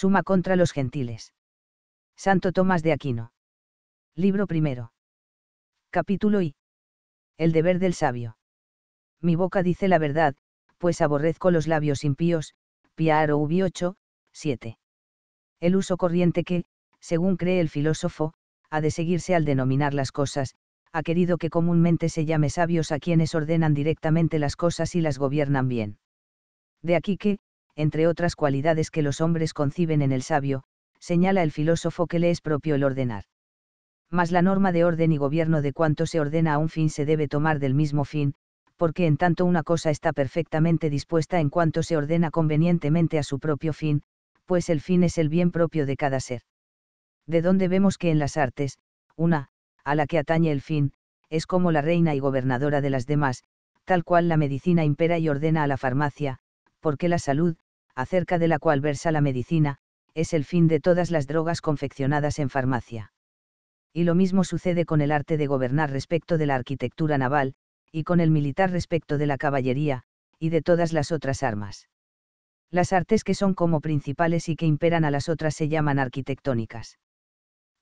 Suma contra los gentiles. Santo Tomás de Aquino. Libro primero. Capítulo I. El deber del sabio. Mi boca dice la verdad, pues aborrezco los labios impíos, Piaro Ubi 8, 7. El uso corriente que, según cree el filósofo, ha de seguirse al denominar las cosas, ha querido que comúnmente se llame sabios a quienes ordenan directamente las cosas y las gobiernan bien. De aquí que, entre otras cualidades que los hombres conciben en el sabio, señala el filósofo que le es propio el ordenar. Mas la norma de orden y gobierno de cuanto se ordena a un fin se debe tomar del mismo fin, porque en tanto una cosa está perfectamente dispuesta en cuanto se ordena convenientemente a su propio fin, pues el fin es el bien propio de cada ser. De donde vemos que en las artes, una, a la que atañe el fin, es como la reina y gobernadora de las demás, tal cual la medicina impera y ordena a la farmacia, porque la salud, acerca de la cual versa la medicina, es el fin de todas las drogas confeccionadas en farmacia. Y lo mismo sucede con el arte de gobernar respecto de la arquitectura naval, y con el militar respecto de la caballería, y de todas las otras armas. Las artes que son como principales y que imperan a las otras se llaman arquitectónicas.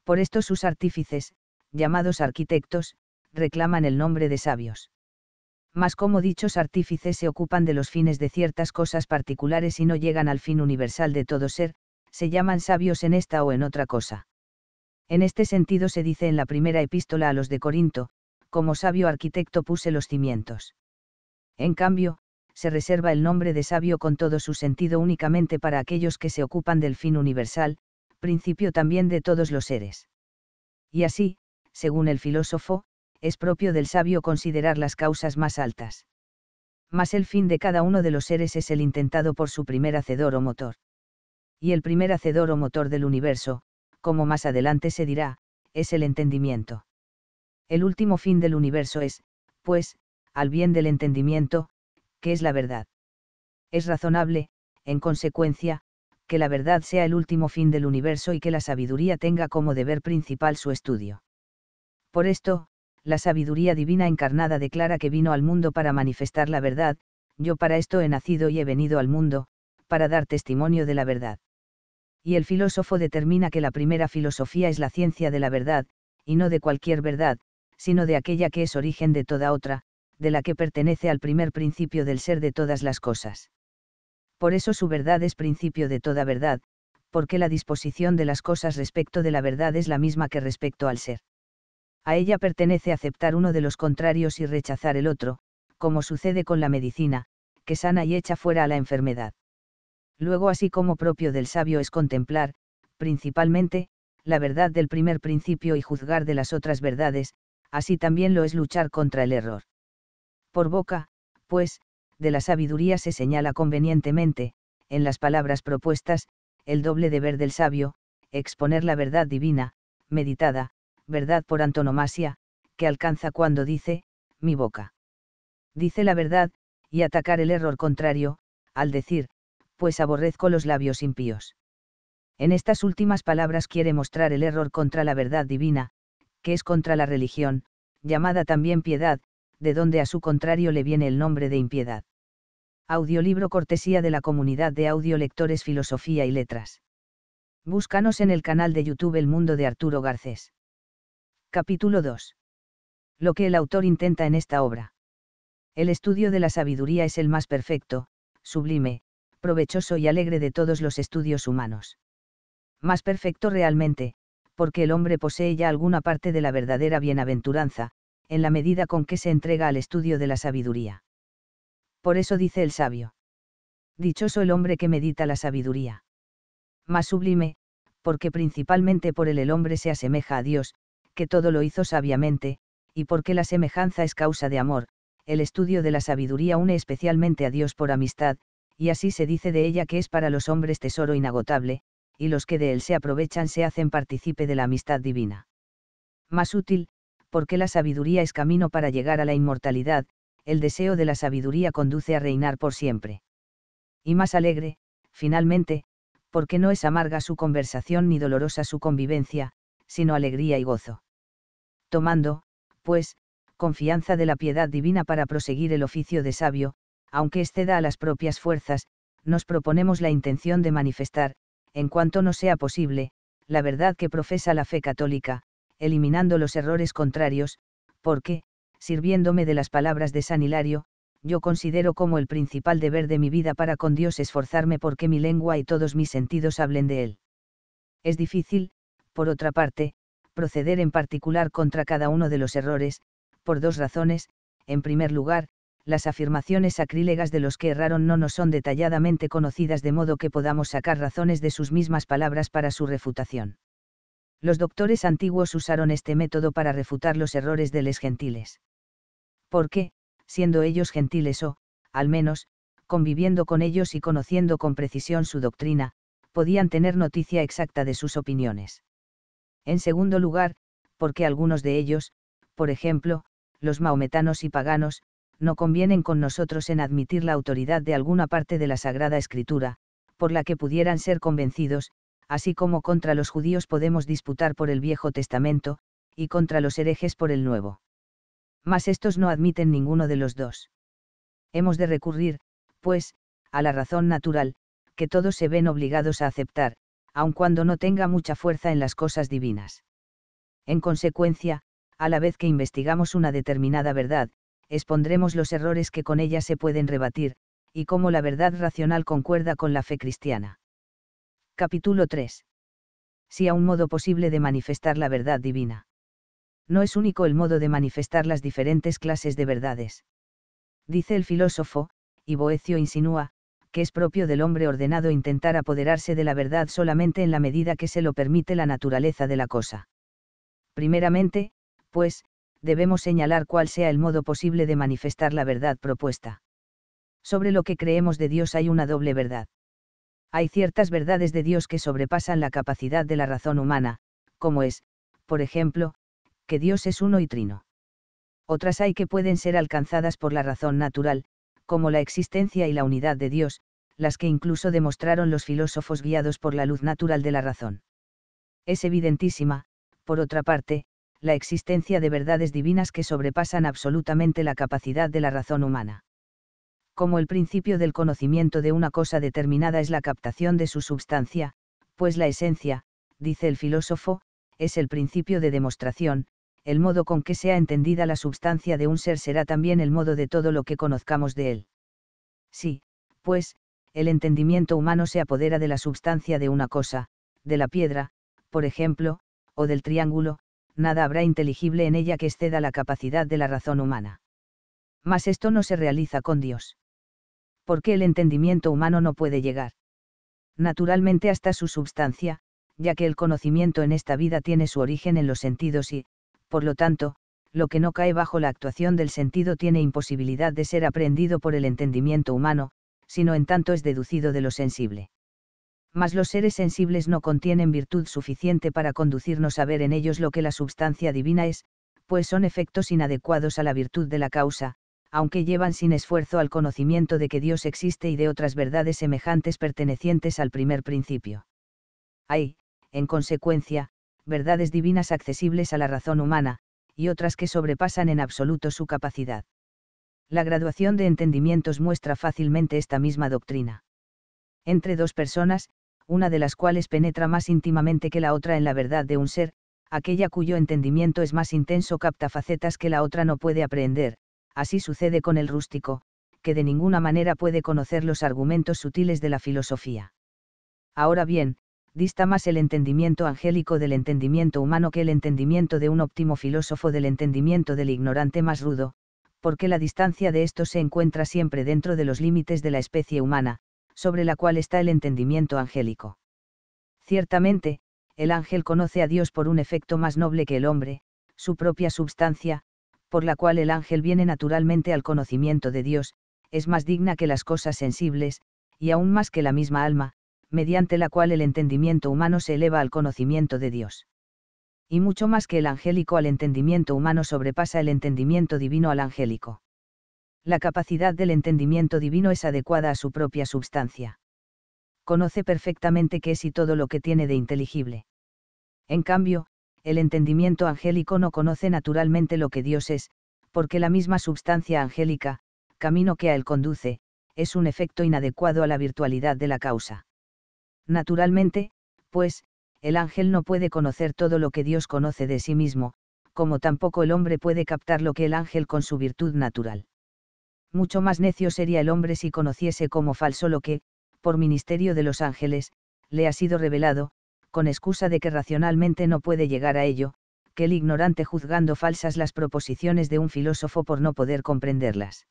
Por esto sus artífices, llamados arquitectos, reclaman el nombre de sabios mas como dichos artífices se ocupan de los fines de ciertas cosas particulares y no llegan al fin universal de todo ser, se llaman sabios en esta o en otra cosa. En este sentido se dice en la primera epístola a los de Corinto, como sabio arquitecto puse los cimientos. En cambio, se reserva el nombre de sabio con todo su sentido únicamente para aquellos que se ocupan del fin universal, principio también de todos los seres. Y así, según el filósofo, es propio del sabio considerar las causas más altas. Mas el fin de cada uno de los seres es el intentado por su primer hacedor o motor. Y el primer hacedor o motor del universo, como más adelante se dirá, es el entendimiento. El último fin del universo es, pues, al bien del entendimiento, que es la verdad. Es razonable, en consecuencia, que la verdad sea el último fin del universo y que la sabiduría tenga como deber principal su estudio. Por esto, la sabiduría divina encarnada declara que vino al mundo para manifestar la verdad, yo para esto he nacido y he venido al mundo, para dar testimonio de la verdad. Y el filósofo determina que la primera filosofía es la ciencia de la verdad, y no de cualquier verdad, sino de aquella que es origen de toda otra, de la que pertenece al primer principio del ser de todas las cosas. Por eso su verdad es principio de toda verdad, porque la disposición de las cosas respecto de la verdad es la misma que respecto al ser a ella pertenece aceptar uno de los contrarios y rechazar el otro, como sucede con la medicina, que sana y echa fuera a la enfermedad. Luego, así como propio del sabio es contemplar, principalmente, la verdad del primer principio y juzgar de las otras verdades, así también lo es luchar contra el error. Por boca, pues, de la sabiduría se señala convenientemente, en las palabras propuestas, el doble deber del sabio, exponer la verdad divina, meditada, verdad por antonomasia, que alcanza cuando dice, mi boca. Dice la verdad, y atacar el error contrario, al decir, pues aborrezco los labios impíos. En estas últimas palabras quiere mostrar el error contra la verdad divina, que es contra la religión, llamada también piedad, de donde a su contrario le viene el nombre de impiedad. Audiolibro cortesía de la comunidad de audiolectores Filosofía y Letras. Búscanos en el canal de YouTube El Mundo de Arturo Garcés. Capítulo 2. Lo que el autor intenta en esta obra. El estudio de la sabiduría es el más perfecto, sublime, provechoso y alegre de todos los estudios humanos. Más perfecto realmente, porque el hombre posee ya alguna parte de la verdadera bienaventuranza, en la medida con que se entrega al estudio de la sabiduría. Por eso dice el sabio. Dichoso el hombre que medita la sabiduría. Más sublime, porque principalmente por él el hombre se asemeja a Dios, que todo lo hizo sabiamente, y porque la semejanza es causa de amor, el estudio de la sabiduría une especialmente a Dios por amistad, y así se dice de ella que es para los hombres tesoro inagotable, y los que de él se aprovechan se hacen partícipe de la amistad divina. Más útil, porque la sabiduría es camino para llegar a la inmortalidad, el deseo de la sabiduría conduce a reinar por siempre. Y más alegre, finalmente, porque no es amarga su conversación ni dolorosa su convivencia, sino alegría y gozo tomando, pues, confianza de la piedad divina para proseguir el oficio de sabio, aunque exceda a las propias fuerzas, nos proponemos la intención de manifestar, en cuanto no sea posible, la verdad que profesa la fe católica, eliminando los errores contrarios, porque, sirviéndome de las palabras de San Hilario, yo considero como el principal deber de mi vida para con Dios esforzarme porque mi lengua y todos mis sentidos hablen de Él. Es difícil, por otra parte, proceder en particular contra cada uno de los errores, por dos razones, en primer lugar, las afirmaciones sacrílegas de los que erraron no nos son detalladamente conocidas de modo que podamos sacar razones de sus mismas palabras para su refutación. Los doctores antiguos usaron este método para refutar los errores de los gentiles. Porque, siendo ellos gentiles o, al menos, conviviendo con ellos y conociendo con precisión su doctrina, podían tener noticia exacta de sus opiniones. En segundo lugar, porque algunos de ellos, por ejemplo, los maometanos y paganos, no convienen con nosotros en admitir la autoridad de alguna parte de la Sagrada Escritura, por la que pudieran ser convencidos, así como contra los judíos podemos disputar por el Viejo Testamento, y contra los herejes por el Nuevo. Mas estos no admiten ninguno de los dos. Hemos de recurrir, pues, a la razón natural, que todos se ven obligados a aceptar, aun cuando no tenga mucha fuerza en las cosas divinas. En consecuencia, a la vez que investigamos una determinada verdad, expondremos los errores que con ella se pueden rebatir, y cómo la verdad racional concuerda con la fe cristiana. Capítulo 3. Si a un modo posible de manifestar la verdad divina. No es único el modo de manifestar las diferentes clases de verdades. Dice el filósofo, y Boecio insinúa, que es propio del hombre ordenado intentar apoderarse de la verdad solamente en la medida que se lo permite la naturaleza de la cosa. Primeramente, pues, debemos señalar cuál sea el modo posible de manifestar la verdad propuesta. Sobre lo que creemos de Dios hay una doble verdad. Hay ciertas verdades de Dios que sobrepasan la capacidad de la razón humana, como es, por ejemplo, que Dios es uno y trino. Otras hay que pueden ser alcanzadas por la razón natural, como la existencia y la unidad de Dios, las que incluso demostraron los filósofos guiados por la luz natural de la razón. Es evidentísima, por otra parte, la existencia de verdades divinas que sobrepasan absolutamente la capacidad de la razón humana. Como el principio del conocimiento de una cosa determinada es la captación de su substancia, pues la esencia, dice el filósofo, es el principio de demostración, el modo con que sea entendida la substancia de un ser será también el modo de todo lo que conozcamos de él. Sí, pues, el entendimiento humano se apodera de la substancia de una cosa, de la piedra, por ejemplo, o del triángulo, nada habrá inteligible en ella que exceda la capacidad de la razón humana. Mas esto no se realiza con Dios. Porque el entendimiento humano no puede llegar? Naturalmente hasta su substancia, ya que el conocimiento en esta vida tiene su origen en los sentidos y, por lo tanto, lo que no cae bajo la actuación del sentido tiene imposibilidad de ser aprendido por el entendimiento humano, sino en tanto es deducido de lo sensible. Mas los seres sensibles no contienen virtud suficiente para conducirnos a ver en ellos lo que la substancia divina es, pues son efectos inadecuados a la virtud de la causa, aunque llevan sin esfuerzo al conocimiento de que Dios existe y de otras verdades semejantes pertenecientes al primer principio. Hay, en consecuencia, verdades divinas accesibles a la razón humana, y otras que sobrepasan en absoluto su capacidad. La graduación de entendimientos muestra fácilmente esta misma doctrina. Entre dos personas, una de las cuales penetra más íntimamente que la otra en la verdad de un ser, aquella cuyo entendimiento es más intenso capta facetas que la otra no puede aprehender, así sucede con el rústico, que de ninguna manera puede conocer los argumentos sutiles de la filosofía. Ahora bien, dista más el entendimiento angélico del entendimiento humano que el entendimiento de un óptimo filósofo del entendimiento del ignorante más rudo, porque la distancia de esto se encuentra siempre dentro de los límites de la especie humana, sobre la cual está el entendimiento angélico. Ciertamente, el ángel conoce a Dios por un efecto más noble que el hombre, su propia substancia, por la cual el ángel viene naturalmente al conocimiento de Dios, es más digna que las cosas sensibles, y aún más que la misma alma, mediante la cual el entendimiento humano se eleva al conocimiento de Dios. Y mucho más que el angélico al entendimiento humano sobrepasa el entendimiento divino al angélico. La capacidad del entendimiento divino es adecuada a su propia substancia. Conoce perfectamente qué es y todo lo que tiene de inteligible. En cambio, el entendimiento angélico no conoce naturalmente lo que Dios es, porque la misma substancia angélica, camino que a él conduce, es un efecto inadecuado a la virtualidad de la causa. Naturalmente, pues, el ángel no puede conocer todo lo que Dios conoce de sí mismo, como tampoco el hombre puede captar lo que el ángel con su virtud natural. Mucho más necio sería el hombre si conociese como falso lo que, por ministerio de los ángeles, le ha sido revelado, con excusa de que racionalmente no puede llegar a ello, que el ignorante juzgando falsas las proposiciones de un filósofo por no poder comprenderlas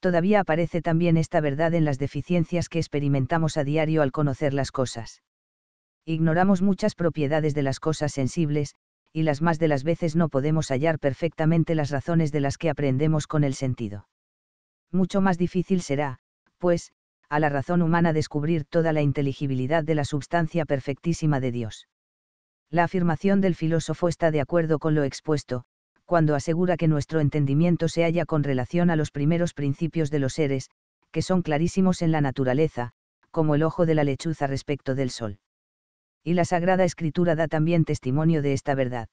todavía aparece también esta verdad en las deficiencias que experimentamos a diario al conocer las cosas. Ignoramos muchas propiedades de las cosas sensibles, y las más de las veces no podemos hallar perfectamente las razones de las que aprendemos con el sentido. Mucho más difícil será, pues, a la razón humana descubrir toda la inteligibilidad de la substancia perfectísima de Dios. La afirmación del filósofo está de acuerdo con lo expuesto, cuando asegura que nuestro entendimiento se halla con relación a los primeros principios de los seres, que son clarísimos en la naturaleza, como el ojo de la lechuza respecto del sol. Y la Sagrada Escritura da también testimonio de esta verdad.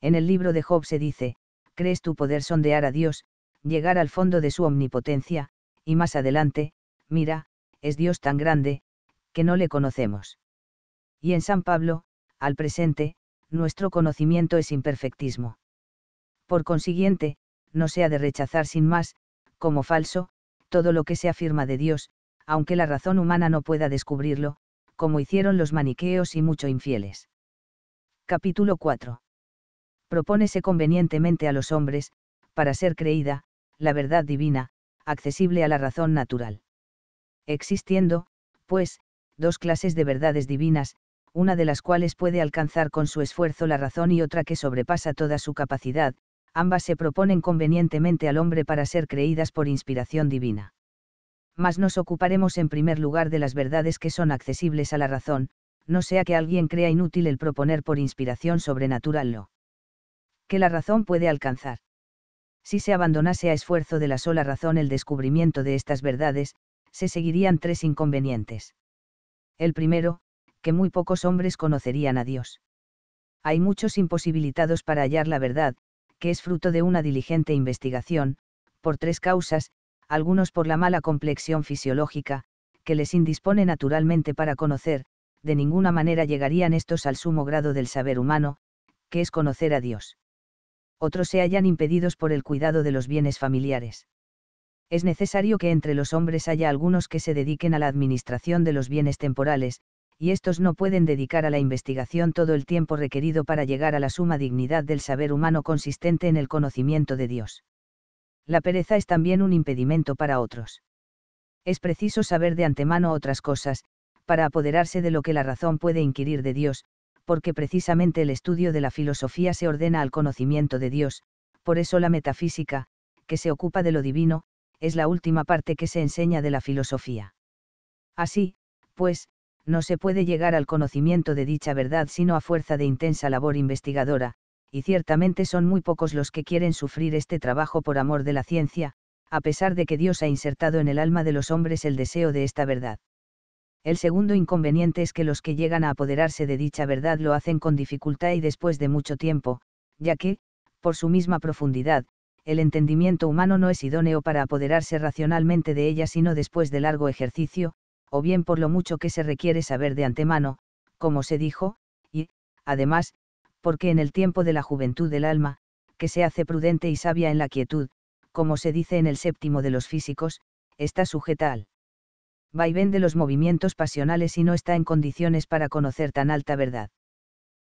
En el libro de Job se dice, crees tu poder sondear a Dios, llegar al fondo de su omnipotencia, y más adelante, mira, es Dios tan grande, que no le conocemos. Y en San Pablo, al presente, nuestro conocimiento es imperfectismo. Por consiguiente, no se ha de rechazar sin más, como falso, todo lo que se afirma de Dios, aunque la razón humana no pueda descubrirlo, como hicieron los maniqueos y mucho infieles. Capítulo 4. Propónese convenientemente a los hombres, para ser creída, la verdad divina, accesible a la razón natural. Existiendo, pues, dos clases de verdades divinas, una de las cuales puede alcanzar con su esfuerzo la razón y otra que sobrepasa toda su capacidad, ambas se proponen convenientemente al hombre para ser creídas por inspiración divina. Mas nos ocuparemos en primer lugar de las verdades que son accesibles a la razón, no sea que alguien crea inútil el proponer por inspiración sobrenatural lo que la razón puede alcanzar. Si se abandonase a esfuerzo de la sola razón el descubrimiento de estas verdades, se seguirían tres inconvenientes. El primero, que muy pocos hombres conocerían a Dios. Hay muchos imposibilitados para hallar la verdad, que es fruto de una diligente investigación, por tres causas, algunos por la mala complexión fisiológica, que les indispone naturalmente para conocer, de ninguna manera llegarían estos al sumo grado del saber humano, que es conocer a Dios. Otros se hallan impedidos por el cuidado de los bienes familiares. Es necesario que entre los hombres haya algunos que se dediquen a la administración de los bienes temporales, y estos no pueden dedicar a la investigación todo el tiempo requerido para llegar a la suma dignidad del saber humano consistente en el conocimiento de Dios. La pereza es también un impedimento para otros. Es preciso saber de antemano otras cosas, para apoderarse de lo que la razón puede inquirir de Dios, porque precisamente el estudio de la filosofía se ordena al conocimiento de Dios, por eso la metafísica, que se ocupa de lo divino, es la última parte que se enseña de la filosofía. Así, pues, no se puede llegar al conocimiento de dicha verdad sino a fuerza de intensa labor investigadora, y ciertamente son muy pocos los que quieren sufrir este trabajo por amor de la ciencia, a pesar de que Dios ha insertado en el alma de los hombres el deseo de esta verdad. El segundo inconveniente es que los que llegan a apoderarse de dicha verdad lo hacen con dificultad y después de mucho tiempo, ya que, por su misma profundidad, el entendimiento humano no es idóneo para apoderarse racionalmente de ella sino después de largo ejercicio, o bien por lo mucho que se requiere saber de antemano, como se dijo, y, además, porque en el tiempo de la juventud del alma, que se hace prudente y sabia en la quietud, como se dice en el séptimo de los físicos, está sujeta al vaivén de los movimientos pasionales y no está en condiciones para conocer tan alta verdad.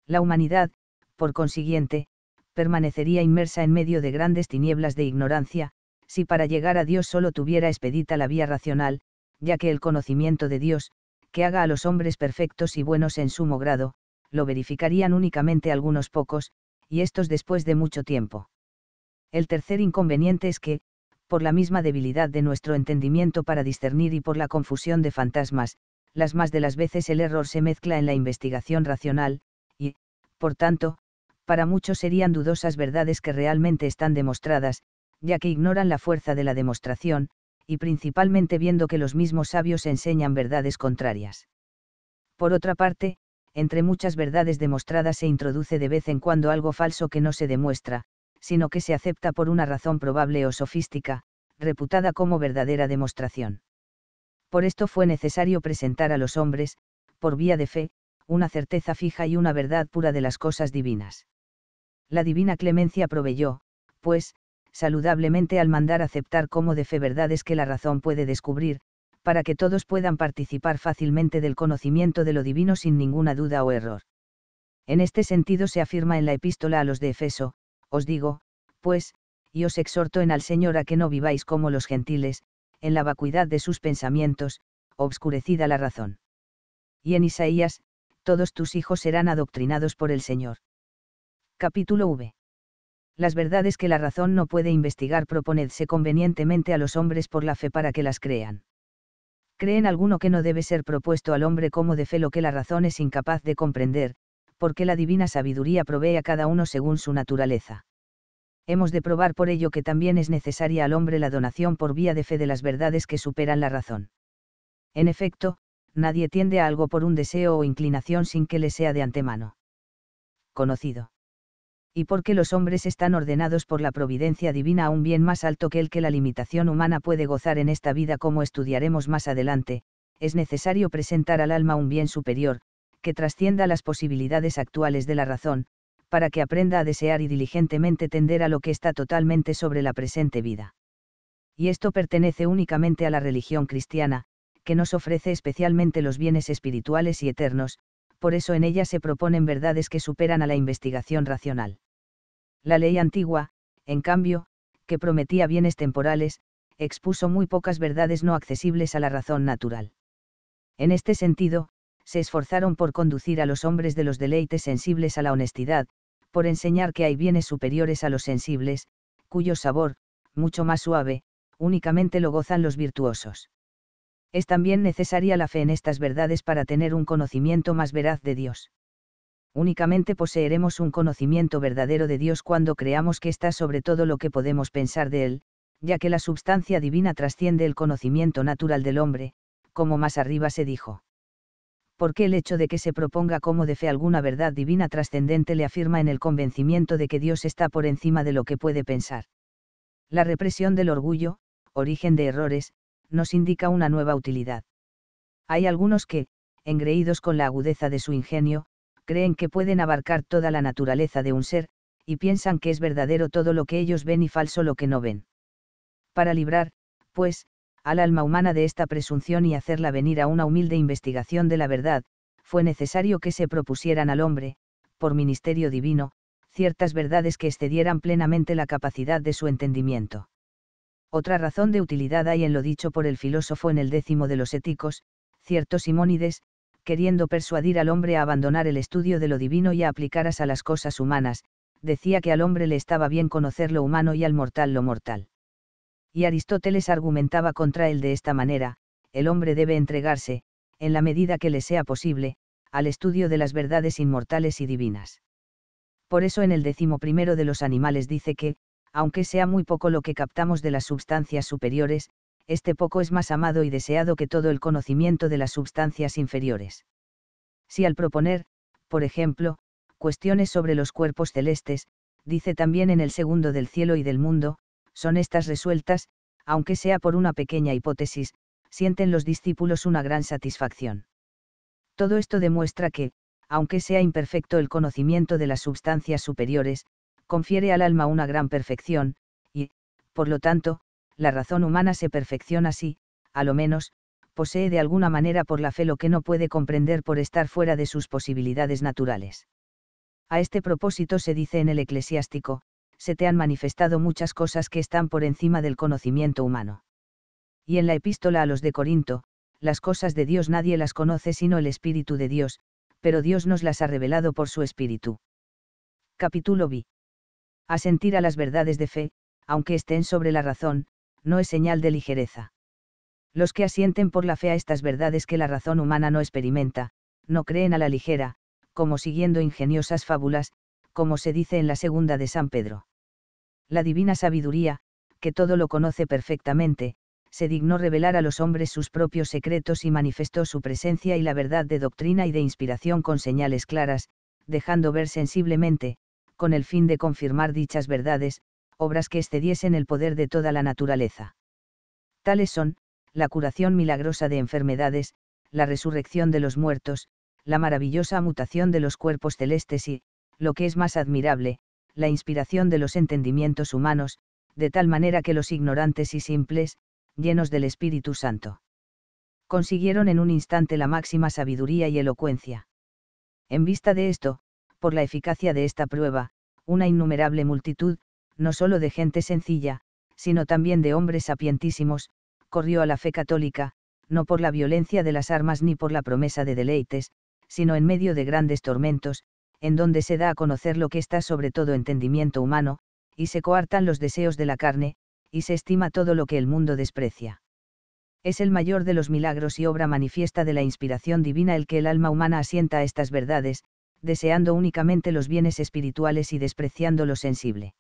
La humanidad, por consiguiente, permanecería inmersa en medio de grandes tinieblas de ignorancia, si para llegar a Dios solo tuviera expedita la vía racional, ya que el conocimiento de Dios, que haga a los hombres perfectos y buenos en sumo grado, lo verificarían únicamente algunos pocos, y estos después de mucho tiempo. El tercer inconveniente es que, por la misma debilidad de nuestro entendimiento para discernir y por la confusión de fantasmas, las más de las veces el error se mezcla en la investigación racional, y, por tanto, para muchos serían dudosas verdades que realmente están demostradas, ya que ignoran la fuerza de la demostración, y principalmente viendo que los mismos sabios enseñan verdades contrarias. Por otra parte, entre muchas verdades demostradas se introduce de vez en cuando algo falso que no se demuestra, sino que se acepta por una razón probable o sofística, reputada como verdadera demostración. Por esto fue necesario presentar a los hombres, por vía de fe, una certeza fija y una verdad pura de las cosas divinas. La divina clemencia proveyó, pues, saludablemente al mandar aceptar como de fe verdades que la razón puede descubrir, para que todos puedan participar fácilmente del conocimiento de lo divino sin ninguna duda o error. En este sentido se afirma en la epístola a los de Efeso, os digo, pues, y os exhorto en al Señor a que no viváis como los gentiles, en la vacuidad de sus pensamientos, obscurecida la razón. Y en Isaías, todos tus hijos serán adoctrinados por el Señor. Capítulo V las verdades que la razón no puede investigar proponedse convenientemente a los hombres por la fe para que las crean. Creen alguno que no debe ser propuesto al hombre como de fe lo que la razón es incapaz de comprender, porque la divina sabiduría provee a cada uno según su naturaleza. Hemos de probar por ello que también es necesaria al hombre la donación por vía de fe de las verdades que superan la razón. En efecto, nadie tiende a algo por un deseo o inclinación sin que le sea de antemano conocido y porque los hombres están ordenados por la providencia divina a un bien más alto que el que la limitación humana puede gozar en esta vida como estudiaremos más adelante, es necesario presentar al alma un bien superior, que trascienda las posibilidades actuales de la razón, para que aprenda a desear y diligentemente tender a lo que está totalmente sobre la presente vida. Y esto pertenece únicamente a la religión cristiana, que nos ofrece especialmente los bienes espirituales y eternos, por eso en ella se proponen verdades que superan a la investigación racional. La ley antigua, en cambio, que prometía bienes temporales, expuso muy pocas verdades no accesibles a la razón natural. En este sentido, se esforzaron por conducir a los hombres de los deleites sensibles a la honestidad, por enseñar que hay bienes superiores a los sensibles, cuyo sabor, mucho más suave, únicamente lo gozan los virtuosos es también necesaria la fe en estas verdades para tener un conocimiento más veraz de Dios. Únicamente poseeremos un conocimiento verdadero de Dios cuando creamos que está sobre todo lo que podemos pensar de Él, ya que la substancia divina trasciende el conocimiento natural del hombre, como más arriba se dijo. Porque el hecho de que se proponga como de fe alguna verdad divina trascendente le afirma en el convencimiento de que Dios está por encima de lo que puede pensar. La represión del orgullo, origen de errores, nos indica una nueva utilidad. Hay algunos que, engreídos con la agudeza de su ingenio, creen que pueden abarcar toda la naturaleza de un ser, y piensan que es verdadero todo lo que ellos ven y falso lo que no ven. Para librar, pues, al alma humana de esta presunción y hacerla venir a una humilde investigación de la verdad, fue necesario que se propusieran al hombre, por ministerio divino, ciertas verdades que excedieran plenamente la capacidad de su entendimiento. Otra razón de utilidad hay en lo dicho por el filósofo en el décimo de los éticos, cierto Simónides, queriendo persuadir al hombre a abandonar el estudio de lo divino y a a las cosas humanas, decía que al hombre le estaba bien conocer lo humano y al mortal lo mortal. Y Aristóteles argumentaba contra él de esta manera, el hombre debe entregarse, en la medida que le sea posible, al estudio de las verdades inmortales y divinas. Por eso en el décimo primero de los animales dice que, aunque sea muy poco lo que captamos de las substancias superiores, este poco es más amado y deseado que todo el conocimiento de las substancias inferiores. Si al proponer, por ejemplo, cuestiones sobre los cuerpos celestes, dice también en el segundo del cielo y del mundo, son estas resueltas, aunque sea por una pequeña hipótesis, sienten los discípulos una gran satisfacción. Todo esto demuestra que, aunque sea imperfecto el conocimiento de las substancias superiores, confiere al alma una gran perfección, y, por lo tanto, la razón humana se perfecciona si, a lo menos, posee de alguna manera por la fe lo que no puede comprender por estar fuera de sus posibilidades naturales. A este propósito se dice en el eclesiástico, se te han manifestado muchas cosas que están por encima del conocimiento humano. Y en la epístola a los de Corinto, las cosas de Dios nadie las conoce sino el Espíritu de Dios, pero Dios nos las ha revelado por su Espíritu. Capítulo B. Asentir a las verdades de fe, aunque estén sobre la razón, no es señal de ligereza. Los que asienten por la fe a estas verdades que la razón humana no experimenta, no creen a la ligera, como siguiendo ingeniosas fábulas, como se dice en la segunda de San Pedro. La divina sabiduría, que todo lo conoce perfectamente, se dignó revelar a los hombres sus propios secretos y manifestó su presencia y la verdad de doctrina y de inspiración con señales claras, dejando ver sensiblemente, con el fin de confirmar dichas verdades, obras que excediesen el poder de toda la naturaleza. Tales son, la curación milagrosa de enfermedades, la resurrección de los muertos, la maravillosa mutación de los cuerpos celestes y, lo que es más admirable, la inspiración de los entendimientos humanos, de tal manera que los ignorantes y simples, llenos del Espíritu Santo, consiguieron en un instante la máxima sabiduría y elocuencia. En vista de esto, por la eficacia de esta prueba, una innumerable multitud, no solo de gente sencilla, sino también de hombres sapientísimos, corrió a la fe católica, no por la violencia de las armas ni por la promesa de deleites, sino en medio de grandes tormentos, en donde se da a conocer lo que está sobre todo entendimiento humano, y se coartan los deseos de la carne, y se estima todo lo que el mundo desprecia. Es el mayor de los milagros y obra manifiesta de la inspiración divina el que el alma humana asienta a estas verdades, deseando únicamente los bienes espirituales y despreciando lo sensible.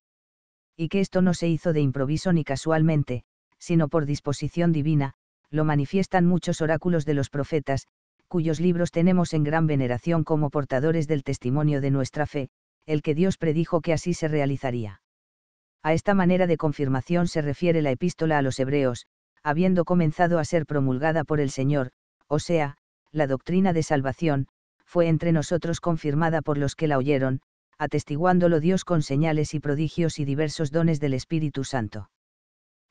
Y que esto no se hizo de improviso ni casualmente, sino por disposición divina, lo manifiestan muchos oráculos de los profetas, cuyos libros tenemos en gran veneración como portadores del testimonio de nuestra fe, el que Dios predijo que así se realizaría. A esta manera de confirmación se refiere la epístola a los hebreos, habiendo comenzado a ser promulgada por el Señor, o sea, la doctrina de salvación, fue entre nosotros confirmada por los que la oyeron, atestiguándolo Dios con señales y prodigios y diversos dones del Espíritu Santo.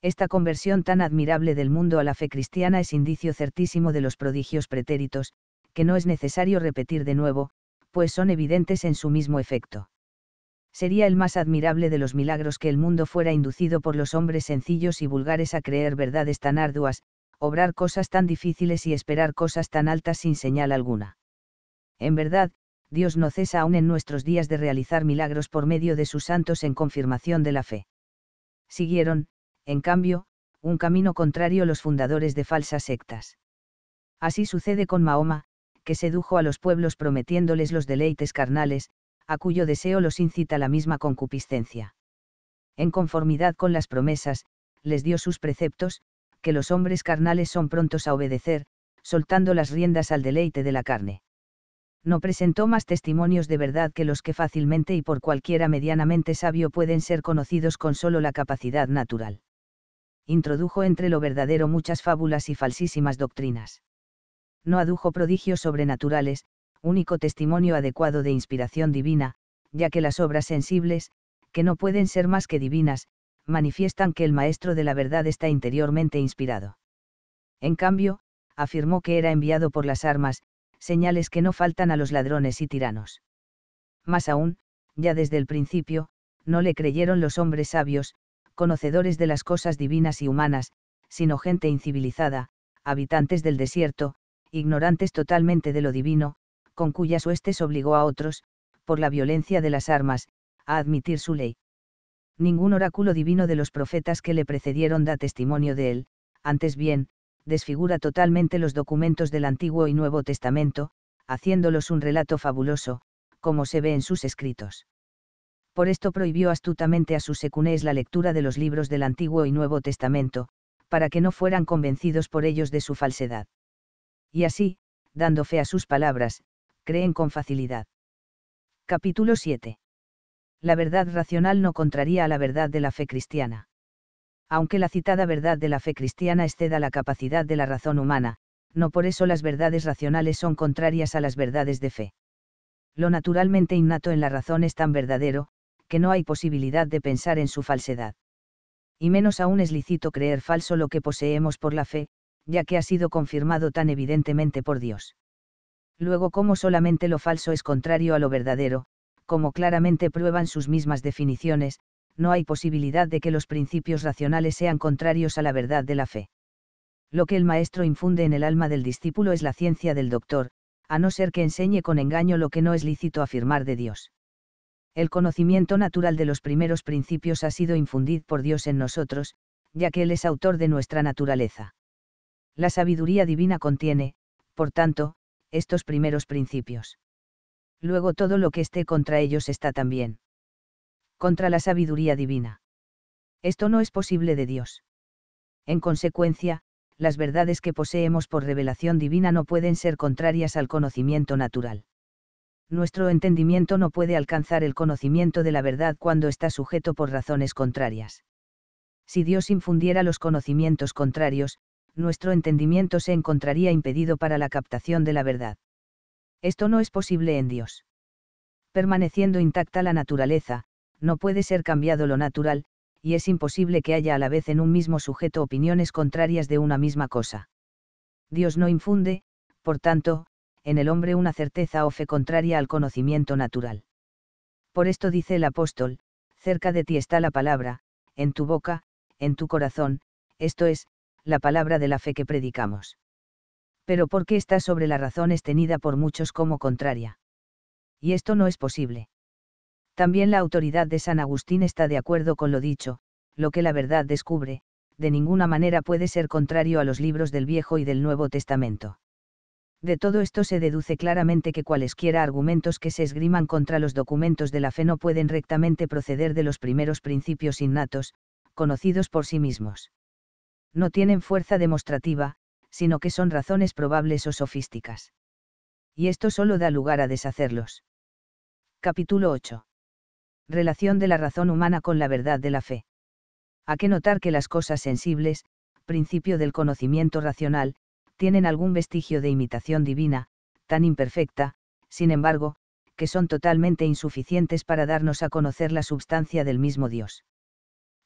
Esta conversión tan admirable del mundo a la fe cristiana es indicio certísimo de los prodigios pretéritos, que no es necesario repetir de nuevo, pues son evidentes en su mismo efecto. Sería el más admirable de los milagros que el mundo fuera inducido por los hombres sencillos y vulgares a creer verdades tan arduas, obrar cosas tan difíciles y esperar cosas tan altas sin señal alguna en verdad, Dios no cesa aún en nuestros días de realizar milagros por medio de sus santos en confirmación de la fe. Siguieron, en cambio, un camino contrario los fundadores de falsas sectas. Así sucede con Mahoma, que sedujo a los pueblos prometiéndoles los deleites carnales, a cuyo deseo los incita la misma concupiscencia. En conformidad con las promesas, les dio sus preceptos, que los hombres carnales son prontos a obedecer, soltando las riendas al deleite de la carne no presentó más testimonios de verdad que los que fácilmente y por cualquiera medianamente sabio pueden ser conocidos con solo la capacidad natural. Introdujo entre lo verdadero muchas fábulas y falsísimas doctrinas. No adujo prodigios sobrenaturales, único testimonio adecuado de inspiración divina, ya que las obras sensibles, que no pueden ser más que divinas, manifiestan que el Maestro de la verdad está interiormente inspirado. En cambio, afirmó que era enviado por las armas, señales que no faltan a los ladrones y tiranos. Más aún, ya desde el principio, no le creyeron los hombres sabios, conocedores de las cosas divinas y humanas, sino gente incivilizada, habitantes del desierto, ignorantes totalmente de lo divino, con cuyas huestes obligó a otros, por la violencia de las armas, a admitir su ley. Ningún oráculo divino de los profetas que le precedieron da testimonio de él, antes bien, desfigura totalmente los documentos del Antiguo y Nuevo Testamento, haciéndolos un relato fabuloso, como se ve en sus escritos. Por esto prohibió astutamente a sus secunés la lectura de los libros del Antiguo y Nuevo Testamento, para que no fueran convencidos por ellos de su falsedad. Y así, dando fe a sus palabras, creen con facilidad. Capítulo 7. La verdad racional no contraría a la verdad de la fe cristiana aunque la citada verdad de la fe cristiana exceda la capacidad de la razón humana, no por eso las verdades racionales son contrarias a las verdades de fe. Lo naturalmente innato en la razón es tan verdadero, que no hay posibilidad de pensar en su falsedad. Y menos aún es lícito creer falso lo que poseemos por la fe, ya que ha sido confirmado tan evidentemente por Dios. Luego, como solamente lo falso es contrario a lo verdadero, como claramente prueban sus mismas definiciones, no hay posibilidad de que los principios racionales sean contrarios a la verdad de la fe. Lo que el maestro infunde en el alma del discípulo es la ciencia del doctor, a no ser que enseñe con engaño lo que no es lícito afirmar de Dios. El conocimiento natural de los primeros principios ha sido infundido por Dios en nosotros, ya que Él es autor de nuestra naturaleza. La sabiduría divina contiene, por tanto, estos primeros principios. Luego todo lo que esté contra ellos está también contra la sabiduría divina. Esto no es posible de Dios. En consecuencia, las verdades que poseemos por revelación divina no pueden ser contrarias al conocimiento natural. Nuestro entendimiento no puede alcanzar el conocimiento de la verdad cuando está sujeto por razones contrarias. Si Dios infundiera los conocimientos contrarios, nuestro entendimiento se encontraría impedido para la captación de la verdad. Esto no es posible en Dios. Permaneciendo intacta la naturaleza, no puede ser cambiado lo natural, y es imposible que haya a la vez en un mismo sujeto opiniones contrarias de una misma cosa. Dios no infunde, por tanto, en el hombre una certeza o fe contraria al conocimiento natural. Por esto dice el apóstol, cerca de ti está la palabra, en tu boca, en tu corazón, esto es, la palabra de la fe que predicamos. Pero ¿por qué está sobre la razón es tenida por muchos como contraria? Y esto no es posible. También la autoridad de San Agustín está de acuerdo con lo dicho, lo que la verdad descubre, de ninguna manera puede ser contrario a los libros del Viejo y del Nuevo Testamento. De todo esto se deduce claramente que cualesquiera argumentos que se esgriman contra los documentos de la fe no pueden rectamente proceder de los primeros principios innatos, conocidos por sí mismos. No tienen fuerza demostrativa, sino que son razones probables o sofísticas. Y esto solo da lugar a deshacerlos. Capítulo 8 relación de la razón humana con la verdad de la fe. A que notar que las cosas sensibles, principio del conocimiento racional, tienen algún vestigio de imitación divina, tan imperfecta, sin embargo, que son totalmente insuficientes para darnos a conocer la substancia del mismo Dios.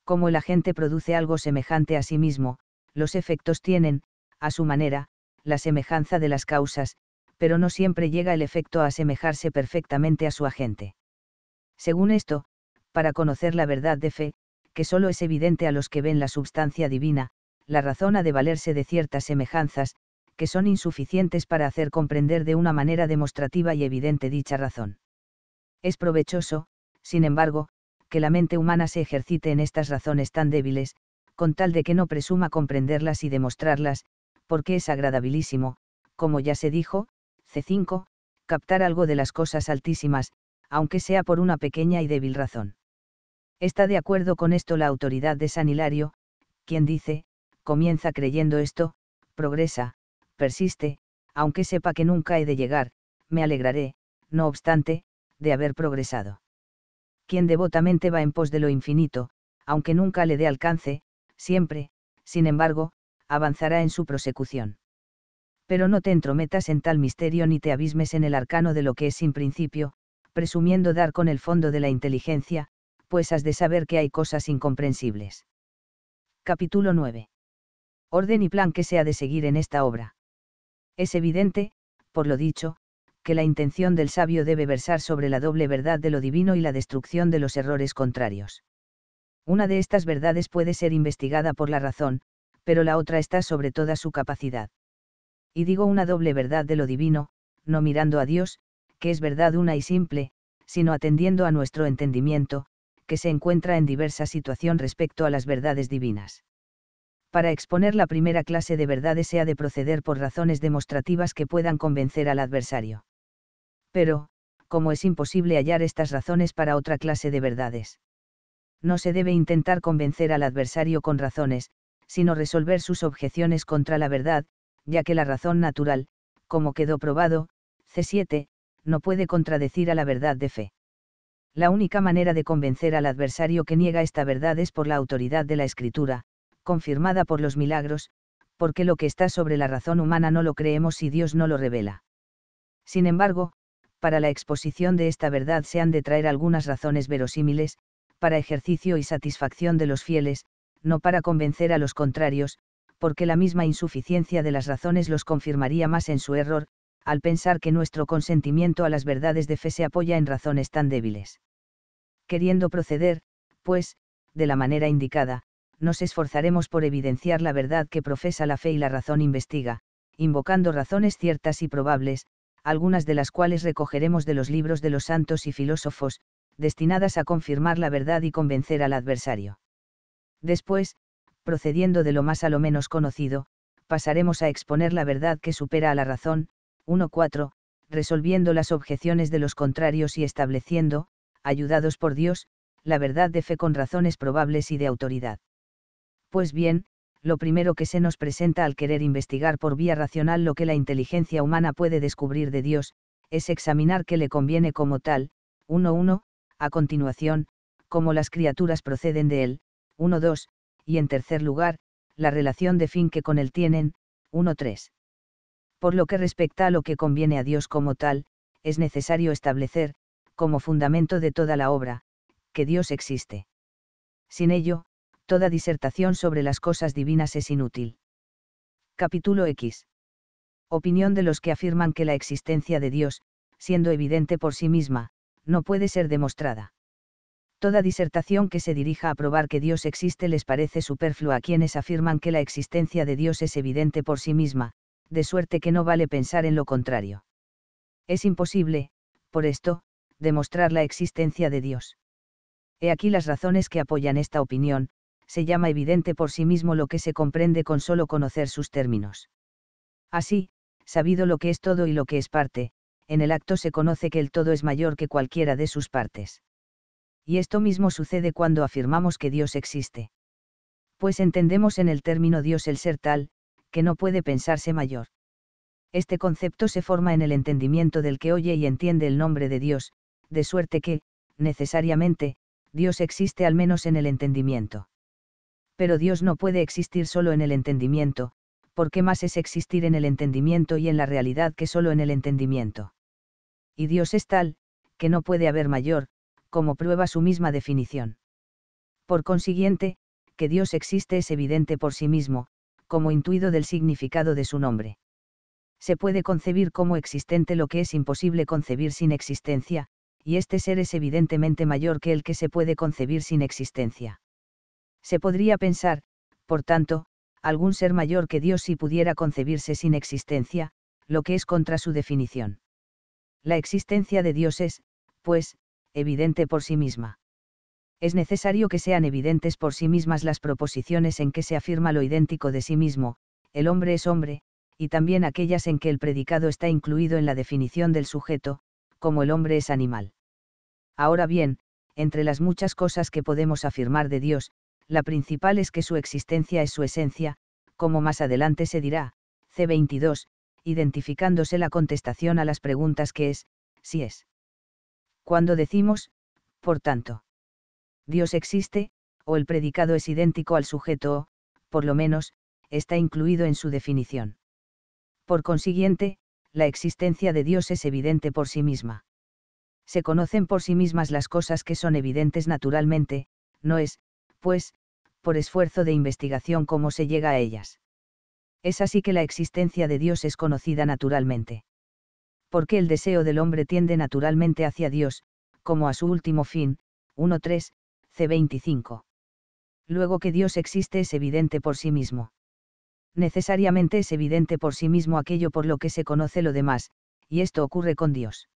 Como el agente produce algo semejante a sí mismo, los efectos tienen, a su manera, la semejanza de las causas, pero no siempre llega el efecto a asemejarse perfectamente a su agente. Según esto, para conocer la verdad de fe, que solo es evidente a los que ven la substancia divina, la razón ha de valerse de ciertas semejanzas, que son insuficientes para hacer comprender de una manera demostrativa y evidente dicha razón. Es provechoso, sin embargo, que la mente humana se ejercite en estas razones tan débiles, con tal de que no presuma comprenderlas y demostrarlas, porque es agradabilísimo, como ya se dijo, C5, captar algo de las cosas altísimas, aunque sea por una pequeña y débil razón. Está de acuerdo con esto la autoridad de San Hilario, quien dice, comienza creyendo esto, progresa, persiste, aunque sepa que nunca he de llegar, me alegraré, no obstante, de haber progresado. Quien devotamente va en pos de lo infinito, aunque nunca le dé alcance, siempre, sin embargo, avanzará en su prosecución. Pero no te entrometas en tal misterio ni te abismes en el arcano de lo que es sin principio, presumiendo dar con el fondo de la inteligencia, pues has de saber que hay cosas incomprensibles. Capítulo 9. Orden y plan que se ha de seguir en esta obra. Es evidente, por lo dicho, que la intención del sabio debe versar sobre la doble verdad de lo divino y la destrucción de los errores contrarios. Una de estas verdades puede ser investigada por la razón, pero la otra está sobre toda su capacidad. Y digo una doble verdad de lo divino, no mirando a Dios, que es verdad una y simple, sino atendiendo a nuestro entendimiento, que se encuentra en diversa situación respecto a las verdades divinas. Para exponer la primera clase de verdades se ha de proceder por razones demostrativas que puedan convencer al adversario. Pero, como es imposible hallar estas razones para otra clase de verdades? No se debe intentar convencer al adversario con razones, sino resolver sus objeciones contra la verdad, ya que la razón natural, como quedó probado, C7, no puede contradecir a la verdad de fe. La única manera de convencer al adversario que niega esta verdad es por la autoridad de la Escritura, confirmada por los milagros, porque lo que está sobre la razón humana no lo creemos si Dios no lo revela. Sin embargo, para la exposición de esta verdad se han de traer algunas razones verosímiles, para ejercicio y satisfacción de los fieles, no para convencer a los contrarios, porque la misma insuficiencia de las razones los confirmaría más en su error, al pensar que nuestro consentimiento a las verdades de fe se apoya en razones tan débiles. Queriendo proceder, pues, de la manera indicada, nos esforzaremos por evidenciar la verdad que profesa la fe y la razón investiga, invocando razones ciertas y probables, algunas de las cuales recogeremos de los libros de los santos y filósofos, destinadas a confirmar la verdad y convencer al adversario. Después, procediendo de lo más a lo menos conocido, pasaremos a exponer la verdad que supera a la razón, 1.4, resolviendo las objeciones de los contrarios y estableciendo, ayudados por Dios, la verdad de fe con razones probables y de autoridad. Pues bien, lo primero que se nos presenta al querer investigar por vía racional lo que la inteligencia humana puede descubrir de Dios, es examinar qué le conviene como tal, 1.1, a continuación, cómo las criaturas proceden de él, 1.2, y en tercer lugar, la relación de fin que con él tienen, 1.3. Por lo que respecta a lo que conviene a Dios como tal, es necesario establecer, como fundamento de toda la obra, que Dios existe. Sin ello, toda disertación sobre las cosas divinas es inútil. Capítulo X. Opinión de los que afirman que la existencia de Dios, siendo evidente por sí misma, no puede ser demostrada. Toda disertación que se dirija a probar que Dios existe les parece superflua a quienes afirman que la existencia de Dios es evidente por sí misma, de suerte que no vale pensar en lo contrario. Es imposible, por esto, demostrar la existencia de Dios. He aquí las razones que apoyan esta opinión, se llama evidente por sí mismo lo que se comprende con solo conocer sus términos. Así, sabido lo que es todo y lo que es parte, en el acto se conoce que el todo es mayor que cualquiera de sus partes. Y esto mismo sucede cuando afirmamos que Dios existe. Pues entendemos en el término Dios el ser tal, que no puede pensarse mayor. Este concepto se forma en el entendimiento del que oye y entiende el nombre de Dios, de suerte que, necesariamente, Dios existe al menos en el entendimiento. Pero Dios no puede existir solo en el entendimiento, porque más es existir en el entendimiento y en la realidad que solo en el entendimiento. Y Dios es tal, que no puede haber mayor, como prueba su misma definición. Por consiguiente, que Dios existe es evidente por sí mismo, como intuido del significado de su nombre. Se puede concebir como existente lo que es imposible concebir sin existencia, y este ser es evidentemente mayor que el que se puede concebir sin existencia. Se podría pensar, por tanto, algún ser mayor que Dios si pudiera concebirse sin existencia, lo que es contra su definición. La existencia de Dios es, pues, evidente por sí misma es necesario que sean evidentes por sí mismas las proposiciones en que se afirma lo idéntico de sí mismo, el hombre es hombre, y también aquellas en que el predicado está incluido en la definición del sujeto, como el hombre es animal. Ahora bien, entre las muchas cosas que podemos afirmar de Dios, la principal es que su existencia es su esencia, como más adelante se dirá, C22, identificándose la contestación a las preguntas que es, si es. Cuando decimos, por tanto, Dios existe, o el predicado es idéntico al sujeto o, por lo menos, está incluido en su definición. Por consiguiente, la existencia de Dios es evidente por sí misma. Se conocen por sí mismas las cosas que son evidentes naturalmente, no es, pues, por esfuerzo de investigación cómo se llega a ellas. Es así que la existencia de Dios es conocida naturalmente. Porque el deseo del hombre tiende naturalmente hacia Dios, como a su último fin, 1.3, C25. Luego que Dios existe es evidente por sí mismo. Necesariamente es evidente por sí mismo aquello por lo que se conoce lo demás, y esto ocurre con Dios.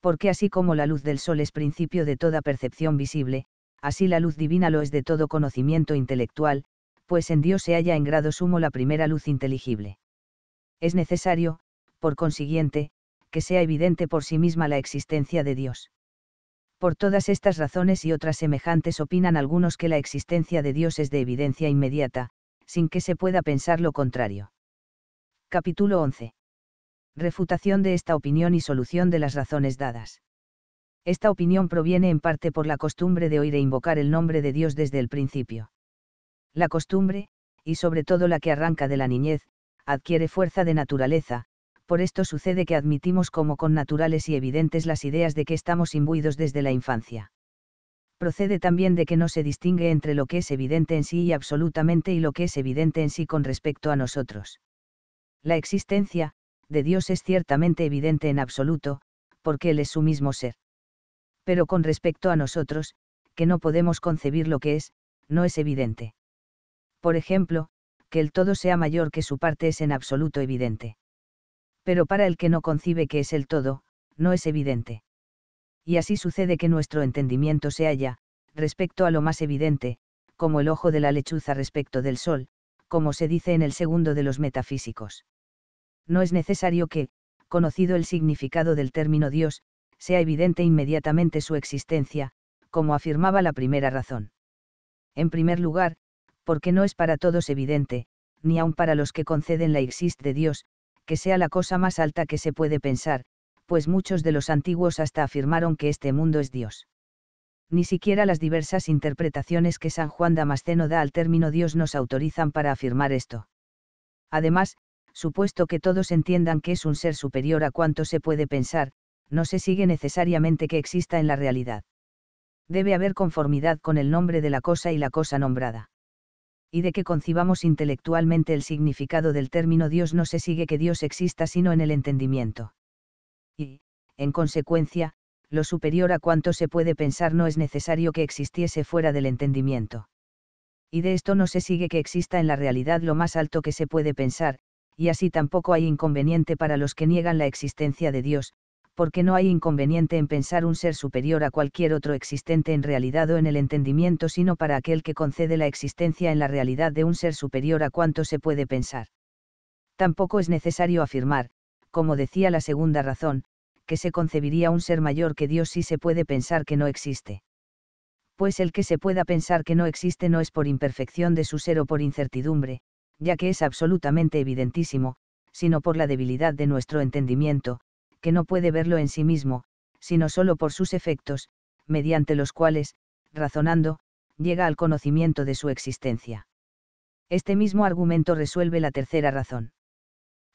Porque así como la luz del sol es principio de toda percepción visible, así la luz divina lo es de todo conocimiento intelectual, pues en Dios se halla en grado sumo la primera luz inteligible. Es necesario, por consiguiente, que sea evidente por sí misma la existencia de Dios. Por todas estas razones y otras semejantes opinan algunos que la existencia de Dios es de evidencia inmediata, sin que se pueda pensar lo contrario. Capítulo 11. Refutación de esta opinión y solución de las razones dadas. Esta opinión proviene en parte por la costumbre de oír e invocar el nombre de Dios desde el principio. La costumbre, y sobre todo la que arranca de la niñez, adquiere fuerza de naturaleza, por esto sucede que admitimos como con naturales y evidentes las ideas de que estamos imbuidos desde la infancia. Procede también de que no se distingue entre lo que es evidente en sí y absolutamente y lo que es evidente en sí con respecto a nosotros. La existencia, de Dios es ciertamente evidente en absoluto, porque Él es su mismo ser. Pero con respecto a nosotros, que no podemos concebir lo que es, no es evidente. Por ejemplo, que el todo sea mayor que su parte es en absoluto evidente pero para el que no concibe que es el todo, no es evidente. Y así sucede que nuestro entendimiento se halla, respecto a lo más evidente, como el ojo de la lechuza respecto del sol, como se dice en el segundo de los metafísicos. No es necesario que, conocido el significado del término Dios, sea evidente inmediatamente su existencia, como afirmaba la primera razón. En primer lugar, porque no es para todos evidente, ni aun para los que conceden la existencia de Dios, que sea la cosa más alta que se puede pensar, pues muchos de los antiguos hasta afirmaron que este mundo es Dios. Ni siquiera las diversas interpretaciones que San Juan Damasceno da al término Dios nos autorizan para afirmar esto. Además, supuesto que todos entiendan que es un ser superior a cuanto se puede pensar, no se sigue necesariamente que exista en la realidad. Debe haber conformidad con el nombre de la cosa y la cosa nombrada y de que concibamos intelectualmente el significado del término Dios no se sigue que Dios exista sino en el entendimiento. Y, en consecuencia, lo superior a cuanto se puede pensar no es necesario que existiese fuera del entendimiento. Y de esto no se sigue que exista en la realidad lo más alto que se puede pensar, y así tampoco hay inconveniente para los que niegan la existencia de Dios, porque no hay inconveniente en pensar un ser superior a cualquier otro existente en realidad o en el entendimiento, sino para aquel que concede la existencia en la realidad de un ser superior a cuanto se puede pensar. Tampoco es necesario afirmar, como decía la segunda razón, que se concebiría un ser mayor que Dios si se puede pensar que no existe. Pues el que se pueda pensar que no existe no es por imperfección de su ser o por incertidumbre, ya que es absolutamente evidentísimo, sino por la debilidad de nuestro entendimiento, que no puede verlo en sí mismo, sino solo por sus efectos, mediante los cuales, razonando, llega al conocimiento de su existencia. Este mismo argumento resuelve la tercera razón.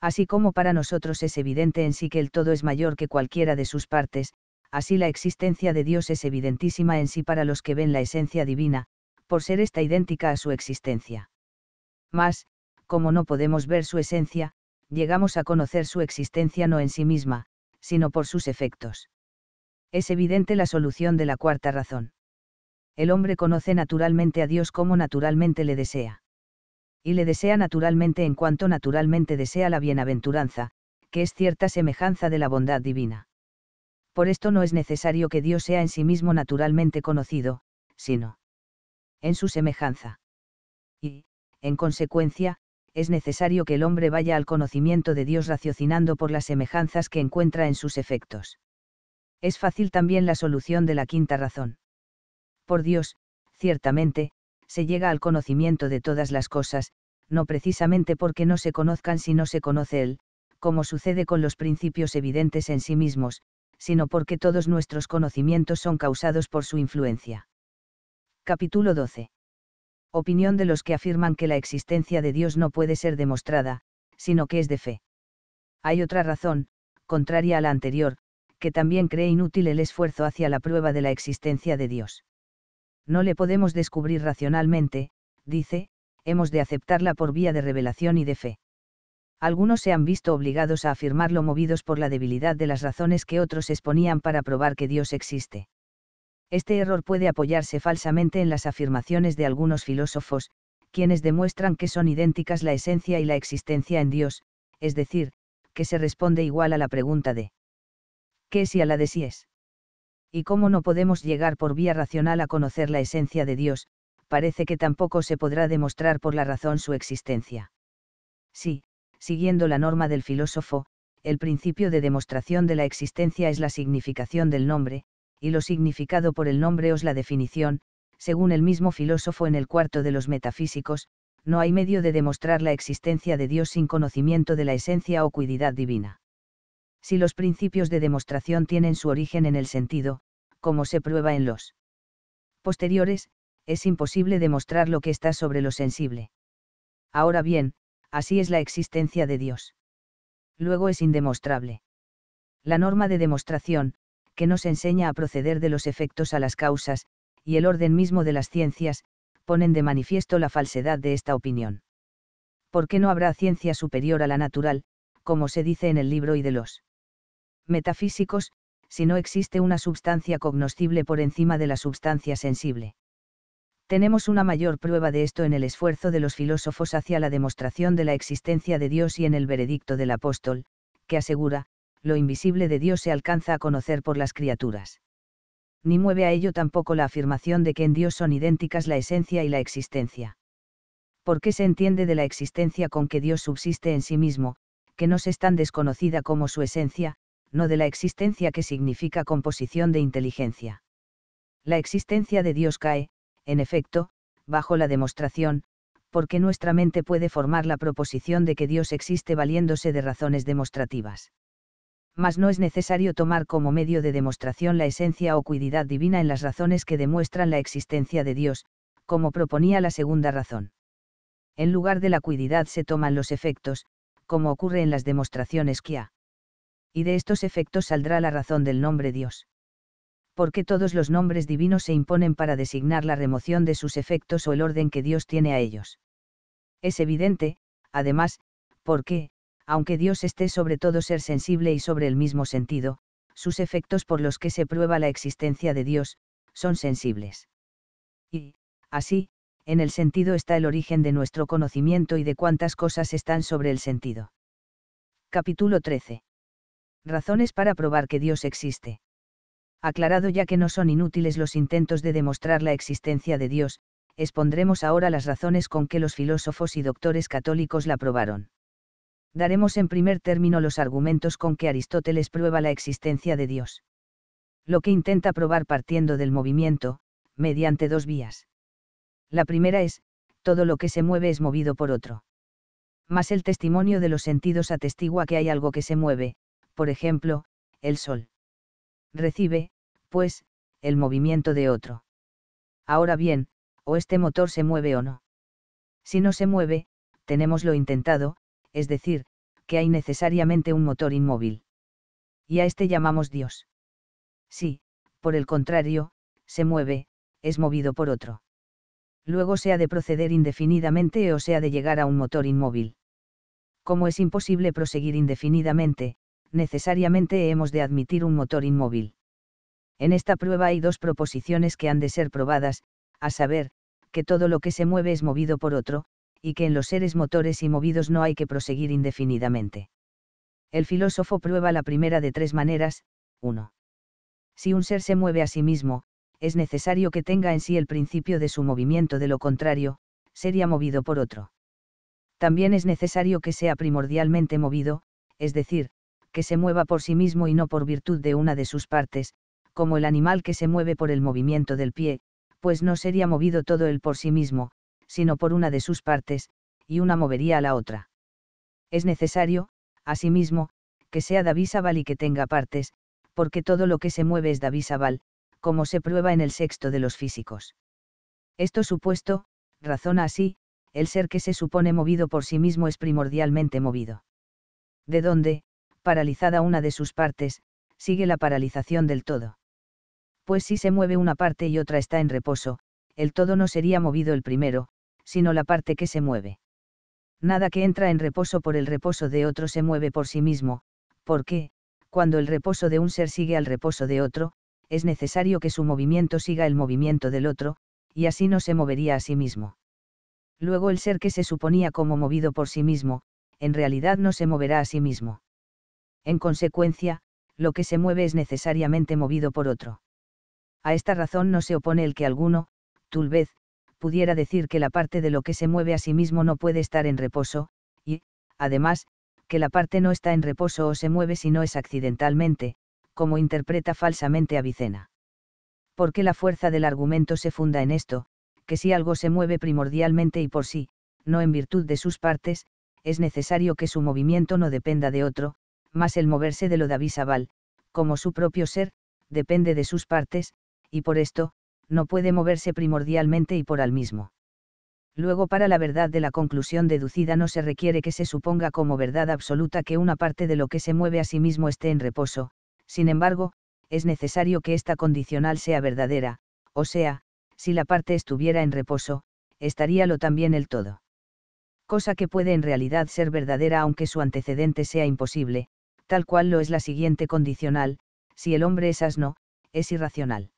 Así como para nosotros es evidente en sí que el todo es mayor que cualquiera de sus partes, así la existencia de Dios es evidentísima en sí para los que ven la esencia divina, por ser esta idéntica a su existencia. Mas, como no podemos ver su esencia, llegamos a conocer su existencia no en sí misma, sino por sus efectos. Es evidente la solución de la cuarta razón. El hombre conoce naturalmente a Dios como naturalmente le desea. Y le desea naturalmente en cuanto naturalmente desea la bienaventuranza, que es cierta semejanza de la bondad divina. Por esto no es necesario que Dios sea en sí mismo naturalmente conocido, sino en su semejanza. Y, en consecuencia, es necesario que el hombre vaya al conocimiento de Dios raciocinando por las semejanzas que encuentra en sus efectos. Es fácil también la solución de la quinta razón. Por Dios, ciertamente, se llega al conocimiento de todas las cosas, no precisamente porque no se conozcan si no se conoce Él, como sucede con los principios evidentes en sí mismos, sino porque todos nuestros conocimientos son causados por su influencia. Capítulo 12 opinión de los que afirman que la existencia de Dios no puede ser demostrada, sino que es de fe. Hay otra razón, contraria a la anterior, que también cree inútil el esfuerzo hacia la prueba de la existencia de Dios. No le podemos descubrir racionalmente, dice, hemos de aceptarla por vía de revelación y de fe. Algunos se han visto obligados a afirmarlo movidos por la debilidad de las razones que otros exponían para probar que Dios existe. Este error puede apoyarse falsamente en las afirmaciones de algunos filósofos, quienes demuestran que son idénticas la esencia y la existencia en Dios, es decir, que se responde igual a la pregunta de ¿qué es a la de si es? Y como no podemos llegar por vía racional a conocer la esencia de Dios, parece que tampoco se podrá demostrar por la razón su existencia. Sí, siguiendo la norma del filósofo, el principio de demostración de la existencia es la significación del nombre, y lo significado por el nombre os la definición, según el mismo filósofo en el cuarto de los metafísicos, no hay medio de demostrar la existencia de Dios sin conocimiento de la esencia o cuidad divina. Si los principios de demostración tienen su origen en el sentido, como se prueba en los posteriores, es imposible demostrar lo que está sobre lo sensible. Ahora bien, así es la existencia de Dios. Luego es indemostrable. La norma de demostración, que nos enseña a proceder de los efectos a las causas, y el orden mismo de las ciencias, ponen de manifiesto la falsedad de esta opinión. ¿Por qué no habrá ciencia superior a la natural, como se dice en el libro y de los metafísicos, si no existe una substancia cognoscible por encima de la substancia sensible? Tenemos una mayor prueba de esto en el esfuerzo de los filósofos hacia la demostración de la existencia de Dios y en el veredicto del apóstol, que asegura, lo invisible de Dios se alcanza a conocer por las criaturas. Ni mueve a ello tampoco la afirmación de que en Dios son idénticas la esencia y la existencia. ¿Por qué se entiende de la existencia con que Dios subsiste en sí mismo, que no es tan desconocida como su esencia, no de la existencia que significa composición de inteligencia. La existencia de Dios cae, en efecto, bajo la demostración, porque nuestra mente puede formar la proposición de que Dios existe valiéndose de razones demostrativas mas no es necesario tomar como medio de demostración la esencia o cuididad divina en las razones que demuestran la existencia de Dios, como proponía la segunda razón. En lugar de la cuididad se toman los efectos, como ocurre en las demostraciones que ha. Y de estos efectos saldrá la razón del nombre Dios. Porque todos los nombres divinos se imponen para designar la remoción de sus efectos o el orden que Dios tiene a ellos. Es evidente, además, por qué, aunque Dios esté sobre todo ser sensible y sobre el mismo sentido, sus efectos por los que se prueba la existencia de Dios, son sensibles. Y, así, en el sentido está el origen de nuestro conocimiento y de cuántas cosas están sobre el sentido. Capítulo 13. Razones para probar que Dios existe. Aclarado ya que no son inútiles los intentos de demostrar la existencia de Dios, expondremos ahora las razones con que los filósofos y doctores católicos la probaron daremos en primer término los argumentos con que Aristóteles prueba la existencia de Dios. Lo que intenta probar partiendo del movimiento, mediante dos vías. La primera es, todo lo que se mueve es movido por otro. Mas el testimonio de los sentidos atestigua que hay algo que se mueve, por ejemplo, el sol. Recibe, pues, el movimiento de otro. Ahora bien, o este motor se mueve o no. Si no se mueve, tenemos lo intentado, es decir, que hay necesariamente un motor inmóvil. Y a este llamamos Dios. Si, por el contrario, se mueve, es movido por otro. Luego se ha de proceder indefinidamente o sea de llegar a un motor inmóvil. Como es imposible proseguir indefinidamente, necesariamente hemos de admitir un motor inmóvil. En esta prueba hay dos proposiciones que han de ser probadas, a saber, que todo lo que se mueve es movido por otro, y que en los seres motores y movidos no hay que proseguir indefinidamente. El filósofo prueba la primera de tres maneras, 1. Si un ser se mueve a sí mismo, es necesario que tenga en sí el principio de su movimiento, de lo contrario, sería movido por otro. También es necesario que sea primordialmente movido, es decir, que se mueva por sí mismo y no por virtud de una de sus partes, como el animal que se mueve por el movimiento del pie, pues no sería movido todo él por sí mismo, sino por una de sus partes, y una movería a la otra. Es necesario, asimismo, que sea Davisabal y que tenga partes, porque todo lo que se mueve es Davisabal, como se prueba en el sexto de los físicos. Esto supuesto, razona así, el ser que se supone movido por sí mismo es primordialmente movido. De donde, paralizada una de sus partes, sigue la paralización del todo. Pues si se mueve una parte y otra está en reposo, el todo no sería movido el primero, sino la parte que se mueve. Nada que entra en reposo por el reposo de otro se mueve por sí mismo, porque, cuando el reposo de un ser sigue al reposo de otro, es necesario que su movimiento siga el movimiento del otro, y así no se movería a sí mismo. Luego el ser que se suponía como movido por sí mismo, en realidad no se moverá a sí mismo. En consecuencia, lo que se mueve es necesariamente movido por otro. A esta razón no se opone el que alguno, tal pudiera decir que la parte de lo que se mueve a sí mismo no puede estar en reposo, y, además, que la parte no está en reposo o se mueve si no es accidentalmente, como interpreta falsamente Avicena. Porque la fuerza del argumento se funda en esto, que si algo se mueve primordialmente y por sí, no en virtud de sus partes, es necesario que su movimiento no dependa de otro, más el moverse de lo de Avisaval, como su propio ser, depende de sus partes, y por esto, no puede moverse primordialmente y por al mismo. Luego para la verdad de la conclusión deducida no se requiere que se suponga como verdad absoluta que una parte de lo que se mueve a sí mismo esté en reposo, sin embargo, es necesario que esta condicional sea verdadera, o sea, si la parte estuviera en reposo, estaría lo también el todo. Cosa que puede en realidad ser verdadera aunque su antecedente sea imposible, tal cual lo es la siguiente condicional, si el hombre es asno, es irracional.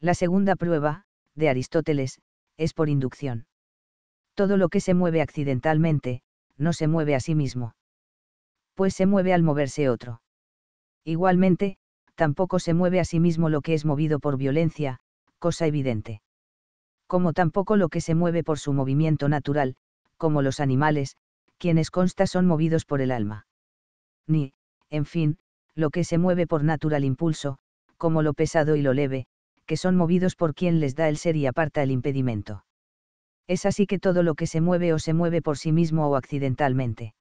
La segunda prueba, de Aristóteles, es por inducción. Todo lo que se mueve accidentalmente, no se mueve a sí mismo. Pues se mueve al moverse otro. Igualmente, tampoco se mueve a sí mismo lo que es movido por violencia, cosa evidente. Como tampoco lo que se mueve por su movimiento natural, como los animales, quienes consta son movidos por el alma. Ni, en fin, lo que se mueve por natural impulso, como lo pesado y lo leve, que son movidos por quien les da el ser y aparta el impedimento. Es así que todo lo que se mueve o se mueve por sí mismo o accidentalmente.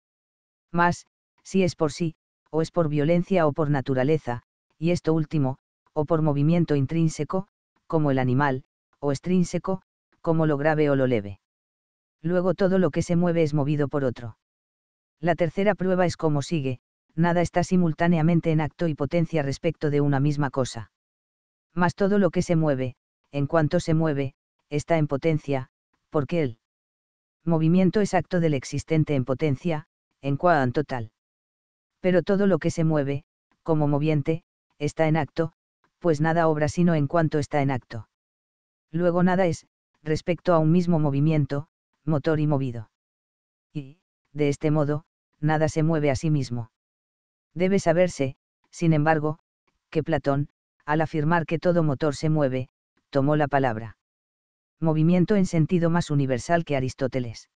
Más, si es por sí, o es por violencia o por naturaleza, y esto último, o por movimiento intrínseco, como el animal, o extrínseco, como lo grave o lo leve. Luego todo lo que se mueve es movido por otro. La tercera prueba es como sigue, nada está simultáneamente en acto y potencia respecto de una misma cosa. Mas todo lo que se mueve, en cuanto se mueve, está en potencia, porque el movimiento es acto del existente en potencia, en cuanto tal. Pero todo lo que se mueve, como moviente, está en acto, pues nada obra sino en cuanto está en acto. Luego nada es, respecto a un mismo movimiento, motor y movido. Y, de este modo, nada se mueve a sí mismo. Debe saberse, sin embargo, que Platón, al afirmar que todo motor se mueve, tomó la palabra. Movimiento en sentido más universal que Aristóteles.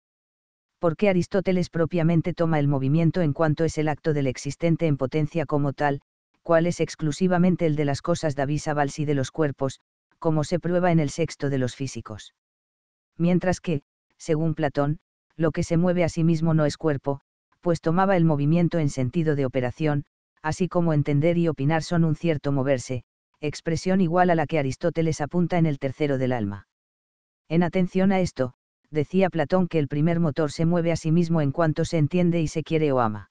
Porque Aristóteles propiamente toma el movimiento en cuanto es el acto del existente en potencia como tal, cual es exclusivamente el de las cosas Davis y de los cuerpos, como se prueba en el sexto de los físicos. Mientras que, según Platón, lo que se mueve a sí mismo no es cuerpo, pues tomaba el movimiento en sentido de operación, así como entender y opinar son un cierto moverse, expresión igual a la que Aristóteles apunta en el tercero del alma. En atención a esto, decía Platón que el primer motor se mueve a sí mismo en cuanto se entiende y se quiere o ama.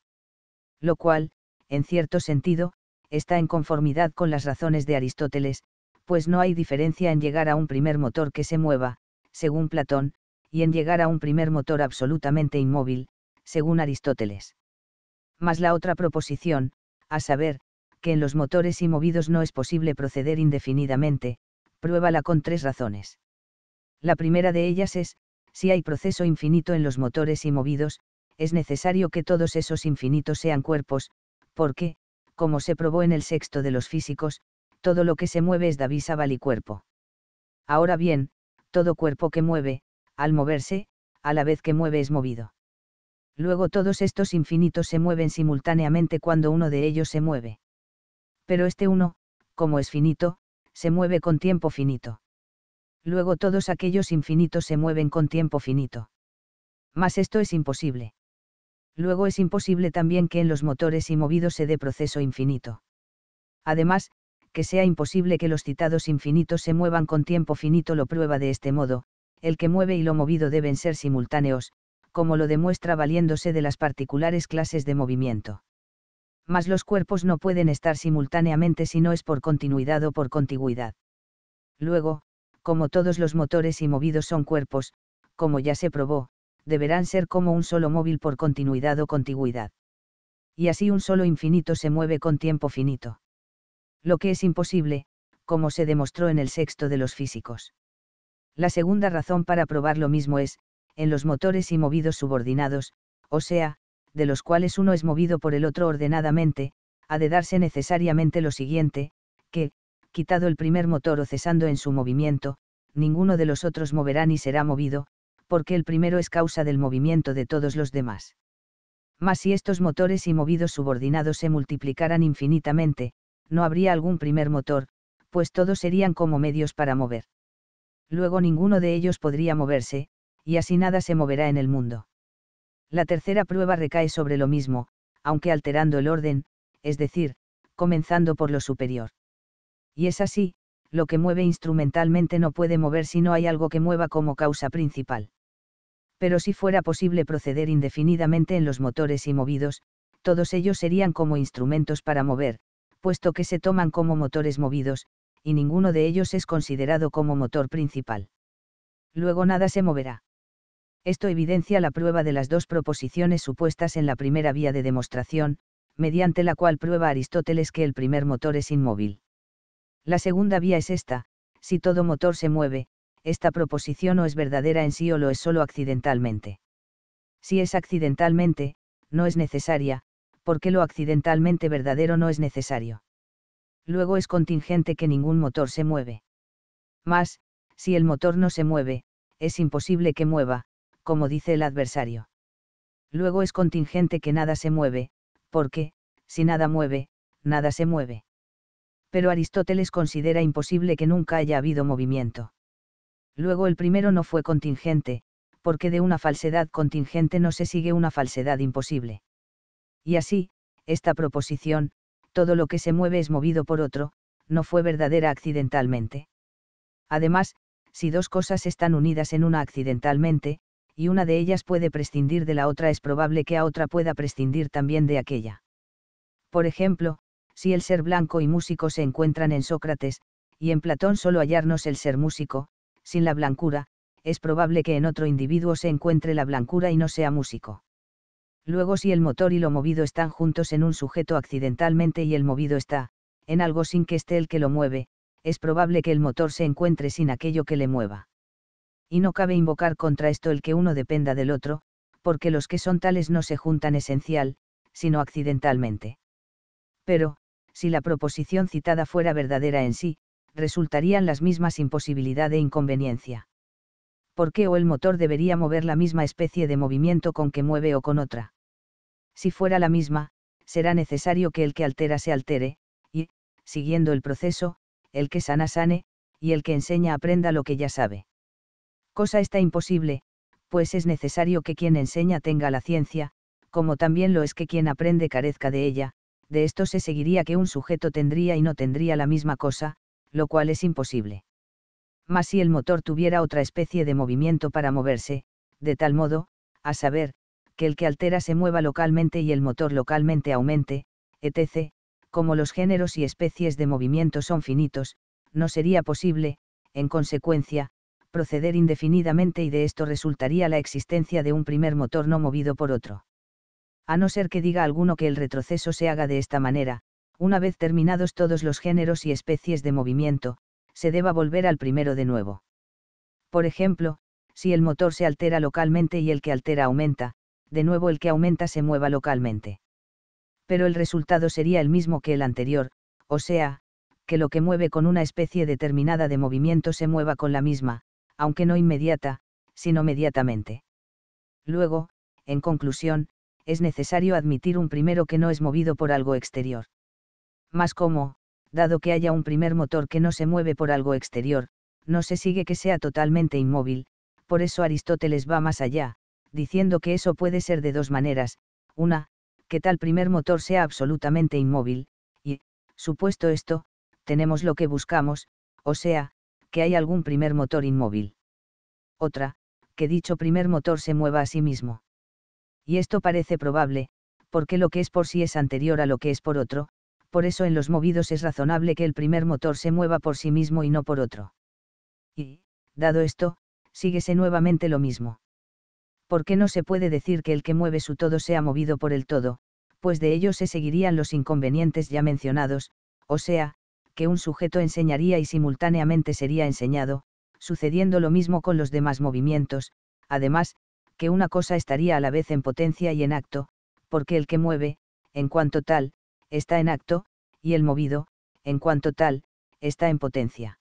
Lo cual, en cierto sentido, está en conformidad con las razones de Aristóteles, pues no hay diferencia en llegar a un primer motor que se mueva, según Platón, y en llegar a un primer motor absolutamente inmóvil, según Aristóteles. Mas la otra proposición, a saber, que en los motores y movidos no es posible proceder indefinidamente, pruébala con tres razones. La primera de ellas es, si hay proceso infinito en los motores y movidos, es necesario que todos esos infinitos sean cuerpos, porque, como se probó en el sexto de los físicos, todo lo que se mueve es davisabal y cuerpo. Ahora bien, todo cuerpo que mueve, al moverse, a la vez que mueve es movido. Luego todos estos infinitos se mueven simultáneamente cuando uno de ellos se mueve pero este uno, como es finito, se mueve con tiempo finito. Luego todos aquellos infinitos se mueven con tiempo finito. Mas esto es imposible. Luego es imposible también que en los motores y movidos se dé proceso infinito. Además, que sea imposible que los citados infinitos se muevan con tiempo finito lo prueba de este modo, el que mueve y lo movido deben ser simultáneos, como lo demuestra valiéndose de las particulares clases de movimiento mas los cuerpos no pueden estar simultáneamente si no es por continuidad o por contigüidad. Luego, como todos los motores y movidos son cuerpos, como ya se probó, deberán ser como un solo móvil por continuidad o contigüidad. Y así un solo infinito se mueve con tiempo finito. Lo que es imposible, como se demostró en el sexto de los físicos. La segunda razón para probar lo mismo es, en los motores y movidos subordinados, o sea, de los cuales uno es movido por el otro ordenadamente, ha de darse necesariamente lo siguiente, que, quitado el primer motor o cesando en su movimiento, ninguno de los otros moverá ni será movido, porque el primero es causa del movimiento de todos los demás. Mas si estos motores y movidos subordinados se multiplicaran infinitamente, no habría algún primer motor, pues todos serían como medios para mover. Luego ninguno de ellos podría moverse, y así nada se moverá en el mundo. La tercera prueba recae sobre lo mismo, aunque alterando el orden, es decir, comenzando por lo superior. Y es así, lo que mueve instrumentalmente no puede mover si no hay algo que mueva como causa principal. Pero si fuera posible proceder indefinidamente en los motores y movidos, todos ellos serían como instrumentos para mover, puesto que se toman como motores movidos, y ninguno de ellos es considerado como motor principal. Luego nada se moverá. Esto evidencia la prueba de las dos proposiciones supuestas en la primera vía de demostración, mediante la cual prueba Aristóteles que el primer motor es inmóvil. La segunda vía es esta, si todo motor se mueve, esta proposición o es verdadera en sí o lo es solo accidentalmente. Si es accidentalmente, no es necesaria, porque lo accidentalmente verdadero no es necesario. Luego es contingente que ningún motor se mueve. Más, si el motor no se mueve, es imposible que mueva, como dice el adversario. Luego es contingente que nada se mueve, porque, si nada mueve, nada se mueve. Pero Aristóteles considera imposible que nunca haya habido movimiento. Luego el primero no fue contingente, porque de una falsedad contingente no se sigue una falsedad imposible. Y así, esta proposición, todo lo que se mueve es movido por otro, no fue verdadera accidentalmente. Además, si dos cosas están unidas en una accidentalmente, y una de ellas puede prescindir de la otra es probable que a otra pueda prescindir también de aquella. Por ejemplo, si el ser blanco y músico se encuentran en Sócrates, y en Platón solo hallarnos el ser músico, sin la blancura, es probable que en otro individuo se encuentre la blancura y no sea músico. Luego si el motor y lo movido están juntos en un sujeto accidentalmente y el movido está, en algo sin que esté el que lo mueve, es probable que el motor se encuentre sin aquello que le mueva y no cabe invocar contra esto el que uno dependa del otro, porque los que son tales no se juntan esencial, sino accidentalmente. Pero, si la proposición citada fuera verdadera en sí, resultarían las mismas imposibilidad e inconveniencia. ¿Por qué o el motor debería mover la misma especie de movimiento con que mueve o con otra? Si fuera la misma, será necesario que el que altera se altere, y, siguiendo el proceso, el que sana sane, y el que enseña aprenda lo que ya sabe. Cosa está imposible, pues es necesario que quien enseña tenga la ciencia, como también lo es que quien aprende carezca de ella, de esto se seguiría que un sujeto tendría y no tendría la misma cosa, lo cual es imposible. Mas si el motor tuviera otra especie de movimiento para moverse, de tal modo, a saber, que el que altera se mueva localmente y el motor localmente aumente, etc., como los géneros y especies de movimiento son finitos, no sería posible, en consecuencia, proceder indefinidamente y de esto resultaría la existencia de un primer motor no movido por otro. A no ser que diga alguno que el retroceso se haga de esta manera, una vez terminados todos los géneros y especies de movimiento, se deba volver al primero de nuevo. Por ejemplo, si el motor se altera localmente y el que altera aumenta, de nuevo el que aumenta se mueva localmente. Pero el resultado sería el mismo que el anterior, o sea, que lo que mueve con una especie determinada de movimiento se mueva con la misma, aunque no inmediata, sino mediatamente. Luego, en conclusión, es necesario admitir un primero que no es movido por algo exterior. Más como, dado que haya un primer motor que no se mueve por algo exterior, no se sigue que sea totalmente inmóvil, por eso Aristóteles va más allá, diciendo que eso puede ser de dos maneras, una, que tal primer motor sea absolutamente inmóvil, y, supuesto esto, tenemos lo que buscamos, o sea, que hay algún primer motor inmóvil. Otra, que dicho primer motor se mueva a sí mismo. Y esto parece probable, porque lo que es por sí es anterior a lo que es por otro, por eso en los movidos es razonable que el primer motor se mueva por sí mismo y no por otro. Y, dado esto, síguese nuevamente lo mismo. ¿Por qué no se puede decir que el que mueve su todo sea movido por el todo, pues de ello se seguirían los inconvenientes ya mencionados, o sea, que un sujeto enseñaría y simultáneamente sería enseñado, sucediendo lo mismo con los demás movimientos, además, que una cosa estaría a la vez en potencia y en acto, porque el que mueve, en cuanto tal, está en acto, y el movido, en cuanto tal, está en potencia.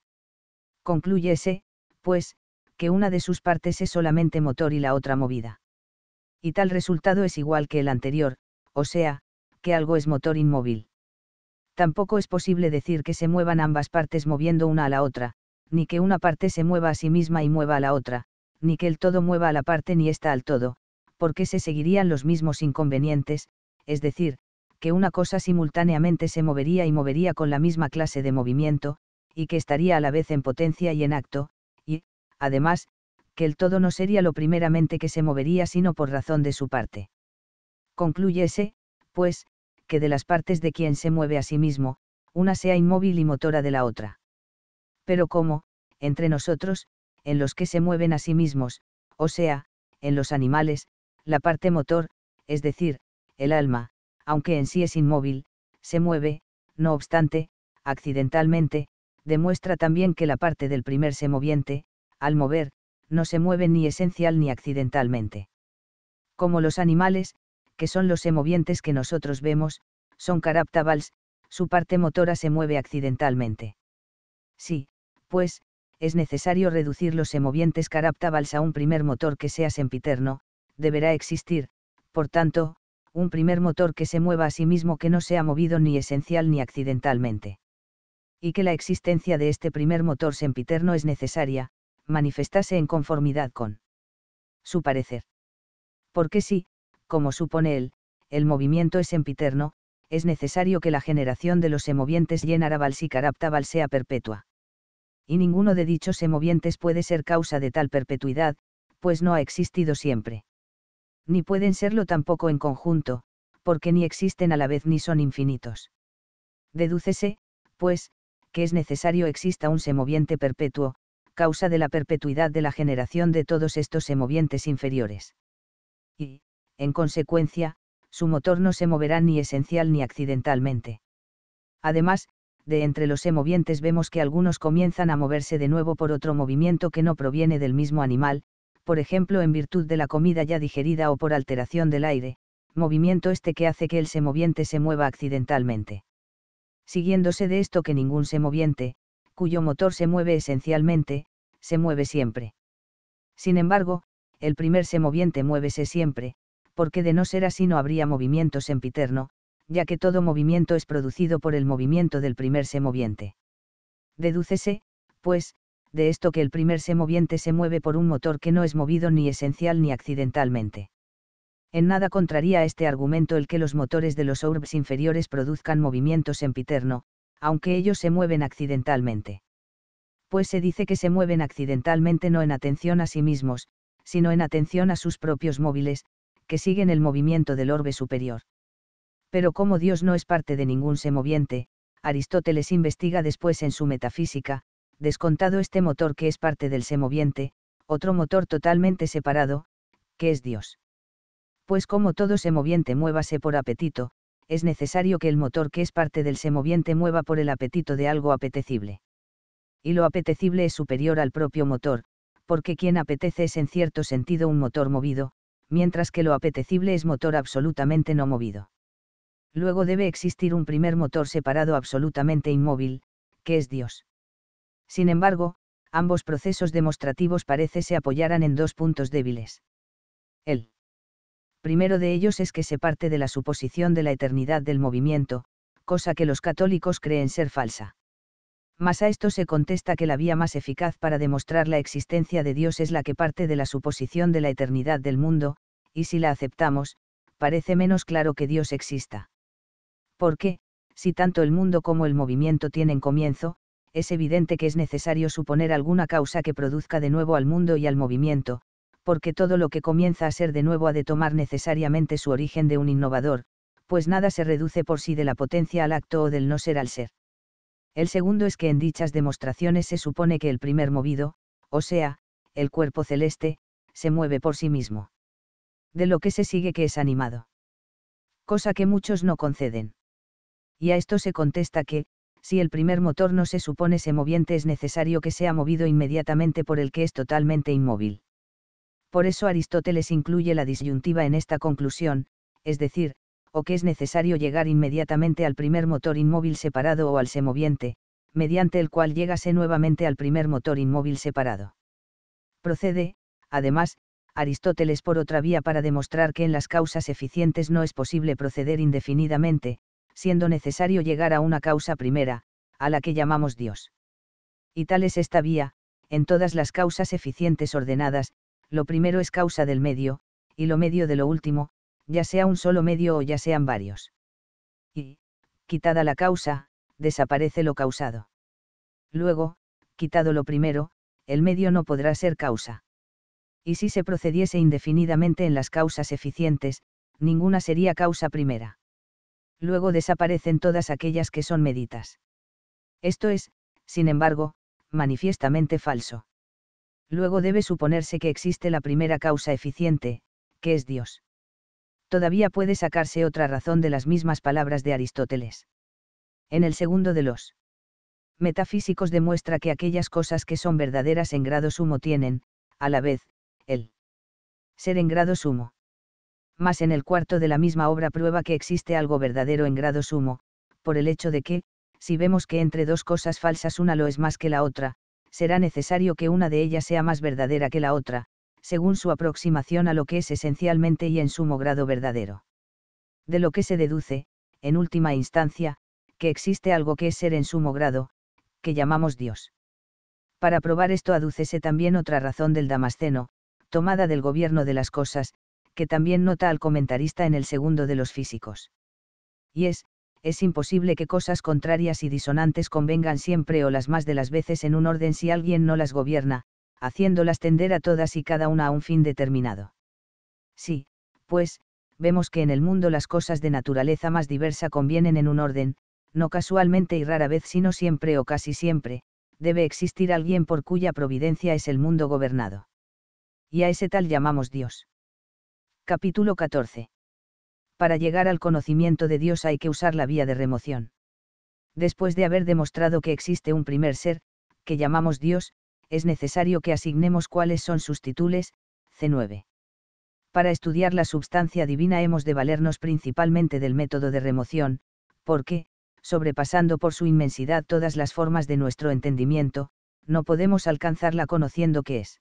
Concluyese, pues, que una de sus partes es solamente motor y la otra movida. Y tal resultado es igual que el anterior, o sea, que algo es motor inmóvil tampoco es posible decir que se muevan ambas partes moviendo una a la otra, ni que una parte se mueva a sí misma y mueva a la otra, ni que el todo mueva a la parte ni está al todo, porque se seguirían los mismos inconvenientes, es decir, que una cosa simultáneamente se movería y movería con la misma clase de movimiento, y que estaría a la vez en potencia y en acto, y, además, que el todo no sería lo primeramente que se movería sino por razón de su parte. Concluyese, pues, que de las partes de quien se mueve a sí mismo, una sea inmóvil y motora de la otra. Pero como, entre nosotros, en los que se mueven a sí mismos, o sea, en los animales, la parte motor, es decir, el alma, aunque en sí es inmóvil, se mueve, no obstante, accidentalmente, demuestra también que la parte del primer se moviente, al mover, no se mueve ni esencial ni accidentalmente. Como los animales, que son los emovientes que nosotros vemos, son caraptabals, su parte motora se mueve accidentalmente. Sí, pues, es necesario reducir los emovientes caraptabals a un primer motor que sea sempiterno, deberá existir, por tanto, un primer motor que se mueva a sí mismo que no sea movido ni esencial ni accidentalmente. Y que la existencia de este primer motor sempiterno es necesaria, manifestase en conformidad con su parecer. Porque si, como supone él, el movimiento es sempiterno, es necesario que la generación de los semovientes Yenarabals si Caraptabal sea perpetua. Y ninguno de dichos semovientes puede ser causa de tal perpetuidad, pues no ha existido siempre. Ni pueden serlo tampoco en conjunto, porque ni existen a la vez ni son infinitos. Dedúcese, pues, que es necesario exista un semoviente perpetuo, causa de la perpetuidad de la generación de todos estos semovientes inferiores. Y, en consecuencia, su motor no se moverá ni esencial ni accidentalmente. Además, de entre los semovientes vemos que algunos comienzan a moverse de nuevo por otro movimiento que no proviene del mismo animal, por ejemplo en virtud de la comida ya digerida o por alteración del aire, movimiento este que hace que el semoviente se mueva accidentalmente. Siguiéndose de esto que ningún semoviente, cuyo motor se mueve esencialmente, se mueve siempre. Sin embargo, el primer semoviente muévese siempre, porque de no ser así no habría movimiento sempiterno, ya que todo movimiento es producido por el movimiento del primer semoviente. Dedúcese, pues, de esto que el primer semoviente se mueve por un motor que no es movido ni esencial ni accidentalmente. En nada contraría este argumento el que los motores de los orbs inferiores produzcan movimiento sempiterno, aunque ellos se mueven accidentalmente. Pues se dice que se mueven accidentalmente no en atención a sí mismos, sino en atención a sus propios móviles, que siguen el movimiento del orbe superior. Pero como Dios no es parte de ningún semoviente, Aristóteles investiga después en su metafísica, descontado este motor que es parte del semoviente, otro motor totalmente separado, que es Dios. Pues como todo semoviente muévase por apetito, es necesario que el motor que es parte del semoviente mueva por el apetito de algo apetecible. Y lo apetecible es superior al propio motor, porque quien apetece es en cierto sentido un motor movido, mientras que lo apetecible es motor absolutamente no movido. Luego debe existir un primer motor separado absolutamente inmóvil, que es Dios. Sin embargo, ambos procesos demostrativos parece se apoyaran en dos puntos débiles. El primero de ellos es que se parte de la suposición de la eternidad del movimiento, cosa que los católicos creen ser falsa mas a esto se contesta que la vía más eficaz para demostrar la existencia de Dios es la que parte de la suposición de la eternidad del mundo, y si la aceptamos, parece menos claro que Dios exista. Porque, si tanto el mundo como el movimiento tienen comienzo, es evidente que es necesario suponer alguna causa que produzca de nuevo al mundo y al movimiento, porque todo lo que comienza a ser de nuevo ha de tomar necesariamente su origen de un innovador, pues nada se reduce por sí de la potencia al acto o del no ser al ser. El segundo es que en dichas demostraciones se supone que el primer movido, o sea, el cuerpo celeste, se mueve por sí mismo. De lo que se sigue que es animado. Cosa que muchos no conceden. Y a esto se contesta que, si el primer motor no se supone se moviente es necesario que sea movido inmediatamente por el que es totalmente inmóvil. Por eso Aristóteles incluye la disyuntiva en esta conclusión, es decir, o que es necesario llegar inmediatamente al primer motor inmóvil separado o al semoviente, mediante el cual llegase nuevamente al primer motor inmóvil separado. Procede, además, Aristóteles por otra vía para demostrar que en las causas eficientes no es posible proceder indefinidamente, siendo necesario llegar a una causa primera, a la que llamamos Dios. Y tal es esta vía, en todas las causas eficientes ordenadas, lo primero es causa del medio, y lo medio de lo último, ya sea un solo medio o ya sean varios. Y, quitada la causa, desaparece lo causado. Luego, quitado lo primero, el medio no podrá ser causa. Y si se procediese indefinidamente en las causas eficientes, ninguna sería causa primera. Luego desaparecen todas aquellas que son meditas. Esto es, sin embargo, manifiestamente falso. Luego debe suponerse que existe la primera causa eficiente, que es Dios todavía puede sacarse otra razón de las mismas palabras de Aristóteles. En el segundo de los metafísicos demuestra que aquellas cosas que son verdaderas en grado sumo tienen, a la vez, el ser en grado sumo. Mas en el cuarto de la misma obra prueba que existe algo verdadero en grado sumo, por el hecho de que, si vemos que entre dos cosas falsas una lo es más que la otra, será necesario que una de ellas sea más verdadera que la otra, según su aproximación a lo que es esencialmente y en sumo grado verdadero. De lo que se deduce, en última instancia, que existe algo que es ser en sumo grado, que llamamos Dios. Para probar esto adúcese también otra razón del Damasceno, tomada del gobierno de las cosas, que también nota al comentarista en el segundo de los físicos. Y es, es imposible que cosas contrarias y disonantes convengan siempre o las más de las veces en un orden si alguien no las gobierna, haciéndolas tender a todas y cada una a un fin determinado. Sí, pues, vemos que en el mundo las cosas de naturaleza más diversa convienen en un orden, no casualmente y rara vez sino siempre o casi siempre, debe existir alguien por cuya providencia es el mundo gobernado. Y a ese tal llamamos Dios. Capítulo 14. Para llegar al conocimiento de Dios hay que usar la vía de remoción. Después de haber demostrado que existe un primer ser, que llamamos Dios, es necesario que asignemos cuáles son sus titules, C9. Para estudiar la substancia divina hemos de valernos principalmente del método de remoción, porque, sobrepasando por su inmensidad todas las formas de nuestro entendimiento, no podemos alcanzarla conociendo que es.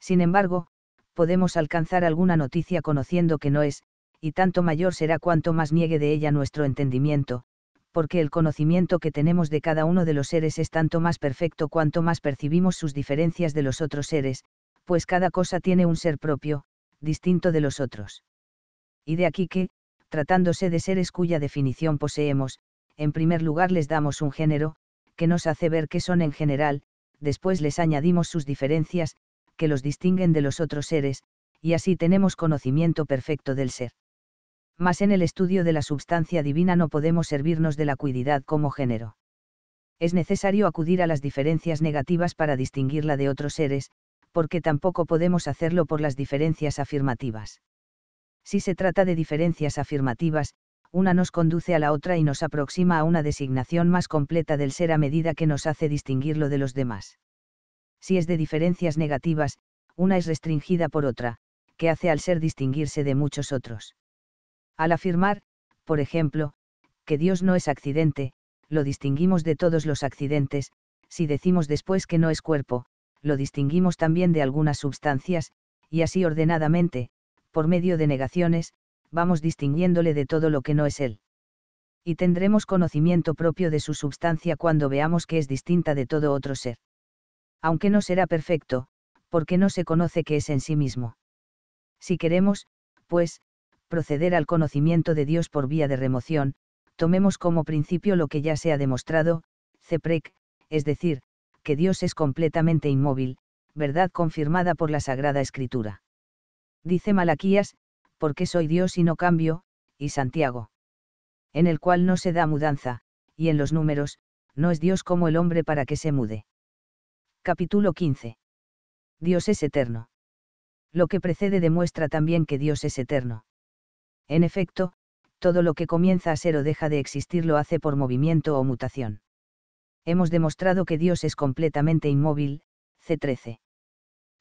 Sin embargo, podemos alcanzar alguna noticia conociendo que no es, y tanto mayor será cuanto más niegue de ella nuestro entendimiento, porque el conocimiento que tenemos de cada uno de los seres es tanto más perfecto cuanto más percibimos sus diferencias de los otros seres, pues cada cosa tiene un ser propio, distinto de los otros. Y de aquí que, tratándose de seres cuya definición poseemos, en primer lugar les damos un género, que nos hace ver que son en general, después les añadimos sus diferencias, que los distinguen de los otros seres, y así tenemos conocimiento perfecto del ser mas en el estudio de la substancia divina no podemos servirnos de la cuididad como género. Es necesario acudir a las diferencias negativas para distinguirla de otros seres, porque tampoco podemos hacerlo por las diferencias afirmativas. Si se trata de diferencias afirmativas, una nos conduce a la otra y nos aproxima a una designación más completa del ser a medida que nos hace distinguirlo de los demás. Si es de diferencias negativas, una es restringida por otra, que hace al ser distinguirse de muchos otros. Al afirmar, por ejemplo, que Dios no es accidente, lo distinguimos de todos los accidentes, si decimos después que no es cuerpo, lo distinguimos también de algunas sustancias, y así ordenadamente, por medio de negaciones, vamos distinguiéndole de todo lo que no es él. Y tendremos conocimiento propio de su sustancia cuando veamos que es distinta de todo otro ser. Aunque no será perfecto, porque no se conoce que es en sí mismo. Si queremos, pues, proceder al conocimiento de Dios por vía de remoción, tomemos como principio lo que ya se ha demostrado, Ceprec, es decir, que Dios es completamente inmóvil, verdad confirmada por la Sagrada Escritura. Dice Malaquías, porque soy Dios y no cambio, y Santiago. En el cual no se da mudanza, y en los números, no es Dios como el hombre para que se mude. Capítulo 15. Dios es eterno. Lo que precede demuestra también que Dios es eterno. En efecto, todo lo que comienza a ser o deja de existir lo hace por movimiento o mutación. Hemos demostrado que Dios es completamente inmóvil, C13.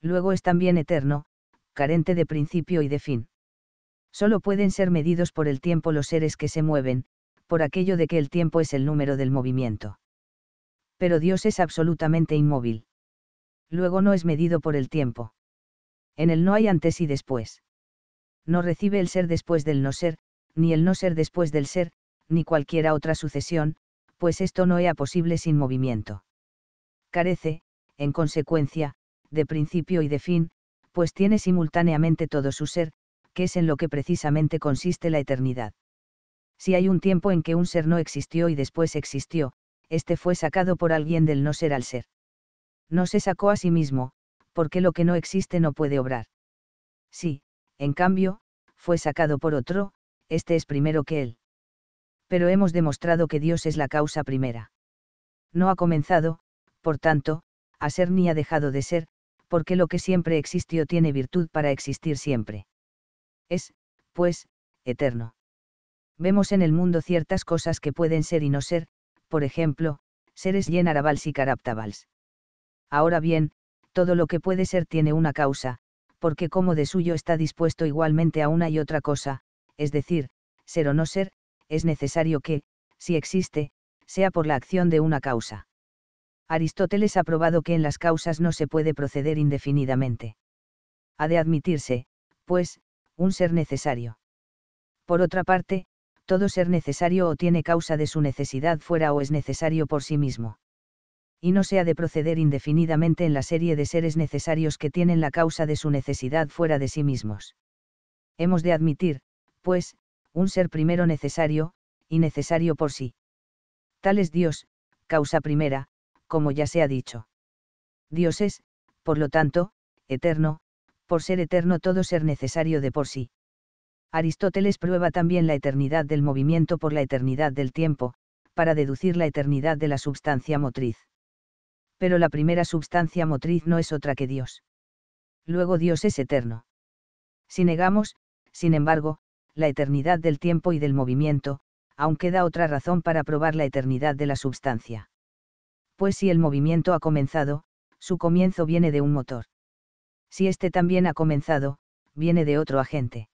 Luego es también eterno, carente de principio y de fin. Solo pueden ser medidos por el tiempo los seres que se mueven, por aquello de que el tiempo es el número del movimiento. Pero Dios es absolutamente inmóvil. Luego no es medido por el tiempo. En él no hay antes y después no recibe el ser después del no ser, ni el no ser después del ser, ni cualquiera otra sucesión, pues esto no era posible sin movimiento. Carece, en consecuencia, de principio y de fin, pues tiene simultáneamente todo su ser, que es en lo que precisamente consiste la eternidad. Si hay un tiempo en que un ser no existió y después existió, este fue sacado por alguien del no ser al ser. No se sacó a sí mismo, porque lo que no existe no puede obrar. Sí, en cambio, fue sacado por otro, este es primero que él. Pero hemos demostrado que Dios es la causa primera. No ha comenzado, por tanto, a ser ni ha dejado de ser, porque lo que siempre existió tiene virtud para existir siempre. Es, pues, eterno. Vemos en el mundo ciertas cosas que pueden ser y no ser, por ejemplo, seres yenarabals y caraptabals. Ahora bien, todo lo que puede ser tiene una causa, porque como de suyo está dispuesto igualmente a una y otra cosa, es decir, ser o no ser, es necesario que, si existe, sea por la acción de una causa. Aristóteles ha probado que en las causas no se puede proceder indefinidamente. Ha de admitirse, pues, un ser necesario. Por otra parte, todo ser necesario o tiene causa de su necesidad fuera o es necesario por sí mismo y no se ha de proceder indefinidamente en la serie de seres necesarios que tienen la causa de su necesidad fuera de sí mismos. Hemos de admitir, pues, un ser primero necesario, y necesario por sí. Tal es Dios, causa primera, como ya se ha dicho. Dios es, por lo tanto, eterno, por ser eterno todo ser necesario de por sí. Aristóteles prueba también la eternidad del movimiento por la eternidad del tiempo, para deducir la eternidad de la substancia motriz pero la primera substancia motriz no es otra que Dios. Luego Dios es eterno. Si negamos, sin embargo, la eternidad del tiempo y del movimiento, aún da otra razón para probar la eternidad de la substancia. Pues si el movimiento ha comenzado, su comienzo viene de un motor. Si éste también ha comenzado, viene de otro agente.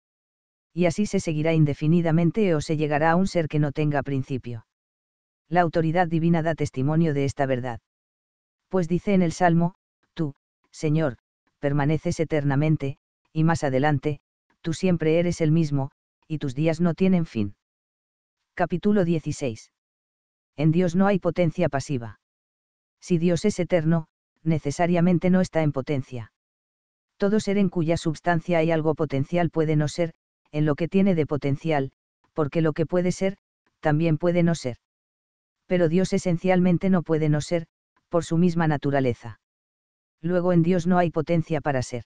Y así se seguirá indefinidamente o se llegará a un ser que no tenga principio. La autoridad divina da testimonio de esta verdad pues dice en el Salmo, Tú, Señor, permaneces eternamente, y más adelante, Tú siempre eres el mismo, y tus días no tienen fin. Capítulo 16. En Dios no hay potencia pasiva. Si Dios es eterno, necesariamente no está en potencia. Todo ser en cuya substancia hay algo potencial puede no ser, en lo que tiene de potencial, porque lo que puede ser, también puede no ser. Pero Dios esencialmente no puede no ser, por su misma naturaleza. Luego en Dios no hay potencia para ser.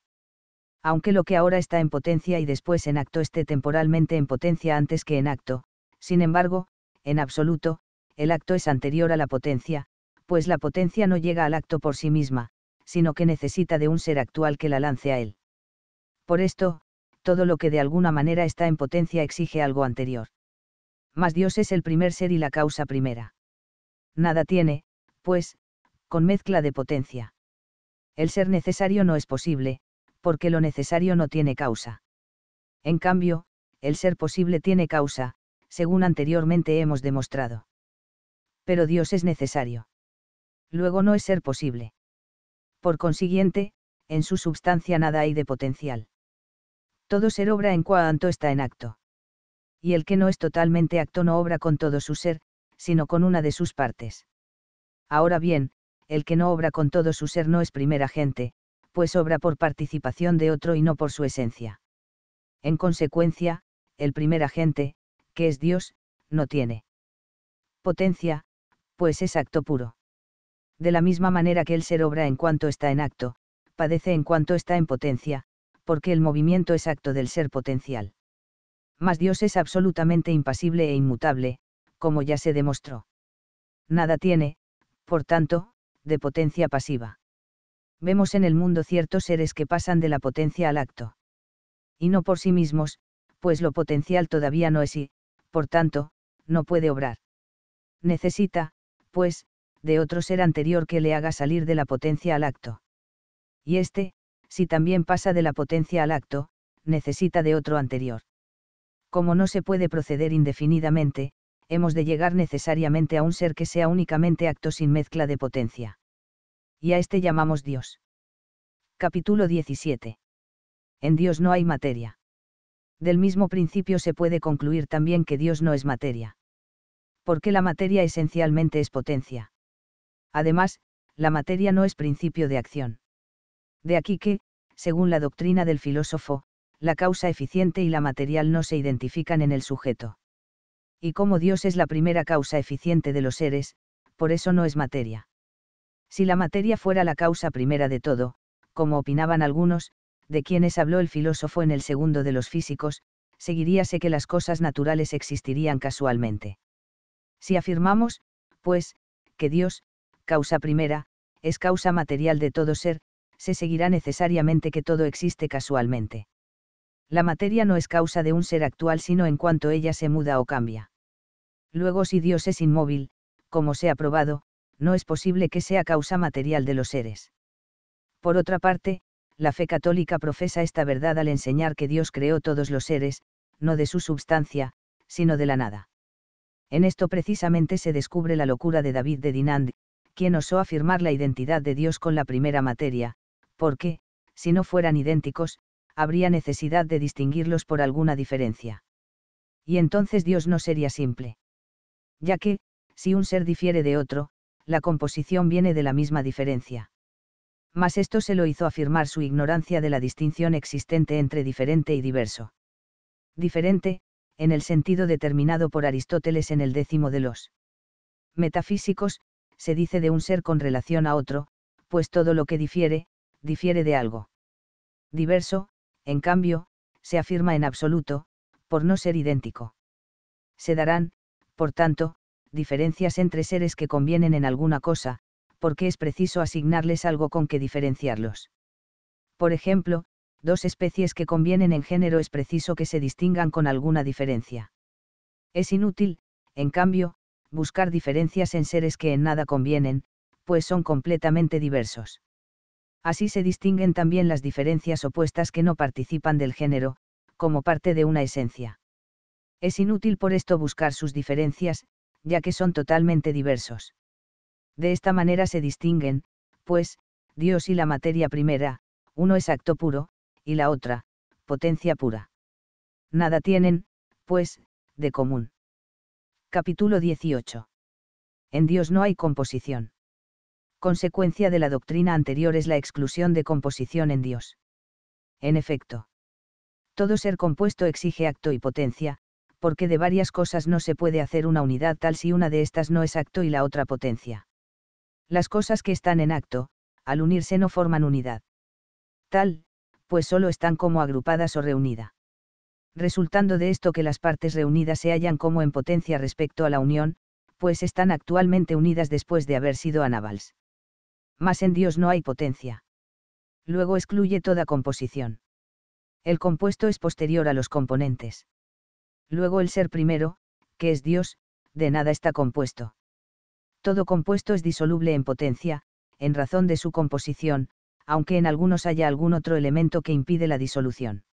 Aunque lo que ahora está en potencia y después en acto esté temporalmente en potencia antes que en acto, sin embargo, en absoluto, el acto es anterior a la potencia, pues la potencia no llega al acto por sí misma, sino que necesita de un ser actual que la lance a él. Por esto, todo lo que de alguna manera está en potencia exige algo anterior. Mas Dios es el primer ser y la causa primera. Nada tiene, pues, con mezcla de potencia. El ser necesario no es posible, porque lo necesario no tiene causa. En cambio, el ser posible tiene causa, según anteriormente hemos demostrado. Pero Dios es necesario. Luego no es ser posible. Por consiguiente, en su substancia nada hay de potencial. Todo ser obra en cuanto está en acto. Y el que no es totalmente acto no obra con todo su ser, sino con una de sus partes. Ahora bien, el que no obra con todo su ser no es primer agente, pues obra por participación de otro y no por su esencia. En consecuencia, el primer agente, que es Dios, no tiene potencia, pues es acto puro. De la misma manera que el ser obra en cuanto está en acto, padece en cuanto está en potencia, porque el movimiento es acto del ser potencial. Mas Dios es absolutamente impasible e inmutable, como ya se demostró. Nada tiene, por tanto, de potencia pasiva. Vemos en el mundo ciertos seres que pasan de la potencia al acto. Y no por sí mismos, pues lo potencial todavía no es y, por tanto, no puede obrar. Necesita, pues, de otro ser anterior que le haga salir de la potencia al acto. Y éste, si también pasa de la potencia al acto, necesita de otro anterior. Como no se puede proceder indefinidamente, hemos de llegar necesariamente a un ser que sea únicamente acto sin mezcla de potencia. Y a este llamamos Dios. Capítulo 17. En Dios no hay materia. Del mismo principio se puede concluir también que Dios no es materia. Porque la materia esencialmente es potencia. Además, la materia no es principio de acción. De aquí que, según la doctrina del filósofo, la causa eficiente y la material no se identifican en el sujeto y como Dios es la primera causa eficiente de los seres, por eso no es materia. Si la materia fuera la causa primera de todo, como opinaban algunos, de quienes habló el filósofo en el segundo de los físicos, seguiríase que las cosas naturales existirían casualmente. Si afirmamos, pues, que Dios, causa primera, es causa material de todo ser, se seguirá necesariamente que todo existe casualmente la materia no es causa de un ser actual sino en cuanto ella se muda o cambia. Luego si Dios es inmóvil, como se ha probado, no es posible que sea causa material de los seres. Por otra parte, la fe católica profesa esta verdad al enseñar que Dios creó todos los seres, no de su substancia, sino de la nada. En esto precisamente se descubre la locura de David de Dinand, quien osó afirmar la identidad de Dios con la primera materia, porque, si no fueran idénticos, habría necesidad de distinguirlos por alguna diferencia. Y entonces Dios no sería simple. Ya que, si un ser difiere de otro, la composición viene de la misma diferencia. Mas esto se lo hizo afirmar su ignorancia de la distinción existente entre diferente y diverso. Diferente, en el sentido determinado por Aristóteles en el décimo de los metafísicos, se dice de un ser con relación a otro, pues todo lo que difiere, difiere de algo. Diverso, en cambio, se afirma en absoluto, por no ser idéntico. Se darán, por tanto, diferencias entre seres que convienen en alguna cosa, porque es preciso asignarles algo con que diferenciarlos. Por ejemplo, dos especies que convienen en género es preciso que se distingan con alguna diferencia. Es inútil, en cambio, buscar diferencias en seres que en nada convienen, pues son completamente diversos. Así se distinguen también las diferencias opuestas que no participan del género, como parte de una esencia. Es inútil por esto buscar sus diferencias, ya que son totalmente diversos. De esta manera se distinguen, pues, Dios y la materia primera, uno es acto puro, y la otra, potencia pura. Nada tienen, pues, de común. Capítulo 18. En Dios no hay composición consecuencia de la doctrina anterior es la exclusión de composición en Dios. En efecto. Todo ser compuesto exige acto y potencia, porque de varias cosas no se puede hacer una unidad tal si una de estas no es acto y la otra potencia. Las cosas que están en acto, al unirse no forman unidad. Tal, pues solo están como agrupadas o reunidas. Resultando de esto que las partes reunidas se hallan como en potencia respecto a la unión, pues están actualmente unidas después de haber sido anabals mas en Dios no hay potencia. Luego excluye toda composición. El compuesto es posterior a los componentes. Luego el ser primero, que es Dios, de nada está compuesto. Todo compuesto es disoluble en potencia, en razón de su composición, aunque en algunos haya algún otro elemento que impide la disolución.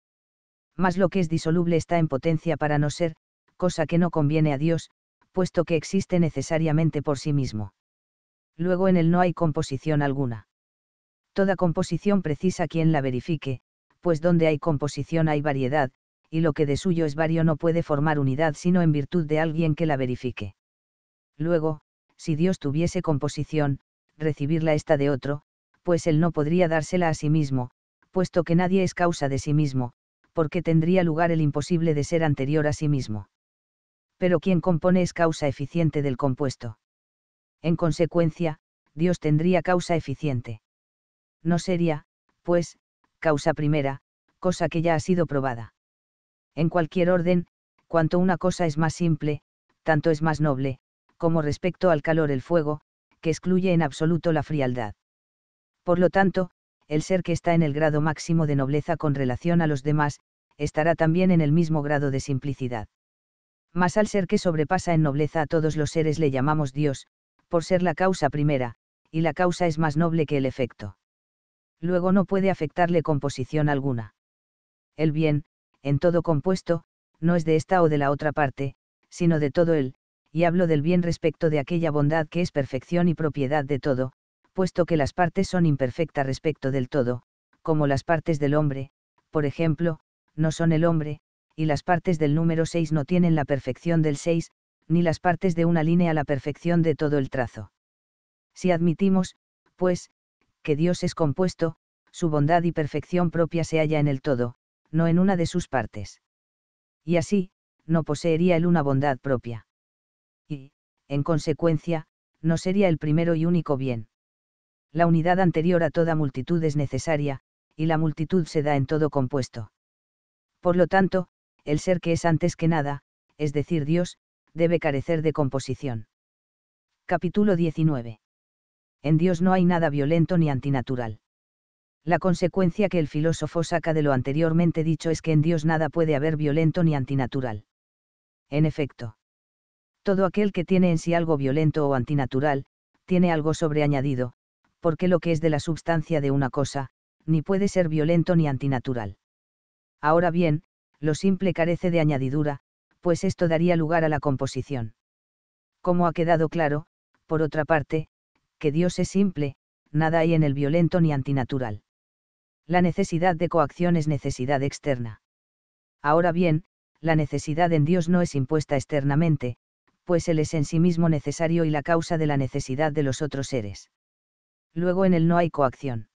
Mas lo que es disoluble está en potencia para no ser, cosa que no conviene a Dios, puesto que existe necesariamente por sí mismo luego en él no hay composición alguna. Toda composición precisa quien la verifique, pues donde hay composición hay variedad, y lo que de suyo es vario no puede formar unidad sino en virtud de alguien que la verifique. Luego, si Dios tuviese composición, recibirla está de otro, pues él no podría dársela a sí mismo, puesto que nadie es causa de sí mismo, porque tendría lugar el imposible de ser anterior a sí mismo. Pero quien compone es causa eficiente del compuesto en consecuencia, Dios tendría causa eficiente. No sería, pues, causa primera, cosa que ya ha sido probada. En cualquier orden, cuanto una cosa es más simple, tanto es más noble, como respecto al calor el fuego, que excluye en absoluto la frialdad. Por lo tanto, el ser que está en el grado máximo de nobleza con relación a los demás, estará también en el mismo grado de simplicidad. Mas al ser que sobrepasa en nobleza a todos los seres le llamamos Dios, por ser la causa primera, y la causa es más noble que el efecto. Luego no puede afectarle composición alguna. El bien, en todo compuesto, no es de esta o de la otra parte, sino de todo él, y hablo del bien respecto de aquella bondad que es perfección y propiedad de todo, puesto que las partes son imperfectas respecto del todo, como las partes del hombre, por ejemplo, no son el hombre, y las partes del número 6 no tienen la perfección del 6, ni las partes de una línea a la perfección de todo el trazo. Si admitimos, pues, que Dios es compuesto, su bondad y perfección propia se halla en el todo, no en una de sus partes. Y así, no poseería él una bondad propia. Y, en consecuencia, no sería el primero y único bien. La unidad anterior a toda multitud es necesaria, y la multitud se da en todo compuesto. Por lo tanto, el ser que es antes que nada, es decir, Dios, debe carecer de composición. Capítulo 19. En Dios no hay nada violento ni antinatural. La consecuencia que el filósofo saca de lo anteriormente dicho es que en Dios nada puede haber violento ni antinatural. En efecto. Todo aquel que tiene en sí algo violento o antinatural, tiene algo sobreañadido, porque lo que es de la substancia de una cosa, ni puede ser violento ni antinatural. Ahora bien, lo simple carece de añadidura, pues esto daría lugar a la composición. Como ha quedado claro, por otra parte, que Dios es simple, nada hay en el violento ni antinatural. La necesidad de coacción es necesidad externa. Ahora bien, la necesidad en Dios no es impuesta externamente, pues Él es en sí mismo necesario y la causa de la necesidad de los otros seres. Luego en Él no hay coacción.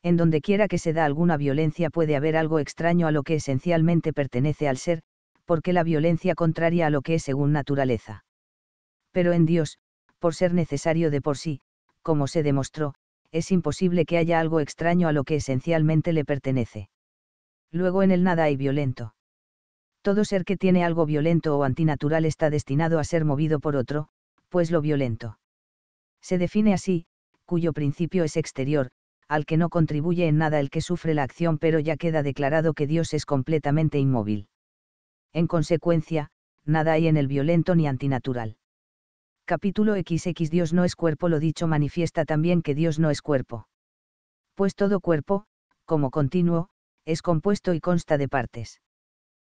En donde quiera que se da alguna violencia puede haber algo extraño a lo que esencialmente pertenece al ser, porque la violencia contraria a lo que es según naturaleza. Pero en Dios, por ser necesario de por sí, como se demostró, es imposible que haya algo extraño a lo que esencialmente le pertenece. Luego en el nada hay violento. Todo ser que tiene algo violento o antinatural está destinado a ser movido por otro, pues lo violento. Se define así, cuyo principio es exterior, al que no contribuye en nada el que sufre la acción, pero ya queda declarado que Dios es completamente inmóvil. En consecuencia, nada hay en el violento ni antinatural. Capítulo XX Dios no es cuerpo Lo dicho manifiesta también que Dios no es cuerpo. Pues todo cuerpo, como continuo, es compuesto y consta de partes.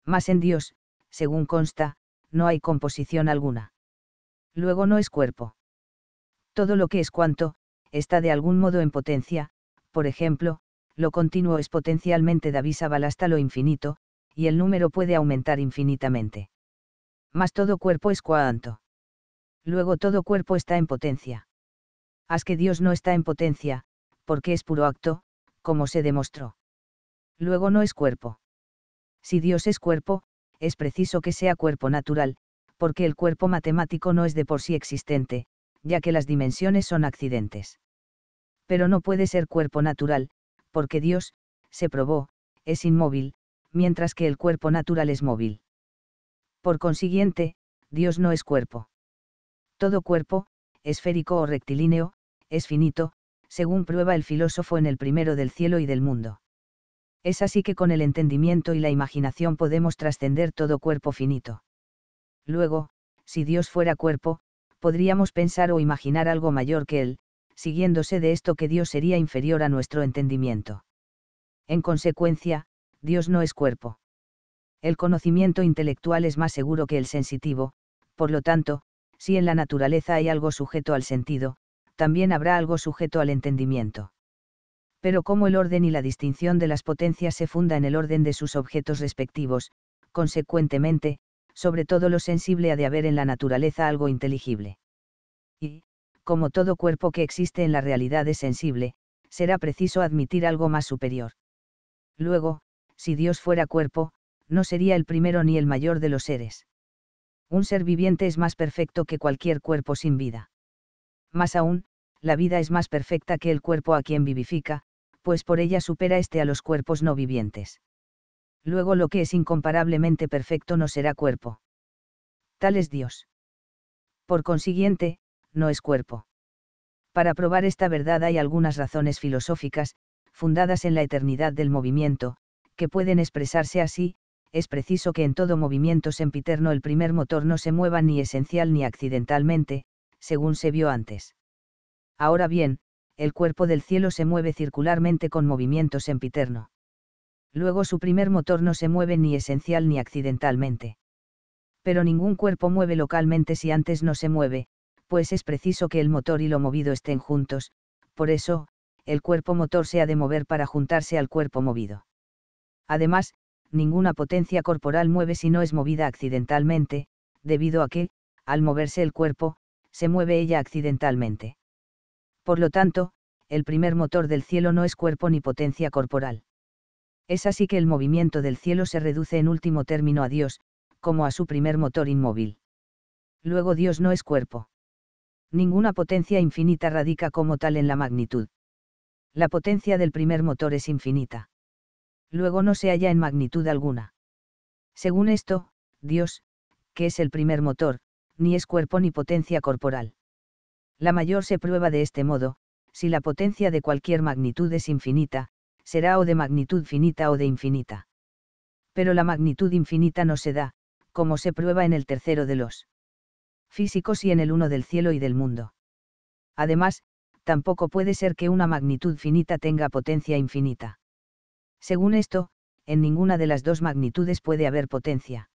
Mas en Dios, según consta, no hay composición alguna. Luego no es cuerpo. Todo lo que es cuanto, está de algún modo en potencia, por ejemplo, lo continuo es potencialmente Davisa hasta lo infinito, y el número puede aumentar infinitamente. Mas todo cuerpo es cuanto. Luego todo cuerpo está en potencia. Haz que Dios no está en potencia, porque es puro acto, como se demostró. Luego no es cuerpo. Si Dios es cuerpo, es preciso que sea cuerpo natural, porque el cuerpo matemático no es de por sí existente, ya que las dimensiones son accidentes. Pero no puede ser cuerpo natural, porque Dios, se probó, es inmóvil, mientras que el cuerpo natural es móvil. Por consiguiente, Dios no es cuerpo. Todo cuerpo, esférico o rectilíneo, es finito, según prueba el filósofo en el primero del cielo y del mundo. Es así que con el entendimiento y la imaginación podemos trascender todo cuerpo finito. Luego, si Dios fuera cuerpo, podríamos pensar o imaginar algo mayor que Él, siguiéndose de esto que Dios sería inferior a nuestro entendimiento. En consecuencia, Dios no es cuerpo. El conocimiento intelectual es más seguro que el sensitivo, por lo tanto, si en la naturaleza hay algo sujeto al sentido, también habrá algo sujeto al entendimiento. Pero como el orden y la distinción de las potencias se funda en el orden de sus objetos respectivos, consecuentemente, sobre todo lo sensible ha de haber en la naturaleza algo inteligible. Y, como todo cuerpo que existe en la realidad es sensible, será preciso admitir algo más superior. Luego, si Dios fuera cuerpo, no sería el primero ni el mayor de los seres. Un ser viviente es más perfecto que cualquier cuerpo sin vida. Más aún, la vida es más perfecta que el cuerpo a quien vivifica, pues por ella supera éste a los cuerpos no vivientes. Luego lo que es incomparablemente perfecto no será cuerpo. Tal es Dios. Por consiguiente, no es cuerpo. Para probar esta verdad hay algunas razones filosóficas, fundadas en la eternidad del movimiento, que pueden expresarse así, es preciso que en todo movimiento sempiterno el primer motor no se mueva ni esencial ni accidentalmente, según se vio antes. Ahora bien, el cuerpo del cielo se mueve circularmente con movimiento sempiterno. Luego su primer motor no se mueve ni esencial ni accidentalmente. Pero ningún cuerpo mueve localmente si antes no se mueve, pues es preciso que el motor y lo movido estén juntos, por eso, el cuerpo motor se ha de mover para juntarse al cuerpo movido. Además, ninguna potencia corporal mueve si no es movida accidentalmente, debido a que, al moverse el cuerpo, se mueve ella accidentalmente. Por lo tanto, el primer motor del cielo no es cuerpo ni potencia corporal. Es así que el movimiento del cielo se reduce en último término a Dios, como a su primer motor inmóvil. Luego Dios no es cuerpo. Ninguna potencia infinita radica como tal en la magnitud. La potencia del primer motor es infinita luego no se halla en magnitud alguna. Según esto, Dios, que es el primer motor, ni es cuerpo ni potencia corporal. La mayor se prueba de este modo, si la potencia de cualquier magnitud es infinita, será o de magnitud finita o de infinita. Pero la magnitud infinita no se da, como se prueba en el tercero de los físicos y en el uno del cielo y del mundo. Además, tampoco puede ser que una magnitud finita tenga potencia infinita. Según esto, en ninguna de las dos magnitudes puede haber potencia.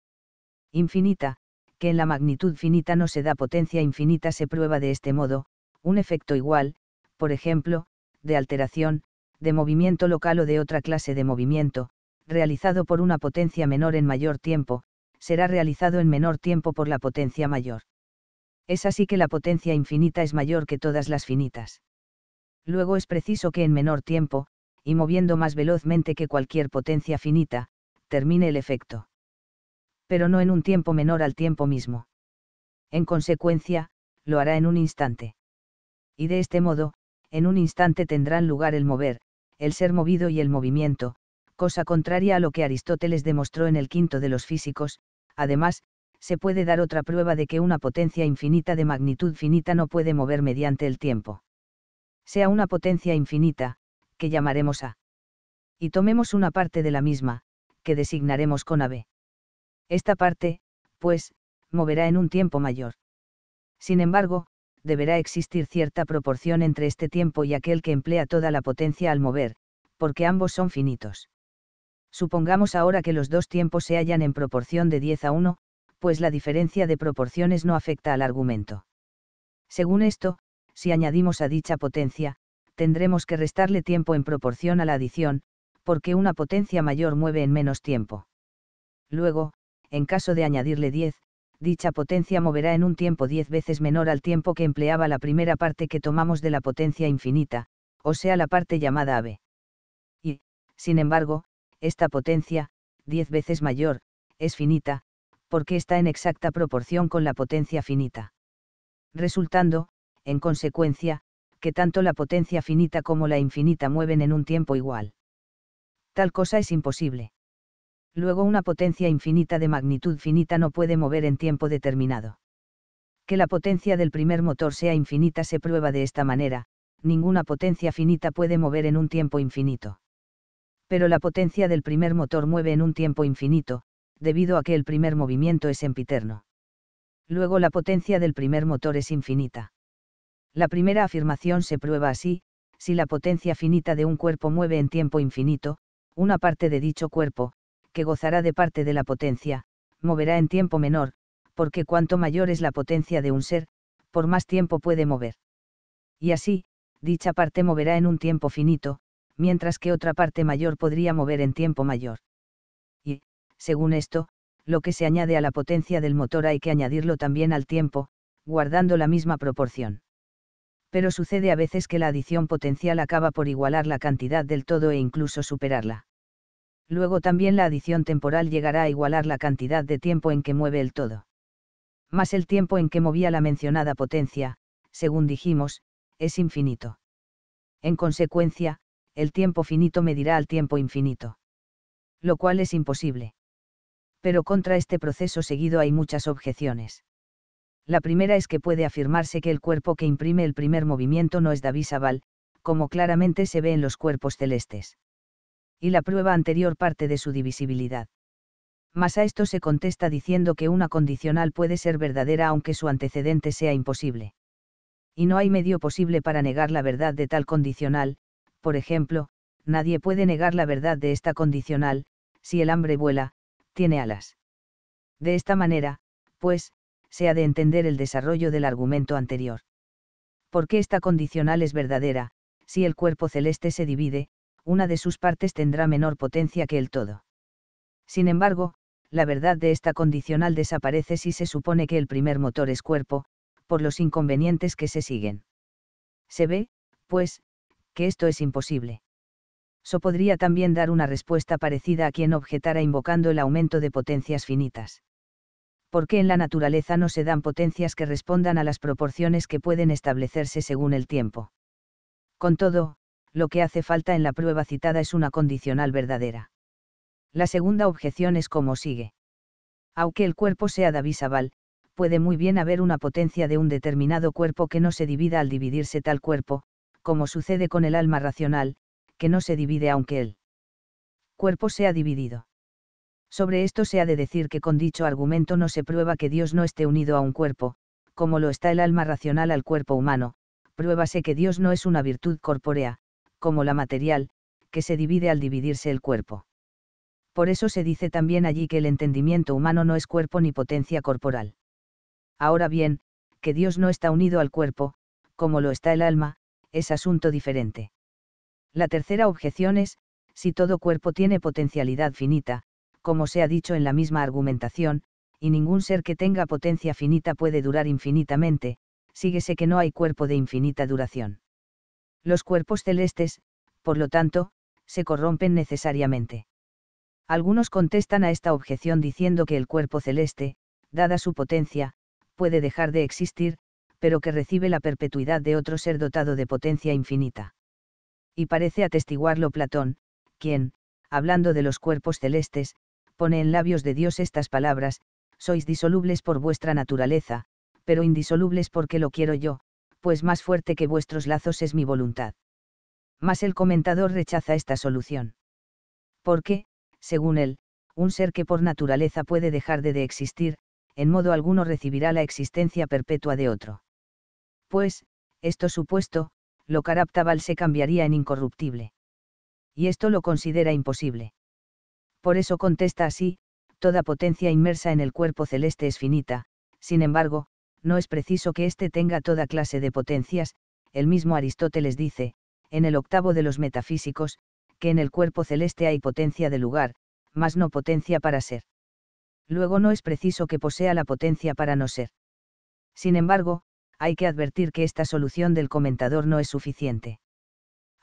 Infinita, que en la magnitud finita no se da potencia infinita se prueba de este modo, un efecto igual, por ejemplo, de alteración, de movimiento local o de otra clase de movimiento, realizado por una potencia menor en mayor tiempo, será realizado en menor tiempo por la potencia mayor. Es así que la potencia infinita es mayor que todas las finitas. Luego es preciso que en menor tiempo, y moviendo más velozmente que cualquier potencia finita, termine el efecto. Pero no en un tiempo menor al tiempo mismo. En consecuencia, lo hará en un instante. Y de este modo, en un instante tendrán lugar el mover, el ser movido y el movimiento, cosa contraria a lo que Aristóteles demostró en el quinto de los físicos, además, se puede dar otra prueba de que una potencia infinita de magnitud finita no puede mover mediante el tiempo. Sea una potencia infinita, que llamaremos A. Y tomemos una parte de la misma, que designaremos con AB. Esta parte, pues, moverá en un tiempo mayor. Sin embargo, deberá existir cierta proporción entre este tiempo y aquel que emplea toda la potencia al mover, porque ambos son finitos. Supongamos ahora que los dos tiempos se hallan en proporción de 10 a 1, pues la diferencia de proporciones no afecta al argumento. Según esto, si añadimos a dicha potencia, tendremos que restarle tiempo en proporción a la adición, porque una potencia mayor mueve en menos tiempo. Luego, en caso de añadirle 10, dicha potencia moverá en un tiempo 10 veces menor al tiempo que empleaba la primera parte que tomamos de la potencia infinita, o sea la parte llamada AB. Y, sin embargo, esta potencia, 10 veces mayor, es finita, porque está en exacta proporción con la potencia finita. Resultando, en consecuencia, que tanto la potencia finita como la infinita mueven en un tiempo igual. Tal cosa es imposible. Luego una potencia infinita de magnitud finita no puede mover en tiempo determinado. Que la potencia del primer motor sea infinita se prueba de esta manera, ninguna potencia finita puede mover en un tiempo infinito. Pero la potencia del primer motor mueve en un tiempo infinito, debido a que el primer movimiento es empiterno. Luego la potencia del primer motor es infinita. La primera afirmación se prueba así, si la potencia finita de un cuerpo mueve en tiempo infinito, una parte de dicho cuerpo, que gozará de parte de la potencia, moverá en tiempo menor, porque cuanto mayor es la potencia de un ser, por más tiempo puede mover. Y así, dicha parte moverá en un tiempo finito, mientras que otra parte mayor podría mover en tiempo mayor. Y, según esto, lo que se añade a la potencia del motor hay que añadirlo también al tiempo, guardando la misma proporción pero sucede a veces que la adición potencial acaba por igualar la cantidad del todo e incluso superarla. Luego también la adición temporal llegará a igualar la cantidad de tiempo en que mueve el todo. Más el tiempo en que movía la mencionada potencia, según dijimos, es infinito. En consecuencia, el tiempo finito medirá al tiempo infinito. Lo cual es imposible. Pero contra este proceso seguido hay muchas objeciones. La primera es que puede afirmarse que el cuerpo que imprime el primer movimiento no es David Sabal, como claramente se ve en los cuerpos celestes. Y la prueba anterior parte de su divisibilidad. Mas a esto se contesta diciendo que una condicional puede ser verdadera aunque su antecedente sea imposible. Y no hay medio posible para negar la verdad de tal condicional, por ejemplo, nadie puede negar la verdad de esta condicional, si el hambre vuela, tiene alas. De esta manera, pues, se ha de entender el desarrollo del argumento anterior. Porque esta condicional es verdadera, si el cuerpo celeste se divide, una de sus partes tendrá menor potencia que el todo. Sin embargo, la verdad de esta condicional desaparece si se supone que el primer motor es cuerpo, por los inconvenientes que se siguen. Se ve, pues, que esto es imposible. So podría también dar una respuesta parecida a quien objetara invocando el aumento de potencias finitas porque en la naturaleza no se dan potencias que respondan a las proporciones que pueden establecerse según el tiempo. Con todo, lo que hace falta en la prueba citada es una condicional verdadera. La segunda objeción es como sigue. Aunque el cuerpo sea davisaval, puede muy bien haber una potencia de un determinado cuerpo que no se divida al dividirse tal cuerpo, como sucede con el alma racional, que no se divide aunque el cuerpo sea dividido. Sobre esto se ha de decir que con dicho argumento no se prueba que Dios no esté unido a un cuerpo, como lo está el alma racional al cuerpo humano, pruébase que Dios no es una virtud corpórea, como la material, que se divide al dividirse el cuerpo. Por eso se dice también allí que el entendimiento humano no es cuerpo ni potencia corporal. Ahora bien, que Dios no está unido al cuerpo, como lo está el alma, es asunto diferente. La tercera objeción es, si todo cuerpo tiene potencialidad finita, como se ha dicho en la misma argumentación, y ningún ser que tenga potencia finita puede durar infinitamente, síguese que no hay cuerpo de infinita duración. Los cuerpos celestes, por lo tanto, se corrompen necesariamente. Algunos contestan a esta objeción diciendo que el cuerpo celeste, dada su potencia, puede dejar de existir, pero que recibe la perpetuidad de otro ser dotado de potencia infinita. Y parece atestiguarlo Platón, quien, hablando de los cuerpos celestes, pone en labios de Dios estas palabras, sois disolubles por vuestra naturaleza, pero indisolubles porque lo quiero yo, pues más fuerte que vuestros lazos es mi voluntad. Mas el comentador rechaza esta solución. Porque, según él, un ser que por naturaleza puede dejar de, de existir, en modo alguno recibirá la existencia perpetua de otro. Pues, esto supuesto, lo caraptabal se cambiaría en incorruptible. Y esto lo considera imposible. Por eso contesta así, toda potencia inmersa en el cuerpo celeste es finita, sin embargo, no es preciso que éste tenga toda clase de potencias, el mismo Aristóteles dice, en el octavo de los metafísicos, que en el cuerpo celeste hay potencia de lugar, mas no potencia para ser. Luego no es preciso que posea la potencia para no ser. Sin embargo, hay que advertir que esta solución del comentador no es suficiente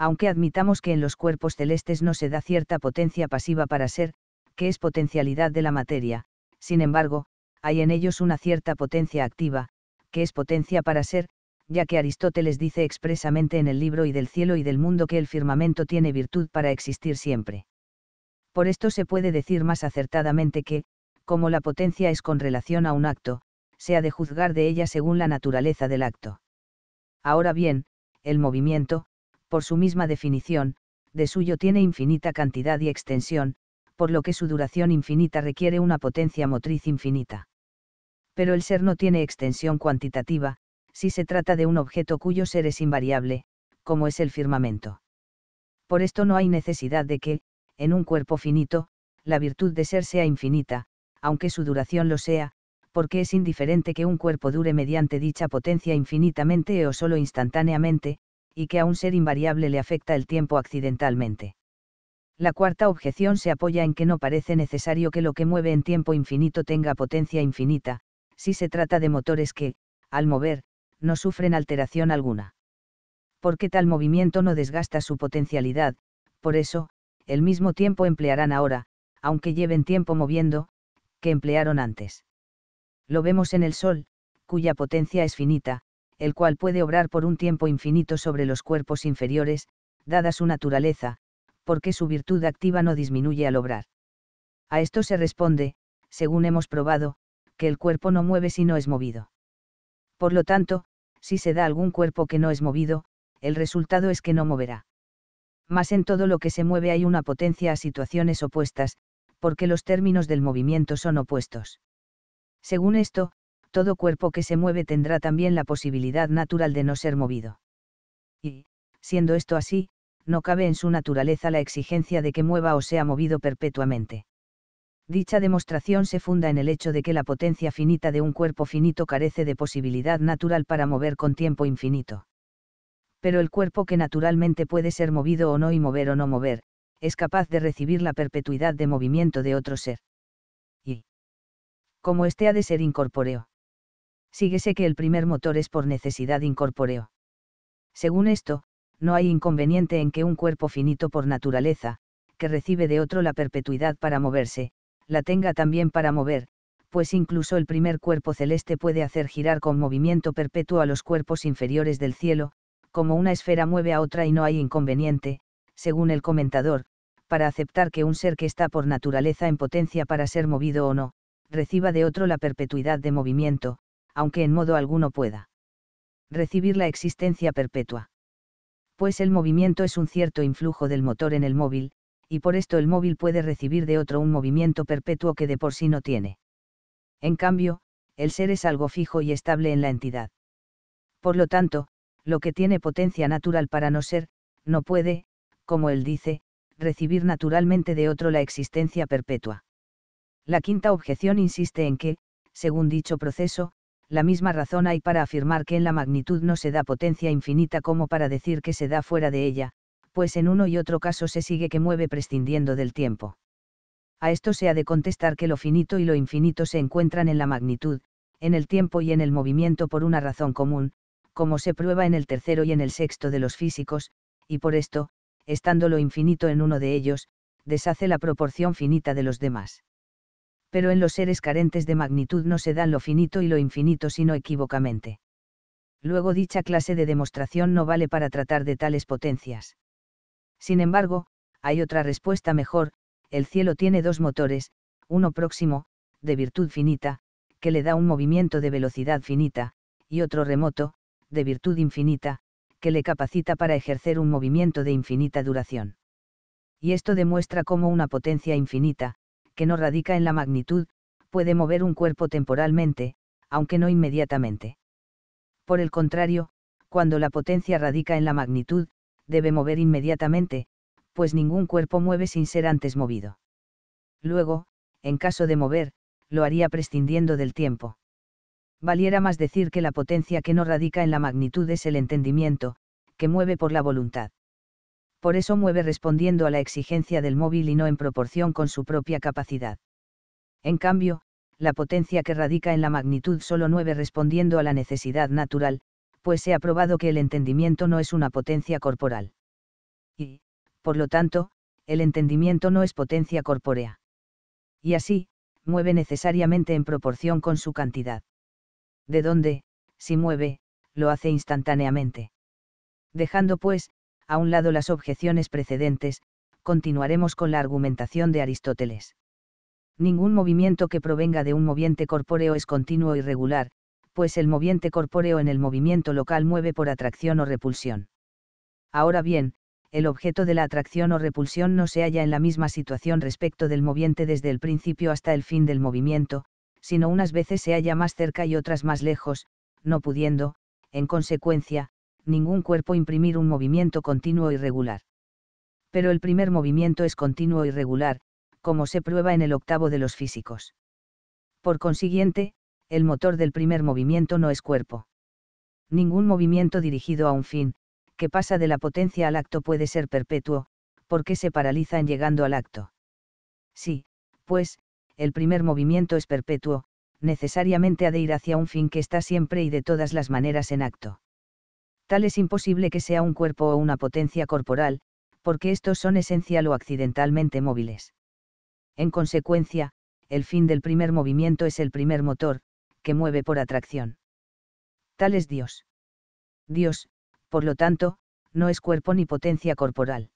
aunque admitamos que en los cuerpos celestes no se da cierta potencia pasiva para ser, que es potencialidad de la materia, sin embargo, hay en ellos una cierta potencia activa, que es potencia para ser, ya que Aristóteles dice expresamente en el libro y del cielo y del mundo que el firmamento tiene virtud para existir siempre. Por esto se puede decir más acertadamente que, como la potencia es con relación a un acto, se ha de juzgar de ella según la naturaleza del acto. Ahora bien, el movimiento, por su misma definición, de suyo tiene infinita cantidad y extensión, por lo que su duración infinita requiere una potencia motriz infinita. Pero el ser no tiene extensión cuantitativa, si se trata de un objeto cuyo ser es invariable, como es el firmamento. Por esto no hay necesidad de que, en un cuerpo finito, la virtud de ser sea infinita, aunque su duración lo sea, porque es indiferente que un cuerpo dure mediante dicha potencia infinitamente o solo instantáneamente, y que a un ser invariable le afecta el tiempo accidentalmente. La cuarta objeción se apoya en que no parece necesario que lo que mueve en tiempo infinito tenga potencia infinita, si se trata de motores que, al mover, no sufren alteración alguna. Porque tal movimiento no desgasta su potencialidad, por eso, el mismo tiempo emplearán ahora, aunque lleven tiempo moviendo, que emplearon antes. Lo vemos en el Sol, cuya potencia es finita, el cual puede obrar por un tiempo infinito sobre los cuerpos inferiores, dada su naturaleza, porque su virtud activa no disminuye al obrar. A esto se responde, según hemos probado, que el cuerpo no mueve si no es movido. Por lo tanto, si se da algún cuerpo que no es movido, el resultado es que no moverá. Mas en todo lo que se mueve hay una potencia a situaciones opuestas, porque los términos del movimiento son opuestos. Según esto, todo cuerpo que se mueve tendrá también la posibilidad natural de no ser movido. Y, siendo esto así, no cabe en su naturaleza la exigencia de que mueva o sea movido perpetuamente. Dicha demostración se funda en el hecho de que la potencia finita de un cuerpo finito carece de posibilidad natural para mover con tiempo infinito. Pero el cuerpo que naturalmente puede ser movido o no y mover o no mover, es capaz de recibir la perpetuidad de movimiento de otro ser. Y como éste ha de ser incorpóreo síguese que el primer motor es por necesidad incorpóreo. Según esto, no hay inconveniente en que un cuerpo finito por naturaleza, que recibe de otro la perpetuidad para moverse, la tenga también para mover, pues incluso el primer cuerpo celeste puede hacer girar con movimiento perpetuo a los cuerpos inferiores del cielo, como una esfera mueve a otra y no hay inconveniente, según el comentador, para aceptar que un ser que está por naturaleza en potencia para ser movido o no, reciba de otro la perpetuidad de movimiento, aunque en modo alguno pueda recibir la existencia perpetua. Pues el movimiento es un cierto influjo del motor en el móvil, y por esto el móvil puede recibir de otro un movimiento perpetuo que de por sí no tiene. En cambio, el ser es algo fijo y estable en la entidad. Por lo tanto, lo que tiene potencia natural para no ser, no puede, como él dice, recibir naturalmente de otro la existencia perpetua. La quinta objeción insiste en que, según dicho proceso, la misma razón hay para afirmar que en la magnitud no se da potencia infinita como para decir que se da fuera de ella, pues en uno y otro caso se sigue que mueve prescindiendo del tiempo. A esto se ha de contestar que lo finito y lo infinito se encuentran en la magnitud, en el tiempo y en el movimiento por una razón común, como se prueba en el tercero y en el sexto de los físicos, y por esto, estando lo infinito en uno de ellos, deshace la proporción finita de los demás pero en los seres carentes de magnitud no se dan lo finito y lo infinito sino equivocamente. Luego dicha clase de demostración no vale para tratar de tales potencias. Sin embargo, hay otra respuesta mejor, el cielo tiene dos motores, uno próximo, de virtud finita, que le da un movimiento de velocidad finita, y otro remoto, de virtud infinita, que le capacita para ejercer un movimiento de infinita duración. Y esto demuestra cómo una potencia infinita, que no radica en la magnitud, puede mover un cuerpo temporalmente, aunque no inmediatamente. Por el contrario, cuando la potencia radica en la magnitud, debe mover inmediatamente, pues ningún cuerpo mueve sin ser antes movido. Luego, en caso de mover, lo haría prescindiendo del tiempo. Valiera más decir que la potencia que no radica en la magnitud es el entendimiento, que mueve por la voluntad por eso mueve respondiendo a la exigencia del móvil y no en proporción con su propia capacidad. En cambio, la potencia que radica en la magnitud solo mueve respondiendo a la necesidad natural, pues se ha probado que el entendimiento no es una potencia corporal. Y, por lo tanto, el entendimiento no es potencia corpórea. Y así, mueve necesariamente en proporción con su cantidad. De donde, si mueve, lo hace instantáneamente. Dejando pues, a un lado las objeciones precedentes, continuaremos con la argumentación de Aristóteles. Ningún movimiento que provenga de un moviente corpóreo es continuo y regular, pues el moviente corpóreo en el movimiento local mueve por atracción o repulsión. Ahora bien, el objeto de la atracción o repulsión no se halla en la misma situación respecto del moviente desde el principio hasta el fin del movimiento, sino unas veces se halla más cerca y otras más lejos, no pudiendo, en consecuencia, ningún cuerpo imprimir un movimiento continuo y regular. Pero el primer movimiento es continuo y regular, como se prueba en el octavo de los físicos. Por consiguiente, el motor del primer movimiento no es cuerpo. Ningún movimiento dirigido a un fin, que pasa de la potencia al acto puede ser perpetuo, porque se paraliza en llegando al acto. Sí, pues, el primer movimiento es perpetuo, necesariamente ha de ir hacia un fin que está siempre y de todas las maneras en acto. Tal es imposible que sea un cuerpo o una potencia corporal, porque estos son esencial o accidentalmente móviles. En consecuencia, el fin del primer movimiento es el primer motor, que mueve por atracción. Tal es Dios. Dios, por lo tanto, no es cuerpo ni potencia corporal.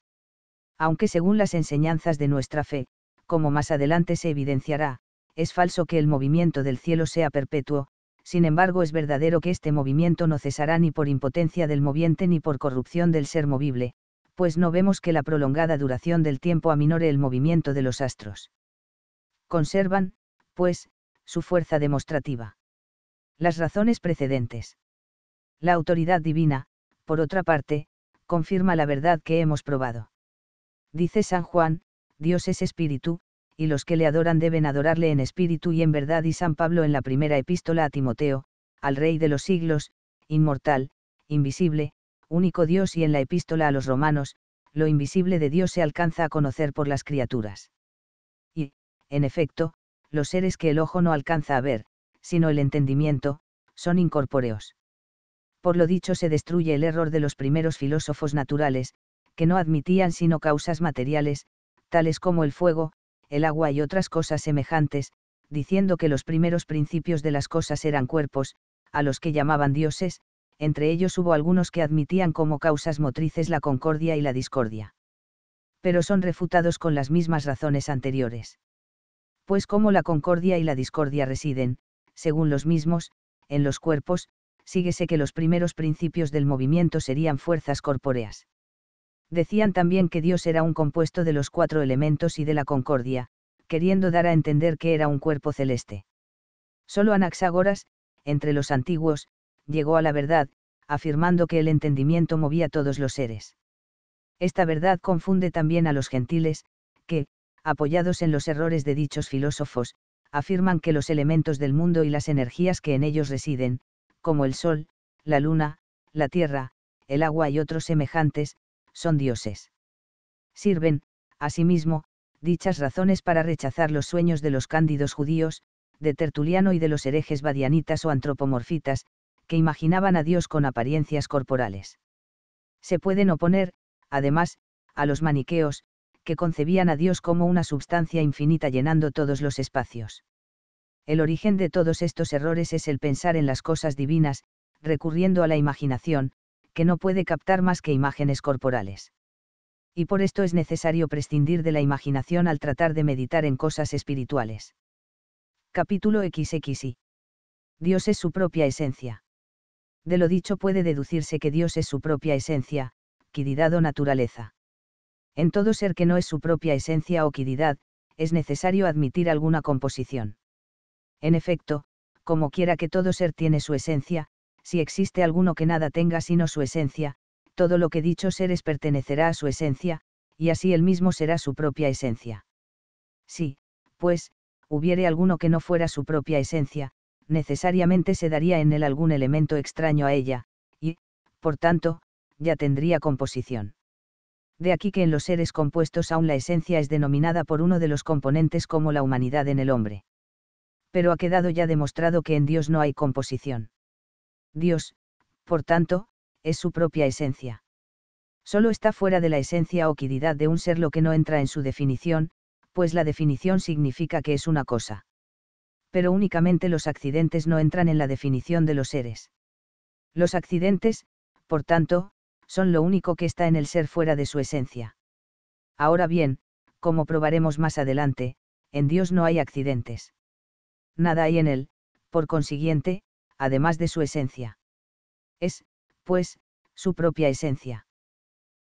Aunque según las enseñanzas de nuestra fe, como más adelante se evidenciará, es falso que el movimiento del cielo sea perpetuo, sin embargo es verdadero que este movimiento no cesará ni por impotencia del moviente ni por corrupción del ser movible, pues no vemos que la prolongada duración del tiempo aminore el movimiento de los astros. Conservan, pues, su fuerza demostrativa. Las razones precedentes. La autoridad divina, por otra parte, confirma la verdad que hemos probado. Dice San Juan, Dios es espíritu, y los que le adoran deben adorarle en espíritu y en verdad y San Pablo en la primera epístola a Timoteo, al Rey de los siglos, inmortal, invisible, único Dios y en la epístola a los romanos, lo invisible de Dios se alcanza a conocer por las criaturas. Y, en efecto, los seres que el ojo no alcanza a ver, sino el entendimiento, son incorpóreos. Por lo dicho se destruye el error de los primeros filósofos naturales, que no admitían sino causas materiales, tales como el fuego, el agua y otras cosas semejantes, diciendo que los primeros principios de las cosas eran cuerpos, a los que llamaban dioses, entre ellos hubo algunos que admitían como causas motrices la concordia y la discordia. Pero son refutados con las mismas razones anteriores. Pues como la concordia y la discordia residen, según los mismos, en los cuerpos, síguese que los primeros principios del movimiento serían fuerzas corpóreas. Decían también que Dios era un compuesto de los cuatro elementos y de la concordia, queriendo dar a entender que era un cuerpo celeste. Solo Anaxágoras, entre los antiguos, llegó a la verdad, afirmando que el entendimiento movía todos los seres. Esta verdad confunde también a los gentiles, que, apoyados en los errores de dichos filósofos, afirman que los elementos del mundo y las energías que en ellos residen, como el sol, la luna, la tierra, el agua y otros semejantes, son dioses. Sirven, asimismo, dichas razones para rechazar los sueños de los cándidos judíos, de Tertuliano y de los herejes badianitas o antropomorfitas, que imaginaban a Dios con apariencias corporales. Se pueden oponer, además, a los maniqueos, que concebían a Dios como una substancia infinita llenando todos los espacios. El origen de todos estos errores es el pensar en las cosas divinas, recurriendo a la imaginación, que no puede captar más que imágenes corporales. Y por esto es necesario prescindir de la imaginación al tratar de meditar en cosas espirituales. Capítulo XXI. Dios es su propia esencia. De lo dicho puede deducirse que Dios es su propia esencia, quididad o naturaleza. En todo ser que no es su propia esencia o quididad, es necesario admitir alguna composición. En efecto, como quiera que todo ser tiene su esencia, si existe alguno que nada tenga sino su esencia, todo lo que dicho seres pertenecerá a su esencia, y así él mismo será su propia esencia. Si, pues, hubiere alguno que no fuera su propia esencia, necesariamente se daría en él algún elemento extraño a ella, y, por tanto, ya tendría composición. De aquí que en los seres compuestos aún la esencia es denominada por uno de los componentes como la humanidad en el hombre. Pero ha quedado ya demostrado que en Dios no hay composición. Dios, por tanto, es su propia esencia. Solo está fuera de la esencia o quididad de un ser lo que no entra en su definición, pues la definición significa que es una cosa. Pero únicamente los accidentes no entran en la definición de los seres. Los accidentes, por tanto, son lo único que está en el ser fuera de su esencia. Ahora bien, como probaremos más adelante, en Dios no hay accidentes. Nada hay en Él, por consiguiente, además de su esencia. Es, pues, su propia esencia.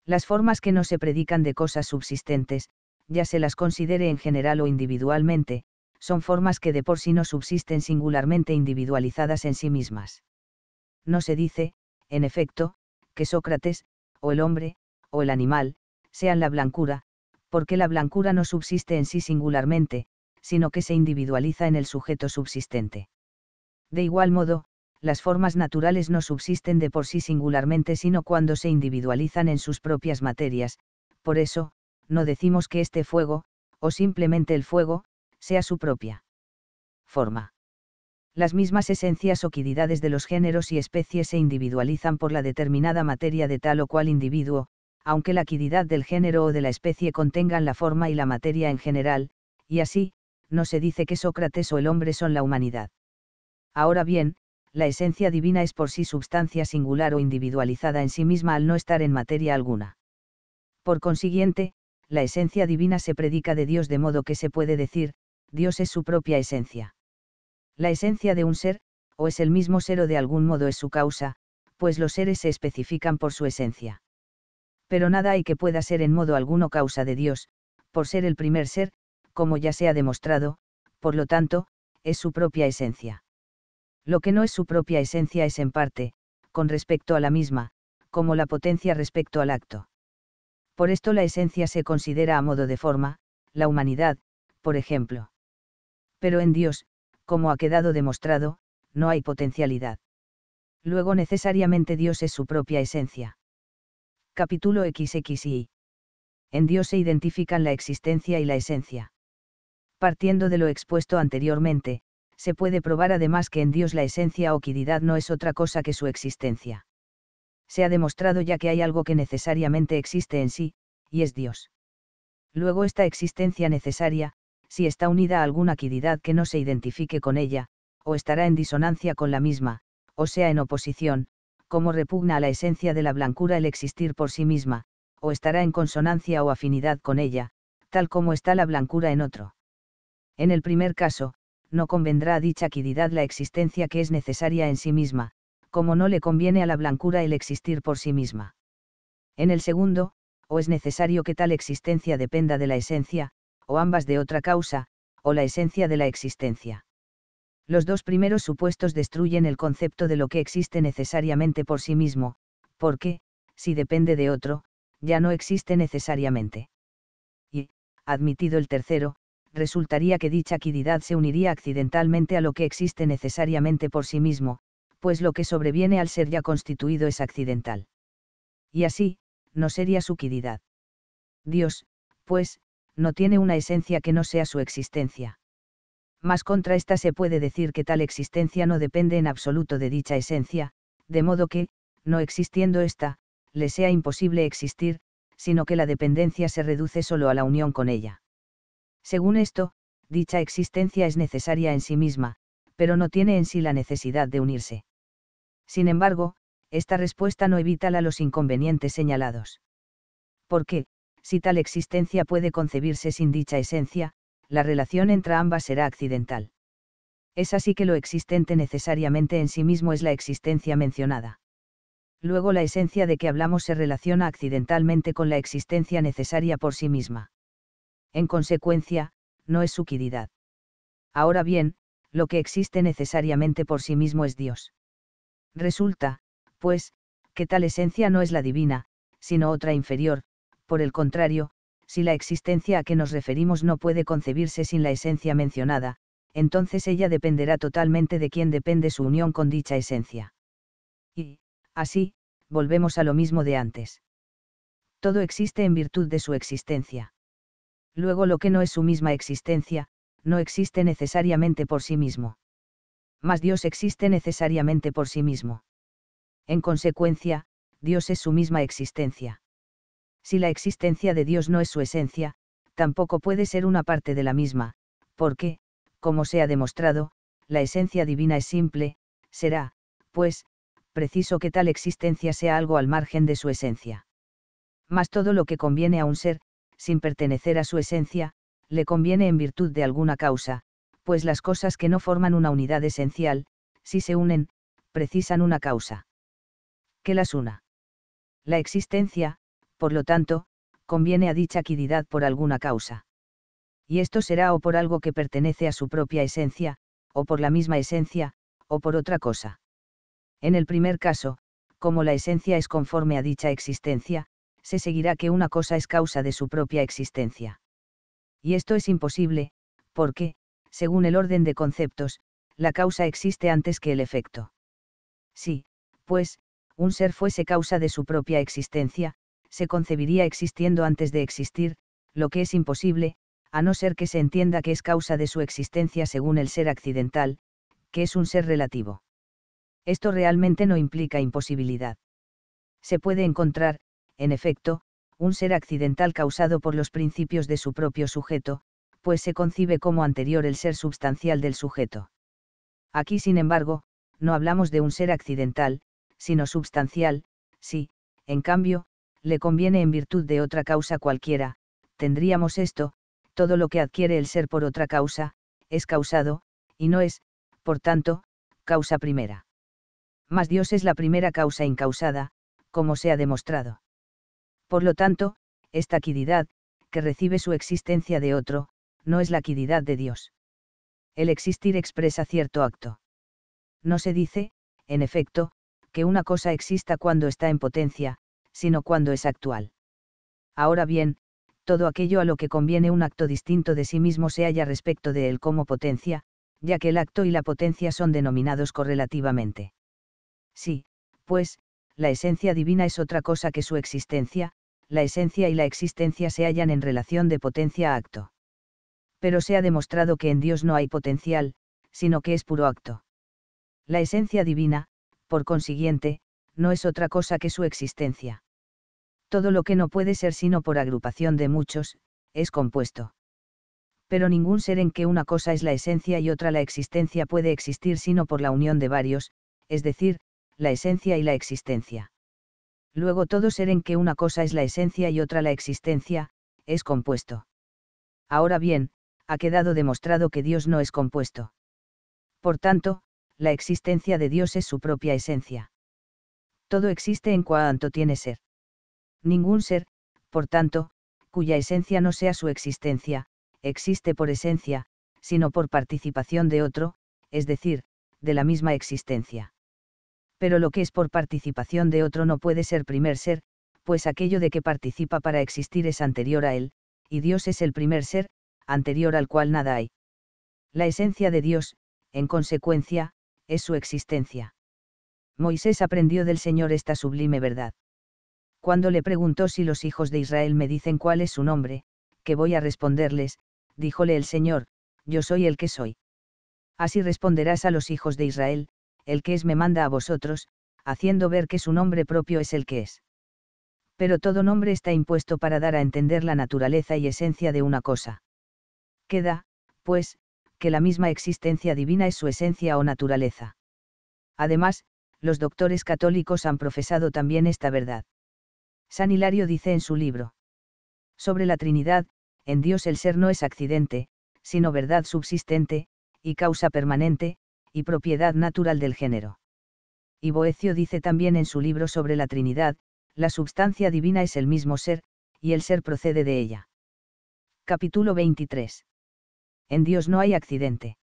Las formas que no se predican de cosas subsistentes, ya se las considere en general o individualmente, son formas que de por sí no subsisten singularmente individualizadas en sí mismas. No se dice, en efecto, que Sócrates, o el hombre, o el animal, sean la blancura, porque la blancura no subsiste en sí singularmente, sino que se individualiza en el sujeto subsistente. De igual modo, las formas naturales no subsisten de por sí singularmente sino cuando se individualizan en sus propias materias, por eso, no decimos que este fuego, o simplemente el fuego, sea su propia forma. Las mismas esencias o quididades de los géneros y especies se individualizan por la determinada materia de tal o cual individuo, aunque la quididad del género o de la especie contengan la forma y la materia en general, y así, no se dice que Sócrates o el hombre son la humanidad. Ahora bien, la esencia divina es por sí substancia singular o individualizada en sí misma al no estar en materia alguna. Por consiguiente, la esencia divina se predica de Dios de modo que se puede decir, Dios es su propia esencia. La esencia de un ser, o es el mismo ser o de algún modo es su causa, pues los seres se especifican por su esencia. Pero nada hay que pueda ser en modo alguno causa de Dios, por ser el primer ser, como ya se ha demostrado, por lo tanto, es su propia esencia. Lo que no es su propia esencia es en parte, con respecto a la misma, como la potencia respecto al acto. Por esto la esencia se considera a modo de forma, la humanidad, por ejemplo. Pero en Dios, como ha quedado demostrado, no hay potencialidad. Luego necesariamente Dios es su propia esencia. Capítulo XXI. En Dios se identifican la existencia y la esencia. Partiendo de lo expuesto anteriormente, se puede probar además que en Dios la esencia o quididad no es otra cosa que su existencia. Se ha demostrado ya que hay algo que necesariamente existe en sí, y es Dios. Luego esta existencia necesaria, si está unida a alguna quididad que no se identifique con ella, o estará en disonancia con la misma, o sea en oposición, como repugna a la esencia de la blancura el existir por sí misma, o estará en consonancia o afinidad con ella, tal como está la blancura en otro. En el primer caso, no convendrá a dicha quididad la existencia que es necesaria en sí misma, como no le conviene a la blancura el existir por sí misma. En el segundo, o es necesario que tal existencia dependa de la esencia, o ambas de otra causa, o la esencia de la existencia. Los dos primeros supuestos destruyen el concepto de lo que existe necesariamente por sí mismo, porque, si depende de otro, ya no existe necesariamente. Y, admitido el tercero, resultaría que dicha quididad se uniría accidentalmente a lo que existe necesariamente por sí mismo, pues lo que sobreviene al ser ya constituido es accidental. Y así, no sería su quididad. Dios, pues, no tiene una esencia que no sea su existencia. Más contra esta se puede decir que tal existencia no depende en absoluto de dicha esencia, de modo que, no existiendo ésta, le sea imposible existir, sino que la dependencia se reduce solo a la unión con ella. Según esto, dicha existencia es necesaria en sí misma, pero no tiene en sí la necesidad de unirse. Sin embargo, esta respuesta no evita la los inconvenientes señalados. Porque, si tal existencia puede concebirse sin dicha esencia, la relación entre ambas será accidental. Es así que lo existente necesariamente en sí mismo es la existencia mencionada. Luego la esencia de que hablamos se relaciona accidentalmente con la existencia necesaria por sí misma en consecuencia, no es su quididad. Ahora bien, lo que existe necesariamente por sí mismo es Dios. Resulta, pues, que tal esencia no es la divina, sino otra inferior, por el contrario, si la existencia a que nos referimos no puede concebirse sin la esencia mencionada, entonces ella dependerá totalmente de quien depende su unión con dicha esencia. Y, así, volvemos a lo mismo de antes. Todo existe en virtud de su existencia luego lo que no es su misma existencia, no existe necesariamente por sí mismo. Mas Dios existe necesariamente por sí mismo. En consecuencia, Dios es su misma existencia. Si la existencia de Dios no es su esencia, tampoco puede ser una parte de la misma, porque, como se ha demostrado, la esencia divina es simple, será, pues, preciso que tal existencia sea algo al margen de su esencia. Mas todo lo que conviene a un ser, sin pertenecer a su esencia, le conviene en virtud de alguna causa, pues las cosas que no forman una unidad esencial, si se unen, precisan una causa. Que las una? La existencia, por lo tanto, conviene a dicha quididad por alguna causa. Y esto será o por algo que pertenece a su propia esencia, o por la misma esencia, o por otra cosa. En el primer caso, como la esencia es conforme a dicha existencia, se seguirá que una cosa es causa de su propia existencia. Y esto es imposible, porque, según el orden de conceptos, la causa existe antes que el efecto. Si, pues, un ser fuese causa de su propia existencia, se concebiría existiendo antes de existir, lo que es imposible, a no ser que se entienda que es causa de su existencia según el ser accidental, que es un ser relativo. Esto realmente no implica imposibilidad. Se puede encontrar, en efecto, un ser accidental causado por los principios de su propio sujeto, pues se concibe como anterior el ser substancial del sujeto. Aquí, sin embargo, no hablamos de un ser accidental, sino substancial, si, en cambio, le conviene en virtud de otra causa cualquiera, tendríamos esto, todo lo que adquiere el ser por otra causa, es causado, y no es, por tanto, causa primera. Mas Dios es la primera causa incausada, como se ha demostrado. Por lo tanto, esta quididad, que recibe su existencia de otro, no es la quididad de Dios. El existir expresa cierto acto. No se dice, en efecto, que una cosa exista cuando está en potencia, sino cuando es actual. Ahora bien, todo aquello a lo que conviene un acto distinto de sí mismo se halla respecto de él como potencia, ya que el acto y la potencia son denominados correlativamente. Sí, pues, la esencia divina es otra cosa que su existencia, la esencia y la existencia se hallan en relación de potencia a acto. Pero se ha demostrado que en Dios no hay potencial, sino que es puro acto. La esencia divina, por consiguiente, no es otra cosa que su existencia. Todo lo que no puede ser sino por agrupación de muchos, es compuesto. Pero ningún ser en que una cosa es la esencia y otra la existencia puede existir sino por la unión de varios, es decir, la esencia y la existencia. Luego todo ser en que una cosa es la esencia y otra la existencia, es compuesto. Ahora bien, ha quedado demostrado que Dios no es compuesto. Por tanto, la existencia de Dios es su propia esencia. Todo existe en cuanto tiene ser. Ningún ser, por tanto, cuya esencia no sea su existencia, existe por esencia, sino por participación de otro, es decir, de la misma existencia pero lo que es por participación de otro no puede ser primer ser, pues aquello de que participa para existir es anterior a él, y Dios es el primer ser, anterior al cual nada hay. La esencia de Dios, en consecuencia, es su existencia. Moisés aprendió del Señor esta sublime verdad. Cuando le preguntó si los hijos de Israel me dicen cuál es su nombre, que voy a responderles, díjole el Señor, yo soy el que soy. Así responderás a los hijos de Israel, el que es me manda a vosotros, haciendo ver que su nombre propio es el que es. Pero todo nombre está impuesto para dar a entender la naturaleza y esencia de una cosa. Queda, pues, que la misma existencia divina es su esencia o naturaleza. Además, los doctores católicos han profesado también esta verdad. San Hilario dice en su libro. Sobre la Trinidad, en Dios el ser no es accidente, sino verdad subsistente, y causa permanente, y propiedad natural del género. Y Boecio dice también en su libro sobre la Trinidad, la substancia divina es el mismo ser, y el ser procede de ella. Capítulo 23. En Dios no hay accidente.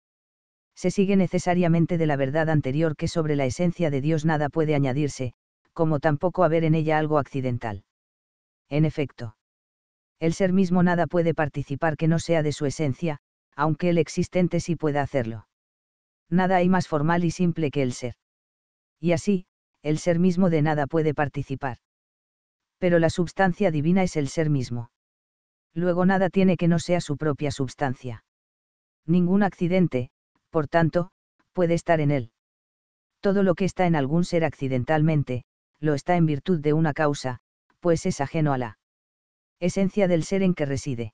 Se sigue necesariamente de la verdad anterior que sobre la esencia de Dios nada puede añadirse, como tampoco haber en ella algo accidental. En efecto. El ser mismo nada puede participar que no sea de su esencia, aunque el existente sí pueda hacerlo nada hay más formal y simple que el ser. Y así, el ser mismo de nada puede participar. Pero la substancia divina es el ser mismo. Luego nada tiene que no sea su propia substancia. Ningún accidente, por tanto, puede estar en él. Todo lo que está en algún ser accidentalmente, lo está en virtud de una causa, pues es ajeno a la esencia del ser en que reside.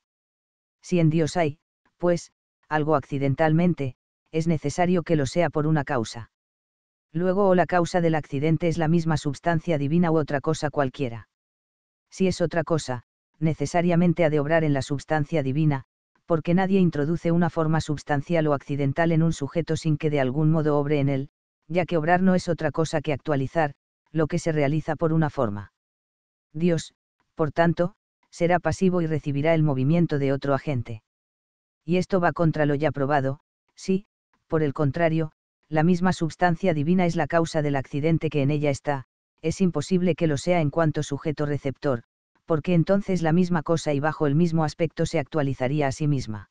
Si en Dios hay, pues, algo accidentalmente, es necesario que lo sea por una causa. Luego o la causa del accidente es la misma sustancia divina u otra cosa cualquiera. Si es otra cosa, necesariamente ha de obrar en la sustancia divina, porque nadie introduce una forma sustancial o accidental en un sujeto sin que de algún modo obre en él, ya que obrar no es otra cosa que actualizar, lo que se realiza por una forma. Dios, por tanto, será pasivo y recibirá el movimiento de otro agente. Y esto va contra lo ya probado, sí, por el contrario, la misma substancia divina es la causa del accidente que en ella está, es imposible que lo sea en cuanto sujeto receptor, porque entonces la misma cosa y bajo el mismo aspecto se actualizaría a sí misma.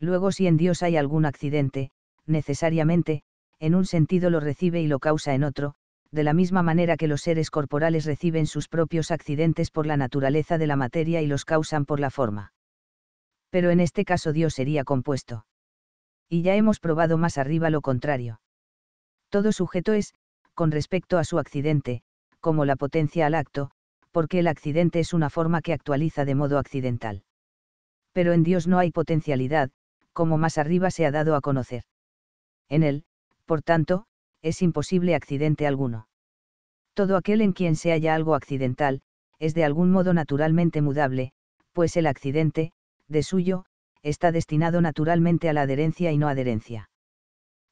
Luego si en Dios hay algún accidente, necesariamente, en un sentido lo recibe y lo causa en otro, de la misma manera que los seres corporales reciben sus propios accidentes por la naturaleza de la materia y los causan por la forma. Pero en este caso Dios sería compuesto y ya hemos probado más arriba lo contrario. Todo sujeto es, con respecto a su accidente, como la potencia al acto, porque el accidente es una forma que actualiza de modo accidental. Pero en Dios no hay potencialidad, como más arriba se ha dado a conocer. En Él, por tanto, es imposible accidente alguno. Todo aquel en quien se halla algo accidental, es de algún modo naturalmente mudable, pues el accidente, de suyo, está destinado naturalmente a la adherencia y no adherencia.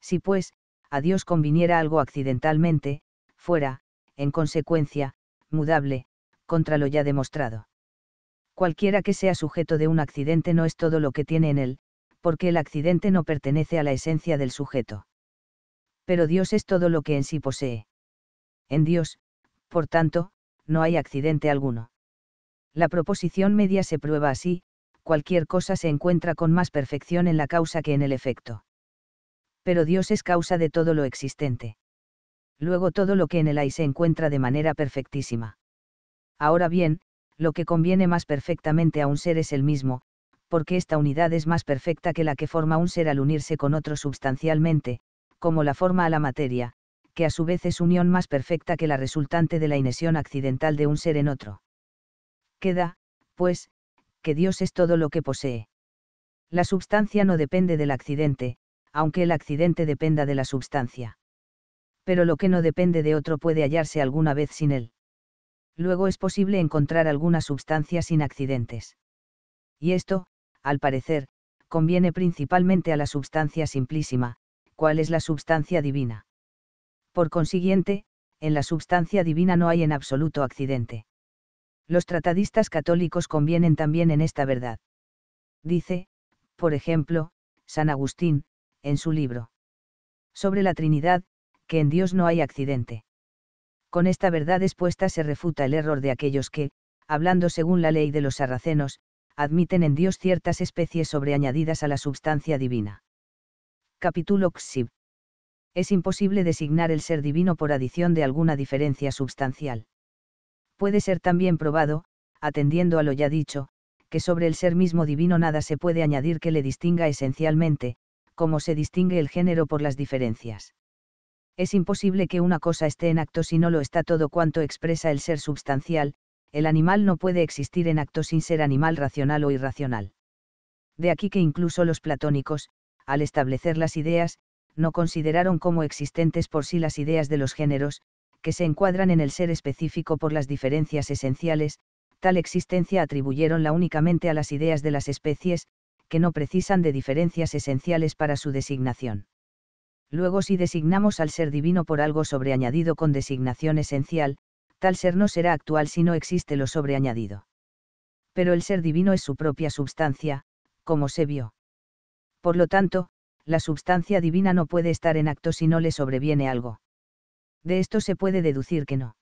Si pues, a Dios conviniera algo accidentalmente, fuera, en consecuencia, mudable, contra lo ya demostrado. Cualquiera que sea sujeto de un accidente no es todo lo que tiene en él, porque el accidente no pertenece a la esencia del sujeto. Pero Dios es todo lo que en sí posee. En Dios, por tanto, no hay accidente alguno. La proposición media se prueba así, cualquier cosa se encuentra con más perfección en la causa que en el efecto. Pero Dios es causa de todo lo existente. Luego todo lo que en él hay se encuentra de manera perfectísima. Ahora bien, lo que conviene más perfectamente a un ser es el mismo, porque esta unidad es más perfecta que la que forma un ser al unirse con otro substancialmente, como la forma a la materia, que a su vez es unión más perfecta que la resultante de la inesión accidental de un ser en otro. Queda, pues, que Dios es todo lo que posee. La substancia no depende del accidente, aunque el accidente dependa de la substancia. Pero lo que no depende de otro puede hallarse alguna vez sin él. Luego es posible encontrar alguna substancia sin accidentes. Y esto, al parecer, conviene principalmente a la substancia simplísima, cual es la substancia divina. Por consiguiente, en la substancia divina no hay en absoluto accidente. Los tratadistas católicos convienen también en esta verdad. Dice, por ejemplo, San Agustín, en su libro. Sobre la Trinidad, que en Dios no hay accidente. Con esta verdad expuesta se refuta el error de aquellos que, hablando según la ley de los sarracenos, admiten en Dios ciertas especies sobreañadidas a la substancia divina. Capítulo XIV. Es imposible designar el ser divino por adición de alguna diferencia sustancial puede ser también probado, atendiendo a lo ya dicho, que sobre el ser mismo divino nada se puede añadir que le distinga esencialmente, como se distingue el género por las diferencias. Es imposible que una cosa esté en acto si no lo está todo cuanto expresa el ser substancial, el animal no puede existir en acto sin ser animal racional o irracional. De aquí que incluso los platónicos, al establecer las ideas, no consideraron como existentes por sí las ideas de los géneros, que se encuadran en el ser específico por las diferencias esenciales, tal existencia atribuyeronla únicamente a las ideas de las especies, que no precisan de diferencias esenciales para su designación. Luego si designamos al ser divino por algo sobreañadido con designación esencial, tal ser no será actual si no existe lo sobreañadido. Pero el ser divino es su propia substancia, como se vio. Por lo tanto, la substancia divina no puede estar en acto si no le sobreviene algo de esto se puede deducir que no.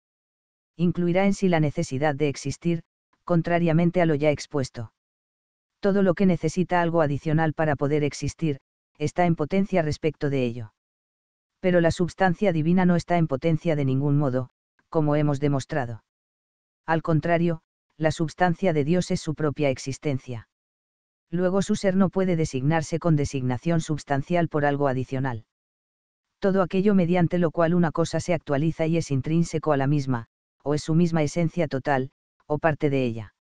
Incluirá en sí la necesidad de existir, contrariamente a lo ya expuesto. Todo lo que necesita algo adicional para poder existir, está en potencia respecto de ello. Pero la substancia divina no está en potencia de ningún modo, como hemos demostrado. Al contrario, la substancia de Dios es su propia existencia. Luego su ser no puede designarse con designación substancial por algo adicional todo aquello mediante lo cual una cosa se actualiza y es intrínseco a la misma, o es su misma esencia total, o parte de ella.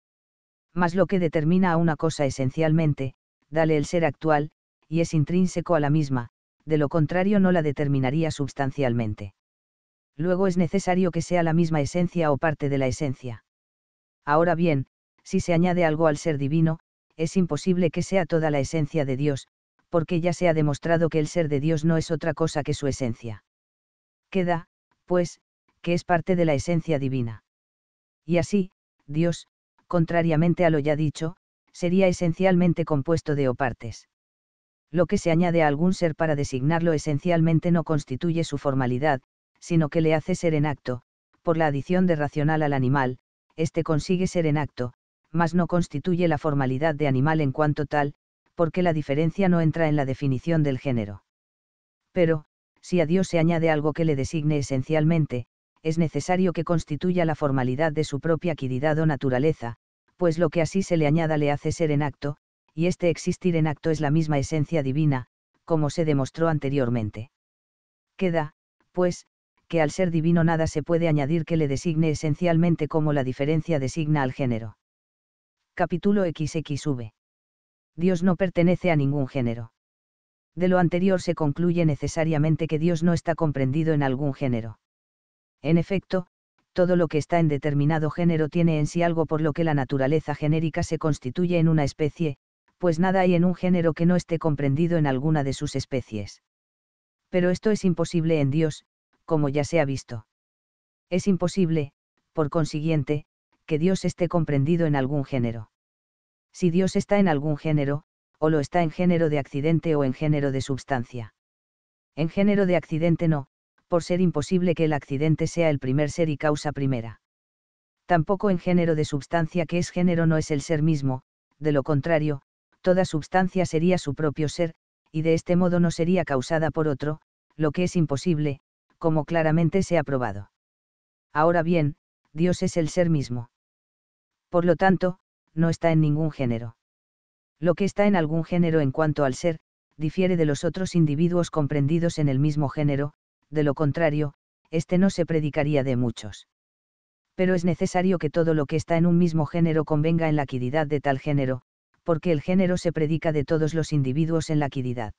Mas lo que determina a una cosa esencialmente, dale el ser actual, y es intrínseco a la misma, de lo contrario no la determinaría substancialmente. Luego es necesario que sea la misma esencia o parte de la esencia. Ahora bien, si se añade algo al ser divino, es imposible que sea toda la esencia de Dios, porque ya se ha demostrado que el ser de Dios no es otra cosa que su esencia. Queda, pues, que es parte de la esencia divina. Y así, Dios, contrariamente a lo ya dicho, sería esencialmente compuesto de o partes. Lo que se añade a algún ser para designarlo esencialmente no constituye su formalidad, sino que le hace ser en acto, por la adición de racional al animal, éste consigue ser en acto, mas no constituye la formalidad de animal en cuanto tal, porque la diferencia no entra en la definición del género. Pero, si a Dios se añade algo que le designe esencialmente, es necesario que constituya la formalidad de su propia quididad o naturaleza, pues lo que así se le añada le hace ser en acto, y este existir en acto es la misma esencia divina, como se demostró anteriormente. Queda, pues, que al ser divino nada se puede añadir que le designe esencialmente como la diferencia designa al género. Capítulo XXV. Dios no pertenece a ningún género. De lo anterior se concluye necesariamente que Dios no está comprendido en algún género. En efecto, todo lo que está en determinado género tiene en sí algo por lo que la naturaleza genérica se constituye en una especie, pues nada hay en un género que no esté comprendido en alguna de sus especies. Pero esto es imposible en Dios, como ya se ha visto. Es imposible, por consiguiente, que Dios esté comprendido en algún género si Dios está en algún género, o lo está en género de accidente o en género de substancia. En género de accidente no, por ser imposible que el accidente sea el primer ser y causa primera. Tampoco en género de substancia que es género no es el ser mismo, de lo contrario, toda substancia sería su propio ser, y de este modo no sería causada por otro, lo que es imposible, como claramente se ha probado. Ahora bien, Dios es el ser mismo. Por lo tanto, no está en ningún género. Lo que está en algún género en cuanto al ser, difiere de los otros individuos comprendidos en el mismo género, de lo contrario, este no se predicaría de muchos. Pero es necesario que todo lo que está en un mismo género convenga en la equidad de tal género, porque el género se predica de todos los individuos en la quididad.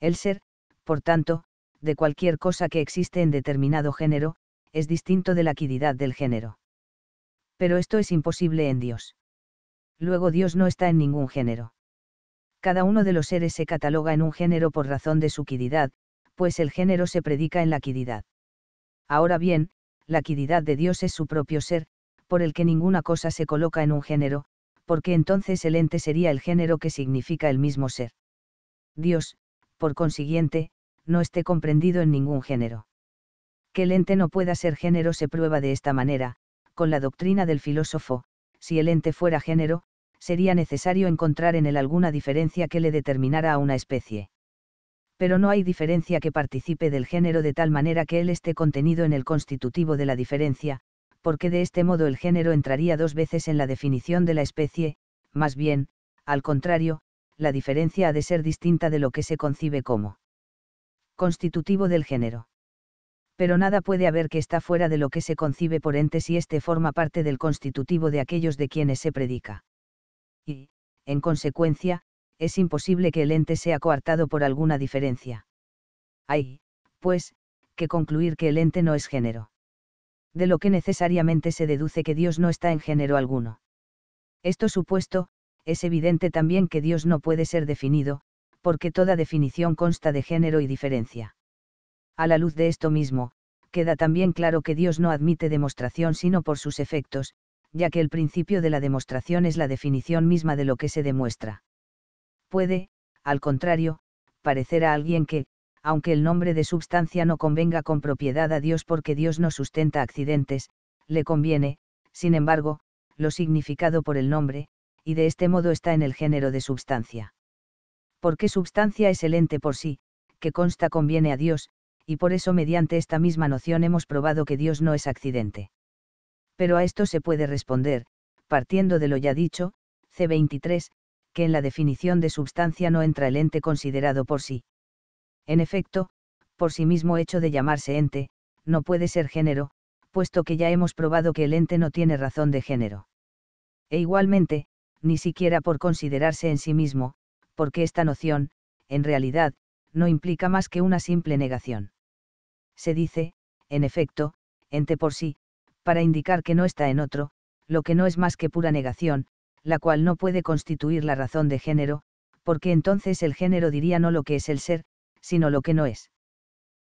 El ser, por tanto, de cualquier cosa que existe en determinado género, es distinto de la quididad del género. Pero esto es imposible en Dios luego Dios no está en ningún género. Cada uno de los seres se cataloga en un género por razón de su quididad, pues el género se predica en la quididad. Ahora bien, la quididad de Dios es su propio ser, por el que ninguna cosa se coloca en un género, porque entonces el ente sería el género que significa el mismo ser. Dios, por consiguiente, no esté comprendido en ningún género. Que el ente no pueda ser género se prueba de esta manera, con la doctrina del filósofo, si el ente fuera género, sería necesario encontrar en él alguna diferencia que le determinara a una especie. Pero no hay diferencia que participe del género de tal manera que él esté contenido en el constitutivo de la diferencia, porque de este modo el género entraría dos veces en la definición de la especie, más bien, al contrario, la diferencia ha de ser distinta de lo que se concibe como constitutivo del género. Pero nada puede haber que está fuera de lo que se concibe por ente si éste forma parte del constitutivo de aquellos de quienes se predica y, en consecuencia, es imposible que el ente sea coartado por alguna diferencia. Hay, pues, que concluir que el ente no es género. De lo que necesariamente se deduce que Dios no está en género alguno. Esto supuesto, es evidente también que Dios no puede ser definido, porque toda definición consta de género y diferencia. A la luz de esto mismo, queda también claro que Dios no admite demostración sino por sus efectos, ya que el principio de la demostración es la definición misma de lo que se demuestra. Puede, al contrario, parecer a alguien que, aunque el nombre de substancia no convenga con propiedad a Dios porque Dios no sustenta accidentes, le conviene, sin embargo, lo significado por el nombre, y de este modo está en el género de substancia. Porque substancia es el ente por sí, que consta conviene a Dios, y por eso mediante esta misma noción hemos probado que Dios no es accidente pero a esto se puede responder, partiendo de lo ya dicho, C23, que en la definición de sustancia no entra el ente considerado por sí. En efecto, por sí mismo hecho de llamarse ente, no puede ser género, puesto que ya hemos probado que el ente no tiene razón de género. E igualmente, ni siquiera por considerarse en sí mismo, porque esta noción, en realidad, no implica más que una simple negación. Se dice, en efecto, ente por sí, para indicar que no está en otro, lo que no es más que pura negación, la cual no puede constituir la razón de género, porque entonces el género diría no lo que es el ser, sino lo que no es.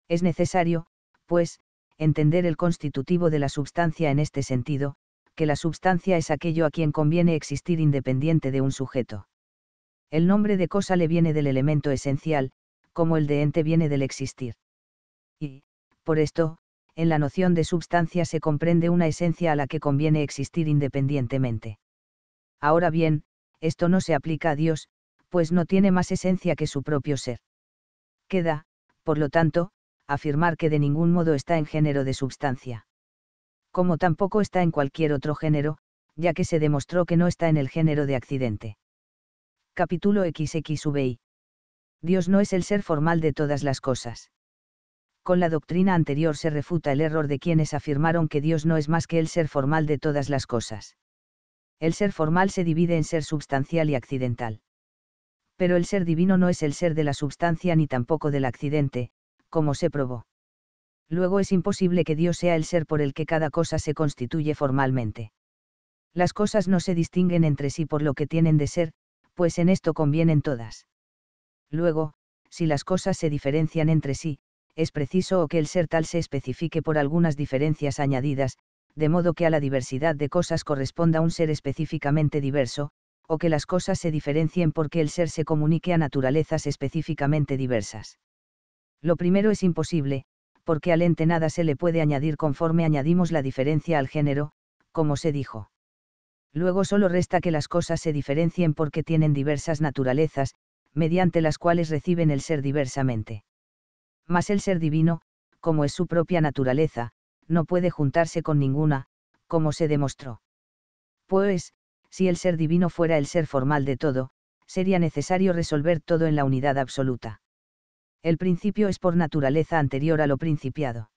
Es necesario, pues, entender el constitutivo de la substancia en este sentido, que la substancia es aquello a quien conviene existir independiente de un sujeto. El nombre de cosa le viene del elemento esencial, como el de ente viene del existir. Y, por esto, en la noción de substancia se comprende una esencia a la que conviene existir independientemente. Ahora bien, esto no se aplica a Dios, pues no tiene más esencia que su propio ser. Queda, por lo tanto, afirmar que de ningún modo está en género de substancia. Como tampoco está en cualquier otro género, ya que se demostró que no está en el género de accidente. Capítulo XXVI. Dios no es el ser formal de todas las cosas con la doctrina anterior se refuta el error de quienes afirmaron que Dios no es más que el ser formal de todas las cosas. El ser formal se divide en ser substancial y accidental. Pero el ser divino no es el ser de la substancia ni tampoco del accidente, como se probó. Luego es imposible que Dios sea el ser por el que cada cosa se constituye formalmente. Las cosas no se distinguen entre sí por lo que tienen de ser, pues en esto convienen todas. Luego, si las cosas se diferencian entre sí, es preciso o que el ser tal se especifique por algunas diferencias añadidas, de modo que a la diversidad de cosas corresponda un ser específicamente diverso, o que las cosas se diferencien porque el ser se comunique a naturalezas específicamente diversas. Lo primero es imposible, porque al ente nada se le puede añadir conforme añadimos la diferencia al género, como se dijo. Luego solo resta que las cosas se diferencien porque tienen diversas naturalezas, mediante las cuales reciben el ser diversamente mas el ser divino, como es su propia naturaleza, no puede juntarse con ninguna, como se demostró. Pues, si el ser divino fuera el ser formal de todo, sería necesario resolver todo en la unidad absoluta. El principio es por naturaleza anterior a lo principiado.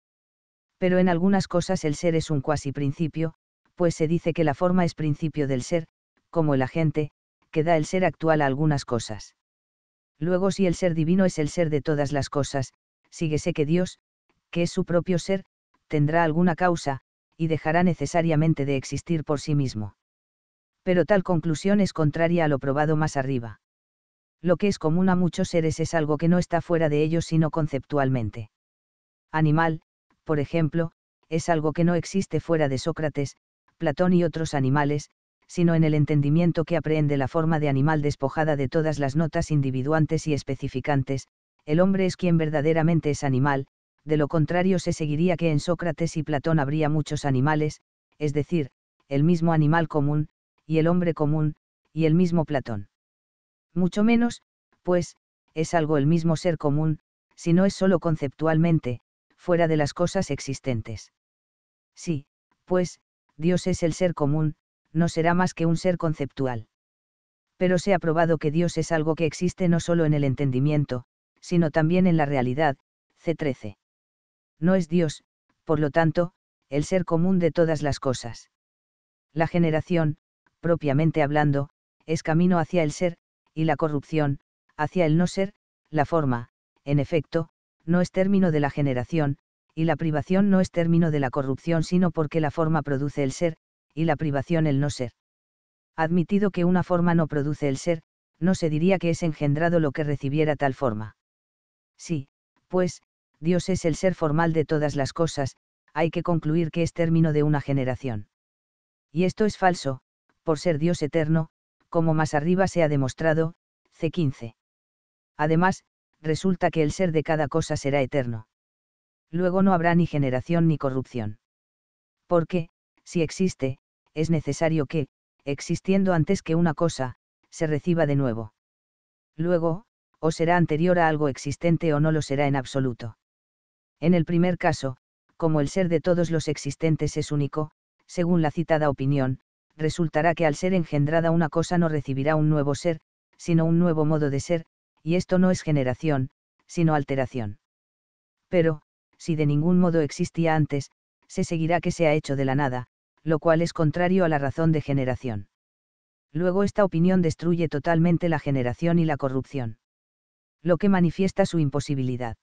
Pero en algunas cosas el ser es un cuasi principio, pues se dice que la forma es principio del ser, como el agente, que da el ser actual a algunas cosas. Luego si el ser divino es el ser de todas las cosas, síguese que Dios, que es su propio ser, tendrá alguna causa, y dejará necesariamente de existir por sí mismo. Pero tal conclusión es contraria a lo probado más arriba. Lo que es común a muchos seres es algo que no está fuera de ellos sino conceptualmente. Animal, por ejemplo, es algo que no existe fuera de Sócrates, Platón y otros animales, sino en el entendimiento que aprehende la forma de animal despojada de todas las notas individuantes y especificantes, el hombre es quien verdaderamente es animal, de lo contrario se seguiría que en Sócrates y Platón habría muchos animales, es decir, el mismo animal común, y el hombre común, y el mismo Platón. Mucho menos, pues, es algo el mismo ser común, si no es solo conceptualmente, fuera de las cosas existentes. Sí, pues, Dios es el ser común, no será más que un ser conceptual. Pero se ha probado que Dios es algo que existe no solo en el entendimiento, sino también en la realidad, C13. No es Dios, por lo tanto, el ser común de todas las cosas. La generación, propiamente hablando, es camino hacia el ser, y la corrupción, hacia el no ser, la forma, en efecto, no es término de la generación, y la privación no es término de la corrupción sino porque la forma produce el ser, y la privación el no ser. Admitido que una forma no produce el ser, no se diría que es engendrado lo que recibiera tal forma. Sí, pues, Dios es el ser formal de todas las cosas, hay que concluir que es término de una generación. Y esto es falso, por ser Dios eterno, como más arriba se ha demostrado, C15. Además, resulta que el ser de cada cosa será eterno. Luego no habrá ni generación ni corrupción. Porque, si existe, es necesario que, existiendo antes que una cosa, se reciba de nuevo. Luego, o será anterior a algo existente o no lo será en absoluto. En el primer caso, como el ser de todos los existentes es único, según la citada opinión, resultará que al ser engendrada una cosa no recibirá un nuevo ser, sino un nuevo modo de ser, y esto no es generación, sino alteración. Pero, si de ningún modo existía antes, se seguirá que se ha hecho de la nada, lo cual es contrario a la razón de generación. Luego esta opinión destruye totalmente la generación y la corrupción lo que manifiesta su imposibilidad.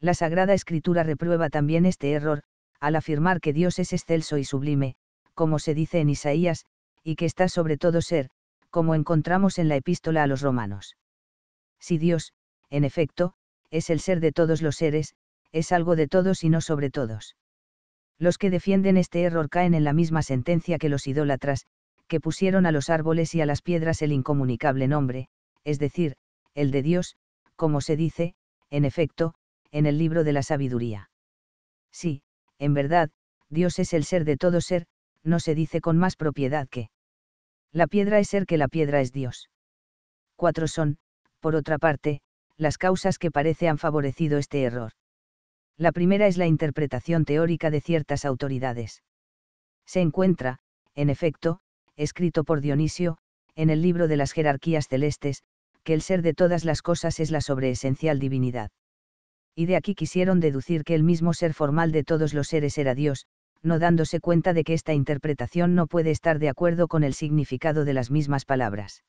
La Sagrada Escritura reprueba también este error, al afirmar que Dios es excelso y sublime, como se dice en Isaías, y que está sobre todo ser, como encontramos en la epístola a los romanos. Si Dios, en efecto, es el ser de todos los seres, es algo de todos y no sobre todos. Los que defienden este error caen en la misma sentencia que los idólatras, que pusieron a los árboles y a las piedras el incomunicable nombre, es decir, el de Dios, como se dice, en efecto, en el libro de la sabiduría. Sí, en verdad, Dios es el ser de todo ser, no se dice con más propiedad que la piedra es ser que la piedra es Dios. Cuatro son, por otra parte, las causas que parece han favorecido este error. La primera es la interpretación teórica de ciertas autoridades. Se encuentra, en efecto, escrito por Dionisio, en el libro de las jerarquías celestes, que el ser de todas las cosas es la sobreesencial divinidad. Y de aquí quisieron deducir que el mismo ser formal de todos los seres era Dios, no dándose cuenta de que esta interpretación no puede estar de acuerdo con el significado de las mismas palabras.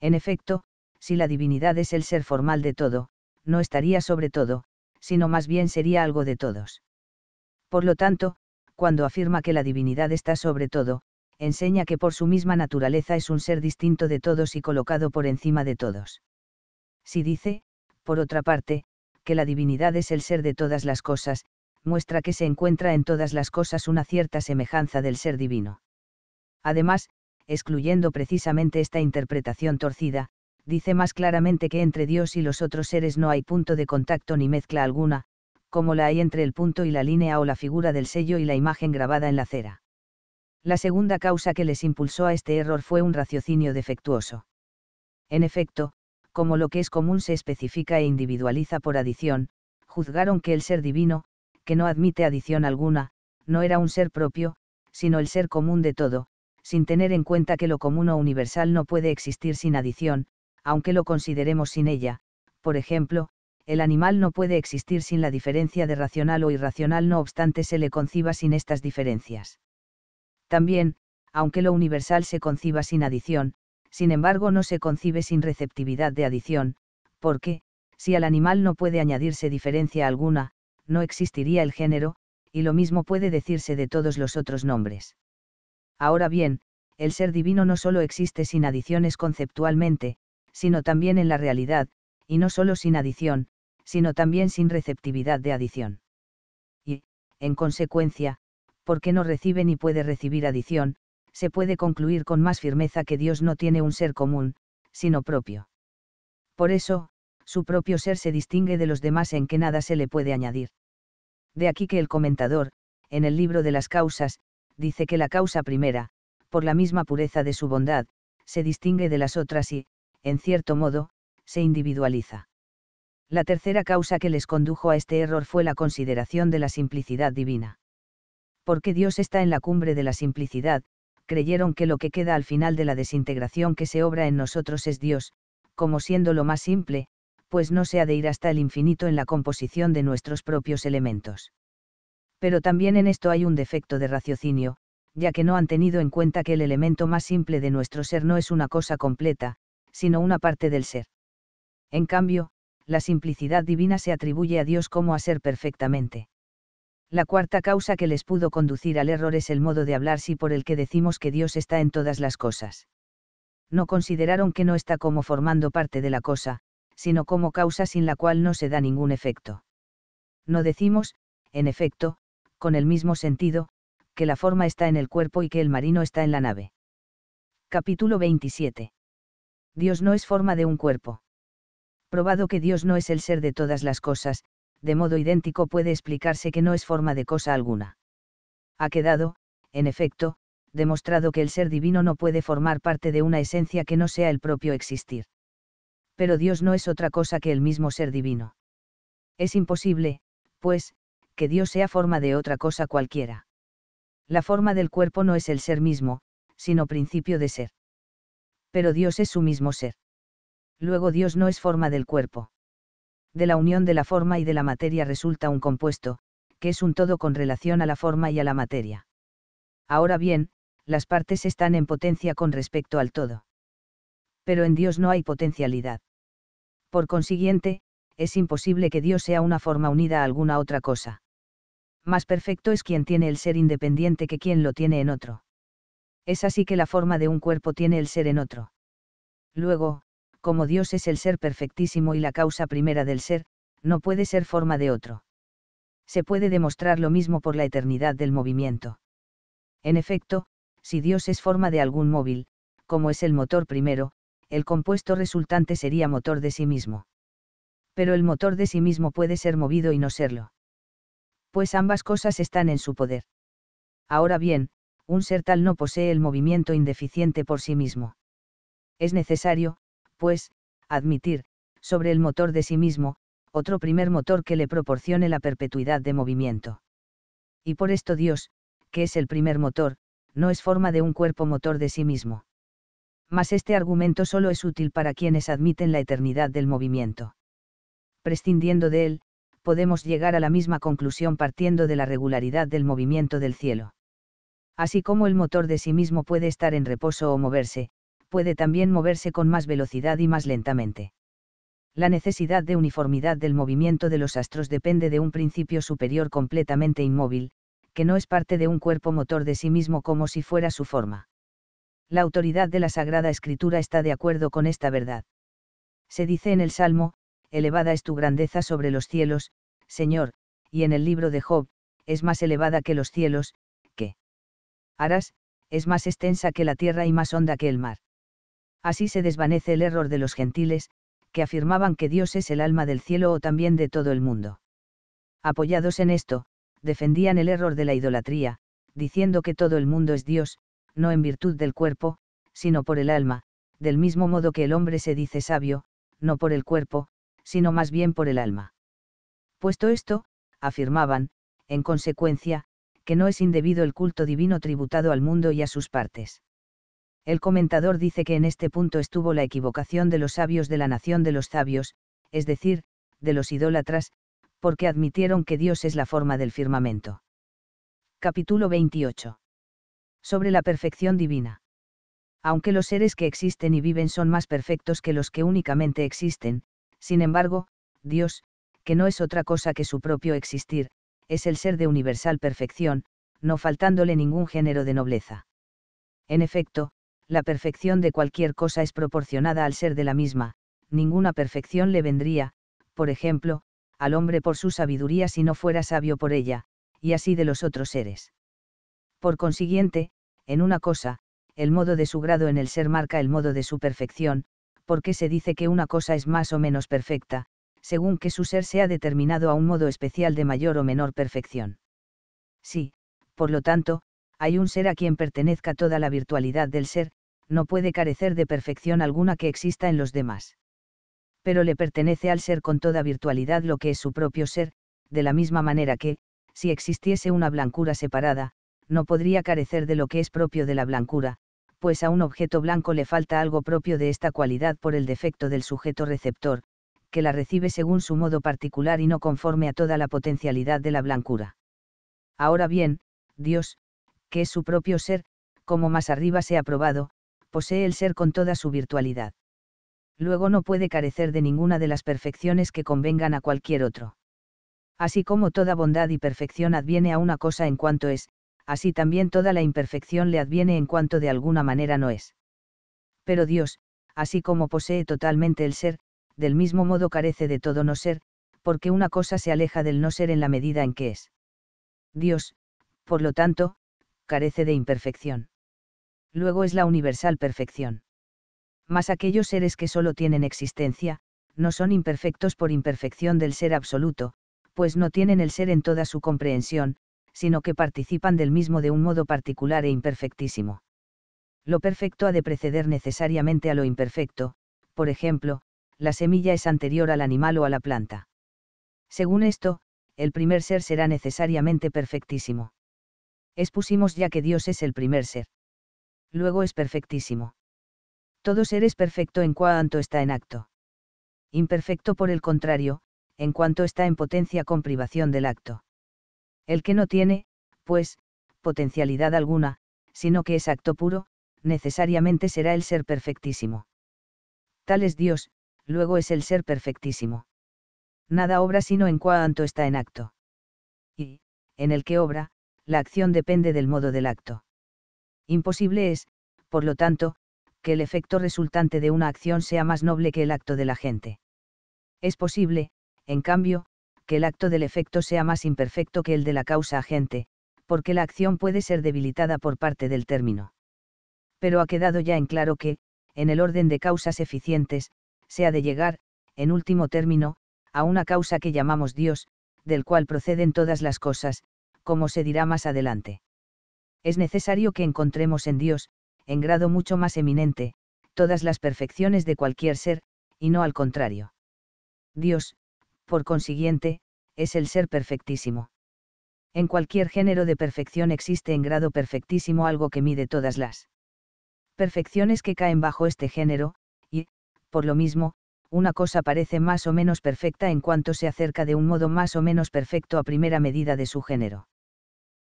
En efecto, si la divinidad es el ser formal de todo, no estaría sobre todo, sino más bien sería algo de todos. Por lo tanto, cuando afirma que la divinidad está sobre todo, enseña que por su misma naturaleza es un ser distinto de todos y colocado por encima de todos. Si dice, por otra parte, que la divinidad es el ser de todas las cosas, muestra que se encuentra en todas las cosas una cierta semejanza del ser divino. Además, excluyendo precisamente esta interpretación torcida, dice más claramente que entre Dios y los otros seres no hay punto de contacto ni mezcla alguna, como la hay entre el punto y la línea o la figura del sello y la imagen grabada en la cera. La segunda causa que les impulsó a este error fue un raciocinio defectuoso. En efecto, como lo que es común se especifica e individualiza por adición, juzgaron que el ser divino, que no admite adición alguna, no era un ser propio, sino el ser común de todo, sin tener en cuenta que lo común o universal no puede existir sin adición, aunque lo consideremos sin ella, por ejemplo, el animal no puede existir sin la diferencia de racional o irracional no obstante se le conciba sin estas diferencias. También, aunque lo universal se conciba sin adición, sin embargo no se concibe sin receptividad de adición, porque, si al animal no puede añadirse diferencia alguna, no existiría el género, y lo mismo puede decirse de todos los otros nombres. Ahora bien, el ser divino no solo existe sin adiciones conceptualmente, sino también en la realidad, y no solo sin adición, sino también sin receptividad de adición. Y, en consecuencia, porque no recibe ni puede recibir adición, se puede concluir con más firmeza que Dios no tiene un ser común, sino propio. Por eso, su propio ser se distingue de los demás en que nada se le puede añadir. De aquí que el comentador, en el libro de las causas, dice que la causa primera, por la misma pureza de su bondad, se distingue de las otras y, en cierto modo, se individualiza. La tercera causa que les condujo a este error fue la consideración de la simplicidad divina porque Dios está en la cumbre de la simplicidad, creyeron que lo que queda al final de la desintegración que se obra en nosotros es Dios, como siendo lo más simple, pues no se ha de ir hasta el infinito en la composición de nuestros propios elementos. Pero también en esto hay un defecto de raciocinio, ya que no han tenido en cuenta que el elemento más simple de nuestro ser no es una cosa completa, sino una parte del ser. En cambio, la simplicidad divina se atribuye a Dios como a ser perfectamente la cuarta causa que les pudo conducir al error es el modo de hablar si por el que decimos que Dios está en todas las cosas. No consideraron que no está como formando parte de la cosa, sino como causa sin la cual no se da ningún efecto. No decimos, en efecto, con el mismo sentido, que la forma está en el cuerpo y que el marino está en la nave. Capítulo 27. Dios no es forma de un cuerpo. Probado que Dios no es el ser de todas las cosas, de modo idéntico puede explicarse que no es forma de cosa alguna. Ha quedado, en efecto, demostrado que el ser divino no puede formar parte de una esencia que no sea el propio existir. Pero Dios no es otra cosa que el mismo ser divino. Es imposible, pues, que Dios sea forma de otra cosa cualquiera. La forma del cuerpo no es el ser mismo, sino principio de ser. Pero Dios es su mismo ser. Luego Dios no es forma del cuerpo de la unión de la forma y de la materia resulta un compuesto, que es un todo con relación a la forma y a la materia. Ahora bien, las partes están en potencia con respecto al todo. Pero en Dios no hay potencialidad. Por consiguiente, es imposible que Dios sea una forma unida a alguna otra cosa. Más perfecto es quien tiene el ser independiente que quien lo tiene en otro. Es así que la forma de un cuerpo tiene el ser en otro. Luego, como Dios es el ser perfectísimo y la causa primera del ser, no puede ser forma de otro. Se puede demostrar lo mismo por la eternidad del movimiento. En efecto, si Dios es forma de algún móvil, como es el motor primero, el compuesto resultante sería motor de sí mismo. Pero el motor de sí mismo puede ser movido y no serlo. Pues ambas cosas están en su poder. Ahora bien, un ser tal no posee el movimiento indeficiente por sí mismo. Es necesario, pues, admitir, sobre el motor de sí mismo, otro primer motor que le proporcione la perpetuidad de movimiento. Y por esto Dios, que es el primer motor, no es forma de un cuerpo motor de sí mismo. Mas este argumento solo es útil para quienes admiten la eternidad del movimiento. Prescindiendo de él, podemos llegar a la misma conclusión partiendo de la regularidad del movimiento del cielo. Así como el motor de sí mismo puede estar en reposo o moverse, puede también moverse con más velocidad y más lentamente. La necesidad de uniformidad del movimiento de los astros depende de un principio superior completamente inmóvil, que no es parte de un cuerpo motor de sí mismo como si fuera su forma. La autoridad de la Sagrada Escritura está de acuerdo con esta verdad. Se dice en el Salmo, elevada es tu grandeza sobre los cielos, Señor, y en el libro de Job, es más elevada que los cielos, que harás, es más extensa que la tierra y más honda que el mar así se desvanece el error de los gentiles, que afirmaban que Dios es el alma del cielo o también de todo el mundo. Apoyados en esto, defendían el error de la idolatría, diciendo que todo el mundo es Dios, no en virtud del cuerpo, sino por el alma, del mismo modo que el hombre se dice sabio, no por el cuerpo, sino más bien por el alma. Puesto esto, afirmaban, en consecuencia, que no es indebido el culto divino tributado al mundo y a sus partes. El comentador dice que en este punto estuvo la equivocación de los sabios de la nación de los sabios, es decir, de los idólatras, porque admitieron que Dios es la forma del firmamento. Capítulo 28. Sobre la perfección divina. Aunque los seres que existen y viven son más perfectos que los que únicamente existen, sin embargo, Dios, que no es otra cosa que su propio existir, es el ser de universal perfección, no faltándole ningún género de nobleza. En efecto, la perfección de cualquier cosa es proporcionada al ser de la misma, ninguna perfección le vendría, por ejemplo, al hombre por su sabiduría si no fuera sabio por ella, y así de los otros seres. Por consiguiente, en una cosa, el modo de su grado en el ser marca el modo de su perfección, porque se dice que una cosa es más o menos perfecta, según que su ser sea determinado a un modo especial de mayor o menor perfección. Sí, por lo tanto, hay un ser a quien pertenezca toda la virtualidad del ser, no puede carecer de perfección alguna que exista en los demás. Pero le pertenece al ser con toda virtualidad lo que es su propio ser, de la misma manera que, si existiese una blancura separada, no podría carecer de lo que es propio de la blancura, pues a un objeto blanco le falta algo propio de esta cualidad por el defecto del sujeto receptor, que la recibe según su modo particular y no conforme a toda la potencialidad de la blancura. Ahora bien, Dios, que es su propio ser, como más arriba se ha probado, posee el ser con toda su virtualidad. Luego no puede carecer de ninguna de las perfecciones que convengan a cualquier otro. Así como toda bondad y perfección adviene a una cosa en cuanto es, así también toda la imperfección le adviene en cuanto de alguna manera no es. Pero Dios, así como posee totalmente el ser, del mismo modo carece de todo no ser, porque una cosa se aleja del no ser en la medida en que es. Dios, por lo tanto, carece de imperfección luego es la universal perfección. Mas aquellos seres que solo tienen existencia, no son imperfectos por imperfección del ser absoluto, pues no tienen el ser en toda su comprensión, sino que participan del mismo de un modo particular e imperfectísimo. Lo perfecto ha de preceder necesariamente a lo imperfecto, por ejemplo, la semilla es anterior al animal o a la planta. Según esto, el primer ser será necesariamente perfectísimo. Expusimos ya que Dios es el primer ser luego es perfectísimo. Todo ser es perfecto en cuanto está en acto. Imperfecto por el contrario, en cuanto está en potencia con privación del acto. El que no tiene, pues, potencialidad alguna, sino que es acto puro, necesariamente será el ser perfectísimo. Tal es Dios, luego es el ser perfectísimo. Nada obra sino en cuanto está en acto. Y, en el que obra, la acción depende del modo del acto. Imposible es, por lo tanto, que el efecto resultante de una acción sea más noble que el acto de la Es posible, en cambio, que el acto del efecto sea más imperfecto que el de la causa agente, porque la acción puede ser debilitada por parte del término. Pero ha quedado ya en claro que, en el orden de causas eficientes, se ha de llegar, en último término, a una causa que llamamos Dios, del cual proceden todas las cosas, como se dirá más adelante es necesario que encontremos en Dios, en grado mucho más eminente, todas las perfecciones de cualquier ser, y no al contrario. Dios, por consiguiente, es el ser perfectísimo. En cualquier género de perfección existe en grado perfectísimo algo que mide todas las perfecciones que caen bajo este género, y, por lo mismo, una cosa parece más o menos perfecta en cuanto se acerca de un modo más o menos perfecto a primera medida de su género.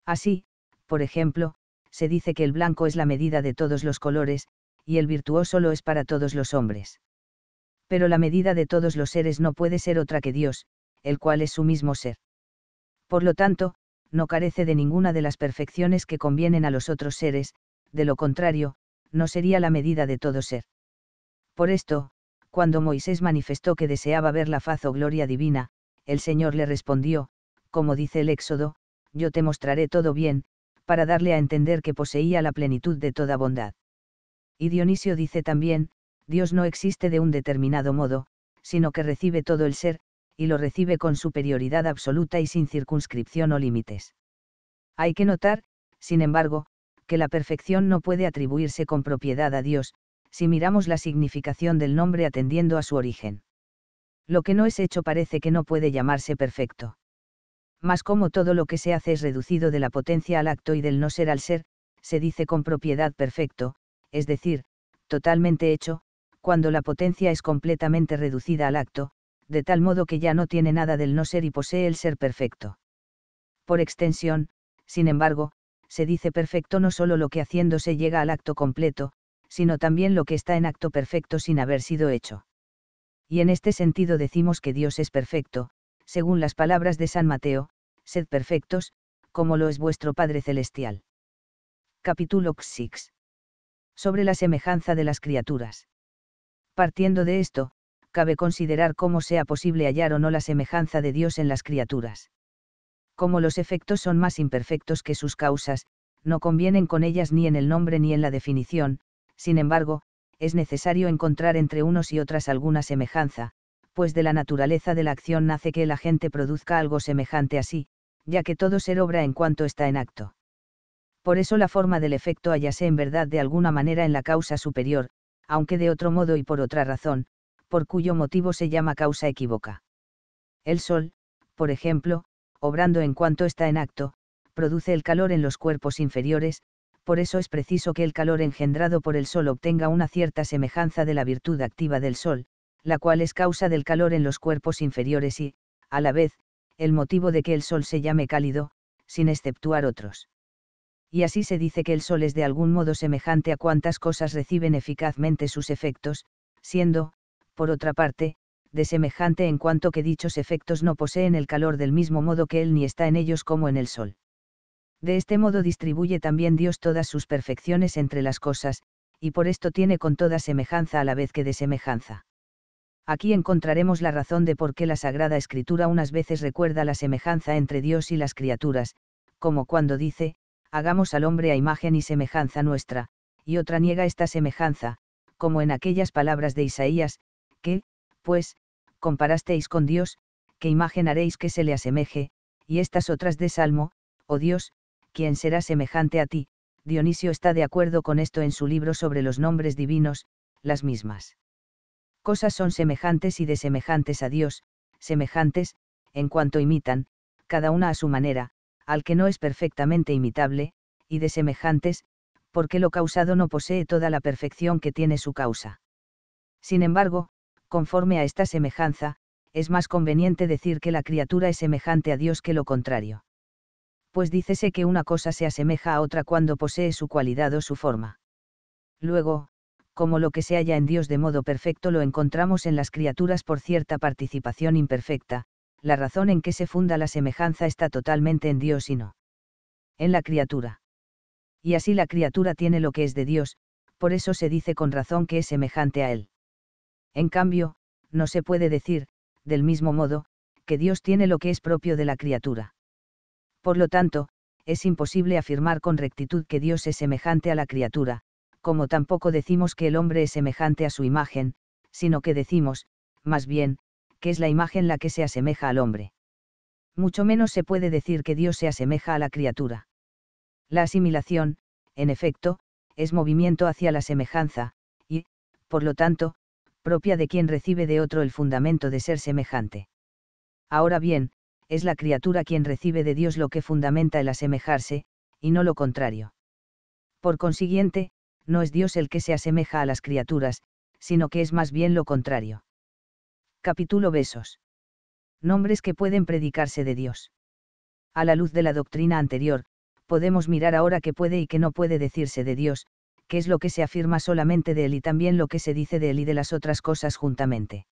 Así, por ejemplo, se dice que el blanco es la medida de todos los colores, y el virtuoso lo es para todos los hombres. Pero la medida de todos los seres no puede ser otra que Dios, el cual es su mismo ser. Por lo tanto, no carece de ninguna de las perfecciones que convienen a los otros seres, de lo contrario, no sería la medida de todo ser. Por esto, cuando Moisés manifestó que deseaba ver la faz o gloria divina, el Señor le respondió, como dice el Éxodo, yo te mostraré todo bien, para darle a entender que poseía la plenitud de toda bondad. Y Dionisio dice también, Dios no existe de un determinado modo, sino que recibe todo el ser, y lo recibe con superioridad absoluta y sin circunscripción o límites. Hay que notar, sin embargo, que la perfección no puede atribuirse con propiedad a Dios, si miramos la significación del nombre atendiendo a su origen. Lo que no es hecho parece que no puede llamarse perfecto mas como todo lo que se hace es reducido de la potencia al acto y del no ser al ser, se dice con propiedad perfecto, es decir, totalmente hecho, cuando la potencia es completamente reducida al acto, de tal modo que ya no tiene nada del no ser y posee el ser perfecto. Por extensión, sin embargo, se dice perfecto no solo lo que haciéndose llega al acto completo, sino también lo que está en acto perfecto sin haber sido hecho. Y en este sentido decimos que Dios es perfecto, según las palabras de San Mateo, sed perfectos, como lo es vuestro Padre Celestial. Capítulo 6. Sobre la semejanza de las criaturas. Partiendo de esto, cabe considerar cómo sea posible hallar o no la semejanza de Dios en las criaturas. Como los efectos son más imperfectos que sus causas, no convienen con ellas ni en el nombre ni en la definición, sin embargo, es necesario encontrar entre unos y otras alguna semejanza, pues de la naturaleza de la acción nace que la agente produzca algo semejante a sí ya que todo ser obra en cuanto está en acto. Por eso la forma del efecto hallase en verdad de alguna manera en la causa superior, aunque de otro modo y por otra razón, por cuyo motivo se llama causa equívoca. El sol, por ejemplo, obrando en cuanto está en acto, produce el calor en los cuerpos inferiores, por eso es preciso que el calor engendrado por el sol obtenga una cierta semejanza de la virtud activa del sol, la cual es causa del calor en los cuerpos inferiores y, a la vez, el motivo de que el sol se llame cálido, sin exceptuar otros. Y así se dice que el sol es de algún modo semejante a cuantas cosas reciben eficazmente sus efectos, siendo, por otra parte, de semejante en cuanto que dichos efectos no poseen el calor del mismo modo que él ni está en ellos como en el sol. De este modo distribuye también Dios todas sus perfecciones entre las cosas, y por esto tiene con toda semejanza a la vez que de semejanza aquí encontraremos la razón de por qué la Sagrada Escritura unas veces recuerda la semejanza entre Dios y las criaturas, como cuando dice, hagamos al hombre a imagen y semejanza nuestra, y otra niega esta semejanza, como en aquellas palabras de Isaías, que, pues, comparasteis con Dios, ¿Qué imagen haréis que se le asemeje, y estas otras de Salmo, oh Dios, ¿quién será semejante a ti? Dionisio está de acuerdo con esto en su libro sobre los nombres divinos, las mismas cosas son semejantes y desemejantes a Dios, semejantes, en cuanto imitan, cada una a su manera, al que no es perfectamente imitable, y desemejantes, porque lo causado no posee toda la perfección que tiene su causa. Sin embargo, conforme a esta semejanza, es más conveniente decir que la criatura es semejante a Dios que lo contrario. Pues dícese que una cosa se asemeja a otra cuando posee su cualidad o su forma. Luego, como lo que se halla en Dios de modo perfecto lo encontramos en las criaturas por cierta participación imperfecta, la razón en que se funda la semejanza está totalmente en Dios y no en la criatura. Y así la criatura tiene lo que es de Dios, por eso se dice con razón que es semejante a Él. En cambio, no se puede decir, del mismo modo, que Dios tiene lo que es propio de la criatura. Por lo tanto, es imposible afirmar con rectitud que Dios es semejante a la criatura, como tampoco decimos que el hombre es semejante a su imagen, sino que decimos, más bien, que es la imagen la que se asemeja al hombre. Mucho menos se puede decir que Dios se asemeja a la criatura. La asimilación, en efecto, es movimiento hacia la semejanza, y, por lo tanto, propia de quien recibe de otro el fundamento de ser semejante. Ahora bien, es la criatura quien recibe de Dios lo que fundamenta el asemejarse, y no lo contrario. Por consiguiente, no es Dios el que se asemeja a las criaturas, sino que es más bien lo contrario. Capítulo Besos. Nombres que pueden predicarse de Dios. A la luz de la doctrina anterior, podemos mirar ahora qué puede y qué no puede decirse de Dios, qué es lo que se afirma solamente de Él y también lo que se dice de Él y de las otras cosas juntamente.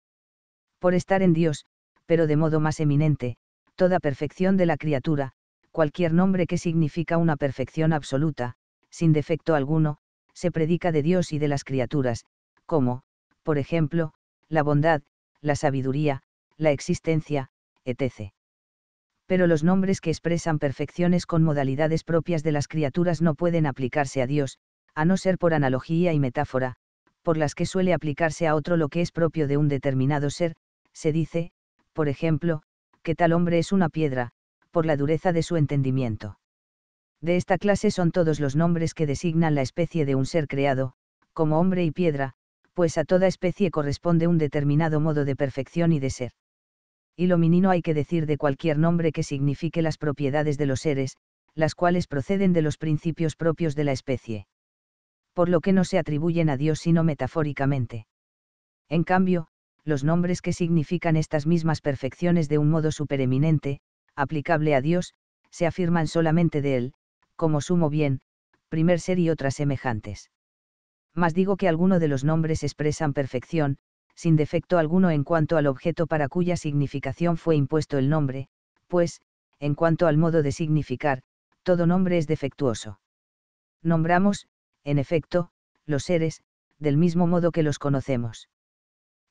Por estar en Dios, pero de modo más eminente, toda perfección de la criatura, cualquier nombre que significa una perfección absoluta, sin defecto alguno, se predica de Dios y de las criaturas, como, por ejemplo, la bondad, la sabiduría, la existencia, etc. Pero los nombres que expresan perfecciones con modalidades propias de las criaturas no pueden aplicarse a Dios, a no ser por analogía y metáfora, por las que suele aplicarse a otro lo que es propio de un determinado ser, se dice, por ejemplo, que tal hombre es una piedra, por la dureza de su entendimiento. De esta clase son todos los nombres que designan la especie de un ser creado, como hombre y piedra, pues a toda especie corresponde un determinado modo de perfección y de ser. Y lo minino hay que decir de cualquier nombre que signifique las propiedades de los seres, las cuales proceden de los principios propios de la especie. Por lo que no se atribuyen a Dios sino metafóricamente. En cambio, los nombres que significan estas mismas perfecciones de un modo supereminente, aplicable a Dios, se afirman solamente de Él, como sumo bien, primer ser y otras semejantes. Mas digo que alguno de los nombres expresan perfección, sin defecto alguno en cuanto al objeto para cuya significación fue impuesto el nombre, pues, en cuanto al modo de significar, todo nombre es defectuoso. Nombramos, en efecto, los seres, del mismo modo que los conocemos.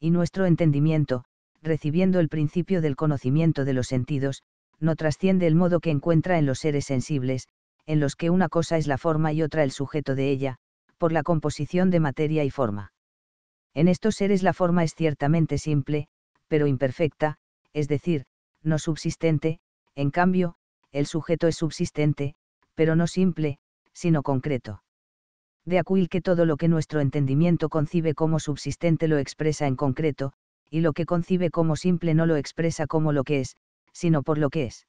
Y nuestro entendimiento, recibiendo el principio del conocimiento de los sentidos, no trasciende el modo que encuentra en los seres sensibles, en los que una cosa es la forma y otra el sujeto de ella, por la composición de materia y forma. En estos seres la forma es ciertamente simple, pero imperfecta, es decir, no subsistente, en cambio, el sujeto es subsistente, pero no simple, sino concreto. De Acuil que todo lo que nuestro entendimiento concibe como subsistente lo expresa en concreto, y lo que concibe como simple no lo expresa como lo que es, sino por lo que es.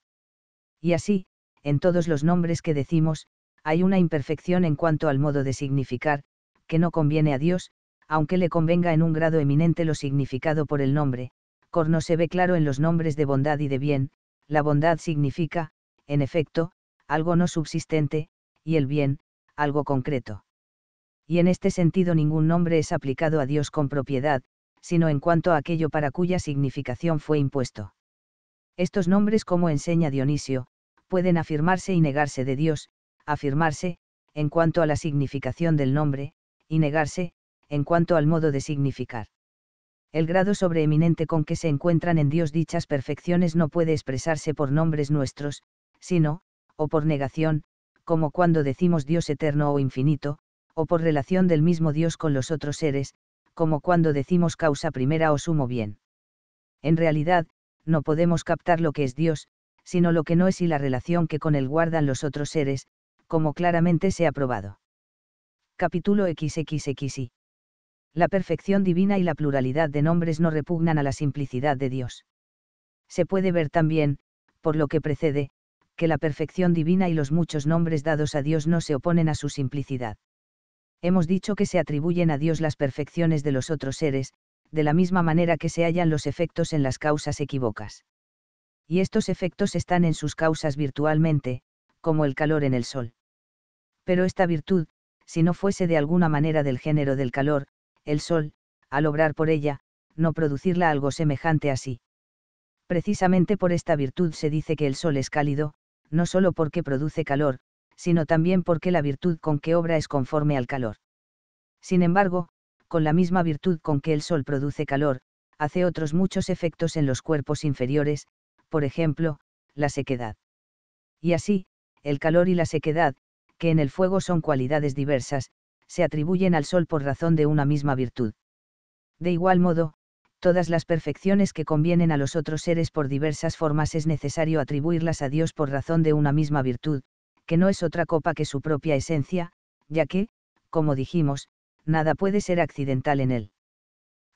Y así, en todos los nombres que decimos, hay una imperfección en cuanto al modo de significar, que no conviene a Dios, aunque le convenga en un grado eminente lo significado por el nombre, corno se ve claro en los nombres de bondad y de bien, la bondad significa, en efecto, algo no subsistente, y el bien, algo concreto. Y en este sentido ningún nombre es aplicado a Dios con propiedad, sino en cuanto a aquello para cuya significación fue impuesto. Estos nombres, como enseña Dionisio, pueden afirmarse y negarse de Dios, afirmarse, en cuanto a la significación del nombre, y negarse, en cuanto al modo de significar. El grado sobreeminente con que se encuentran en Dios dichas perfecciones no puede expresarse por nombres nuestros, sino, o por negación, como cuando decimos Dios eterno o infinito, o por relación del mismo Dios con los otros seres, como cuando decimos causa primera o sumo bien. En realidad, no podemos captar lo que es Dios, sino lo que no es y la relación que con él guardan los otros seres, como claramente se ha probado. Capítulo XXXI. La perfección divina y la pluralidad de nombres no repugnan a la simplicidad de Dios. Se puede ver también, por lo que precede, que la perfección divina y los muchos nombres dados a Dios no se oponen a su simplicidad. Hemos dicho que se atribuyen a Dios las perfecciones de los otros seres, de la misma manera que se hallan los efectos en las causas equivocas y estos efectos están en sus causas virtualmente, como el calor en el sol. Pero esta virtud, si no fuese de alguna manera del género del calor, el sol, al obrar por ella, no producirla algo semejante a sí. Precisamente por esta virtud se dice que el sol es cálido, no solo porque produce calor, sino también porque la virtud con que obra es conforme al calor. Sin embargo, con la misma virtud con que el sol produce calor, hace otros muchos efectos en los cuerpos inferiores, por ejemplo, la sequedad. Y así, el calor y la sequedad, que en el fuego son cualidades diversas, se atribuyen al sol por razón de una misma virtud. De igual modo, todas las perfecciones que convienen a los otros seres por diversas formas es necesario atribuirlas a Dios por razón de una misma virtud, que no es otra copa que su propia esencia, ya que, como dijimos, nada puede ser accidental en él.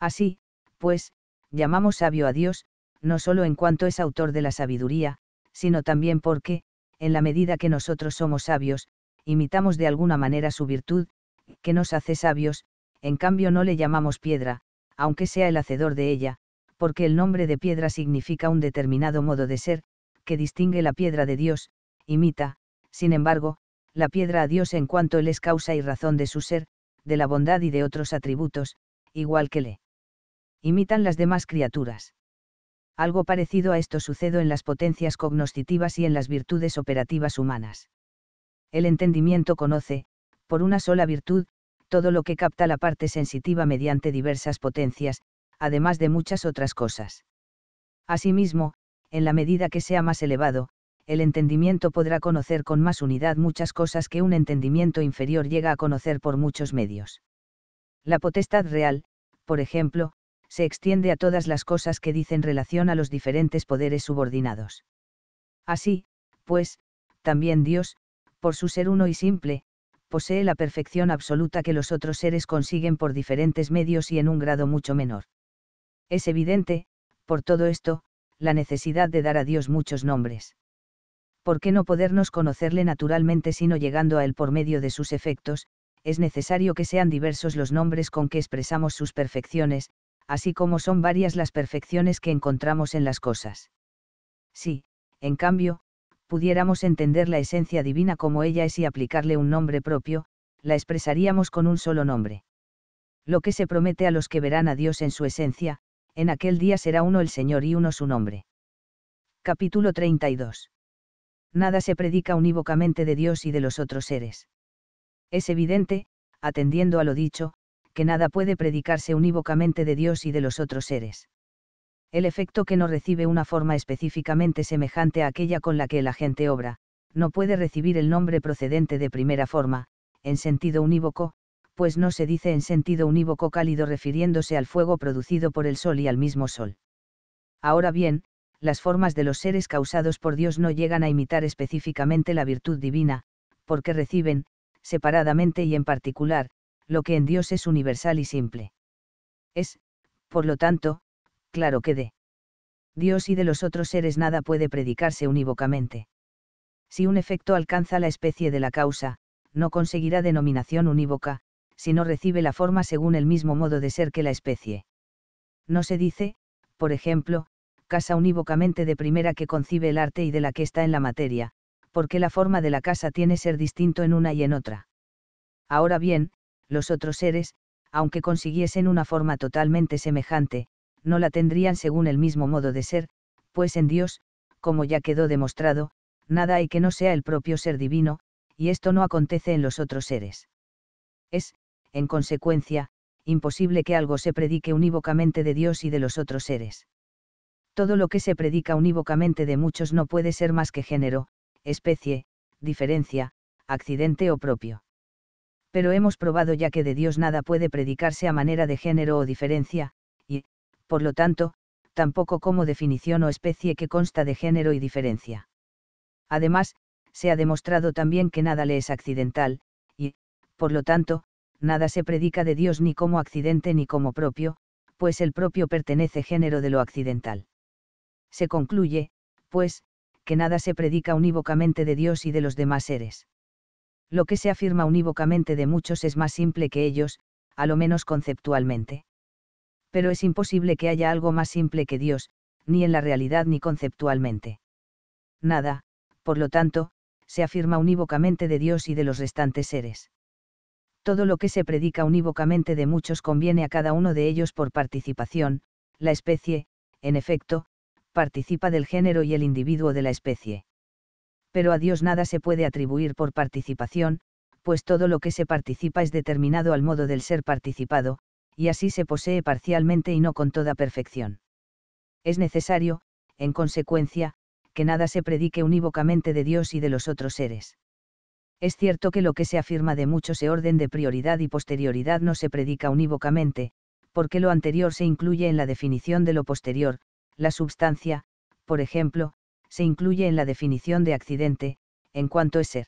Así, pues, llamamos sabio a Dios, no solo en cuanto es autor de la sabiduría, sino también porque, en la medida que nosotros somos sabios, imitamos de alguna manera su virtud, que nos hace sabios, en cambio no le llamamos piedra, aunque sea el hacedor de ella, porque el nombre de piedra significa un determinado modo de ser, que distingue la piedra de Dios, imita, sin embargo, la piedra a Dios en cuanto Él es causa y razón de su ser, de la bondad y de otros atributos, igual que le imitan las demás criaturas algo parecido a esto sucedo en las potencias cognoscitivas y en las virtudes operativas humanas. El entendimiento conoce, por una sola virtud, todo lo que capta la parte sensitiva mediante diversas potencias, además de muchas otras cosas. Asimismo, en la medida que sea más elevado, el entendimiento podrá conocer con más unidad muchas cosas que un entendimiento inferior llega a conocer por muchos medios. La potestad real, por ejemplo, se extiende a todas las cosas que dicen relación a los diferentes poderes subordinados. Así, pues, también Dios, por su ser uno y simple, posee la perfección absoluta que los otros seres consiguen por diferentes medios y en un grado mucho menor. Es evidente, por todo esto, la necesidad de dar a Dios muchos nombres. ¿Por qué no podernos conocerle naturalmente sino llegando a Él por medio de sus efectos? Es necesario que sean diversos los nombres con que expresamos sus perfecciones, así como son varias las perfecciones que encontramos en las cosas. Si, en cambio, pudiéramos entender la esencia divina como ella es y aplicarle un nombre propio, la expresaríamos con un solo nombre. Lo que se promete a los que verán a Dios en su esencia, en aquel día será uno el Señor y uno su nombre. Capítulo 32. Nada se predica unívocamente de Dios y de los otros seres. Es evidente, atendiendo a lo dicho, que nada puede predicarse unívocamente de Dios y de los otros seres. El efecto que no recibe una forma específicamente semejante a aquella con la que el agente obra, no puede recibir el nombre procedente de primera forma, en sentido unívoco, pues no se dice en sentido unívoco cálido refiriéndose al fuego producido por el sol y al mismo sol. Ahora bien, las formas de los seres causados por Dios no llegan a imitar específicamente la virtud divina, porque reciben, separadamente y en particular, lo que en Dios es universal y simple. Es, por lo tanto, claro que de Dios y de los otros seres nada puede predicarse unívocamente. Si un efecto alcanza la especie de la causa, no conseguirá denominación unívoca, si no recibe la forma según el mismo modo de ser que la especie. No se dice, por ejemplo, casa unívocamente de primera que concibe el arte y de la que está en la materia, porque la forma de la casa tiene ser distinto en una y en otra. Ahora bien, los otros seres, aunque consiguiesen una forma totalmente semejante, no la tendrían según el mismo modo de ser, pues en Dios, como ya quedó demostrado, nada hay que no sea el propio ser divino, y esto no acontece en los otros seres. Es, en consecuencia, imposible que algo se predique unívocamente de Dios y de los otros seres. Todo lo que se predica unívocamente de muchos no puede ser más que género, especie, diferencia, accidente o propio pero hemos probado ya que de Dios nada puede predicarse a manera de género o diferencia, y, por lo tanto, tampoco como definición o especie que consta de género y diferencia. Además, se ha demostrado también que nada le es accidental, y, por lo tanto, nada se predica de Dios ni como accidente ni como propio, pues el propio pertenece género de lo accidental. Se concluye, pues, que nada se predica unívocamente de Dios y de los demás seres lo que se afirma unívocamente de muchos es más simple que ellos, a lo menos conceptualmente. Pero es imposible que haya algo más simple que Dios, ni en la realidad ni conceptualmente. Nada, por lo tanto, se afirma unívocamente de Dios y de los restantes seres. Todo lo que se predica unívocamente de muchos conviene a cada uno de ellos por participación, la especie, en efecto, participa del género y el individuo de la especie pero a Dios nada se puede atribuir por participación, pues todo lo que se participa es determinado al modo del ser participado, y así se posee parcialmente y no con toda perfección. Es necesario, en consecuencia, que nada se predique unívocamente de Dios y de los otros seres. Es cierto que lo que se afirma de mucho se orden de prioridad y posterioridad no se predica unívocamente, porque lo anterior se incluye en la definición de lo posterior, la substancia, por ejemplo, se incluye en la definición de accidente, en cuanto es ser.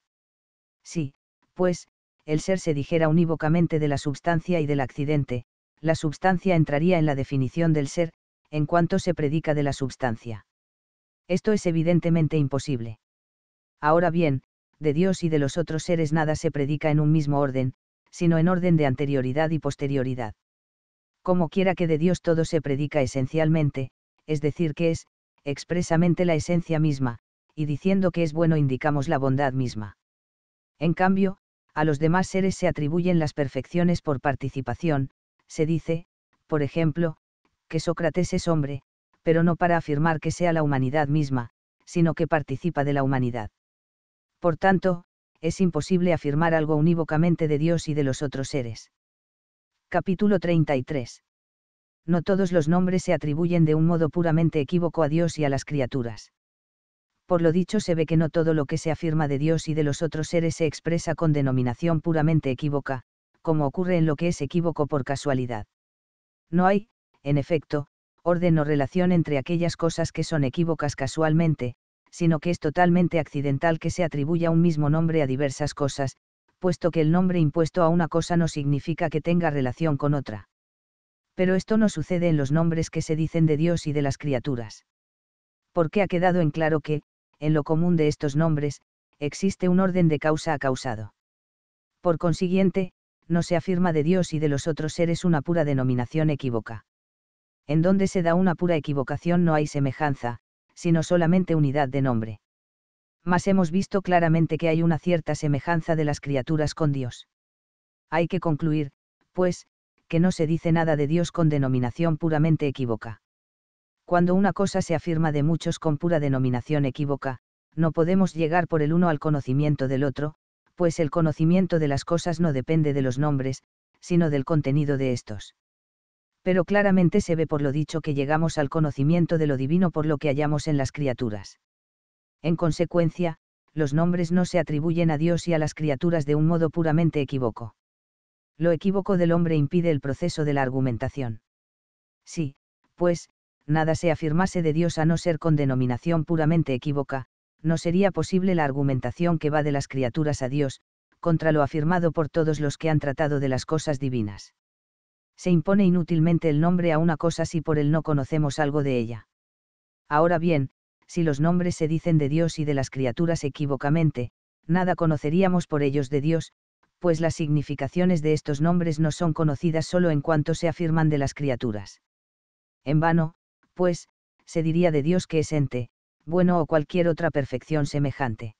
Si, pues, el ser se dijera unívocamente de la substancia y del accidente, la substancia entraría en la definición del ser, en cuanto se predica de la substancia. Esto es evidentemente imposible. Ahora bien, de Dios y de los otros seres nada se predica en un mismo orden, sino en orden de anterioridad y posterioridad. Como quiera que de Dios todo se predica esencialmente, es decir, que es, expresamente la esencia misma, y diciendo que es bueno indicamos la bondad misma. En cambio, a los demás seres se atribuyen las perfecciones por participación, se dice, por ejemplo, que Sócrates es hombre, pero no para afirmar que sea la humanidad misma, sino que participa de la humanidad. Por tanto, es imposible afirmar algo unívocamente de Dios y de los otros seres. Capítulo 33 no todos los nombres se atribuyen de un modo puramente equívoco a Dios y a las criaturas. Por lo dicho se ve que no todo lo que se afirma de Dios y de los otros seres se expresa con denominación puramente equívoca, como ocurre en lo que es equívoco por casualidad. No hay, en efecto, orden o relación entre aquellas cosas que son equívocas casualmente, sino que es totalmente accidental que se atribuya un mismo nombre a diversas cosas, puesto que el nombre impuesto a una cosa no significa que tenga relación con otra pero esto no sucede en los nombres que se dicen de Dios y de las criaturas. Porque ha quedado en claro que, en lo común de estos nombres, existe un orden de causa a causado. Por consiguiente, no se afirma de Dios y de los otros seres una pura denominación equívoca. En donde se da una pura equivocación no hay semejanza, sino solamente unidad de nombre. Mas hemos visto claramente que hay una cierta semejanza de las criaturas con Dios. Hay que concluir, pues, que no se dice nada de Dios con denominación puramente equívoca. Cuando una cosa se afirma de muchos con pura denominación equívoca, no podemos llegar por el uno al conocimiento del otro, pues el conocimiento de las cosas no depende de los nombres, sino del contenido de estos. Pero claramente se ve por lo dicho que llegamos al conocimiento de lo divino por lo que hallamos en las criaturas. En consecuencia, los nombres no se atribuyen a Dios y a las criaturas de un modo puramente equívoco lo equívoco del hombre impide el proceso de la argumentación. Sí, pues, nada se afirmase de Dios a no ser con denominación puramente equívoca, no sería posible la argumentación que va de las criaturas a Dios, contra lo afirmado por todos los que han tratado de las cosas divinas. Se impone inútilmente el nombre a una cosa si por él no conocemos algo de ella. Ahora bien, si los nombres se dicen de Dios y de las criaturas equívocamente, nada conoceríamos por ellos de Dios, pues las significaciones de estos nombres no son conocidas solo en cuanto se afirman de las criaturas. En vano, pues, se diría de Dios que es ente, bueno o cualquier otra perfección semejante.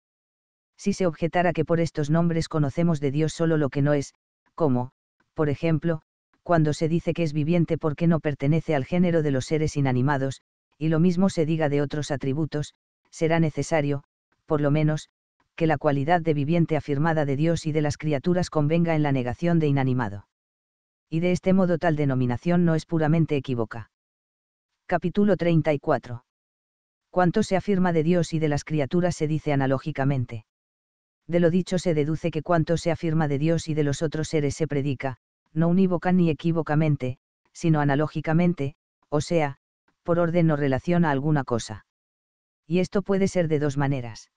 Si se objetara que por estos nombres conocemos de Dios solo lo que no es, como, por ejemplo, cuando se dice que es viviente porque no pertenece al género de los seres inanimados, y lo mismo se diga de otros atributos, será necesario, por lo menos, que la cualidad de viviente afirmada de Dios y de las criaturas convenga en la negación de inanimado. Y de este modo tal denominación no es puramente equívoca. Capítulo 34. Cuanto se afirma de Dios y de las criaturas se dice analógicamente. De lo dicho se deduce que cuanto se afirma de Dios y de los otros seres se predica, no unívoca ni equívocamente, sino analógicamente, o sea, por orden o relación a alguna cosa. Y esto puede ser de dos maneras.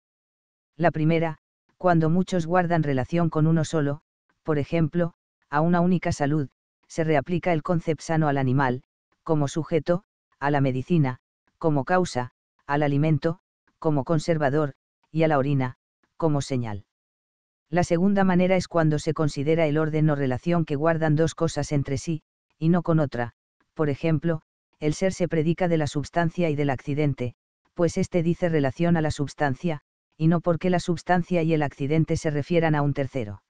La primera, cuando muchos guardan relación con uno solo, por ejemplo, a una única salud, se reaplica el concepto sano al animal, como sujeto, a la medicina, como causa, al alimento, como conservador, y a la orina, como señal. La segunda manera es cuando se considera el orden o relación que guardan dos cosas entre sí, y no con otra, por ejemplo, el ser se predica de la substancia y del accidente, pues éste dice relación a la substancia, y no porque la substancia y el accidente se refieran a un tercero.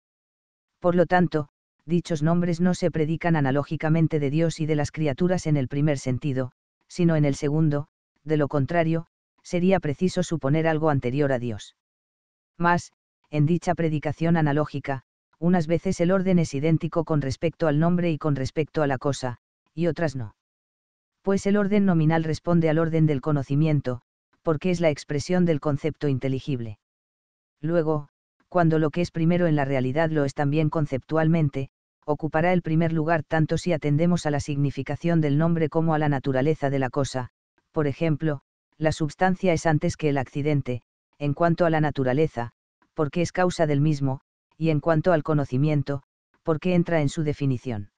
Por lo tanto, dichos nombres no se predican analógicamente de Dios y de las criaturas en el primer sentido, sino en el segundo, de lo contrario, sería preciso suponer algo anterior a Dios. Mas, en dicha predicación analógica, unas veces el orden es idéntico con respecto al nombre y con respecto a la cosa, y otras no. Pues el orden nominal responde al orden del conocimiento, porque es la expresión del concepto inteligible. Luego, cuando lo que es primero en la realidad lo es también conceptualmente, ocupará el primer lugar tanto si atendemos a la significación del nombre como a la naturaleza de la cosa, por ejemplo, la substancia es antes que el accidente, en cuanto a la naturaleza, porque es causa del mismo, y en cuanto al conocimiento, porque entra en su definición.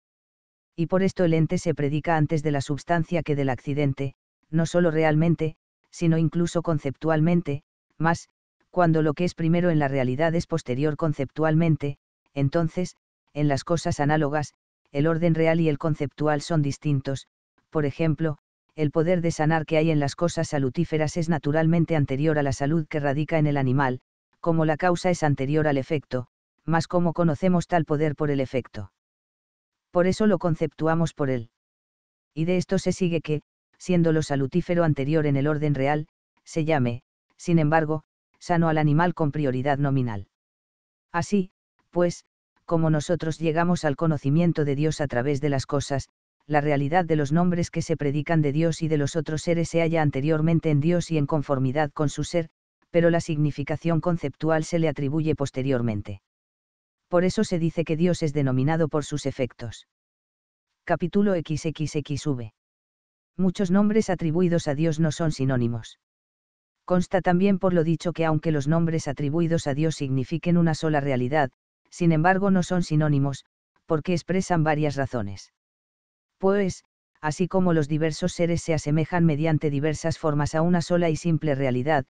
Y por esto el ente se predica antes de la substancia que del accidente, no solo realmente, sino incluso conceptualmente, más, cuando lo que es primero en la realidad es posterior conceptualmente, entonces, en las cosas análogas, el orden real y el conceptual son distintos, por ejemplo, el poder de sanar que hay en las cosas salutíferas es naturalmente anterior a la salud que radica en el animal, como la causa es anterior al efecto, más como conocemos tal poder por el efecto. Por eso lo conceptuamos por él. Y de esto se sigue que, siendo lo salutífero anterior en el orden real, se llame, sin embargo, sano al animal con prioridad nominal. Así, pues, como nosotros llegamos al conocimiento de Dios a través de las cosas, la realidad de los nombres que se predican de Dios y de los otros seres se halla anteriormente en Dios y en conformidad con su ser, pero la significación conceptual se le atribuye posteriormente. Por eso se dice que Dios es denominado por sus efectos. Capítulo XXXV muchos nombres atribuidos a Dios no son sinónimos. Consta también por lo dicho que aunque los nombres atribuidos a Dios signifiquen una sola realidad, sin embargo no son sinónimos, porque expresan varias razones. Pues, así como los diversos seres se asemejan mediante diversas formas a una sola y simple realidad,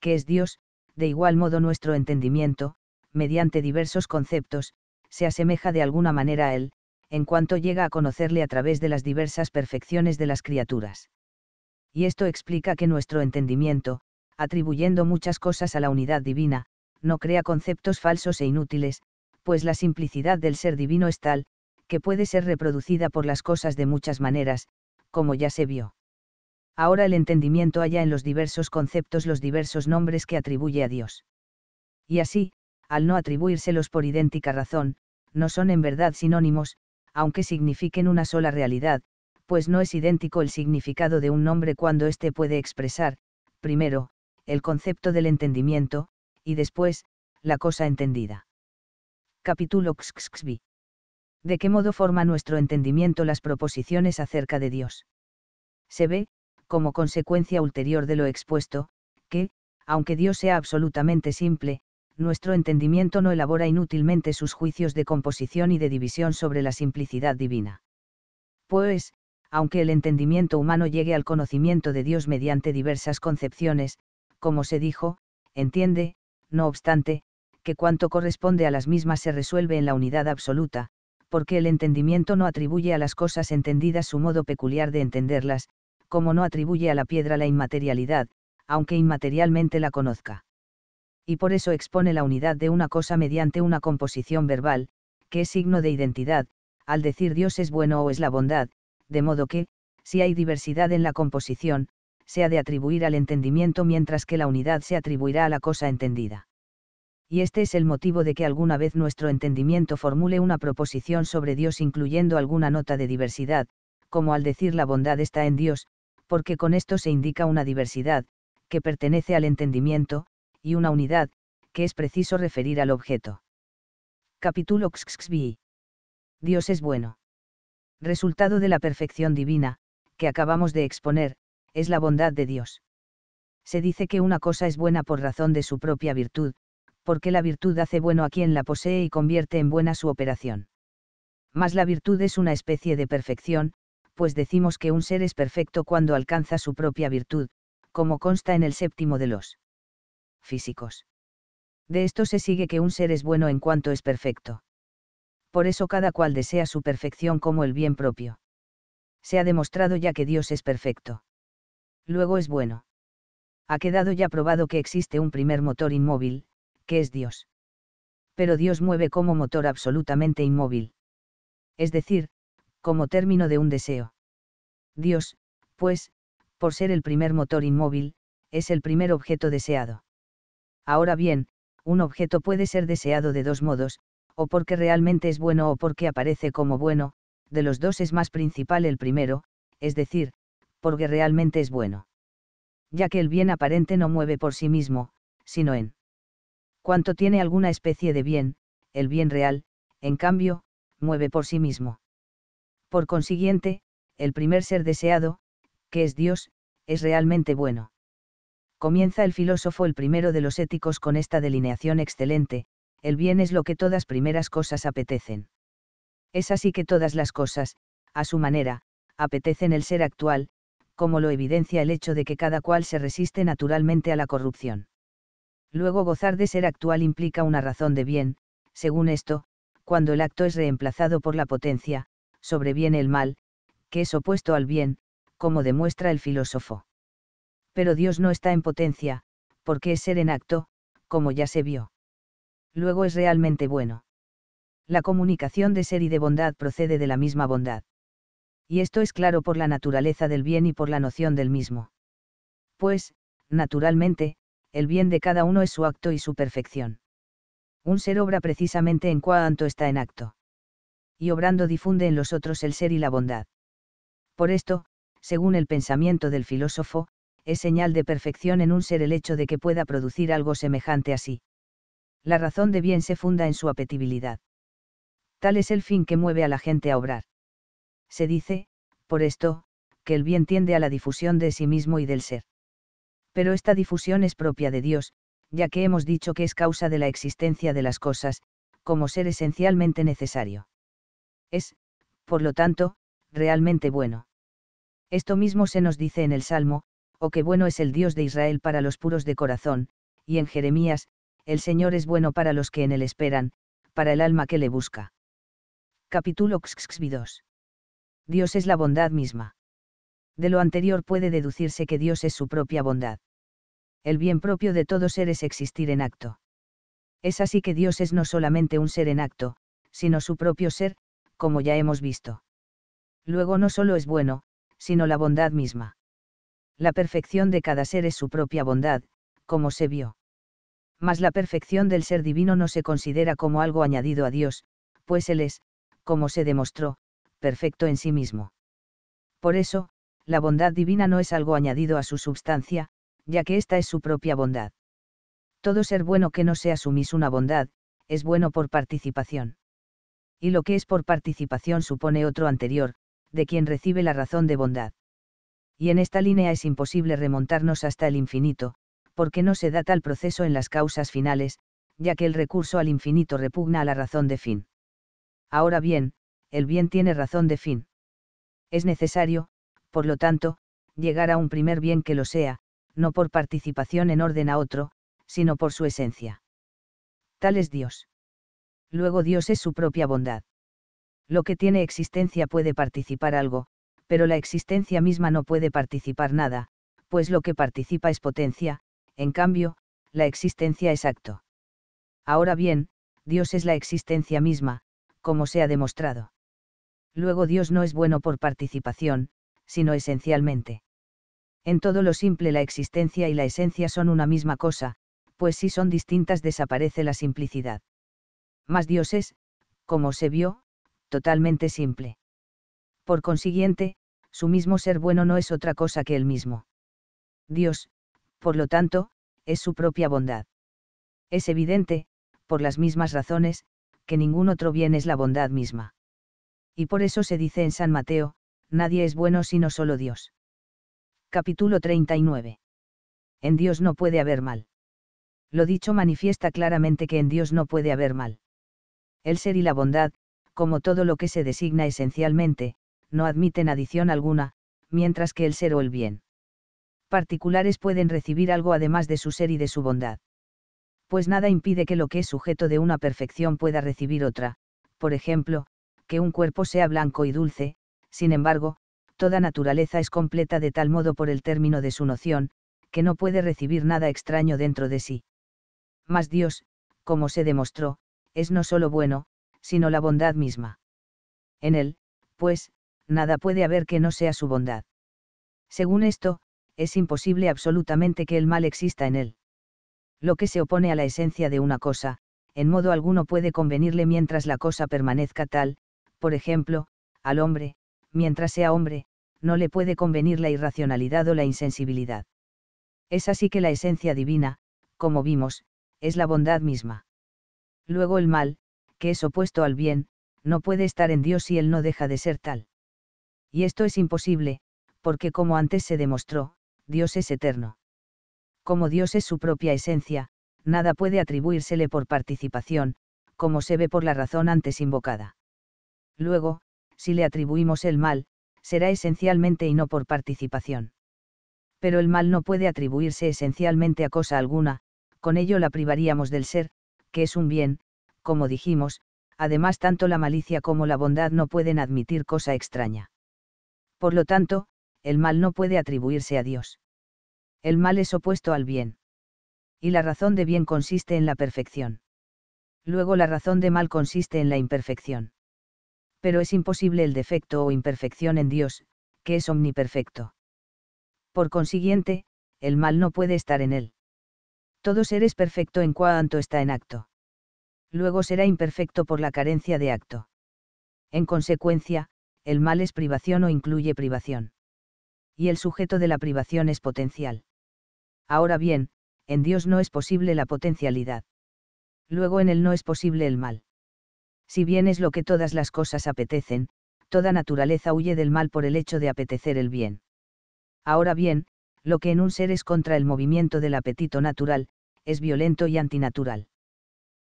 que es Dios, de igual modo nuestro entendimiento, mediante diversos conceptos, se asemeja de alguna manera a Él, en cuanto llega a conocerle a través de las diversas perfecciones de las criaturas. Y esto explica que nuestro entendimiento, atribuyendo muchas cosas a la unidad divina, no crea conceptos falsos e inútiles, pues la simplicidad del ser divino es tal, que puede ser reproducida por las cosas de muchas maneras, como ya se vio. Ahora el entendimiento halla en los diversos conceptos los diversos nombres que atribuye a Dios. Y así, al no atribuírselos por idéntica razón, no son en verdad sinónimos, aunque signifiquen una sola realidad, pues no es idéntico el significado de un nombre cuando éste puede expresar, primero, el concepto del entendimiento, y después, la cosa entendida. Capítulo XXB. ¿De qué modo forma nuestro entendimiento las proposiciones acerca de Dios? Se ve, como consecuencia ulterior de lo expuesto, que, aunque Dios sea absolutamente simple, nuestro entendimiento no elabora inútilmente sus juicios de composición y de división sobre la simplicidad divina. Pues, aunque el entendimiento humano llegue al conocimiento de Dios mediante diversas concepciones, como se dijo, entiende, no obstante, que cuanto corresponde a las mismas se resuelve en la unidad absoluta, porque el entendimiento no atribuye a las cosas entendidas su modo peculiar de entenderlas, como no atribuye a la piedra la inmaterialidad, aunque inmaterialmente la conozca y por eso expone la unidad de una cosa mediante una composición verbal, que es signo de identidad, al decir Dios es bueno o es la bondad, de modo que, si hay diversidad en la composición, se ha de atribuir al entendimiento mientras que la unidad se atribuirá a la cosa entendida. Y este es el motivo de que alguna vez nuestro entendimiento formule una proposición sobre Dios incluyendo alguna nota de diversidad, como al decir la bondad está en Dios, porque con esto se indica una diversidad, que pertenece al entendimiento, y una unidad, que es preciso referir al objeto. Capítulo XXVI. Dios es bueno. Resultado de la perfección divina, que acabamos de exponer, es la bondad de Dios. Se dice que una cosa es buena por razón de su propia virtud, porque la virtud hace bueno a quien la posee y convierte en buena su operación. Mas la virtud es una especie de perfección, pues decimos que un ser es perfecto cuando alcanza su propia virtud, como consta en el séptimo de los físicos. De esto se sigue que un ser es bueno en cuanto es perfecto. Por eso cada cual desea su perfección como el bien propio. Se ha demostrado ya que Dios es perfecto. Luego es bueno. Ha quedado ya probado que existe un primer motor inmóvil, que es Dios. Pero Dios mueve como motor absolutamente inmóvil. Es decir, como término de un deseo. Dios, pues, por ser el primer motor inmóvil, es el primer objeto deseado. Ahora bien, un objeto puede ser deseado de dos modos, o porque realmente es bueno o porque aparece como bueno, de los dos es más principal el primero, es decir, porque realmente es bueno. Ya que el bien aparente no mueve por sí mismo, sino en cuanto tiene alguna especie de bien, el bien real, en cambio, mueve por sí mismo. Por consiguiente, el primer ser deseado, que es Dios, es realmente bueno. Comienza el filósofo el primero de los éticos con esta delineación excelente, el bien es lo que todas primeras cosas apetecen. Es así que todas las cosas, a su manera, apetecen el ser actual, como lo evidencia el hecho de que cada cual se resiste naturalmente a la corrupción. Luego gozar de ser actual implica una razón de bien, según esto, cuando el acto es reemplazado por la potencia, sobreviene el mal, que es opuesto al bien, como demuestra el filósofo pero Dios no está en potencia, porque es ser en acto, como ya se vio. Luego es realmente bueno. La comunicación de ser y de bondad procede de la misma bondad. Y esto es claro por la naturaleza del bien y por la noción del mismo. Pues, naturalmente, el bien de cada uno es su acto y su perfección. Un ser obra precisamente en cuanto está en acto. Y obrando difunde en los otros el ser y la bondad. Por esto, según el pensamiento del filósofo, es señal de perfección en un ser el hecho de que pueda producir algo semejante a sí. La razón de bien se funda en su apetibilidad. Tal es el fin que mueve a la gente a obrar. Se dice, por esto, que el bien tiende a la difusión de sí mismo y del ser. Pero esta difusión es propia de Dios, ya que hemos dicho que es causa de la existencia de las cosas, como ser esencialmente necesario. Es, por lo tanto, realmente bueno. Esto mismo se nos dice en el Salmo, o oh, qué bueno es el Dios de Israel para los puros de corazón, y en Jeremías, el Señor es bueno para los que en él esperan, para el alma que le busca. Capítulo 2. Dios es la bondad misma. De lo anterior puede deducirse que Dios es su propia bondad. El bien propio de todo ser es existir en acto. Es así que Dios es no solamente un ser en acto, sino su propio ser, como ya hemos visto. Luego no solo es bueno, sino la bondad misma la perfección de cada ser es su propia bondad, como se vio. Mas la perfección del ser divino no se considera como algo añadido a Dios, pues Él es, como se demostró, perfecto en sí mismo. Por eso, la bondad divina no es algo añadido a su substancia, ya que ésta es su propia bondad. Todo ser bueno que no sea sumis una bondad, es bueno por participación. Y lo que es por participación supone otro anterior, de quien recibe la razón de bondad y en esta línea es imposible remontarnos hasta el infinito, porque no se da tal proceso en las causas finales, ya que el recurso al infinito repugna a la razón de fin. Ahora bien, el bien tiene razón de fin. Es necesario, por lo tanto, llegar a un primer bien que lo sea, no por participación en orden a otro, sino por su esencia. Tal es Dios. Luego Dios es su propia bondad. Lo que tiene existencia puede participar algo, pero la existencia misma no puede participar nada, pues lo que participa es potencia, en cambio, la existencia es acto. Ahora bien, Dios es la existencia misma, como se ha demostrado. Luego Dios no es bueno por participación, sino esencialmente. En todo lo simple la existencia y la esencia son una misma cosa, pues si son distintas desaparece la simplicidad. Mas Dios es, como se vio, totalmente simple. Por consiguiente, su mismo ser bueno no es otra cosa que él mismo. Dios, por lo tanto, es su propia bondad. Es evidente, por las mismas razones, que ningún otro bien es la bondad misma. Y por eso se dice en San Mateo, nadie es bueno sino solo Dios. Capítulo 39. En Dios no puede haber mal. Lo dicho manifiesta claramente que en Dios no puede haber mal. El ser y la bondad, como todo lo que se designa esencialmente, no admiten adición alguna, mientras que el ser o el bien. Particulares pueden recibir algo además de su ser y de su bondad. Pues nada impide que lo que es sujeto de una perfección pueda recibir otra, por ejemplo, que un cuerpo sea blanco y dulce, sin embargo, toda naturaleza es completa de tal modo por el término de su noción, que no puede recibir nada extraño dentro de sí. Mas Dios, como se demostró, es no solo bueno, sino la bondad misma. En él, pues, nada puede haber que no sea su bondad. Según esto, es imposible absolutamente que el mal exista en él. Lo que se opone a la esencia de una cosa, en modo alguno puede convenirle mientras la cosa permanezca tal, por ejemplo, al hombre, mientras sea hombre, no le puede convenir la irracionalidad o la insensibilidad. Es así que la esencia divina, como vimos, es la bondad misma. Luego el mal, que es opuesto al bien, no puede estar en Dios si Él no deja de ser tal. Y esto es imposible, porque como antes se demostró, Dios es eterno. Como Dios es su propia esencia, nada puede atribuírsele por participación, como se ve por la razón antes invocada. Luego, si le atribuimos el mal, será esencialmente y no por participación. Pero el mal no puede atribuirse esencialmente a cosa alguna, con ello la privaríamos del ser, que es un bien, como dijimos, además tanto la malicia como la bondad no pueden admitir cosa extraña. Por lo tanto, el mal no puede atribuirse a Dios. El mal es opuesto al bien. Y la razón de bien consiste en la perfección. Luego la razón de mal consiste en la imperfección. Pero es imposible el defecto o imperfección en Dios, que es omniperfecto. Por consiguiente, el mal no puede estar en él. Todo ser es perfecto en cuanto está en acto. Luego será imperfecto por la carencia de acto. En consecuencia, el mal es privación o incluye privación. Y el sujeto de la privación es potencial. Ahora bien, en Dios no es posible la potencialidad. Luego en Él no es posible el mal. Si bien es lo que todas las cosas apetecen, toda naturaleza huye del mal por el hecho de apetecer el bien. Ahora bien, lo que en un ser es contra el movimiento del apetito natural, es violento y antinatural.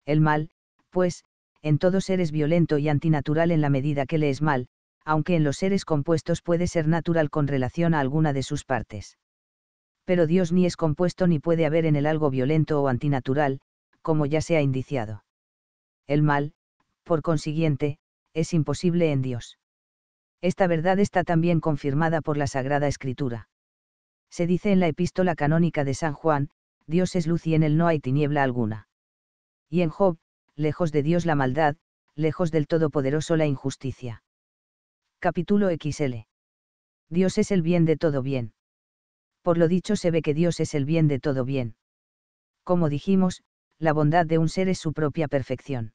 El mal, pues, en todo ser es violento y antinatural en la medida que le es mal, aunque en los seres compuestos puede ser natural con relación a alguna de sus partes. Pero Dios ni es compuesto ni puede haber en él algo violento o antinatural, como ya se ha indiciado. El mal, por consiguiente, es imposible en Dios. Esta verdad está también confirmada por la Sagrada Escritura. Se dice en la epístola canónica de San Juan, Dios es luz y en él no hay tiniebla alguna. Y en Job, lejos de Dios la maldad, lejos del Todopoderoso la injusticia. Capítulo XL. Dios es el bien de todo bien. Por lo dicho se ve que Dios es el bien de todo bien. Como dijimos, la bondad de un ser es su propia perfección.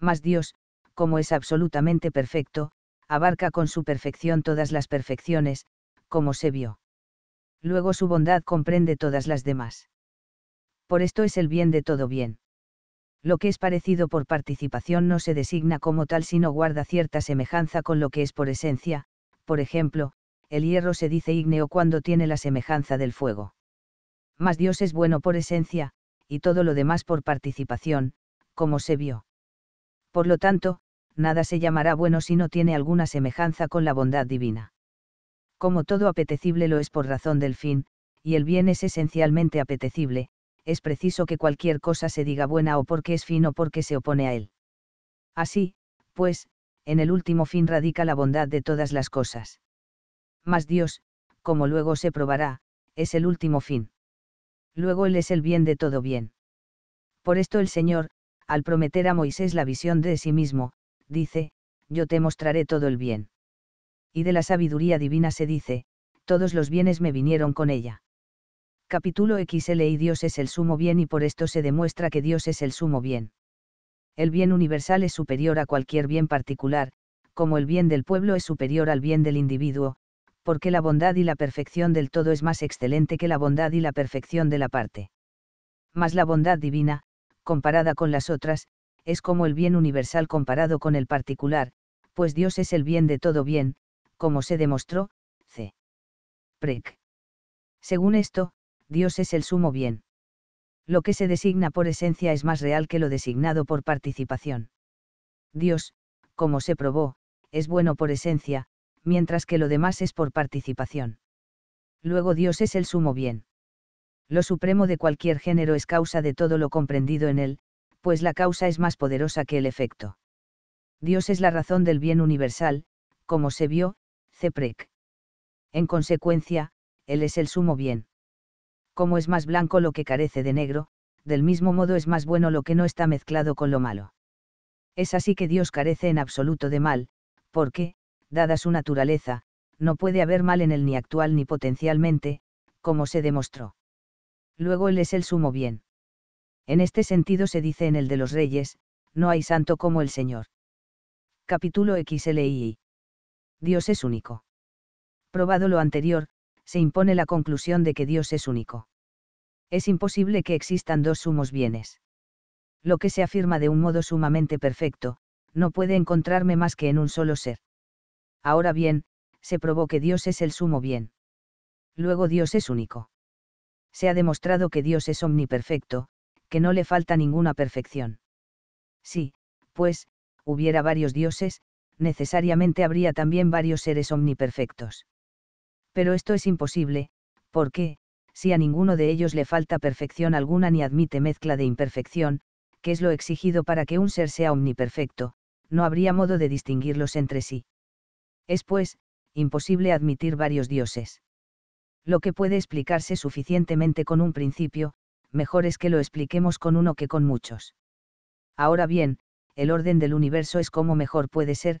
Mas Dios, como es absolutamente perfecto, abarca con su perfección todas las perfecciones, como se vio. Luego su bondad comprende todas las demás. Por esto es el bien de todo bien lo que es parecido por participación no se designa como tal sino guarda cierta semejanza con lo que es por esencia, por ejemplo, el hierro se dice ígneo cuando tiene la semejanza del fuego. Mas Dios es bueno por esencia, y todo lo demás por participación, como se vio. Por lo tanto, nada se llamará bueno si no tiene alguna semejanza con la bondad divina. Como todo apetecible lo es por razón del fin, y el bien es esencialmente apetecible, es preciso que cualquier cosa se diga buena o porque es fin o porque se opone a él. Así, pues, en el último fin radica la bondad de todas las cosas. Mas Dios, como luego se probará, es el último fin. Luego Él es el bien de todo bien. Por esto el Señor, al prometer a Moisés la visión de sí mismo, dice, Yo te mostraré todo el bien. Y de la sabiduría divina se dice, todos los bienes me vinieron con ella. Capítulo XL y Dios es el sumo bien y por esto se demuestra que Dios es el sumo bien. El bien universal es superior a cualquier bien particular, como el bien del pueblo es superior al bien del individuo, porque la bondad y la perfección del todo es más excelente que la bondad y la perfección de la parte. Mas la bondad divina, comparada con las otras, es como el bien universal comparado con el particular, pues Dios es el bien de todo bien, como se demostró, c. Prec. Según esto, Dios es el sumo bien. Lo que se designa por esencia es más real que lo designado por participación. Dios, como se probó, es bueno por esencia, mientras que lo demás es por participación. Luego Dios es el sumo bien. Lo supremo de cualquier género es causa de todo lo comprendido en él, pues la causa es más poderosa que el efecto. Dios es la razón del bien universal, como se vio, Ceprec. En consecuencia, Él es el sumo bien como es más blanco lo que carece de negro, del mismo modo es más bueno lo que no está mezclado con lo malo. Es así que Dios carece en absoluto de mal, porque, dada su naturaleza, no puede haber mal en él ni actual ni potencialmente, como se demostró. Luego Él es el sumo bien. En este sentido se dice en el de los reyes, no hay santo como el Señor. Capítulo XLII. Dios es único. Probado lo anterior, se impone la conclusión de que Dios es único. Es imposible que existan dos sumos bienes. Lo que se afirma de un modo sumamente perfecto, no puede encontrarme más que en un solo ser. Ahora bien, se probó que Dios es el sumo bien. Luego Dios es único. Se ha demostrado que Dios es omniperfecto, que no le falta ninguna perfección. Sí, pues, hubiera varios dioses, necesariamente habría también varios seres omniperfectos pero esto es imposible, porque, si a ninguno de ellos le falta perfección alguna ni admite mezcla de imperfección, que es lo exigido para que un ser sea omniperfecto, no habría modo de distinguirlos entre sí. Es pues, imposible admitir varios dioses. Lo que puede explicarse suficientemente con un principio, mejor es que lo expliquemos con uno que con muchos. Ahora bien, el orden del universo es como mejor puede ser,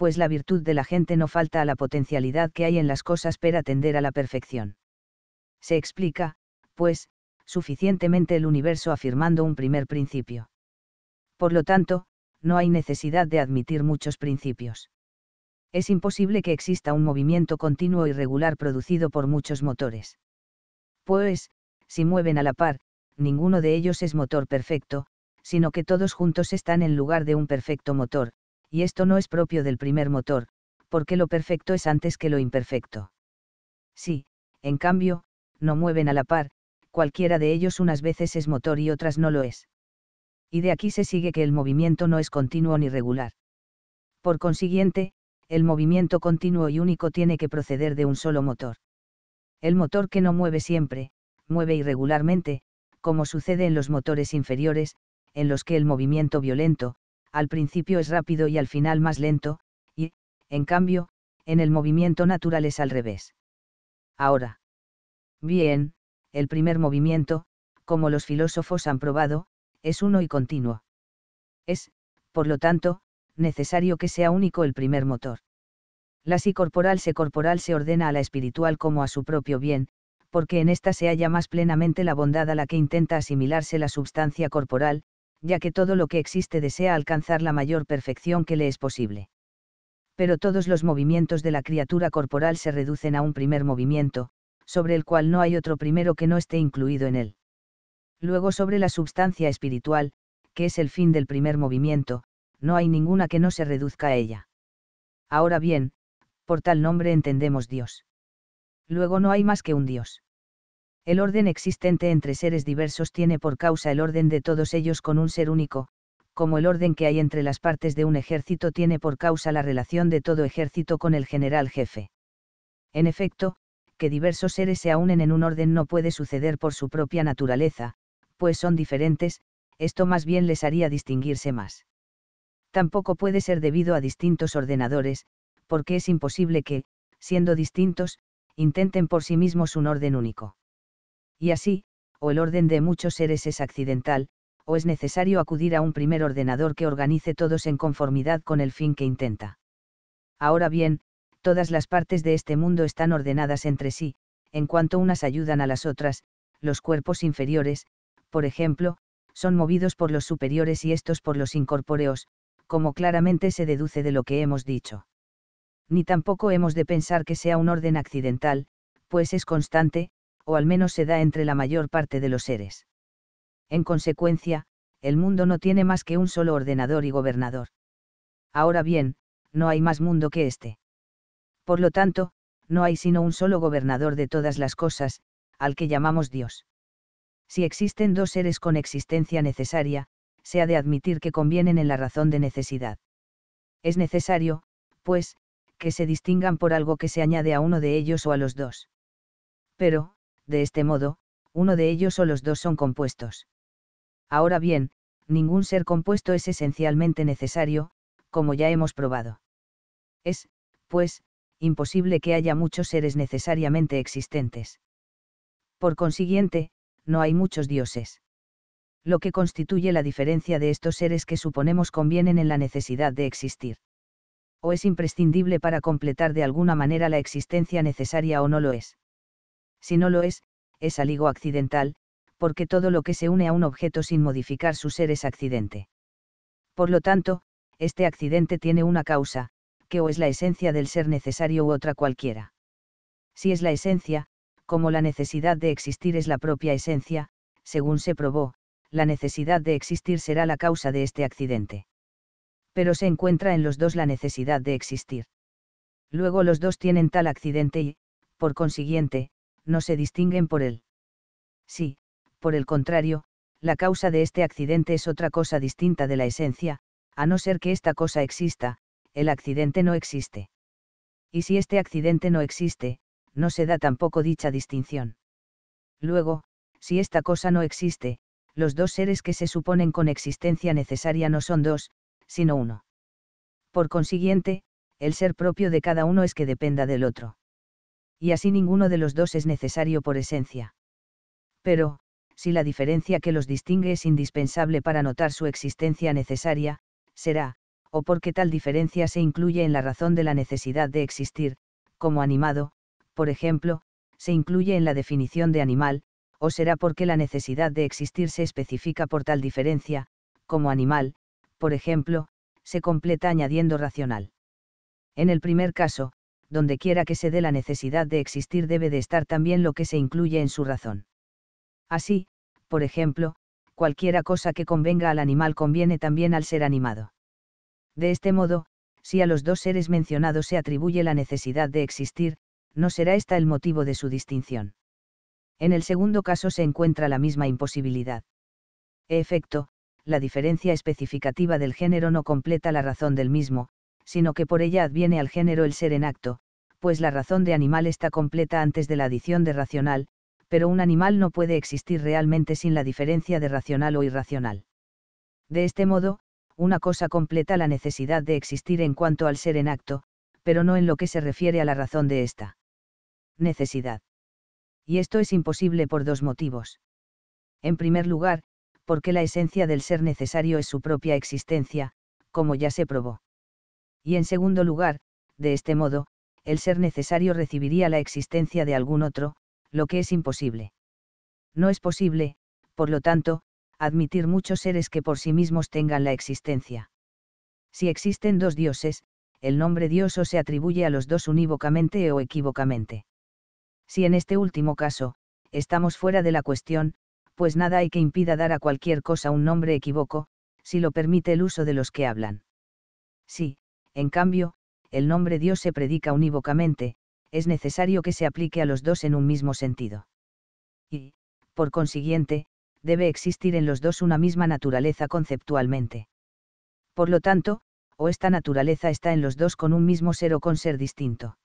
pues la virtud de la gente no falta a la potencialidad que hay en las cosas para atender a la perfección. Se explica, pues, suficientemente el universo afirmando un primer principio. Por lo tanto, no hay necesidad de admitir muchos principios. Es imposible que exista un movimiento continuo y regular producido por muchos motores. Pues, si mueven a la par, ninguno de ellos es motor perfecto, sino que todos juntos están en lugar de un perfecto motor, y esto no es propio del primer motor, porque lo perfecto es antes que lo imperfecto. Si, en cambio, no mueven a la par, cualquiera de ellos unas veces es motor y otras no lo es. Y de aquí se sigue que el movimiento no es continuo ni regular. Por consiguiente, el movimiento continuo y único tiene que proceder de un solo motor. El motor que no mueve siempre, mueve irregularmente, como sucede en los motores inferiores, en los que el movimiento violento, al principio es rápido y al final más lento, y, en cambio, en el movimiento natural es al revés. Ahora. Bien, el primer movimiento, como los filósofos han probado, es uno y continuo. Es, por lo tanto, necesario que sea único el primer motor. La corporal se corporal se ordena a la espiritual como a su propio bien, porque en ésta se halla más plenamente la bondad a la que intenta asimilarse la substancia corporal, ya que todo lo que existe desea alcanzar la mayor perfección que le es posible. Pero todos los movimientos de la criatura corporal se reducen a un primer movimiento, sobre el cual no hay otro primero que no esté incluido en él. Luego sobre la substancia espiritual, que es el fin del primer movimiento, no hay ninguna que no se reduzca a ella. Ahora bien, por tal nombre entendemos Dios. Luego no hay más que un Dios. El orden existente entre seres diversos tiene por causa el orden de todos ellos con un ser único, como el orden que hay entre las partes de un ejército tiene por causa la relación de todo ejército con el general jefe. En efecto, que diversos seres se unen en un orden no puede suceder por su propia naturaleza, pues son diferentes, esto más bien les haría distinguirse más. Tampoco puede ser debido a distintos ordenadores, porque es imposible que, siendo distintos, intenten por sí mismos un orden único y así, o el orden de muchos seres es accidental, o es necesario acudir a un primer ordenador que organice todos en conformidad con el fin que intenta. Ahora bien, todas las partes de este mundo están ordenadas entre sí, en cuanto unas ayudan a las otras, los cuerpos inferiores, por ejemplo, son movidos por los superiores y estos por los incorpóreos, como claramente se deduce de lo que hemos dicho. Ni tampoco hemos de pensar que sea un orden accidental, pues es constante, o al menos se da entre la mayor parte de los seres. En consecuencia, el mundo no tiene más que un solo ordenador y gobernador. Ahora bien, no hay más mundo que este. Por lo tanto, no hay sino un solo gobernador de todas las cosas, al que llamamos Dios. Si existen dos seres con existencia necesaria, se ha de admitir que convienen en la razón de necesidad. Es necesario, pues, que se distingan por algo que se añade a uno de ellos o a los dos. Pero, de este modo, uno de ellos o los dos son compuestos. Ahora bien, ningún ser compuesto es esencialmente necesario, como ya hemos probado. Es, pues, imposible que haya muchos seres necesariamente existentes. Por consiguiente, no hay muchos dioses. Lo que constituye la diferencia de estos seres que suponemos convienen en la necesidad de existir. O es imprescindible para completar de alguna manera la existencia necesaria o no lo es. Si no lo es, es algo accidental, porque todo lo que se une a un objeto sin modificar su ser es accidente. Por lo tanto, este accidente tiene una causa, que o es la esencia del ser necesario u otra cualquiera. Si es la esencia, como la necesidad de existir es la propia esencia, según se probó, la necesidad de existir será la causa de este accidente. Pero se encuentra en los dos la necesidad de existir. Luego los dos tienen tal accidente y, por consiguiente, no se distinguen por él. Si, por el contrario, la causa de este accidente es otra cosa distinta de la esencia, a no ser que esta cosa exista, el accidente no existe. Y si este accidente no existe, no se da tampoco dicha distinción. Luego, si esta cosa no existe, los dos seres que se suponen con existencia necesaria no son dos, sino uno. Por consiguiente, el ser propio de cada uno es que dependa del otro y así ninguno de los dos es necesario por esencia. Pero, si la diferencia que los distingue es indispensable para notar su existencia necesaria, será, o porque tal diferencia se incluye en la razón de la necesidad de existir, como animado, por ejemplo, se incluye en la definición de animal, o será porque la necesidad de existir se especifica por tal diferencia, como animal, por ejemplo, se completa añadiendo racional. En el primer caso, donde quiera que se dé la necesidad de existir debe de estar también lo que se incluye en su razón. Así, por ejemplo, cualquiera cosa que convenga al animal conviene también al ser animado. De este modo, si a los dos seres mencionados se atribuye la necesidad de existir, no será esta el motivo de su distinción. En el segundo caso se encuentra la misma imposibilidad. E efecto, la diferencia especificativa del género no completa la razón del mismo, sino que por ella adviene al género el ser en acto, pues la razón de animal está completa antes de la adición de racional, pero un animal no puede existir realmente sin la diferencia de racional o irracional. De este modo, una cosa completa la necesidad de existir en cuanto al ser en acto, pero no en lo que se refiere a la razón de esta necesidad. Y esto es imposible por dos motivos. En primer lugar, porque la esencia del ser necesario es su propia existencia, como ya se probó y en segundo lugar, de este modo, el ser necesario recibiría la existencia de algún otro, lo que es imposible. No es posible, por lo tanto, admitir muchos seres que por sí mismos tengan la existencia. Si existen dos dioses, el nombre Dios o se atribuye a los dos unívocamente o equívocamente. Si en este último caso, estamos fuera de la cuestión, pues nada hay que impida dar a cualquier cosa un nombre equivoco, si lo permite el uso de los que hablan. Sí, en cambio, el nombre Dios se predica unívocamente, es necesario que se aplique a los dos en un mismo sentido. Y, por consiguiente, debe existir en los dos una misma naturaleza conceptualmente. Por lo tanto, o esta naturaleza está en los dos con un mismo ser o con ser distinto.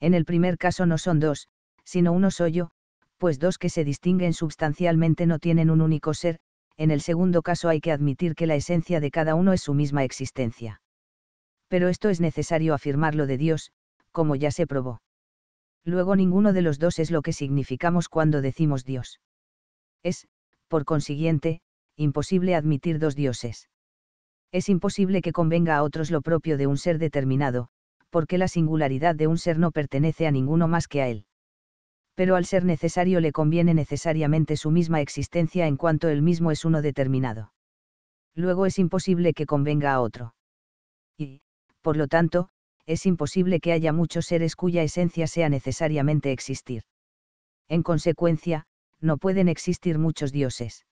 En el primer caso no son dos, sino uno soy yo, pues dos que se distinguen sustancialmente no tienen un único ser, en el segundo caso hay que admitir que la esencia de cada uno es su misma existencia pero esto es necesario afirmarlo de Dios, como ya se probó. Luego ninguno de los dos es lo que significamos cuando decimos Dios. Es, por consiguiente, imposible admitir dos dioses. Es imposible que convenga a otros lo propio de un ser determinado, porque la singularidad de un ser no pertenece a ninguno más que a él. Pero al ser necesario le conviene necesariamente su misma existencia en cuanto él mismo es uno determinado. Luego es imposible que convenga a otro. Y, por lo tanto, es imposible que haya muchos seres cuya esencia sea necesariamente existir. En consecuencia, no pueden existir muchos dioses.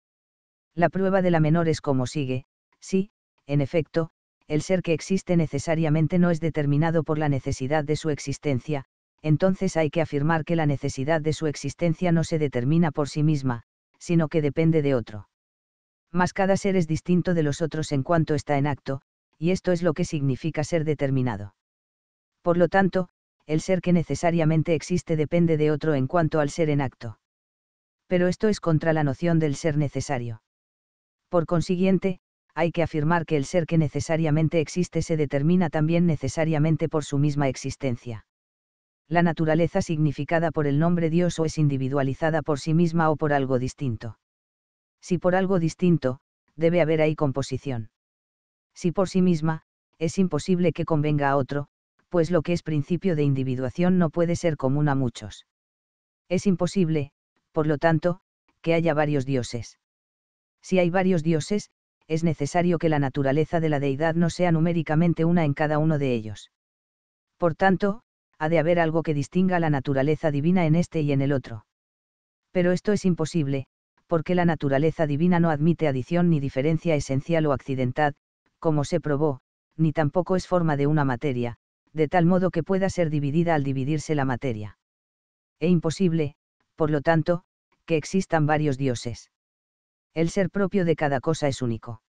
La prueba de la menor es como sigue, si, en efecto, el ser que existe necesariamente no es determinado por la necesidad de su existencia, entonces hay que afirmar que la necesidad de su existencia no se determina por sí misma, sino que depende de otro. Mas cada ser es distinto de los otros en cuanto está en acto, y esto es lo que significa ser determinado. Por lo tanto, el ser que necesariamente existe depende de otro en cuanto al ser en acto. Pero esto es contra la noción del ser necesario. Por consiguiente, hay que afirmar que el ser que necesariamente existe se determina también necesariamente por su misma existencia. La naturaleza significada por el nombre Dios o es individualizada por sí misma o por algo distinto. Si por algo distinto, debe haber ahí composición si por sí misma, es imposible que convenga a otro, pues lo que es principio de individuación no puede ser común a muchos. Es imposible, por lo tanto, que haya varios dioses. Si hay varios dioses, es necesario que la naturaleza de la deidad no sea numéricamente una en cada uno de ellos. Por tanto, ha de haber algo que distinga la naturaleza divina en este y en el otro. Pero esto es imposible, porque la naturaleza divina no admite adición ni diferencia esencial o accidental, como se probó, ni tampoco es forma de una materia, de tal modo que pueda ser dividida al dividirse la materia. E imposible, por lo tanto, que existan varios dioses. El ser propio de cada cosa es único.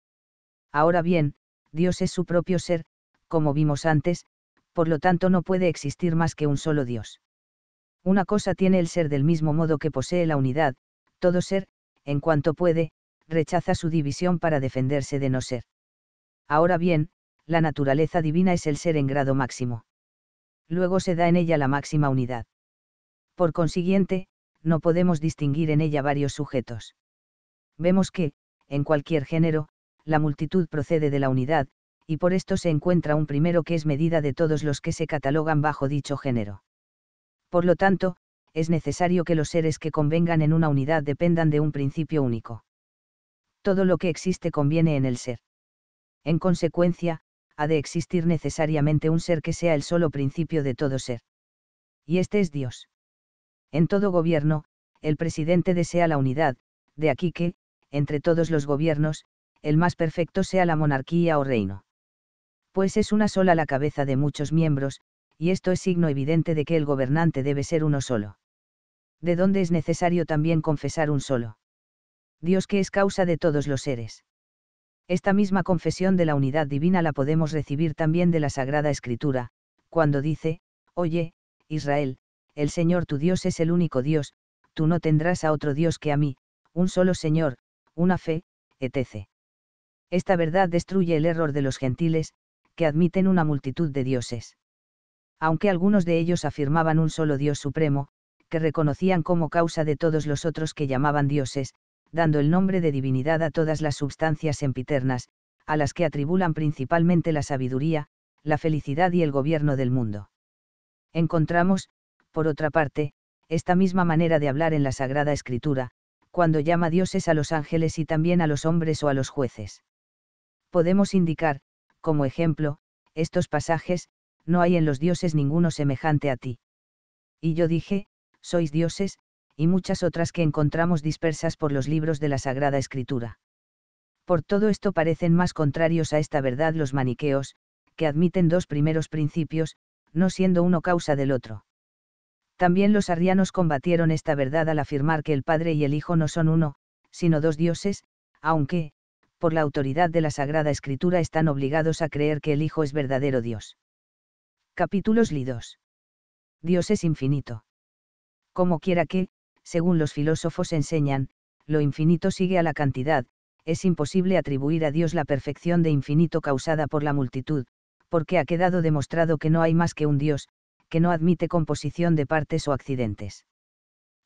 Ahora bien, Dios es su propio ser, como vimos antes, por lo tanto no puede existir más que un solo Dios. Una cosa tiene el ser del mismo modo que posee la unidad, todo ser, en cuanto puede, rechaza su división para defenderse de no ser. Ahora bien, la naturaleza divina es el ser en grado máximo. Luego se da en ella la máxima unidad. Por consiguiente, no podemos distinguir en ella varios sujetos. Vemos que, en cualquier género, la multitud procede de la unidad, y por esto se encuentra un primero que es medida de todos los que se catalogan bajo dicho género. Por lo tanto, es necesario que los seres que convengan en una unidad dependan de un principio único. Todo lo que existe conviene en el ser. En consecuencia, ha de existir necesariamente un ser que sea el solo principio de todo ser. Y este es Dios. En todo gobierno, el presidente desea la unidad, de aquí que, entre todos los gobiernos, el más perfecto sea la monarquía o reino. Pues es una sola la cabeza de muchos miembros, y esto es signo evidente de que el gobernante debe ser uno solo. De donde es necesario también confesar un solo. Dios que es causa de todos los seres. Esta misma confesión de la unidad divina la podemos recibir también de la Sagrada Escritura, cuando dice, Oye, Israel, el Señor tu Dios es el único Dios, tú no tendrás a otro Dios que a mí, un solo Señor, una fe, etc. Esta verdad destruye el error de los gentiles, que admiten una multitud de dioses. Aunque algunos de ellos afirmaban un solo Dios supremo, que reconocían como causa de todos los otros que llamaban dioses, dando el nombre de divinidad a todas las sustancias sempiternas, a las que atribulan principalmente la sabiduría, la felicidad y el gobierno del mundo. Encontramos, por otra parte, esta misma manera de hablar en la Sagrada Escritura, cuando llama dioses a los ángeles y también a los hombres o a los jueces. Podemos indicar, como ejemplo, estos pasajes, no hay en los dioses ninguno semejante a ti. Y yo dije, sois dioses, y muchas otras que encontramos dispersas por los libros de la Sagrada Escritura. Por todo esto parecen más contrarios a esta verdad los maniqueos, que admiten dos primeros principios, no siendo uno causa del otro. También los arrianos combatieron esta verdad al afirmar que el Padre y el Hijo no son uno, sino dos dioses, aunque, por la autoridad de la Sagrada Escritura están obligados a creer que el Hijo es verdadero Dios. Capítulos Lidos. Dios es infinito. Como quiera que, según los filósofos enseñan, lo infinito sigue a la cantidad, es imposible atribuir a Dios la perfección de infinito causada por la multitud, porque ha quedado demostrado que no hay más que un Dios, que no admite composición de partes o accidentes.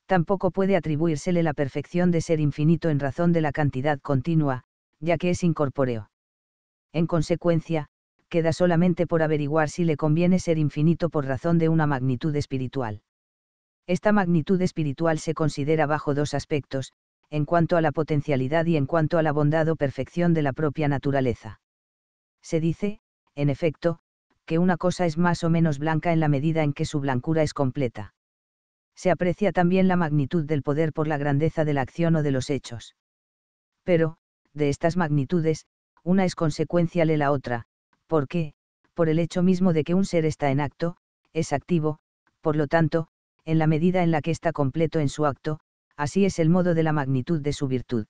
Tampoco puede atribuírsele la perfección de ser infinito en razón de la cantidad continua, ya que es incorpóreo. En consecuencia, queda solamente por averiguar si le conviene ser infinito por razón de una magnitud espiritual. Esta magnitud espiritual se considera bajo dos aspectos, en cuanto a la potencialidad y en cuanto a la bondad o perfección de la propia naturaleza. Se dice, en efecto, que una cosa es más o menos blanca en la medida en que su blancura es completa. Se aprecia también la magnitud del poder por la grandeza de la acción o de los hechos. Pero, de estas magnitudes, una es consecuencia de la otra, porque, por el hecho mismo de que un ser está en acto, es activo, por lo tanto, en la medida en la que está completo en su acto, así es el modo de la magnitud de su virtud.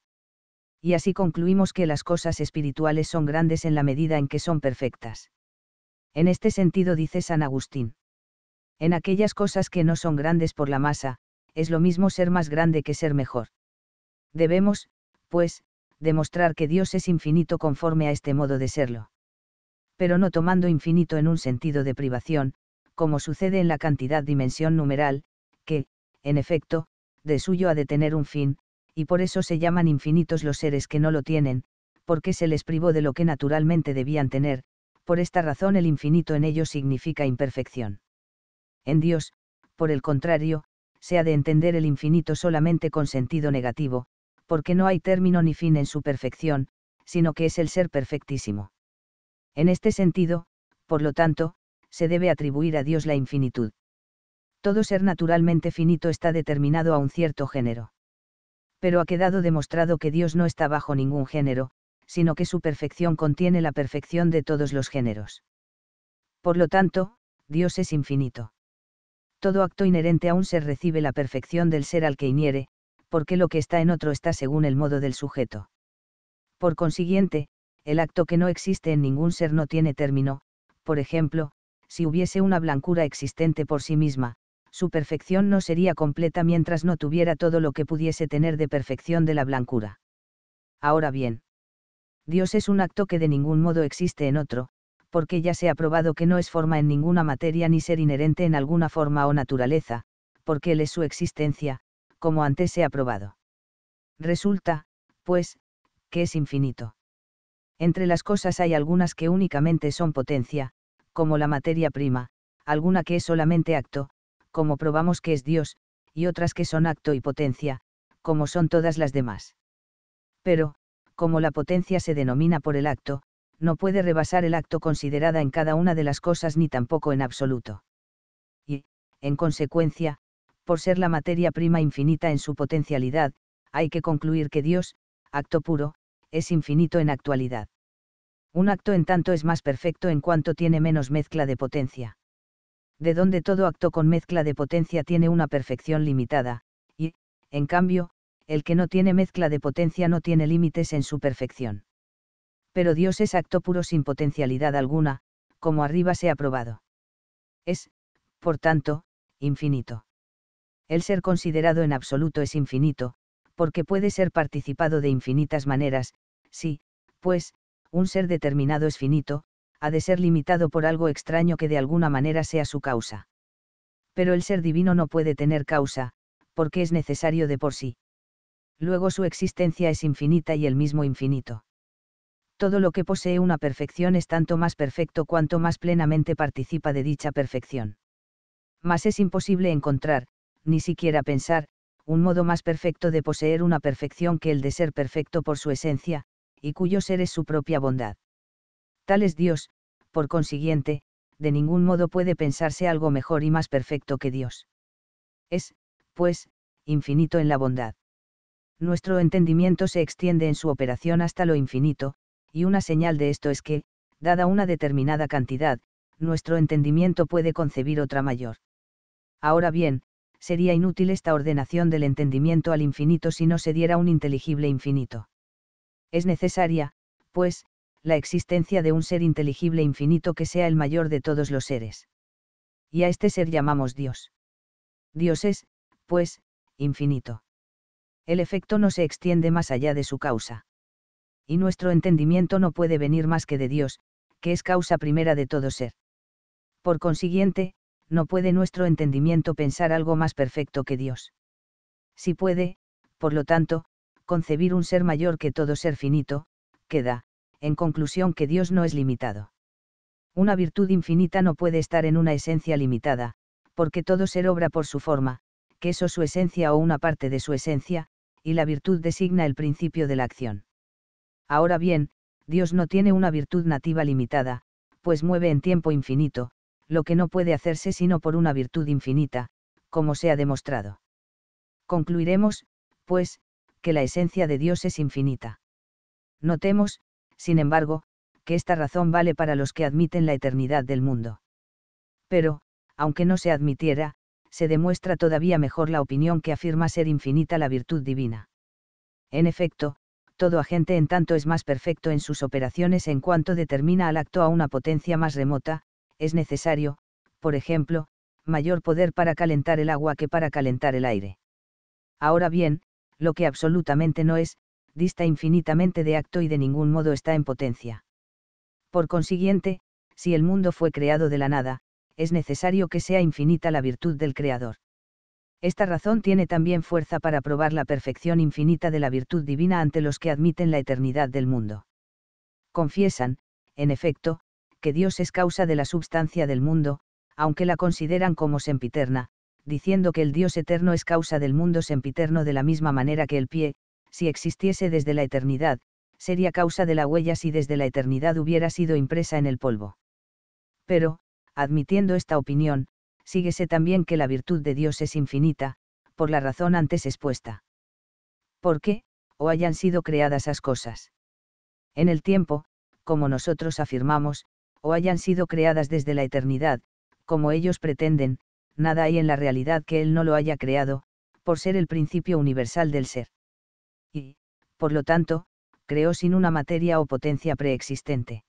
Y así concluimos que las cosas espirituales son grandes en la medida en que son perfectas. En este sentido dice San Agustín. En aquellas cosas que no son grandes por la masa, es lo mismo ser más grande que ser mejor. Debemos, pues, demostrar que Dios es infinito conforme a este modo de serlo. Pero no tomando infinito en un sentido de privación, como sucede en la cantidad dimensión numeral, que, en efecto, de suyo ha de tener un fin, y por eso se llaman infinitos los seres que no lo tienen, porque se les privó de lo que naturalmente debían tener, por esta razón el infinito en ellos significa imperfección. En Dios, por el contrario, se ha de entender el infinito solamente con sentido negativo, porque no hay término ni fin en su perfección, sino que es el ser perfectísimo. En este sentido, por lo tanto, se debe atribuir a Dios la infinitud. Todo ser naturalmente finito está determinado a un cierto género. Pero ha quedado demostrado que Dios no está bajo ningún género, sino que su perfección contiene la perfección de todos los géneros. Por lo tanto, Dios es infinito. Todo acto inherente a un ser recibe la perfección del ser al que inhiere, porque lo que está en otro está según el modo del sujeto. Por consiguiente, el acto que no existe en ningún ser no tiene término, por ejemplo, si hubiese una blancura existente por sí misma, su perfección no sería completa mientras no tuviera todo lo que pudiese tener de perfección de la blancura. Ahora bien, Dios es un acto que de ningún modo existe en otro, porque ya se ha probado que no es forma en ninguna materia ni ser inherente en alguna forma o naturaleza, porque Él es su existencia, como antes se ha probado. Resulta, pues, que es infinito. Entre las cosas hay algunas que únicamente son potencia, como la materia prima, alguna que es solamente acto, como probamos que es Dios, y otras que son acto y potencia, como son todas las demás. Pero, como la potencia se denomina por el acto, no puede rebasar el acto considerada en cada una de las cosas ni tampoco en absoluto. Y, en consecuencia, por ser la materia prima infinita en su potencialidad, hay que concluir que Dios, acto puro, es infinito en actualidad. Un acto en tanto es más perfecto en cuanto tiene menos mezcla de potencia. De donde todo acto con mezcla de potencia tiene una perfección limitada, y, en cambio, el que no tiene mezcla de potencia no tiene límites en su perfección. Pero Dios es acto puro sin potencialidad alguna, como arriba se ha probado. Es, por tanto, infinito. El ser considerado en absoluto es infinito, porque puede ser participado de infinitas maneras, sí, pues, un ser determinado es finito, ha de ser limitado por algo extraño que de alguna manera sea su causa. Pero el ser divino no puede tener causa, porque es necesario de por sí. Luego su existencia es infinita y el mismo infinito. Todo lo que posee una perfección es tanto más perfecto cuanto más plenamente participa de dicha perfección. Mas es imposible encontrar, ni siquiera pensar, un modo más perfecto de poseer una perfección que el de ser perfecto por su esencia, y cuyo ser es su propia bondad. Tal es Dios, por consiguiente, de ningún modo puede pensarse algo mejor y más perfecto que Dios. Es, pues, infinito en la bondad. Nuestro entendimiento se extiende en su operación hasta lo infinito, y una señal de esto es que, dada una determinada cantidad, nuestro entendimiento puede concebir otra mayor. Ahora bien, sería inútil esta ordenación del entendimiento al infinito si no se diera un inteligible infinito. Es necesaria, pues, la existencia de un ser inteligible infinito que sea el mayor de todos los seres. Y a este ser llamamos Dios. Dios es, pues, infinito. El efecto no se extiende más allá de su causa. Y nuestro entendimiento no puede venir más que de Dios, que es causa primera de todo ser. Por consiguiente, no puede nuestro entendimiento pensar algo más perfecto que Dios. Si puede, por lo tanto, concebir un ser mayor que todo ser finito, queda, en conclusión, que Dios no es limitado. Una virtud infinita no puede estar en una esencia limitada, porque todo ser obra por su forma, que es o su esencia o una parte de su esencia, y la virtud designa el principio de la acción. Ahora bien, Dios no tiene una virtud nativa limitada, pues mueve en tiempo infinito, lo que no puede hacerse sino por una virtud infinita, como se ha demostrado. Concluiremos, pues, que la esencia de Dios es infinita. Notemos, sin embargo, que esta razón vale para los que admiten la eternidad del mundo. Pero, aunque no se admitiera, se demuestra todavía mejor la opinión que afirma ser infinita la virtud divina. En efecto, todo agente en tanto es más perfecto en sus operaciones en cuanto determina al acto a una potencia más remota, es necesario, por ejemplo, mayor poder para calentar el agua que para calentar el aire. Ahora bien, lo que absolutamente no es, dista infinitamente de acto y de ningún modo está en potencia. Por consiguiente, si el mundo fue creado de la nada, es necesario que sea infinita la virtud del Creador. Esta razón tiene también fuerza para probar la perfección infinita de la virtud divina ante los que admiten la eternidad del mundo. Confiesan, en efecto, que Dios es causa de la substancia del mundo, aunque la consideran como sempiterna, diciendo que el Dios eterno es causa del mundo sempiterno de la misma manera que el pie, si existiese desde la eternidad, sería causa de la huella si desde la eternidad hubiera sido impresa en el polvo. Pero, admitiendo esta opinión, síguese también que la virtud de Dios es infinita, por la razón antes expuesta. ¿Por qué, o hayan sido creadas las cosas? En el tiempo, como nosotros afirmamos, o hayan sido creadas desde la eternidad, como ellos pretenden, nada hay en la realidad que Él no lo haya creado, por ser el principio universal del ser. Y, por lo tanto, creó sin una materia o potencia preexistente.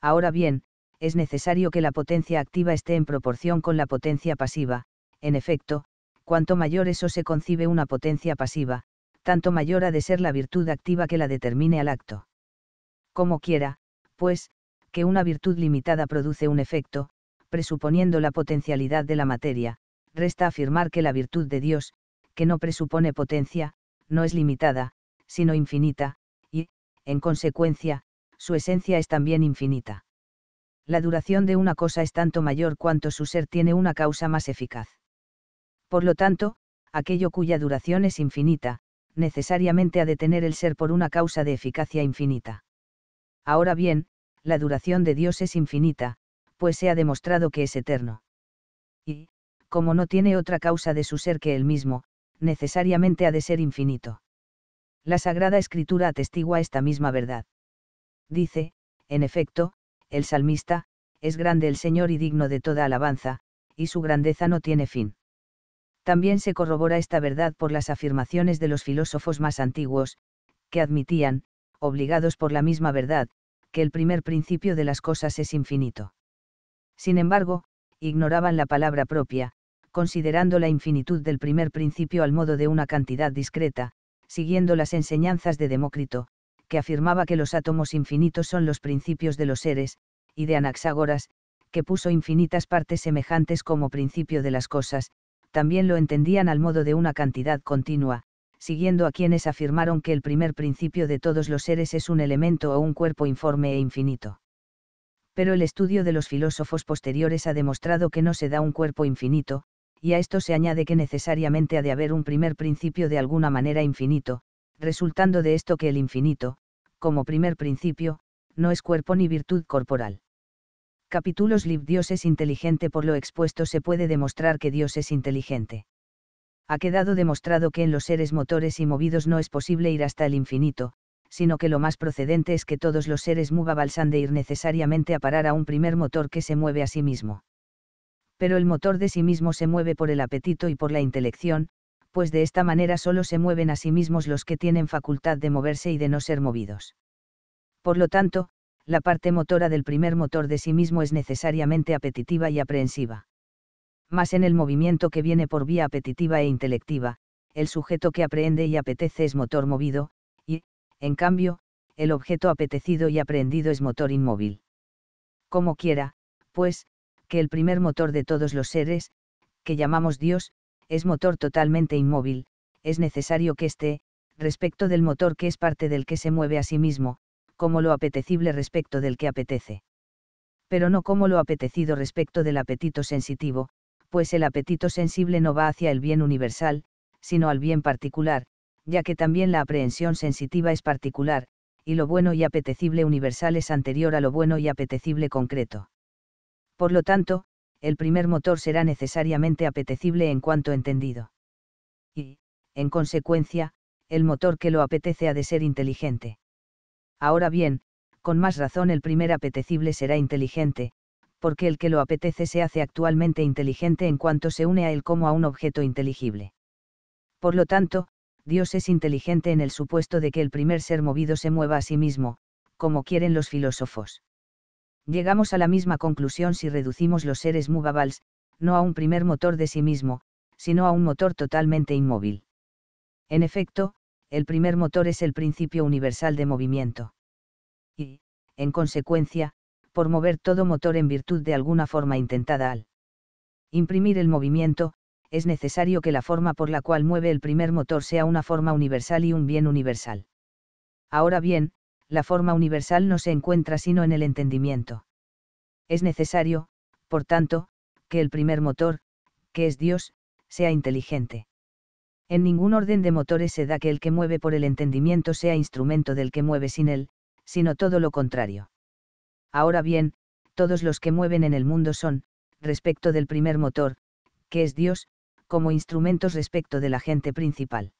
Ahora bien, es necesario que la potencia activa esté en proporción con la potencia pasiva, en efecto, cuanto mayor eso se concibe una potencia pasiva, tanto mayor ha de ser la virtud activa que la determine al acto. Como quiera, pues, que una virtud limitada produce un efecto, presuponiendo la potencialidad de la materia, resta afirmar que la virtud de Dios, que no presupone potencia, no es limitada, sino infinita, y, en consecuencia, su esencia es también infinita. La duración de una cosa es tanto mayor cuanto su ser tiene una causa más eficaz. Por lo tanto, aquello cuya duración es infinita, necesariamente ha de tener el ser por una causa de eficacia infinita. Ahora bien, la duración de Dios es infinita, pues se ha demostrado que es eterno. Y, como no tiene otra causa de su ser que él mismo, necesariamente ha de ser infinito. La Sagrada Escritura atestigua esta misma verdad. Dice, en efecto, el salmista, es grande el Señor y digno de toda alabanza, y su grandeza no tiene fin. También se corrobora esta verdad por las afirmaciones de los filósofos más antiguos, que admitían, obligados por la misma verdad, que el primer principio de las cosas es infinito sin embargo, ignoraban la palabra propia, considerando la infinitud del primer principio al modo de una cantidad discreta, siguiendo las enseñanzas de Demócrito, que afirmaba que los átomos infinitos son los principios de los seres, y de Anaxágoras, que puso infinitas partes semejantes como principio de las cosas, también lo entendían al modo de una cantidad continua, siguiendo a quienes afirmaron que el primer principio de todos los seres es un elemento o un cuerpo informe e infinito pero el estudio de los filósofos posteriores ha demostrado que no se da un cuerpo infinito, y a esto se añade que necesariamente ha de haber un primer principio de alguna manera infinito, resultando de esto que el infinito, como primer principio, no es cuerpo ni virtud corporal. Capítulos Lib Dios es inteligente por lo expuesto se puede demostrar que Dios es inteligente. Ha quedado demostrado que en los seres motores y movidos no es posible ir hasta el infinito, sino que lo más procedente es que todos los seres muba balsan de ir necesariamente a parar a un primer motor que se mueve a sí mismo. Pero el motor de sí mismo se mueve por el apetito y por la intelección, pues de esta manera solo se mueven a sí mismos los que tienen facultad de moverse y de no ser movidos. Por lo tanto, la parte motora del primer motor de sí mismo es necesariamente apetitiva y aprehensiva. Más en el movimiento que viene por vía apetitiva e intelectiva, el sujeto que aprehende y apetece es motor movido, en cambio, el objeto apetecido y aprehendido es motor inmóvil. Como quiera, pues, que el primer motor de todos los seres, que llamamos Dios, es motor totalmente inmóvil, es necesario que esté, respecto del motor que es parte del que se mueve a sí mismo, como lo apetecible respecto del que apetece. Pero no como lo apetecido respecto del apetito sensitivo, pues el apetito sensible no va hacia el bien universal, sino al bien particular, ya que también la aprehensión sensitiva es particular, y lo bueno y apetecible universal es anterior a lo bueno y apetecible concreto. Por lo tanto, el primer motor será necesariamente apetecible en cuanto entendido. Y, en consecuencia, el motor que lo apetece ha de ser inteligente. Ahora bien, con más razón el primer apetecible será inteligente, porque el que lo apetece se hace actualmente inteligente en cuanto se une a él como a un objeto inteligible. Por lo tanto, Dios es inteligente en el supuesto de que el primer ser movido se mueva a sí mismo, como quieren los filósofos. Llegamos a la misma conclusión si reducimos los seres movables, no a un primer motor de sí mismo, sino a un motor totalmente inmóvil. En efecto, el primer motor es el principio universal de movimiento. Y, en consecuencia, por mover todo motor en virtud de alguna forma intentada al imprimir el movimiento, es necesario que la forma por la cual mueve el primer motor sea una forma universal y un bien universal. Ahora bien, la forma universal no se encuentra sino en el entendimiento. Es necesario, por tanto, que el primer motor, que es Dios, sea inteligente. En ningún orden de motores se da que el que mueve por el entendimiento sea instrumento del que mueve sin él, sino todo lo contrario. Ahora bien, todos los que mueven en el mundo son, respecto del primer motor, que es Dios, como instrumentos respecto de la gente principal.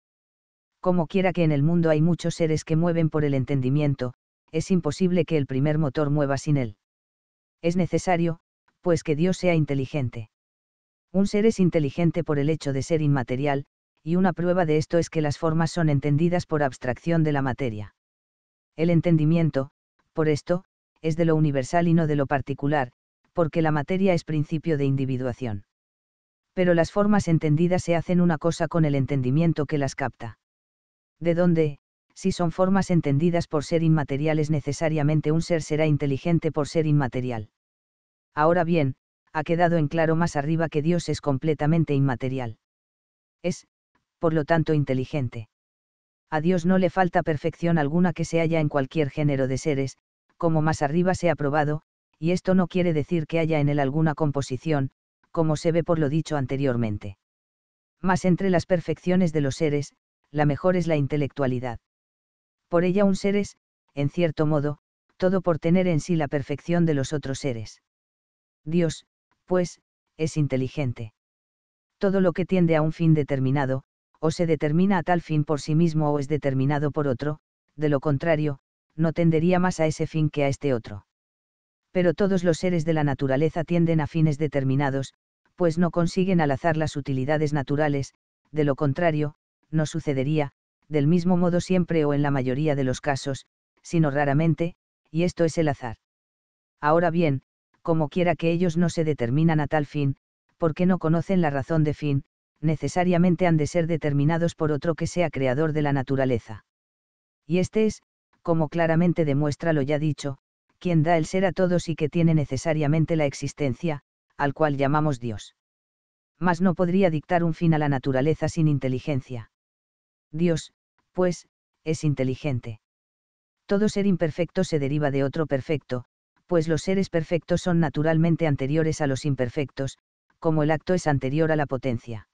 Como quiera que en el mundo hay muchos seres que mueven por el entendimiento, es imposible que el primer motor mueva sin él. Es necesario, pues que Dios sea inteligente. Un ser es inteligente por el hecho de ser inmaterial, y una prueba de esto es que las formas son entendidas por abstracción de la materia. El entendimiento, por esto, es de lo universal y no de lo particular, porque la materia es principio de individuación pero las formas entendidas se hacen una cosa con el entendimiento que las capta. De dónde, si son formas entendidas por ser inmateriales necesariamente un ser será inteligente por ser inmaterial. Ahora bien, ha quedado en claro más arriba que Dios es completamente inmaterial. Es, por lo tanto, inteligente. A Dios no le falta perfección alguna que se haya en cualquier género de seres, como más arriba se ha probado, y esto no quiere decir que haya en él alguna composición, como se ve por lo dicho anteriormente. Mas entre las perfecciones de los seres, la mejor es la intelectualidad. Por ella un ser es, en cierto modo, todo por tener en sí la perfección de los otros seres. Dios, pues, es inteligente. Todo lo que tiende a un fin determinado, o se determina a tal fin por sí mismo o es determinado por otro, de lo contrario, no tendería más a ese fin que a este otro. Pero todos los seres de la naturaleza tienden a fines determinados, pues no consiguen al azar las utilidades naturales, de lo contrario, no sucedería, del mismo modo siempre o en la mayoría de los casos, sino raramente, y esto es el azar. Ahora bien, como quiera que ellos no se determinan a tal fin, porque no conocen la razón de fin, necesariamente han de ser determinados por otro que sea creador de la naturaleza. Y este es, como claramente demuestra lo ya dicho, quien da el ser a todos y que tiene necesariamente la existencia, al cual llamamos Dios. Mas no podría dictar un fin a la naturaleza sin inteligencia. Dios, pues, es inteligente. Todo ser imperfecto se deriva de otro perfecto, pues los seres perfectos son naturalmente anteriores a los imperfectos, como el acto es anterior a la potencia.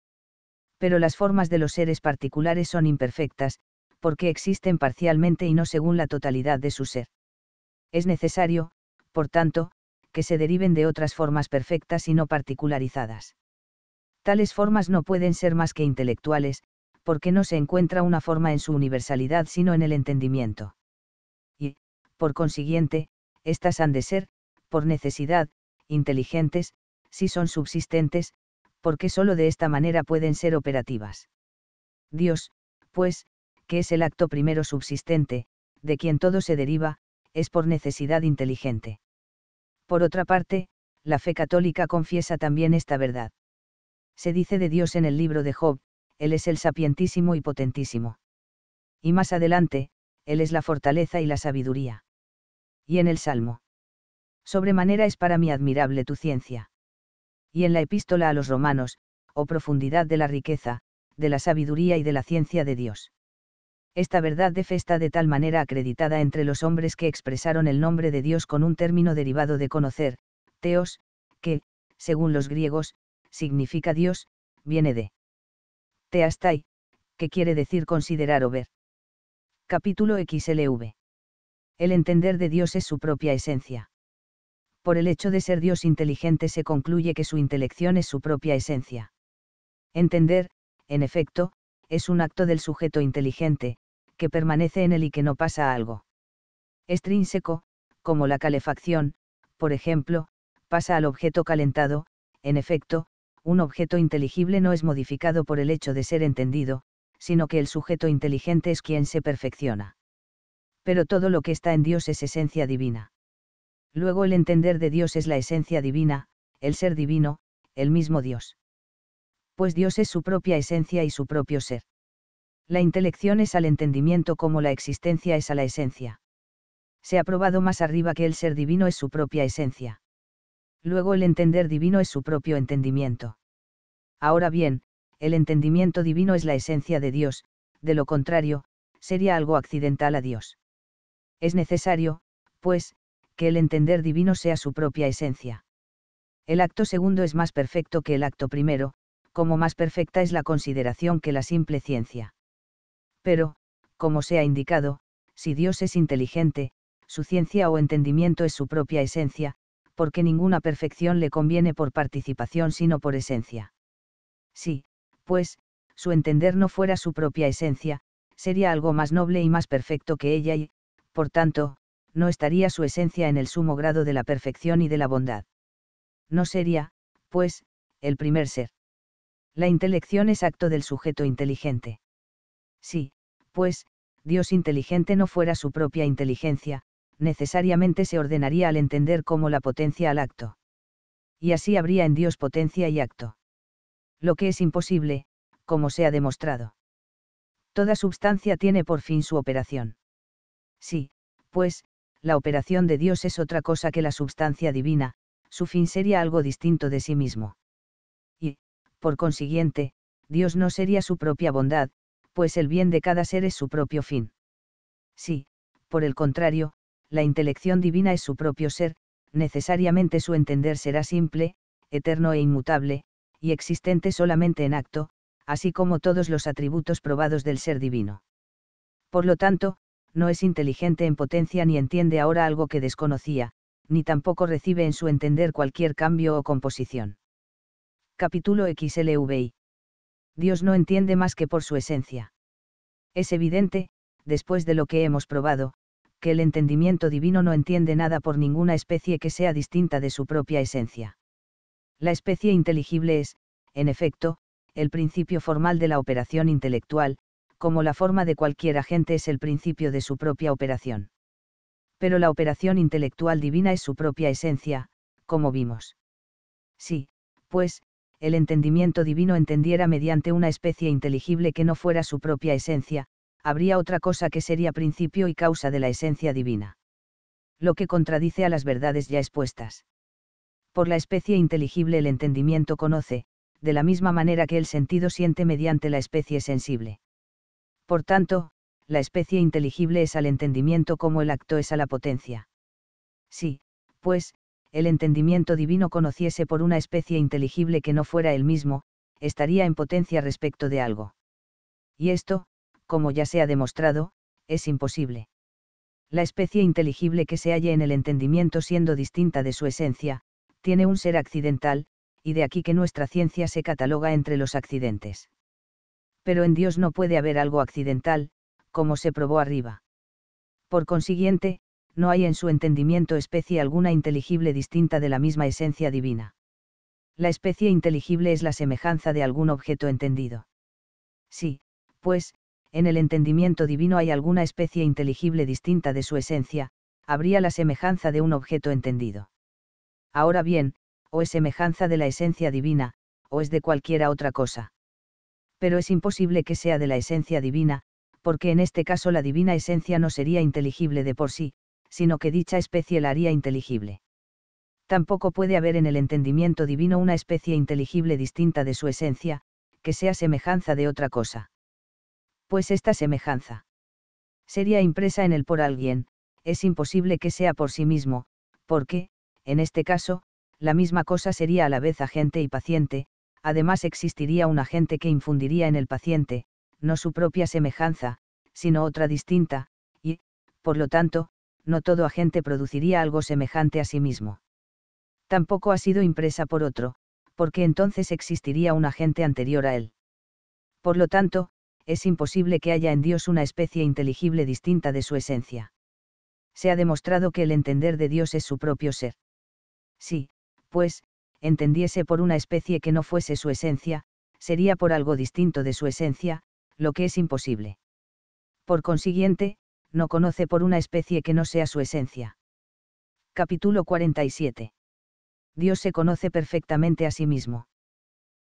Pero las formas de los seres particulares son imperfectas, porque existen parcialmente y no según la totalidad de su ser. Es necesario, por tanto, que se deriven de otras formas perfectas y no particularizadas. Tales formas no pueden ser más que intelectuales, porque no se encuentra una forma en su universalidad sino en el entendimiento. Y, por consiguiente, éstas han de ser, por necesidad, inteligentes, si son subsistentes, porque sólo de esta manera pueden ser operativas. Dios, pues, que es el acto primero subsistente, de quien todo se deriva, es por necesidad inteligente. Por otra parte, la fe católica confiesa también esta verdad. Se dice de Dios en el libro de Job, Él es el sapientísimo y potentísimo. Y más adelante, Él es la fortaleza y la sabiduría. Y en el Salmo. Sobremanera es para mí admirable tu ciencia. Y en la epístola a los romanos, oh profundidad de la riqueza, de la sabiduría y de la ciencia de Dios esta verdad de fe está de tal manera acreditada entre los hombres que expresaron el nombre de Dios con un término derivado de conocer, teos, que, según los griegos, significa Dios, viene de teastai, que quiere decir considerar o ver. Capítulo XLV. El entender de Dios es su propia esencia. Por el hecho de ser Dios inteligente se concluye que su intelección es su propia esencia. Entender, en efecto, es un acto del sujeto inteligente, que permanece en él y que no pasa algo. Extrínseco, como la calefacción, por ejemplo, pasa al objeto calentado, en efecto, un objeto inteligible no es modificado por el hecho de ser entendido, sino que el sujeto inteligente es quien se perfecciona. Pero todo lo que está en Dios es esencia divina. Luego el entender de Dios es la esencia divina, el ser divino, el mismo Dios. Pues Dios es su propia esencia y su propio ser la intelección es al entendimiento como la existencia es a la esencia. Se ha probado más arriba que el ser divino es su propia esencia. Luego el entender divino es su propio entendimiento. Ahora bien, el entendimiento divino es la esencia de Dios, de lo contrario, sería algo accidental a Dios. Es necesario, pues, que el entender divino sea su propia esencia. El acto segundo es más perfecto que el acto primero, como más perfecta es la consideración que la simple ciencia. Pero, como se ha indicado, si Dios es inteligente, su ciencia o entendimiento es su propia esencia, porque ninguna perfección le conviene por participación sino por esencia. Si, pues, su entender no fuera su propia esencia, sería algo más noble y más perfecto que ella y, por tanto, no estaría su esencia en el sumo grado de la perfección y de la bondad. No sería, pues, el primer ser. La intelección es acto del sujeto inteligente. Sí, pues, Dios inteligente no fuera su propia inteligencia, necesariamente se ordenaría al entender como la potencia al acto. Y así habría en Dios potencia y acto. Lo que es imposible, como se ha demostrado. Toda substancia tiene por fin su operación. Sí, pues, la operación de Dios es otra cosa que la substancia divina, su fin sería algo distinto de sí mismo. Y, por consiguiente, Dios no sería su propia bondad, pues el bien de cada ser es su propio fin. Si, por el contrario, la intelección divina es su propio ser, necesariamente su entender será simple, eterno e inmutable, y existente solamente en acto, así como todos los atributos probados del ser divino. Por lo tanto, no es inteligente en potencia ni entiende ahora algo que desconocía, ni tampoco recibe en su entender cualquier cambio o composición. Capítulo XLVI. Dios no entiende más que por su esencia. Es evidente, después de lo que hemos probado, que el entendimiento divino no entiende nada por ninguna especie que sea distinta de su propia esencia. La especie inteligible es, en efecto, el principio formal de la operación intelectual, como la forma de cualquier agente es el principio de su propia operación. Pero la operación intelectual divina es su propia esencia, como vimos. Sí, pues, el entendimiento divino entendiera mediante una especie inteligible que no fuera su propia esencia, habría otra cosa que sería principio y causa de la esencia divina. Lo que contradice a las verdades ya expuestas. Por la especie inteligible el entendimiento conoce, de la misma manera que el sentido siente mediante la especie sensible. Por tanto, la especie inteligible es al entendimiento como el acto es a la potencia. Sí, pues, el entendimiento divino conociese por una especie inteligible que no fuera él mismo, estaría en potencia respecto de algo. Y esto, como ya se ha demostrado, es imposible. La especie inteligible que se halle en el entendimiento siendo distinta de su esencia, tiene un ser accidental, y de aquí que nuestra ciencia se cataloga entre los accidentes. Pero en Dios no puede haber algo accidental, como se probó arriba. Por consiguiente, no hay en su entendimiento especie alguna inteligible distinta de la misma esencia divina. La especie inteligible es la semejanza de algún objeto entendido. Sí, pues, en el entendimiento divino hay alguna especie inteligible distinta de su esencia, habría la semejanza de un objeto entendido. Ahora bien, o es semejanza de la esencia divina, o es de cualquiera otra cosa. Pero es imposible que sea de la esencia divina, porque en este caso la divina esencia no sería inteligible de por sí, sino que dicha especie la haría inteligible. Tampoco puede haber en el entendimiento divino una especie inteligible distinta de su esencia, que sea semejanza de otra cosa. Pues esta semejanza sería impresa en él por alguien, es imposible que sea por sí mismo, porque, en este caso, la misma cosa sería a la vez agente y paciente, además existiría un agente que infundiría en el paciente, no su propia semejanza, sino otra distinta, y, por lo tanto, no todo agente produciría algo semejante a sí mismo. Tampoco ha sido impresa por otro, porque entonces existiría un agente anterior a él. Por lo tanto, es imposible que haya en Dios una especie inteligible distinta de su esencia. Se ha demostrado que el entender de Dios es su propio ser. Si, pues, entendiese por una especie que no fuese su esencia, sería por algo distinto de su esencia, lo que es imposible. Por consiguiente, no conoce por una especie que no sea su esencia. Capítulo 47. Dios se conoce perfectamente a sí mismo.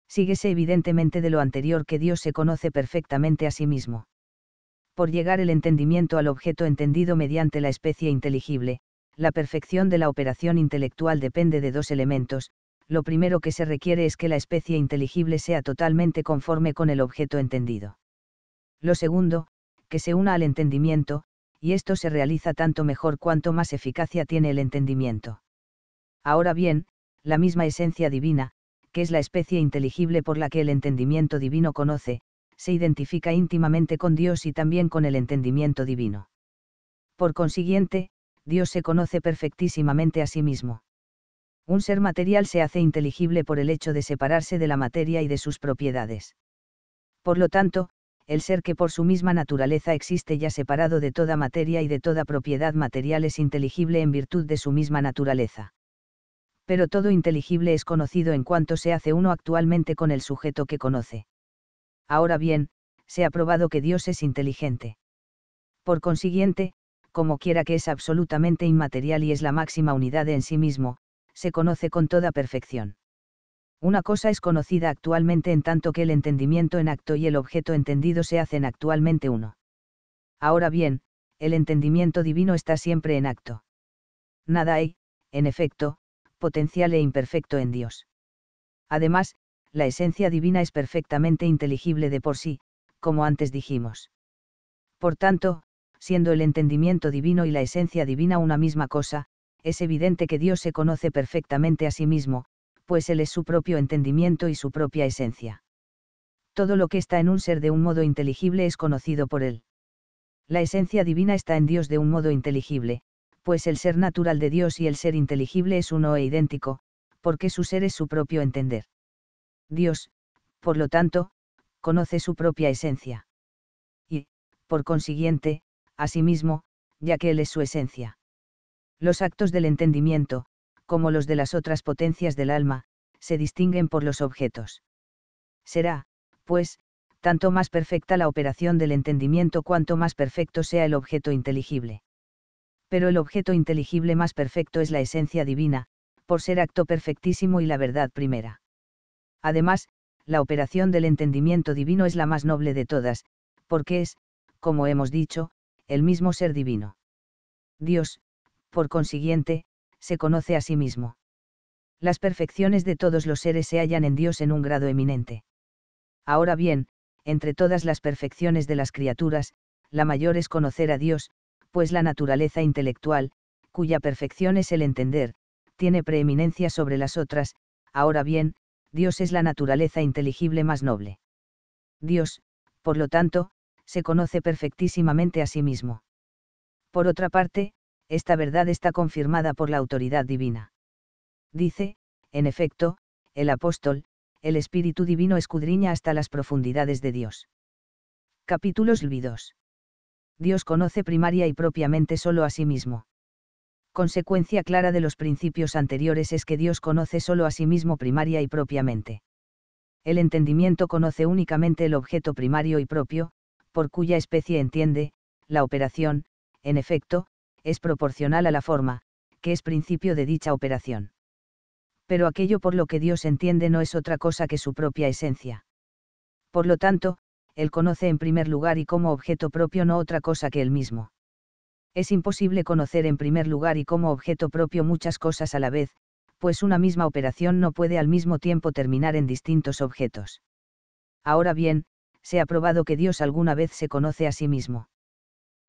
Síguese evidentemente de lo anterior que Dios se conoce perfectamente a sí mismo. Por llegar el entendimiento al objeto entendido mediante la especie inteligible, la perfección de la operación intelectual depende de dos elementos, lo primero que se requiere es que la especie inteligible sea totalmente conforme con el objeto entendido. Lo segundo, que se una al entendimiento, y esto se realiza tanto mejor cuanto más eficacia tiene el entendimiento. Ahora bien, la misma esencia divina, que es la especie inteligible por la que el entendimiento divino conoce, se identifica íntimamente con Dios y también con el entendimiento divino. Por consiguiente, Dios se conoce perfectísimamente a sí mismo. Un ser material se hace inteligible por el hecho de separarse de la materia y de sus propiedades. Por lo tanto, el ser que por su misma naturaleza existe ya separado de toda materia y de toda propiedad material es inteligible en virtud de su misma naturaleza. Pero todo inteligible es conocido en cuanto se hace uno actualmente con el sujeto que conoce. Ahora bien, se ha probado que Dios es inteligente. Por consiguiente, como quiera que es absolutamente inmaterial y es la máxima unidad en sí mismo, se conoce con toda perfección. Una cosa es conocida actualmente en tanto que el entendimiento en acto y el objeto entendido se hacen actualmente uno. Ahora bien, el entendimiento divino está siempre en acto. Nada hay, en efecto, potencial e imperfecto en Dios. Además, la esencia divina es perfectamente inteligible de por sí, como antes dijimos. Por tanto, siendo el entendimiento divino y la esencia divina una misma cosa, es evidente que Dios se conoce perfectamente a sí mismo, pues él es su propio entendimiento y su propia esencia. Todo lo que está en un ser de un modo inteligible es conocido por él. La esencia divina está en Dios de un modo inteligible, pues el ser natural de Dios y el ser inteligible es uno e idéntico, porque su ser es su propio entender. Dios, por lo tanto, conoce su propia esencia. Y, por consiguiente, asimismo, sí ya que Él es su esencia. Los actos del entendimiento, como los de las otras potencias del alma, se distinguen por los objetos. Será, pues, tanto más perfecta la operación del entendimiento cuanto más perfecto sea el objeto inteligible. Pero el objeto inteligible más perfecto es la esencia divina, por ser acto perfectísimo y la verdad primera. Además, la operación del entendimiento divino es la más noble de todas, porque es, como hemos dicho, el mismo ser divino. Dios, por consiguiente, se conoce a sí mismo. Las perfecciones de todos los seres se hallan en Dios en un grado eminente. Ahora bien, entre todas las perfecciones de las criaturas, la mayor es conocer a Dios, pues la naturaleza intelectual, cuya perfección es el entender, tiene preeminencia sobre las otras, ahora bien, Dios es la naturaleza inteligible más noble. Dios, por lo tanto, se conoce perfectísimamente a sí mismo. Por otra parte, esta verdad está confirmada por la autoridad divina. Dice, en efecto, el apóstol, el Espíritu Divino escudriña hasta las profundidades de Dios. Capítulos 2. Dios conoce primaria y propiamente solo a sí mismo. Consecuencia clara de los principios anteriores es que Dios conoce solo a sí mismo primaria y propiamente. El entendimiento conoce únicamente el objeto primario y propio, por cuya especie entiende, la operación, en efecto, es proporcional a la forma, que es principio de dicha operación. Pero aquello por lo que Dios entiende no es otra cosa que su propia esencia. Por lo tanto, Él conoce en primer lugar y como objeto propio no otra cosa que Él mismo. Es imposible conocer en primer lugar y como objeto propio muchas cosas a la vez, pues una misma operación no puede al mismo tiempo terminar en distintos objetos. Ahora bien, se ha probado que Dios alguna vez se conoce a sí mismo.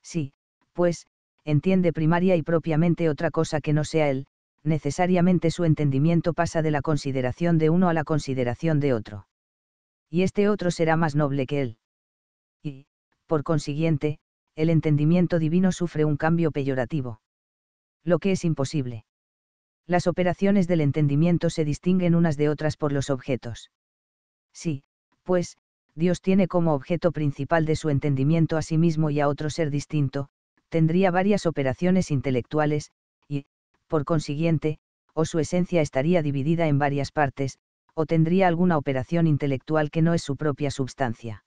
Sí, pues, entiende primaria y propiamente otra cosa que no sea él, necesariamente su entendimiento pasa de la consideración de uno a la consideración de otro. Y este otro será más noble que él. Y, por consiguiente, el entendimiento divino sufre un cambio peyorativo. Lo que es imposible. Las operaciones del entendimiento se distinguen unas de otras por los objetos. Sí, pues, Dios tiene como objeto principal de su entendimiento a sí mismo y a otro ser distinto, tendría varias operaciones intelectuales, y, por consiguiente, o su esencia estaría dividida en varias partes, o tendría alguna operación intelectual que no es su propia substancia.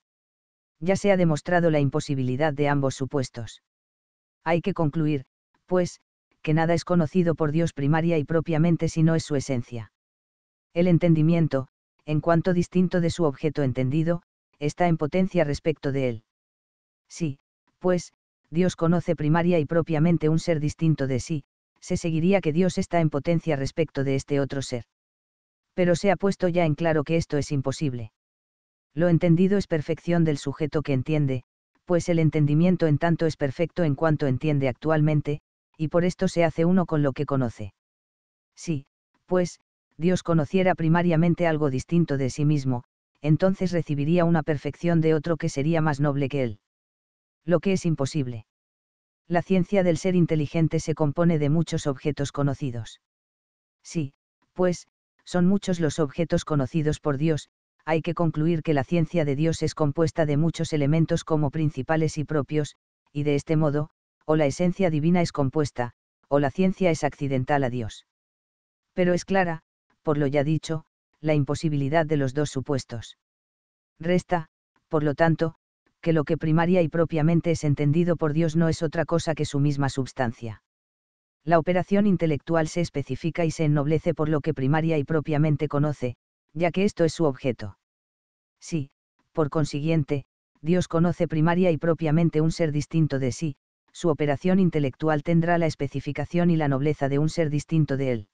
Ya se ha demostrado la imposibilidad de ambos supuestos. Hay que concluir, pues, que nada es conocido por Dios primaria y propiamente si no es su esencia. El entendimiento, en cuanto distinto de su objeto entendido, está en potencia respecto de él. Sí, pues, Dios conoce primaria y propiamente un ser distinto de sí, se seguiría que Dios está en potencia respecto de este otro ser. Pero se ha puesto ya en claro que esto es imposible. Lo entendido es perfección del sujeto que entiende, pues el entendimiento en tanto es perfecto en cuanto entiende actualmente, y por esto se hace uno con lo que conoce. Sí, pues, Dios conociera primariamente algo distinto de sí mismo, entonces recibiría una perfección de otro que sería más noble que él lo que es imposible. La ciencia del ser inteligente se compone de muchos objetos conocidos. Sí, pues, son muchos los objetos conocidos por Dios, hay que concluir que la ciencia de Dios es compuesta de muchos elementos como principales y propios, y de este modo, o la esencia divina es compuesta, o la ciencia es accidental a Dios. Pero es clara, por lo ya dicho, la imposibilidad de los dos supuestos. Resta, por lo tanto, que lo que primaria y propiamente es entendido por Dios no es otra cosa que su misma substancia. La operación intelectual se especifica y se ennoblece por lo que primaria y propiamente conoce, ya que esto es su objeto. Sí, por consiguiente, Dios conoce primaria y propiamente un ser distinto de sí, su operación intelectual tendrá la especificación y la nobleza de un ser distinto de él.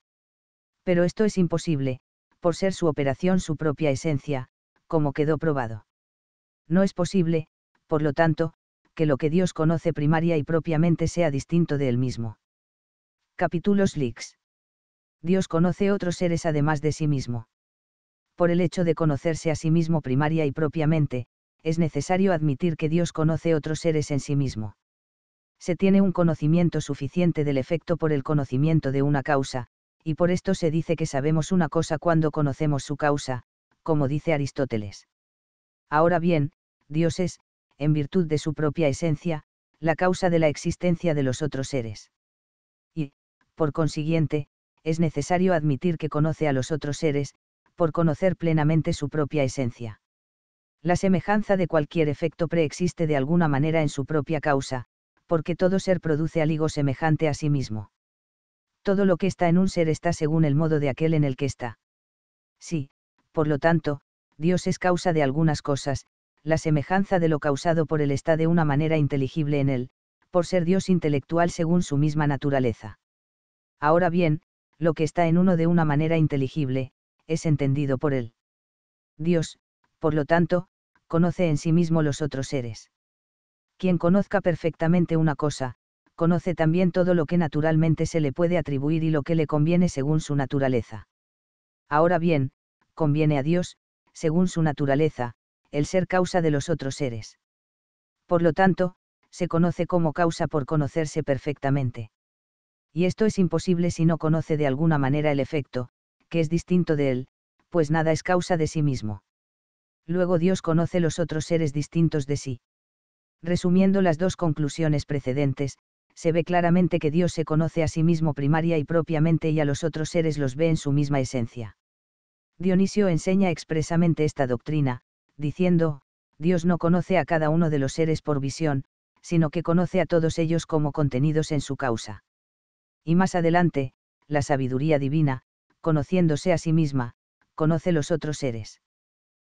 Pero esto es imposible, por ser su operación su propia esencia, como quedó probado. No es posible, por lo tanto, que lo que Dios conoce primaria y propiamente sea distinto de él mismo. Capítulos Lix. Dios conoce otros seres además de sí mismo. Por el hecho de conocerse a sí mismo primaria y propiamente, es necesario admitir que Dios conoce otros seres en sí mismo. Se tiene un conocimiento suficiente del efecto por el conocimiento de una causa, y por esto se dice que sabemos una cosa cuando conocemos su causa, como dice Aristóteles. Ahora bien, Dios es, en virtud de su propia esencia, la causa de la existencia de los otros seres. Y, por consiguiente, es necesario admitir que conoce a los otros seres, por conocer plenamente su propia esencia. La semejanza de cualquier efecto preexiste de alguna manera en su propia causa, porque todo ser produce algo semejante a sí mismo. Todo lo que está en un ser está según el modo de aquel en el que está. Sí, por lo tanto, Dios es causa de algunas cosas, la semejanza de lo causado por él está de una manera inteligible en él, por ser Dios intelectual según su misma naturaleza. Ahora bien, lo que está en uno de una manera inteligible, es entendido por él. Dios, por lo tanto, conoce en sí mismo los otros seres. Quien conozca perfectamente una cosa, conoce también todo lo que naturalmente se le puede atribuir y lo que le conviene según su naturaleza. Ahora bien, conviene a Dios, según su naturaleza, el ser causa de los otros seres. Por lo tanto, se conoce como causa por conocerse perfectamente. Y esto es imposible si no conoce de alguna manera el efecto, que es distinto de él, pues nada es causa de sí mismo. Luego Dios conoce los otros seres distintos de sí. Resumiendo las dos conclusiones precedentes, se ve claramente que Dios se conoce a sí mismo primaria y propiamente y a los otros seres los ve en su misma esencia. Dionisio enseña expresamente esta doctrina, diciendo, Dios no conoce a cada uno de los seres por visión, sino que conoce a todos ellos como contenidos en su causa. Y más adelante, la sabiduría divina, conociéndose a sí misma, conoce los otros seres.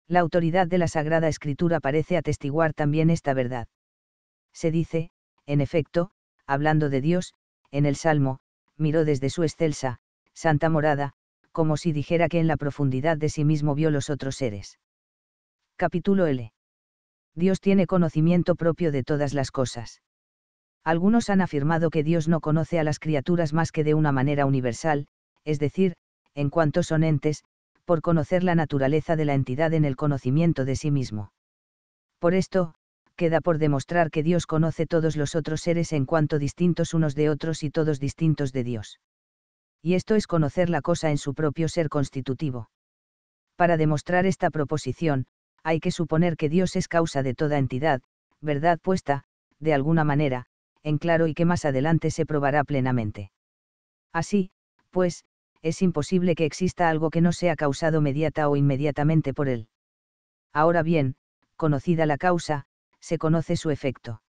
La autoridad de la Sagrada Escritura parece atestiguar también esta verdad. Se dice, en efecto, hablando de Dios, en el Salmo, miró desde su excelsa, santa morada, como si dijera que en la profundidad de sí mismo vio los otros seres. Capítulo L. Dios tiene conocimiento propio de todas las cosas. Algunos han afirmado que Dios no conoce a las criaturas más que de una manera universal, es decir, en cuanto son entes, por conocer la naturaleza de la entidad en el conocimiento de sí mismo. Por esto, queda por demostrar que Dios conoce todos los otros seres en cuanto distintos unos de otros y todos distintos de Dios. Y esto es conocer la cosa en su propio ser constitutivo. Para demostrar esta proposición, hay que suponer que Dios es causa de toda entidad, verdad puesta, de alguna manera, en claro y que más adelante se probará plenamente. Así, pues, es imposible que exista algo que no sea causado mediata o inmediatamente por él. Ahora bien, conocida la causa, se conoce su efecto.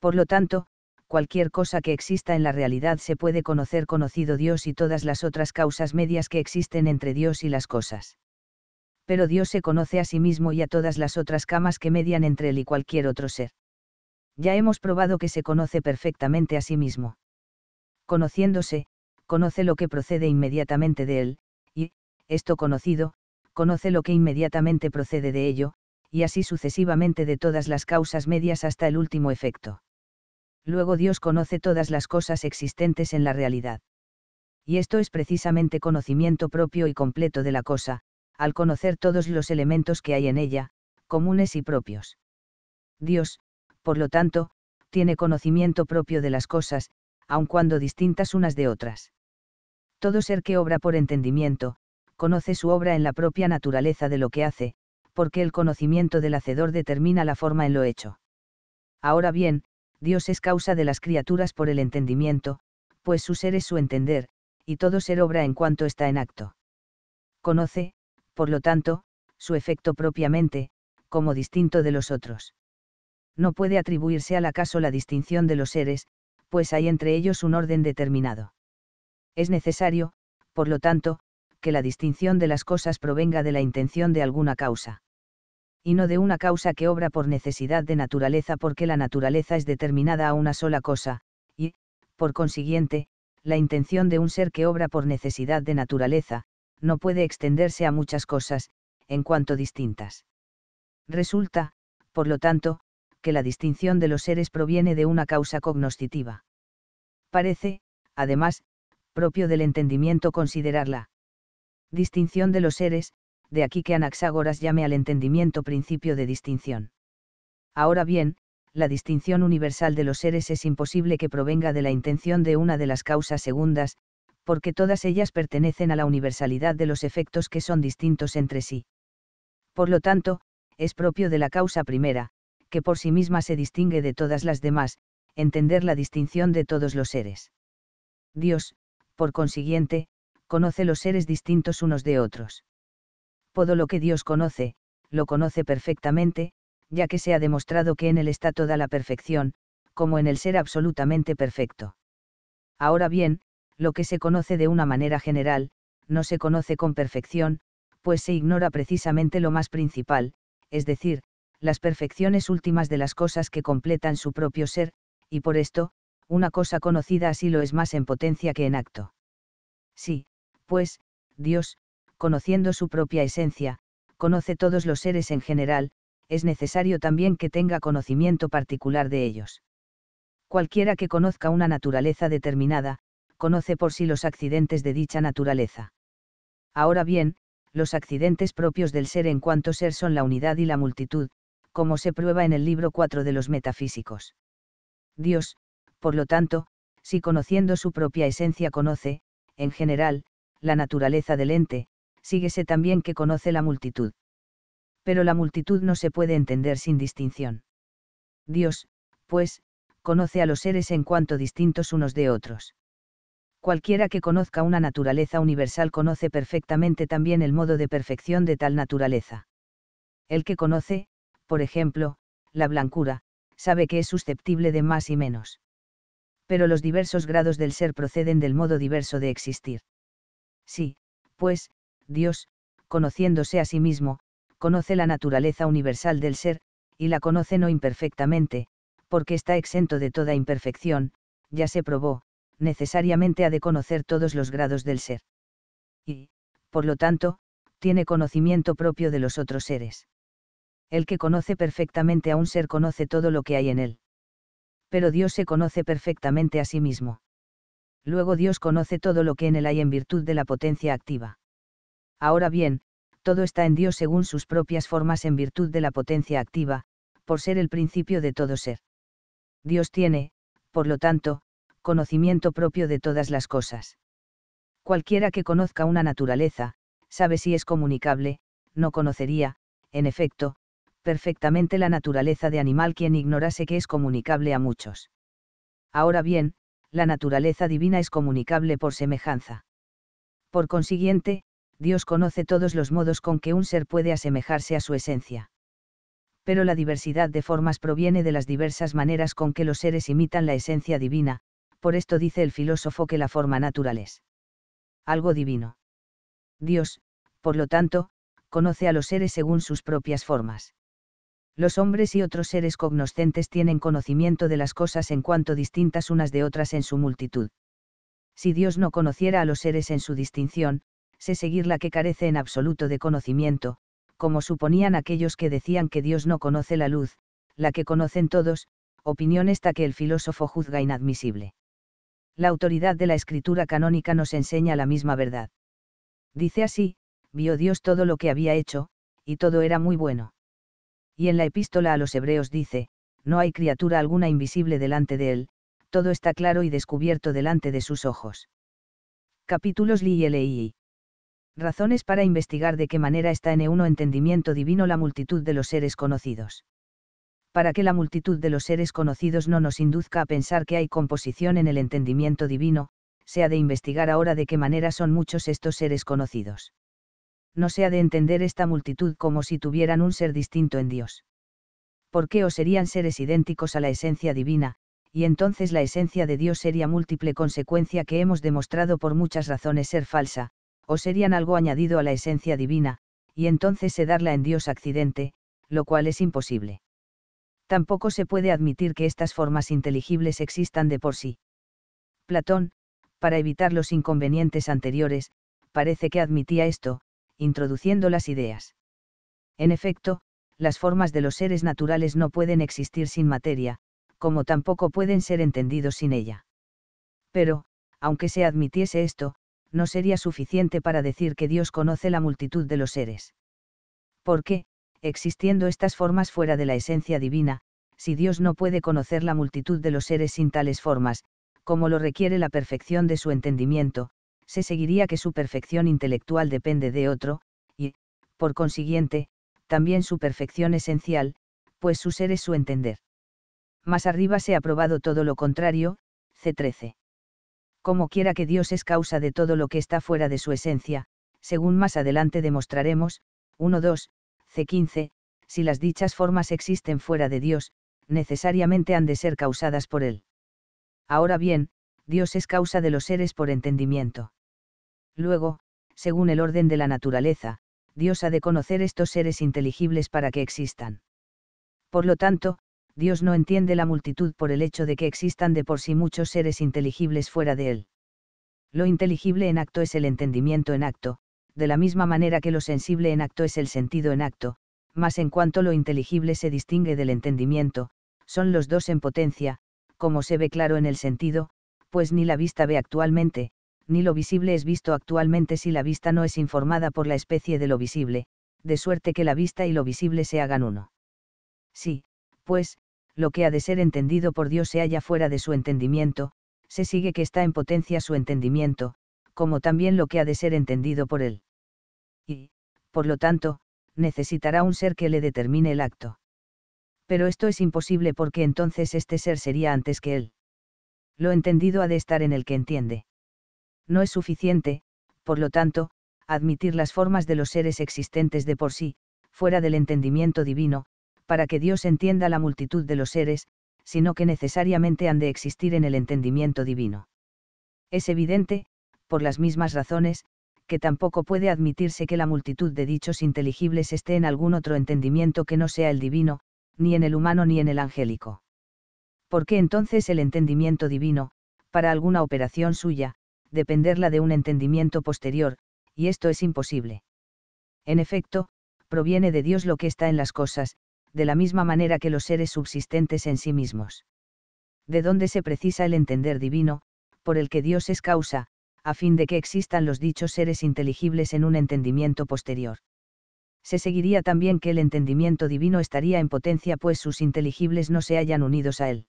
Por lo tanto, cualquier cosa que exista en la realidad se puede conocer conocido Dios y todas las otras causas medias que existen entre Dios y las cosas pero Dios se conoce a sí mismo y a todas las otras camas que median entre él y cualquier otro ser. Ya hemos probado que se conoce perfectamente a sí mismo. Conociéndose, conoce lo que procede inmediatamente de él, y, esto conocido, conoce lo que inmediatamente procede de ello, y así sucesivamente de todas las causas medias hasta el último efecto. Luego Dios conoce todas las cosas existentes en la realidad. Y esto es precisamente conocimiento propio y completo de la cosa, al conocer todos los elementos que hay en ella, comunes y propios. Dios, por lo tanto, tiene conocimiento propio de las cosas, aun cuando distintas unas de otras. Todo ser que obra por entendimiento, conoce su obra en la propia naturaleza de lo que hace, porque el conocimiento del hacedor determina la forma en lo hecho. Ahora bien, Dios es causa de las criaturas por el entendimiento, pues su ser es su entender, y todo ser obra en cuanto está en acto. Conoce, por lo tanto, su efecto propiamente, como distinto de los otros. No puede atribuirse al acaso la distinción de los seres, pues hay entre ellos un orden determinado. Es necesario, por lo tanto, que la distinción de las cosas provenga de la intención de alguna causa. Y no de una causa que obra por necesidad de naturaleza porque la naturaleza es determinada a una sola cosa, y, por consiguiente, la intención de un ser que obra por necesidad de naturaleza, no puede extenderse a muchas cosas, en cuanto distintas. Resulta, por lo tanto, que la distinción de los seres proviene de una causa cognoscitiva. Parece, además, propio del entendimiento considerarla. Distinción de los seres, de aquí que Anaxágoras llame al entendimiento principio de distinción. Ahora bien, la distinción universal de los seres es imposible que provenga de la intención de una de las causas segundas, porque todas ellas pertenecen a la universalidad de los efectos que son distintos entre sí. Por lo tanto, es propio de la causa primera, que por sí misma se distingue de todas las demás, entender la distinción de todos los seres. Dios, por consiguiente, conoce los seres distintos unos de otros. Todo lo que Dios conoce, lo conoce perfectamente, ya que se ha demostrado que en Él está toda la perfección, como en el ser absolutamente perfecto. Ahora bien, lo que se conoce de una manera general, no se conoce con perfección, pues se ignora precisamente lo más principal, es decir, las perfecciones últimas de las cosas que completan su propio ser, y por esto, una cosa conocida así lo es más en potencia que en acto. Sí, pues, Dios, conociendo su propia esencia, conoce todos los seres en general, es necesario también que tenga conocimiento particular de ellos. Cualquiera que conozca una naturaleza determinada, conoce por sí los accidentes de dicha naturaleza. Ahora bien, los accidentes propios del ser en cuanto ser son la unidad y la multitud, como se prueba en el libro 4 de los Metafísicos. Dios, por lo tanto, si conociendo su propia esencia conoce, en general, la naturaleza del ente, síguese también que conoce la multitud. Pero la multitud no se puede entender sin distinción. Dios, pues, conoce a los seres en cuanto distintos unos de otros cualquiera que conozca una naturaleza universal conoce perfectamente también el modo de perfección de tal naturaleza. El que conoce, por ejemplo, la blancura, sabe que es susceptible de más y menos. Pero los diversos grados del ser proceden del modo diverso de existir. Sí, pues, Dios, conociéndose a sí mismo, conoce la naturaleza universal del ser, y la conoce no imperfectamente, porque está exento de toda imperfección, ya se probó, necesariamente ha de conocer todos los grados del ser. Y, por lo tanto, tiene conocimiento propio de los otros seres. El que conoce perfectamente a un ser conoce todo lo que hay en él. Pero Dios se conoce perfectamente a sí mismo. Luego Dios conoce todo lo que en él hay en virtud de la potencia activa. Ahora bien, todo está en Dios según sus propias formas en virtud de la potencia activa, por ser el principio de todo ser. Dios tiene, por lo tanto, conocimiento propio de todas las cosas. Cualquiera que conozca una naturaleza, sabe si es comunicable, no conocería, en efecto, perfectamente la naturaleza de animal quien ignorase que es comunicable a muchos. Ahora bien, la naturaleza divina es comunicable por semejanza. Por consiguiente, Dios conoce todos los modos con que un ser puede asemejarse a su esencia. Pero la diversidad de formas proviene de las diversas maneras con que los seres imitan la esencia divina, por esto dice el filósofo que la forma natural es algo divino. Dios, por lo tanto, conoce a los seres según sus propias formas. Los hombres y otros seres cognoscentes tienen conocimiento de las cosas en cuanto distintas unas de otras en su multitud. Si Dios no conociera a los seres en su distinción, sé seguir la que carece en absoluto de conocimiento, como suponían aquellos que decían que Dios no conoce la luz, la que conocen todos, opinión esta que el filósofo juzga inadmisible la autoridad de la escritura canónica nos enseña la misma verdad. Dice así, vio Dios todo lo que había hecho, y todo era muy bueno. Y en la epístola a los hebreos dice, no hay criatura alguna invisible delante de él, todo está claro y descubierto delante de sus ojos. Capítulos Li y LI. Razones para investigar de qué manera está en e uno entendimiento divino la multitud de los seres conocidos para que la multitud de los seres conocidos no nos induzca a pensar que hay composición en el entendimiento divino, sea de investigar ahora de qué manera son muchos estos seres conocidos. No sea de entender esta multitud como si tuvieran un ser distinto en Dios. ¿Por qué o serían seres idénticos a la esencia divina, y entonces la esencia de Dios sería múltiple consecuencia que hemos demostrado por muchas razones ser falsa, o serían algo añadido a la esencia divina, y entonces se darla en Dios accidente, lo cual es imposible tampoco se puede admitir que estas formas inteligibles existan de por sí. Platón, para evitar los inconvenientes anteriores, parece que admitía esto, introduciendo las ideas. En efecto, las formas de los seres naturales no pueden existir sin materia, como tampoco pueden ser entendidos sin ella. Pero, aunque se admitiese esto, no sería suficiente para decir que Dios conoce la multitud de los seres. ¿Por qué? existiendo estas formas fuera de la esencia divina, si Dios no puede conocer la multitud de los seres sin tales formas, como lo requiere la perfección de su entendimiento, se seguiría que su perfección intelectual depende de otro, y, por consiguiente, también su perfección esencial, pues su ser es su entender. Más arriba se ha probado todo lo contrario, C13. Como quiera que Dios es causa de todo lo que está fuera de su esencia, según más adelante demostraremos, 1 2, C15, si las dichas formas existen fuera de Dios, necesariamente han de ser causadas por Él. Ahora bien, Dios es causa de los seres por entendimiento. Luego, según el orden de la naturaleza, Dios ha de conocer estos seres inteligibles para que existan. Por lo tanto, Dios no entiende la multitud por el hecho de que existan de por sí muchos seres inteligibles fuera de Él. Lo inteligible en acto es el entendimiento en acto, de la misma manera que lo sensible en acto es el sentido en acto, más en cuanto lo inteligible se distingue del entendimiento, son los dos en potencia, como se ve claro en el sentido, pues ni la vista ve actualmente, ni lo visible es visto actualmente si la vista no es informada por la especie de lo visible, de suerte que la vista y lo visible se hagan uno. Sí, pues, lo que ha de ser entendido por Dios se halla fuera de su entendimiento, se sigue que está en potencia su entendimiento, como también lo que ha de ser entendido por él por lo tanto, necesitará un ser que le determine el acto. Pero esto es imposible porque entonces este ser sería antes que él. Lo entendido ha de estar en el que entiende. No es suficiente, por lo tanto, admitir las formas de los seres existentes de por sí, fuera del entendimiento divino, para que Dios entienda la multitud de los seres, sino que necesariamente han de existir en el entendimiento divino. Es evidente, por las mismas razones, que tampoco puede admitirse que la multitud de dichos inteligibles esté en algún otro entendimiento que no sea el divino, ni en el humano ni en el angélico. ¿Por qué entonces el entendimiento divino, para alguna operación suya, dependerla de un entendimiento posterior, y esto es imposible? En efecto, proviene de Dios lo que está en las cosas, de la misma manera que los seres subsistentes en sí mismos. De dónde se precisa el entender divino, por el que Dios es causa, a fin de que existan los dichos seres inteligibles en un entendimiento posterior. Se seguiría también que el entendimiento divino estaría en potencia pues sus inteligibles no se hayan unidos a él.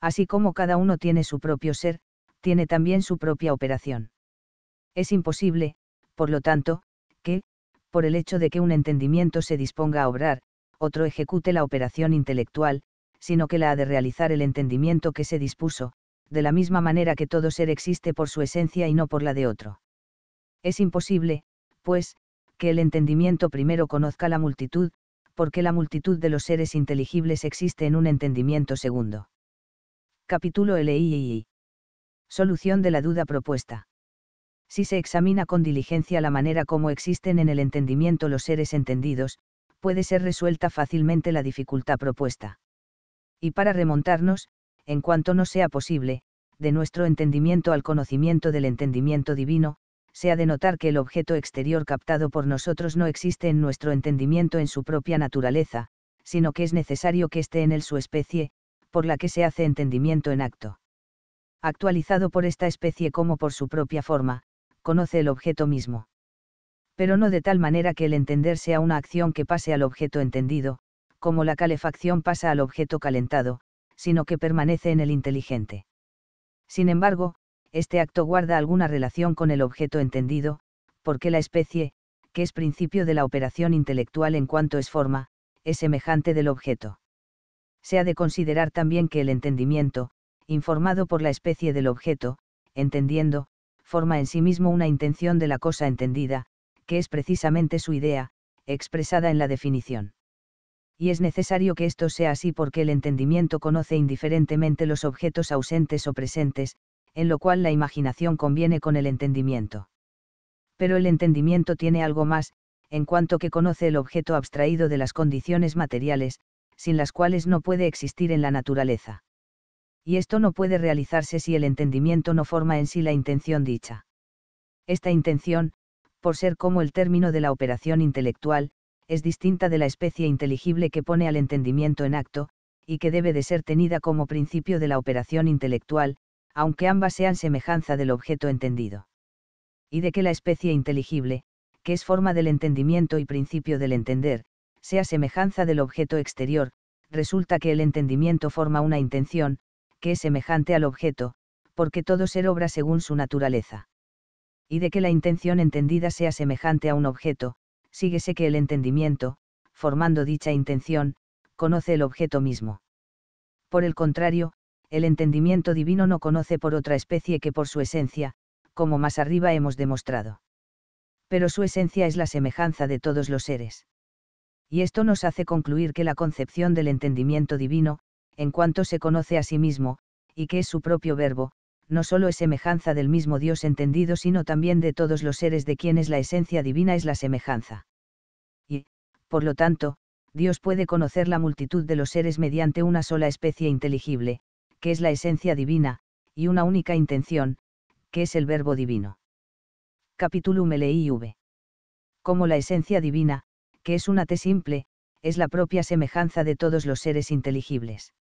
Así como cada uno tiene su propio ser, tiene también su propia operación. Es imposible, por lo tanto, que, por el hecho de que un entendimiento se disponga a obrar, otro ejecute la operación intelectual, sino que la ha de realizar el entendimiento que se dispuso, de la misma manera que todo ser existe por su esencia y no por la de otro. Es imposible, pues, que el entendimiento primero conozca la multitud, porque la multitud de los seres inteligibles existe en un entendimiento segundo. Capítulo LII. Solución de la duda propuesta. Si se examina con diligencia la manera como existen en el entendimiento los seres entendidos, puede ser resuelta fácilmente la dificultad propuesta. Y para remontarnos, en cuanto no sea posible, de nuestro entendimiento al conocimiento del entendimiento divino, sea de notar que el objeto exterior captado por nosotros no existe en nuestro entendimiento en su propia naturaleza, sino que es necesario que esté en él su especie, por la que se hace entendimiento en acto. Actualizado por esta especie como por su propia forma, conoce el objeto mismo. Pero no de tal manera que el entender sea una acción que pase al objeto entendido, como la calefacción pasa al objeto calentado, sino que permanece en el inteligente. Sin embargo, este acto guarda alguna relación con el objeto entendido, porque la especie, que es principio de la operación intelectual en cuanto es forma, es semejante del objeto. Se ha de considerar también que el entendimiento, informado por la especie del objeto, entendiendo, forma en sí mismo una intención de la cosa entendida, que es precisamente su idea, expresada en la definición y es necesario que esto sea así porque el entendimiento conoce indiferentemente los objetos ausentes o presentes, en lo cual la imaginación conviene con el entendimiento. Pero el entendimiento tiene algo más, en cuanto que conoce el objeto abstraído de las condiciones materiales, sin las cuales no puede existir en la naturaleza. Y esto no puede realizarse si el entendimiento no forma en sí la intención dicha. Esta intención, por ser como el término de la operación intelectual, es distinta de la especie inteligible que pone al entendimiento en acto, y que debe de ser tenida como principio de la operación intelectual, aunque ambas sean semejanza del objeto entendido. Y de que la especie inteligible, que es forma del entendimiento y principio del entender, sea semejanza del objeto exterior, resulta que el entendimiento forma una intención, que es semejante al objeto, porque todo ser obra según su naturaleza. Y de que la intención entendida sea semejante a un objeto, síguese que el entendimiento, formando dicha intención, conoce el objeto mismo. Por el contrario, el entendimiento divino no conoce por otra especie que por su esencia, como más arriba hemos demostrado. Pero su esencia es la semejanza de todos los seres. Y esto nos hace concluir que la concepción del entendimiento divino, en cuanto se conoce a sí mismo, y que es su propio verbo, no solo es semejanza del mismo Dios entendido, sino también de todos los seres de quienes la esencia divina es la semejanza. Y, por lo tanto, Dios puede conocer la multitud de los seres mediante una sola especie inteligible, que es la esencia divina, y una única intención, que es el verbo divino. Capítulo V. Como la esencia divina, que es una T simple, es la propia semejanza de todos los seres inteligibles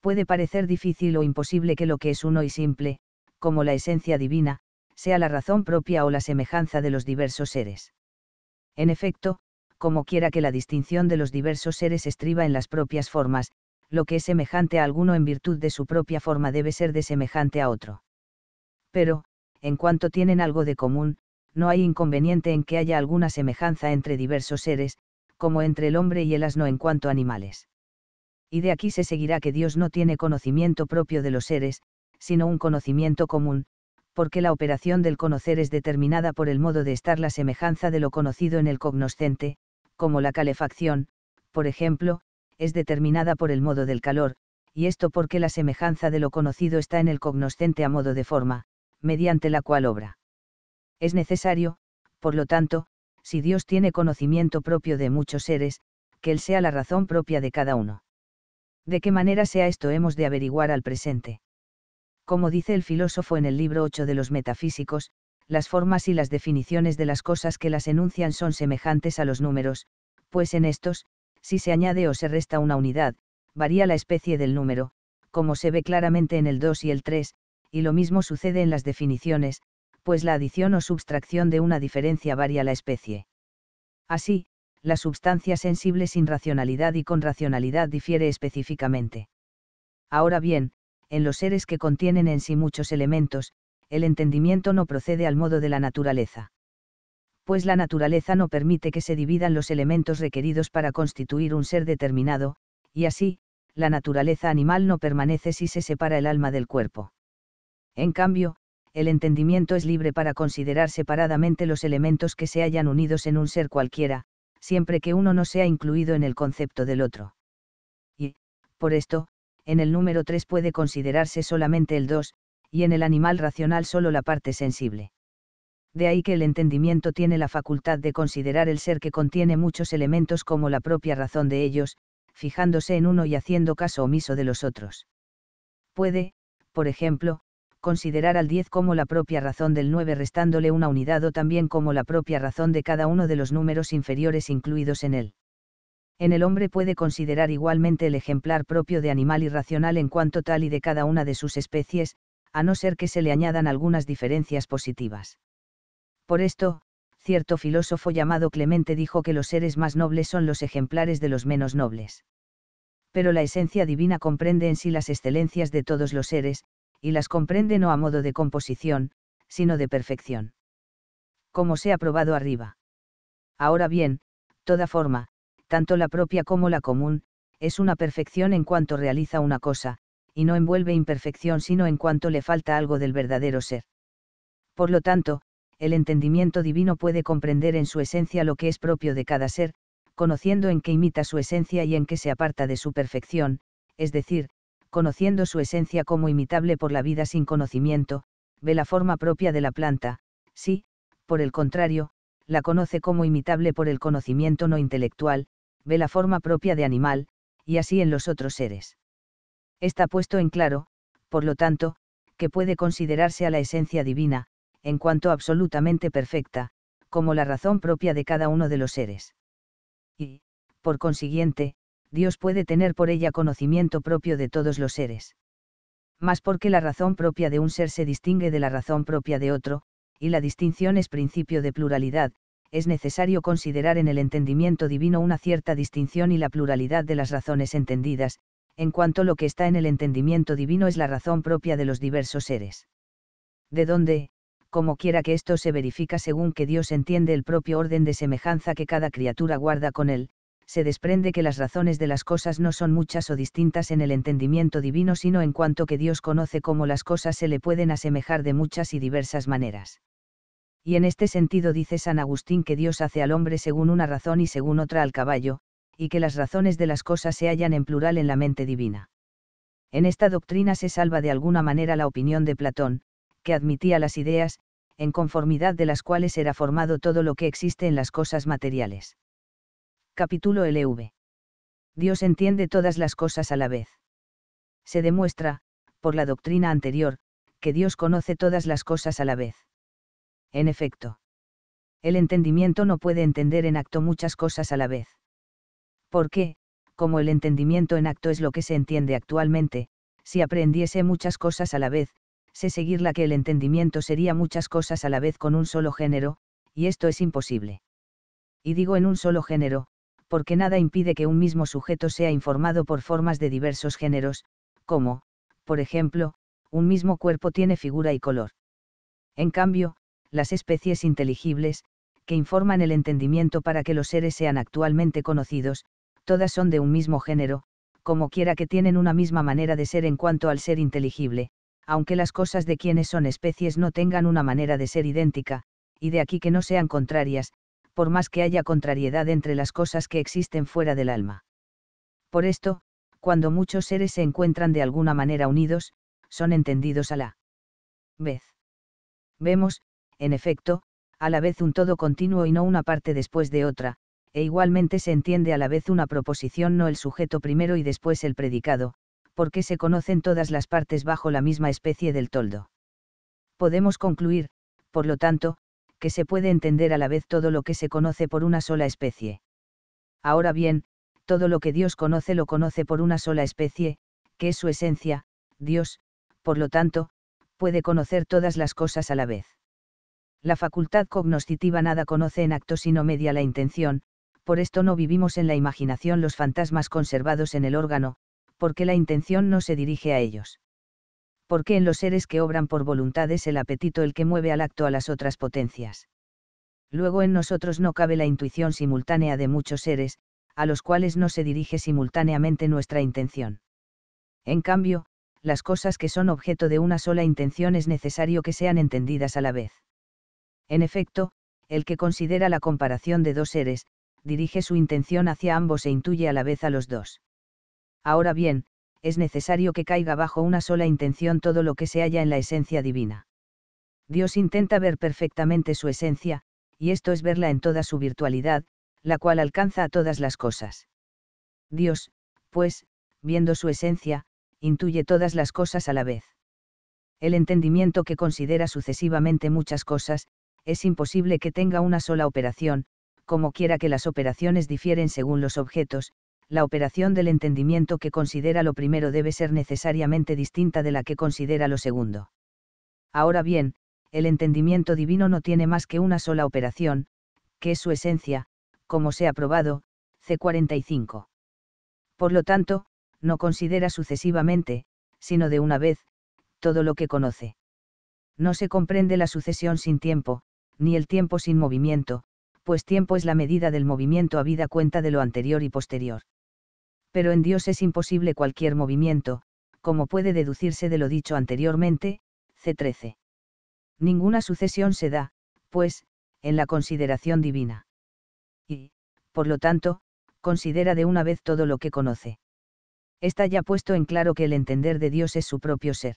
puede parecer difícil o imposible que lo que es uno y simple, como la esencia divina, sea la razón propia o la semejanza de los diversos seres. En efecto, como quiera que la distinción de los diversos seres estriba en las propias formas, lo que es semejante a alguno en virtud de su propia forma debe ser de semejante a otro. Pero, en cuanto tienen algo de común, no hay inconveniente en que haya alguna semejanza entre diversos seres, como entre el hombre y el asno en cuanto animales y de aquí se seguirá que Dios no tiene conocimiento propio de los seres, sino un conocimiento común, porque la operación del conocer es determinada por el modo de estar la semejanza de lo conocido en el cognoscente, como la calefacción, por ejemplo, es determinada por el modo del calor, y esto porque la semejanza de lo conocido está en el cognoscente a modo de forma, mediante la cual obra. Es necesario, por lo tanto, si Dios tiene conocimiento propio de muchos seres, que Él sea la razón propia de cada uno. De qué manera sea esto hemos de averiguar al presente. Como dice el filósofo en el libro 8 de los Metafísicos, las formas y las definiciones de las cosas que las enuncian son semejantes a los números, pues en estos, si se añade o se resta una unidad, varía la especie del número, como se ve claramente en el 2 y el 3, y lo mismo sucede en las definiciones, pues la adición o sustracción de una diferencia varía la especie. Así, la sustancia sensible sin racionalidad y con racionalidad difiere específicamente. Ahora bien, en los seres que contienen en sí muchos elementos, el entendimiento no procede al modo de la naturaleza. Pues la naturaleza no permite que se dividan los elementos requeridos para constituir un ser determinado, y así, la naturaleza animal no permanece si se separa el alma del cuerpo. En cambio, el entendimiento es libre para considerar separadamente los elementos que se hayan unidos en un ser cualquiera, siempre que uno no sea incluido en el concepto del otro. Y, por esto, en el número 3 puede considerarse solamente el 2, y en el animal racional solo la parte sensible. De ahí que el entendimiento tiene la facultad de considerar el ser que contiene muchos elementos como la propia razón de ellos, fijándose en uno y haciendo caso omiso de los otros. Puede, por ejemplo, considerar al 10 como la propia razón del 9 restándole una unidad o también como la propia razón de cada uno de los números inferiores incluidos en él. En el hombre puede considerar igualmente el ejemplar propio de animal irracional en cuanto tal y de cada una de sus especies, a no ser que se le añadan algunas diferencias positivas. Por esto, cierto filósofo llamado Clemente dijo que los seres más nobles son los ejemplares de los menos nobles. Pero la esencia divina comprende en sí las excelencias de todos los seres, y las comprende no a modo de composición, sino de perfección. Como se ha probado arriba. Ahora bien, toda forma, tanto la propia como la común, es una perfección en cuanto realiza una cosa, y no envuelve imperfección sino en cuanto le falta algo del verdadero ser. Por lo tanto, el entendimiento divino puede comprender en su esencia lo que es propio de cada ser, conociendo en qué imita su esencia y en qué se aparta de su perfección, es decir, conociendo su esencia como imitable por la vida sin conocimiento, ve la forma propia de la planta, si, por el contrario, la conoce como imitable por el conocimiento no intelectual, ve la forma propia de animal, y así en los otros seres. Está puesto en claro, por lo tanto, que puede considerarse a la esencia divina, en cuanto absolutamente perfecta, como la razón propia de cada uno de los seres. Y, por consiguiente, Dios puede tener por ella conocimiento propio de todos los seres. Mas porque la razón propia de un ser se distingue de la razón propia de otro, y la distinción es principio de pluralidad, es necesario considerar en el entendimiento divino una cierta distinción y la pluralidad de las razones entendidas, en cuanto lo que está en el entendimiento divino es la razón propia de los diversos seres. De donde, como quiera que esto se verifica según que Dios entiende el propio orden de semejanza que cada criatura guarda con él, se desprende que las razones de las cosas no son muchas o distintas en el entendimiento divino, sino en cuanto que Dios conoce cómo las cosas se le pueden asemejar de muchas y diversas maneras. Y en este sentido dice San Agustín que Dios hace al hombre según una razón y según otra al caballo, y que las razones de las cosas se hallan en plural en la mente divina. En esta doctrina se salva de alguna manera la opinión de Platón, que admitía las ideas, en conformidad de las cuales era formado todo lo que existe en las cosas materiales Capítulo LV. Dios entiende todas las cosas a la vez. Se demuestra, por la doctrina anterior, que Dios conoce todas las cosas a la vez. En efecto. El entendimiento no puede entender en acto muchas cosas a la vez. Porque, como el entendimiento en acto es lo que se entiende actualmente, si aprendiese muchas cosas a la vez, sé seguir la que el entendimiento sería muchas cosas a la vez con un solo género, y esto es imposible. Y digo en un solo género, porque nada impide que un mismo sujeto sea informado por formas de diversos géneros, como, por ejemplo, un mismo cuerpo tiene figura y color. En cambio, las especies inteligibles, que informan el entendimiento para que los seres sean actualmente conocidos, todas son de un mismo género, como quiera que tienen una misma manera de ser en cuanto al ser inteligible, aunque las cosas de quienes son especies no tengan una manera de ser idéntica, y de aquí que no sean contrarias, por más que haya contrariedad entre las cosas que existen fuera del alma. Por esto, cuando muchos seres se encuentran de alguna manera unidos, son entendidos a la vez. Vemos, en efecto, a la vez un todo continuo y no una parte después de otra, e igualmente se entiende a la vez una proposición no el sujeto primero y después el predicado, porque se conocen todas las partes bajo la misma especie del toldo. Podemos concluir, por lo tanto, que se puede entender a la vez todo lo que se conoce por una sola especie. Ahora bien, todo lo que Dios conoce lo conoce por una sola especie, que es su esencia, Dios, por lo tanto, puede conocer todas las cosas a la vez. La facultad cognoscitiva nada conoce en acto sino media la intención, por esto no vivimos en la imaginación los fantasmas conservados en el órgano, porque la intención no se dirige a ellos porque en los seres que obran por voluntad es el apetito el que mueve al acto a las otras potencias. Luego en nosotros no cabe la intuición simultánea de muchos seres, a los cuales no se dirige simultáneamente nuestra intención. En cambio, las cosas que son objeto de una sola intención es necesario que sean entendidas a la vez. En efecto, el que considera la comparación de dos seres, dirige su intención hacia ambos e intuye a la vez a los dos. Ahora bien, es necesario que caiga bajo una sola intención todo lo que se halla en la esencia divina. Dios intenta ver perfectamente su esencia, y esto es verla en toda su virtualidad, la cual alcanza a todas las cosas. Dios, pues, viendo su esencia, intuye todas las cosas a la vez. El entendimiento que considera sucesivamente muchas cosas, es imposible que tenga una sola operación, como quiera que las operaciones difieren según los objetos, la operación del entendimiento que considera lo primero debe ser necesariamente distinta de la que considera lo segundo. Ahora bien, el entendimiento divino no tiene más que una sola operación, que es su esencia, como se ha probado, C45. Por lo tanto, no considera sucesivamente, sino de una vez, todo lo que conoce. No se comprende la sucesión sin tiempo, ni el tiempo sin movimiento, pues tiempo es la medida del movimiento a vida cuenta de lo anterior y posterior pero en Dios es imposible cualquier movimiento, como puede deducirse de lo dicho anteriormente, C13. Ninguna sucesión se da, pues, en la consideración divina. Y, por lo tanto, considera de una vez todo lo que conoce. Está ya puesto en claro que el entender de Dios es su propio ser.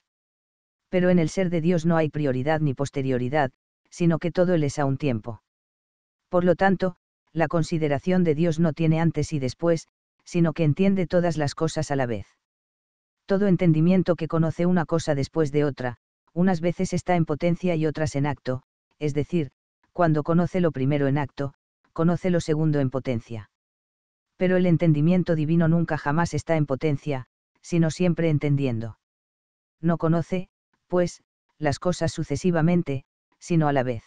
Pero en el ser de Dios no hay prioridad ni posterioridad, sino que todo él es a un tiempo. Por lo tanto, la consideración de Dios no tiene antes y después, sino que entiende todas las cosas a la vez. Todo entendimiento que conoce una cosa después de otra, unas veces está en potencia y otras en acto, es decir, cuando conoce lo primero en acto, conoce lo segundo en potencia. Pero el entendimiento divino nunca jamás está en potencia, sino siempre entendiendo. No conoce, pues, las cosas sucesivamente, sino a la vez.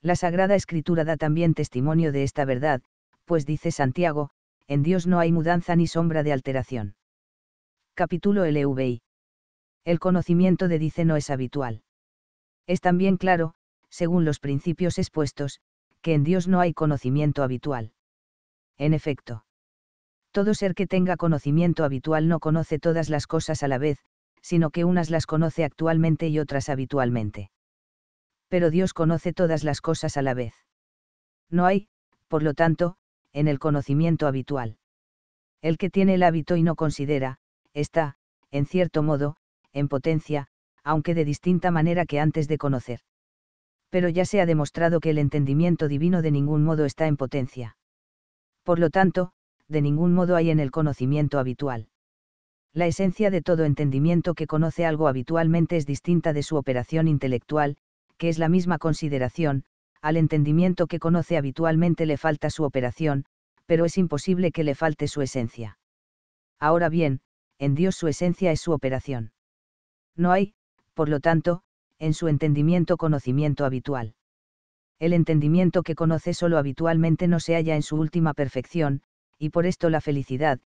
La Sagrada Escritura da también testimonio de esta verdad, pues dice Santiago, en Dios no hay mudanza ni sombra de alteración. Capítulo LVI. El conocimiento de dice no es habitual. Es también claro, según los principios expuestos, que en Dios no hay conocimiento habitual. En efecto. Todo ser que tenga conocimiento habitual no conoce todas las cosas a la vez, sino que unas las conoce actualmente y otras habitualmente. Pero Dios conoce todas las cosas a la vez. No hay, por lo tanto, en el conocimiento habitual. El que tiene el hábito y no considera, está, en cierto modo, en potencia, aunque de distinta manera que antes de conocer. Pero ya se ha demostrado que el entendimiento divino de ningún modo está en potencia. Por lo tanto, de ningún modo hay en el conocimiento habitual. La esencia de todo entendimiento que conoce algo habitualmente es distinta de su operación intelectual, que es la misma consideración, al entendimiento que conoce habitualmente le falta su operación, pero es imposible que le falte su esencia. Ahora bien, en Dios su esencia es su operación. No hay, por lo tanto, en su entendimiento conocimiento habitual. El entendimiento que conoce solo habitualmente no se halla en su última perfección, y por esto la felicidad,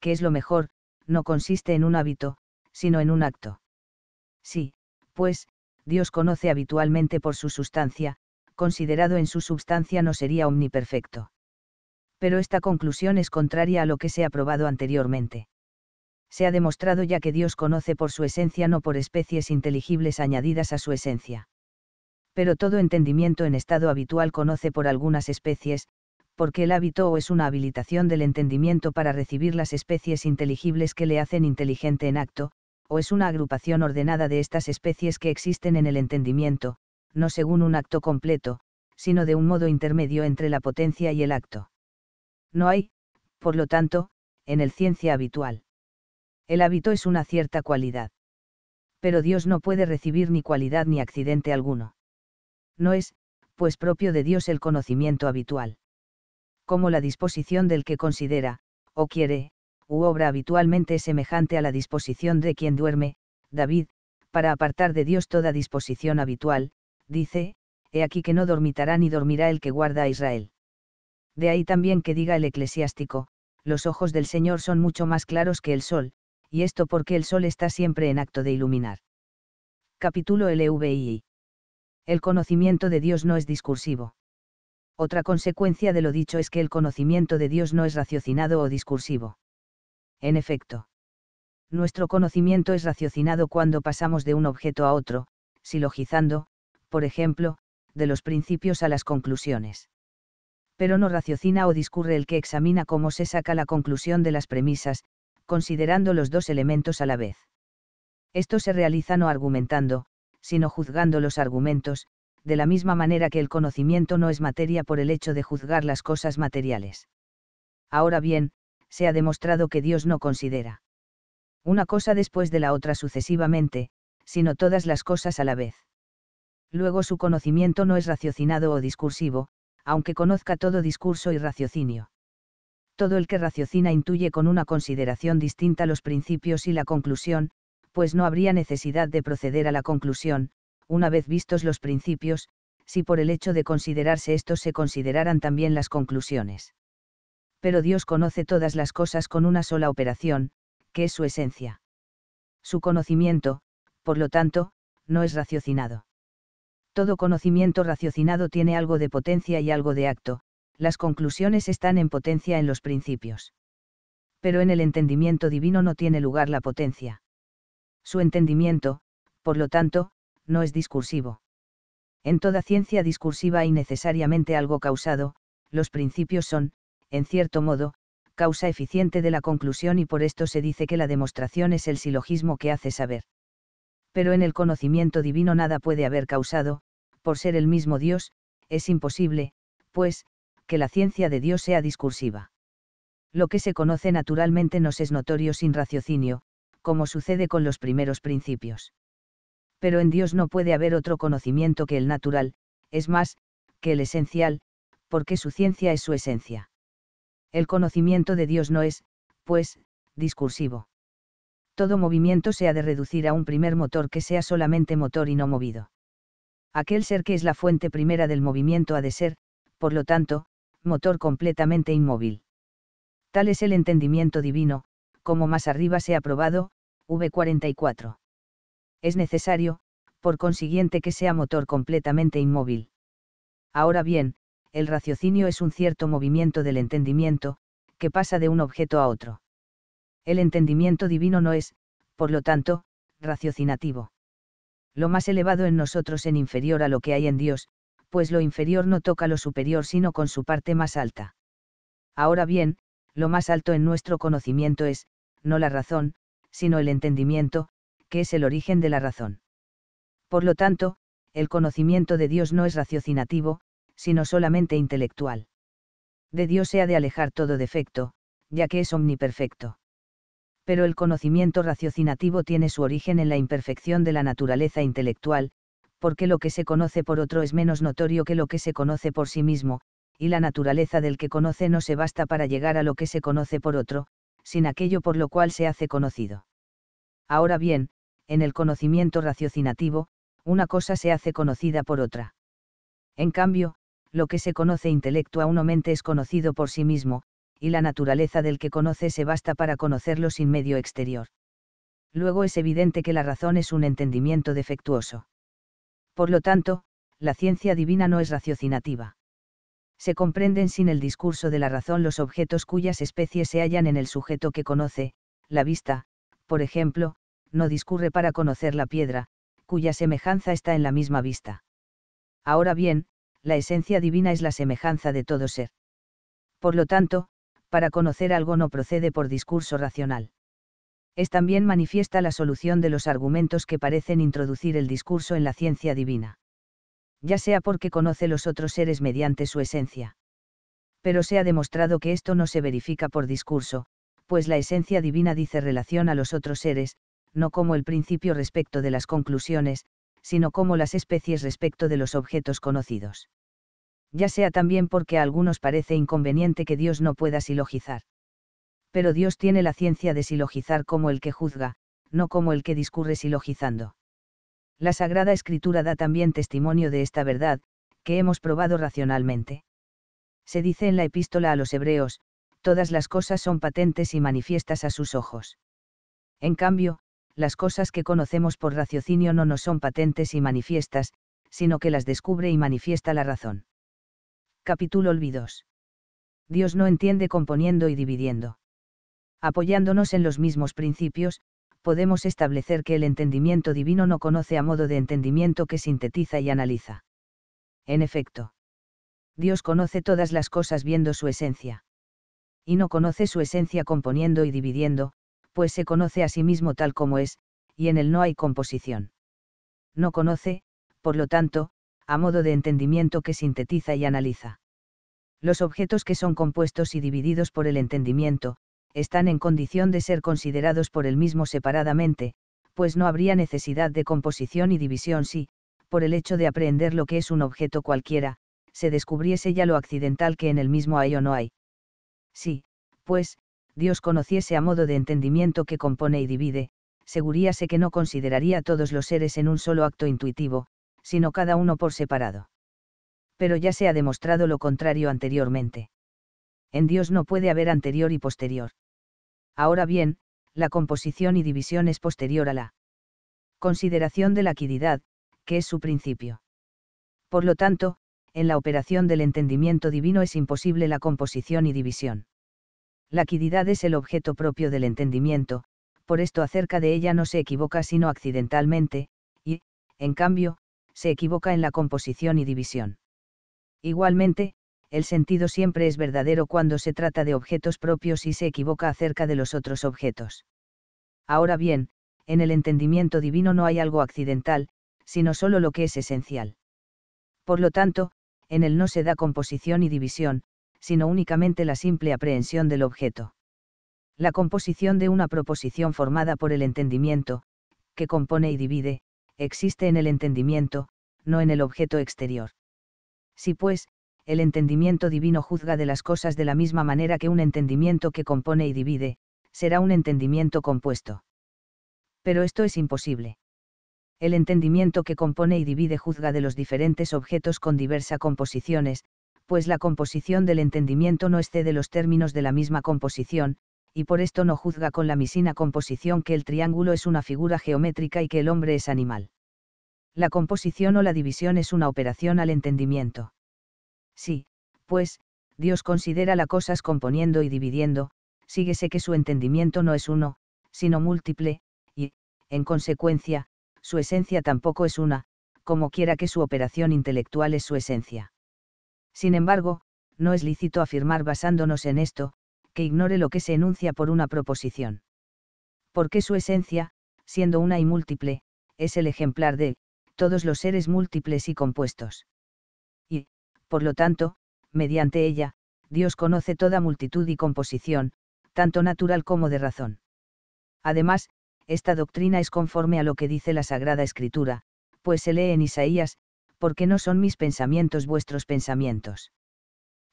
que es lo mejor, no consiste en un hábito, sino en un acto. Sí, pues, Dios conoce habitualmente por su sustancia, considerado en su substancia no sería omniperfecto. Pero esta conclusión es contraria a lo que se ha probado anteriormente. Se ha demostrado ya que Dios conoce por su esencia no por especies inteligibles añadidas a su esencia. Pero todo entendimiento en estado habitual conoce por algunas especies, porque el hábito o es una habilitación del entendimiento para recibir las especies inteligibles que le hacen inteligente en acto, o es una agrupación ordenada de estas especies que existen en el entendimiento, no según un acto completo, sino de un modo intermedio entre la potencia y el acto. No hay, por lo tanto, en el ciencia habitual. El hábito es una cierta cualidad. Pero Dios no puede recibir ni cualidad ni accidente alguno. No es, pues propio de Dios el conocimiento habitual. Como la disposición del que considera, o quiere, u obra habitualmente es semejante a la disposición de quien duerme, David, para apartar de Dios toda disposición habitual, dice, He aquí que no dormitará ni dormirá el que guarda a Israel. De ahí también que diga el eclesiástico, los ojos del Señor son mucho más claros que el sol, y esto porque el sol está siempre en acto de iluminar. Capítulo LVI. El conocimiento de Dios no es discursivo. Otra consecuencia de lo dicho es que el conocimiento de Dios no es raciocinado o discursivo. En efecto. Nuestro conocimiento es raciocinado cuando pasamos de un objeto a otro, silogizando, por ejemplo, de los principios a las conclusiones. Pero no raciocina o discurre el que examina cómo se saca la conclusión de las premisas, considerando los dos elementos a la vez. Esto se realiza no argumentando, sino juzgando los argumentos, de la misma manera que el conocimiento no es materia por el hecho de juzgar las cosas materiales. Ahora bien, se ha demostrado que Dios no considera una cosa después de la otra sucesivamente, sino todas las cosas a la vez luego su conocimiento no es raciocinado o discursivo, aunque conozca todo discurso y raciocinio. Todo el que raciocina intuye con una consideración distinta los principios y la conclusión, pues no habría necesidad de proceder a la conclusión, una vez vistos los principios, si por el hecho de considerarse estos se consideraran también las conclusiones. Pero Dios conoce todas las cosas con una sola operación, que es su esencia. Su conocimiento, por lo tanto, no es raciocinado todo conocimiento raciocinado tiene algo de potencia y algo de acto, las conclusiones están en potencia en los principios. Pero en el entendimiento divino no tiene lugar la potencia. Su entendimiento, por lo tanto, no es discursivo. En toda ciencia discursiva hay necesariamente algo causado, los principios son, en cierto modo, causa eficiente de la conclusión y por esto se dice que la demostración es el silogismo que hace saber pero en el conocimiento divino nada puede haber causado, por ser el mismo Dios, es imposible, pues, que la ciencia de Dios sea discursiva. Lo que se conoce naturalmente nos es notorio sin raciocinio, como sucede con los primeros principios. Pero en Dios no puede haber otro conocimiento que el natural, es más, que el esencial, porque su ciencia es su esencia. El conocimiento de Dios no es, pues, discursivo todo movimiento se ha de reducir a un primer motor que sea solamente motor y no movido. Aquel ser que es la fuente primera del movimiento ha de ser, por lo tanto, motor completamente inmóvil. Tal es el entendimiento divino, como más arriba se ha probado, V44. Es necesario, por consiguiente, que sea motor completamente inmóvil. Ahora bien, el raciocinio es un cierto movimiento del entendimiento, que pasa de un objeto a otro. El entendimiento divino no es, por lo tanto, raciocinativo. Lo más elevado en nosotros es inferior a lo que hay en Dios, pues lo inferior no toca lo superior sino con su parte más alta. Ahora bien, lo más alto en nuestro conocimiento es, no la razón, sino el entendimiento, que es el origen de la razón. Por lo tanto, el conocimiento de Dios no es raciocinativo, sino solamente intelectual. De Dios se ha de alejar todo defecto, ya que es omniperfecto pero el conocimiento raciocinativo tiene su origen en la imperfección de la naturaleza intelectual, porque lo que se conoce por otro es menos notorio que lo que se conoce por sí mismo, y la naturaleza del que conoce no se basta para llegar a lo que se conoce por otro, sin aquello por lo cual se hace conocido. Ahora bien, en el conocimiento raciocinativo, una cosa se hace conocida por otra. En cambio, lo que se conoce intelectualmente es conocido por sí mismo, y la naturaleza del que conoce se basta para conocerlo sin medio exterior. Luego es evidente que la razón es un entendimiento defectuoso. Por lo tanto, la ciencia divina no es raciocinativa. Se comprenden sin el discurso de la razón los objetos cuyas especies se hallan en el sujeto que conoce, la vista, por ejemplo, no discurre para conocer la piedra, cuya semejanza está en la misma vista. Ahora bien, la esencia divina es la semejanza de todo ser. Por lo tanto, para conocer algo no procede por discurso racional. Es también manifiesta la solución de los argumentos que parecen introducir el discurso en la ciencia divina. Ya sea porque conoce los otros seres mediante su esencia. Pero se ha demostrado que esto no se verifica por discurso, pues la esencia divina dice relación a los otros seres, no como el principio respecto de las conclusiones, sino como las especies respecto de los objetos conocidos ya sea también porque a algunos parece inconveniente que Dios no pueda silogizar. Pero Dios tiene la ciencia de silogizar como el que juzga, no como el que discurre silogizando. La Sagrada Escritura da también testimonio de esta verdad, que hemos probado racionalmente. Se dice en la epístola a los hebreos, todas las cosas son patentes y manifiestas a sus ojos. En cambio, las cosas que conocemos por raciocinio no nos son patentes y manifiestas, sino que las descubre y manifiesta la razón. Capítulo Olvidos. Dios no entiende componiendo y dividiendo. Apoyándonos en los mismos principios, podemos establecer que el entendimiento divino no conoce a modo de entendimiento que sintetiza y analiza. En efecto. Dios conoce todas las cosas viendo su esencia. Y no conoce su esencia componiendo y dividiendo, pues se conoce a sí mismo tal como es, y en él no hay composición. No conoce, por lo tanto, a modo de entendimiento que sintetiza y analiza. Los objetos que son compuestos y divididos por el entendimiento, están en condición de ser considerados por el mismo separadamente, pues no habría necesidad de composición y división si, por el hecho de aprender lo que es un objeto cualquiera, se descubriese ya lo accidental que en el mismo hay o no hay. Si, pues, Dios conociese a modo de entendimiento que compone y divide, seguríase que no consideraría a todos los seres en un solo acto intuitivo, sino cada uno por separado. Pero ya se ha demostrado lo contrario anteriormente. En Dios no puede haber anterior y posterior. Ahora bien, la composición y división es posterior a la consideración de la equidad, que es su principio. Por lo tanto, en la operación del entendimiento divino es imposible la composición y división. La equidad es el objeto propio del entendimiento, por esto acerca de ella no se equivoca sino accidentalmente, y, en cambio, se equivoca en la composición y división. Igualmente, el sentido siempre es verdadero cuando se trata de objetos propios y se equivoca acerca de los otros objetos. Ahora bien, en el entendimiento divino no hay algo accidental, sino solo lo que es esencial. Por lo tanto, en él no se da composición y división, sino únicamente la simple aprehensión del objeto. La composición de una proposición formada por el entendimiento, que compone y divide, existe en el entendimiento, no en el objeto exterior. Si pues, el entendimiento divino juzga de las cosas de la misma manera que un entendimiento que compone y divide, será un entendimiento compuesto. Pero esto es imposible. El entendimiento que compone y divide juzga de los diferentes objetos con diversas composiciones, pues la composición del entendimiento no excede los términos de la misma composición, y por esto no juzga con la misina composición que el triángulo es una figura geométrica y que el hombre es animal. La composición o la división es una operación al entendimiento. Sí, pues, Dios considera las cosas componiendo y dividiendo, síguese que su entendimiento no es uno, sino múltiple, y, en consecuencia, su esencia tampoco es una, como quiera que su operación intelectual es su esencia. Sin embargo, no es lícito afirmar basándonos en esto, que ignore lo que se enuncia por una proposición. Porque su esencia, siendo una y múltiple, es el ejemplar de todos los seres múltiples y compuestos. Y, por lo tanto, mediante ella, Dios conoce toda multitud y composición, tanto natural como de razón. Además, esta doctrina es conforme a lo que dice la Sagrada Escritura, pues se lee en Isaías, porque no son mis pensamientos vuestros pensamientos.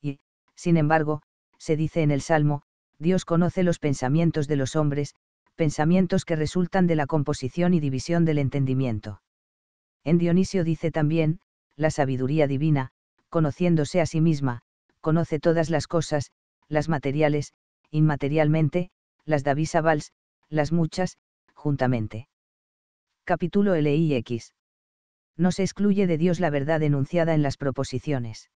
Y, sin embargo, se dice en el Salmo, Dios conoce los pensamientos de los hombres, pensamientos que resultan de la composición y división del entendimiento. En Dionisio dice también, la sabiduría divina, conociéndose a sí misma, conoce todas las cosas, las materiales, inmaterialmente, las de vals, las muchas, juntamente. Capítulo LIX. No se excluye de Dios la verdad enunciada en las proposiciones.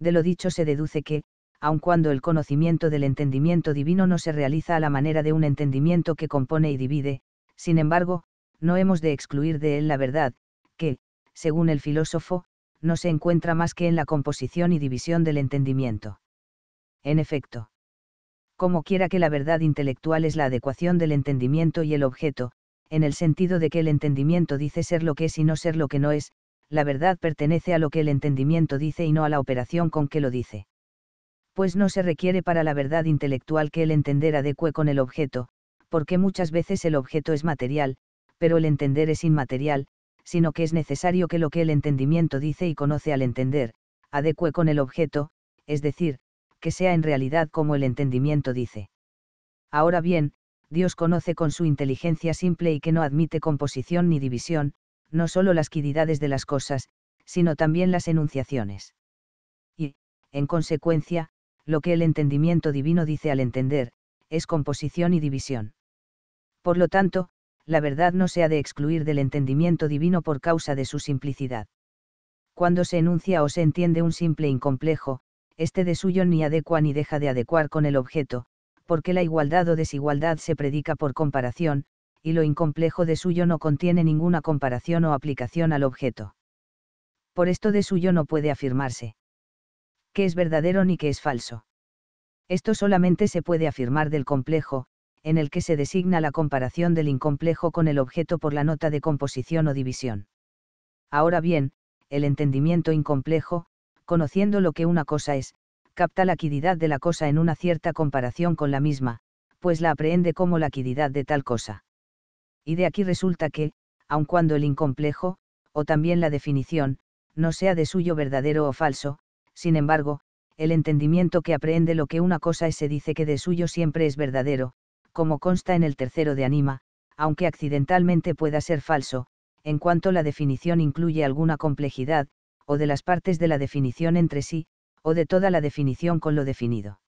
De lo dicho se deduce que, aun cuando el conocimiento del entendimiento divino no se realiza a la manera de un entendimiento que compone y divide, sin embargo, no hemos de excluir de él la verdad, que, según el filósofo, no se encuentra más que en la composición y división del entendimiento. En efecto, como quiera que la verdad intelectual es la adecuación del entendimiento y el objeto, en el sentido de que el entendimiento dice ser lo que es y no ser lo que no es, la verdad pertenece a lo que el entendimiento dice y no a la operación con que lo dice pues no se requiere para la verdad intelectual que el entender adecue con el objeto, porque muchas veces el objeto es material, pero el entender es inmaterial, sino que es necesario que lo que el entendimiento dice y conoce al entender, adecue con el objeto, es decir, que sea en realidad como el entendimiento dice. Ahora bien, Dios conoce con su inteligencia simple y que no admite composición ni división, no solo las quididades de las cosas, sino también las enunciaciones. Y, en consecuencia, lo que el entendimiento divino dice al entender, es composición y división. Por lo tanto, la verdad no se ha de excluir del entendimiento divino por causa de su simplicidad. Cuando se enuncia o se entiende un simple incomplejo, este de suyo ni adecua ni deja de adecuar con el objeto, porque la igualdad o desigualdad se predica por comparación, y lo incomplejo de suyo no contiene ninguna comparación o aplicación al objeto. Por esto de suyo no puede afirmarse que es verdadero ni que es falso. Esto solamente se puede afirmar del complejo, en el que se designa la comparación del incomplejo con el objeto por la nota de composición o división. Ahora bien, el entendimiento incomplejo, conociendo lo que una cosa es, capta la quididad de la cosa en una cierta comparación con la misma, pues la aprehende como la quididad de tal cosa. Y de aquí resulta que, aun cuando el incomplejo, o también la definición, no sea de suyo verdadero o falso, sin embargo, el entendimiento que aprehende lo que una cosa es se dice que de suyo siempre es verdadero, como consta en el tercero de Anima, aunque accidentalmente pueda ser falso, en cuanto la definición incluye alguna complejidad, o de las partes de la definición entre sí, o de toda la definición con lo definido.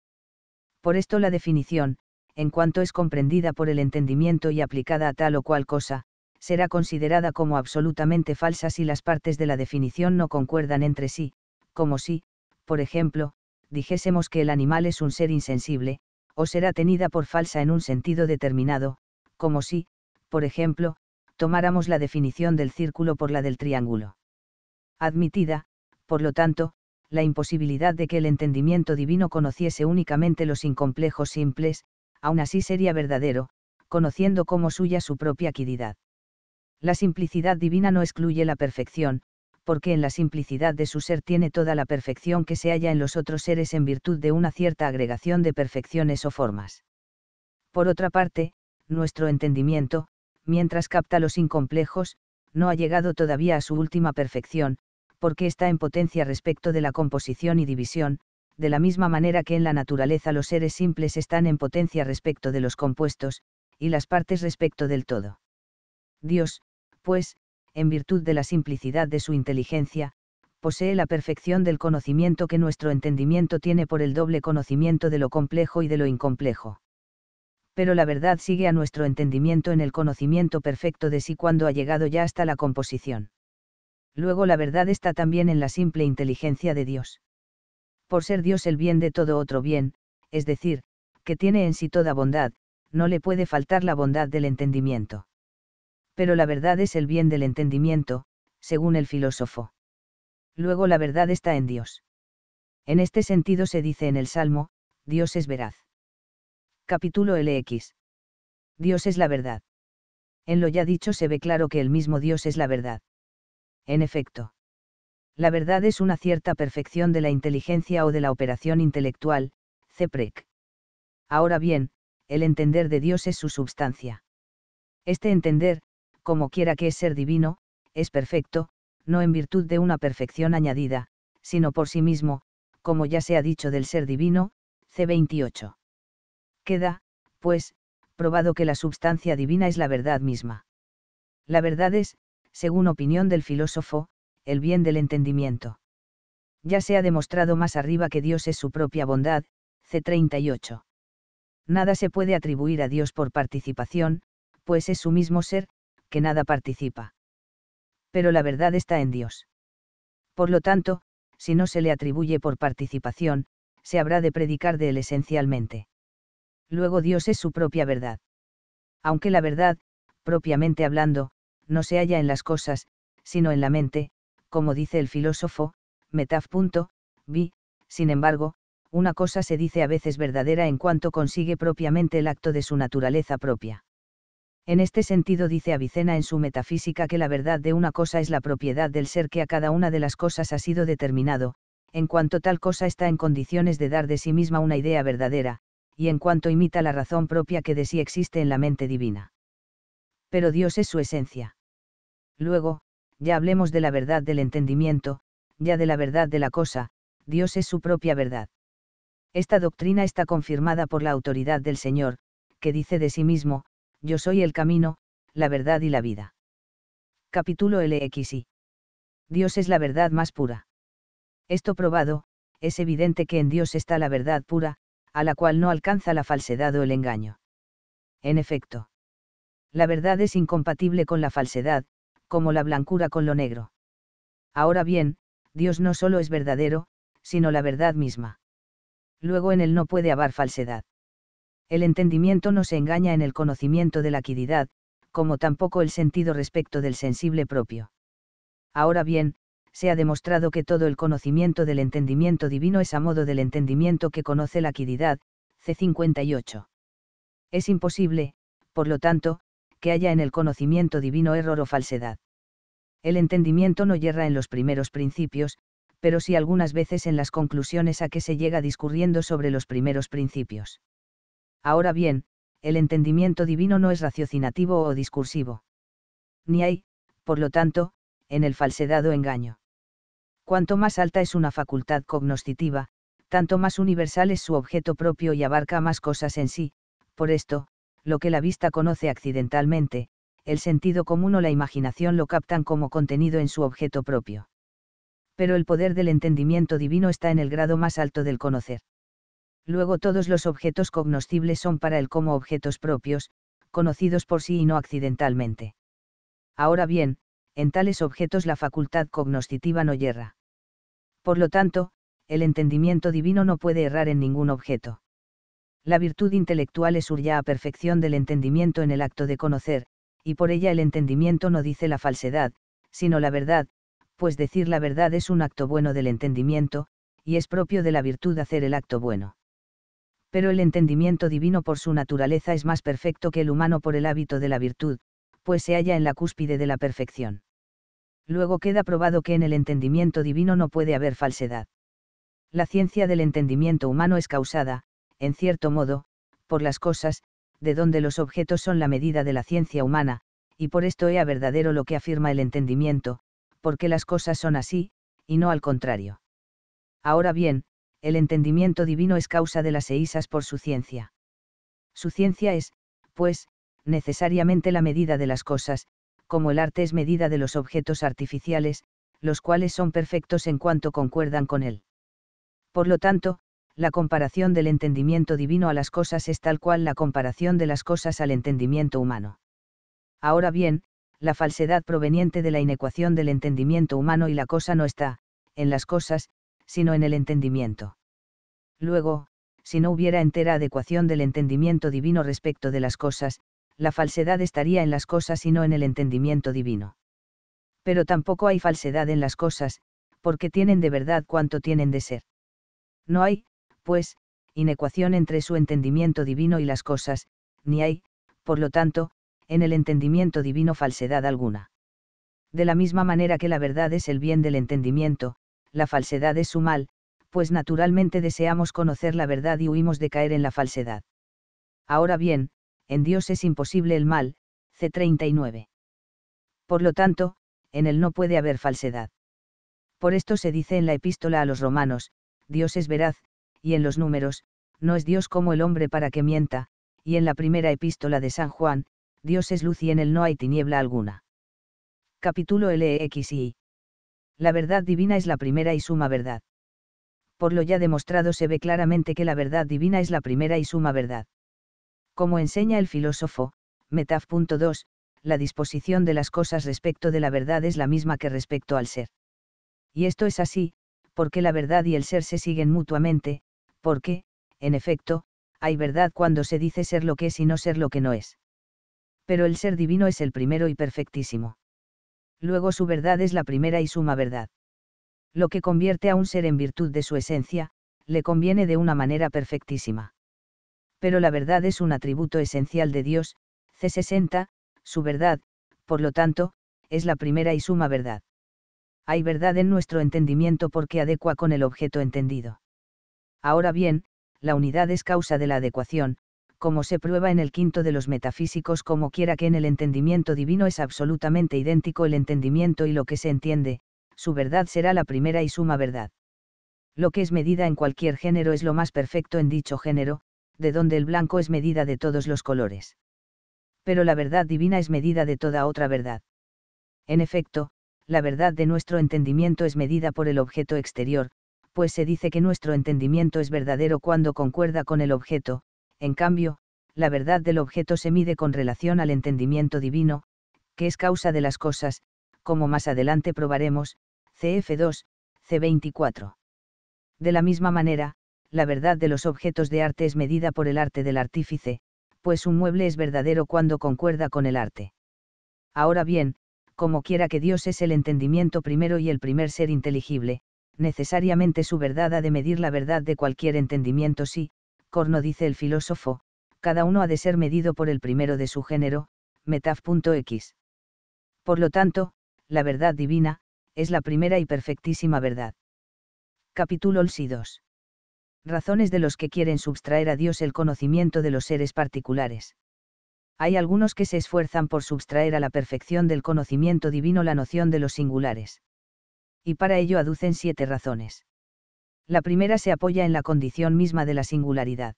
Por esto la definición, en cuanto es comprendida por el entendimiento y aplicada a tal o cual cosa, será considerada como absolutamente falsa si las partes de la definición no concuerdan entre sí, como si, por ejemplo, dijésemos que el animal es un ser insensible, o será tenida por falsa en un sentido determinado, como si, por ejemplo, tomáramos la definición del círculo por la del triángulo. Admitida, por lo tanto, la imposibilidad de que el entendimiento divino conociese únicamente los incomplejos simples, aún así sería verdadero, conociendo como suya su propia quididad. La simplicidad divina no excluye la perfección, porque en la simplicidad de su ser tiene toda la perfección que se halla en los otros seres en virtud de una cierta agregación de perfecciones o formas. Por otra parte, nuestro entendimiento, mientras capta los incomplejos, no ha llegado todavía a su última perfección, porque está en potencia respecto de la composición y división, de la misma manera que en la naturaleza los seres simples están en potencia respecto de los compuestos, y las partes respecto del todo. Dios, pues, en virtud de la simplicidad de su inteligencia, posee la perfección del conocimiento que nuestro entendimiento tiene por el doble conocimiento de lo complejo y de lo incomplejo. Pero la verdad sigue a nuestro entendimiento en el conocimiento perfecto de sí cuando ha llegado ya hasta la composición. Luego la verdad está también en la simple inteligencia de Dios. Por ser Dios el bien de todo otro bien, es decir, que tiene en sí toda bondad, no le puede faltar la bondad del entendimiento pero la verdad es el bien del entendimiento, según el filósofo. Luego la verdad está en Dios. En este sentido se dice en el Salmo, Dios es veraz. Capítulo LX. Dios es la verdad. En lo ya dicho se ve claro que el mismo Dios es la verdad. En efecto. La verdad es una cierta perfección de la inteligencia o de la operación intelectual, CEPREC. Ahora bien, el entender de Dios es su substancia. Este entender, como quiera que es ser divino, es perfecto, no en virtud de una perfección añadida, sino por sí mismo, como ya se ha dicho del ser divino, C28. Queda, pues, probado que la substancia divina es la verdad misma. La verdad es, según opinión del filósofo, el bien del entendimiento. Ya se ha demostrado más arriba que Dios es su propia bondad, C38. Nada se puede atribuir a Dios por participación, pues es su mismo ser, que nada participa. Pero la verdad está en Dios. Por lo tanto, si no se le atribuye por participación, se habrá de predicar de él esencialmente. Luego Dios es su propia verdad. Aunque la verdad, propiamente hablando, no se halla en las cosas, sino en la mente, como dice el filósofo, Vi. sin embargo, una cosa se dice a veces verdadera en cuanto consigue propiamente el acto de su naturaleza propia. En este sentido dice Avicena en su Metafísica que la verdad de una cosa es la propiedad del ser que a cada una de las cosas ha sido determinado, en cuanto tal cosa está en condiciones de dar de sí misma una idea verdadera, y en cuanto imita la razón propia que de sí existe en la mente divina. Pero Dios es su esencia. Luego, ya hablemos de la verdad del entendimiento, ya de la verdad de la cosa, Dios es su propia verdad. Esta doctrina está confirmada por la autoridad del Señor, que dice de sí mismo, yo soy el camino, la verdad y la vida. Capítulo LXI. Dios es la verdad más pura. Esto probado, es evidente que en Dios está la verdad pura, a la cual no alcanza la falsedad o el engaño. En efecto. La verdad es incompatible con la falsedad, como la blancura con lo negro. Ahora bien, Dios no solo es verdadero, sino la verdad misma. Luego en él no puede haber falsedad el entendimiento no se engaña en el conocimiento de la quididad, como tampoco el sentido respecto del sensible propio. Ahora bien, se ha demostrado que todo el conocimiento del entendimiento divino es a modo del entendimiento que conoce la quididad, C58. Es imposible, por lo tanto, que haya en el conocimiento divino error o falsedad. El entendimiento no yerra en los primeros principios, pero sí algunas veces en las conclusiones a que se llega discurriendo sobre los primeros principios. Ahora bien, el entendimiento divino no es raciocinativo o discursivo. Ni hay, por lo tanto, en el falsedad engaño. Cuanto más alta es una facultad cognoscitiva, tanto más universal es su objeto propio y abarca más cosas en sí, por esto, lo que la vista conoce accidentalmente, el sentido común o la imaginación lo captan como contenido en su objeto propio. Pero el poder del entendimiento divino está en el grado más alto del conocer. Luego todos los objetos cognoscibles son para él como objetos propios, conocidos por sí y no accidentalmente. Ahora bien, en tales objetos la facultad cognoscitiva no yerra. Por lo tanto, el entendimiento divino no puede errar en ningún objeto. La virtud intelectual es ya a perfección del entendimiento en el acto de conocer, y por ella el entendimiento no dice la falsedad, sino la verdad, pues decir la verdad es un acto bueno del entendimiento, y es propio de la virtud hacer el acto bueno pero el entendimiento divino por su naturaleza es más perfecto que el humano por el hábito de la virtud, pues se halla en la cúspide de la perfección. Luego queda probado que en el entendimiento divino no puede haber falsedad. La ciencia del entendimiento humano es causada, en cierto modo, por las cosas, de donde los objetos son la medida de la ciencia humana, y por esto era verdadero lo que afirma el entendimiento, porque las cosas son así, y no al contrario. Ahora bien, el entendimiento divino es causa de las eisas por su ciencia. Su ciencia es, pues, necesariamente la medida de las cosas, como el arte es medida de los objetos artificiales, los cuales son perfectos en cuanto concuerdan con él. Por lo tanto, la comparación del entendimiento divino a las cosas es tal cual la comparación de las cosas al entendimiento humano. Ahora bien, la falsedad proveniente de la inecuación del entendimiento humano y la cosa no está, en las cosas, sino en el entendimiento. Luego, si no hubiera entera adecuación del entendimiento divino respecto de las cosas, la falsedad estaría en las cosas y no en el entendimiento divino. Pero tampoco hay falsedad en las cosas, porque tienen de verdad cuanto tienen de ser. No hay, pues, inecuación entre su entendimiento divino y las cosas, ni hay, por lo tanto, en el entendimiento divino falsedad alguna. De la misma manera que la verdad es el bien del entendimiento, la falsedad es su mal, pues naturalmente deseamos conocer la verdad y huimos de caer en la falsedad. Ahora bien, en Dios es imposible el mal, C39. Por lo tanto, en él no puede haber falsedad. Por esto se dice en la epístola a los romanos, Dios es veraz, y en los números, no es Dios como el hombre para que mienta, y en la primera epístola de San Juan, Dios es luz y en él no hay tiniebla alguna. Capítulo LXI. E la verdad divina es la primera y suma verdad. Por lo ya demostrado se ve claramente que la verdad divina es la primera y suma verdad. Como enseña el filósofo, Metaf.2, la disposición de las cosas respecto de la verdad es la misma que respecto al ser. Y esto es así, porque la verdad y el ser se siguen mutuamente, porque, en efecto, hay verdad cuando se dice ser lo que es y no ser lo que no es. Pero el ser divino es el primero y perfectísimo luego su verdad es la primera y suma verdad. Lo que convierte a un ser en virtud de su esencia, le conviene de una manera perfectísima. Pero la verdad es un atributo esencial de Dios, C60, su verdad, por lo tanto, es la primera y suma verdad. Hay verdad en nuestro entendimiento porque adecua con el objeto entendido. Ahora bien, la unidad es causa de la adecuación, como se prueba en el quinto de los metafísicos, como quiera que en el entendimiento divino es absolutamente idéntico el entendimiento y lo que se entiende, su verdad será la primera y suma verdad. Lo que es medida en cualquier género es lo más perfecto en dicho género, de donde el blanco es medida de todos los colores. Pero la verdad divina es medida de toda otra verdad. En efecto, la verdad de nuestro entendimiento es medida por el objeto exterior, pues se dice que nuestro entendimiento es verdadero cuando concuerda con el objeto, en cambio, la verdad del objeto se mide con relación al entendimiento divino, que es causa de las cosas, como más adelante probaremos, CF2, C24. De la misma manera, la verdad de los objetos de arte es medida por el arte del artífice, pues un mueble es verdadero cuando concuerda con el arte. Ahora bien, como quiera que Dios es el entendimiento primero y el primer ser inteligible, necesariamente su verdad ha de medir la verdad de cualquier entendimiento sí corno dice el filósofo, cada uno ha de ser medido por el primero de su género, metaf.x. Por lo tanto, la verdad divina, es la primera y perfectísima verdad. Capítulo 2. Razones de los que quieren subtraer a Dios el conocimiento de los seres particulares. Hay algunos que se esfuerzan por subtraer a la perfección del conocimiento divino la noción de los singulares. Y para ello aducen siete razones la primera se apoya en la condición misma de la singularidad.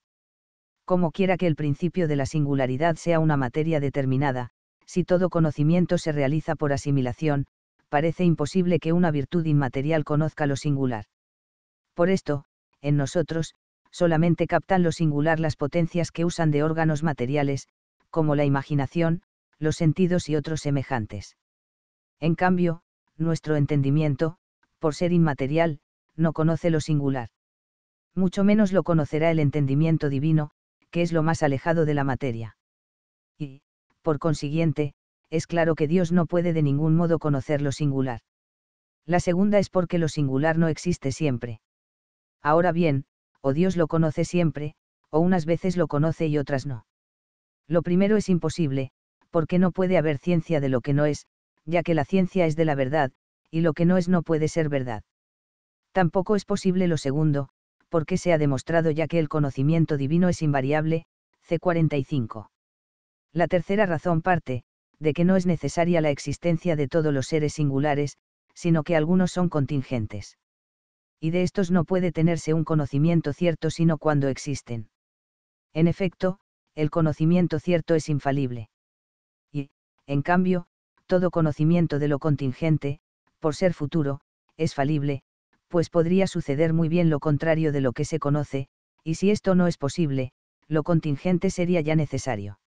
Como quiera que el principio de la singularidad sea una materia determinada, si todo conocimiento se realiza por asimilación, parece imposible que una virtud inmaterial conozca lo singular. Por esto, en nosotros, solamente captan lo singular las potencias que usan de órganos materiales, como la imaginación, los sentidos y otros semejantes. En cambio, nuestro entendimiento, por ser inmaterial, no conoce lo singular. Mucho menos lo conocerá el entendimiento divino, que es lo más alejado de la materia. Y, por consiguiente, es claro que Dios no puede de ningún modo conocer lo singular. La segunda es porque lo singular no existe siempre. Ahora bien, o Dios lo conoce siempre, o unas veces lo conoce y otras no. Lo primero es imposible, porque no puede haber ciencia de lo que no es, ya que la ciencia es de la verdad, y lo que no es no puede ser verdad. Tampoco es posible lo segundo, porque se ha demostrado ya que el conocimiento divino es invariable, C45. La tercera razón parte, de que no es necesaria la existencia de todos los seres singulares, sino que algunos son contingentes. Y de estos no puede tenerse un conocimiento cierto sino cuando existen. En efecto, el conocimiento cierto es infalible. Y, en cambio, todo conocimiento de lo contingente, por ser futuro, es falible, pues podría suceder muy bien lo contrario de lo que se conoce, y si esto no es posible, lo contingente sería ya necesario.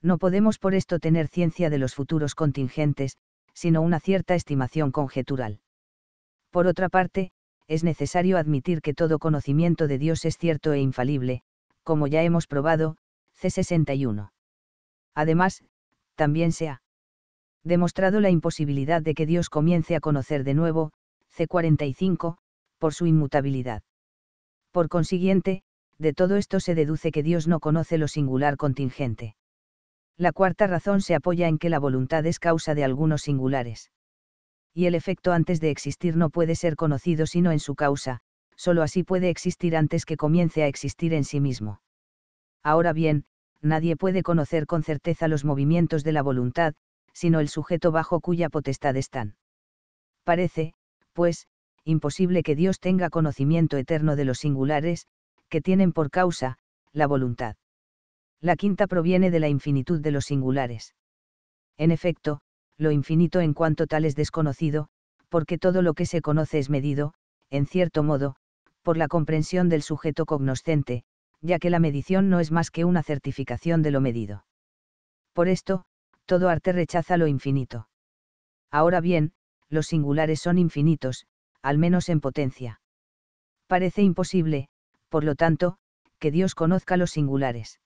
No podemos por esto tener ciencia de los futuros contingentes, sino una cierta estimación conjetural. Por otra parte, es necesario admitir que todo conocimiento de Dios es cierto e infalible, como ya hemos probado, C61. Además, también se ha demostrado la imposibilidad de que Dios comience a conocer de nuevo, C45, por su inmutabilidad. Por consiguiente, de todo esto se deduce que Dios no conoce lo singular contingente. La cuarta razón se apoya en que la voluntad es causa de algunos singulares. Y el efecto antes de existir no puede ser conocido sino en su causa, sólo así puede existir antes que comience a existir en sí mismo. Ahora bien, nadie puede conocer con certeza los movimientos de la voluntad, sino el sujeto bajo cuya potestad están. Parece, pues, imposible que Dios tenga conocimiento eterno de los singulares, que tienen por causa, la voluntad. La quinta proviene de la infinitud de los singulares. En efecto, lo infinito en cuanto tal es desconocido, porque todo lo que se conoce es medido, en cierto modo, por la comprensión del sujeto cognoscente, ya que la medición no es más que una certificación de lo medido. Por esto, todo arte rechaza lo infinito. Ahora bien, los singulares son infinitos, al menos en potencia. Parece imposible, por lo tanto, que Dios conozca los singulares.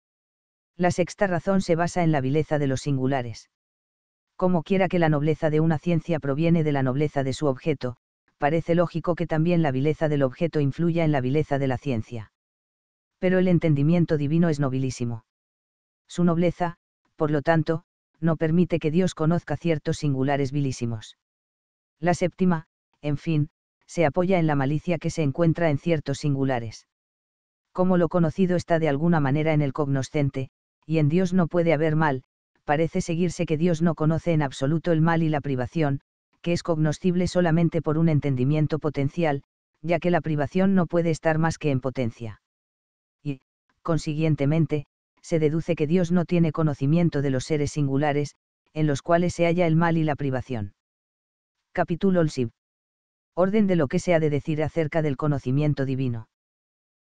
La sexta razón se basa en la vileza de los singulares. Como quiera que la nobleza de una ciencia proviene de la nobleza de su objeto, parece lógico que también la vileza del objeto influya en la vileza de la ciencia. Pero el entendimiento divino es nobilísimo. Su nobleza, por lo tanto, no permite que Dios conozca ciertos singulares vilísimos. La séptima, en fin, se apoya en la malicia que se encuentra en ciertos singulares. Como lo conocido está de alguna manera en el cognoscente, y en Dios no puede haber mal, parece seguirse que Dios no conoce en absoluto el mal y la privación, que es cognoscible solamente por un entendimiento potencial, ya que la privación no puede estar más que en potencia. Y, consiguientemente, se deduce que Dios no tiene conocimiento de los seres singulares, en los cuales se halla el mal y la privación. Capítulo SIB. Orden de lo que se ha de decir acerca del conocimiento divino.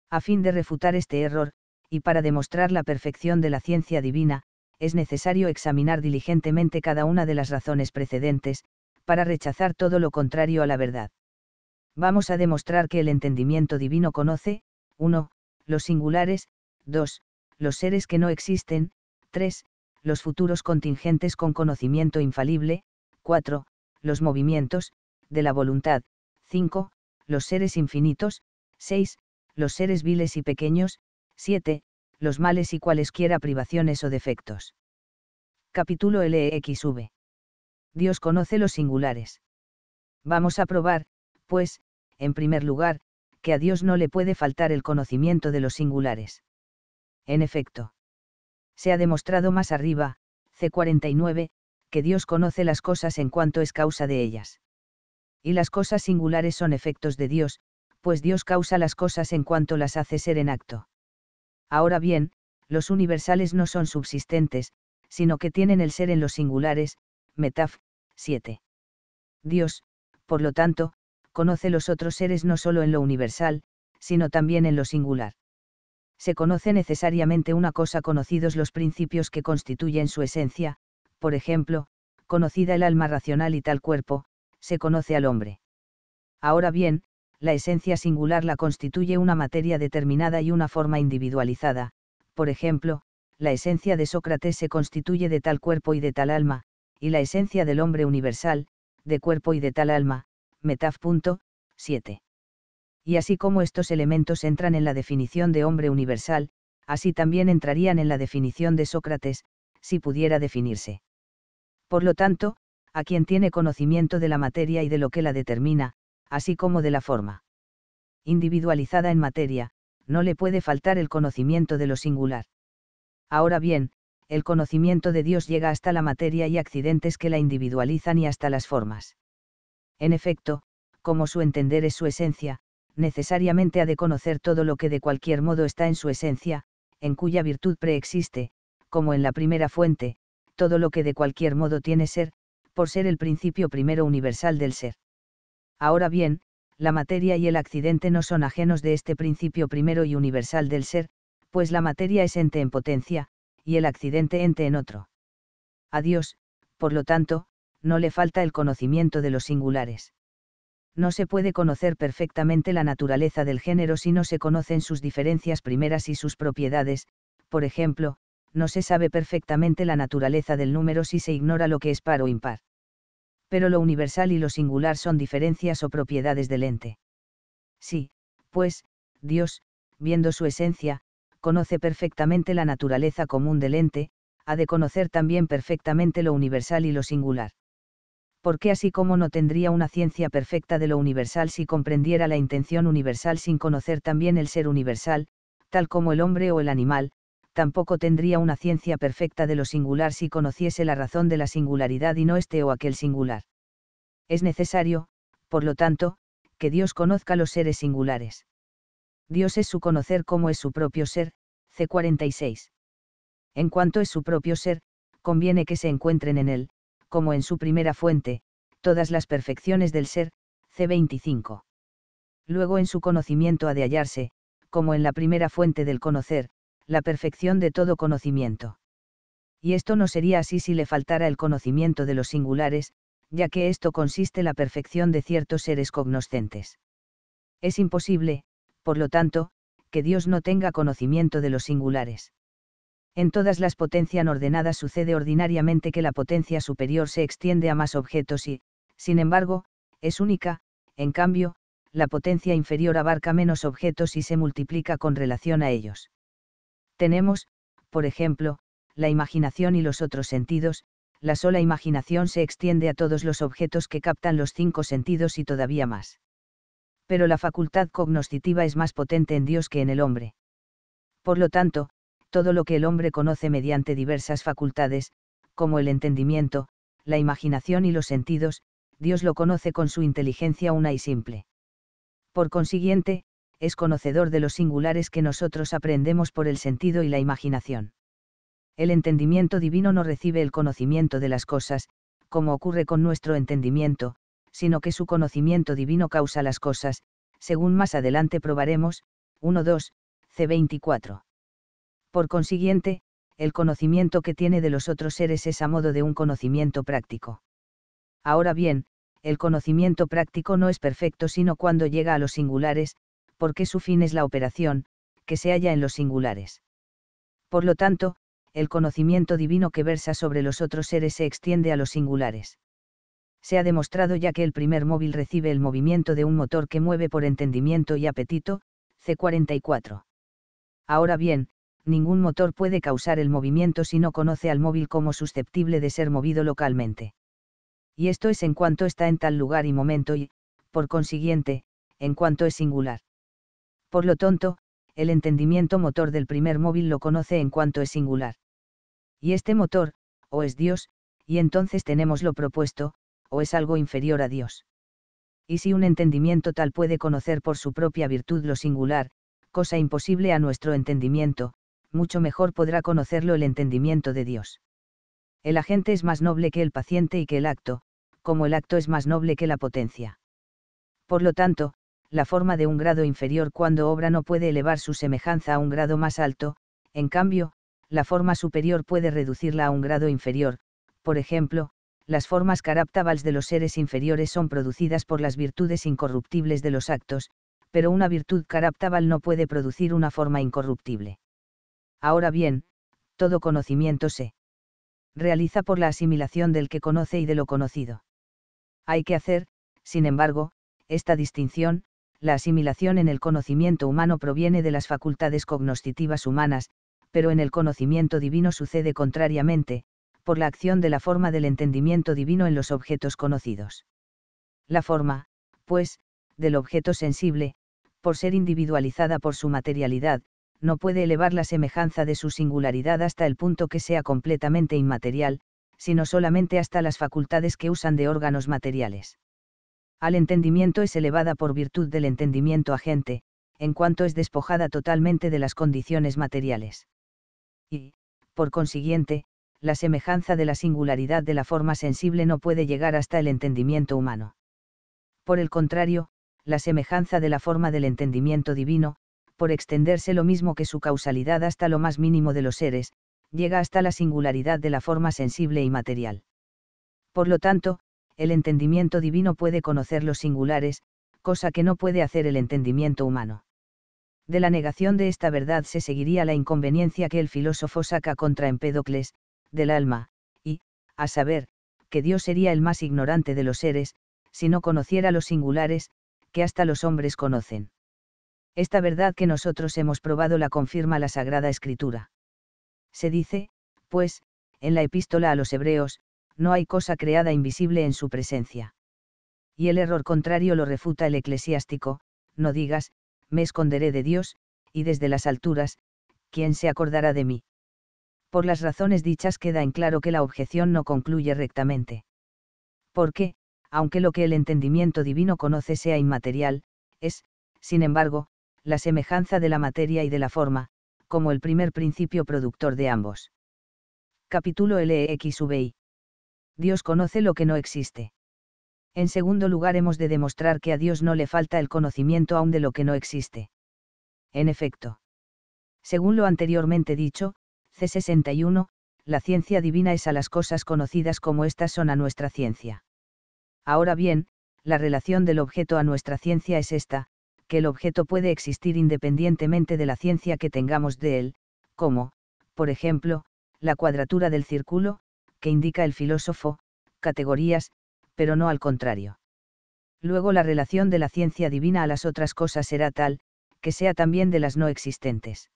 A fin de refutar este error, y para demostrar la perfección de la ciencia divina, es necesario examinar diligentemente cada una de las razones precedentes, para rechazar todo lo contrario a la verdad. Vamos a demostrar que el entendimiento divino conoce, 1. Los singulares, 2. Los seres que no existen, 3. Los futuros contingentes con conocimiento infalible, 4 los movimientos, de la voluntad, 5, los seres infinitos, 6, los seres viles y pequeños, 7, los males y cualesquiera privaciones o defectos. Capítulo LXV. E Dios conoce los singulares. Vamos a probar, pues, en primer lugar, que a Dios no le puede faltar el conocimiento de los singulares. En efecto. Se ha demostrado más arriba, C49, que Dios conoce las cosas en cuanto es causa de ellas. Y las cosas singulares son efectos de Dios, pues Dios causa las cosas en cuanto las hace ser en acto. Ahora bien, los universales no son subsistentes, sino que tienen el ser en los singulares, Metaf 7. Dios, por lo tanto, conoce los otros seres no solo en lo universal, sino también en lo singular. Se conoce necesariamente una cosa conocidos los principios que constituyen su esencia, por ejemplo, conocida el alma racional y tal cuerpo, se conoce al hombre. Ahora bien, la esencia singular la constituye una materia determinada y una forma individualizada, por ejemplo, la esencia de Sócrates se constituye de tal cuerpo y de tal alma, y la esencia del hombre universal, de cuerpo y de tal alma, metaf. Y así como estos elementos entran en la definición de hombre universal, así también entrarían en la definición de Sócrates, si pudiera definirse. Por lo tanto, a quien tiene conocimiento de la materia y de lo que la determina, así como de la forma individualizada en materia, no le puede faltar el conocimiento de lo singular. Ahora bien, el conocimiento de Dios llega hasta la materia y accidentes que la individualizan y hasta las formas. En efecto, como su entender es su esencia, necesariamente ha de conocer todo lo que de cualquier modo está en su esencia, en cuya virtud preexiste, como en la primera fuente, todo lo que de cualquier modo tiene ser, por ser el principio primero universal del ser. Ahora bien, la materia y el accidente no son ajenos de este principio primero y universal del ser, pues la materia es ente en potencia, y el accidente ente en otro. A Dios, por lo tanto, no le falta el conocimiento de los singulares. No se puede conocer perfectamente la naturaleza del género si no se conocen sus diferencias primeras y sus propiedades, por ejemplo, no se sabe perfectamente la naturaleza del número si se ignora lo que es par o impar. Pero lo universal y lo singular son diferencias o propiedades del ente. Sí, pues, Dios, viendo su esencia, conoce perfectamente la naturaleza común del ente, ha de conocer también perfectamente lo universal y lo singular. Porque así como no tendría una ciencia perfecta de lo universal si comprendiera la intención universal sin conocer también el ser universal, tal como el hombre o el animal, tampoco tendría una ciencia perfecta de lo singular si conociese la razón de la singularidad y no este o aquel singular. Es necesario, por lo tanto, que Dios conozca los seres singulares. Dios es su conocer como es su propio ser, C46. En cuanto es su propio ser, conviene que se encuentren en él, como en su primera fuente, todas las perfecciones del ser, C25. Luego en su conocimiento ha de hallarse, como en la primera fuente del conocer, la perfección de todo conocimiento. Y esto no sería así si le faltara el conocimiento de los singulares, ya que esto consiste la perfección de ciertos seres cognoscentes. Es imposible, por lo tanto, que Dios no tenga conocimiento de los singulares. En todas las potencias ordenadas sucede ordinariamente que la potencia superior se extiende a más objetos y, sin embargo, es única, en cambio, la potencia inferior abarca menos objetos y se multiplica con relación a ellos tenemos, por ejemplo, la imaginación y los otros sentidos, la sola imaginación se extiende a todos los objetos que captan los cinco sentidos y todavía más. Pero la facultad cognoscitiva es más potente en Dios que en el hombre. Por lo tanto, todo lo que el hombre conoce mediante diversas facultades, como el entendimiento, la imaginación y los sentidos, Dios lo conoce con su inteligencia una y simple. Por consiguiente, es conocedor de los singulares que nosotros aprendemos por el sentido y la imaginación. El entendimiento divino no recibe el conocimiento de las cosas, como ocurre con nuestro entendimiento, sino que su conocimiento divino causa las cosas, según más adelante probaremos, 1 2, C24. Por consiguiente, el conocimiento que tiene de los otros seres es a modo de un conocimiento práctico. Ahora bien, el conocimiento práctico no es perfecto sino cuando llega a los singulares, porque su fin es la operación, que se halla en los singulares. Por lo tanto, el conocimiento divino que versa sobre los otros seres se extiende a los singulares. Se ha demostrado ya que el primer móvil recibe el movimiento de un motor que mueve por entendimiento y apetito, C44. Ahora bien, ningún motor puede causar el movimiento si no conoce al móvil como susceptible de ser movido localmente. Y esto es en cuanto está en tal lugar y momento y, por consiguiente, en cuanto es singular. Por lo tonto, el entendimiento motor del primer móvil lo conoce en cuanto es singular. Y este motor, o es Dios, y entonces tenemos lo propuesto, o es algo inferior a Dios. Y si un entendimiento tal puede conocer por su propia virtud lo singular, cosa imposible a nuestro entendimiento, mucho mejor podrá conocerlo el entendimiento de Dios. El agente es más noble que el paciente y que el acto, como el acto es más noble que la potencia. Por lo tanto, la forma de un grado inferior cuando obra no puede elevar su semejanza a un grado más alto, en cambio, la forma superior puede reducirla a un grado inferior, por ejemplo, las formas caraptables de los seres inferiores son producidas por las virtudes incorruptibles de los actos, pero una virtud caraptaval no puede producir una forma incorruptible. Ahora bien, todo conocimiento se realiza por la asimilación del que conoce y de lo conocido. Hay que hacer, sin embargo, esta distinción, la asimilación en el conocimiento humano proviene de las facultades cognoscitivas humanas, pero en el conocimiento divino sucede contrariamente, por la acción de la forma del entendimiento divino en los objetos conocidos. La forma, pues, del objeto sensible, por ser individualizada por su materialidad, no puede elevar la semejanza de su singularidad hasta el punto que sea completamente inmaterial, sino solamente hasta las facultades que usan de órganos materiales al entendimiento es elevada por virtud del entendimiento agente, en cuanto es despojada totalmente de las condiciones materiales. Y, por consiguiente, la semejanza de la singularidad de la forma sensible no puede llegar hasta el entendimiento humano. Por el contrario, la semejanza de la forma del entendimiento divino, por extenderse lo mismo que su causalidad hasta lo más mínimo de los seres, llega hasta la singularidad de la forma sensible y material. Por lo tanto, el entendimiento divino puede conocer los singulares, cosa que no puede hacer el entendimiento humano. De la negación de esta verdad se seguiría la inconveniencia que el filósofo saca contra Empédocles, del alma, y, a saber, que Dios sería el más ignorante de los seres, si no conociera los singulares, que hasta los hombres conocen. Esta verdad que nosotros hemos probado la confirma la Sagrada Escritura. Se dice, pues, en la epístola a los Hebreos, no hay cosa creada invisible en su presencia. Y el error contrario lo refuta el eclesiástico, no digas, me esconderé de Dios, y desde las alturas, ¿quién se acordará de mí? Por las razones dichas queda en claro que la objeción no concluye rectamente. Porque, aunque lo que el entendimiento divino conoce sea inmaterial, es, sin embargo, la semejanza de la materia y de la forma, como el primer principio productor de ambos. Capítulo LXVI e Dios conoce lo que no existe. En segundo lugar, hemos de demostrar que a Dios no le falta el conocimiento aún de lo que no existe. En efecto. Según lo anteriormente dicho, C61, la ciencia divina es a las cosas conocidas como estas son a nuestra ciencia. Ahora bien, la relación del objeto a nuestra ciencia es esta, que el objeto puede existir independientemente de la ciencia que tengamos de él, como, por ejemplo, la cuadratura del círculo, que indica el filósofo, categorías, pero no al contrario. Luego la relación de la ciencia divina a las otras cosas será tal, que sea también de las no existentes.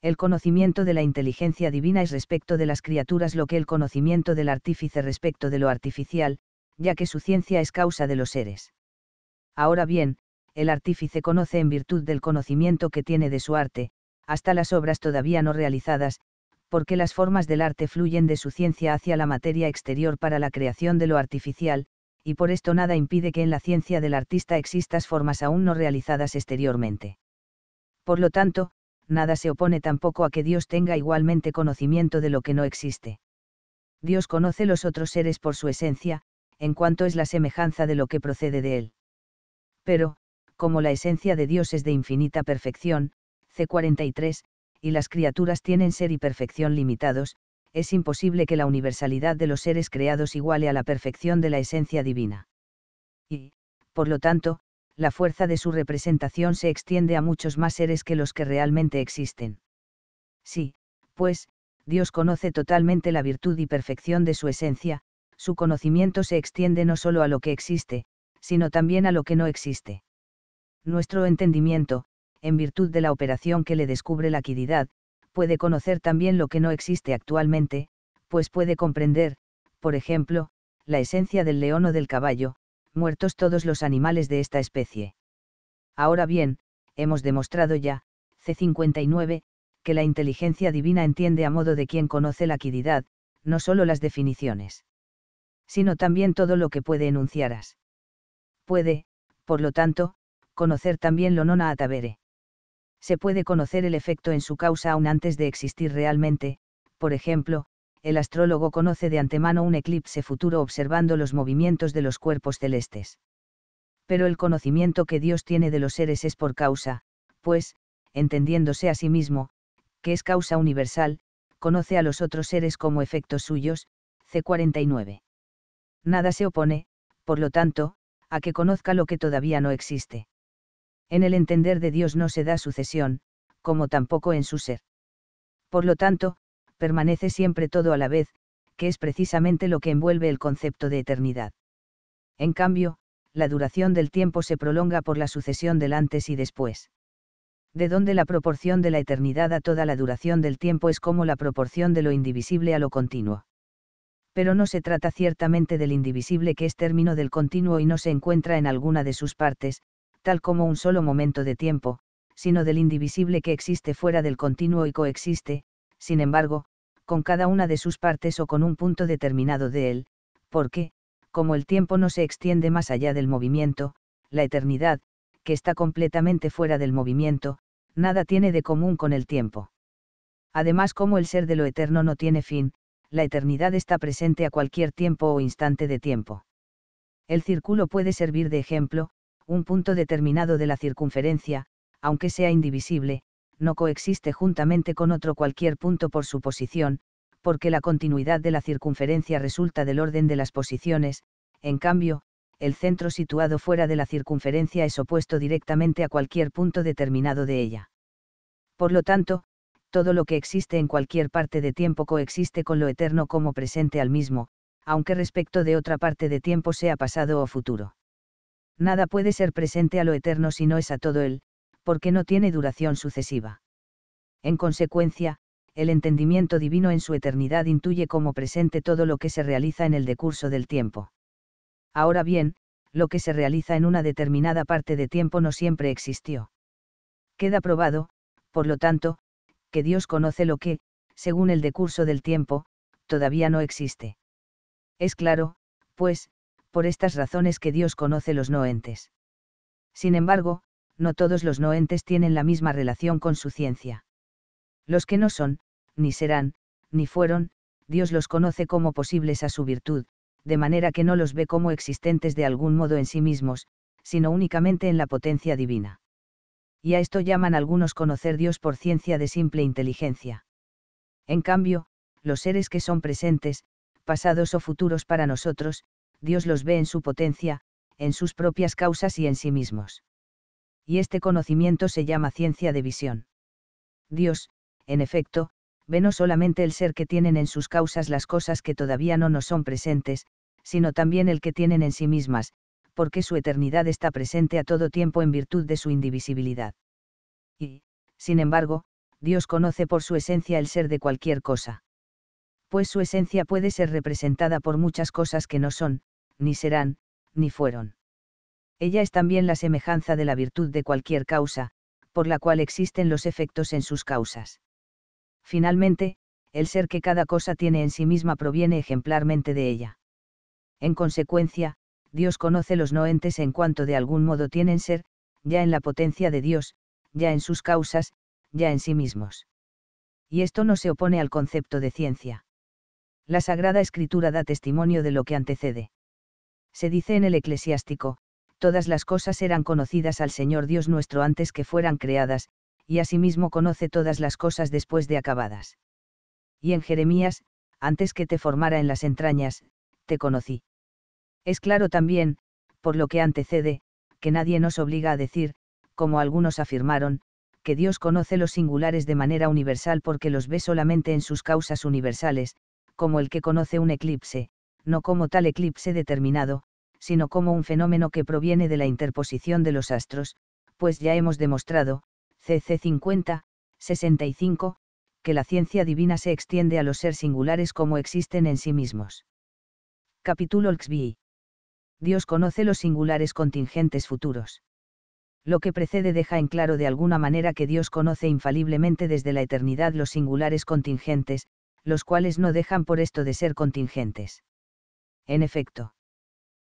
El conocimiento de la inteligencia divina es respecto de las criaturas lo que el conocimiento del artífice respecto de lo artificial, ya que su ciencia es causa de los seres. Ahora bien, el artífice conoce en virtud del conocimiento que tiene de su arte, hasta las obras todavía no realizadas, porque las formas del arte fluyen de su ciencia hacia la materia exterior para la creación de lo artificial, y por esto nada impide que en la ciencia del artista existas formas aún no realizadas exteriormente. Por lo tanto, nada se opone tampoco a que Dios tenga igualmente conocimiento de lo que no existe. Dios conoce los otros seres por su esencia, en cuanto es la semejanza de lo que procede de él. Pero, como la esencia de Dios es de infinita perfección, C43, y las criaturas tienen ser y perfección limitados, es imposible que la universalidad de los seres creados iguale a la perfección de la esencia divina. Y, por lo tanto, la fuerza de su representación se extiende a muchos más seres que los que realmente existen. Sí, pues, Dios conoce totalmente la virtud y perfección de su esencia, su conocimiento se extiende no solo a lo que existe, sino también a lo que no existe. Nuestro entendimiento, en virtud de la operación que le descubre la quididad, puede conocer también lo que no existe actualmente, pues puede comprender, por ejemplo, la esencia del león o del caballo, muertos todos los animales de esta especie. Ahora bien, hemos demostrado ya, C59, que la inteligencia divina entiende a modo de quien conoce la quididad, no solo las definiciones, sino también todo lo que puede enunciaras. Puede, por lo tanto, conocer también lo nona atavere se puede conocer el efecto en su causa aún antes de existir realmente, por ejemplo, el astrólogo conoce de antemano un eclipse futuro observando los movimientos de los cuerpos celestes. Pero el conocimiento que Dios tiene de los seres es por causa, pues, entendiéndose a sí mismo, que es causa universal, conoce a los otros seres como efectos suyos, C49. Nada se opone, por lo tanto, a que conozca lo que todavía no existe en el entender de Dios no se da sucesión, como tampoco en su ser. Por lo tanto, permanece siempre todo a la vez, que es precisamente lo que envuelve el concepto de eternidad. En cambio, la duración del tiempo se prolonga por la sucesión del antes y después. De donde la proporción de la eternidad a toda la duración del tiempo es como la proporción de lo indivisible a lo continuo. Pero no se trata ciertamente del indivisible que es término del continuo y no se encuentra en alguna de sus partes, tal como un solo momento de tiempo, sino del indivisible que existe fuera del continuo y coexiste, sin embargo, con cada una de sus partes o con un punto determinado de él, porque, como el tiempo no se extiende más allá del movimiento, la eternidad, que está completamente fuera del movimiento, nada tiene de común con el tiempo. Además, como el ser de lo eterno no tiene fin, la eternidad está presente a cualquier tiempo o instante de tiempo. El círculo puede servir de ejemplo, un punto determinado de la circunferencia, aunque sea indivisible, no coexiste juntamente con otro cualquier punto por su posición, porque la continuidad de la circunferencia resulta del orden de las posiciones, en cambio, el centro situado fuera de la circunferencia es opuesto directamente a cualquier punto determinado de ella. Por lo tanto, todo lo que existe en cualquier parte de tiempo coexiste con lo eterno como presente al mismo, aunque respecto de otra parte de tiempo sea pasado o futuro. Nada puede ser presente a lo eterno si no es a todo él, porque no tiene duración sucesiva. En consecuencia, el entendimiento divino en su eternidad intuye como presente todo lo que se realiza en el decurso del tiempo. Ahora bien, lo que se realiza en una determinada parte de tiempo no siempre existió. Queda probado, por lo tanto, que Dios conoce lo que, según el decurso del tiempo, todavía no existe. Es claro, pues, por estas razones que Dios conoce los noentes. Sin embargo, no todos los noentes tienen la misma relación con su ciencia. Los que no son, ni serán, ni fueron, Dios los conoce como posibles a su virtud, de manera que no los ve como existentes de algún modo en sí mismos, sino únicamente en la potencia divina. Y a esto llaman algunos conocer Dios por ciencia de simple inteligencia. En cambio, los seres que son presentes, pasados o futuros para nosotros, Dios los ve en su potencia, en sus propias causas y en sí mismos. Y este conocimiento se llama ciencia de visión. Dios, en efecto, ve no solamente el ser que tienen en sus causas las cosas que todavía no nos son presentes, sino también el que tienen en sí mismas, porque su eternidad está presente a todo tiempo en virtud de su indivisibilidad. Y, sin embargo, Dios conoce por su esencia el ser de cualquier cosa. Pues su esencia puede ser representada por muchas cosas que no son, ni serán, ni fueron. Ella es también la semejanza de la virtud de cualquier causa, por la cual existen los efectos en sus causas. Finalmente, el ser que cada cosa tiene en sí misma proviene ejemplarmente de ella. En consecuencia, Dios conoce los noentes en cuanto de algún modo tienen ser, ya en la potencia de Dios, ya en sus causas, ya en sí mismos. Y esto no se opone al concepto de ciencia. La Sagrada Escritura da testimonio de lo que antecede se dice en el eclesiástico, todas las cosas eran conocidas al Señor Dios nuestro antes que fueran creadas, y asimismo conoce todas las cosas después de acabadas. Y en Jeremías, antes que te formara en las entrañas, te conocí. Es claro también, por lo que antecede, que nadie nos obliga a decir, como algunos afirmaron, que Dios conoce los singulares de manera universal porque los ve solamente en sus causas universales, como el que conoce un eclipse, no como tal eclipse determinado, sino como un fenómeno que proviene de la interposición de los astros, pues ya hemos demostrado, CC 50, 65, que la ciencia divina se extiende a los ser singulares como existen en sí mismos. Capítulo XBI. Dios conoce los singulares contingentes futuros. Lo que precede deja en claro de alguna manera que Dios conoce infaliblemente desde la eternidad los singulares contingentes, los cuales no dejan por esto de ser contingentes en efecto.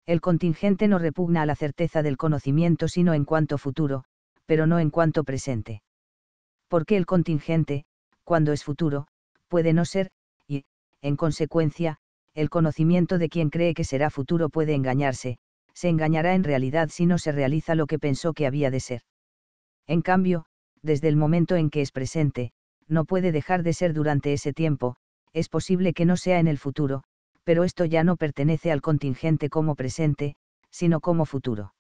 El contingente no repugna a la certeza del conocimiento sino en cuanto futuro, pero no en cuanto presente. Porque el contingente, cuando es futuro, puede no ser, y, en consecuencia, el conocimiento de quien cree que será futuro puede engañarse, se engañará en realidad si no se realiza lo que pensó que había de ser. En cambio, desde el momento en que es presente, no puede dejar de ser durante ese tiempo, es posible que no sea en el futuro, pero esto ya no pertenece al contingente como presente, sino como futuro.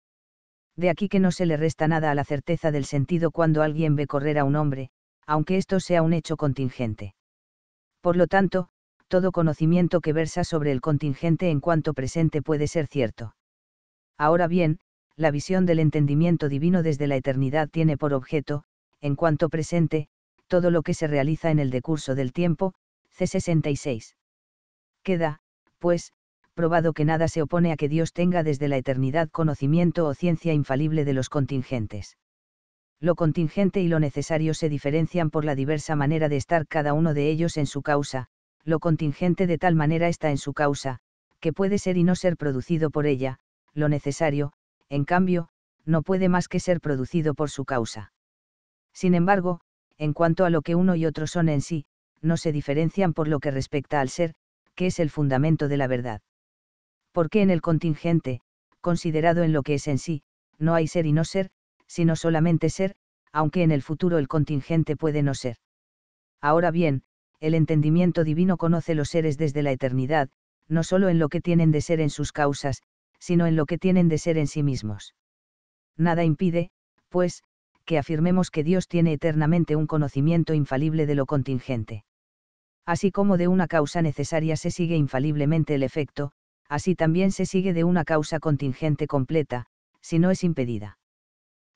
De aquí que no se le resta nada a la certeza del sentido cuando alguien ve correr a un hombre, aunque esto sea un hecho contingente. Por lo tanto, todo conocimiento que versa sobre el contingente en cuanto presente puede ser cierto. Ahora bien, la visión del entendimiento divino desde la eternidad tiene por objeto, en cuanto presente, todo lo que se realiza en el decurso del tiempo, C66. Queda, pues, probado que nada se opone a que Dios tenga desde la eternidad conocimiento o ciencia infalible de los contingentes. Lo contingente y lo necesario se diferencian por la diversa manera de estar cada uno de ellos en su causa, lo contingente de tal manera está en su causa, que puede ser y no ser producido por ella, lo necesario, en cambio, no puede más que ser producido por su causa. Sin embargo, en cuanto a lo que uno y otro son en sí, no se diferencian por lo que respecta al ser, que es el fundamento de la verdad. Porque en el contingente, considerado en lo que es en sí, no hay ser y no ser, sino solamente ser, aunque en el futuro el contingente puede no ser. Ahora bien, el entendimiento divino conoce los seres desde la eternidad, no solo en lo que tienen de ser en sus causas, sino en lo que tienen de ser en sí mismos. Nada impide, pues, que afirmemos que Dios tiene eternamente un conocimiento infalible de lo contingente así como de una causa necesaria se sigue infaliblemente el efecto, así también se sigue de una causa contingente completa, si no es impedida.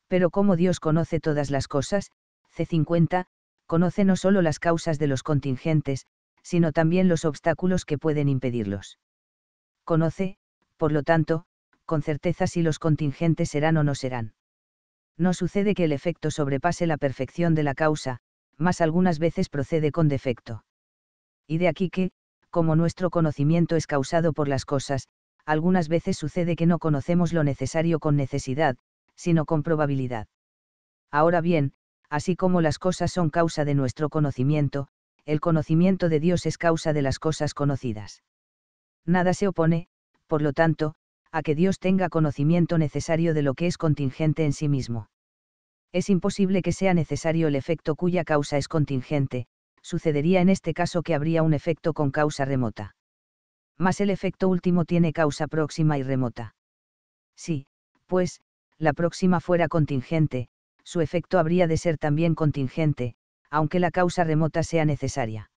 Pero como Dios conoce todas las cosas, C50, conoce no solo las causas de los contingentes, sino también los obstáculos que pueden impedirlos. Conoce, por lo tanto, con certeza si los contingentes serán o no serán. No sucede que el efecto sobrepase la perfección de la causa, mas algunas veces procede con defecto y de aquí que, como nuestro conocimiento es causado por las cosas, algunas veces sucede que no conocemos lo necesario con necesidad, sino con probabilidad. Ahora bien, así como las cosas son causa de nuestro conocimiento, el conocimiento de Dios es causa de las cosas conocidas. Nada se opone, por lo tanto, a que Dios tenga conocimiento necesario de lo que es contingente en sí mismo. Es imposible que sea necesario el efecto cuya causa es contingente, sucedería en este caso que habría un efecto con causa remota. Mas el efecto último tiene causa próxima y remota. Si, pues, la próxima fuera contingente, su efecto habría de ser también contingente, aunque la causa remota sea necesaria.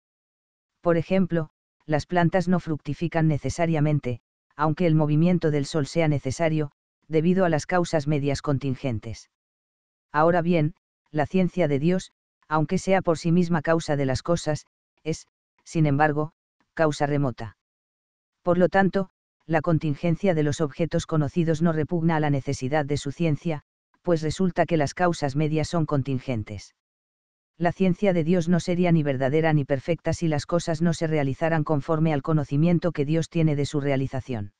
Por ejemplo, las plantas no fructifican necesariamente, aunque el movimiento del Sol sea necesario, debido a las causas medias contingentes. Ahora bien, la ciencia de Dios, aunque sea por sí misma causa de las cosas, es, sin embargo, causa remota. Por lo tanto, la contingencia de los objetos conocidos no repugna a la necesidad de su ciencia, pues resulta que las causas medias son contingentes. La ciencia de Dios no sería ni verdadera ni perfecta si las cosas no se realizaran conforme al conocimiento que Dios tiene de su realización.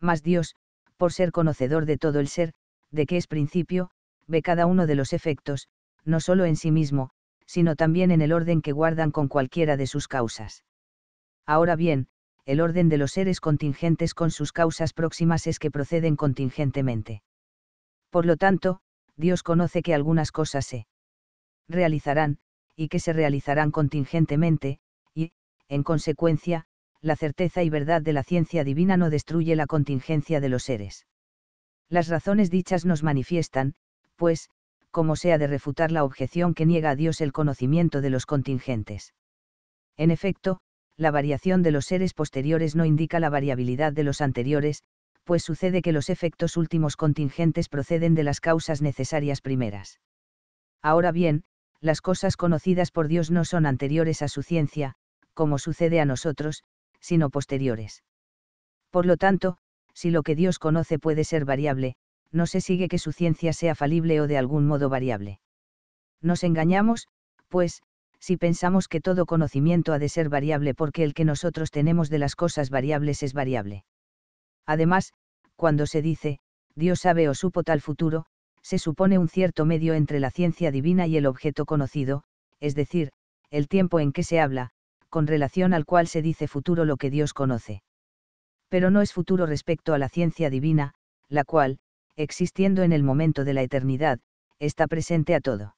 Mas Dios, por ser conocedor de todo el ser, de que es principio, ve cada uno de los efectos, no solo en sí mismo, sino también en el orden que guardan con cualquiera de sus causas. Ahora bien, el orden de los seres contingentes con sus causas próximas es que proceden contingentemente. Por lo tanto, Dios conoce que algunas cosas se realizarán, y que se realizarán contingentemente, y, en consecuencia, la certeza y verdad de la ciencia divina no destruye la contingencia de los seres. Las razones dichas nos manifiestan, pues, como sea de refutar la objeción que niega a Dios el conocimiento de los contingentes. En efecto, la variación de los seres posteriores no indica la variabilidad de los anteriores, pues sucede que los efectos últimos contingentes proceden de las causas necesarias primeras. Ahora bien, las cosas conocidas por Dios no son anteriores a su ciencia, como sucede a nosotros, sino posteriores. Por lo tanto, si lo que Dios conoce puede ser variable, no se sigue que su ciencia sea falible o de algún modo variable. Nos engañamos, pues, si pensamos que todo conocimiento ha de ser variable porque el que nosotros tenemos de las cosas variables es variable. Además, cuando se dice, Dios sabe o supo tal futuro, se supone un cierto medio entre la ciencia divina y el objeto conocido, es decir, el tiempo en que se habla, con relación al cual se dice futuro lo que Dios conoce. Pero no es futuro respecto a la ciencia divina, la cual, existiendo en el momento de la eternidad, está presente a todo.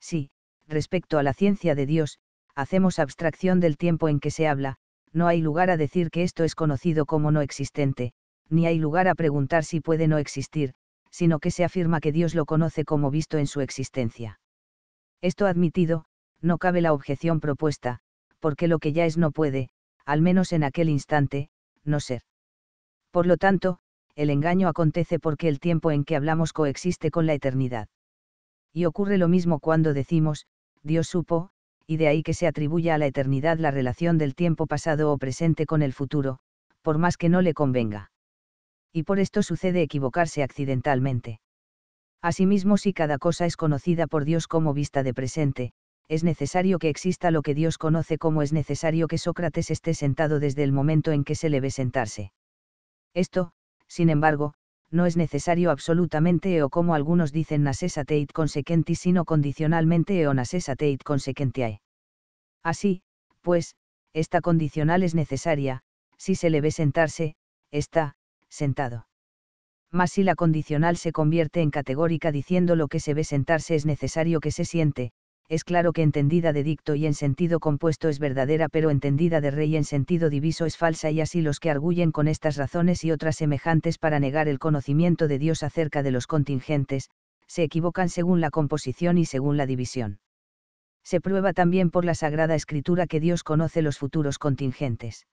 Si, respecto a la ciencia de Dios, hacemos abstracción del tiempo en que se habla, no hay lugar a decir que esto es conocido como no existente, ni hay lugar a preguntar si puede no existir, sino que se afirma que Dios lo conoce como visto en su existencia. Esto admitido, no cabe la objeción propuesta, porque lo que ya es no puede, al menos en aquel instante, no ser. Por lo tanto, el engaño acontece porque el tiempo en que hablamos coexiste con la eternidad. Y ocurre lo mismo cuando decimos, Dios supo, y de ahí que se atribuya a la eternidad la relación del tiempo pasado o presente con el futuro, por más que no le convenga. Y por esto sucede equivocarse accidentalmente. Asimismo, si cada cosa es conocida por Dios como vista de presente, es necesario que exista lo que Dios conoce como es necesario que Sócrates esté sentado desde el momento en que se le ve sentarse. Esto, sin embargo, no es necesario absolutamente o como algunos dicen nasesateit consequenti sino condicionalmente o nasesateit consequentiae. Así, pues, esta condicional es necesaria, si se le ve sentarse, está, sentado. Mas si la condicional se convierte en categórica diciendo lo que se ve sentarse es necesario que se siente, es claro que entendida de dicto y en sentido compuesto es verdadera, pero entendida de rey en sentido diviso es falsa, y así los que arguyen con estas razones y otras semejantes para negar el conocimiento de Dios acerca de los contingentes, se equivocan según la composición y según la división. Se prueba también por la Sagrada Escritura que Dios conoce los futuros contingentes.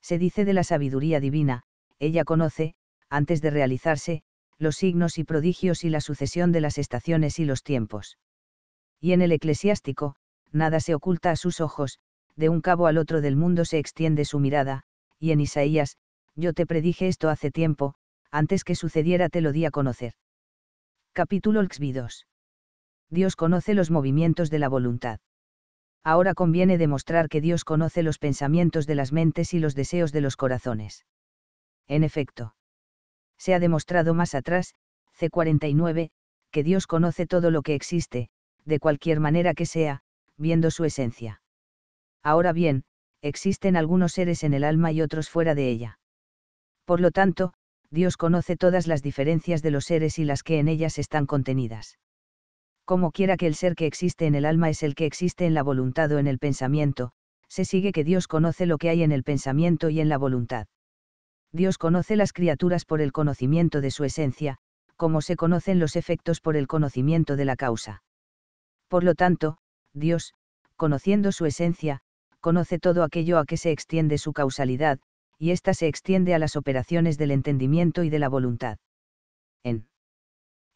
Se dice de la sabiduría divina, ella conoce, antes de realizarse, los signos y prodigios y la sucesión de las estaciones y los tiempos y en el eclesiástico, nada se oculta a sus ojos, de un cabo al otro del mundo se extiende su mirada, y en Isaías, yo te predije esto hace tiempo, antes que sucediera te lo di a conocer. Capítulo 2. Dios conoce los movimientos de la voluntad. Ahora conviene demostrar que Dios conoce los pensamientos de las mentes y los deseos de los corazones. En efecto. Se ha demostrado más atrás, C49, que Dios conoce todo lo que existe, de cualquier manera que sea, viendo su esencia. Ahora bien, existen algunos seres en el alma y otros fuera de ella. Por lo tanto, Dios conoce todas las diferencias de los seres y las que en ellas están contenidas. Como quiera que el ser que existe en el alma es el que existe en la voluntad o en el pensamiento, se sigue que Dios conoce lo que hay en el pensamiento y en la voluntad. Dios conoce las criaturas por el conocimiento de su esencia, como se conocen los efectos por el conocimiento de la causa. Por lo tanto, Dios, conociendo su esencia, conoce todo aquello a que se extiende su causalidad, y ésta se extiende a las operaciones del entendimiento y de la voluntad. En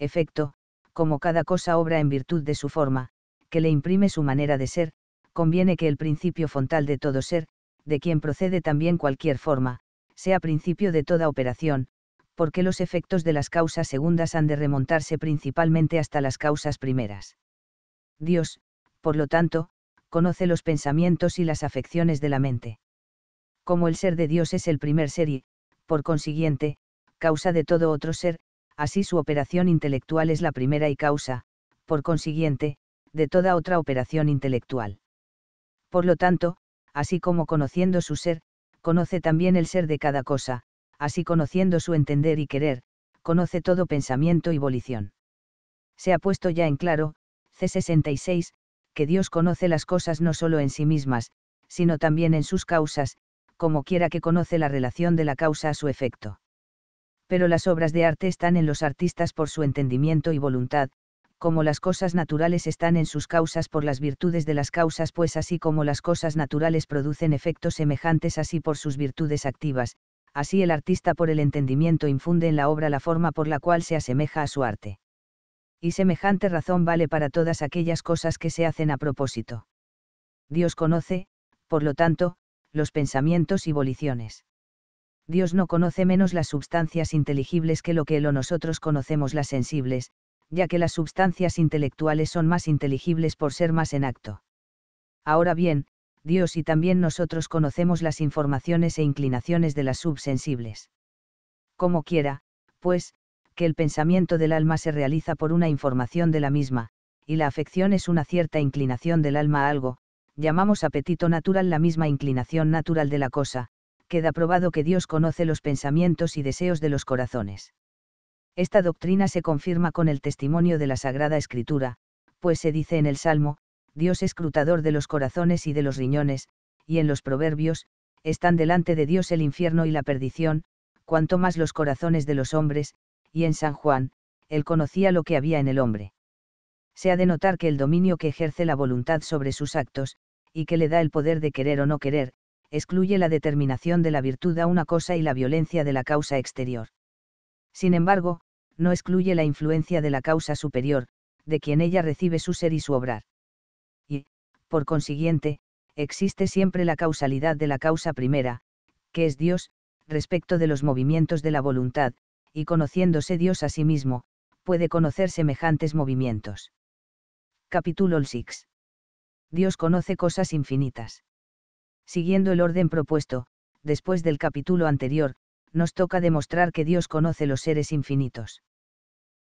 efecto, como cada cosa obra en virtud de su forma, que le imprime su manera de ser, conviene que el principio frontal de todo ser, de quien procede también cualquier forma, sea principio de toda operación, porque los efectos de las causas segundas han de remontarse principalmente hasta las causas primeras. Dios, por lo tanto, conoce los pensamientos y las afecciones de la mente. Como el ser de Dios es el primer ser y, por consiguiente, causa de todo otro ser, así su operación intelectual es la primera y causa, por consiguiente, de toda otra operación intelectual. Por lo tanto, así como conociendo su ser, conoce también el ser de cada cosa, así conociendo su entender y querer, conoce todo pensamiento y volición. Se ha puesto ya en claro, C66, que Dios conoce las cosas no solo en sí mismas, sino también en sus causas, como quiera que conoce la relación de la causa a su efecto. Pero las obras de arte están en los artistas por su entendimiento y voluntad, como las cosas naturales están en sus causas por las virtudes de las causas, pues así como las cosas naturales producen efectos semejantes así por sus virtudes activas, así el artista por el entendimiento infunde en la obra la forma por la cual se asemeja a su arte y semejante razón vale para todas aquellas cosas que se hacen a propósito. Dios conoce, por lo tanto, los pensamientos y voliciones. Dios no conoce menos las sustancias inteligibles que lo que él o nosotros conocemos las sensibles, ya que las sustancias intelectuales son más inteligibles por ser más en acto. Ahora bien, Dios y también nosotros conocemos las informaciones e inclinaciones de las subsensibles. Como quiera, pues, que el pensamiento del alma se realiza por una información de la misma, y la afección es una cierta inclinación del alma a algo, llamamos apetito natural la misma inclinación natural de la cosa, queda probado que Dios conoce los pensamientos y deseos de los corazones. Esta doctrina se confirma con el testimonio de la Sagrada Escritura, pues se dice en el Salmo, Dios es crutador de los corazones y de los riñones, y en los proverbios, están delante de Dios el infierno y la perdición, cuanto más los corazones de los hombres, y en San Juan, él conocía lo que había en el hombre. Se ha de notar que el dominio que ejerce la voluntad sobre sus actos, y que le da el poder de querer o no querer, excluye la determinación de la virtud a una cosa y la violencia de la causa exterior. Sin embargo, no excluye la influencia de la causa superior, de quien ella recibe su ser y su obrar. Y, por consiguiente, existe siempre la causalidad de la causa primera, que es Dios, respecto de los movimientos de la voluntad, y conociéndose Dios a sí mismo, puede conocer semejantes movimientos. Capítulo 6. Dios conoce cosas infinitas. Siguiendo el orden propuesto, después del capítulo anterior, nos toca demostrar que Dios conoce los seres infinitos.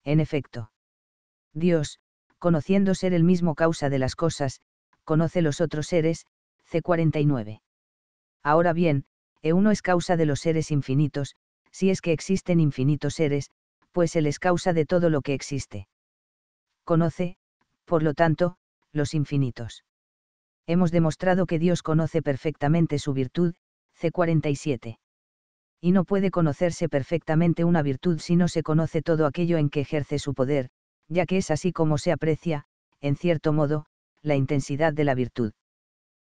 En efecto. Dios, conociendo ser el mismo causa de las cosas, conoce los otros seres, C49. Ahora bien, E1 es causa de los seres infinitos, si es que existen infinitos seres, pues Él es causa de todo lo que existe. Conoce, por lo tanto, los infinitos. Hemos demostrado que Dios conoce perfectamente su virtud, C47. Y no puede conocerse perfectamente una virtud si no se conoce todo aquello en que ejerce su poder, ya que es así como se aprecia, en cierto modo, la intensidad de la virtud.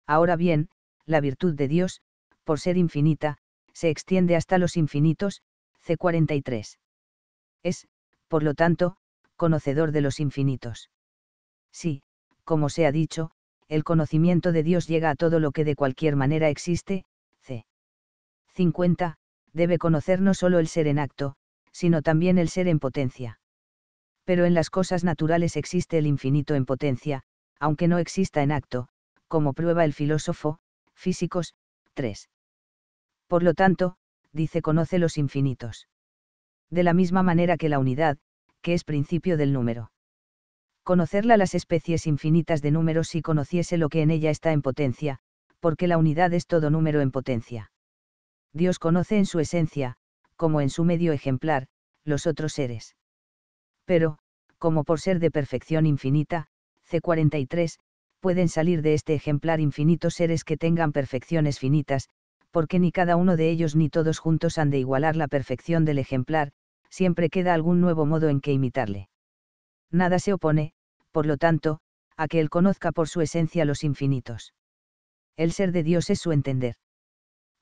Ahora bien, la virtud de Dios, por ser infinita, se extiende hasta los infinitos, C43. Es, por lo tanto, conocedor de los infinitos. Sí, como se ha dicho, el conocimiento de Dios llega a todo lo que de cualquier manera existe, C. 50, debe conocer no solo el ser en acto, sino también el ser en potencia. Pero en las cosas naturales existe el infinito en potencia, aunque no exista en acto, como prueba el filósofo, físicos, 3. Por lo tanto, dice conoce los infinitos. De la misma manera que la unidad, que es principio del número. Conocerla las especies infinitas de números si conociese lo que en ella está en potencia, porque la unidad es todo número en potencia. Dios conoce en su esencia, como en su medio ejemplar, los otros seres. Pero, como por ser de perfección infinita, C43, pueden salir de este ejemplar infinitos seres que tengan perfecciones finitas, porque ni cada uno de ellos ni todos juntos han de igualar la perfección del ejemplar, siempre queda algún nuevo modo en que imitarle. Nada se opone, por lo tanto, a que él conozca por su esencia los infinitos. El ser de Dios es su entender.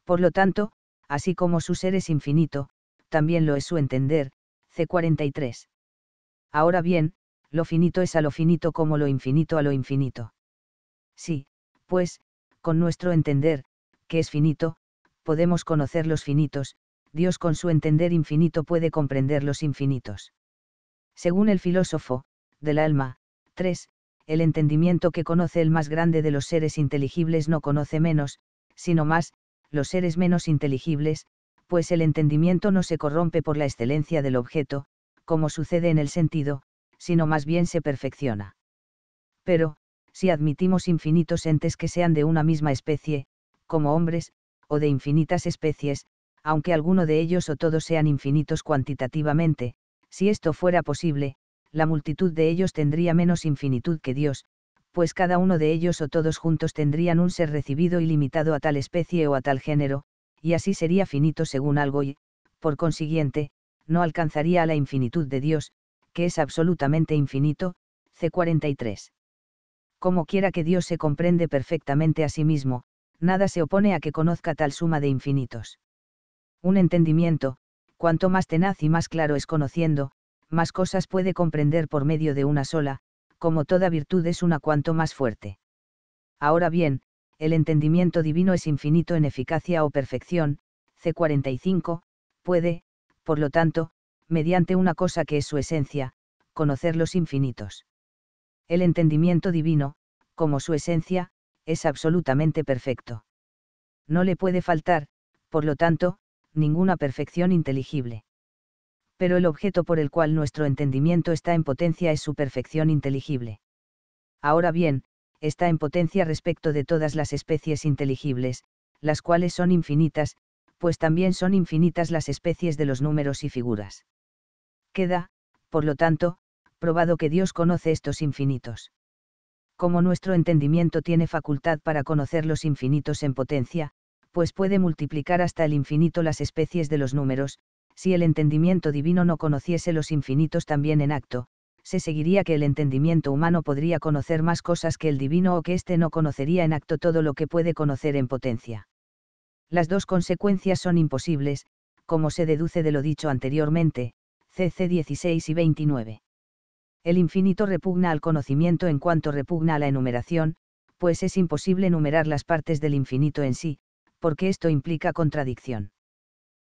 Por lo tanto, así como su ser es infinito, también lo es su entender, C43. Ahora bien, lo finito es a lo finito como lo infinito a lo infinito. Sí, pues, con nuestro entender, que es finito, podemos conocer los finitos, Dios con su entender infinito puede comprender los infinitos. Según el filósofo, del alma, 3, el entendimiento que conoce el más grande de los seres inteligibles no conoce menos, sino más, los seres menos inteligibles, pues el entendimiento no se corrompe por la excelencia del objeto, como sucede en el sentido, sino más bien se perfecciona. Pero, si admitimos infinitos entes que sean de una misma especie, como hombres, o de infinitas especies, aunque alguno de ellos o todos sean infinitos cuantitativamente, si esto fuera posible, la multitud de ellos tendría menos infinitud que Dios, pues cada uno de ellos o todos juntos tendrían un ser recibido y limitado a tal especie o a tal género, y así sería finito según algo y, por consiguiente, no alcanzaría a la infinitud de Dios, que es absolutamente infinito, C43. Como quiera que Dios se comprende perfectamente a sí mismo, nada se opone a que conozca tal suma de infinitos. Un entendimiento, cuanto más tenaz y más claro es conociendo, más cosas puede comprender por medio de una sola, como toda virtud es una cuanto más fuerte. Ahora bien, el entendimiento divino es infinito en eficacia o perfección, C45, puede, por lo tanto, mediante una cosa que es su esencia, conocer los infinitos. El entendimiento divino, como su esencia, es absolutamente perfecto. No le puede faltar, por lo tanto, ninguna perfección inteligible. Pero el objeto por el cual nuestro entendimiento está en potencia es su perfección inteligible. Ahora bien, está en potencia respecto de todas las especies inteligibles, las cuales son infinitas, pues también son infinitas las especies de los números y figuras. Queda, por lo tanto, probado que Dios conoce estos infinitos como nuestro entendimiento tiene facultad para conocer los infinitos en potencia, pues puede multiplicar hasta el infinito las especies de los números, si el entendimiento divino no conociese los infinitos también en acto, se seguiría que el entendimiento humano podría conocer más cosas que el divino o que éste no conocería en acto todo lo que puede conocer en potencia. Las dos consecuencias son imposibles, como se deduce de lo dicho anteriormente, cc 16 y 29. El infinito repugna al conocimiento en cuanto repugna a la enumeración, pues es imposible enumerar las partes del infinito en sí, porque esto implica contradicción.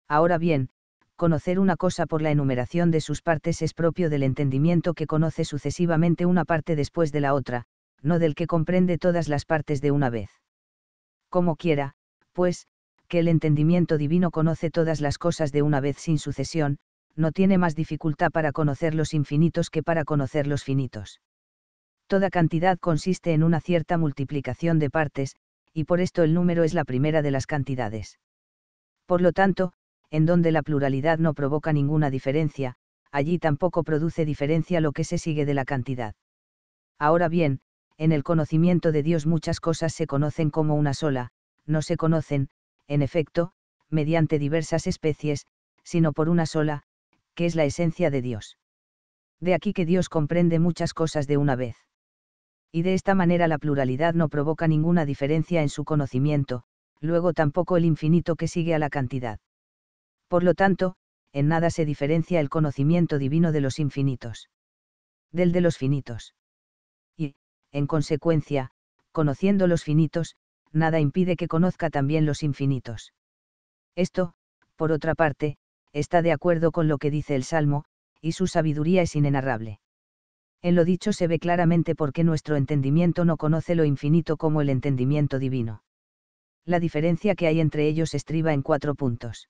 Ahora bien, conocer una cosa por la enumeración de sus partes es propio del entendimiento que conoce sucesivamente una parte después de la otra, no del que comprende todas las partes de una vez. Como quiera, pues, que el entendimiento divino conoce todas las cosas de una vez sin sucesión, no tiene más dificultad para conocer los infinitos que para conocer los finitos. Toda cantidad consiste en una cierta multiplicación de partes, y por esto el número es la primera de las cantidades. Por lo tanto, en donde la pluralidad no provoca ninguna diferencia, allí tampoco produce diferencia lo que se sigue de la cantidad. Ahora bien, en el conocimiento de Dios muchas cosas se conocen como una sola, no se conocen, en efecto, mediante diversas especies, sino por una sola, que es la esencia de Dios. De aquí que Dios comprende muchas cosas de una vez. Y de esta manera la pluralidad no provoca ninguna diferencia en su conocimiento, luego tampoco el infinito que sigue a la cantidad. Por lo tanto, en nada se diferencia el conocimiento divino de los infinitos. Del de los finitos. Y, en consecuencia, conociendo los finitos, nada impide que conozca también los infinitos. Esto, por otra parte, está de acuerdo con lo que dice el Salmo, y su sabiduría es inenarrable. En lo dicho se ve claramente por qué nuestro entendimiento no conoce lo infinito como el entendimiento divino. La diferencia que hay entre ellos estriba en cuatro puntos.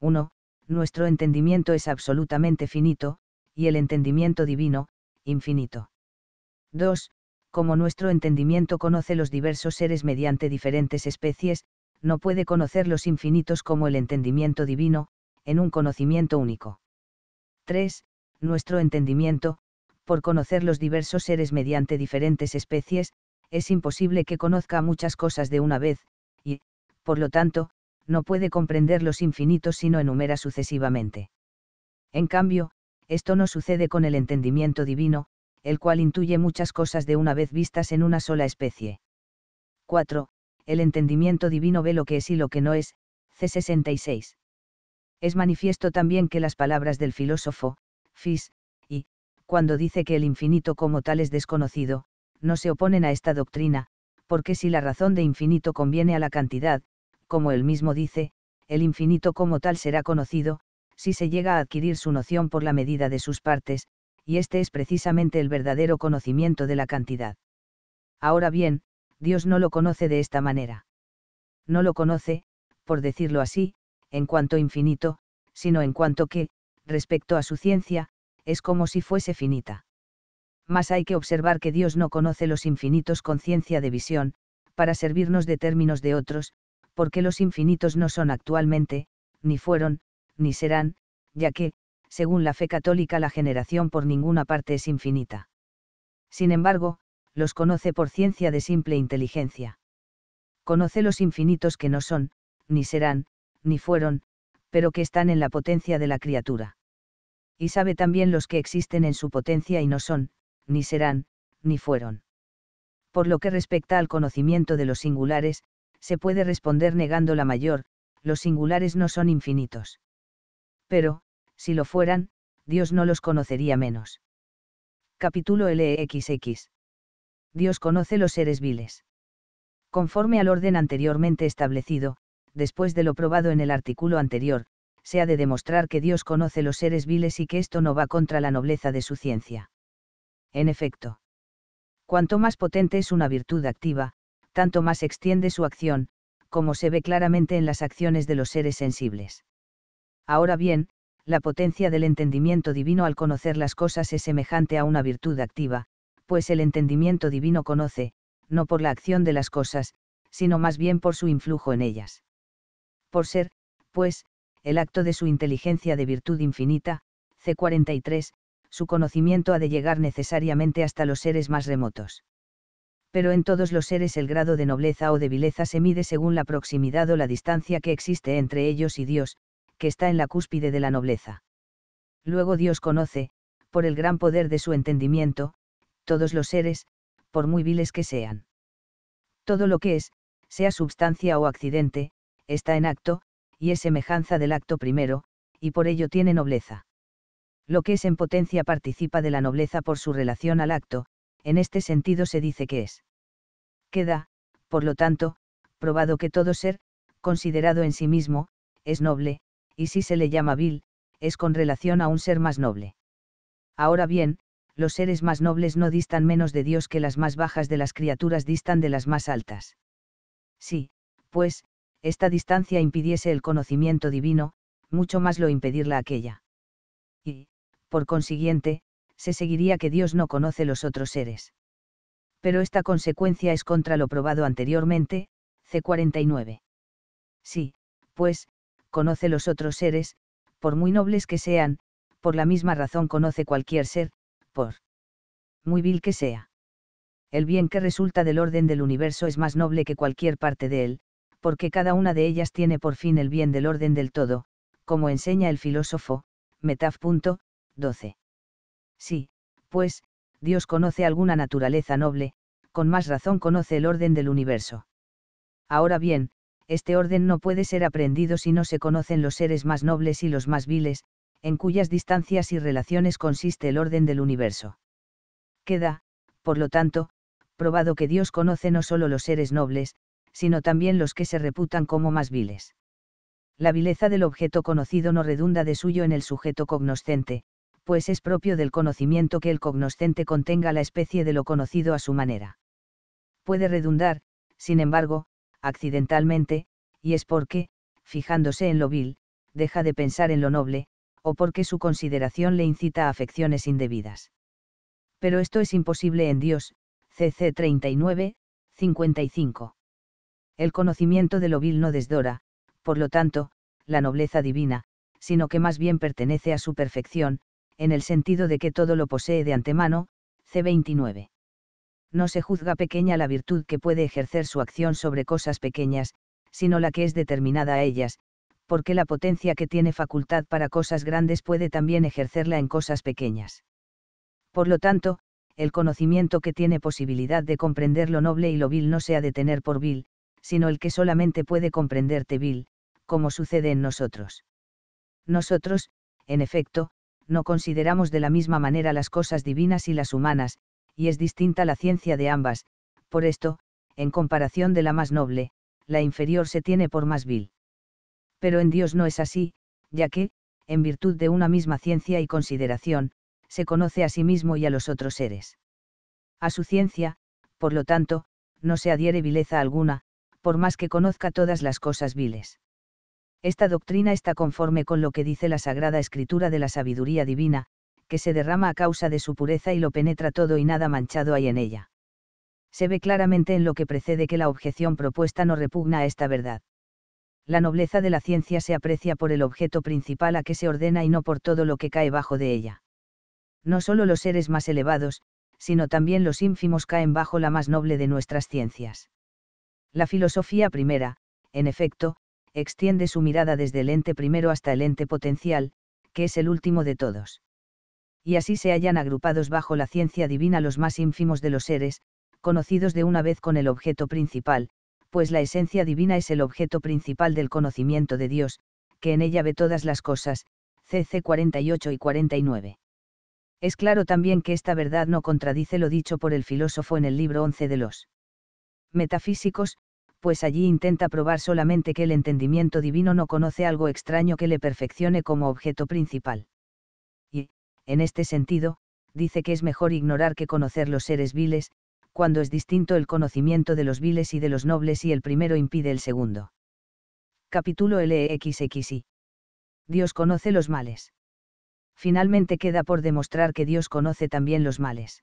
1. Nuestro entendimiento es absolutamente finito, y el entendimiento divino, infinito. 2. Como nuestro entendimiento conoce los diversos seres mediante diferentes especies, no puede conocer los infinitos como el entendimiento divino, en un conocimiento único. 3. Nuestro entendimiento, por conocer los diversos seres mediante diferentes especies, es imposible que conozca muchas cosas de una vez, y, por lo tanto, no puede comprender los infinitos sino enumera sucesivamente. En cambio, esto no sucede con el entendimiento divino, el cual intuye muchas cosas de una vez vistas en una sola especie. 4. El entendimiento divino ve lo que es y lo que no es, C66. Es manifiesto también que las palabras del filósofo, Fis, y, cuando dice que el infinito como tal es desconocido, no se oponen a esta doctrina, porque si la razón de infinito conviene a la cantidad, como él mismo dice, el infinito como tal será conocido, si se llega a adquirir su noción por la medida de sus partes, y este es precisamente el verdadero conocimiento de la cantidad. Ahora bien, Dios no lo conoce de esta manera. No lo conoce, por decirlo así, en cuanto infinito, sino en cuanto que, respecto a su ciencia, es como si fuese finita. Mas hay que observar que Dios no conoce los infinitos con ciencia de visión, para servirnos de términos de otros, porque los infinitos no son actualmente, ni fueron, ni serán, ya que, según la fe católica, la generación por ninguna parte es infinita. Sin embargo, los conoce por ciencia de simple inteligencia. Conoce los infinitos que no son, ni serán, ni fueron, pero que están en la potencia de la criatura. Y sabe también los que existen en su potencia y no son, ni serán, ni fueron. Por lo que respecta al conocimiento de los singulares, se puede responder negando la mayor, los singulares no son infinitos. Pero, si lo fueran, Dios no los conocería menos. Capítulo LXX. E Dios conoce los seres viles. Conforme al orden anteriormente establecido, después de lo probado en el artículo anterior, se ha de demostrar que Dios conoce los seres viles y que esto no va contra la nobleza de su ciencia. En efecto. Cuanto más potente es una virtud activa, tanto más extiende su acción, como se ve claramente en las acciones de los seres sensibles. Ahora bien, la potencia del entendimiento divino al conocer las cosas es semejante a una virtud activa, pues el entendimiento divino conoce, no por la acción de las cosas, sino más bien por su influjo en ellas por ser, pues, el acto de su inteligencia de virtud infinita, C43, su conocimiento ha de llegar necesariamente hasta los seres más remotos. Pero en todos los seres el grado de nobleza o de se mide según la proximidad o la distancia que existe entre ellos y Dios, que está en la cúspide de la nobleza. Luego Dios conoce, por el gran poder de su entendimiento, todos los seres, por muy viles que sean. Todo lo que es, sea substancia o accidente, está en acto, y es semejanza del acto primero, y por ello tiene nobleza. Lo que es en potencia participa de la nobleza por su relación al acto, en este sentido se dice que es. Queda, por lo tanto, probado que todo ser, considerado en sí mismo, es noble, y si se le llama vil, es con relación a un ser más noble. Ahora bien, los seres más nobles no distan menos de Dios que las más bajas de las criaturas distan de las más altas. Sí, pues, esta distancia impidiese el conocimiento divino, mucho más lo impedirla aquella. Y, por consiguiente, se seguiría que Dios no conoce los otros seres. Pero esta consecuencia es contra lo probado anteriormente, C49. Sí, pues, conoce los otros seres, por muy nobles que sean, por la misma razón conoce cualquier ser, por muy vil que sea. El bien que resulta del orden del universo es más noble que cualquier parte de él, porque cada una de ellas tiene por fin el bien del orden del todo, como enseña el filósofo, Metaf. 12. Sí, pues, Dios conoce alguna naturaleza noble, con más razón conoce el orden del universo. Ahora bien, este orden no puede ser aprendido si no se conocen los seres más nobles y los más viles, en cuyas distancias y relaciones consiste el orden del universo. Queda, por lo tanto, probado que Dios conoce no solo los seres nobles, sino también los que se reputan como más viles. La vileza del objeto conocido no redunda de suyo en el sujeto cognoscente, pues es propio del conocimiento que el cognoscente contenga la especie de lo conocido a su manera. Puede redundar, sin embargo, accidentalmente, y es porque, fijándose en lo vil, deja de pensar en lo noble, o porque su consideración le incita a afecciones indebidas. Pero esto es imposible en Dios, CC 39, 55 el conocimiento de lo vil no desdora, por lo tanto, la nobleza divina, sino que más bien pertenece a su perfección, en el sentido de que todo lo posee de antemano, C29. No se juzga pequeña la virtud que puede ejercer su acción sobre cosas pequeñas, sino la que es determinada a ellas, porque la potencia que tiene facultad para cosas grandes puede también ejercerla en cosas pequeñas. Por lo tanto, el conocimiento que tiene posibilidad de comprender lo noble y lo vil no se ha de tener por vil, sino el que solamente puede comprenderte vil, como sucede en nosotros. Nosotros, en efecto, no consideramos de la misma manera las cosas divinas y las humanas, y es distinta la ciencia de ambas, por esto, en comparación de la más noble, la inferior se tiene por más vil. Pero en Dios no es así, ya que, en virtud de una misma ciencia y consideración, se conoce a sí mismo y a los otros seres. A su ciencia, por lo tanto, no se adhiere vileza alguna, por más que conozca todas las cosas viles. Esta doctrina está conforme con lo que dice la Sagrada Escritura de la sabiduría divina, que se derrama a causa de su pureza y lo penetra todo y nada manchado hay en ella. Se ve claramente en lo que precede que la objeción propuesta no repugna a esta verdad. La nobleza de la ciencia se aprecia por el objeto principal a que se ordena y no por todo lo que cae bajo de ella. No solo los seres más elevados, sino también los ínfimos caen bajo la más noble de nuestras ciencias. La filosofía primera, en efecto, extiende su mirada desde el ente primero hasta el ente potencial, que es el último de todos. Y así se hallan agrupados bajo la ciencia divina los más ínfimos de los seres, conocidos de una vez con el objeto principal, pues la esencia divina es el objeto principal del conocimiento de Dios, que en ella ve todas las cosas, cc 48 y 49. Es claro también que esta verdad no contradice lo dicho por el filósofo en el libro 11 de los metafísicos, pues allí intenta probar solamente que el entendimiento divino no conoce algo extraño que le perfeccione como objeto principal. Y, en este sentido, dice que es mejor ignorar que conocer los seres viles, cuando es distinto el conocimiento de los viles y de los nobles y el primero impide el segundo. Capítulo LXXI. E Dios conoce los males. Finalmente queda por demostrar que Dios conoce también los males.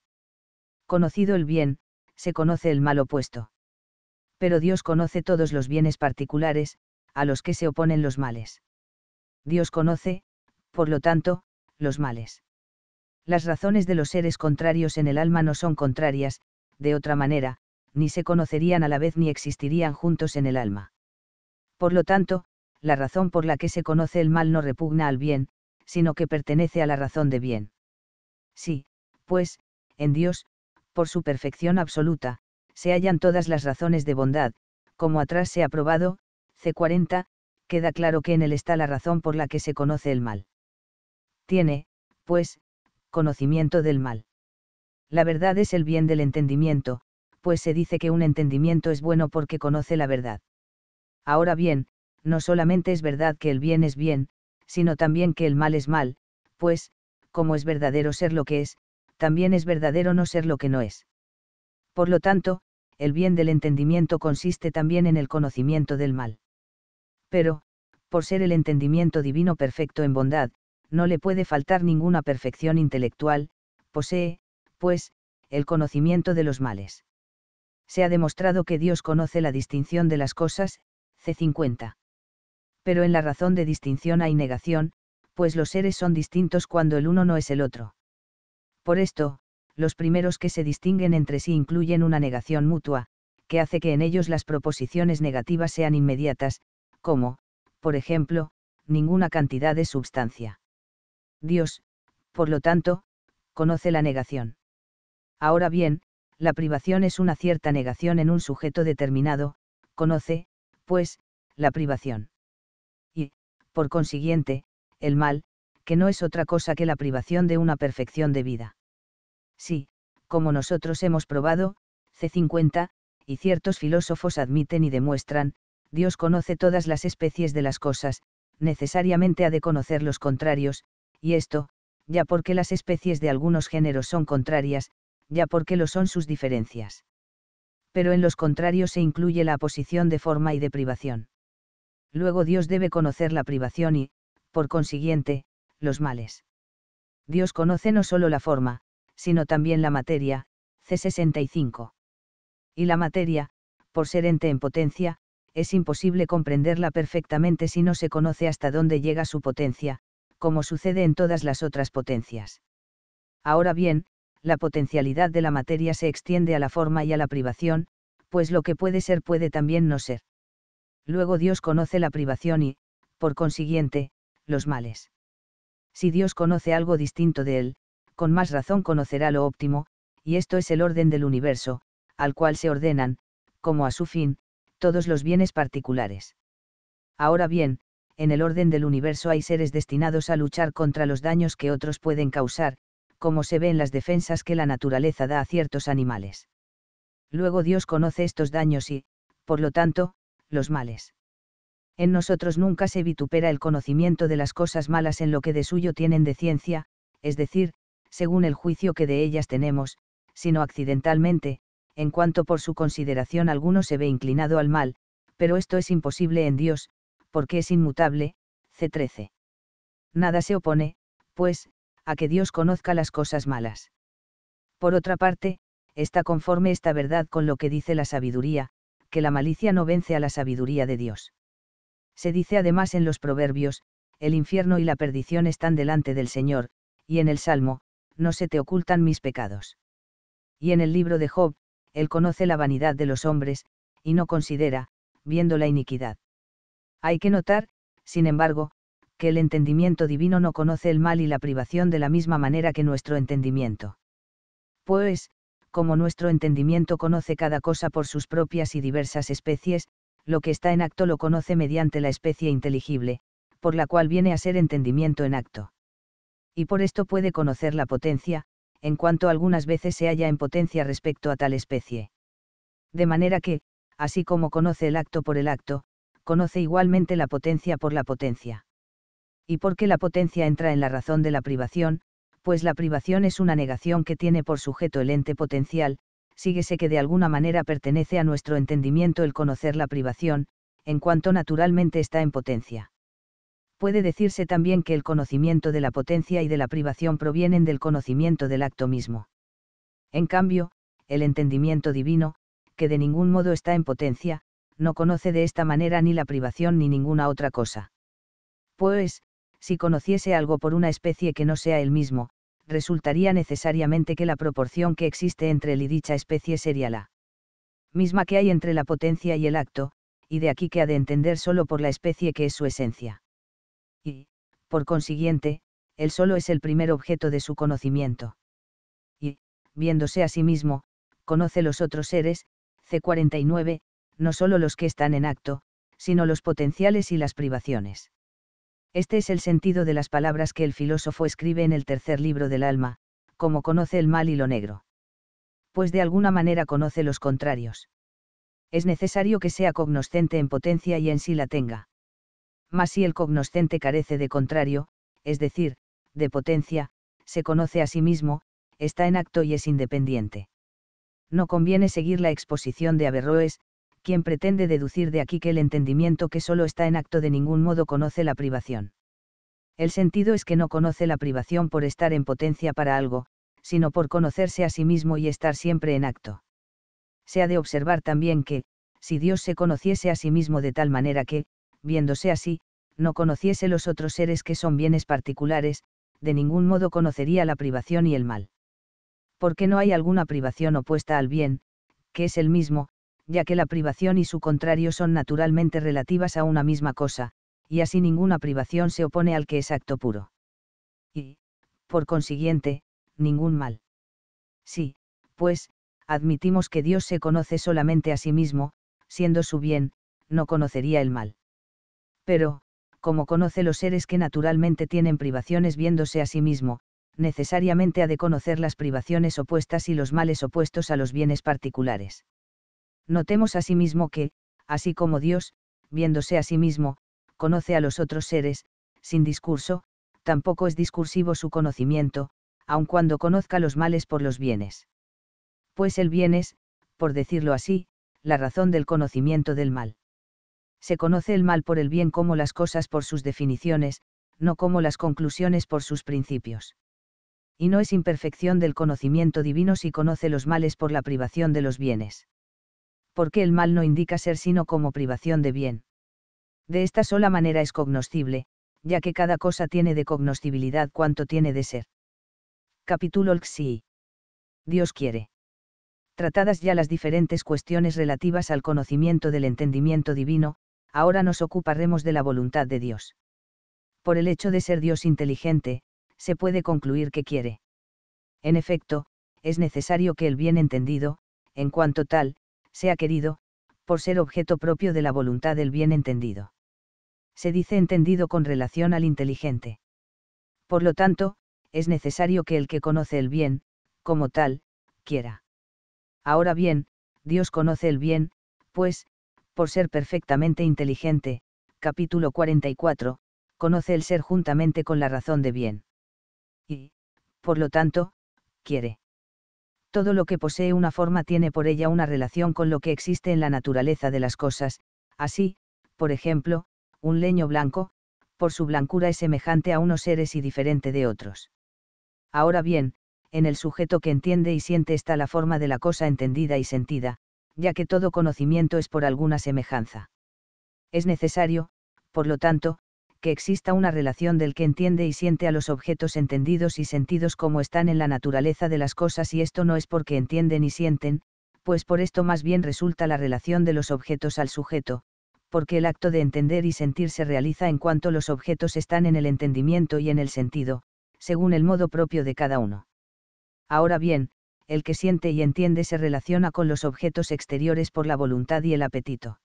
Conocido el bien, se conoce el mal opuesto pero Dios conoce todos los bienes particulares, a los que se oponen los males. Dios conoce, por lo tanto, los males. Las razones de los seres contrarios en el alma no son contrarias, de otra manera, ni se conocerían a la vez ni existirían juntos en el alma. Por lo tanto, la razón por la que se conoce el mal no repugna al bien, sino que pertenece a la razón de bien. Sí, pues, en Dios, por su perfección absoluta, se hallan todas las razones de bondad, como atrás se ha probado, C40, queda claro que en él está la razón por la que se conoce el mal. Tiene, pues, conocimiento del mal. La verdad es el bien del entendimiento, pues se dice que un entendimiento es bueno porque conoce la verdad. Ahora bien, no solamente es verdad que el bien es bien, sino también que el mal es mal, pues, como es verdadero ser lo que es, también es verdadero no ser lo que no es. Por lo tanto, el bien del entendimiento consiste también en el conocimiento del mal. Pero, por ser el entendimiento divino perfecto en bondad, no le puede faltar ninguna perfección intelectual, posee, pues, el conocimiento de los males. Se ha demostrado que Dios conoce la distinción de las cosas, C50. Pero en la razón de distinción hay negación, pues los seres son distintos cuando el uno no es el otro. Por esto, los primeros que se distinguen entre sí incluyen una negación mutua, que hace que en ellos las proposiciones negativas sean inmediatas, como, por ejemplo, ninguna cantidad de substancia. Dios, por lo tanto, conoce la negación. Ahora bien, la privación es una cierta negación en un sujeto determinado, conoce, pues, la privación. Y, por consiguiente, el mal, que no es otra cosa que la privación de una perfección de vida. Sí, como nosotros hemos probado, C50, y ciertos filósofos admiten y demuestran, Dios conoce todas las especies de las cosas, necesariamente ha de conocer los contrarios, y esto, ya porque las especies de algunos géneros son contrarias, ya porque lo son sus diferencias. Pero en los contrarios se incluye la posición de forma y de privación. Luego Dios debe conocer la privación y, por consiguiente, los males. Dios conoce no solo la forma, sino también la materia, C65. Y la materia, por ser ente en potencia, es imposible comprenderla perfectamente si no se conoce hasta dónde llega su potencia, como sucede en todas las otras potencias. Ahora bien, la potencialidad de la materia se extiende a la forma y a la privación, pues lo que puede ser puede también no ser. Luego Dios conoce la privación y, por consiguiente, los males. Si Dios conoce algo distinto de él, con más razón conocerá lo óptimo, y esto es el orden del universo, al cual se ordenan, como a su fin, todos los bienes particulares. Ahora bien, en el orden del universo hay seres destinados a luchar contra los daños que otros pueden causar, como se ve en las defensas que la naturaleza da a ciertos animales. Luego Dios conoce estos daños y, por lo tanto, los males. En nosotros nunca se vitupera el conocimiento de las cosas malas en lo que de suyo tienen de ciencia, es decir, según el juicio que de ellas tenemos, sino accidentalmente, en cuanto por su consideración alguno se ve inclinado al mal, pero esto es imposible en Dios, porque es inmutable, C13. Nada se opone, pues, a que Dios conozca las cosas malas. Por otra parte, está conforme esta verdad con lo que dice la sabiduría, que la malicia no vence a la sabiduría de Dios. Se dice además en los proverbios, el infierno y la perdición están delante del Señor, y en el Salmo, no se te ocultan mis pecados. Y en el libro de Job, él conoce la vanidad de los hombres, y no considera, viendo la iniquidad. Hay que notar, sin embargo, que el entendimiento divino no conoce el mal y la privación de la misma manera que nuestro entendimiento. Pues, como nuestro entendimiento conoce cada cosa por sus propias y diversas especies, lo que está en acto lo conoce mediante la especie inteligible, por la cual viene a ser entendimiento en acto y por esto puede conocer la potencia, en cuanto algunas veces se halla en potencia respecto a tal especie. De manera que, así como conoce el acto por el acto, conoce igualmente la potencia por la potencia. ¿Y por qué la potencia entra en la razón de la privación? Pues la privación es una negación que tiene por sujeto el ente potencial, síguese que de alguna manera pertenece a nuestro entendimiento el conocer la privación, en cuanto naturalmente está en potencia puede decirse también que el conocimiento de la potencia y de la privación provienen del conocimiento del acto mismo. En cambio, el entendimiento divino, que de ningún modo está en potencia, no conoce de esta manera ni la privación ni ninguna otra cosa. Pues, si conociese algo por una especie que no sea el mismo, resultaría necesariamente que la proporción que existe entre él y dicha especie sería la misma que hay entre la potencia y el acto, y de aquí que ha de entender solo por la especie que es su esencia. Y, por consiguiente, él solo es el primer objeto de su conocimiento. Y, viéndose a sí mismo, conoce los otros seres, C49, no solo los que están en acto, sino los potenciales y las privaciones. Este es el sentido de las palabras que el filósofo escribe en el tercer libro del alma, como conoce el mal y lo negro. Pues de alguna manera conoce los contrarios. Es necesario que sea cognoscente en potencia y en sí la tenga mas si el cognoscente carece de contrario, es decir, de potencia, se conoce a sí mismo, está en acto y es independiente. No conviene seguir la exposición de Averroes, quien pretende deducir de aquí que el entendimiento que solo está en acto de ningún modo conoce la privación. El sentido es que no conoce la privación por estar en potencia para algo, sino por conocerse a sí mismo y estar siempre en acto. Se ha de observar también que, si Dios se conociese a sí mismo de tal manera que, viéndose así, no conociese los otros seres que son bienes particulares, de ningún modo conocería la privación y el mal. Porque no hay alguna privación opuesta al bien, que es el mismo, ya que la privación y su contrario son naturalmente relativas a una misma cosa, y así ninguna privación se opone al que es acto puro. Y, por consiguiente, ningún mal. Sí, pues, admitimos que Dios se conoce solamente a sí mismo, siendo su bien, no conocería el mal pero, como conoce los seres que naturalmente tienen privaciones viéndose a sí mismo, necesariamente ha de conocer las privaciones opuestas y los males opuestos a los bienes particulares. Notemos asimismo que, así como Dios, viéndose a sí mismo, conoce a los otros seres, sin discurso, tampoco es discursivo su conocimiento, aun cuando conozca los males por los bienes. Pues el bien es, por decirlo así, la razón del conocimiento del mal se conoce el mal por el bien como las cosas por sus definiciones, no como las conclusiones por sus principios. Y no es imperfección del conocimiento divino si conoce los males por la privación de los bienes. Porque el mal no indica ser sino como privación de bien. De esta sola manera es cognoscible, ya que cada cosa tiene de cognoscibilidad cuanto tiene de ser. Capítulo XI. Dios quiere tratadas ya las diferentes cuestiones relativas al conocimiento del entendimiento divino, ahora nos ocuparemos de la voluntad de Dios. Por el hecho de ser Dios inteligente, se puede concluir que quiere. En efecto, es necesario que el bien entendido, en cuanto tal, sea querido, por ser objeto propio de la voluntad del bien entendido. Se dice entendido con relación al inteligente. Por lo tanto, es necesario que el que conoce el bien, como tal, quiera. Ahora bien, Dios conoce el bien, pues, por ser perfectamente inteligente, capítulo 44, conoce el ser juntamente con la razón de bien. Y, por lo tanto, quiere. Todo lo que posee una forma tiene por ella una relación con lo que existe en la naturaleza de las cosas, así, por ejemplo, un leño blanco, por su blancura es semejante a unos seres y diferente de otros. Ahora bien, en el sujeto que entiende y siente está la forma de la cosa entendida y sentida, ya que todo conocimiento es por alguna semejanza. Es necesario, por lo tanto, que exista una relación del que entiende y siente a los objetos entendidos y sentidos como están en la naturaleza de las cosas y esto no es porque entienden y sienten, pues por esto más bien resulta la relación de los objetos al sujeto, porque el acto de entender y sentir se realiza en cuanto los objetos están en el entendimiento y en el sentido, según el modo propio de cada uno. Ahora bien, el que siente y entiende se relaciona con los objetos exteriores por la voluntad y el apetito.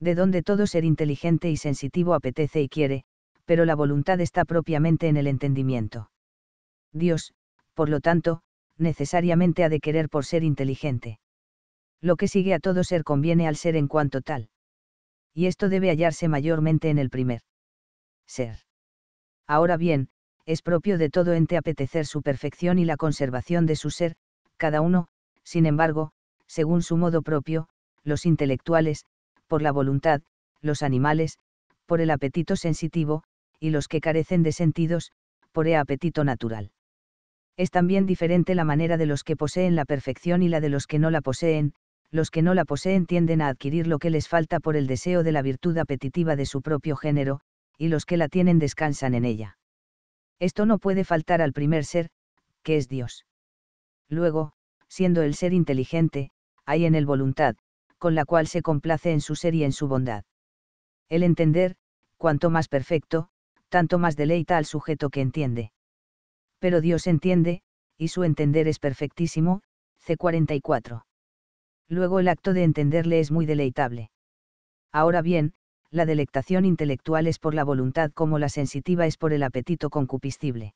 De donde todo ser inteligente y sensitivo apetece y quiere, pero la voluntad está propiamente en el entendimiento. Dios, por lo tanto, necesariamente ha de querer por ser inteligente. Lo que sigue a todo ser conviene al ser en cuanto tal. Y esto debe hallarse mayormente en el primer ser. Ahora bien, es propio de todo ente apetecer su perfección y la conservación de su ser, cada uno, sin embargo, según su modo propio, los intelectuales, por la voluntad, los animales, por el apetito sensitivo, y los que carecen de sentidos, por el apetito natural. Es también diferente la manera de los que poseen la perfección y la de los que no la poseen, los que no la poseen tienden a adquirir lo que les falta por el deseo de la virtud apetitiva de su propio género, y los que la tienen descansan en ella. Esto no puede faltar al primer ser, que es Dios. Luego, siendo el ser inteligente, hay en él voluntad, con la cual se complace en su ser y en su bondad. El entender, cuanto más perfecto, tanto más deleita al sujeto que entiende. Pero Dios entiende, y su entender es perfectísimo, C44. Luego el acto de entenderle es muy deleitable. Ahora bien, la delectación intelectual es por la voluntad como la sensitiva es por el apetito concupiscible.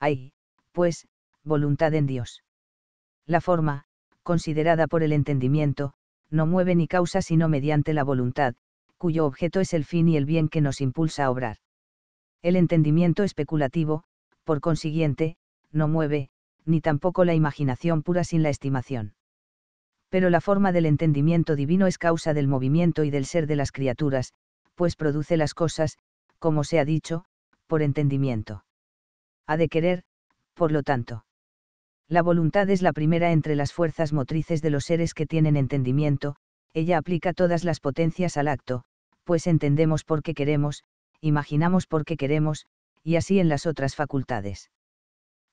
Hay, pues, voluntad en Dios. La forma, considerada por el entendimiento, no mueve ni causa sino mediante la voluntad, cuyo objeto es el fin y el bien que nos impulsa a obrar. El entendimiento especulativo, por consiguiente, no mueve, ni tampoco la imaginación pura sin la estimación. Pero la forma del entendimiento divino es causa del movimiento y del ser de las criaturas, pues produce las cosas, como se ha dicho, por entendimiento. Ha de querer, por lo tanto. La voluntad es la primera entre las fuerzas motrices de los seres que tienen entendimiento, ella aplica todas las potencias al acto, pues entendemos por qué queremos, imaginamos por qué queremos, y así en las otras facultades.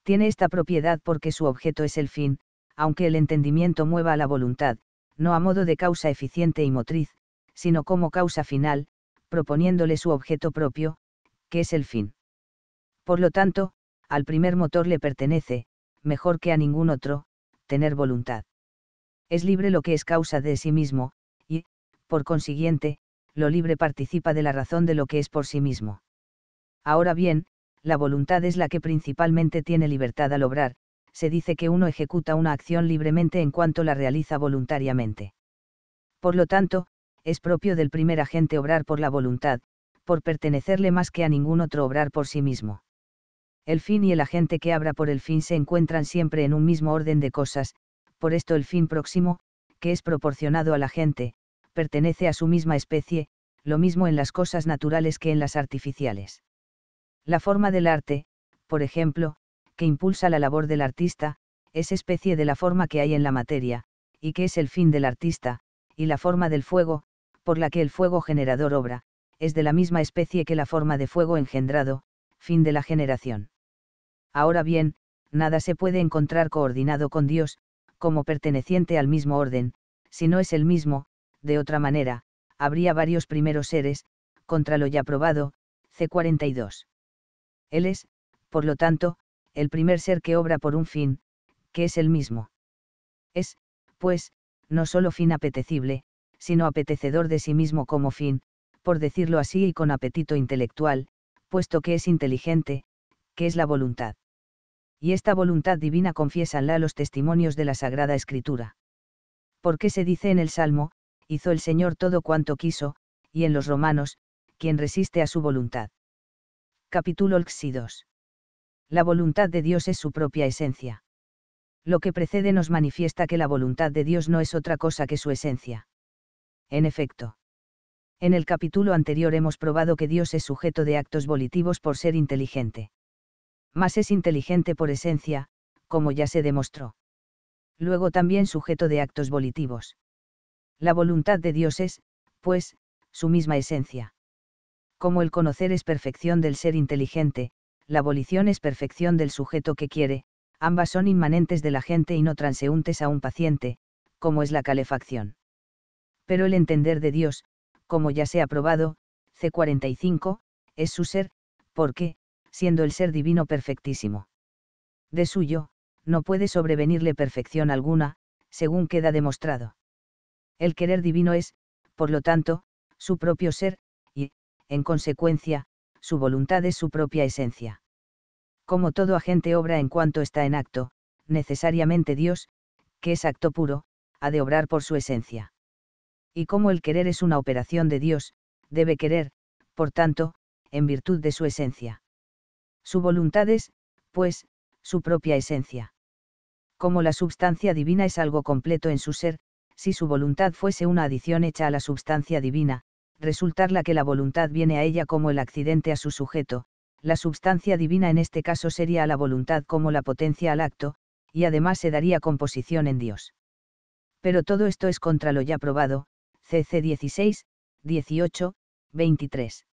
Tiene esta propiedad porque su objeto es el fin, aunque el entendimiento mueva a la voluntad, no a modo de causa eficiente y motriz, sino como causa final, proponiéndole su objeto propio, que es el fin. Por lo tanto, al primer motor le pertenece, mejor que a ningún otro, tener voluntad. Es libre lo que es causa de sí mismo, y, por consiguiente, lo libre participa de la razón de lo que es por sí mismo. Ahora bien, la voluntad es la que principalmente tiene libertad al obrar, se dice que uno ejecuta una acción libremente en cuanto la realiza voluntariamente. Por lo tanto, es propio del primer agente obrar por la voluntad, por pertenecerle más que a ningún otro obrar por sí mismo. El fin y el agente que abra por el fin se encuentran siempre en un mismo orden de cosas, por esto el fin próximo, que es proporcionado a la gente, pertenece a su misma especie, lo mismo en las cosas naturales que en las artificiales. La forma del arte, por ejemplo, que impulsa la labor del artista, es especie de la forma que hay en la materia, y que es el fin del artista, y la forma del fuego, por la que el fuego generador obra, es de la misma especie que la forma de fuego engendrado, fin de la generación. Ahora bien, nada se puede encontrar coordinado con Dios, como perteneciente al mismo orden, si no es el mismo, de otra manera, habría varios primeros seres, contra lo ya probado, C42. Él es, por lo tanto, el primer ser que obra por un fin, que es el mismo. Es, pues, no solo fin apetecible, sino apetecedor de sí mismo como fin, por decirlo así y con apetito intelectual, puesto que es inteligente, es la voluntad. Y esta voluntad divina confiesanla los testimonios de la Sagrada Escritura. Porque se dice en el Salmo, hizo el Señor todo cuanto quiso, y en los Romanos, quien resiste a su voluntad. Capítulo XII. La voluntad de Dios es su propia esencia. Lo que precede nos manifiesta que la voluntad de Dios no es otra cosa que su esencia. En efecto. En el capítulo anterior hemos probado que Dios es sujeto de actos volitivos por ser inteligente. Mas es inteligente por esencia, como ya se demostró. Luego también sujeto de actos volitivos. La voluntad de Dios es, pues, su misma esencia. Como el conocer es perfección del ser inteligente, la volición es perfección del sujeto que quiere, ambas son inmanentes de la gente y no transeúntes a un paciente, como es la calefacción. Pero el entender de Dios, como ya se ha probado, C45, es su ser, porque, siendo el ser divino perfectísimo. De suyo, no puede sobrevenirle perfección alguna, según queda demostrado. El querer divino es, por lo tanto, su propio ser, y, en consecuencia, su voluntad es su propia esencia. Como todo agente obra en cuanto está en acto, necesariamente Dios, que es acto puro, ha de obrar por su esencia. Y como el querer es una operación de Dios, debe querer, por tanto, en virtud de su esencia. Su voluntad es, pues, su propia esencia. Como la substancia divina es algo completo en su ser, si su voluntad fuese una adición hecha a la substancia divina, resultarla que la voluntad viene a ella como el accidente a su sujeto, la substancia divina en este caso sería a la voluntad como la potencia al acto, y además se daría composición en Dios. Pero todo esto es contra lo ya probado, CC 16, 18, 23.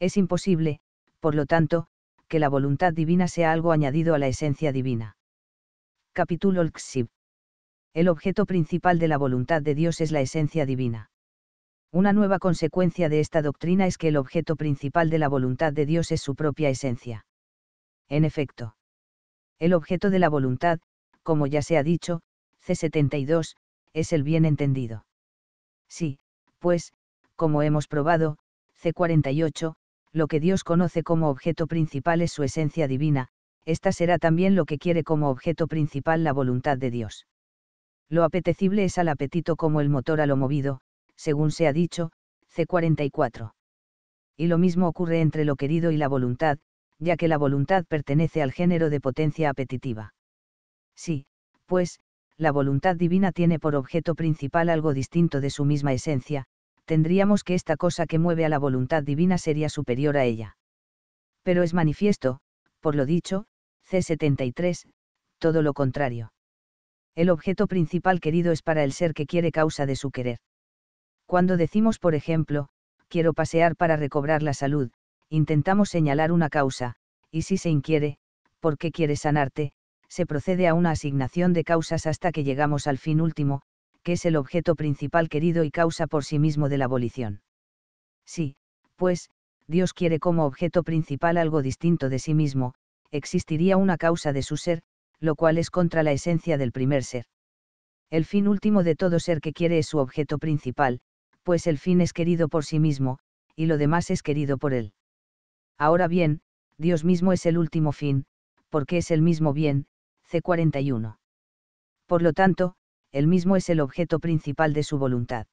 Es imposible, por lo tanto, que la voluntad divina sea algo añadido a la esencia divina. Capítulo XIV. El objeto principal de la voluntad de Dios es la esencia divina. Una nueva consecuencia de esta doctrina es que el objeto principal de la voluntad de Dios es su propia esencia. En efecto, el objeto de la voluntad, como ya se ha dicho, C72, es el bien entendido. Sí, pues, como hemos probado, C48, lo que Dios conoce como objeto principal es su esencia divina, esta será también lo que quiere como objeto principal la voluntad de Dios. Lo apetecible es al apetito como el motor a lo movido, según se ha dicho, C44. Y lo mismo ocurre entre lo querido y la voluntad, ya que la voluntad pertenece al género de potencia apetitiva. Sí, pues, la voluntad divina tiene por objeto principal algo distinto de su misma esencia, tendríamos que esta cosa que mueve a la voluntad divina sería superior a ella. Pero es manifiesto, por lo dicho, C73, todo lo contrario. El objeto principal querido es para el ser que quiere causa de su querer. Cuando decimos, por ejemplo, quiero pasear para recobrar la salud, intentamos señalar una causa, y si se inquiere, ¿por qué quiere sanarte? se procede a una asignación de causas hasta que llegamos al fin último, que es el objeto principal querido y causa por sí mismo de la abolición. Sí, pues, Dios quiere como objeto principal algo distinto de sí mismo, existiría una causa de su ser, lo cual es contra la esencia del primer ser. El fin último de todo ser que quiere es su objeto principal, pues el fin es querido por sí mismo, y lo demás es querido por él. Ahora bien, Dios mismo es el último fin, porque es el mismo bien, C41. Por lo tanto, el mismo es el objeto principal de su voluntad.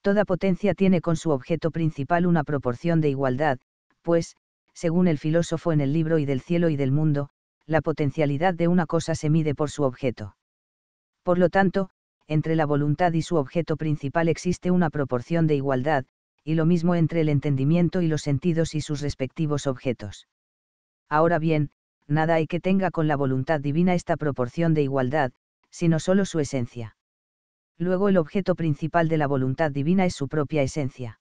Toda potencia tiene con su objeto principal una proporción de igualdad, pues, según el filósofo en el libro y del cielo y del mundo, la potencialidad de una cosa se mide por su objeto. Por lo tanto, entre la voluntad y su objeto principal existe una proporción de igualdad, y lo mismo entre el entendimiento y los sentidos y sus respectivos objetos. Ahora bien, nada hay que tenga con la voluntad divina esta proporción de igualdad, sino solo su esencia. Luego el objeto principal de la voluntad divina es su propia esencia.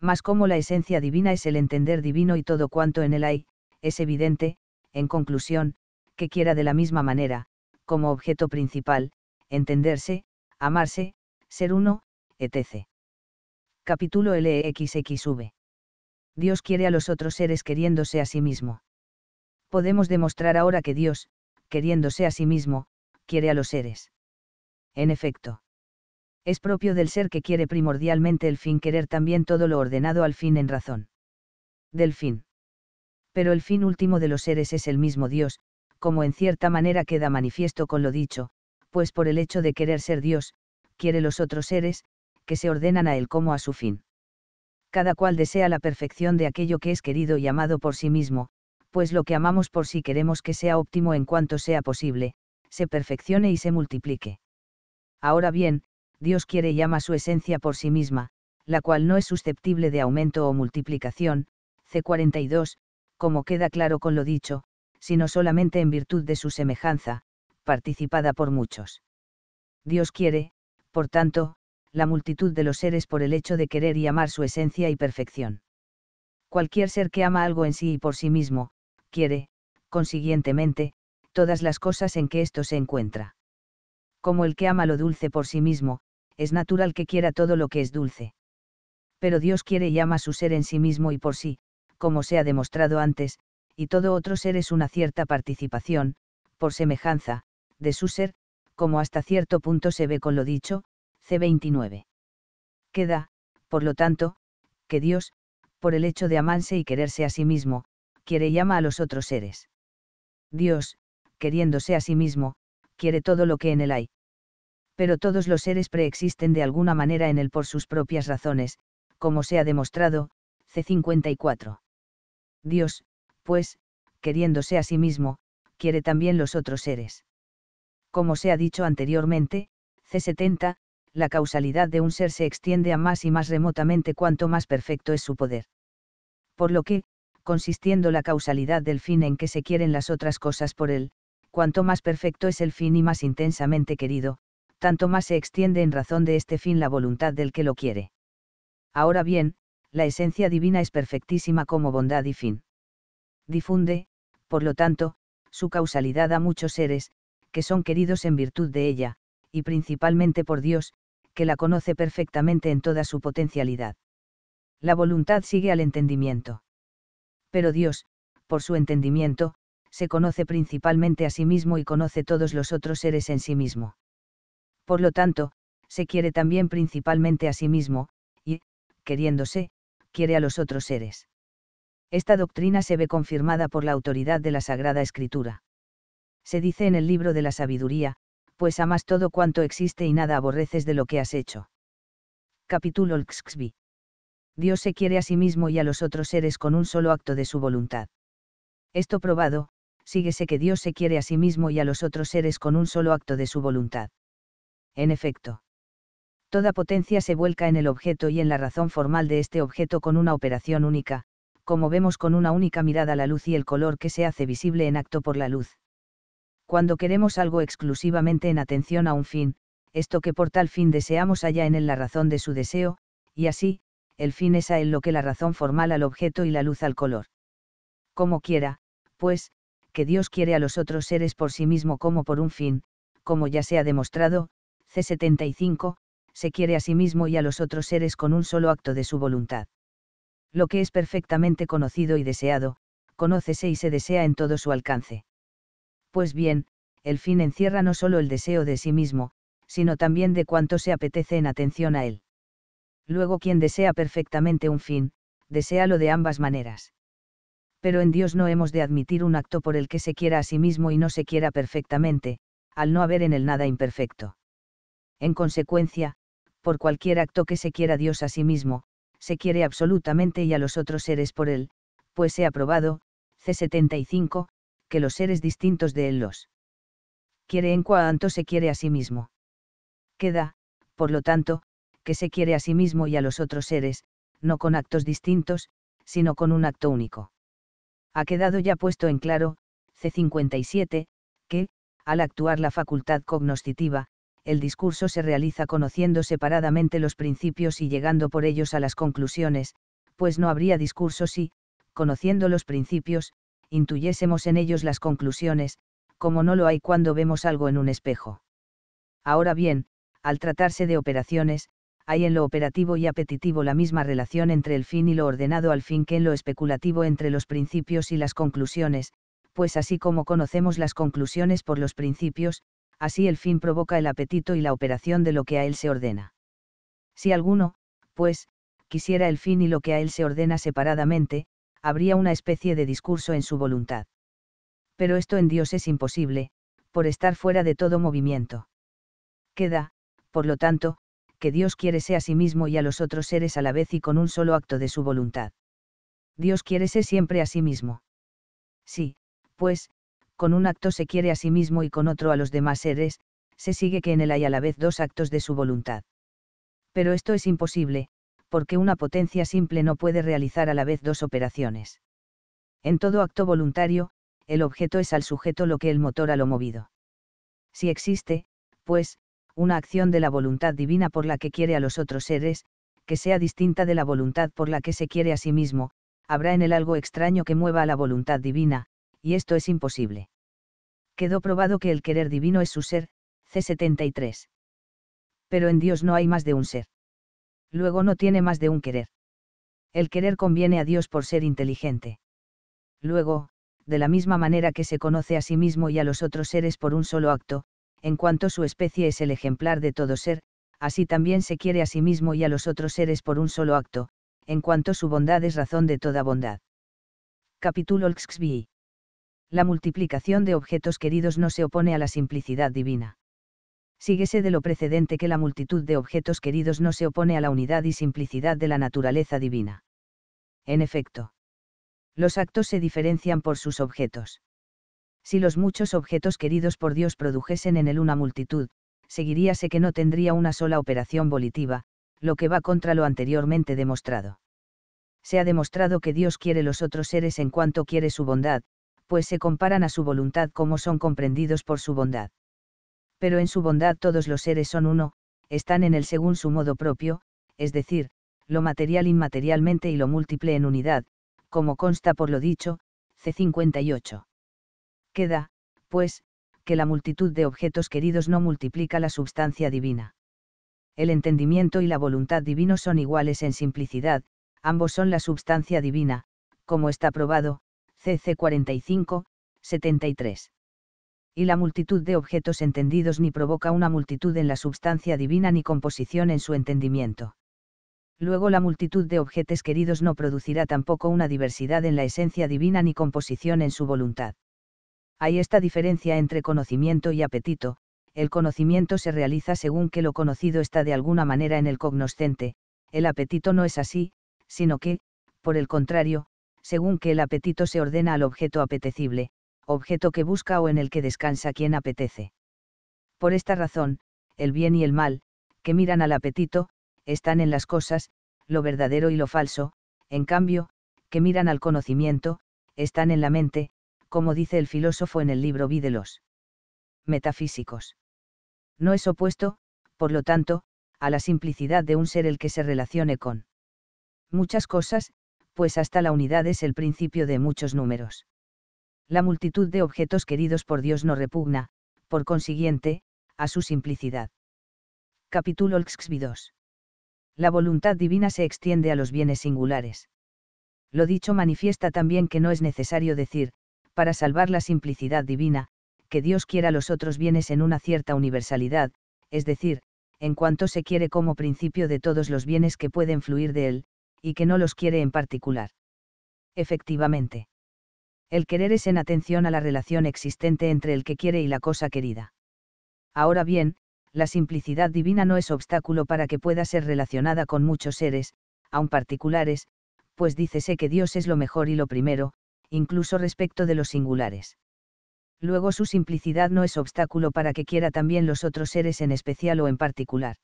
Mas como la esencia divina es el entender divino y todo cuanto en él hay, es evidente, en conclusión, que quiera de la misma manera, como objeto principal, entenderse, amarse, ser uno, etc. Capítulo LXXV. E Dios quiere a los otros seres queriéndose a sí mismo. Podemos demostrar ahora que Dios, queriéndose a sí mismo, quiere a los seres. En efecto. Es propio del ser que quiere primordialmente el fin querer también todo lo ordenado al fin en razón. Del fin. Pero el fin último de los seres es el mismo Dios, como en cierta manera queda manifiesto con lo dicho, pues por el hecho de querer ser Dios, quiere los otros seres, que se ordenan a él como a su fin. Cada cual desea la perfección de aquello que es querido y amado por sí mismo, pues lo que amamos por sí queremos que sea óptimo en cuanto sea posible, se perfeccione y se multiplique. Ahora bien, Dios quiere y ama su esencia por sí misma, la cual no es susceptible de aumento o multiplicación, C42, como queda claro con lo dicho, sino solamente en virtud de su semejanza, participada por muchos. Dios quiere, por tanto, la multitud de los seres por el hecho de querer y amar su esencia y perfección. Cualquier ser que ama algo en sí y por sí mismo, quiere, consiguientemente, todas las cosas en que esto se encuentra. Como el que ama lo dulce por sí mismo, es natural que quiera todo lo que es dulce. Pero Dios quiere y ama su ser en sí mismo y por sí, como se ha demostrado antes, y todo otro ser es una cierta participación, por semejanza, de su ser, como hasta cierto punto se ve con lo dicho, C29. Queda, por lo tanto, que Dios, por el hecho de amarse y quererse a sí mismo, quiere y ama a los otros seres. Dios, queriéndose a sí mismo, quiere todo lo que en él hay. Pero todos los seres preexisten de alguna manera en él por sus propias razones, como se ha demostrado, C54. Dios, pues, queriéndose a sí mismo, quiere también los otros seres. Como se ha dicho anteriormente, C70, la causalidad de un ser se extiende a más y más remotamente cuanto más perfecto es su poder. Por lo que, consistiendo la causalidad del fin en que se quieren las otras cosas por él, cuanto más perfecto es el fin y más intensamente querido, tanto más se extiende en razón de este fin la voluntad del que lo quiere. Ahora bien, la esencia divina es perfectísima como bondad y fin. Difunde, por lo tanto, su causalidad a muchos seres, que son queridos en virtud de ella, y principalmente por Dios, que la conoce perfectamente en toda su potencialidad. La voluntad sigue al entendimiento. Pero Dios, por su entendimiento, se conoce principalmente a sí mismo y conoce todos los otros seres en sí mismo. Por lo tanto, se quiere también principalmente a sí mismo, y, queriéndose, quiere a los otros seres. Esta doctrina se ve confirmada por la autoridad de la Sagrada Escritura. Se dice en el libro de la sabiduría, pues amas todo cuanto existe y nada aborreces de lo que has hecho. Capítulo Xxvi. Dios se quiere a sí mismo y a los otros seres con un solo acto de su voluntad. Esto probado, síguese que Dios se quiere a sí mismo y a los otros seres con un solo acto de su voluntad. En efecto. Toda potencia se vuelca en el objeto y en la razón formal de este objeto con una operación única, como vemos con una única mirada la luz y el color que se hace visible en acto por la luz. Cuando queremos algo exclusivamente en atención a un fin, esto que por tal fin deseamos haya en él la razón de su deseo, y así, el fin es a él lo que la razón formal al objeto y la luz al color. Como quiera, pues, que Dios quiere a los otros seres por sí mismo como por un fin, como ya se ha demostrado, C75, se quiere a sí mismo y a los otros seres con un solo acto de su voluntad. Lo que es perfectamente conocido y deseado, conócese y se desea en todo su alcance. Pues bien, el fin encierra no solo el deseo de sí mismo, sino también de cuanto se apetece en atención a él. Luego quien desea perfectamente un fin, desea lo de ambas maneras pero en Dios no hemos de admitir un acto por el que se quiera a sí mismo y no se quiera perfectamente, al no haber en él nada imperfecto. En consecuencia, por cualquier acto que se quiera Dios a sí mismo, se quiere absolutamente y a los otros seres por él, pues se ha probado, C75, que los seres distintos de él los quiere en cuanto se quiere a sí mismo. Queda, por lo tanto, que se quiere a sí mismo y a los otros seres, no con actos distintos, sino con un acto único ha quedado ya puesto en claro, C57, que, al actuar la facultad cognoscitiva, el discurso se realiza conociendo separadamente los principios y llegando por ellos a las conclusiones, pues no habría discurso si, conociendo los principios, intuyésemos en ellos las conclusiones, como no lo hay cuando vemos algo en un espejo. Ahora bien, al tratarse de operaciones, hay en lo operativo y apetitivo la misma relación entre el fin y lo ordenado al fin que en lo especulativo entre los principios y las conclusiones, pues así como conocemos las conclusiones por los principios, así el fin provoca el apetito y la operación de lo que a él se ordena. Si alguno, pues, quisiera el fin y lo que a él se ordena separadamente, habría una especie de discurso en su voluntad. Pero esto en Dios es imposible, por estar fuera de todo movimiento. Queda, por lo tanto, que Dios quiere ser a sí mismo y a los otros seres a la vez y con un solo acto de su voluntad. Dios quiere ser siempre a sí mismo. Sí, pues, con un acto se quiere a sí mismo y con otro a los demás seres, se sigue que en él hay a la vez dos actos de su voluntad. Pero esto es imposible, porque una potencia simple no puede realizar a la vez dos operaciones. En todo acto voluntario, el objeto es al sujeto lo que el motor a lo movido. Si existe, pues, una acción de la voluntad divina por la que quiere a los otros seres, que sea distinta de la voluntad por la que se quiere a sí mismo, habrá en él algo extraño que mueva a la voluntad divina, y esto es imposible. Quedó probado que el querer divino es su ser, C73. Pero en Dios no hay más de un ser. Luego no tiene más de un querer. El querer conviene a Dios por ser inteligente. Luego, de la misma manera que se conoce a sí mismo y a los otros seres por un solo acto, en cuanto su especie es el ejemplar de todo ser, así también se quiere a sí mismo y a los otros seres por un solo acto, en cuanto su bondad es razón de toda bondad. Capítulo XXVI La multiplicación de objetos queridos no se opone a la simplicidad divina. Síguese de lo precedente que la multitud de objetos queridos no se opone a la unidad y simplicidad de la naturaleza divina. En efecto, los actos se diferencian por sus objetos si los muchos objetos queridos por Dios produjesen en él una multitud, seguiríase que no tendría una sola operación volitiva, lo que va contra lo anteriormente demostrado. Se ha demostrado que Dios quiere los otros seres en cuanto quiere su bondad, pues se comparan a su voluntad como son comprendidos por su bondad. Pero en su bondad todos los seres son uno, están en él según su modo propio, es decir, lo material inmaterialmente y lo múltiple en unidad, como consta por lo dicho, C58. Queda, pues, que la multitud de objetos queridos no multiplica la substancia divina. El entendimiento y la voluntad divino son iguales en simplicidad, ambos son la substancia divina, como está probado, CC 45, 73. Y la multitud de objetos entendidos ni provoca una multitud en la substancia divina ni composición en su entendimiento. Luego la multitud de objetos queridos no producirá tampoco una diversidad en la esencia divina ni composición en su voluntad. Hay esta diferencia entre conocimiento y apetito, el conocimiento se realiza según que lo conocido está de alguna manera en el cognoscente, el apetito no es así, sino que, por el contrario, según que el apetito se ordena al objeto apetecible, objeto que busca o en el que descansa quien apetece. Por esta razón, el bien y el mal, que miran al apetito, están en las cosas, lo verdadero y lo falso, en cambio, que miran al conocimiento, están en la mente, como dice el filósofo en el libro Vi de los metafísicos. No es opuesto, por lo tanto, a la simplicidad de un ser el que se relacione con muchas cosas, pues hasta la unidad es el principio de muchos números. La multitud de objetos queridos por Dios no repugna, por consiguiente, a su simplicidad. Capítulo lxv La voluntad divina se extiende a los bienes singulares. Lo dicho manifiesta también que no es necesario decir, para salvar la simplicidad divina, que Dios quiera los otros bienes en una cierta universalidad, es decir, en cuanto se quiere como principio de todos los bienes que pueden fluir de él, y que no los quiere en particular. Efectivamente. El querer es en atención a la relación existente entre el que quiere y la cosa querida. Ahora bien, la simplicidad divina no es obstáculo para que pueda ser relacionada con muchos seres, aun particulares, pues dícese que Dios es lo mejor y lo primero, incluso respecto de los singulares. Luego su simplicidad no es obstáculo para que quiera también los otros seres en especial o en particular.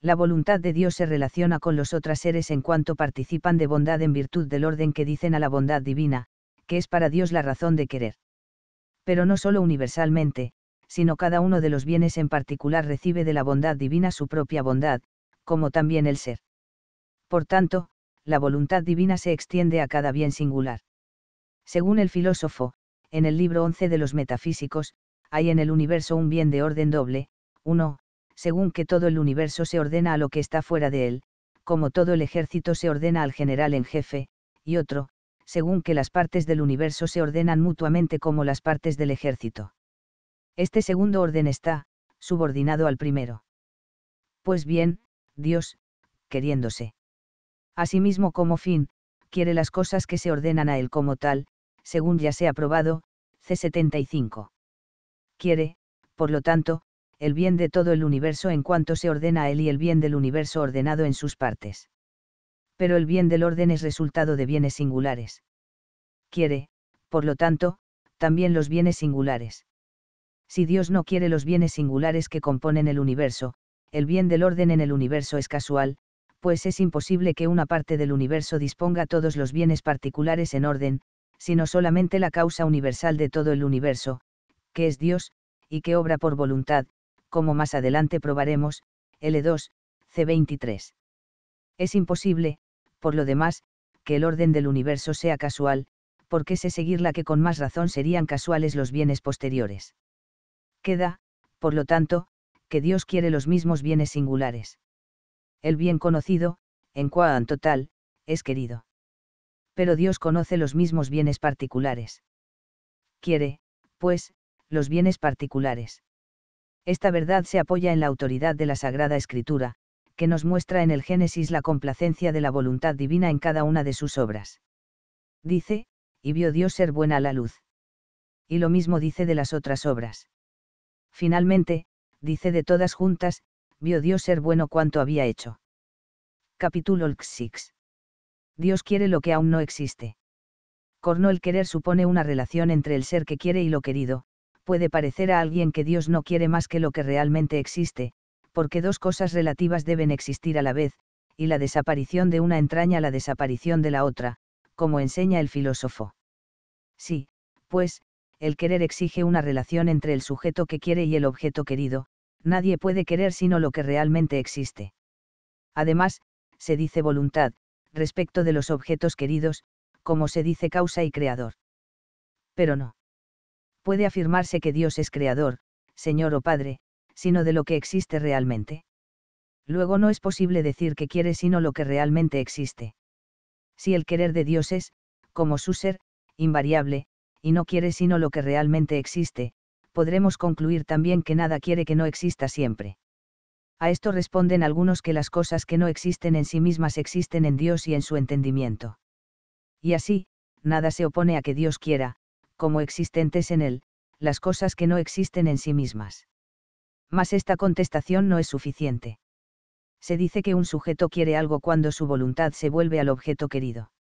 La voluntad de Dios se relaciona con los otros seres en cuanto participan de bondad en virtud del orden que dicen a la bondad divina, que es para Dios la razón de querer. Pero no solo universalmente, sino cada uno de los bienes en particular recibe de la bondad divina su propia bondad, como también el ser. Por tanto, la voluntad divina se extiende a cada bien singular. Según el filósofo, en el libro 11 de los Metafísicos, hay en el universo un bien de orden doble, uno, según que todo el universo se ordena a lo que está fuera de él, como todo el ejército se ordena al general en jefe, y otro, según que las partes del universo se ordenan mutuamente como las partes del ejército. Este segundo orden está, subordinado al primero. Pues bien, Dios, queriéndose. Asimismo como fin, quiere las cosas que se ordenan a él como tal, según ya se ha probado, C75. Quiere, por lo tanto, el bien de todo el universo en cuanto se ordena él y el bien del universo ordenado en sus partes. Pero el bien del orden es resultado de bienes singulares. Quiere, por lo tanto, también los bienes singulares. Si Dios no quiere los bienes singulares que componen el universo, el bien del orden en el universo es casual, pues es imposible que una parte del universo disponga todos los bienes particulares en orden, sino solamente la causa universal de todo el universo, que es Dios, y que obra por voluntad, como más adelante probaremos, L2, C23. Es imposible, por lo demás, que el orden del universo sea casual, porque se seguir la que con más razón serían casuales los bienes posteriores. Queda, por lo tanto, que Dios quiere los mismos bienes singulares. El bien conocido, en cuanto tal, es querido pero Dios conoce los mismos bienes particulares. Quiere, pues, los bienes particulares. Esta verdad se apoya en la autoridad de la Sagrada Escritura, que nos muestra en el Génesis la complacencia de la voluntad divina en cada una de sus obras. Dice, y vio Dios ser buena la luz. Y lo mismo dice de las otras obras. Finalmente, dice de todas juntas, vio Dios ser bueno cuanto había hecho. Capítulo 6. Dios quiere lo que aún no existe. Corno el querer supone una relación entre el ser que quiere y lo querido, puede parecer a alguien que Dios no quiere más que lo que realmente existe, porque dos cosas relativas deben existir a la vez, y la desaparición de una entraña la desaparición de la otra, como enseña el filósofo. Sí, pues, el querer exige una relación entre el sujeto que quiere y el objeto querido, nadie puede querer sino lo que realmente existe. Además, se dice voluntad, respecto de los objetos queridos, como se dice causa y creador. Pero no. Puede afirmarse que Dios es creador, Señor o Padre, sino de lo que existe realmente. Luego no es posible decir que quiere sino lo que realmente existe. Si el querer de Dios es, como su ser, invariable, y no quiere sino lo que realmente existe, podremos concluir también que nada quiere que no exista siempre. A esto responden algunos que las cosas que no existen en sí mismas existen en Dios y en su entendimiento. Y así, nada se opone a que Dios quiera, como existentes en Él, las cosas que no existen en sí mismas. Mas esta contestación no es suficiente. Se dice que un sujeto quiere algo cuando su voluntad se vuelve al objeto querido.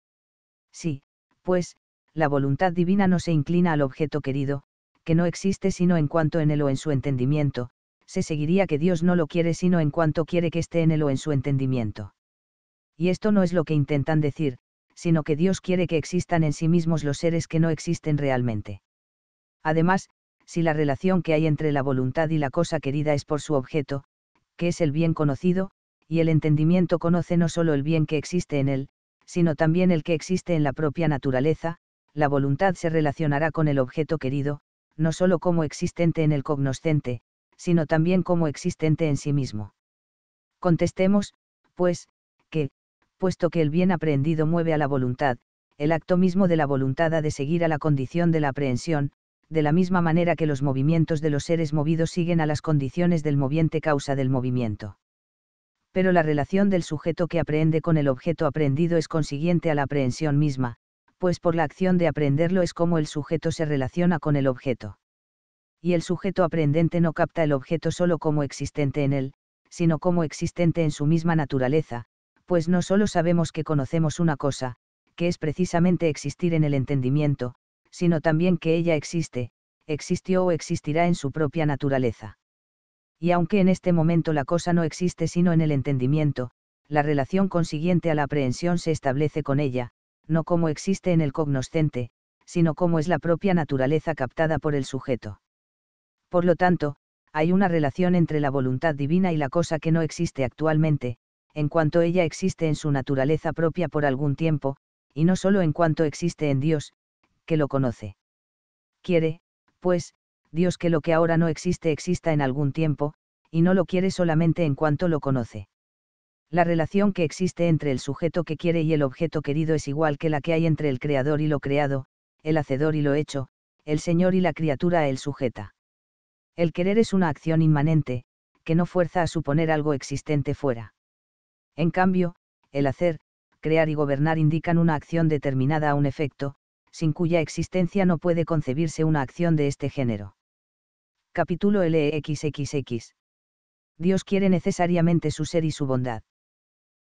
Sí, pues, la voluntad divina no se inclina al objeto querido, que no existe sino en cuanto en él o en su entendimiento, se seguiría que Dios no lo quiere sino en cuanto quiere que esté en él o en su entendimiento. Y esto no es lo que intentan decir, sino que Dios quiere que existan en sí mismos los seres que no existen realmente. Además, si la relación que hay entre la voluntad y la cosa querida es por su objeto, que es el bien conocido, y el entendimiento conoce no solo el bien que existe en él, sino también el que existe en la propia naturaleza, la voluntad se relacionará con el objeto querido, no solo como existente en el cognoscente, sino también como existente en sí mismo. Contestemos, pues, que, puesto que el bien aprendido mueve a la voluntad, el acto mismo de la voluntad ha de seguir a la condición de la aprehensión, de la misma manera que los movimientos de los seres movidos siguen a las condiciones del moviente causa del movimiento. Pero la relación del sujeto que aprende con el objeto aprendido es consiguiente a la aprehensión misma, pues por la acción de aprenderlo es como el sujeto se relaciona con el objeto y el sujeto aprendente no capta el objeto solo como existente en él, sino como existente en su misma naturaleza, pues no solo sabemos que conocemos una cosa, que es precisamente existir en el entendimiento, sino también que ella existe, existió o existirá en su propia naturaleza. Y aunque en este momento la cosa no existe sino en el entendimiento, la relación consiguiente a la aprehensión se establece con ella, no como existe en el cognoscente, sino como es la propia naturaleza captada por el sujeto. Por lo tanto, hay una relación entre la voluntad divina y la cosa que no existe actualmente, en cuanto ella existe en su naturaleza propia por algún tiempo, y no solo en cuanto existe en Dios, que lo conoce. Quiere, pues, Dios que lo que ahora no existe exista en algún tiempo, y no lo quiere solamente en cuanto lo conoce. La relación que existe entre el sujeto que quiere y el objeto querido es igual que la que hay entre el creador y lo creado, el hacedor y lo hecho, el Señor y la criatura a él sujeta. El querer es una acción inmanente, que no fuerza a suponer algo existente fuera. En cambio, el hacer, crear y gobernar indican una acción determinada a un efecto, sin cuya existencia no puede concebirse una acción de este género. Capítulo LXXX. E Dios quiere necesariamente su ser y su bondad.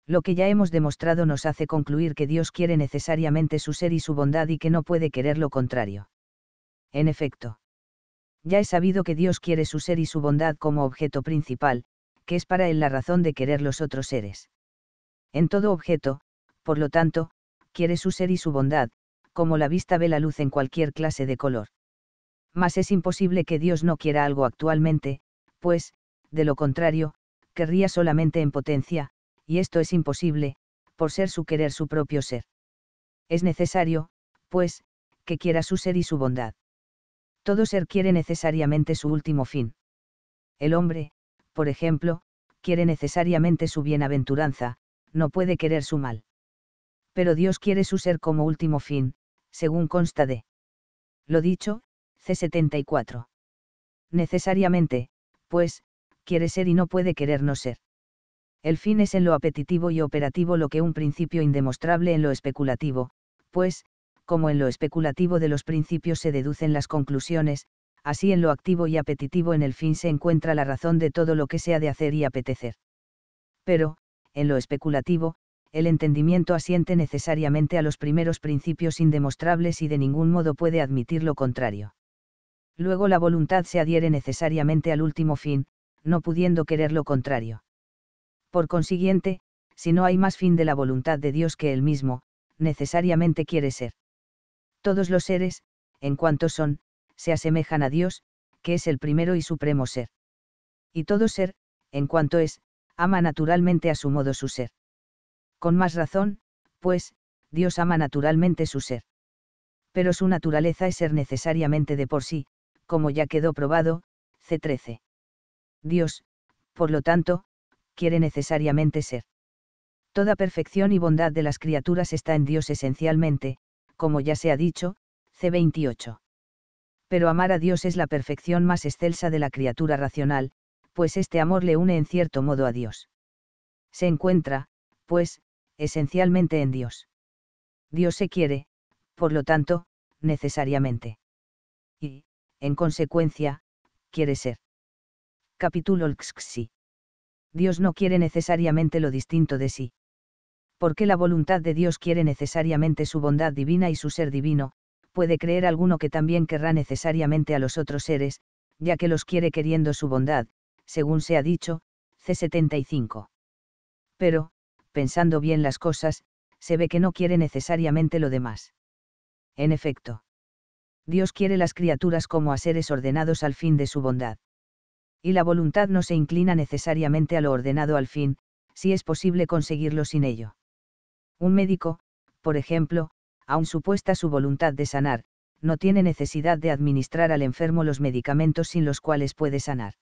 Lo que ya hemos demostrado nos hace concluir que Dios quiere necesariamente su ser y su bondad y que no puede querer lo contrario. En efecto ya he sabido que Dios quiere su ser y su bondad como objeto principal, que es para él la razón de querer los otros seres. En todo objeto, por lo tanto, quiere su ser y su bondad, como la vista ve la luz en cualquier clase de color. Mas es imposible que Dios no quiera algo actualmente, pues, de lo contrario, querría solamente en potencia, y esto es imposible, por ser su querer su propio ser. Es necesario, pues, que quiera su ser y su bondad todo ser quiere necesariamente su último fin. El hombre, por ejemplo, quiere necesariamente su bienaventuranza, no puede querer su mal. Pero Dios quiere su ser como último fin, según consta de. Lo dicho, C74. Necesariamente, pues, quiere ser y no puede querer no ser. El fin es en lo apetitivo y operativo lo que un principio indemostrable en lo especulativo, pues, como en lo especulativo de los principios se deducen las conclusiones, así en lo activo y apetitivo en el fin se encuentra la razón de todo lo que se ha de hacer y apetecer. Pero, en lo especulativo, el entendimiento asiente necesariamente a los primeros principios indemostrables y de ningún modo puede admitir lo contrario. Luego la voluntad se adhiere necesariamente al último fin, no pudiendo querer lo contrario. Por consiguiente, si no hay más fin de la voluntad de Dios que él mismo, necesariamente quiere ser. Todos los seres, en cuanto son, se asemejan a Dios, que es el primero y supremo ser. Y todo ser, en cuanto es, ama naturalmente a su modo su ser. Con más razón, pues, Dios ama naturalmente su ser. Pero su naturaleza es ser necesariamente de por sí, como ya quedó probado, C13. Dios, por lo tanto, quiere necesariamente ser. Toda perfección y bondad de las criaturas está en Dios esencialmente, como ya se ha dicho, C28. Pero amar a Dios es la perfección más excelsa de la criatura racional, pues este amor le une en cierto modo a Dios. Se encuentra, pues, esencialmente en Dios. Dios se quiere, por lo tanto, necesariamente. Y, en consecuencia, quiere ser. Capítulo XXI. Dios no quiere necesariamente lo distinto de sí porque la voluntad de Dios quiere necesariamente su bondad divina y su ser divino, puede creer alguno que también querrá necesariamente a los otros seres, ya que los quiere queriendo su bondad, según se ha dicho, C75. Pero, pensando bien las cosas, se ve que no quiere necesariamente lo demás. En efecto. Dios quiere las criaturas como a seres ordenados al fin de su bondad. Y la voluntad no se inclina necesariamente a lo ordenado al fin, si es posible conseguirlo sin ello. Un médico, por ejemplo, aun supuesta su voluntad de sanar, no tiene necesidad de administrar al enfermo los medicamentos sin los cuales puede sanar.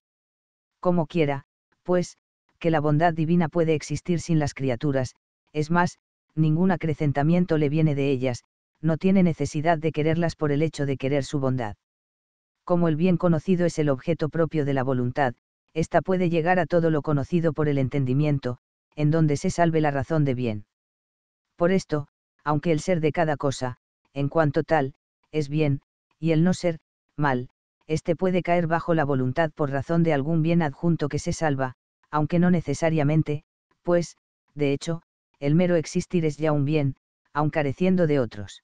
Como quiera, pues, que la bondad divina puede existir sin las criaturas, es más, ningún acrecentamiento le viene de ellas, no tiene necesidad de quererlas por el hecho de querer su bondad. Como el bien conocido es el objeto propio de la voluntad, ésta puede llegar a todo lo conocido por el entendimiento, en donde se salve la razón de bien. Por esto, aunque el ser de cada cosa, en cuanto tal, es bien, y el no ser, mal, éste puede caer bajo la voluntad por razón de algún bien adjunto que se salva, aunque no necesariamente, pues, de hecho, el mero existir es ya un bien, aun careciendo de otros.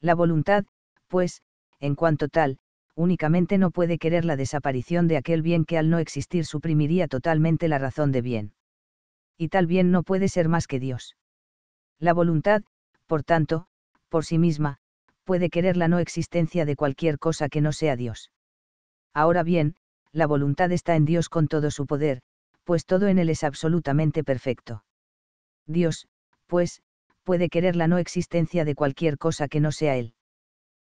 La voluntad, pues, en cuanto tal, únicamente no puede querer la desaparición de aquel bien que al no existir suprimiría totalmente la razón de bien. Y tal bien no puede ser más que Dios. La voluntad, por tanto, por sí misma, puede querer la no existencia de cualquier cosa que no sea Dios. Ahora bien, la voluntad está en Dios con todo su poder, pues todo en Él es absolutamente perfecto. Dios, pues, puede querer la no existencia de cualquier cosa que no sea Él.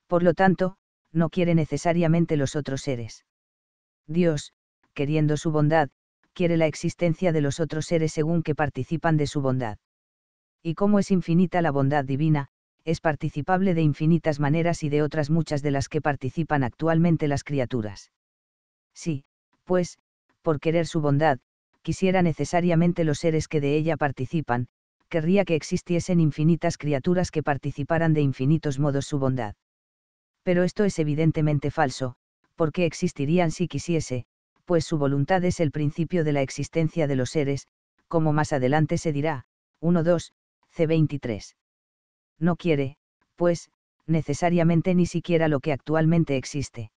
Por lo tanto, no quiere necesariamente los otros seres. Dios, queriendo su bondad, quiere la existencia de los otros seres según que participan de su bondad y como es infinita la bondad divina, es participable de infinitas maneras y de otras muchas de las que participan actualmente las criaturas. Sí, pues, por querer su bondad, quisiera necesariamente los seres que de ella participan, querría que existiesen infinitas criaturas que participaran de infinitos modos su bondad. Pero esto es evidentemente falso, porque existirían si quisiese, pues su voluntad es el principio de la existencia de los seres, como más adelante se dirá, 1-2. C23. No quiere, pues, necesariamente ni siquiera lo que actualmente existe.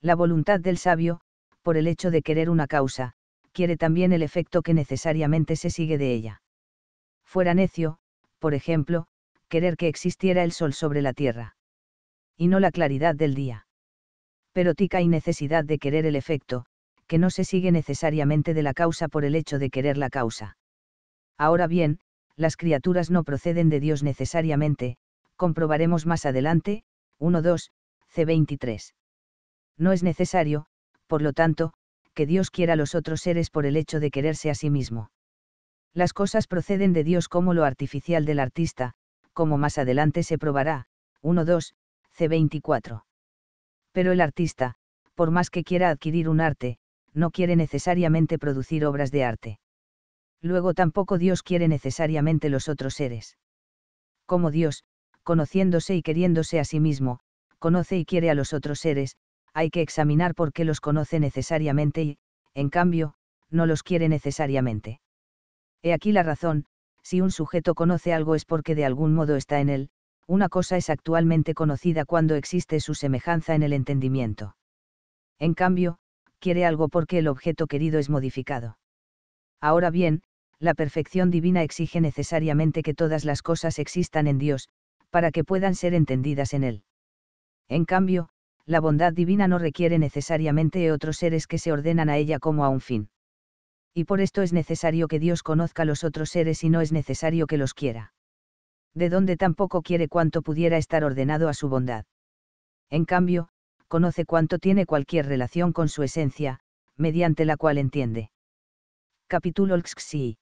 La voluntad del sabio, por el hecho de querer una causa, quiere también el efecto que necesariamente se sigue de ella. Fuera necio, por ejemplo, querer que existiera el sol sobre la tierra. Y no la claridad del día. Pero tica y necesidad de querer el efecto, que no se sigue necesariamente de la causa por el hecho de querer la causa. Ahora bien, las criaturas no proceden de Dios necesariamente, comprobaremos más adelante, 1.2, C23. No es necesario, por lo tanto, que Dios quiera a los otros seres por el hecho de quererse a sí mismo. Las cosas proceden de Dios como lo artificial del artista, como más adelante se probará, 1.2, C24. Pero el artista, por más que quiera adquirir un arte, no quiere necesariamente producir obras de arte luego tampoco Dios quiere necesariamente los otros seres. Como Dios, conociéndose y queriéndose a sí mismo, conoce y quiere a los otros seres, hay que examinar por qué los conoce necesariamente y, en cambio, no los quiere necesariamente. He aquí la razón, si un sujeto conoce algo es porque de algún modo está en él, una cosa es actualmente conocida cuando existe su semejanza en el entendimiento. En cambio, quiere algo porque el objeto querido es modificado. Ahora bien, la perfección divina exige necesariamente que todas las cosas existan en Dios, para que puedan ser entendidas en Él. En cambio, la bondad divina no requiere necesariamente otros seres que se ordenan a ella como a un fin. Y por esto es necesario que Dios conozca los otros seres y no es necesario que los quiera. De donde tampoco quiere cuanto pudiera estar ordenado a su bondad. En cambio, conoce cuánto tiene cualquier relación con su esencia, mediante la cual entiende capítulo XXI.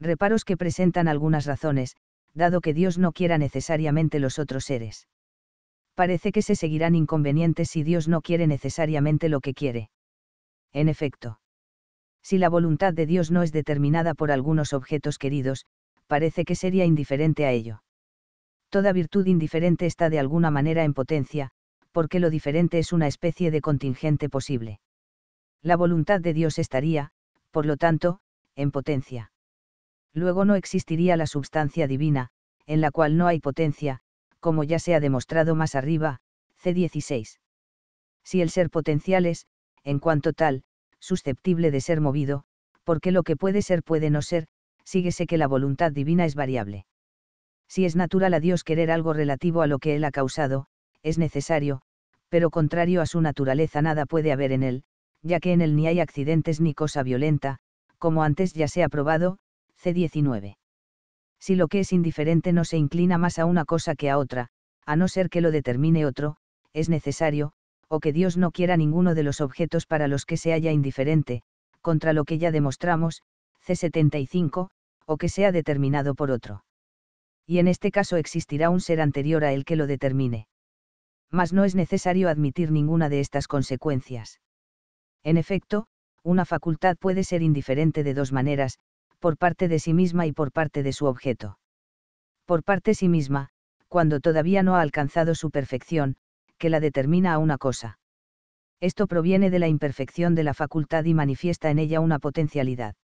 Reparos que presentan algunas razones, dado que Dios no quiera necesariamente los otros seres. Parece que se seguirán inconvenientes si Dios no quiere necesariamente lo que quiere. En efecto. Si la voluntad de Dios no es determinada por algunos objetos queridos, parece que sería indiferente a ello. Toda virtud indiferente está de alguna manera en potencia, porque lo diferente es una especie de contingente posible. La voluntad de Dios estaría, por lo tanto, en potencia. Luego no existiría la substancia divina, en la cual no hay potencia, como ya se ha demostrado más arriba, C16. Si el ser potencial es, en cuanto tal, susceptible de ser movido, porque lo que puede ser puede no ser, síguese que la voluntad divina es variable. Si es natural a Dios querer algo relativo a lo que Él ha causado, es necesario, pero contrario a su naturaleza nada puede haber en Él, ya que en él ni hay accidentes ni cosa violenta, como antes ya se ha probado, C19. Si lo que es indiferente no se inclina más a una cosa que a otra, a no ser que lo determine otro, es necesario, o que Dios no quiera ninguno de los objetos para los que se haya indiferente, contra lo que ya demostramos, C75, o que sea determinado por otro. Y en este caso existirá un ser anterior a él que lo determine. Mas no es necesario admitir ninguna de estas consecuencias. En efecto, una facultad puede ser indiferente de dos maneras, por parte de sí misma y por parte de su objeto. Por parte sí misma, cuando todavía no ha alcanzado su perfección, que la determina a una cosa. Esto proviene de la imperfección de la facultad y manifiesta en ella una potencialidad.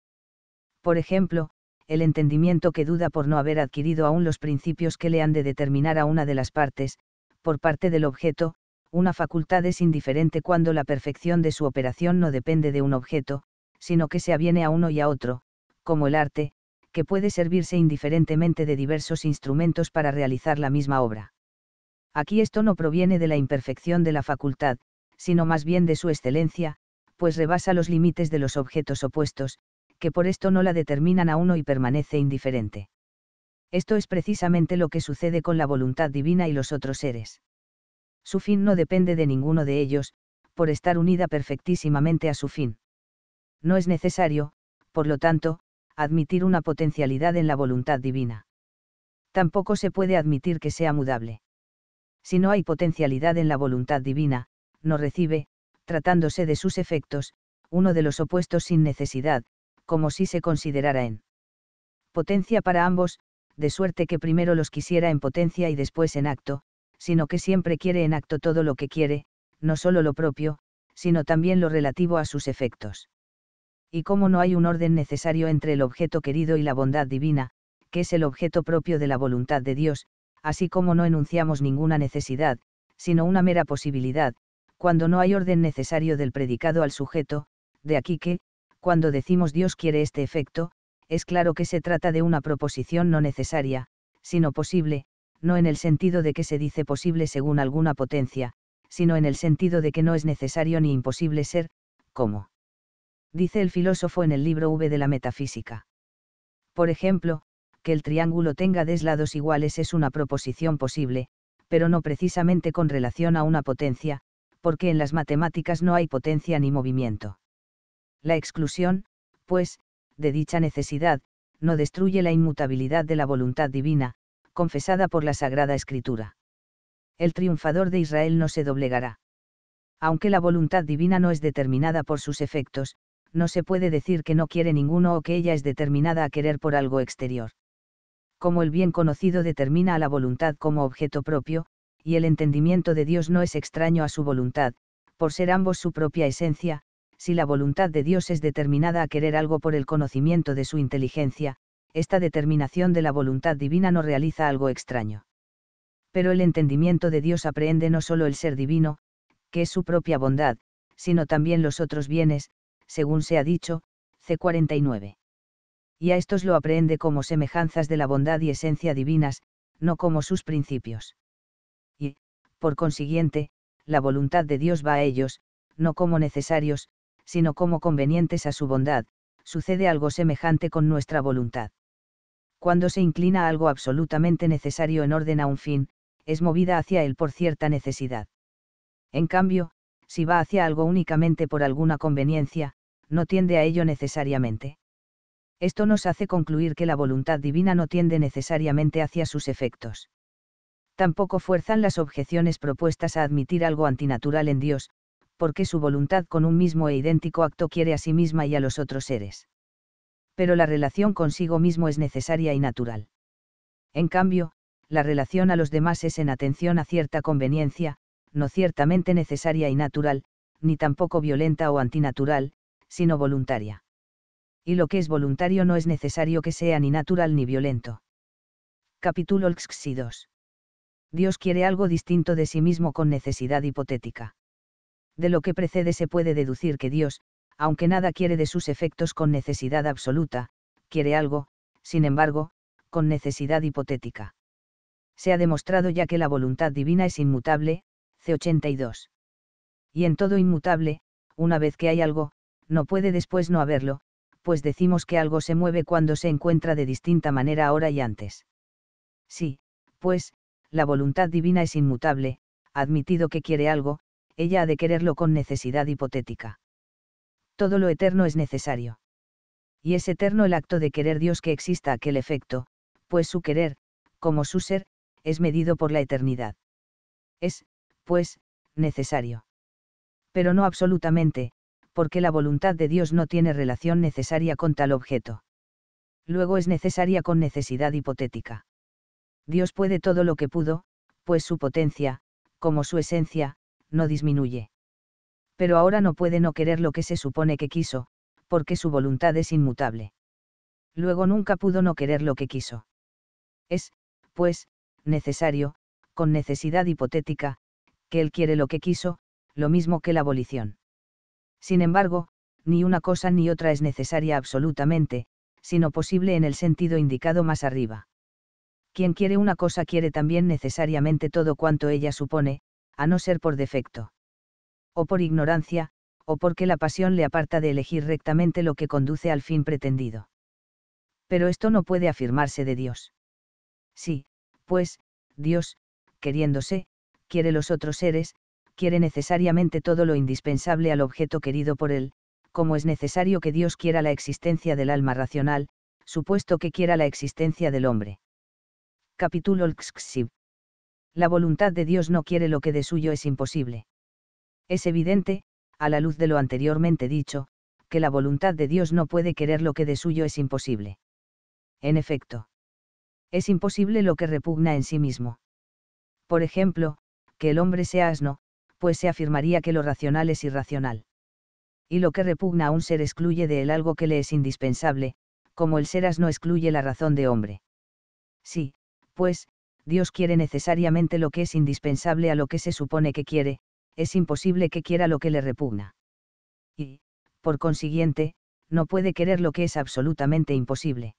Por ejemplo, el entendimiento que duda por no haber adquirido aún los principios que le han de determinar a una de las partes, por parte del objeto, una facultad es indiferente cuando la perfección de su operación no depende de un objeto, sino que se aviene a uno y a otro, como el arte, que puede servirse indiferentemente de diversos instrumentos para realizar la misma obra. Aquí esto no proviene de la imperfección de la facultad, sino más bien de su excelencia, pues rebasa los límites de los objetos opuestos, que por esto no la determinan a uno y permanece indiferente. Esto es precisamente lo que sucede con la voluntad divina y los otros seres. Su fin no depende de ninguno de ellos, por estar unida perfectísimamente a su fin. No es necesario, por lo tanto, admitir una potencialidad en la voluntad divina. Tampoco se puede admitir que sea mudable. Si no hay potencialidad en la voluntad divina, no recibe, tratándose de sus efectos, uno de los opuestos sin necesidad, como si se considerara en potencia para ambos, de suerte que primero los quisiera en potencia y después en acto, sino que siempre quiere en acto todo lo que quiere, no solo lo propio, sino también lo relativo a sus efectos. Y como no hay un orden necesario entre el objeto querido y la bondad divina, que es el objeto propio de la voluntad de Dios, así como no enunciamos ninguna necesidad, sino una mera posibilidad, cuando no hay orden necesario del predicado al sujeto, de aquí que, cuando decimos Dios quiere este efecto, es claro que se trata de una proposición no necesaria, sino posible, no en el sentido de que se dice posible según alguna potencia, sino en el sentido de que no es necesario ni imposible ser, como dice el filósofo en el libro V de la Metafísica. Por ejemplo, que el triángulo tenga des lados iguales es una proposición posible, pero no precisamente con relación a una potencia, porque en las matemáticas no hay potencia ni movimiento. La exclusión, pues, de dicha necesidad, no destruye la inmutabilidad de la voluntad divina, confesada por la Sagrada Escritura. El triunfador de Israel no se doblegará. Aunque la voluntad divina no es determinada por sus efectos, no se puede decir que no quiere ninguno o que ella es determinada a querer por algo exterior. Como el bien conocido determina a la voluntad como objeto propio, y el entendimiento de Dios no es extraño a su voluntad, por ser ambos su propia esencia, si la voluntad de Dios es determinada a querer algo por el conocimiento de su inteligencia, esta determinación de la voluntad divina no realiza algo extraño. Pero el entendimiento de Dios aprehende no solo el ser divino, que es su propia bondad, sino también los otros bienes, según se ha dicho, C49. Y a estos lo aprehende como semejanzas de la bondad y esencia divinas, no como sus principios. Y, por consiguiente, la voluntad de Dios va a ellos, no como necesarios, sino como convenientes a su bondad, sucede algo semejante con nuestra voluntad cuando se inclina a algo absolutamente necesario en orden a un fin, es movida hacia él por cierta necesidad. En cambio, si va hacia algo únicamente por alguna conveniencia, no tiende a ello necesariamente. Esto nos hace concluir que la voluntad divina no tiende necesariamente hacia sus efectos. Tampoco fuerzan las objeciones propuestas a admitir algo antinatural en Dios, porque su voluntad con un mismo e idéntico acto quiere a sí misma y a los otros seres pero la relación consigo mismo es necesaria y natural. En cambio, la relación a los demás es en atención a cierta conveniencia, no ciertamente necesaria y natural, ni tampoco violenta o antinatural, sino voluntaria. Y lo que es voluntario no es necesario que sea ni natural ni violento. Capítulo Dios quiere algo distinto de sí mismo con necesidad hipotética. De lo que precede se puede deducir que Dios, aunque nada quiere de sus efectos con necesidad absoluta, quiere algo, sin embargo, con necesidad hipotética. Se ha demostrado ya que la voluntad divina es inmutable, C82. Y en todo inmutable, una vez que hay algo, no puede después no haberlo, pues decimos que algo se mueve cuando se encuentra de distinta manera ahora y antes. Sí, pues, la voluntad divina es inmutable, admitido que quiere algo, ella ha de quererlo con necesidad hipotética todo lo eterno es necesario. Y es eterno el acto de querer Dios que exista aquel efecto, pues su querer, como su ser, es medido por la eternidad. Es, pues, necesario. Pero no absolutamente, porque la voluntad de Dios no tiene relación necesaria con tal objeto. Luego es necesaria con necesidad hipotética. Dios puede todo lo que pudo, pues su potencia, como su esencia, no disminuye pero ahora no puede no querer lo que se supone que quiso, porque su voluntad es inmutable. Luego nunca pudo no querer lo que quiso. Es, pues, necesario, con necesidad hipotética, que él quiere lo que quiso, lo mismo que la abolición. Sin embargo, ni una cosa ni otra es necesaria absolutamente, sino posible en el sentido indicado más arriba. Quien quiere una cosa quiere también necesariamente todo cuanto ella supone, a no ser por defecto o por ignorancia, o porque la pasión le aparta de elegir rectamente lo que conduce al fin pretendido. Pero esto no puede afirmarse de Dios. Sí, pues, Dios, queriéndose, quiere los otros seres, quiere necesariamente todo lo indispensable al objeto querido por él, como es necesario que Dios quiera la existencia del alma racional, supuesto que quiera la existencia del hombre. Capítulo La voluntad de Dios no quiere lo que de suyo es imposible. Es evidente, a la luz de lo anteriormente dicho, que la voluntad de Dios no puede querer lo que de suyo es imposible. En efecto. Es imposible lo que repugna en sí mismo. Por ejemplo, que el hombre sea asno, pues se afirmaría que lo racional es irracional. Y lo que repugna a un ser excluye de él algo que le es indispensable, como el ser asno excluye la razón de hombre. Sí, pues, Dios quiere necesariamente lo que es indispensable a lo que se supone que quiere, es imposible que quiera lo que le repugna. Y, por consiguiente, no puede querer lo que es absolutamente imposible.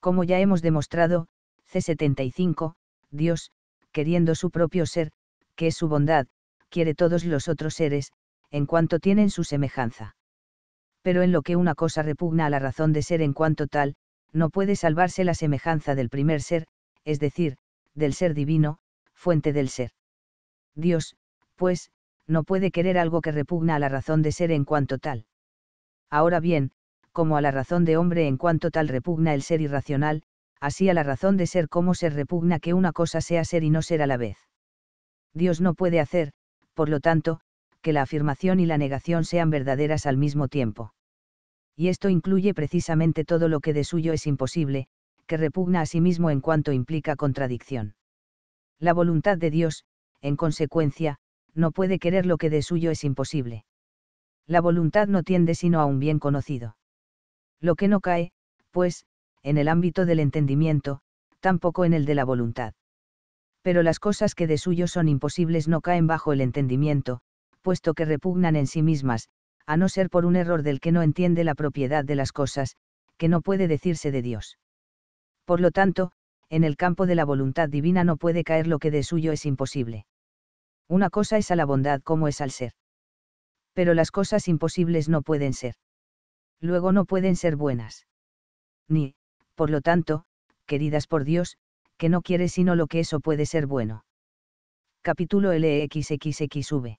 Como ya hemos demostrado, C75, Dios, queriendo su propio ser, que es su bondad, quiere todos los otros seres, en cuanto tienen su semejanza. Pero en lo que una cosa repugna a la razón de ser en cuanto tal, no puede salvarse la semejanza del primer ser, es decir, del ser divino, fuente del ser. Dios, pues, no puede querer algo que repugna a la razón de ser en cuanto tal. Ahora bien, como a la razón de hombre en cuanto tal repugna el ser irracional, así a la razón de ser como se repugna que una cosa sea ser y no ser a la vez. Dios no puede hacer, por lo tanto, que la afirmación y la negación sean verdaderas al mismo tiempo. Y esto incluye precisamente todo lo que de suyo es imposible, que repugna a sí mismo en cuanto implica contradicción. La voluntad de Dios, en consecuencia, no puede querer lo que de suyo es imposible. La voluntad no tiende sino a un bien conocido. Lo que no cae, pues, en el ámbito del entendimiento, tampoco en el de la voluntad. Pero las cosas que de suyo son imposibles no caen bajo el entendimiento, puesto que repugnan en sí mismas, a no ser por un error del que no entiende la propiedad de las cosas, que no puede decirse de Dios. Por lo tanto, en el campo de la voluntad divina no puede caer lo que de suyo es imposible. Una cosa es a la bondad como es al ser. Pero las cosas imposibles no pueden ser. Luego no pueden ser buenas. Ni, por lo tanto, queridas por Dios, que no quiere sino lo que eso puede ser bueno. Capítulo LXXXV.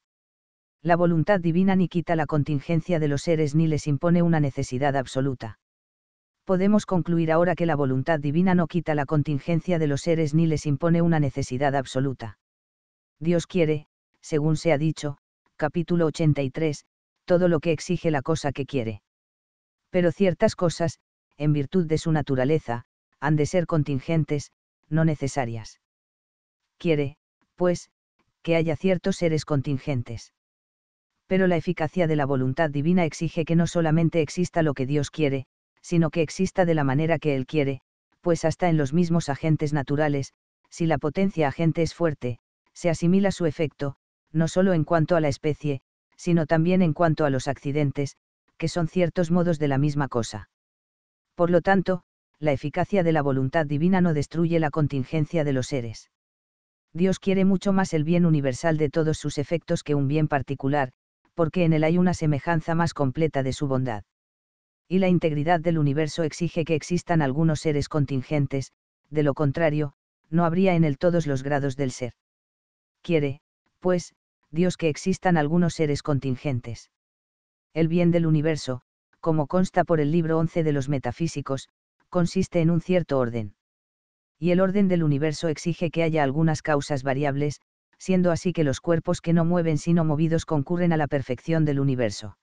La voluntad divina ni quita la contingencia de los seres ni les impone una necesidad absoluta. Podemos concluir ahora que la voluntad divina no quita la contingencia de los seres ni les impone una necesidad absoluta. Dios quiere, según se ha dicho, capítulo 83, todo lo que exige la cosa que quiere. Pero ciertas cosas, en virtud de su naturaleza, han de ser contingentes, no necesarias. Quiere, pues, que haya ciertos seres contingentes. Pero la eficacia de la voluntad divina exige que no solamente exista lo que Dios quiere, sino que exista de la manera que Él quiere, pues hasta en los mismos agentes naturales, si la potencia agente es fuerte, se asimila su efecto, no solo en cuanto a la especie, sino también en cuanto a los accidentes, que son ciertos modos de la misma cosa. Por lo tanto, la eficacia de la voluntad divina no destruye la contingencia de los seres. Dios quiere mucho más el bien universal de todos sus efectos que un bien particular, porque en él hay una semejanza más completa de su bondad. Y la integridad del universo exige que existan algunos seres contingentes, de lo contrario, no habría en él todos los grados del ser. Quiere, pues, Dios que existan algunos seres contingentes. El bien del universo, como consta por el libro 11 de los metafísicos, consiste en un cierto orden. Y el orden del universo exige que haya algunas causas variables, siendo así que los cuerpos que no mueven sino movidos concurren a la perfección del universo.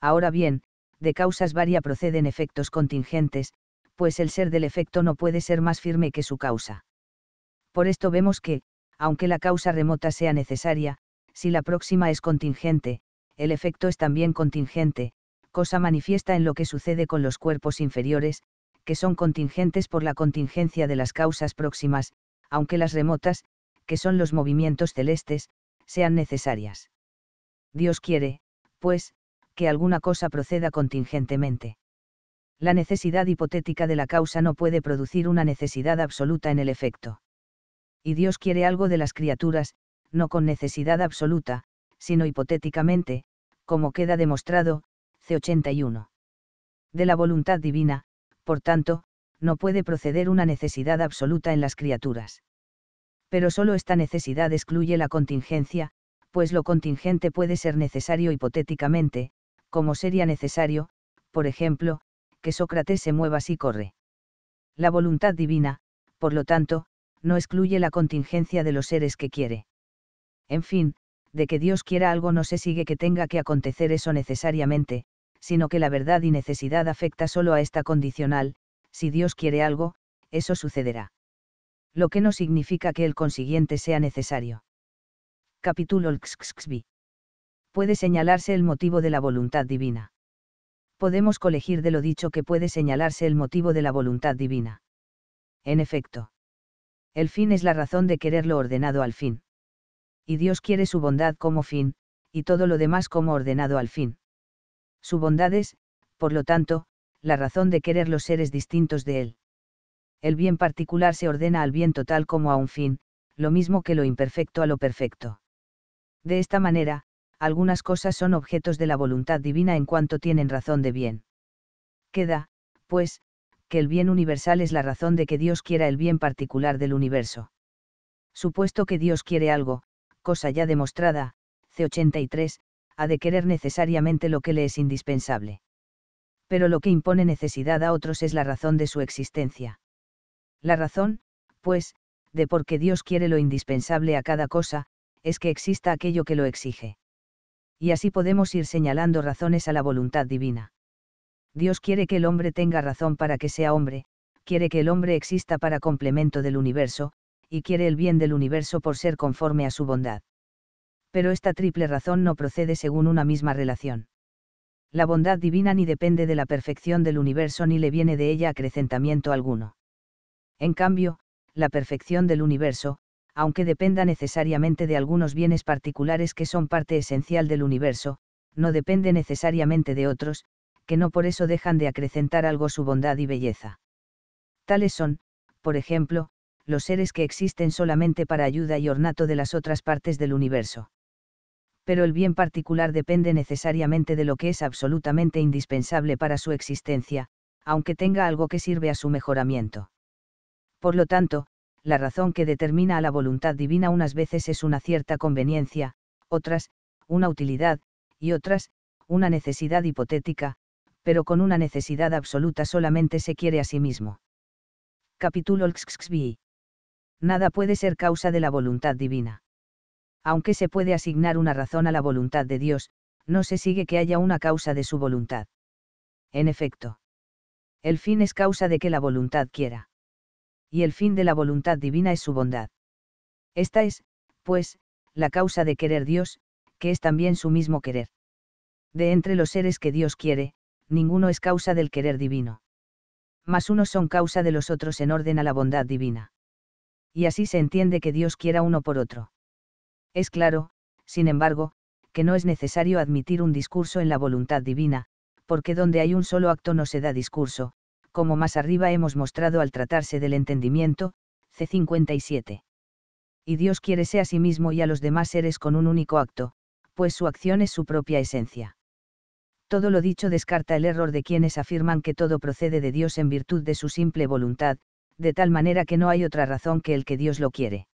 Ahora bien, de causas varia proceden efectos contingentes, pues el ser del efecto no puede ser más firme que su causa. Por esto vemos que, aunque la causa remota sea necesaria, si la próxima es contingente, el efecto es también contingente, cosa manifiesta en lo que sucede con los cuerpos inferiores, que son contingentes por la contingencia de las causas próximas, aunque las remotas, que son los movimientos celestes, sean necesarias. Dios quiere, pues, que alguna cosa proceda contingentemente. La necesidad hipotética de la causa no puede producir una necesidad absoluta en el efecto y Dios quiere algo de las criaturas, no con necesidad absoluta, sino hipotéticamente, como queda demostrado, C81. De la voluntad divina, por tanto, no puede proceder una necesidad absoluta en las criaturas. Pero solo esta necesidad excluye la contingencia, pues lo contingente puede ser necesario hipotéticamente, como sería necesario, por ejemplo, que Sócrates se mueva si corre. La voluntad divina, por lo tanto, no excluye la contingencia de los seres que quiere. En fin, de que Dios quiera algo no se sigue que tenga que acontecer eso necesariamente, sino que la verdad y necesidad afecta solo a esta condicional, si Dios quiere algo, eso sucederá. Lo que no significa que el consiguiente sea necesario. Capítulo XXXVI. Puede señalarse el motivo de la voluntad divina. Podemos colegir de lo dicho que puede señalarse el motivo de la voluntad divina. En efecto. El fin es la razón de querer lo ordenado al fin. Y Dios quiere su bondad como fin, y todo lo demás como ordenado al fin. Su bondad es, por lo tanto, la razón de querer los seres distintos de Él. El bien particular se ordena al bien total como a un fin, lo mismo que lo imperfecto a lo perfecto. De esta manera, algunas cosas son objetos de la voluntad divina en cuanto tienen razón de bien. Queda, pues, que el bien universal es la razón de que Dios quiera el bien particular del universo. Supuesto que Dios quiere algo, cosa ya demostrada, C83, ha de querer necesariamente lo que le es indispensable. Pero lo que impone necesidad a otros es la razón de su existencia. La razón, pues, de por qué Dios quiere lo indispensable a cada cosa, es que exista aquello que lo exige. Y así podemos ir señalando razones a la voluntad divina. Dios quiere que el hombre tenga razón para que sea hombre, quiere que el hombre exista para complemento del universo, y quiere el bien del universo por ser conforme a su bondad. Pero esta triple razón no procede según una misma relación. La bondad divina ni depende de la perfección del universo ni le viene de ella acrecentamiento alguno. En cambio, la perfección del universo, aunque dependa necesariamente de algunos bienes particulares que son parte esencial del universo, no depende necesariamente de otros, que no por eso dejan de acrecentar algo su bondad y belleza. Tales son, por ejemplo, los seres que existen solamente para ayuda y ornato de las otras partes del universo. Pero el bien particular depende necesariamente de lo que es absolutamente indispensable para su existencia, aunque tenga algo que sirve a su mejoramiento. Por lo tanto, la razón que determina a la voluntad divina unas veces es una cierta conveniencia, otras, una utilidad, y otras, una necesidad hipotética, pero con una necesidad absoluta solamente se quiere a sí mismo. Capítulo XXVI. Nada puede ser causa de la voluntad divina. Aunque se puede asignar una razón a la voluntad de Dios, no se sigue que haya una causa de su voluntad. En efecto. El fin es causa de que la voluntad quiera. Y el fin de la voluntad divina es su bondad. Esta es, pues, la causa de querer Dios, que es también su mismo querer. De entre los seres que Dios quiere, ninguno es causa del querer divino. Mas unos son causa de los otros en orden a la bondad divina. Y así se entiende que Dios quiera uno por otro. Es claro, sin embargo, que no es necesario admitir un discurso en la voluntad divina, porque donde hay un solo acto no se da discurso, como más arriba hemos mostrado al tratarse del entendimiento, C57. Y Dios quiere ser a sí mismo y a los demás seres con un único acto, pues su acción es su propia esencia todo lo dicho descarta el error de quienes afirman que todo procede de Dios en virtud de su simple voluntad, de tal manera que no hay otra razón que el que Dios lo quiere.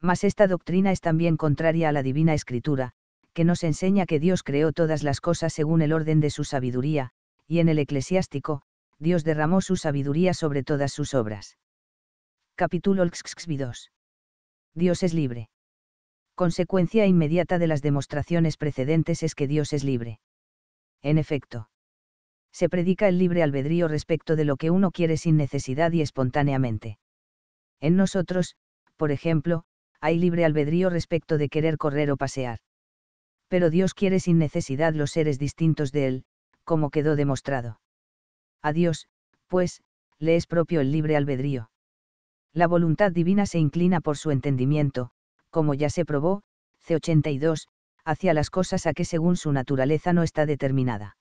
Mas esta doctrina es también contraria a la divina escritura, que nos enseña que Dios creó todas las cosas según el orden de su sabiduría, y en el eclesiástico, Dios derramó su sabiduría sobre todas sus obras. Capítulo 2. Dios es libre. Consecuencia inmediata de las demostraciones precedentes es que Dios es libre en efecto. Se predica el libre albedrío respecto de lo que uno quiere sin necesidad y espontáneamente. En nosotros, por ejemplo, hay libre albedrío respecto de querer correr o pasear. Pero Dios quiere sin necesidad los seres distintos de Él, como quedó demostrado. A Dios, pues, le es propio el libre albedrío. La voluntad divina se inclina por su entendimiento, como ya se probó, C82, hacia las cosas a que según su naturaleza no está determinada.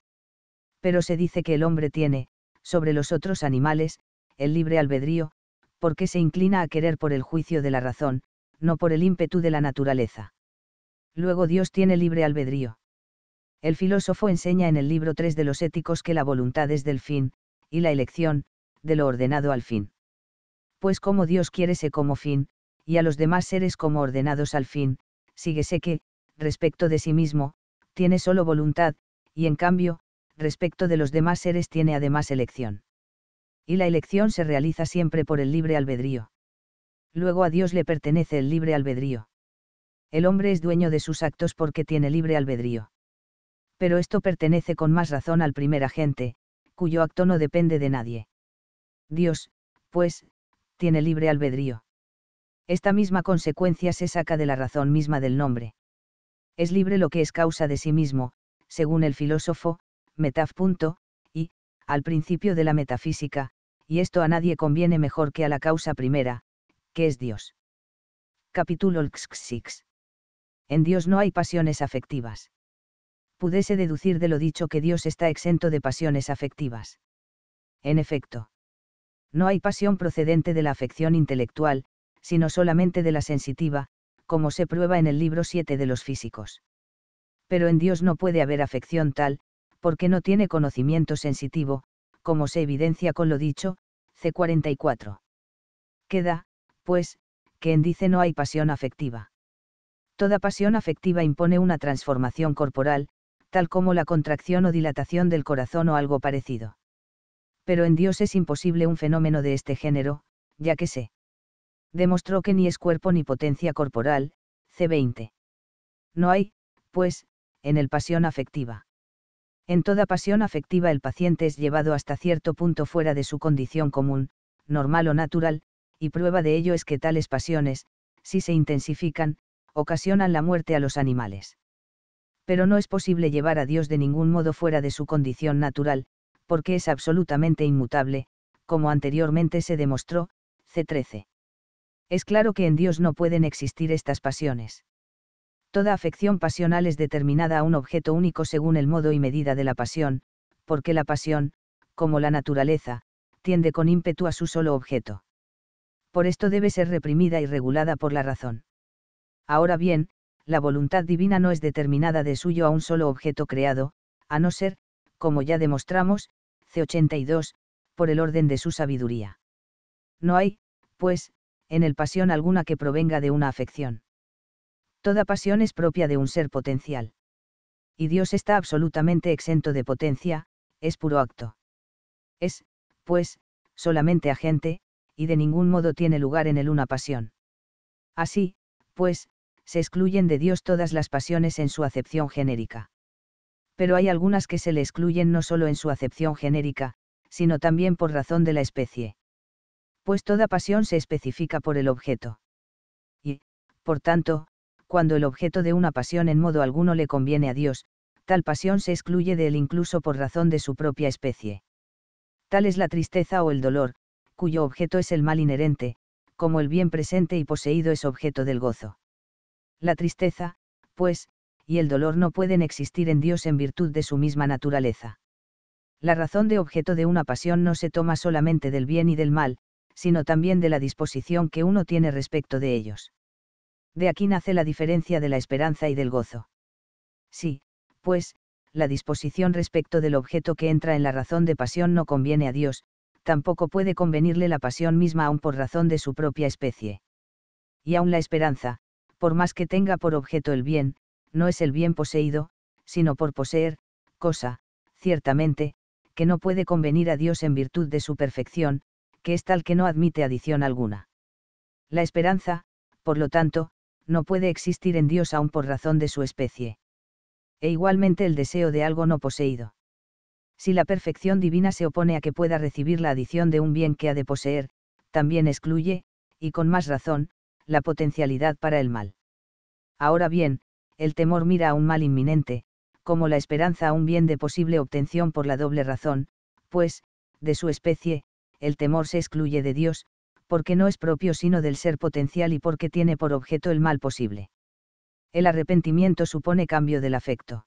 Pero se dice que el hombre tiene, sobre los otros animales, el libre albedrío, porque se inclina a querer por el juicio de la razón, no por el ímpetu de la naturaleza. Luego Dios tiene libre albedrío. El filósofo enseña en el libro 3 de los Éticos que la voluntad es del fin, y la elección, de lo ordenado al fin. Pues como Dios quiere como fin, y a los demás seres como ordenados al fin, síguese que, respecto de sí mismo, tiene solo voluntad, y en cambio, respecto de los demás seres tiene además elección. Y la elección se realiza siempre por el libre albedrío. Luego a Dios le pertenece el libre albedrío. El hombre es dueño de sus actos porque tiene libre albedrío. Pero esto pertenece con más razón al primer agente, cuyo acto no depende de nadie. Dios, pues, tiene libre albedrío. Esta misma consecuencia se saca de la razón misma del nombre. Es libre lo que es causa de sí mismo, según el filósofo, Metaf. y, al principio de la metafísica, y esto a nadie conviene mejor que a la causa primera, que es Dios. Capítulo 6. En Dios no hay pasiones afectivas. Pudese deducir de lo dicho que Dios está exento de pasiones afectivas. En efecto. No hay pasión procedente de la afección intelectual, sino solamente de la sensitiva, como se prueba en el libro 7 de los físicos. Pero en Dios no puede haber afección tal, porque no tiene conocimiento sensitivo, como se evidencia con lo dicho, C44. Queda, pues, que en dice no hay pasión afectiva. Toda pasión afectiva impone una transformación corporal, tal como la contracción o dilatación del corazón o algo parecido. Pero en Dios es imposible un fenómeno de este género, ya que se demostró que ni es cuerpo ni potencia corporal, C20. No hay, pues, en el pasión afectiva. En toda pasión afectiva el paciente es llevado hasta cierto punto fuera de su condición común, normal o natural, y prueba de ello es que tales pasiones, si se intensifican, ocasionan la muerte a los animales. Pero no es posible llevar a Dios de ningún modo fuera de su condición natural, porque es absolutamente inmutable, como anteriormente se demostró, C13. Es claro que en Dios no pueden existir estas pasiones. Toda afección pasional es determinada a un objeto único según el modo y medida de la pasión, porque la pasión, como la naturaleza, tiende con ímpetu a su solo objeto. Por esto debe ser reprimida y regulada por la razón. Ahora bien, la voluntad divina no es determinada de suyo a un solo objeto creado, a no ser, como ya demostramos, C82, por el orden de su sabiduría. No hay, pues, en el pasión alguna que provenga de una afección. Toda pasión es propia de un ser potencial. Y Dios está absolutamente exento de potencia, es puro acto. Es, pues, solamente agente, y de ningún modo tiene lugar en él una pasión. Así, pues, se excluyen de Dios todas las pasiones en su acepción genérica. Pero hay algunas que se le excluyen no solo en su acepción genérica, sino también por razón de la especie pues toda pasión se especifica por el objeto. Y, por tanto, cuando el objeto de una pasión en modo alguno le conviene a Dios, tal pasión se excluye de él incluso por razón de su propia especie. Tal es la tristeza o el dolor, cuyo objeto es el mal inherente, como el bien presente y poseído es objeto del gozo. La tristeza, pues, y el dolor no pueden existir en Dios en virtud de su misma naturaleza. La razón de objeto de una pasión no se toma solamente del bien y del mal, sino también de la disposición que uno tiene respecto de ellos. De aquí nace la diferencia de la esperanza y del gozo. Sí, pues, la disposición respecto del objeto que entra en la razón de pasión no conviene a Dios, tampoco puede convenirle la pasión misma aun por razón de su propia especie. Y aun la esperanza, por más que tenga por objeto el bien, no es el bien poseído, sino por poseer, cosa, ciertamente, que no puede convenir a Dios en virtud de su perfección, que es tal que no admite adición alguna. La esperanza, por lo tanto, no puede existir en Dios aún por razón de su especie. E igualmente el deseo de algo no poseído. Si la perfección divina se opone a que pueda recibir la adición de un bien que ha de poseer, también excluye, y con más razón, la potencialidad para el mal. Ahora bien, el temor mira a un mal inminente, como la esperanza a un bien de posible obtención por la doble razón, pues, de su especie, el temor se excluye de Dios, porque no es propio sino del ser potencial y porque tiene por objeto el mal posible. El arrepentimiento supone cambio del afecto.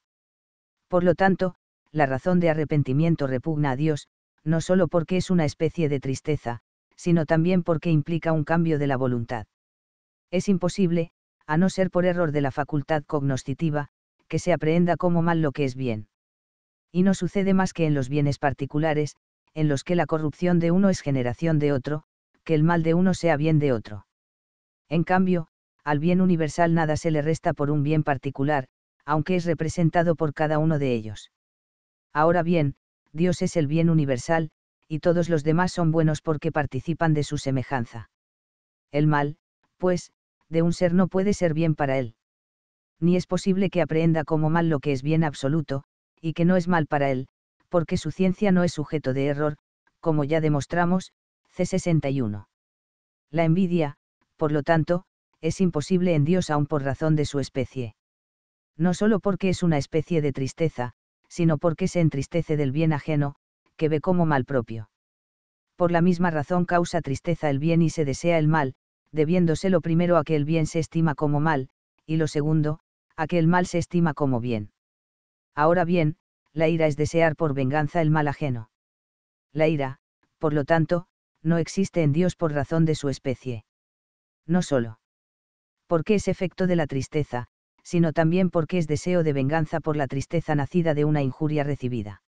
Por lo tanto, la razón de arrepentimiento repugna a Dios, no solo porque es una especie de tristeza, sino también porque implica un cambio de la voluntad. Es imposible, a no ser por error de la facultad cognoscitiva, que se aprehenda como mal lo que es bien. Y no sucede más que en los bienes particulares, en los que la corrupción de uno es generación de otro, que el mal de uno sea bien de otro. En cambio, al bien universal nada se le resta por un bien particular, aunque es representado por cada uno de ellos. Ahora bien, Dios es el bien universal, y todos los demás son buenos porque participan de su semejanza. El mal, pues, de un ser no puede ser bien para él. Ni es posible que aprehenda como mal lo que es bien absoluto, y que no es mal para él, porque su ciencia no es sujeto de error, como ya demostramos, C61. La envidia, por lo tanto, es imposible en Dios aún por razón de su especie. No solo porque es una especie de tristeza, sino porque se entristece del bien ajeno, que ve como mal propio. Por la misma razón causa tristeza el bien y se desea el mal, debiéndose lo primero a que el bien se estima como mal, y lo segundo, a que el mal se estima como bien. Ahora bien, la ira es desear por venganza el mal ajeno. La ira, por lo tanto, no existe en Dios por razón de su especie. No solo. Porque es efecto de la tristeza, sino también porque es deseo de venganza por la tristeza nacida de una injuria recibida.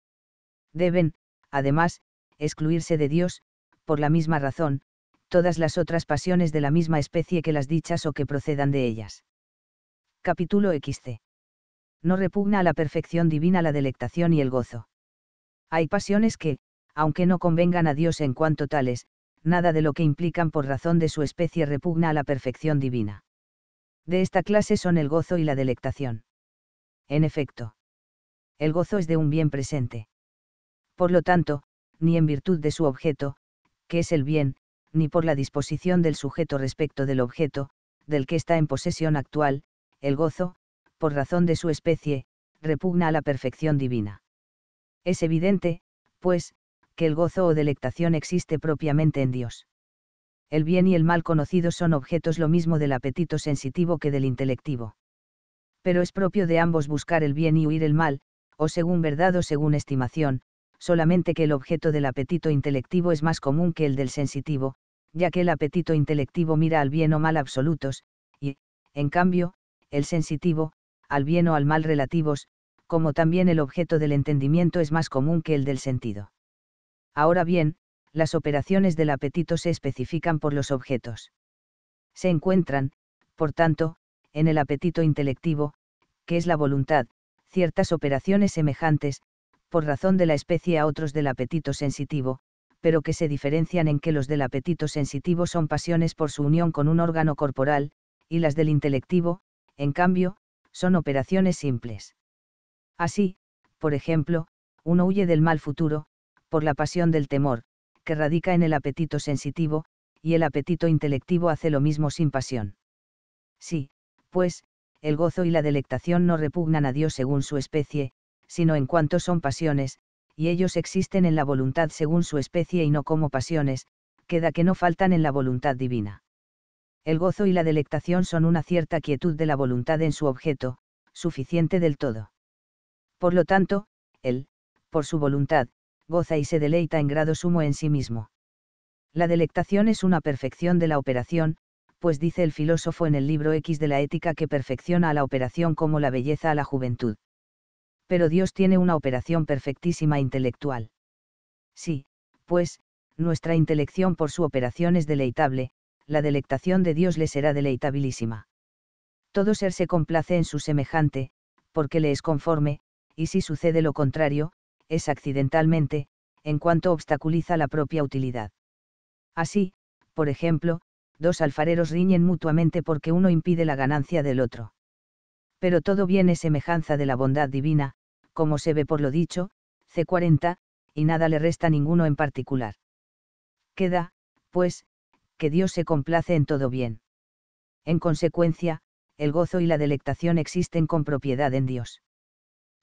Deben, además, excluirse de Dios, por la misma razón, todas las otras pasiones de la misma especie que las dichas o que procedan de ellas. Capítulo XC no repugna a la perfección divina la delectación y el gozo. Hay pasiones que, aunque no convengan a Dios en cuanto tales, nada de lo que implican por razón de su especie repugna a la perfección divina. De esta clase son el gozo y la delectación. En efecto, el gozo es de un bien presente. Por lo tanto, ni en virtud de su objeto, que es el bien, ni por la disposición del sujeto respecto del objeto, del que está en posesión actual, el gozo, por razón de su especie, repugna a la perfección divina. Es evidente, pues, que el gozo o delectación existe propiamente en Dios. El bien y el mal conocidos son objetos lo mismo del apetito sensitivo que del intelectivo. Pero es propio de ambos buscar el bien y huir el mal, o según verdad o según estimación, solamente que el objeto del apetito intelectivo es más común que el del sensitivo, ya que el apetito intelectivo mira al bien o mal absolutos, y, en cambio, el sensitivo, al bien o al mal relativos, como también el objeto del entendimiento es más común que el del sentido. Ahora bien, las operaciones del apetito se especifican por los objetos. Se encuentran, por tanto, en el apetito intelectivo, que es la voluntad, ciertas operaciones semejantes, por razón de la especie a otros del apetito sensitivo, pero que se diferencian en que los del apetito sensitivo son pasiones por su unión con un órgano corporal, y las del intelectivo, en cambio, son operaciones simples. Así, por ejemplo, uno huye del mal futuro, por la pasión del temor, que radica en el apetito sensitivo, y el apetito intelectivo hace lo mismo sin pasión. Sí, pues, el gozo y la delectación no repugnan a Dios según su especie, sino en cuanto son pasiones, y ellos existen en la voluntad según su especie y no como pasiones, queda que no faltan en la voluntad divina. El gozo y la delectación son una cierta quietud de la voluntad en su objeto, suficiente del todo. Por lo tanto, él, por su voluntad, goza y se deleita en grado sumo en sí mismo. La delectación es una perfección de la operación, pues dice el filósofo en el libro X de la ética que perfecciona a la operación como la belleza a la juventud. Pero Dios tiene una operación perfectísima intelectual. Sí, pues, nuestra intelección por su operación es deleitable, la delectación de Dios le será deleitabilísima. Todo ser se complace en su semejante, porque le es conforme, y si sucede lo contrario, es accidentalmente, en cuanto obstaculiza la propia utilidad. Así, por ejemplo, dos alfareros riñen mutuamente porque uno impide la ganancia del otro. Pero todo viene semejanza de la bondad divina, como se ve por lo dicho, C40, y nada le resta ninguno en particular. Queda, pues, que Dios se complace en todo bien. En consecuencia, el gozo y la delectación existen con propiedad en Dios.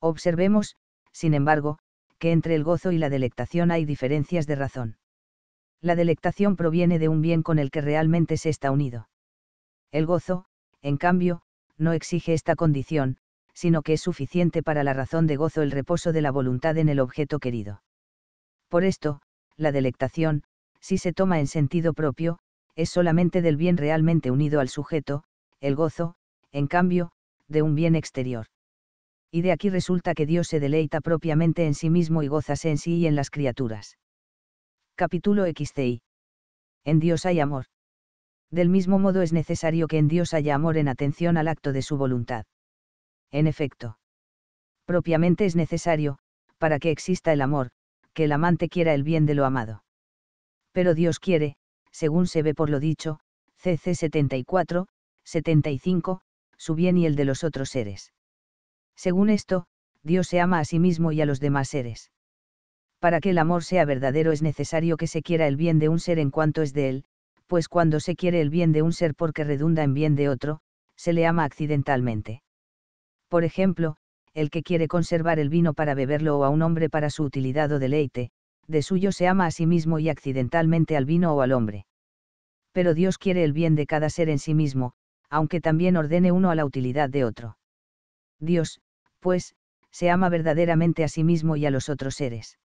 Observemos, sin embargo, que entre el gozo y la delectación hay diferencias de razón. La delectación proviene de un bien con el que realmente se está unido. El gozo, en cambio, no exige esta condición, sino que es suficiente para la razón de gozo el reposo de la voluntad en el objeto querido. Por esto, la delectación, si se toma en sentido propio, es solamente del bien realmente unido al sujeto, el gozo, en cambio, de un bien exterior. Y de aquí resulta que Dios se deleita propiamente en sí mismo y gozase en sí y en las criaturas. Capítulo XCI. En Dios hay amor. Del mismo modo es necesario que en Dios haya amor en atención al acto de su voluntad. En efecto. Propiamente es necesario, para que exista el amor, que el amante quiera el bien de lo amado. Pero Dios quiere, según se ve por lo dicho, CC 74, 75, su bien y el de los otros seres. Según esto, Dios se ama a sí mismo y a los demás seres. Para que el amor sea verdadero es necesario que se quiera el bien de un ser en cuanto es de él, pues cuando se quiere el bien de un ser porque redunda en bien de otro, se le ama accidentalmente. Por ejemplo, el que quiere conservar el vino para beberlo o a un hombre para su utilidad o deleite, de suyo se ama a sí mismo y accidentalmente al vino o al hombre. Pero Dios quiere el bien de cada ser en sí mismo, aunque también ordene uno a la utilidad de otro. Dios, pues, se ama verdaderamente a sí mismo y a los otros seres.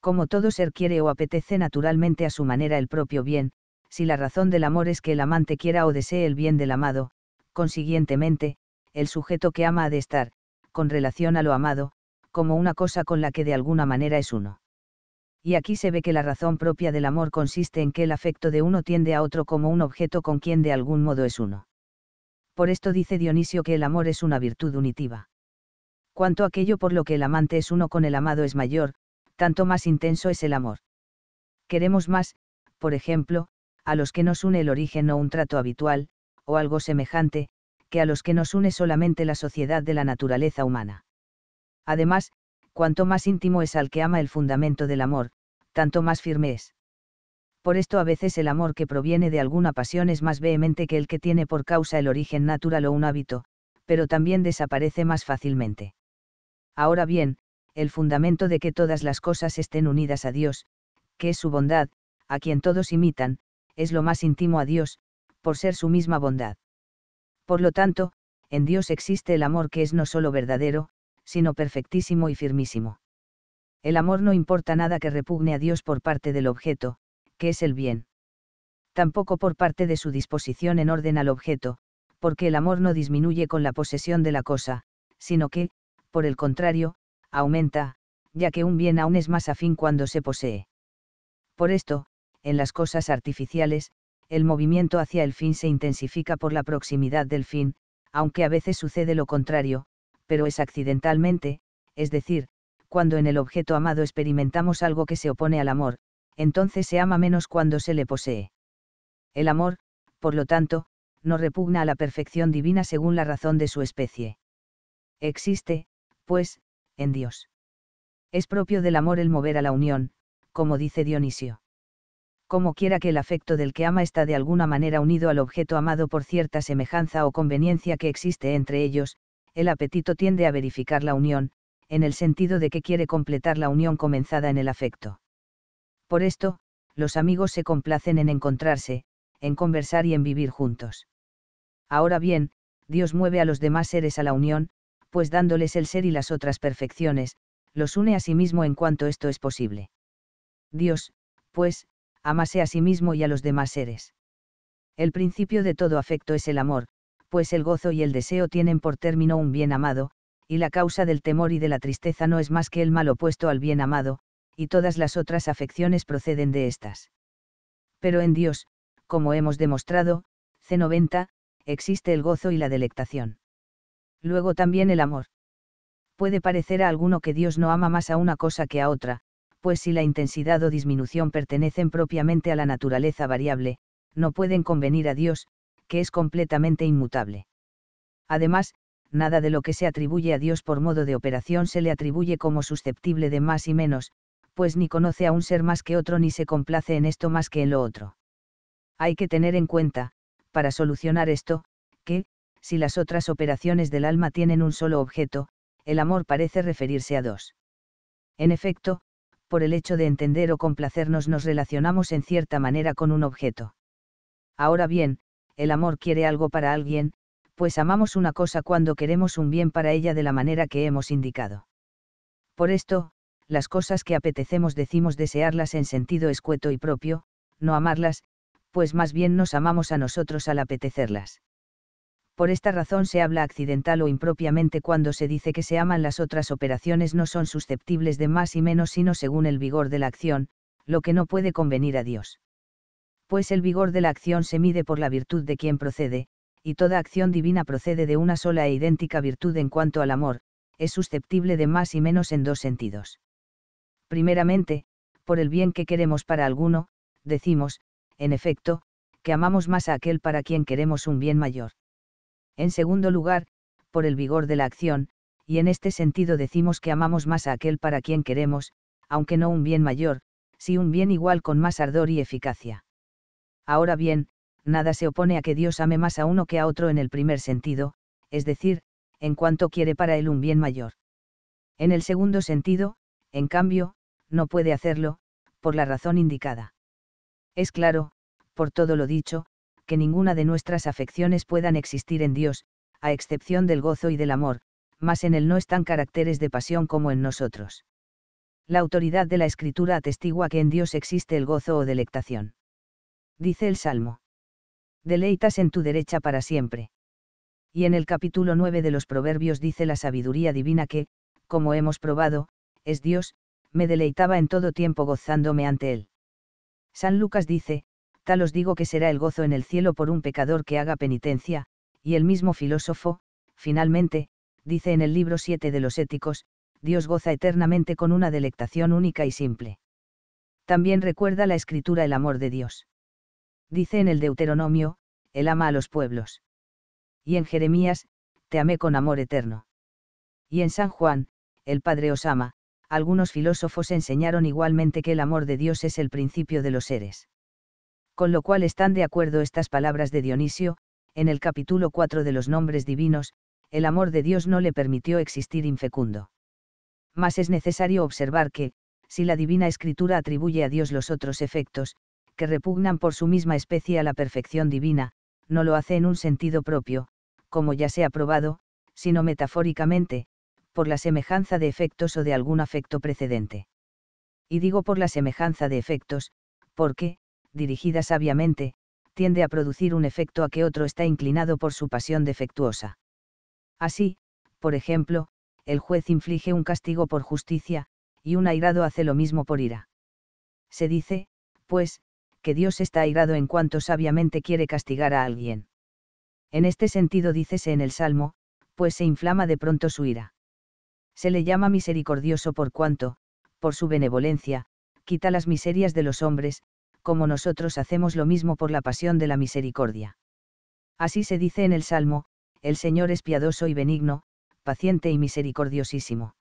Como todo ser quiere o apetece naturalmente a su manera el propio bien, si la razón del amor es que el amante quiera o desee el bien del amado, consiguientemente, el sujeto que ama ha de estar, con relación a lo amado, como una cosa con la que de alguna manera es uno y aquí se ve que la razón propia del amor consiste en que el afecto de uno tiende a otro como un objeto con quien de algún modo es uno. Por esto dice Dionisio que el amor es una virtud unitiva. Cuanto aquello por lo que el amante es uno con el amado es mayor, tanto más intenso es el amor. Queremos más, por ejemplo, a los que nos une el origen o un trato habitual, o algo semejante, que a los que nos une solamente la sociedad de la naturaleza humana. Además, cuanto más íntimo es al que ama el fundamento del amor, tanto más firme es. Por esto a veces el amor que proviene de alguna pasión es más vehemente que el que tiene por causa el origen natural o un hábito, pero también desaparece más fácilmente. Ahora bien, el fundamento de que todas las cosas estén unidas a Dios, que es su bondad, a quien todos imitan, es lo más íntimo a Dios, por ser su misma bondad. Por lo tanto, en Dios existe el amor que es no solo verdadero, sino perfectísimo y firmísimo. El amor no importa nada que repugne a Dios por parte del objeto, que es el bien. Tampoco por parte de su disposición en orden al objeto, porque el amor no disminuye con la posesión de la cosa, sino que, por el contrario, aumenta, ya que un bien aún es más afín cuando se posee. Por esto, en las cosas artificiales, el movimiento hacia el fin se intensifica por la proximidad del fin, aunque a veces sucede lo contrario, pero es accidentalmente, es decir, cuando en el objeto amado experimentamos algo que se opone al amor, entonces se ama menos cuando se le posee. El amor, por lo tanto, no repugna a la perfección divina según la razón de su especie. Existe, pues, en Dios. Es propio del amor el mover a la unión, como dice Dionisio. Como quiera que el afecto del que ama está de alguna manera unido al objeto amado por cierta semejanza o conveniencia que existe entre ellos, el apetito tiende a verificar la unión, en el sentido de que quiere completar la unión comenzada en el afecto. Por esto, los amigos se complacen en encontrarse, en conversar y en vivir juntos. Ahora bien, Dios mueve a los demás seres a la unión, pues dándoles el ser y las otras perfecciones, los une a sí mismo en cuanto esto es posible. Dios, pues, amase a sí mismo y a los demás seres. El principio de todo afecto es el amor, pues el gozo y el deseo tienen por término un bien amado, y la causa del temor y de la tristeza no es más que el mal opuesto al bien amado, y todas las otras afecciones proceden de estas. Pero en Dios, como hemos demostrado, C90, existe el gozo y la delectación. Luego también el amor. Puede parecer a alguno que Dios no ama más a una cosa que a otra, pues si la intensidad o disminución pertenecen propiamente a la naturaleza variable, no pueden convenir a Dios, que es completamente inmutable. Además, nada de lo que se atribuye a Dios por modo de operación se le atribuye como susceptible de más y menos, pues ni conoce a un ser más que otro ni se complace en esto más que en lo otro. Hay que tener en cuenta, para solucionar esto, que, si las otras operaciones del alma tienen un solo objeto, el amor parece referirse a dos. En efecto, por el hecho de entender o complacernos nos relacionamos en cierta manera con un objeto. Ahora bien, el amor quiere algo para alguien, pues amamos una cosa cuando queremos un bien para ella de la manera que hemos indicado. Por esto, las cosas que apetecemos decimos desearlas en sentido escueto y propio, no amarlas, pues más bien nos amamos a nosotros al apetecerlas. Por esta razón se habla accidental o impropiamente cuando se dice que se aman las otras operaciones no son susceptibles de más y menos sino según el vigor de la acción, lo que no puede convenir a Dios pues el vigor de la acción se mide por la virtud de quien procede, y toda acción divina procede de una sola e idéntica virtud en cuanto al amor, es susceptible de más y menos en dos sentidos. Primeramente, por el bien que queremos para alguno, decimos, en efecto, que amamos más a aquel para quien queremos un bien mayor. En segundo lugar, por el vigor de la acción, y en este sentido decimos que amamos más a aquel para quien queremos, aunque no un bien mayor, si un bien igual con más ardor y eficacia. Ahora bien, nada se opone a que Dios ame más a uno que a otro en el primer sentido, es decir, en cuanto quiere para él un bien mayor. En el segundo sentido, en cambio, no puede hacerlo, por la razón indicada. Es claro, por todo lo dicho, que ninguna de nuestras afecciones puedan existir en Dios, a excepción del gozo y del amor, mas en Él no están caracteres de pasión como en nosotros. La autoridad de la Escritura atestigua que en Dios existe el gozo o delectación dice el Salmo. Deleitas en tu derecha para siempre. Y en el capítulo 9 de los Proverbios dice la sabiduría divina que, como hemos probado, es Dios, me deleitaba en todo tiempo gozándome ante Él. San Lucas dice, tal os digo que será el gozo en el cielo por un pecador que haga penitencia, y el mismo filósofo, finalmente, dice en el libro 7 de los Éticos, Dios goza eternamente con una delectación única y simple. También recuerda la escritura el amor de Dios dice en el Deuteronomio, Él ama a los pueblos. Y en Jeremías, te amé con amor eterno. Y en San Juan, el Padre os ama, algunos filósofos enseñaron igualmente que el amor de Dios es el principio de los seres. Con lo cual están de acuerdo estas palabras de Dionisio, en el capítulo 4 de los nombres divinos, el amor de Dios no le permitió existir infecundo. Mas es necesario observar que, si la divina escritura atribuye a Dios los otros efectos, que repugnan por su misma especie a la perfección divina, no lo hace en un sentido propio, como ya se ha probado, sino metafóricamente, por la semejanza de efectos o de algún afecto precedente. Y digo por la semejanza de efectos, porque, dirigida sabiamente, tiende a producir un efecto a que otro está inclinado por su pasión defectuosa. Así, por ejemplo, el juez inflige un castigo por justicia, y un airado hace lo mismo por ira. Se dice, pues, que Dios está airado en cuanto sabiamente quiere castigar a alguien. En este sentido dícese en el Salmo, pues se inflama de pronto su ira. Se le llama misericordioso por cuanto, por su benevolencia, quita las miserias de los hombres, como nosotros hacemos lo mismo por la pasión de la misericordia. Así se dice en el Salmo, el Señor es piadoso y benigno, paciente y misericordiosísimo.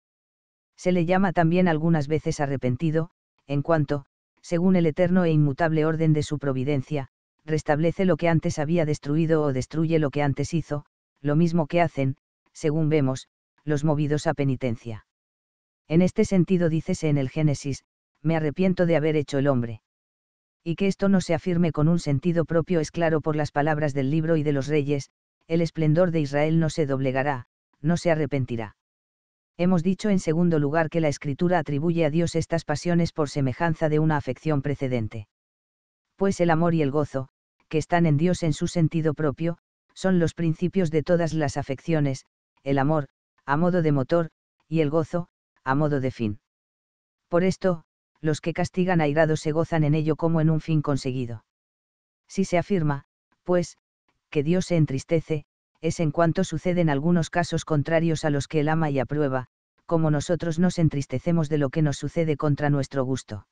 Se le llama también algunas veces arrepentido, en cuanto, según el eterno e inmutable orden de su providencia, restablece lo que antes había destruido o destruye lo que antes hizo, lo mismo que hacen, según vemos, los movidos a penitencia. En este sentido dícese en el Génesis, me arrepiento de haber hecho el hombre. Y que esto no se afirme con un sentido propio es claro por las palabras del libro y de los reyes, el esplendor de Israel no se doblegará, no se arrepentirá. Hemos dicho en segundo lugar que la escritura atribuye a Dios estas pasiones por semejanza de una afección precedente. Pues el amor y el gozo, que están en Dios en su sentido propio, son los principios de todas las afecciones, el amor, a modo de motor, y el gozo, a modo de fin. Por esto, los que castigan airados se gozan en ello como en un fin conseguido. Si se afirma, pues, que Dios se entristece, es en cuanto suceden algunos casos contrarios a los que él ama y aprueba, como nosotros nos entristecemos de lo que nos sucede contra nuestro gusto.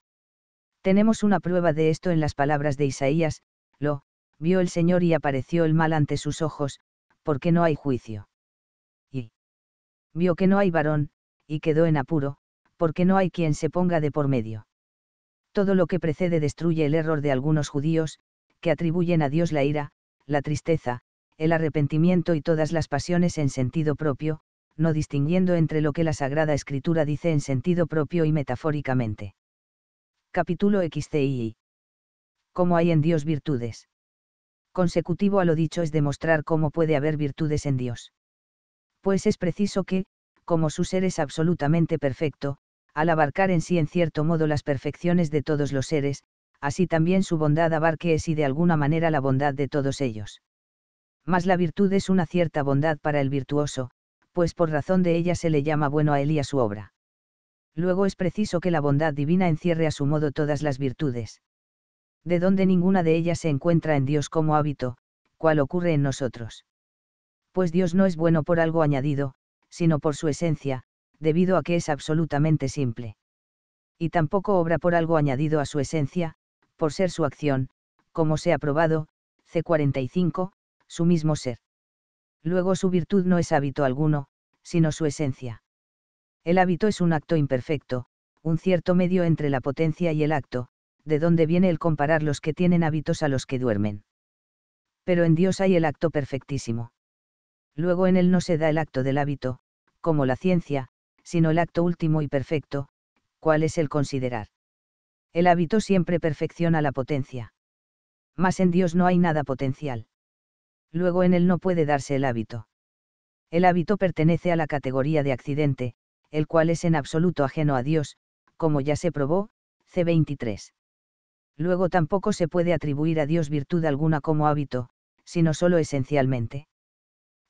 Tenemos una prueba de esto en las palabras de Isaías, lo, vio el Señor y apareció el mal ante sus ojos, porque no hay juicio. Y vio que no hay varón, y quedó en apuro, porque no hay quien se ponga de por medio. Todo lo que precede destruye el error de algunos judíos, que atribuyen a Dios la ira, la tristeza, el arrepentimiento y todas las pasiones en sentido propio, no distinguiendo entre lo que la Sagrada Escritura dice en sentido propio y metafóricamente. Capítulo XCII. Cómo hay en Dios virtudes. Consecutivo a lo dicho es demostrar cómo puede haber virtudes en Dios. Pues es preciso que, como su ser es absolutamente perfecto, al abarcar en sí en cierto modo las perfecciones de todos los seres, así también su bondad abarque es y de alguna manera la bondad de todos ellos. Mas la virtud es una cierta bondad para el virtuoso, pues por razón de ella se le llama bueno a él y a su obra. Luego es preciso que la bondad divina encierre a su modo todas las virtudes. De donde ninguna de ellas se encuentra en Dios como hábito, cual ocurre en nosotros. Pues Dios no es bueno por algo añadido, sino por su esencia, debido a que es absolutamente simple. Y tampoco obra por algo añadido a su esencia, por ser su acción, como se ha probado, C45, su mismo ser. Luego su virtud no es hábito alguno, sino su esencia. El hábito es un acto imperfecto, un cierto medio entre la potencia y el acto, de donde viene el comparar los que tienen hábitos a los que duermen. Pero en Dios hay el acto perfectísimo. Luego en Él no se da el acto del hábito, como la ciencia, sino el acto último y perfecto, cuál es el considerar. El hábito siempre perfecciona la potencia. Mas en Dios no hay nada potencial luego en él no puede darse el hábito. El hábito pertenece a la categoría de accidente, el cual es en absoluto ajeno a Dios, como ya se probó, C23. Luego tampoco se puede atribuir a Dios virtud alguna como hábito, sino solo esencialmente.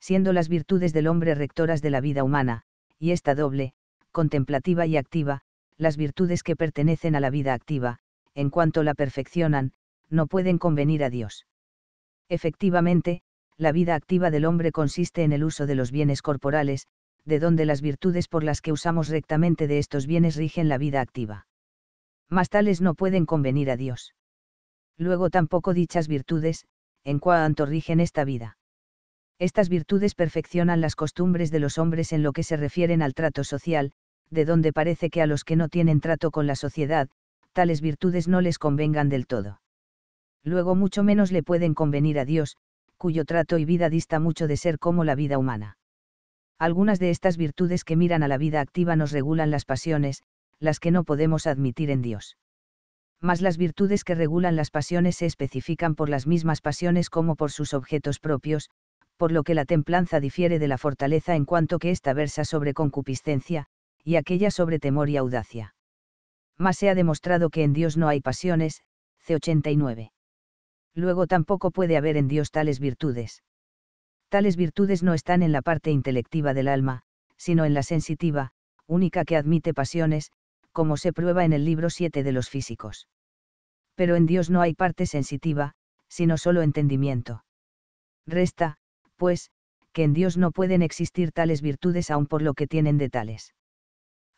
Siendo las virtudes del hombre rectoras de la vida humana, y esta doble, contemplativa y activa, las virtudes que pertenecen a la vida activa, en cuanto la perfeccionan, no pueden convenir a Dios. Efectivamente, la vida activa del hombre consiste en el uso de los bienes corporales, de donde las virtudes por las que usamos rectamente de estos bienes rigen la vida activa. Mas tales no pueden convenir a Dios. Luego tampoco dichas virtudes, en cuanto rigen esta vida. Estas virtudes perfeccionan las costumbres de los hombres en lo que se refieren al trato social, de donde parece que a los que no tienen trato con la sociedad, tales virtudes no les convengan del todo. Luego mucho menos le pueden convenir a Dios, cuyo trato y vida dista mucho de ser como la vida humana. Algunas de estas virtudes que miran a la vida activa nos regulan las pasiones, las que no podemos admitir en Dios. Mas las virtudes que regulan las pasiones se especifican por las mismas pasiones como por sus objetos propios, por lo que la templanza difiere de la fortaleza en cuanto que esta versa sobre concupiscencia, y aquella sobre temor y audacia. Mas se ha demostrado que en Dios no hay pasiones, C89 luego tampoco puede haber en Dios tales virtudes. Tales virtudes no están en la parte intelectiva del alma, sino en la sensitiva, única que admite pasiones, como se prueba en el libro 7 de los físicos. Pero en Dios no hay parte sensitiva, sino solo entendimiento. Resta, pues, que en Dios no pueden existir tales virtudes aun por lo que tienen de tales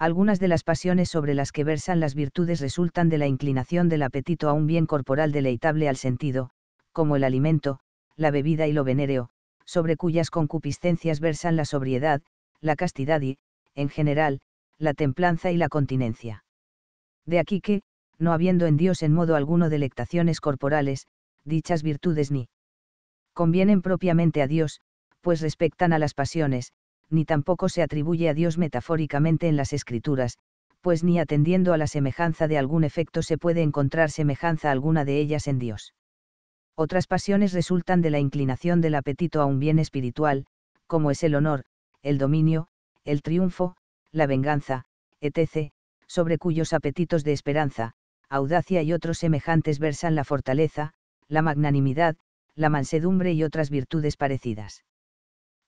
algunas de las pasiones sobre las que versan las virtudes resultan de la inclinación del apetito a un bien corporal deleitable al sentido, como el alimento, la bebida y lo venéreo, sobre cuyas concupiscencias versan la sobriedad, la castidad y, en general, la templanza y la continencia. De aquí que, no habiendo en Dios en modo alguno delectaciones corporales, dichas virtudes ni convienen propiamente a Dios, pues respectan a las pasiones, ni tampoco se atribuye a Dios metafóricamente en las escrituras, pues ni atendiendo a la semejanza de algún efecto se puede encontrar semejanza alguna de ellas en Dios. Otras pasiones resultan de la inclinación del apetito a un bien espiritual, como es el honor, el dominio, el triunfo, la venganza, etc., sobre cuyos apetitos de esperanza, audacia y otros semejantes versan la fortaleza, la magnanimidad, la mansedumbre y otras virtudes parecidas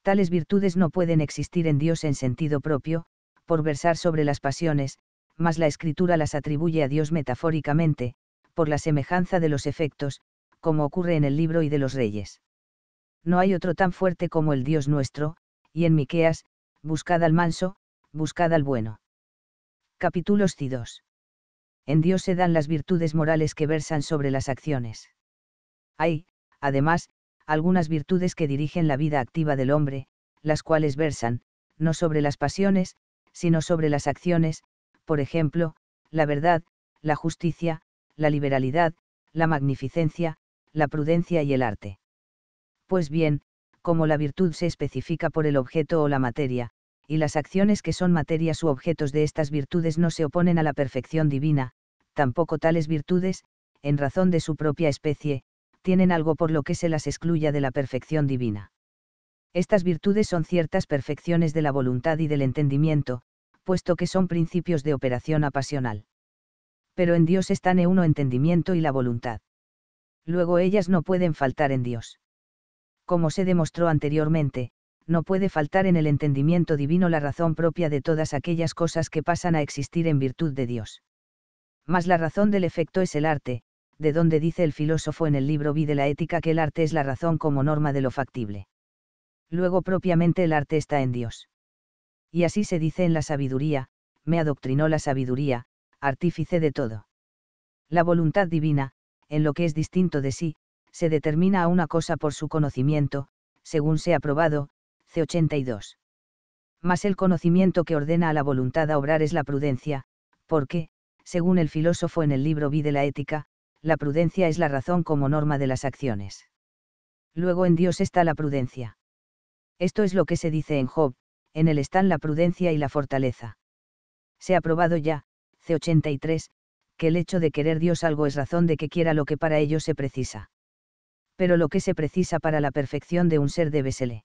tales virtudes no pueden existir en Dios en sentido propio, por versar sobre las pasiones, mas la escritura las atribuye a Dios metafóricamente, por la semejanza de los efectos, como ocurre en el libro y de los reyes. No hay otro tan fuerte como el Dios nuestro, y en Miqueas, buscad al manso, buscad al bueno. CAPÍTULOS 2. En Dios se dan las virtudes morales que versan sobre las acciones. Hay, además, algunas virtudes que dirigen la vida activa del hombre, las cuales versan, no sobre las pasiones, sino sobre las acciones, por ejemplo, la verdad, la justicia, la liberalidad, la magnificencia, la prudencia y el arte. Pues bien, como la virtud se especifica por el objeto o la materia, y las acciones que son materias u objetos de estas virtudes no se oponen a la perfección divina, tampoco tales virtudes, en razón de su propia especie, tienen algo por lo que se las excluya de la perfección divina. Estas virtudes son ciertas perfecciones de la voluntad y del entendimiento, puesto que son principios de operación apasional. Pero en Dios están en uno entendimiento y la voluntad. Luego ellas no pueden faltar en Dios. Como se demostró anteriormente, no puede faltar en el entendimiento divino la razón propia de todas aquellas cosas que pasan a existir en virtud de Dios. Mas la razón del efecto es el arte, de donde dice el filósofo en el libro Vi de la ética que el arte es la razón como norma de lo factible. Luego propiamente el arte está en Dios. Y así se dice en la sabiduría, me adoctrinó la sabiduría, artífice de todo. La voluntad divina, en lo que es distinto de sí, se determina a una cosa por su conocimiento, según se ha probado, C82. Mas el conocimiento que ordena a la voluntad a obrar es la prudencia, porque, según el filósofo en el libro Vi de la ética, la prudencia es la razón como norma de las acciones. Luego en Dios está la prudencia. Esto es lo que se dice en Job, en él están la prudencia y la fortaleza. Se ha probado ya, C83, que el hecho de querer Dios algo es razón de que quiera lo que para ello se precisa. Pero lo que se precisa para la perfección de un ser débesele.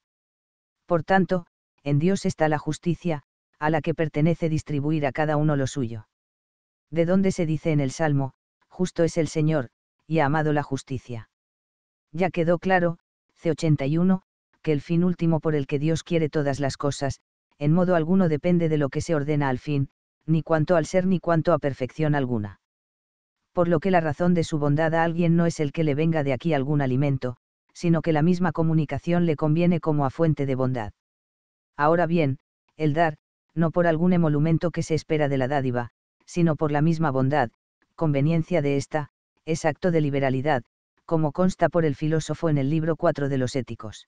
Por tanto, en Dios está la justicia, a la que pertenece distribuir a cada uno lo suyo. De dónde se dice en el Salmo, justo es el Señor, y ha amado la justicia. Ya quedó claro, C81, que el fin último por el que Dios quiere todas las cosas, en modo alguno depende de lo que se ordena al fin, ni cuanto al ser ni cuanto a perfección alguna. Por lo que la razón de su bondad a alguien no es el que le venga de aquí algún alimento, sino que la misma comunicación le conviene como a fuente de bondad. Ahora bien, el dar, no por algún emolumento que se espera de la dádiva, sino por la misma bondad, conveniencia de esta, es acto de liberalidad, como consta por el filósofo en el libro 4 de los Éticos.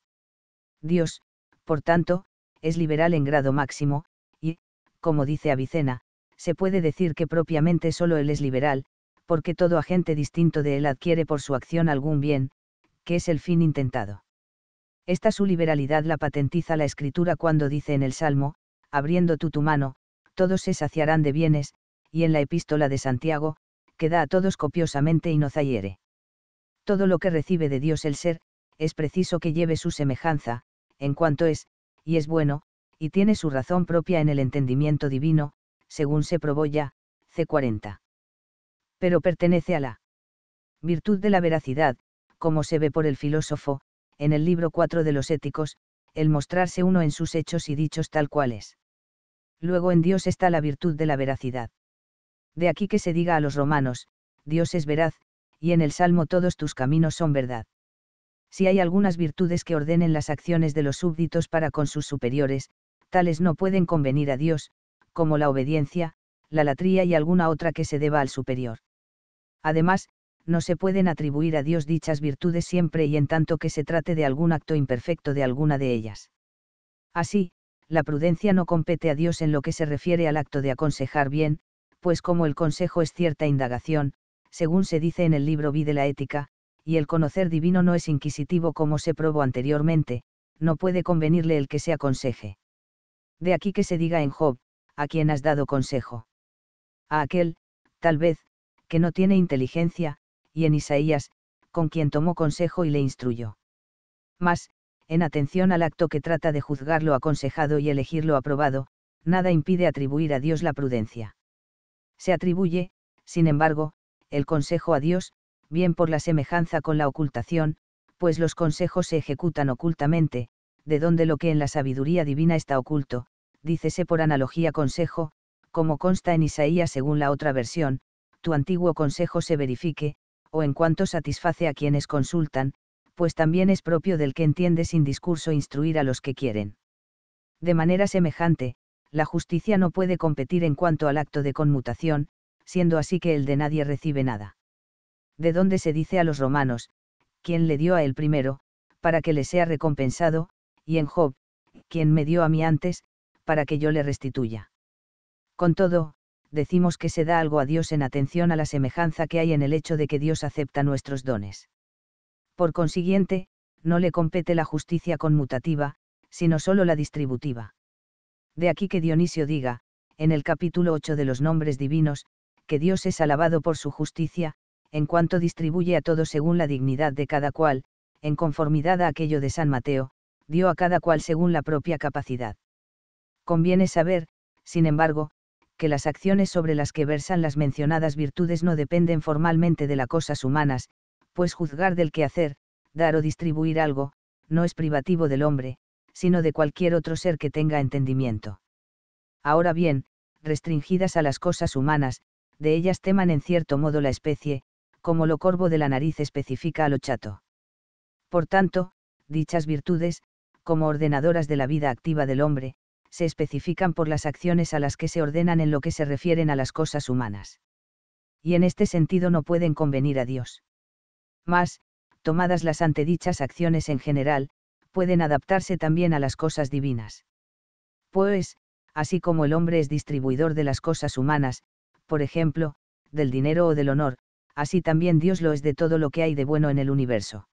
Dios, por tanto, es liberal en grado máximo, y, como dice Avicena, se puede decir que propiamente solo Él es liberal, porque todo agente distinto de Él adquiere por su acción algún bien, que es el fin intentado. Esta su liberalidad la patentiza la Escritura cuando dice en el Salmo, abriendo tú tu mano, todos se saciarán de bienes, y en la epístola de Santiago, que da a todos copiosamente y no zahiere. Todo lo que recibe de Dios el ser, es preciso que lleve su semejanza, en cuanto es, y es bueno, y tiene su razón propia en el entendimiento divino, según se probó ya, C40. Pero pertenece a la virtud de la veracidad, como se ve por el filósofo, en el libro 4 de los Éticos, el mostrarse uno en sus hechos y dichos tal cual es. Luego en Dios está la virtud de la veracidad. De aquí que se diga a los romanos, Dios es veraz, y en el Salmo todos tus caminos son verdad. Si hay algunas virtudes que ordenen las acciones de los súbditos para con sus superiores, tales no pueden convenir a Dios, como la obediencia, la latría y alguna otra que se deba al superior. Además, no se pueden atribuir a Dios dichas virtudes siempre y en tanto que se trate de algún acto imperfecto de alguna de ellas. Así, la prudencia no compete a Dios en lo que se refiere al acto de aconsejar bien, pues como el consejo es cierta indagación, según se dice en el libro Vi de la Ética, y el conocer divino no es inquisitivo como se probó anteriormente, no puede convenirle el que se aconseje. De aquí que se diga en Job, a quien has dado consejo. A aquel, tal vez, que no tiene inteligencia, y en Isaías, con quien tomó consejo y le instruyó. Mas, en atención al acto que trata de juzgar lo aconsejado y elegir lo aprobado, nada impide atribuir a Dios la prudencia. Se atribuye, sin embargo, el consejo a Dios, bien por la semejanza con la ocultación, pues los consejos se ejecutan ocultamente, de donde lo que en la sabiduría divina está oculto, dícese por analogía consejo, como consta en Isaías según la otra versión, tu antiguo consejo se verifique, o en cuanto satisface a quienes consultan, pues también es propio del que entiende sin discurso instruir a los que quieren. De manera semejante, la justicia no puede competir en cuanto al acto de conmutación, siendo así que el de nadie recibe nada. De dónde se dice a los romanos, quien le dio a él primero, para que le sea recompensado, y en Job, quien me dio a mí antes, para que yo le restituya. Con todo, decimos que se da algo a Dios en atención a la semejanza que hay en el hecho de que Dios acepta nuestros dones. Por consiguiente, no le compete la justicia conmutativa, sino solo la distributiva. De aquí que Dionisio diga, en el capítulo 8 de los nombres divinos, que Dios es alabado por su justicia, en cuanto distribuye a todos según la dignidad de cada cual, en conformidad a aquello de San Mateo, dio a cada cual según la propia capacidad. Conviene saber, sin embargo, que las acciones sobre las que versan las mencionadas virtudes no dependen formalmente de las cosas humanas, pues juzgar del hacer, dar o distribuir algo, no es privativo del hombre, sino de cualquier otro ser que tenga entendimiento. Ahora bien, restringidas a las cosas humanas, de ellas teman en cierto modo la especie, como lo corvo de la nariz especifica a lo chato. Por tanto, dichas virtudes, como ordenadoras de la vida activa del hombre, se especifican por las acciones a las que se ordenan en lo que se refieren a las cosas humanas. Y en este sentido no pueden convenir a Dios. Mas, tomadas las antedichas acciones en general, pueden adaptarse también a las cosas divinas. Pues, así como el hombre es distribuidor de las cosas humanas, por ejemplo, del dinero o del honor, así también Dios lo es de todo lo que hay de bueno en el universo.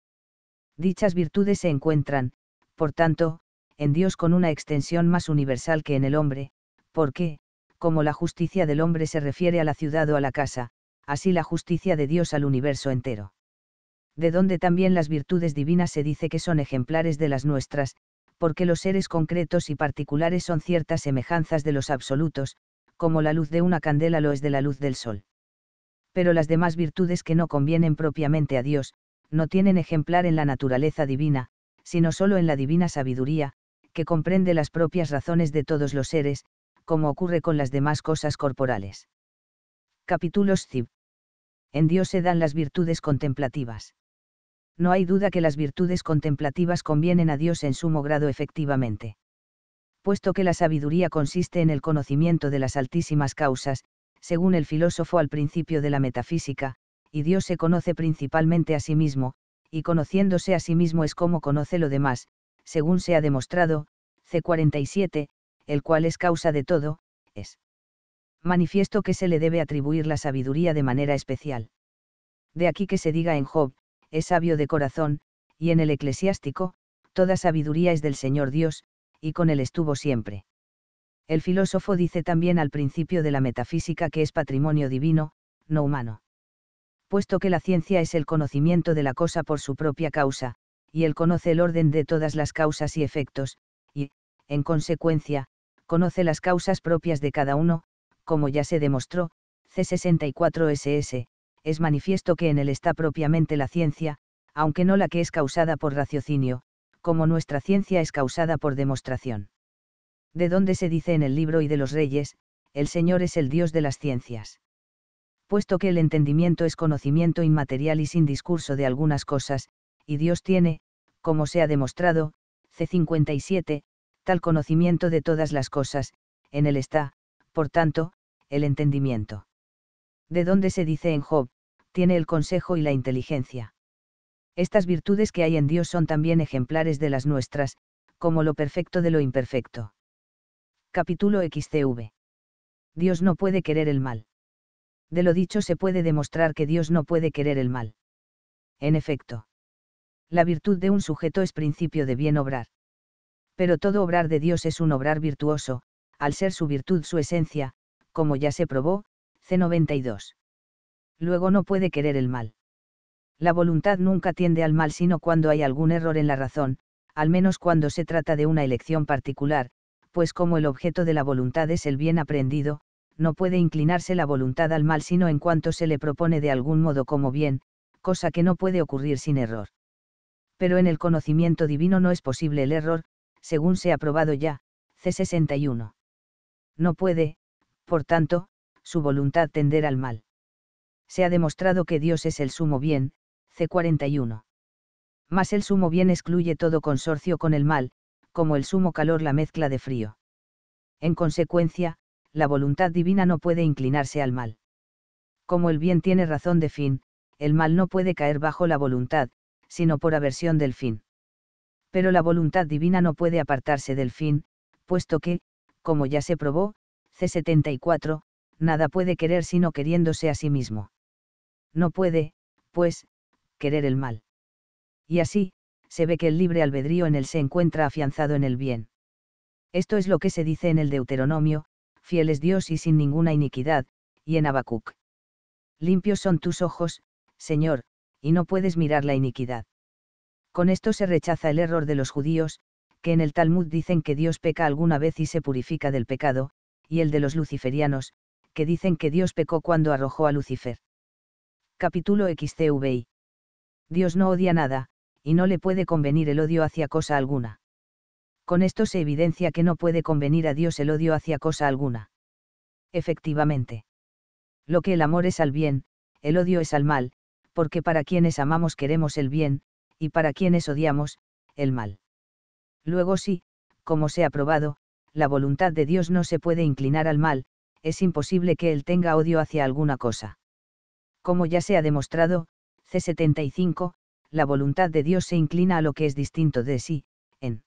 Dichas virtudes se encuentran, por tanto, en Dios con una extensión más universal que en el hombre, porque, como la justicia del hombre se refiere a la ciudad o a la casa, así la justicia de Dios al universo entero de donde también las virtudes divinas se dice que son ejemplares de las nuestras, porque los seres concretos y particulares son ciertas semejanzas de los absolutos, como la luz de una candela lo es de la luz del sol. Pero las demás virtudes que no convienen propiamente a Dios, no tienen ejemplar en la naturaleza divina, sino solo en la divina sabiduría, que comprende las propias razones de todos los seres, como ocurre con las demás cosas corporales. Capítulos Cib. En Dios se dan las virtudes contemplativas no hay duda que las virtudes contemplativas convienen a Dios en sumo grado efectivamente. Puesto que la sabiduría consiste en el conocimiento de las altísimas causas, según el filósofo al principio de la metafísica, y Dios se conoce principalmente a sí mismo, y conociéndose a sí mismo es como conoce lo demás, según se ha demostrado, C47, el cual es causa de todo, es manifiesto que se le debe atribuir la sabiduría de manera especial. De aquí que se diga en Job, es sabio de corazón, y en el eclesiástico, toda sabiduría es del Señor Dios, y con él estuvo siempre. El filósofo dice también al principio de la metafísica que es patrimonio divino, no humano. Puesto que la ciencia es el conocimiento de la cosa por su propia causa, y él conoce el orden de todas las causas y efectos, y, en consecuencia, conoce las causas propias de cada uno, como ya se demostró, C64SS, es manifiesto que en él está propiamente la ciencia, aunque no la que es causada por raciocinio, como nuestra ciencia es causada por demostración. De donde se dice en el libro y de los reyes, el Señor es el Dios de las ciencias. Puesto que el entendimiento es conocimiento inmaterial y sin discurso de algunas cosas, y Dios tiene, como se ha demostrado, C57, tal conocimiento de todas las cosas, en él está, por tanto, el entendimiento de donde se dice en Job, tiene el consejo y la inteligencia. Estas virtudes que hay en Dios son también ejemplares de las nuestras, como lo perfecto de lo imperfecto. Capítulo XCV. Dios no puede querer el mal. De lo dicho se puede demostrar que Dios no puede querer el mal. En efecto. La virtud de un sujeto es principio de bien obrar. Pero todo obrar de Dios es un obrar virtuoso, al ser su virtud su esencia, como ya se probó, C92. Luego no puede querer el mal. La voluntad nunca tiende al mal sino cuando hay algún error en la razón, al menos cuando se trata de una elección particular, pues como el objeto de la voluntad es el bien aprendido, no puede inclinarse la voluntad al mal sino en cuanto se le propone de algún modo como bien, cosa que no puede ocurrir sin error. Pero en el conocimiento divino no es posible el error, según se ha probado ya, C61. No puede, por tanto, su voluntad tender al mal. Se ha demostrado que Dios es el sumo bien, C41. Mas el sumo bien excluye todo consorcio con el mal, como el sumo calor la mezcla de frío. En consecuencia, la voluntad divina no puede inclinarse al mal. Como el bien tiene razón de fin, el mal no puede caer bajo la voluntad, sino por aversión del fin. Pero la voluntad divina no puede apartarse del fin, puesto que, como ya se probó, C74, nada puede querer sino queriéndose a sí mismo. No puede, pues, querer el mal. Y así, se ve que el libre albedrío en él se encuentra afianzado en el bien. Esto es lo que se dice en el Deuteronomio, fiel es Dios y sin ninguna iniquidad, y en Abacuc: Limpios son tus ojos, Señor, y no puedes mirar la iniquidad. Con esto se rechaza el error de los judíos, que en el Talmud dicen que Dios peca alguna vez y se purifica del pecado, y el de los luciferianos, que dicen que Dios pecó cuando arrojó a Lucifer. Capítulo XCVI. Dios no odia nada, y no le puede convenir el odio hacia cosa alguna. Con esto se evidencia que no puede convenir a Dios el odio hacia cosa alguna. Efectivamente. Lo que el amor es al bien, el odio es al mal, porque para quienes amamos queremos el bien, y para quienes odiamos, el mal. Luego sí, como se ha probado, la voluntad de Dios no se puede inclinar al mal, es imposible que él tenga odio hacia alguna cosa. Como ya se ha demostrado, C75, la voluntad de Dios se inclina a lo que es distinto de sí, en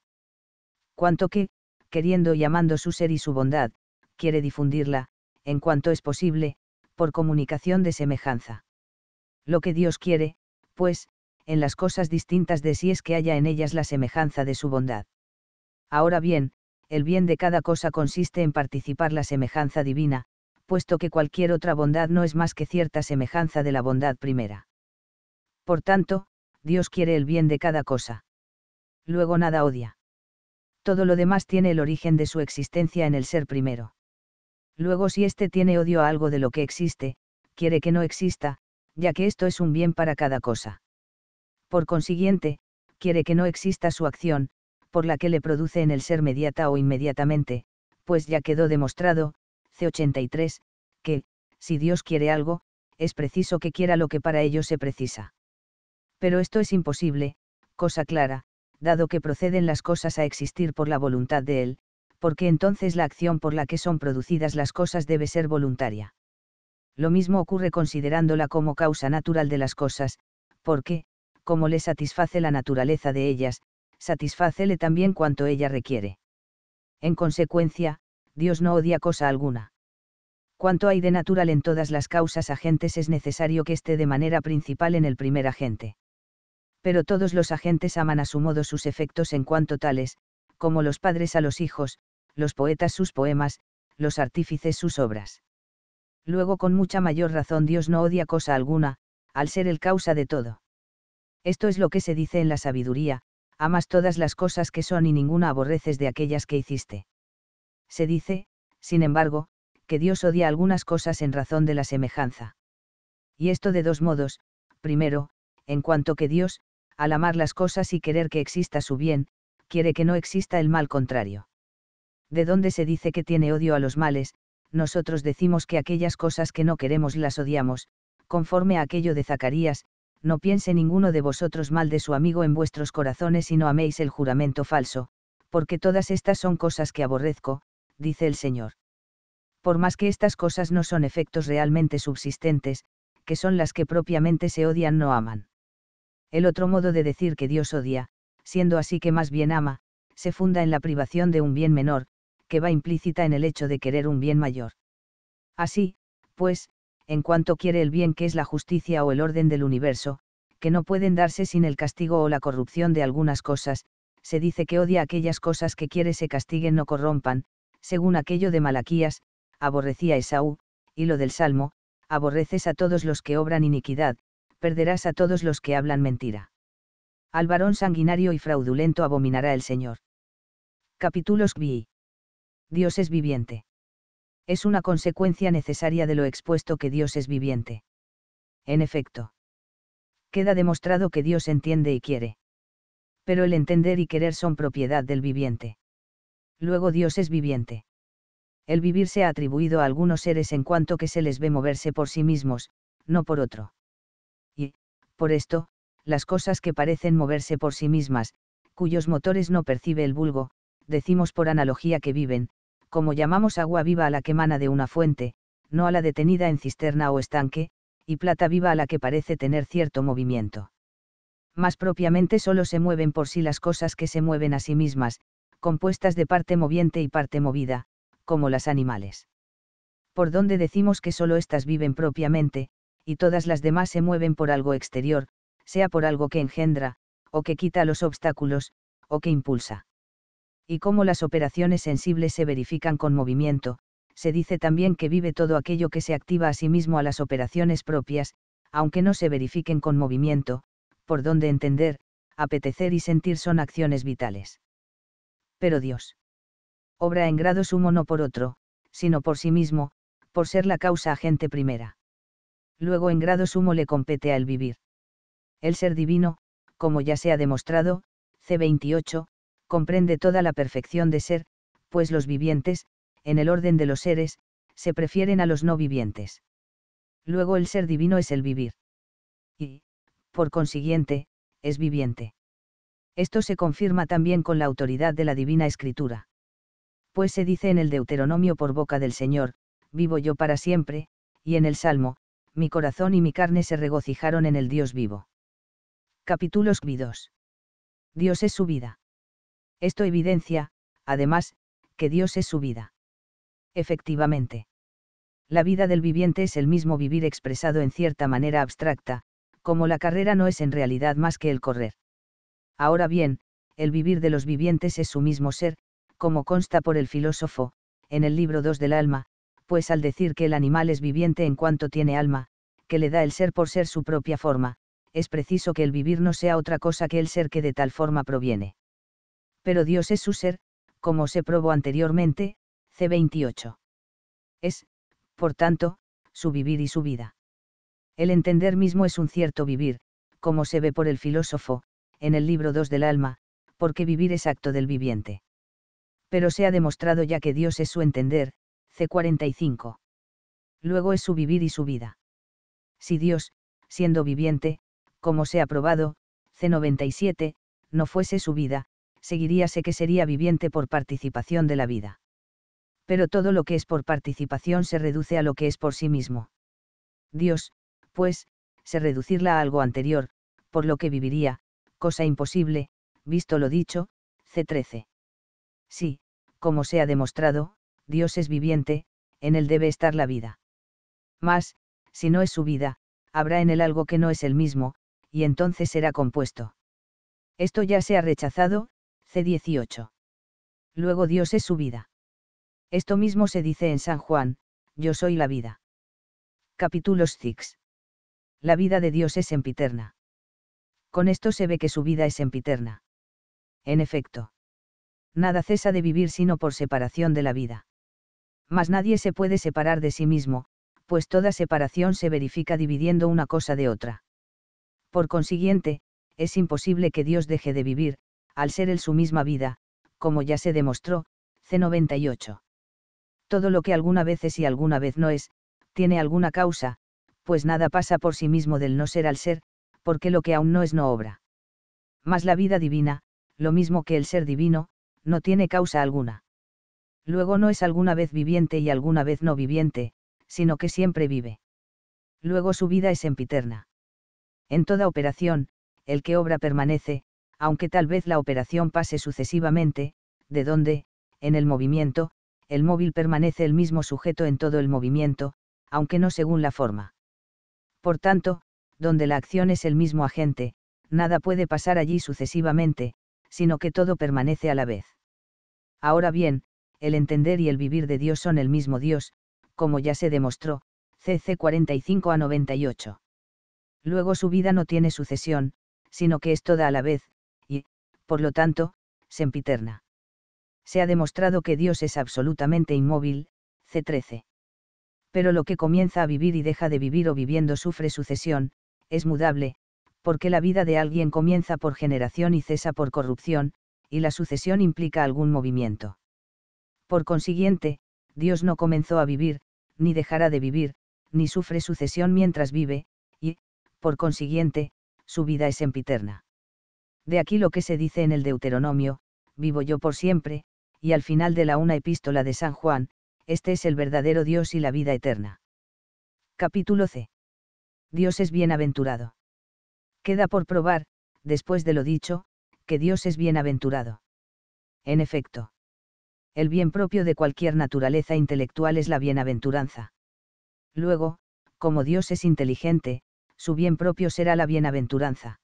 cuanto que, queriendo y amando su ser y su bondad, quiere difundirla, en cuanto es posible, por comunicación de semejanza. Lo que Dios quiere, pues, en las cosas distintas de sí es que haya en ellas la semejanza de su bondad. Ahora bien, el bien de cada cosa consiste en participar la semejanza divina, puesto que cualquier otra bondad no es más que cierta semejanza de la bondad primera. Por tanto, Dios quiere el bien de cada cosa. Luego nada odia. Todo lo demás tiene el origen de su existencia en el ser primero. Luego si éste tiene odio a algo de lo que existe, quiere que no exista, ya que esto es un bien para cada cosa. Por consiguiente, quiere que no exista su acción, por la que le produce en el ser mediata o inmediatamente, pues ya quedó demostrado, C83, que, si Dios quiere algo, es preciso que quiera lo que para ello se precisa. Pero esto es imposible, cosa clara, dado que proceden las cosas a existir por la voluntad de Él, porque entonces la acción por la que son producidas las cosas debe ser voluntaria. Lo mismo ocurre considerándola como causa natural de las cosas, porque, como le satisface la naturaleza de ellas, satisfácele también cuanto ella requiere. En consecuencia, Dios no odia cosa alguna. Cuanto hay de natural en todas las causas agentes es necesario que esté de manera principal en el primer agente. Pero todos los agentes aman a su modo sus efectos en cuanto tales, como los padres a los hijos, los poetas sus poemas, los artífices sus obras. Luego con mucha mayor razón Dios no odia cosa alguna, al ser el causa de todo. Esto es lo que se dice en la sabiduría, amas todas las cosas que son y ninguna aborreces de aquellas que hiciste. Se dice, sin embargo, que Dios odia algunas cosas en razón de la semejanza. Y esto de dos modos, primero, en cuanto que Dios, al amar las cosas y querer que exista su bien, quiere que no exista el mal contrario. De donde se dice que tiene odio a los males, nosotros decimos que aquellas cosas que no queremos las odiamos, conforme a aquello de Zacarías, no piense ninguno de vosotros mal de su amigo en vuestros corazones y no améis el juramento falso, porque todas estas son cosas que aborrezco, dice el Señor. Por más que estas cosas no son efectos realmente subsistentes, que son las que propiamente se odian no aman. El otro modo de decir que Dios odia, siendo así que más bien ama, se funda en la privación de un bien menor, que va implícita en el hecho de querer un bien mayor. Así, pues, en cuanto quiere el bien que es la justicia o el orden del universo, que no pueden darse sin el castigo o la corrupción de algunas cosas, se dice que odia aquellas cosas que quiere se castiguen o corrompan, según aquello de Malaquías, aborrecía Esaú, y lo del Salmo, aborreces a todos los que obran iniquidad, perderás a todos los que hablan mentira. Al varón sanguinario y fraudulento abominará el Señor. Capítulos VI. Dios es viviente. Es una consecuencia necesaria de lo expuesto que Dios es viviente. En efecto. Queda demostrado que Dios entiende y quiere. Pero el entender y querer son propiedad del viviente. Luego Dios es viviente. El vivir se ha atribuido a algunos seres en cuanto que se les ve moverse por sí mismos, no por otro. Y, por esto, las cosas que parecen moverse por sí mismas, cuyos motores no percibe el vulgo, decimos por analogía que viven, como llamamos agua viva a la que mana de una fuente, no a la detenida en cisterna o estanque, y plata viva a la que parece tener cierto movimiento. Más propiamente solo se mueven por sí las cosas que se mueven a sí mismas, compuestas de parte moviente y parte movida, como las animales. Por donde decimos que solo éstas viven propiamente, y todas las demás se mueven por algo exterior, sea por algo que engendra, o que quita los obstáculos, o que impulsa y cómo las operaciones sensibles se verifican con movimiento, se dice también que vive todo aquello que se activa a sí mismo a las operaciones propias, aunque no se verifiquen con movimiento, por donde entender, apetecer y sentir son acciones vitales. Pero Dios. Obra en grado sumo no por otro, sino por sí mismo, por ser la causa agente primera. Luego en grado sumo le compete a vivir. El ser divino, como ya se ha demostrado, C28, comprende toda la perfección de ser, pues los vivientes, en el orden de los seres, se prefieren a los no vivientes. Luego el ser divino es el vivir. Y, por consiguiente, es viviente. Esto se confirma también con la autoridad de la Divina Escritura. Pues se dice en el Deuteronomio por boca del Señor, vivo yo para siempre, y en el Salmo, mi corazón y mi carne se regocijaron en el Dios vivo. Capítulos 2. Dios es su vida. Esto evidencia, además, que Dios es su vida. Efectivamente. La vida del viviente es el mismo vivir expresado en cierta manera abstracta, como la carrera no es en realidad más que el correr. Ahora bien, el vivir de los vivientes es su mismo ser, como consta por el filósofo, en el libro 2 del alma, pues al decir que el animal es viviente en cuanto tiene alma, que le da el ser por ser su propia forma, es preciso que el vivir no sea otra cosa que el ser que de tal forma proviene pero Dios es su ser, como se probó anteriormente, C28. Es, por tanto, su vivir y su vida. El entender mismo es un cierto vivir, como se ve por el filósofo, en el libro 2 del alma, porque vivir es acto del viviente. Pero se ha demostrado ya que Dios es su entender, C45. Luego es su vivir y su vida. Si Dios, siendo viviente, como se ha probado, C97, no fuese su vida, sé que sería viviente por participación de la vida. Pero todo lo que es por participación se reduce a lo que es por sí mismo. Dios, pues, se reducirla a algo anterior, por lo que viviría, cosa imposible, visto lo dicho, C13. Sí, como se ha demostrado, Dios es viviente, en él debe estar la vida. Mas, si no es su vida, habrá en él algo que no es el mismo, y entonces será compuesto. Esto ya se ha rechazado, C18. Luego Dios es su vida. Esto mismo se dice en San Juan, yo soy la vida. Capítulo 6. La vida de Dios es sempiterna. Con esto se ve que su vida es sempiterna. En efecto. Nada cesa de vivir sino por separación de la vida. Mas nadie se puede separar de sí mismo, pues toda separación se verifica dividiendo una cosa de otra. Por consiguiente, es imposible que Dios deje de vivir, al ser él su misma vida, como ya se demostró, C98. Todo lo que alguna vez es y alguna vez no es, tiene alguna causa, pues nada pasa por sí mismo del no ser al ser, porque lo que aún no es no obra. Mas la vida divina, lo mismo que el ser divino, no tiene causa alguna. Luego no es alguna vez viviente y alguna vez no viviente, sino que siempre vive. Luego su vida es sempiterna. En toda operación, el que obra permanece, aunque tal vez la operación pase sucesivamente, de donde, en el movimiento, el móvil permanece el mismo sujeto en todo el movimiento, aunque no según la forma. Por tanto, donde la acción es el mismo agente, nada puede pasar allí sucesivamente, sino que todo permanece a la vez. Ahora bien, el entender y el vivir de Dios son el mismo Dios, como ya se demostró, CC 45 a 98. Luego su vida no tiene sucesión, sino que es toda a la vez, por lo tanto, sempiterna. Se ha demostrado que Dios es absolutamente inmóvil, C13. Pero lo que comienza a vivir y deja de vivir o viviendo sufre sucesión, es mudable, porque la vida de alguien comienza por generación y cesa por corrupción, y la sucesión implica algún movimiento. Por consiguiente, Dios no comenzó a vivir, ni dejará de vivir, ni sufre sucesión mientras vive, y, por consiguiente, su vida es sempiterna. De aquí lo que se dice en el Deuteronomio, vivo yo por siempre, y al final de la una epístola de San Juan, este es el verdadero Dios y la vida eterna. Capítulo C. Dios es bienaventurado. Queda por probar, después de lo dicho, que Dios es bienaventurado. En efecto. El bien propio de cualquier naturaleza intelectual es la bienaventuranza. Luego, como Dios es inteligente, su bien propio será la bienaventuranza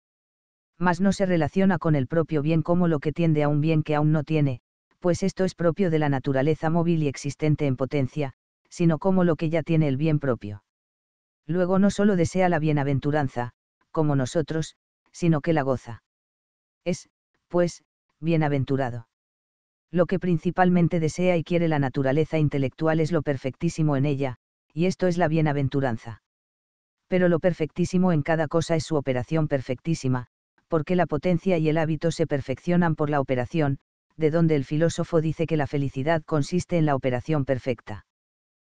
mas no se relaciona con el propio bien como lo que tiende a un bien que aún no tiene, pues esto es propio de la naturaleza móvil y existente en potencia, sino como lo que ya tiene el bien propio. Luego no solo desea la bienaventuranza, como nosotros, sino que la goza. Es, pues, bienaventurado. Lo que principalmente desea y quiere la naturaleza intelectual es lo perfectísimo en ella, y esto es la bienaventuranza. Pero lo perfectísimo en cada cosa es su operación perfectísima, porque la potencia y el hábito se perfeccionan por la operación, de donde el filósofo dice que la felicidad consiste en la operación perfecta.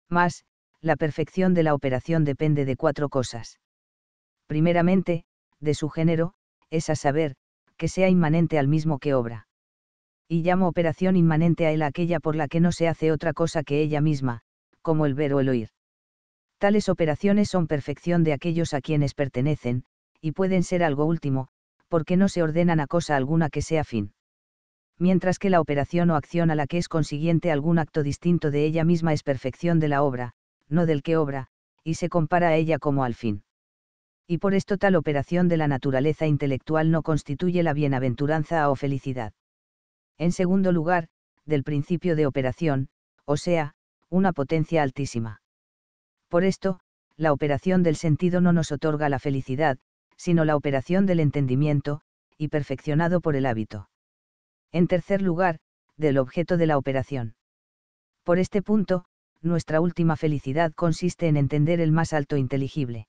Más, la perfección de la operación depende de cuatro cosas. Primeramente, de su género, es a saber, que sea inmanente al mismo que obra. Y llamo operación inmanente a él aquella por la que no se hace otra cosa que ella misma, como el ver o el oír. Tales operaciones son perfección de aquellos a quienes pertenecen, y pueden ser algo último, porque no se ordenan a cosa alguna que sea fin. Mientras que la operación o acción a la que es consiguiente algún acto distinto de ella misma es perfección de la obra, no del que obra, y se compara a ella como al fin. Y por esto tal operación de la naturaleza intelectual no constituye la bienaventuranza o felicidad. En segundo lugar, del principio de operación, o sea, una potencia altísima. Por esto, la operación del sentido no nos otorga la felicidad, sino la operación del entendimiento, y perfeccionado por el hábito. En tercer lugar, del objeto de la operación. Por este punto, nuestra última felicidad consiste en entender el más alto inteligible.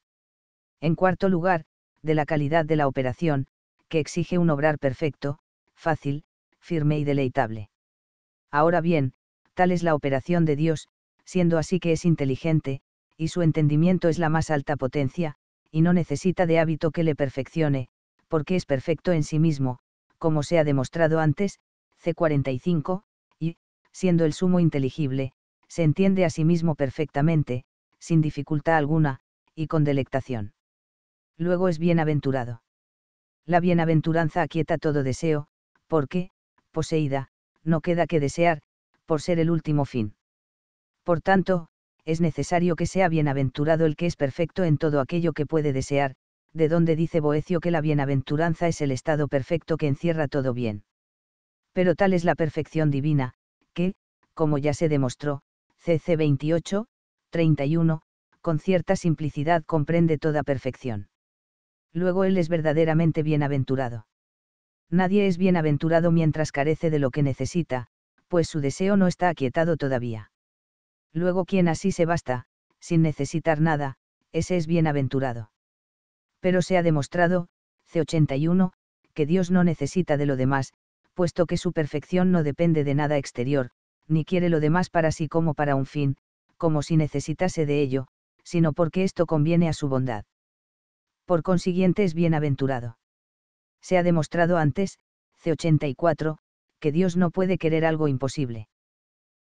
En cuarto lugar, de la calidad de la operación, que exige un obrar perfecto, fácil, firme y deleitable. Ahora bien, tal es la operación de Dios, siendo así que es inteligente, y su entendimiento es la más alta potencia, y no necesita de hábito que le perfeccione, porque es perfecto en sí mismo, como se ha demostrado antes, C45, y, siendo el sumo inteligible, se entiende a sí mismo perfectamente, sin dificultad alguna, y con delectación. Luego es bienaventurado. La bienaventuranza aquieta todo deseo, porque, poseída, no queda que desear, por ser el último fin. Por tanto, es necesario que sea bienaventurado el que es perfecto en todo aquello que puede desear, de donde dice Boecio que la bienaventuranza es el estado perfecto que encierra todo bien. Pero tal es la perfección divina, que, como ya se demostró, CC 28, 31, con cierta simplicidad comprende toda perfección. Luego él es verdaderamente bienaventurado. Nadie es bienaventurado mientras carece de lo que necesita, pues su deseo no está aquietado todavía. Luego quien así se basta, sin necesitar nada, ese es bienaventurado. Pero se ha demostrado, C81, que Dios no necesita de lo demás, puesto que su perfección no depende de nada exterior, ni quiere lo demás para sí como para un fin, como si necesitase de ello, sino porque esto conviene a su bondad. Por consiguiente es bienaventurado. Se ha demostrado antes, C84, que Dios no puede querer algo imposible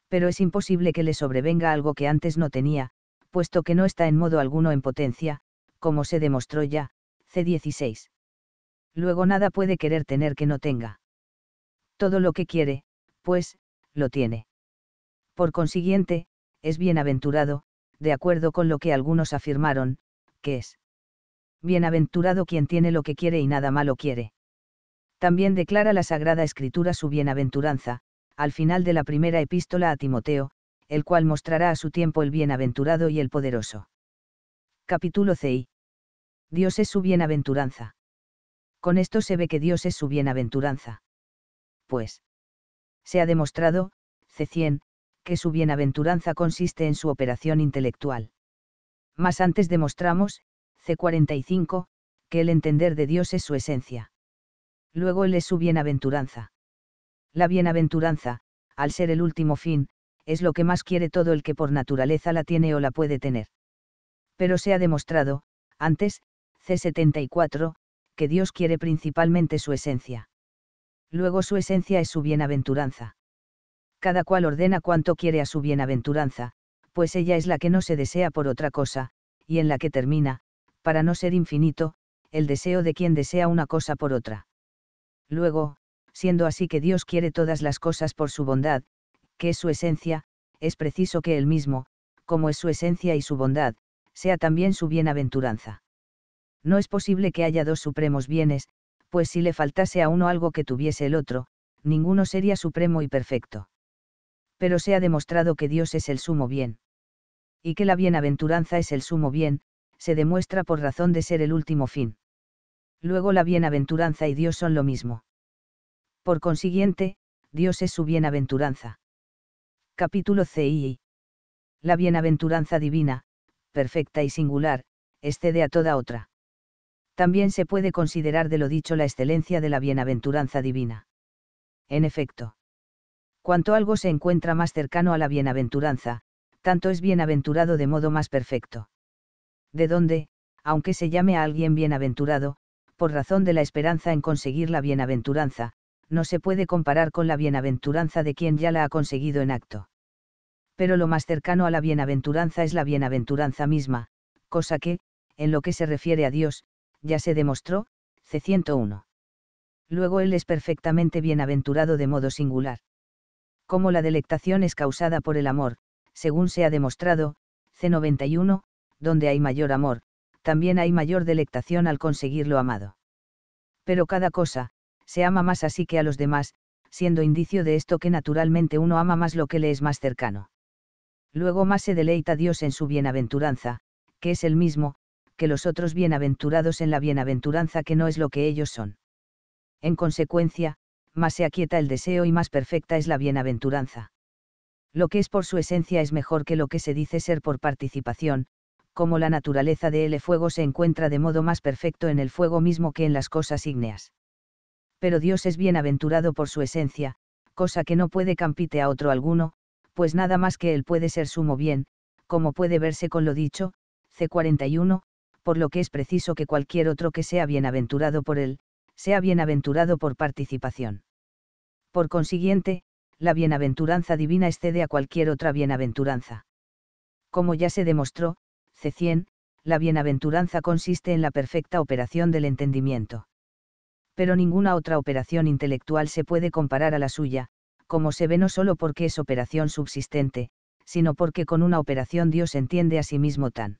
pero es imposible que le sobrevenga algo que antes no tenía, puesto que no está en modo alguno en potencia, como se demostró ya, C16. Luego nada puede querer tener que no tenga. Todo lo que quiere, pues, lo tiene. Por consiguiente, es bienaventurado, de acuerdo con lo que algunos afirmaron, que es bienaventurado quien tiene lo que quiere y nada malo quiere. También declara la Sagrada Escritura su bienaventuranza, al final de la primera epístola a Timoteo, el cual mostrará a su tiempo el bienaventurado y el poderoso. Capítulo CI. Dios es su bienaventuranza. Con esto se ve que Dios es su bienaventuranza. Pues. Se ha demostrado, C100, que su bienaventuranza consiste en su operación intelectual. Más antes demostramos, C45, que el entender de Dios es su esencia. Luego Él es su bienaventuranza. La bienaventuranza, al ser el último fin, es lo que más quiere todo el que por naturaleza la tiene o la puede tener. Pero se ha demostrado, antes, C74, que Dios quiere principalmente su esencia. Luego su esencia es su bienaventuranza. Cada cual ordena cuanto quiere a su bienaventuranza, pues ella es la que no se desea por otra cosa, y en la que termina, para no ser infinito, el deseo de quien desea una cosa por otra. Luego, siendo así que Dios quiere todas las cosas por su bondad, que es su esencia, es preciso que Él mismo, como es su esencia y su bondad, sea también su bienaventuranza. No es posible que haya dos supremos bienes, pues si le faltase a uno algo que tuviese el otro, ninguno sería supremo y perfecto. Pero se ha demostrado que Dios es el sumo bien. Y que la bienaventuranza es el sumo bien, se demuestra por razón de ser el último fin. Luego la bienaventuranza y Dios son lo mismo. Por consiguiente, Dios es su bienaventuranza. Capítulo CI. La bienaventuranza divina, perfecta y singular, excede a toda otra. También se puede considerar de lo dicho la excelencia de la bienaventuranza divina. En efecto. Cuanto algo se encuentra más cercano a la bienaventuranza, tanto es bienaventurado de modo más perfecto. De donde, aunque se llame a alguien bienaventurado, por razón de la esperanza en conseguir la bienaventuranza, no se puede comparar con la bienaventuranza de quien ya la ha conseguido en acto. Pero lo más cercano a la bienaventuranza es la bienaventuranza misma, cosa que, en lo que se refiere a Dios, ya se demostró, C101. Luego Él es perfectamente bienaventurado de modo singular. Como la delectación es causada por el amor, según se ha demostrado, C91, donde hay mayor amor, también hay mayor delectación al conseguir lo amado. Pero cada cosa, se ama más así que a los demás, siendo indicio de esto que naturalmente uno ama más lo que le es más cercano. Luego más se deleita Dios en su bienaventuranza, que es el mismo, que los otros bienaventurados en la bienaventuranza que no es lo que ellos son. En consecuencia, más se aquieta el deseo y más perfecta es la bienaventuranza. Lo que es por su esencia es mejor que lo que se dice ser por participación, como la naturaleza de él fuego se encuentra de modo más perfecto en el fuego mismo que en las cosas ígneas pero Dios es bienaventurado por su esencia, cosa que no puede campite a otro alguno, pues nada más que él puede ser sumo bien, como puede verse con lo dicho, C41, por lo que es preciso que cualquier otro que sea bienaventurado por él, sea bienaventurado por participación. Por consiguiente, la bienaventuranza divina excede a cualquier otra bienaventuranza. Como ya se demostró, C100, la bienaventuranza consiste en la perfecta operación del entendimiento pero ninguna otra operación intelectual se puede comparar a la suya, como se ve no solo porque es operación subsistente, sino porque con una operación Dios entiende a sí mismo tan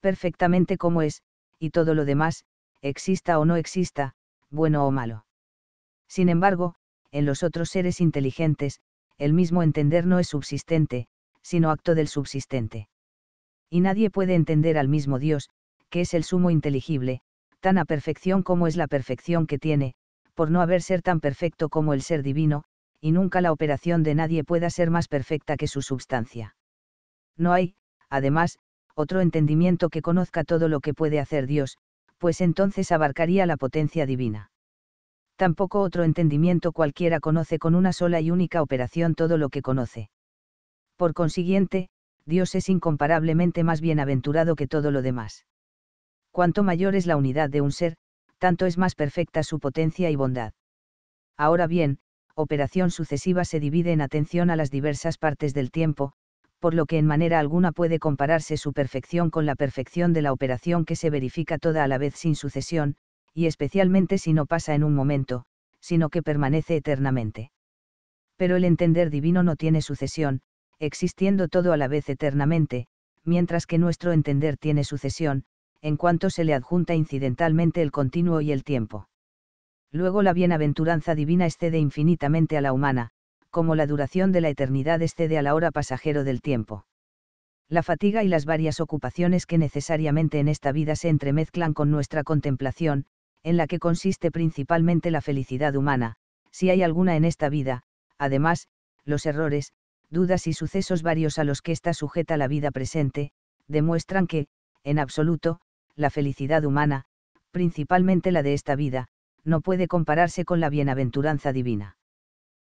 perfectamente como es, y todo lo demás, exista o no exista, bueno o malo. Sin embargo, en los otros seres inteligentes, el mismo entender no es subsistente, sino acto del subsistente. Y nadie puede entender al mismo Dios, que es el sumo inteligible, tan a perfección como es la perfección que tiene, por no haber ser tan perfecto como el ser divino, y nunca la operación de nadie pueda ser más perfecta que su substancia. No hay, además, otro entendimiento que conozca todo lo que puede hacer Dios, pues entonces abarcaría la potencia divina. Tampoco otro entendimiento cualquiera conoce con una sola y única operación todo lo que conoce. Por consiguiente, Dios es incomparablemente más bienaventurado que todo lo demás. Cuanto mayor es la unidad de un ser, tanto es más perfecta su potencia y bondad. Ahora bien, operación sucesiva se divide en atención a las diversas partes del tiempo, por lo que en manera alguna puede compararse su perfección con la perfección de la operación que se verifica toda a la vez sin sucesión, y especialmente si no pasa en un momento, sino que permanece eternamente. Pero el entender divino no tiene sucesión, existiendo todo a la vez eternamente, mientras que nuestro entender tiene sucesión, en cuanto se le adjunta incidentalmente el continuo y el tiempo. Luego la bienaventuranza divina excede infinitamente a la humana, como la duración de la eternidad excede a la hora pasajero del tiempo. La fatiga y las varias ocupaciones que necesariamente en esta vida se entremezclan con nuestra contemplación, en la que consiste principalmente la felicidad humana, si hay alguna en esta vida, además, los errores, dudas y sucesos varios a los que está sujeta la vida presente, demuestran que, en absoluto, la felicidad humana, principalmente la de esta vida, no puede compararse con la bienaventuranza divina.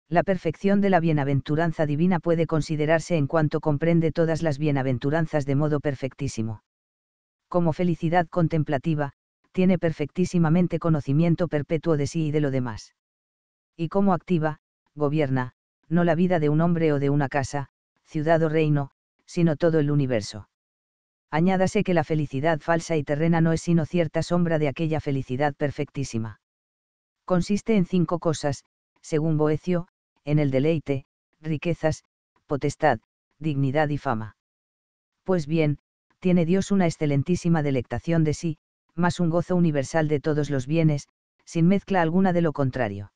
La perfección de la bienaventuranza divina puede considerarse en cuanto comprende todas las bienaventuranzas de modo perfectísimo. Como felicidad contemplativa, tiene perfectísimamente conocimiento perpetuo de sí y de lo demás. Y como activa, gobierna, no la vida de un hombre o de una casa, ciudad o reino, sino todo el universo añádase que la felicidad falsa y terrena no es sino cierta sombra de aquella felicidad perfectísima. Consiste en cinco cosas, según Boecio, en el deleite, riquezas, potestad, dignidad y fama. Pues bien, tiene Dios una excelentísima delectación de sí, más un gozo universal de todos los bienes, sin mezcla alguna de lo contrario.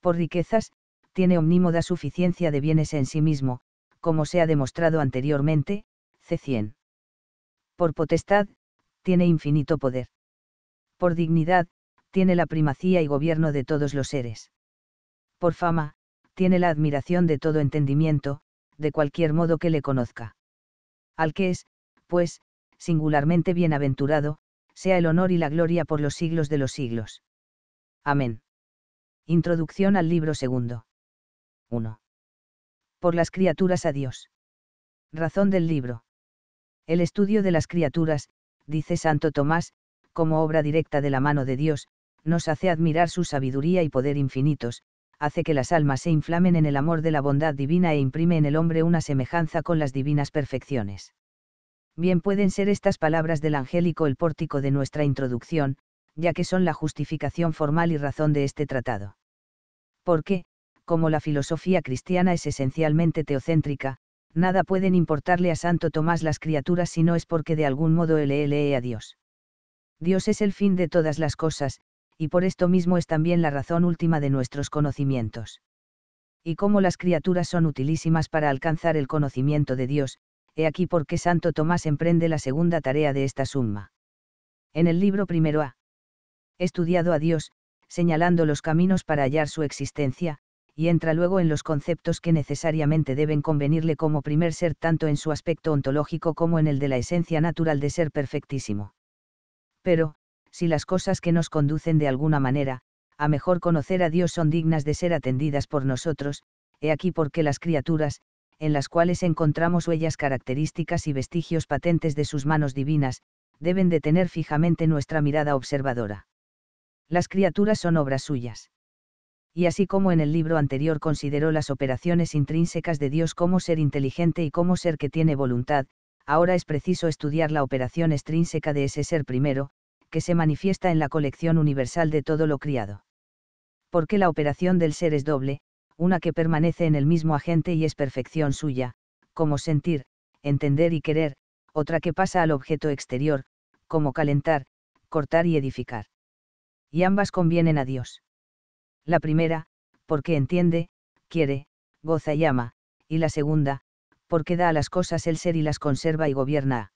Por riquezas, tiene omnímoda suficiencia de bienes en sí mismo, como se ha demostrado anteriormente, C100. Por potestad, tiene infinito poder. Por dignidad, tiene la primacía y gobierno de todos los seres. Por fama, tiene la admiración de todo entendimiento, de cualquier modo que le conozca. Al que es, pues, singularmente bienaventurado, sea el honor y la gloria por los siglos de los siglos. Amén. Introducción al libro segundo. 1. Por las criaturas a Dios. Razón del libro. El estudio de las criaturas, dice Santo Tomás, como obra directa de la mano de Dios, nos hace admirar su sabiduría y poder infinitos, hace que las almas se inflamen en el amor de la bondad divina e imprime en el hombre una semejanza con las divinas perfecciones. Bien pueden ser estas palabras del angélico el pórtico de nuestra introducción, ya que son la justificación formal y razón de este tratado. Porque, como la filosofía cristiana es esencialmente teocéntrica, nada pueden importarle a Santo Tomás las criaturas si no es porque de algún modo él lee a Dios. Dios es el fin de todas las cosas, y por esto mismo es también la razón última de nuestros conocimientos. Y como las criaturas son utilísimas para alcanzar el conocimiento de Dios, he aquí por qué Santo Tomás emprende la segunda tarea de esta suma. En el libro primero A. estudiado a Dios, señalando los caminos para hallar su existencia, y entra luego en los conceptos que necesariamente deben convenirle como primer ser tanto en su aspecto ontológico como en el de la esencia natural de ser perfectísimo. Pero, si las cosas que nos conducen de alguna manera, a mejor conocer a Dios son dignas de ser atendidas por nosotros, he aquí porque las criaturas, en las cuales encontramos huellas características y vestigios patentes de sus manos divinas, deben de tener fijamente nuestra mirada observadora. Las criaturas son obras suyas y así como en el libro anterior consideró las operaciones intrínsecas de Dios como ser inteligente y como ser que tiene voluntad, ahora es preciso estudiar la operación extrínseca de ese ser primero, que se manifiesta en la colección universal de todo lo criado. Porque la operación del ser es doble, una que permanece en el mismo agente y es perfección suya, como sentir, entender y querer, otra que pasa al objeto exterior, como calentar, cortar y edificar. Y ambas convienen a Dios. La primera, porque entiende, quiere, goza y ama, y la segunda, porque da a las cosas el ser y las conserva y gobierna.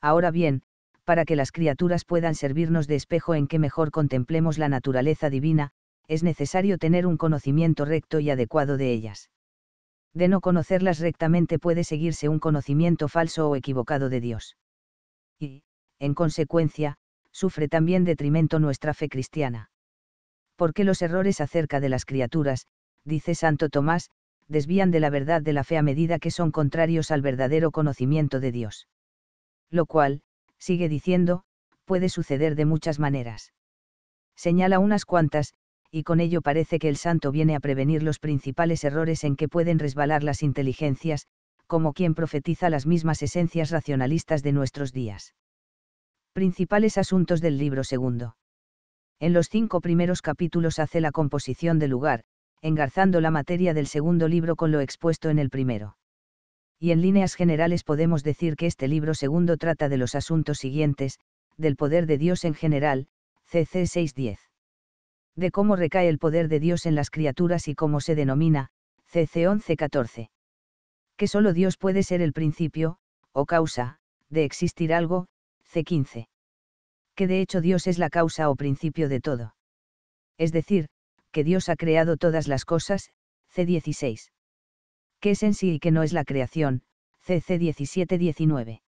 Ahora bien, para que las criaturas puedan servirnos de espejo en que mejor contemplemos la naturaleza divina, es necesario tener un conocimiento recto y adecuado de ellas. De no conocerlas rectamente puede seguirse un conocimiento falso o equivocado de Dios. Y, en consecuencia, sufre también detrimento nuestra fe cristiana porque los errores acerca de las criaturas, dice Santo Tomás, desvían de la verdad de la fe a medida que son contrarios al verdadero conocimiento de Dios. Lo cual, sigue diciendo, puede suceder de muchas maneras. Señala unas cuantas, y con ello parece que el santo viene a prevenir los principales errores en que pueden resbalar las inteligencias, como quien profetiza las mismas esencias racionalistas de nuestros días. Principales asuntos del libro segundo. En los cinco primeros capítulos hace la composición del lugar, engarzando la materia del segundo libro con lo expuesto en el primero. Y en líneas generales podemos decir que este libro segundo trata de los asuntos siguientes, del poder de Dios en general, CC 610. De cómo recae el poder de Dios en las criaturas y cómo se denomina, CC 11-14. Que solo Dios puede ser el principio, o causa, de existir algo, C15 que de hecho Dios es la causa o principio de todo. Es decir, que Dios ha creado todas las cosas, C16. Que es en sí y que no es la creación? CC 17-19.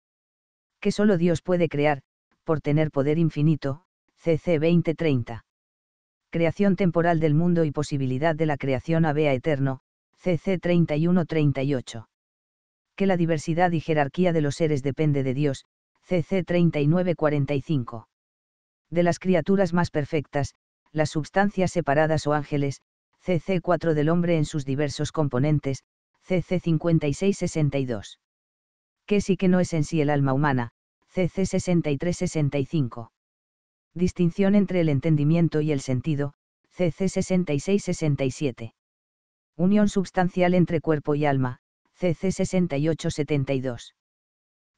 Que solo Dios puede crear, por tener poder infinito, CC 20-30. Creación temporal del mundo y posibilidad de la creación a vea eterno, CC 31-38. Que la diversidad y jerarquía de los seres depende de Dios, CC 39-45 de las criaturas más perfectas, las substancias separadas o ángeles, CC4 del hombre en sus diversos componentes, CC5662. Que sí que no es en sí el alma humana, CC6365. Distinción entre el entendimiento y el sentido, CC6667. Unión substancial entre cuerpo y alma, CC6872.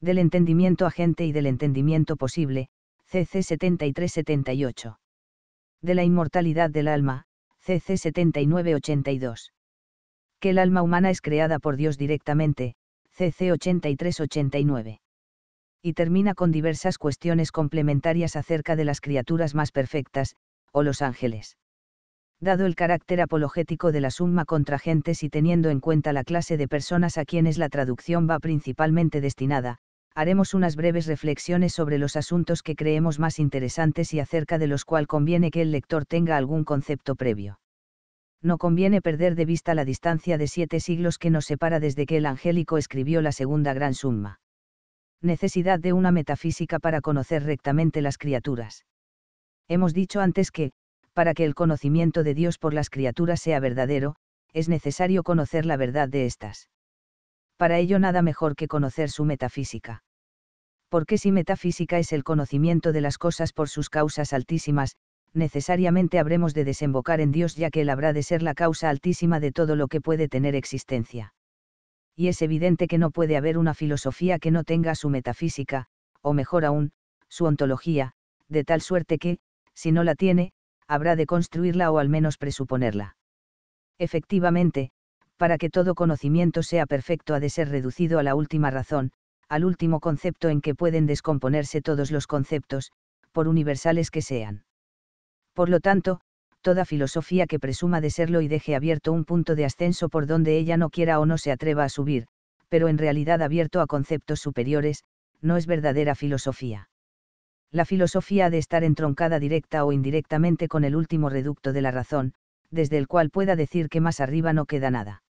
Del entendimiento agente y del entendimiento posible, CC 7378. De la inmortalidad del alma, CC 79-82. Que el alma humana es creada por Dios directamente, CC 83-89. Y termina con diversas cuestiones complementarias acerca de las criaturas más perfectas, o los ángeles dado el carácter apologético de la summa contra gentes y teniendo en cuenta la clase de personas a quienes la traducción va principalmente destinada, haremos unas breves reflexiones sobre los asuntos que creemos más interesantes y acerca de los cuales conviene que el lector tenga algún concepto previo. No conviene perder de vista la distancia de siete siglos que nos separa desde que el angélico escribió la segunda gran summa. Necesidad de una metafísica para conocer rectamente las criaturas. Hemos dicho antes que, para que el conocimiento de Dios por las criaturas sea verdadero, es necesario conocer la verdad de estas para ello nada mejor que conocer su metafísica. Porque si metafísica es el conocimiento de las cosas por sus causas altísimas, necesariamente habremos de desembocar en Dios ya que Él habrá de ser la causa altísima de todo lo que puede tener existencia. Y es evidente que no puede haber una filosofía que no tenga su metafísica, o mejor aún, su ontología, de tal suerte que, si no la tiene, habrá de construirla o al menos presuponerla. Efectivamente, para que todo conocimiento sea perfecto ha de ser reducido a la última razón, al último concepto en que pueden descomponerse todos los conceptos, por universales que sean. Por lo tanto, toda filosofía que presuma de serlo y deje abierto un punto de ascenso por donde ella no quiera o no se atreva a subir, pero en realidad abierto a conceptos superiores, no es verdadera filosofía. La filosofía ha de estar entroncada directa o indirectamente con el último reducto de la razón, desde el cual pueda decir que más arriba no queda nada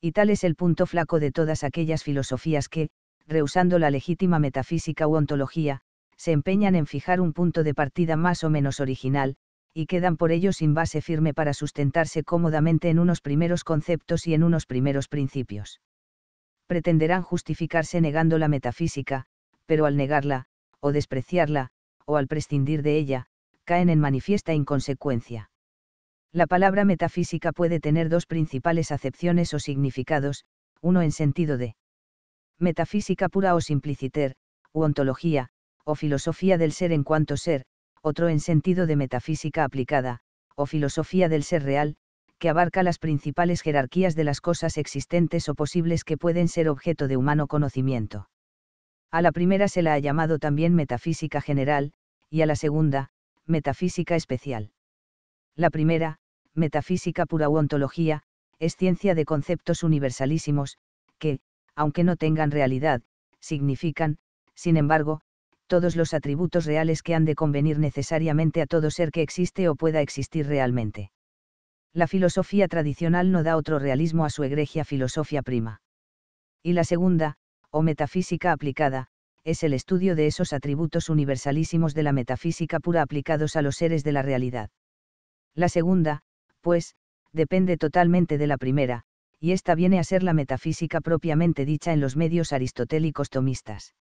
y tal es el punto flaco de todas aquellas filosofías que, rehusando la legítima metafísica u ontología, se empeñan en fijar un punto de partida más o menos original, y quedan por ello sin base firme para sustentarse cómodamente en unos primeros conceptos y en unos primeros principios. Pretenderán justificarse negando la metafísica, pero al negarla, o despreciarla, o al prescindir de ella, caen en manifiesta inconsecuencia. La palabra metafísica puede tener dos principales acepciones o significados, uno en sentido de metafísica pura o simpliciter, u ontología, o filosofía del ser en cuanto ser, otro en sentido de metafísica aplicada, o filosofía del ser real, que abarca las principales jerarquías de las cosas existentes o posibles que pueden ser objeto de humano conocimiento. A la primera se la ha llamado también metafísica general, y a la segunda, metafísica especial. La primera, metafísica pura u ontología, es ciencia de conceptos universalísimos, que, aunque no tengan realidad, significan, sin embargo, todos los atributos reales que han de convenir necesariamente a todo ser que existe o pueda existir realmente. La filosofía tradicional no da otro realismo a su egregia filosofía prima. Y la segunda, o metafísica aplicada, es el estudio de esos atributos universalísimos de la metafísica pura aplicados a los seres de la realidad. La segunda, pues, depende totalmente de la primera, y esta viene a ser la metafísica propiamente dicha en los medios aristotélicos tomistas.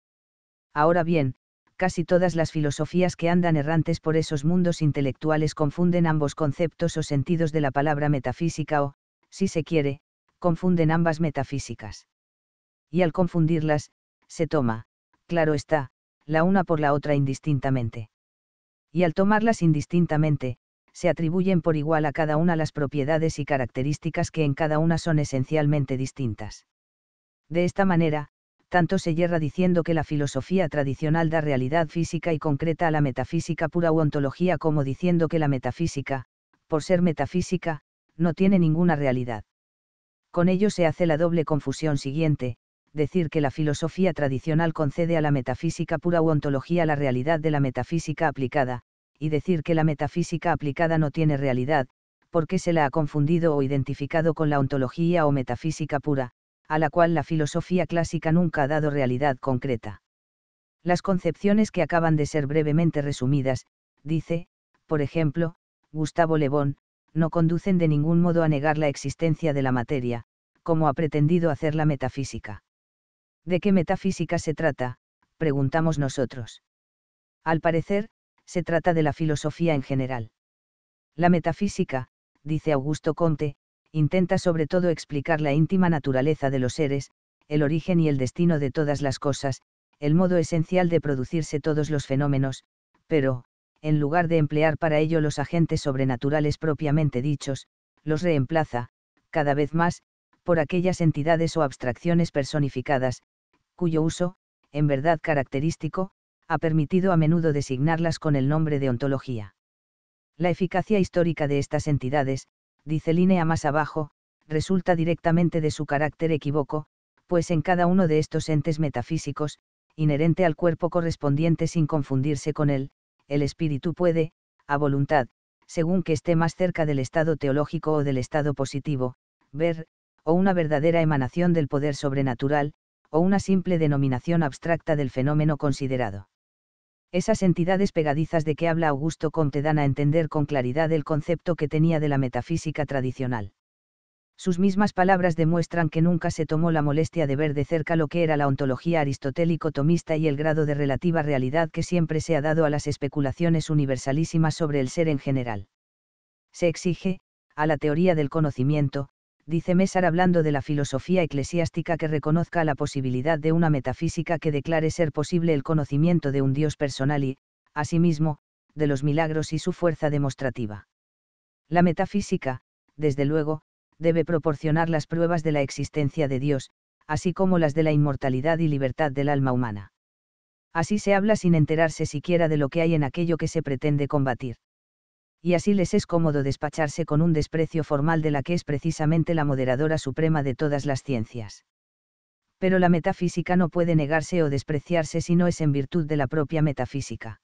Ahora bien, casi todas las filosofías que andan errantes por esos mundos intelectuales confunden ambos conceptos o sentidos de la palabra metafísica o, si se quiere, confunden ambas metafísicas. Y al confundirlas, se toma, claro está, la una por la otra indistintamente. Y al tomarlas indistintamente, se atribuyen por igual a cada una las propiedades y características que en cada una son esencialmente distintas. De esta manera, tanto se yerra diciendo que la filosofía tradicional da realidad física y concreta a la metafísica pura u ontología como diciendo que la metafísica, por ser metafísica, no tiene ninguna realidad. Con ello se hace la doble confusión siguiente, decir que la filosofía tradicional concede a la metafísica pura u ontología la realidad de la metafísica aplicada, y decir que la metafísica aplicada no tiene realidad, porque se la ha confundido o identificado con la ontología o metafísica pura, a la cual la filosofía clásica nunca ha dado realidad concreta. Las concepciones que acaban de ser brevemente resumidas, dice, por ejemplo, Gustavo Le Bon, no conducen de ningún modo a negar la existencia de la materia, como ha pretendido hacer la metafísica. ¿De qué metafísica se trata? preguntamos nosotros. Al parecer, se trata de la filosofía en general. La metafísica, dice Augusto Conte, intenta sobre todo explicar la íntima naturaleza de los seres, el origen y el destino de todas las cosas, el modo esencial de producirse todos los fenómenos, pero, en lugar de emplear para ello los agentes sobrenaturales propiamente dichos, los reemplaza, cada vez más, por aquellas entidades o abstracciones personificadas, cuyo uso, en verdad característico, ha permitido a menudo designarlas con el nombre de ontología. La eficacia histórica de estas entidades, dice línea más abajo, resulta directamente de su carácter equívoco, pues en cada uno de estos entes metafísicos, inherente al cuerpo correspondiente sin confundirse con él, el espíritu puede, a voluntad, según que esté más cerca del estado teológico o del estado positivo, ver, o una verdadera emanación del poder sobrenatural, o una simple denominación abstracta del fenómeno considerado. Esas entidades pegadizas de que habla Augusto Comte dan a entender con claridad el concepto que tenía de la metafísica tradicional. Sus mismas palabras demuestran que nunca se tomó la molestia de ver de cerca lo que era la ontología aristotélico-tomista y el grado de relativa realidad que siempre se ha dado a las especulaciones universalísimas sobre el ser en general. Se exige, a la teoría del conocimiento, dice Mésar hablando de la filosofía eclesiástica que reconozca la posibilidad de una metafísica que declare ser posible el conocimiento de un Dios personal y, asimismo, de los milagros y su fuerza demostrativa. La metafísica, desde luego, debe proporcionar las pruebas de la existencia de Dios, así como las de la inmortalidad y libertad del alma humana. Así se habla sin enterarse siquiera de lo que hay en aquello que se pretende combatir y así les es cómodo despacharse con un desprecio formal de la que es precisamente la moderadora suprema de todas las ciencias. Pero la metafísica no puede negarse o despreciarse si no es en virtud de la propia metafísica.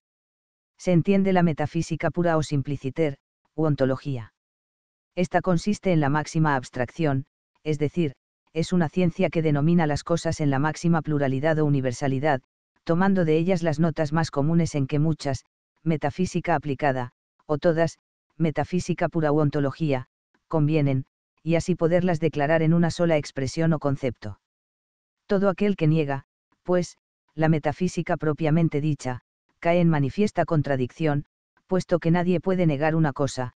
Se entiende la metafísica pura o simpliciter, u ontología. Esta consiste en la máxima abstracción, es decir, es una ciencia que denomina las cosas en la máxima pluralidad o universalidad, tomando de ellas las notas más comunes en que muchas, metafísica aplicada, o todas, metafísica pura u ontología, convienen, y así poderlas declarar en una sola expresión o concepto. Todo aquel que niega, pues, la metafísica propiamente dicha, cae en manifiesta contradicción, puesto que nadie puede negar una cosa,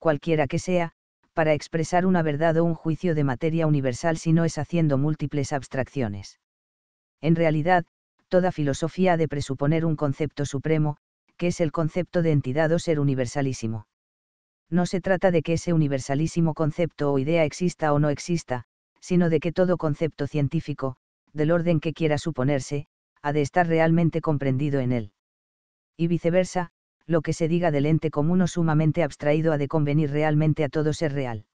cualquiera que sea, para expresar una verdad o un juicio de materia universal si no es haciendo múltiples abstracciones. En realidad, toda filosofía ha de presuponer un concepto supremo, que es el concepto de entidad o ser universalísimo. No se trata de que ese universalísimo concepto o idea exista o no exista, sino de que todo concepto científico, del orden que quiera suponerse, ha de estar realmente comprendido en él. Y viceversa, lo que se diga del ente común o sumamente abstraído ha de convenir realmente a todo ser real.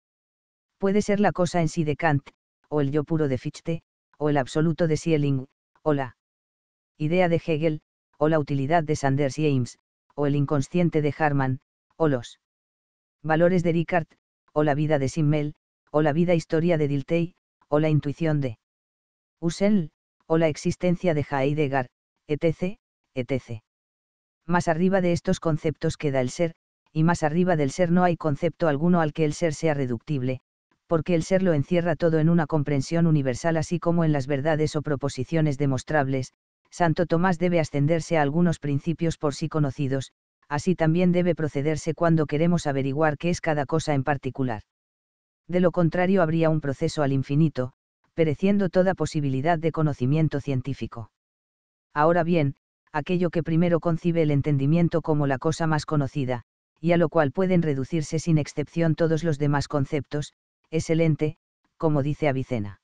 Puede ser la cosa en sí de Kant, o el yo puro de Fichte, o el absoluto de Schelling, o la idea de Hegel, o la utilidad de Sanders y Ames, o el inconsciente de Harman, o los valores de Ricard, o la vida de Simmel, o la vida historia de Dilthey, o la intuición de Husserl, o la existencia de Heidegger, etc., etc. Más arriba de estos conceptos queda el ser, y más arriba del ser no hay concepto alguno al que el ser sea reductible, porque el ser lo encierra todo en una comprensión universal así como en las verdades o proposiciones demostrables, Santo Tomás debe ascenderse a algunos principios por sí conocidos, así también debe procederse cuando queremos averiguar qué es cada cosa en particular. De lo contrario habría un proceso al infinito, pereciendo toda posibilidad de conocimiento científico. Ahora bien, aquello que primero concibe el entendimiento como la cosa más conocida, y a lo cual pueden reducirse sin excepción todos los demás conceptos, es el ente, como dice Avicena.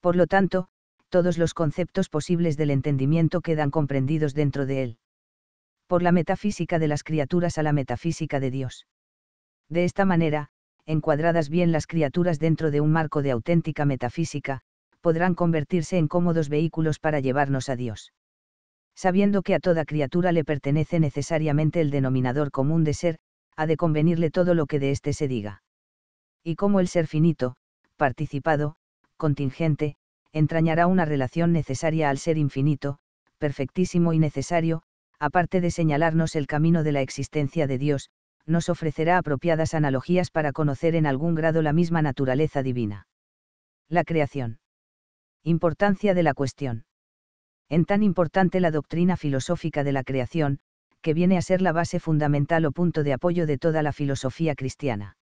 Por lo tanto, todos los conceptos posibles del entendimiento quedan comprendidos dentro de él. Por la metafísica de las criaturas a la metafísica de Dios. De esta manera, encuadradas bien las criaturas dentro de un marco de auténtica metafísica, podrán convertirse en cómodos vehículos para llevarnos a Dios. Sabiendo que a toda criatura le pertenece necesariamente el denominador común de ser, ha de convenirle todo lo que de éste se diga. Y como el ser finito, participado, contingente, entrañará una relación necesaria al ser infinito, perfectísimo y necesario, aparte de señalarnos el camino de la existencia de Dios, nos ofrecerá apropiadas analogías para conocer en algún grado la misma naturaleza divina. La creación. Importancia de la cuestión. En tan importante la doctrina filosófica de la creación, que viene a ser la base fundamental o punto de apoyo de toda la filosofía cristiana.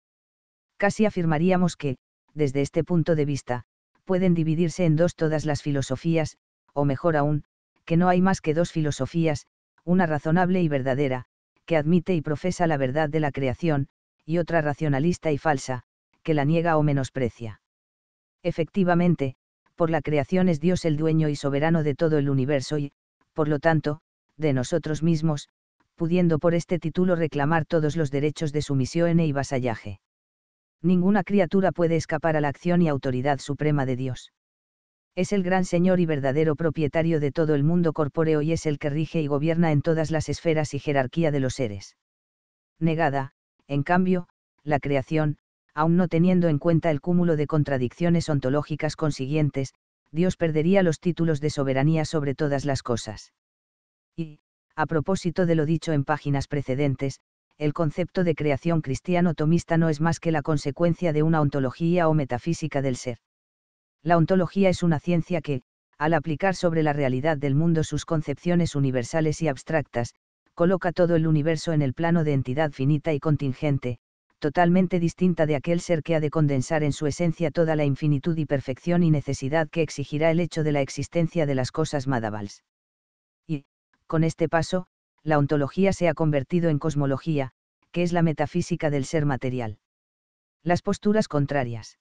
Casi afirmaríamos que, desde este punto de vista, pueden dividirse en dos todas las filosofías, o mejor aún, que no hay más que dos filosofías, una razonable y verdadera, que admite y profesa la verdad de la creación, y otra racionalista y falsa, que la niega o menosprecia. Efectivamente, por la creación es Dios el dueño y soberano de todo el universo y, por lo tanto, de nosotros mismos, pudiendo por este título reclamar todos los derechos de sumisión e y vasallaje ninguna criatura puede escapar a la acción y autoridad suprema de Dios. Es el gran Señor y verdadero propietario de todo el mundo corpóreo y es el que rige y gobierna en todas las esferas y jerarquía de los seres. Negada, en cambio, la creación, aun no teniendo en cuenta el cúmulo de contradicciones ontológicas consiguientes, Dios perdería los títulos de soberanía sobre todas las cosas. Y, a propósito de lo dicho en páginas precedentes, el concepto de creación cristiano-tomista no es más que la consecuencia de una ontología o metafísica del ser. La ontología es una ciencia que, al aplicar sobre la realidad del mundo sus concepciones universales y abstractas, coloca todo el universo en el plano de entidad finita y contingente, totalmente distinta de aquel ser que ha de condensar en su esencia toda la infinitud y perfección y necesidad que exigirá el hecho de la existencia de las cosas madavals. Y, con este paso, la ontología se ha convertido en cosmología, que es la metafísica del ser material. Las posturas contrarias.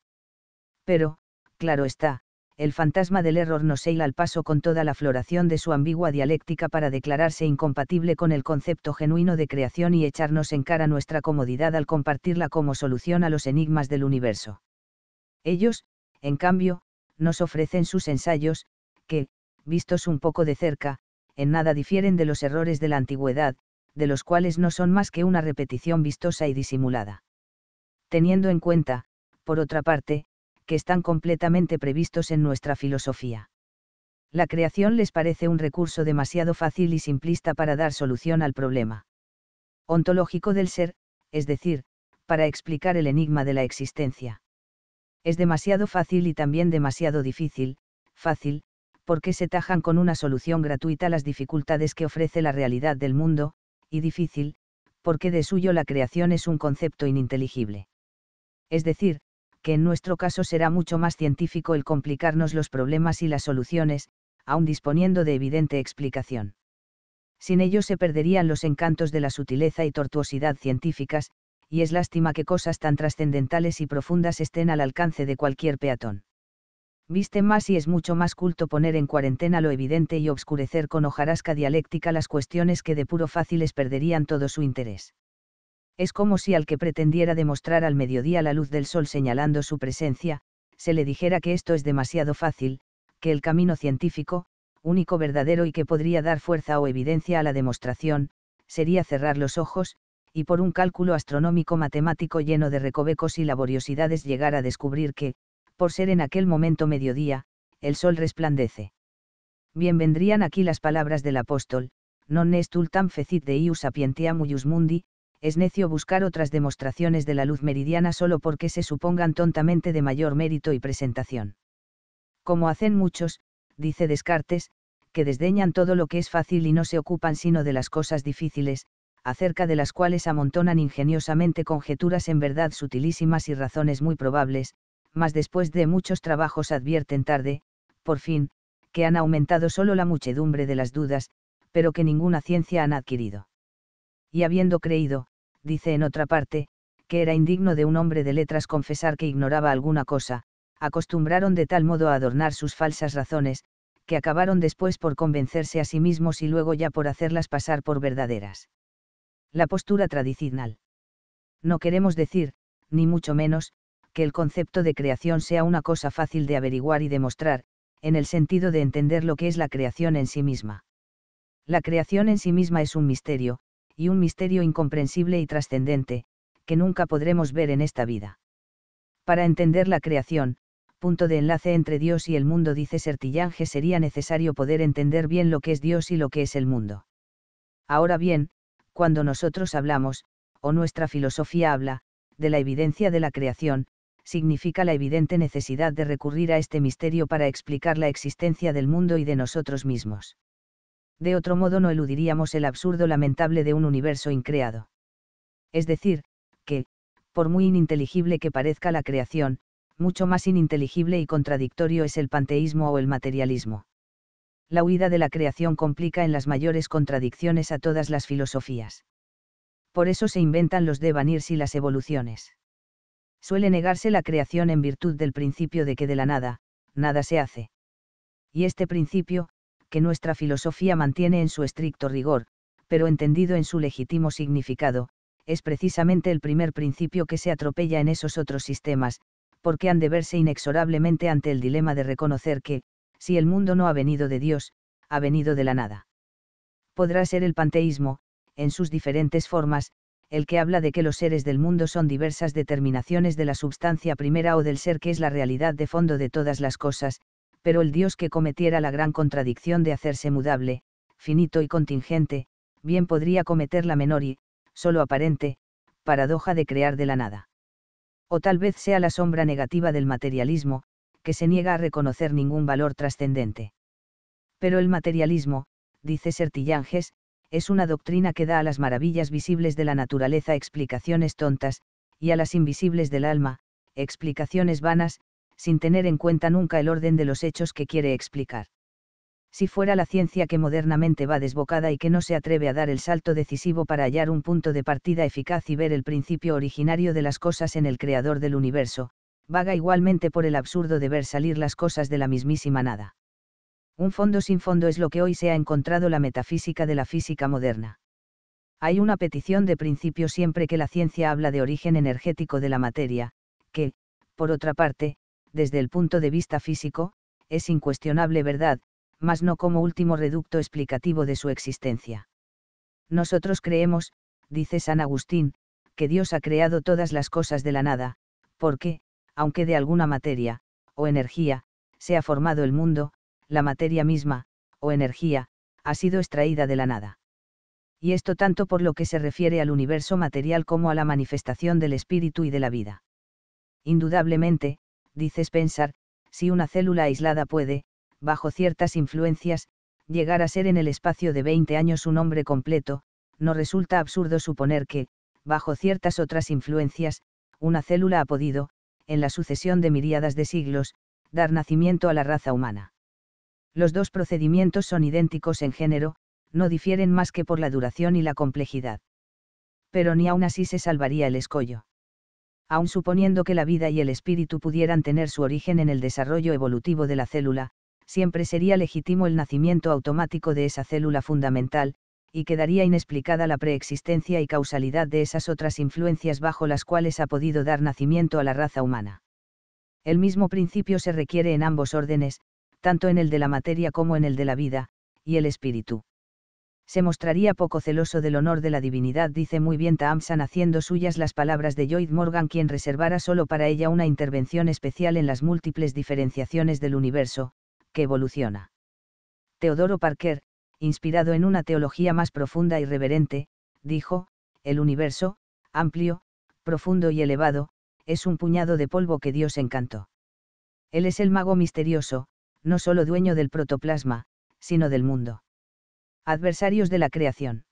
Pero, claro está, el fantasma del error nos hila al paso con toda la floración de su ambigua dialéctica para declararse incompatible con el concepto genuino de creación y echarnos en cara nuestra comodidad al compartirla como solución a los enigmas del universo. Ellos, en cambio, nos ofrecen sus ensayos, que, vistos un poco de cerca, en nada difieren de los errores de la antigüedad, de los cuales no son más que una repetición vistosa y disimulada. Teniendo en cuenta, por otra parte, que están completamente previstos en nuestra filosofía. La creación les parece un recurso demasiado fácil y simplista para dar solución al problema ontológico del ser, es decir, para explicar el enigma de la existencia. Es demasiado fácil y también demasiado difícil, fácil, porque se tajan con una solución gratuita las dificultades que ofrece la realidad del mundo, y difícil, porque de suyo la creación es un concepto ininteligible. Es decir, que en nuestro caso será mucho más científico el complicarnos los problemas y las soluciones, aun disponiendo de evidente explicación. Sin ello se perderían los encantos de la sutileza y tortuosidad científicas, y es lástima que cosas tan trascendentales y profundas estén al alcance de cualquier peatón viste más y es mucho más culto poner en cuarentena lo evidente y obscurecer con hojarasca dialéctica las cuestiones que de puro fáciles perderían todo su interés. Es como si al que pretendiera demostrar al mediodía la luz del sol señalando su presencia, se le dijera que esto es demasiado fácil, que el camino científico, único verdadero y que podría dar fuerza o evidencia a la demostración, sería cerrar los ojos, y por un cálculo astronómico matemático lleno de recovecos y laboriosidades llegar a descubrir que, por ser en aquel momento mediodía, el sol resplandece. Bien vendrían aquí las palabras del apóstol, non est ultam fecit de ius sapientiam ius mundi, es necio buscar otras demostraciones de la luz meridiana solo porque se supongan tontamente de mayor mérito y presentación. Como hacen muchos, dice Descartes, que desdeñan todo lo que es fácil y no se ocupan sino de las cosas difíciles, acerca de las cuales amontonan ingeniosamente conjeturas en verdad sutilísimas y razones muy probables, mas después de muchos trabajos advierten tarde, por fin, que han aumentado solo la muchedumbre de las dudas, pero que ninguna ciencia han adquirido. Y habiendo creído, dice en otra parte, que era indigno de un hombre de letras confesar que ignoraba alguna cosa, acostumbraron de tal modo a adornar sus falsas razones, que acabaron después por convencerse a sí mismos y luego ya por hacerlas pasar por verdaderas. La postura tradicional. No queremos decir, ni mucho menos, que el concepto de creación sea una cosa fácil de averiguar y demostrar, en el sentido de entender lo que es la creación en sí misma. La creación en sí misma es un misterio, y un misterio incomprensible y trascendente, que nunca podremos ver en esta vida. Para entender la creación, punto de enlace entre Dios y el mundo, dice Sertillange, sería necesario poder entender bien lo que es Dios y lo que es el mundo. Ahora bien, cuando nosotros hablamos, o nuestra filosofía habla, de la evidencia de la creación, significa la evidente necesidad de recurrir a este misterio para explicar la existencia del mundo y de nosotros mismos. De otro modo no eludiríamos el absurdo lamentable de un universo increado. Es decir, que, por muy ininteligible que parezca la creación, mucho más ininteligible y contradictorio es el panteísmo o el materialismo. La huida de la creación complica en las mayores contradicciones a todas las filosofías. Por eso se inventan los devanirs y las evoluciones. Suele negarse la creación en virtud del principio de que de la nada, nada se hace. Y este principio, que nuestra filosofía mantiene en su estricto rigor, pero entendido en su legítimo significado, es precisamente el primer principio que se atropella en esos otros sistemas, porque han de verse inexorablemente ante el dilema de reconocer que, si el mundo no ha venido de Dios, ha venido de la nada. Podrá ser el panteísmo, en sus diferentes formas, el que habla de que los seres del mundo son diversas determinaciones de la substancia primera o del ser que es la realidad de fondo de todas las cosas, pero el Dios que cometiera la gran contradicción de hacerse mudable, finito y contingente, bien podría cometer la menor y, solo aparente, paradoja de crear de la nada. O tal vez sea la sombra negativa del materialismo, que se niega a reconocer ningún valor trascendente. Pero el materialismo, dice Sertillanges, es una doctrina que da a las maravillas visibles de la naturaleza explicaciones tontas, y a las invisibles del alma, explicaciones vanas, sin tener en cuenta nunca el orden de los hechos que quiere explicar. Si fuera la ciencia que modernamente va desbocada y que no se atreve a dar el salto decisivo para hallar un punto de partida eficaz y ver el principio originario de las cosas en el creador del universo, vaga igualmente por el absurdo de ver salir las cosas de la mismísima nada. Un fondo sin fondo es lo que hoy se ha encontrado la metafísica de la física moderna. Hay una petición de principio siempre que la ciencia habla de origen energético de la materia, que, por otra parte, desde el punto de vista físico, es incuestionable verdad, mas no como último reducto explicativo de su existencia. Nosotros creemos, dice San Agustín, que Dios ha creado todas las cosas de la nada, porque, aunque de alguna materia, o energía, se ha formado el mundo, la materia misma, o energía, ha sido extraída de la nada. Y esto tanto por lo que se refiere al universo material como a la manifestación del espíritu y de la vida. Indudablemente, dices pensar, si una célula aislada puede, bajo ciertas influencias, llegar a ser en el espacio de 20 años un hombre completo, no resulta absurdo suponer que, bajo ciertas otras influencias, una célula ha podido, en la sucesión de miríadas de siglos, dar nacimiento a la raza humana. Los dos procedimientos son idénticos en género, no difieren más que por la duración y la complejidad. Pero ni aún así se salvaría el escollo. Aun suponiendo que la vida y el espíritu pudieran tener su origen en el desarrollo evolutivo de la célula, siempre sería legítimo el nacimiento automático de esa célula fundamental, y quedaría inexplicada la preexistencia y causalidad de esas otras influencias bajo las cuales ha podido dar nacimiento a la raza humana. El mismo principio se requiere en ambos órdenes, tanto en el de la materia como en el de la vida, y el espíritu. Se mostraría poco celoso del honor de la divinidad, dice muy bien Tamsan haciendo suyas las palabras de Lloyd Morgan, quien reservara solo para ella una intervención especial en las múltiples diferenciaciones del universo, que evoluciona. Teodoro Parker, inspirado en una teología más profunda y reverente, dijo, el universo, amplio, profundo y elevado, es un puñado de polvo que Dios encantó. Él es el mago misterioso, no solo dueño del protoplasma, sino del mundo. Adversarios de la creación.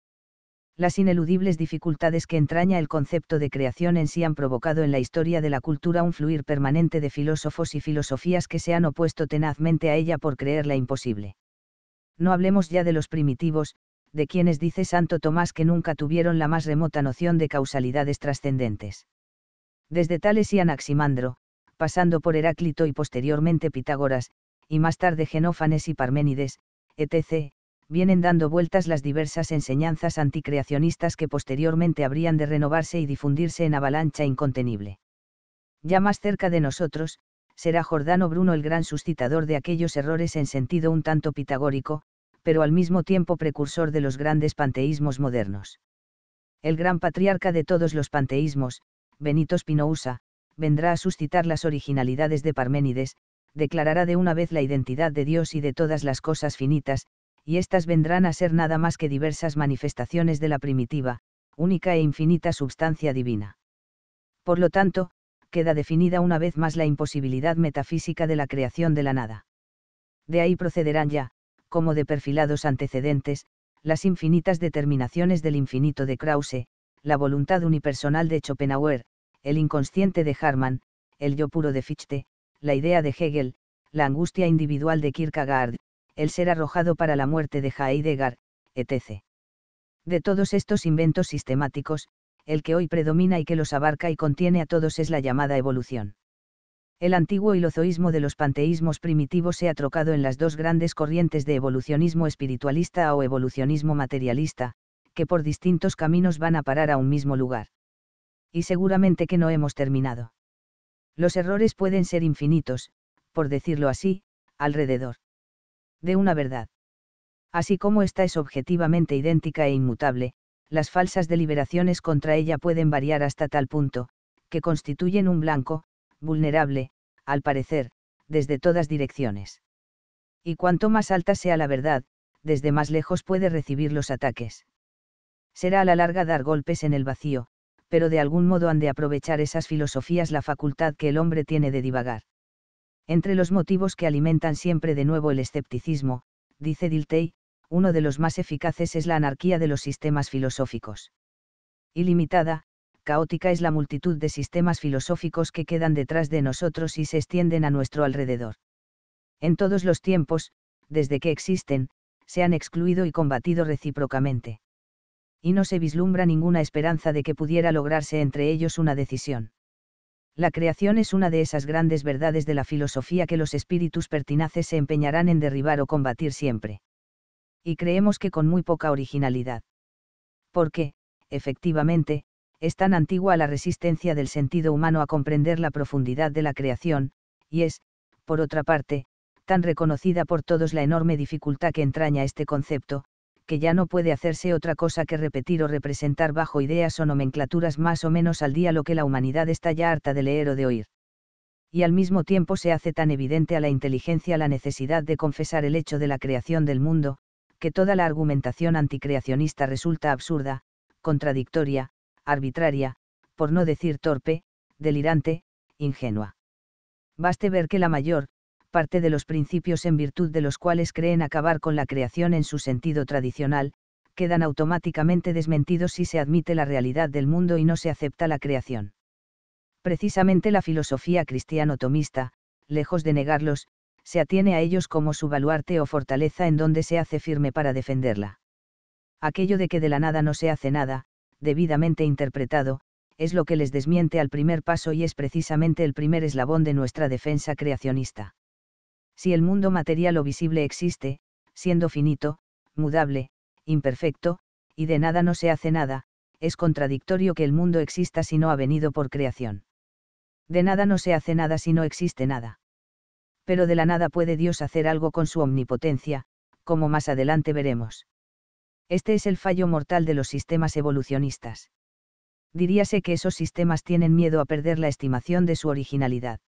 Las ineludibles dificultades que entraña el concepto de creación en sí han provocado en la historia de la cultura un fluir permanente de filósofos y filosofías que se han opuesto tenazmente a ella por creerla imposible. No hablemos ya de los primitivos, de quienes dice Santo Tomás que nunca tuvieron la más remota noción de causalidades trascendentes. Desde Tales y Anaximandro, pasando por Heráclito y posteriormente Pitágoras, y más tarde Genófanes y Parménides, etc., vienen dando vueltas las diversas enseñanzas anticreacionistas que posteriormente habrían de renovarse y difundirse en avalancha incontenible. Ya más cerca de nosotros, será Jordano Bruno el gran suscitador de aquellos errores en sentido un tanto pitagórico, pero al mismo tiempo precursor de los grandes panteísmos modernos. El gran patriarca de todos los panteísmos, Benito Spinoza, vendrá a suscitar las originalidades de Parménides, declarará de una vez la identidad de Dios y de todas las cosas finitas, y éstas vendrán a ser nada más que diversas manifestaciones de la primitiva, única e infinita substancia divina. Por lo tanto, queda definida una vez más la imposibilidad metafísica de la creación de la nada. De ahí procederán ya, como de perfilados antecedentes, las infinitas determinaciones del infinito de Krause, la voluntad unipersonal de Schopenhauer, el inconsciente de Harman, el yo puro de Fichte, la idea de Hegel, la angustia individual de Kierkegaard, el ser arrojado para la muerte de Heidegger, etc. De todos estos inventos sistemáticos, el que hoy predomina y que los abarca y contiene a todos es la llamada evolución. El antiguo ilozoísmo de los panteísmos primitivos se ha trocado en las dos grandes corrientes de evolucionismo espiritualista o evolucionismo materialista, que por distintos caminos van a parar a un mismo lugar. Y seguramente que no hemos terminado. Los errores pueden ser infinitos, por decirlo así, alrededor de una verdad. Así como esta es objetivamente idéntica e inmutable, las falsas deliberaciones contra ella pueden variar hasta tal punto, que constituyen un blanco, vulnerable, al parecer, desde todas direcciones. Y cuanto más alta sea la verdad, desde más lejos puede recibir los ataques. Será a la larga dar golpes en el vacío, pero de algún modo han de aprovechar esas filosofías la facultad que el hombre tiene de divagar. Entre los motivos que alimentan siempre de nuevo el escepticismo, dice Diltey, uno de los más eficaces es la anarquía de los sistemas filosóficos. Ilimitada, caótica es la multitud de sistemas filosóficos que quedan detrás de nosotros y se extienden a nuestro alrededor. En todos los tiempos, desde que existen, se han excluido y combatido recíprocamente y no se vislumbra ninguna esperanza de que pudiera lograrse entre ellos una decisión. La creación es una de esas grandes verdades de la filosofía que los espíritus pertinaces se empeñarán en derribar o combatir siempre. Y creemos que con muy poca originalidad. Porque, efectivamente, es tan antigua la resistencia del sentido humano a comprender la profundidad de la creación, y es, por otra parte, tan reconocida por todos la enorme dificultad que entraña este concepto, que ya no puede hacerse otra cosa que repetir o representar bajo ideas o nomenclaturas más o menos al día lo que la humanidad está ya harta de leer o de oír. Y al mismo tiempo se hace tan evidente a la inteligencia la necesidad de confesar el hecho de la creación del mundo, que toda la argumentación anticreacionista resulta absurda, contradictoria, arbitraria, por no decir torpe, delirante, ingenua. Baste ver que la mayor, parte de los principios en virtud de los cuales creen acabar con la creación en su sentido tradicional, quedan automáticamente desmentidos si se admite la realidad del mundo y no se acepta la creación. Precisamente la filosofía cristiano-tomista, lejos de negarlos, se atiene a ellos como su baluarte o fortaleza en donde se hace firme para defenderla. Aquello de que de la nada no se hace nada, debidamente interpretado, es lo que les desmiente al primer paso y es precisamente el primer eslabón de nuestra defensa creacionista si el mundo material o visible existe, siendo finito, mudable, imperfecto, y de nada no se hace nada, es contradictorio que el mundo exista si no ha venido por creación. De nada no se hace nada si no existe nada. Pero de la nada puede Dios hacer algo con su omnipotencia, como más adelante veremos. Este es el fallo mortal de los sistemas evolucionistas. Diríase que esos sistemas tienen miedo a perder la estimación de su originalidad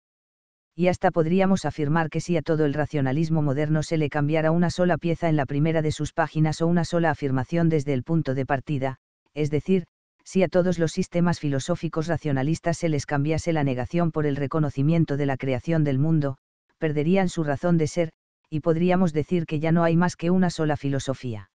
y hasta podríamos afirmar que si a todo el racionalismo moderno se le cambiara una sola pieza en la primera de sus páginas o una sola afirmación desde el punto de partida, es decir, si a todos los sistemas filosóficos racionalistas se les cambiase la negación por el reconocimiento de la creación del mundo, perderían su razón de ser, y podríamos decir que ya no hay más que una sola filosofía.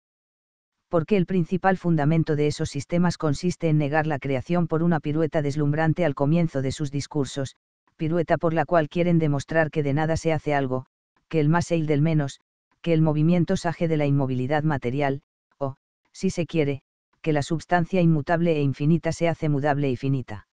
Porque el principal fundamento de esos sistemas consiste en negar la creación por una pirueta deslumbrante al comienzo de sus discursos, pirueta por la cual quieren demostrar que de nada se hace algo, que el más del menos, que el movimiento saje de la inmovilidad material, o, si se quiere, que la substancia inmutable e infinita se hace mudable y finita.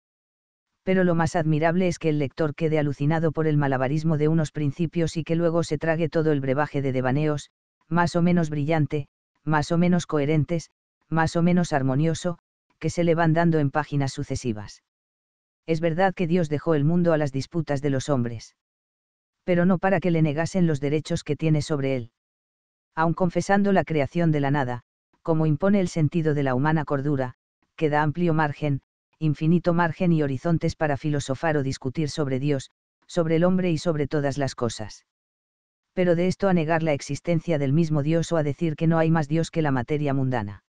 Pero lo más admirable es que el lector quede alucinado por el malabarismo de unos principios y que luego se trague todo el brebaje de devaneos, más o menos brillante, más o menos coherentes, más o menos armonioso, que se le van dando en páginas sucesivas es verdad que Dios dejó el mundo a las disputas de los hombres. Pero no para que le negasen los derechos que tiene sobre él. Aun confesando la creación de la nada, como impone el sentido de la humana cordura, queda amplio margen, infinito margen y horizontes para filosofar o discutir sobre Dios, sobre el hombre y sobre todas las cosas. Pero de esto a negar la existencia del mismo Dios o a decir que no hay más Dios que la materia mundana.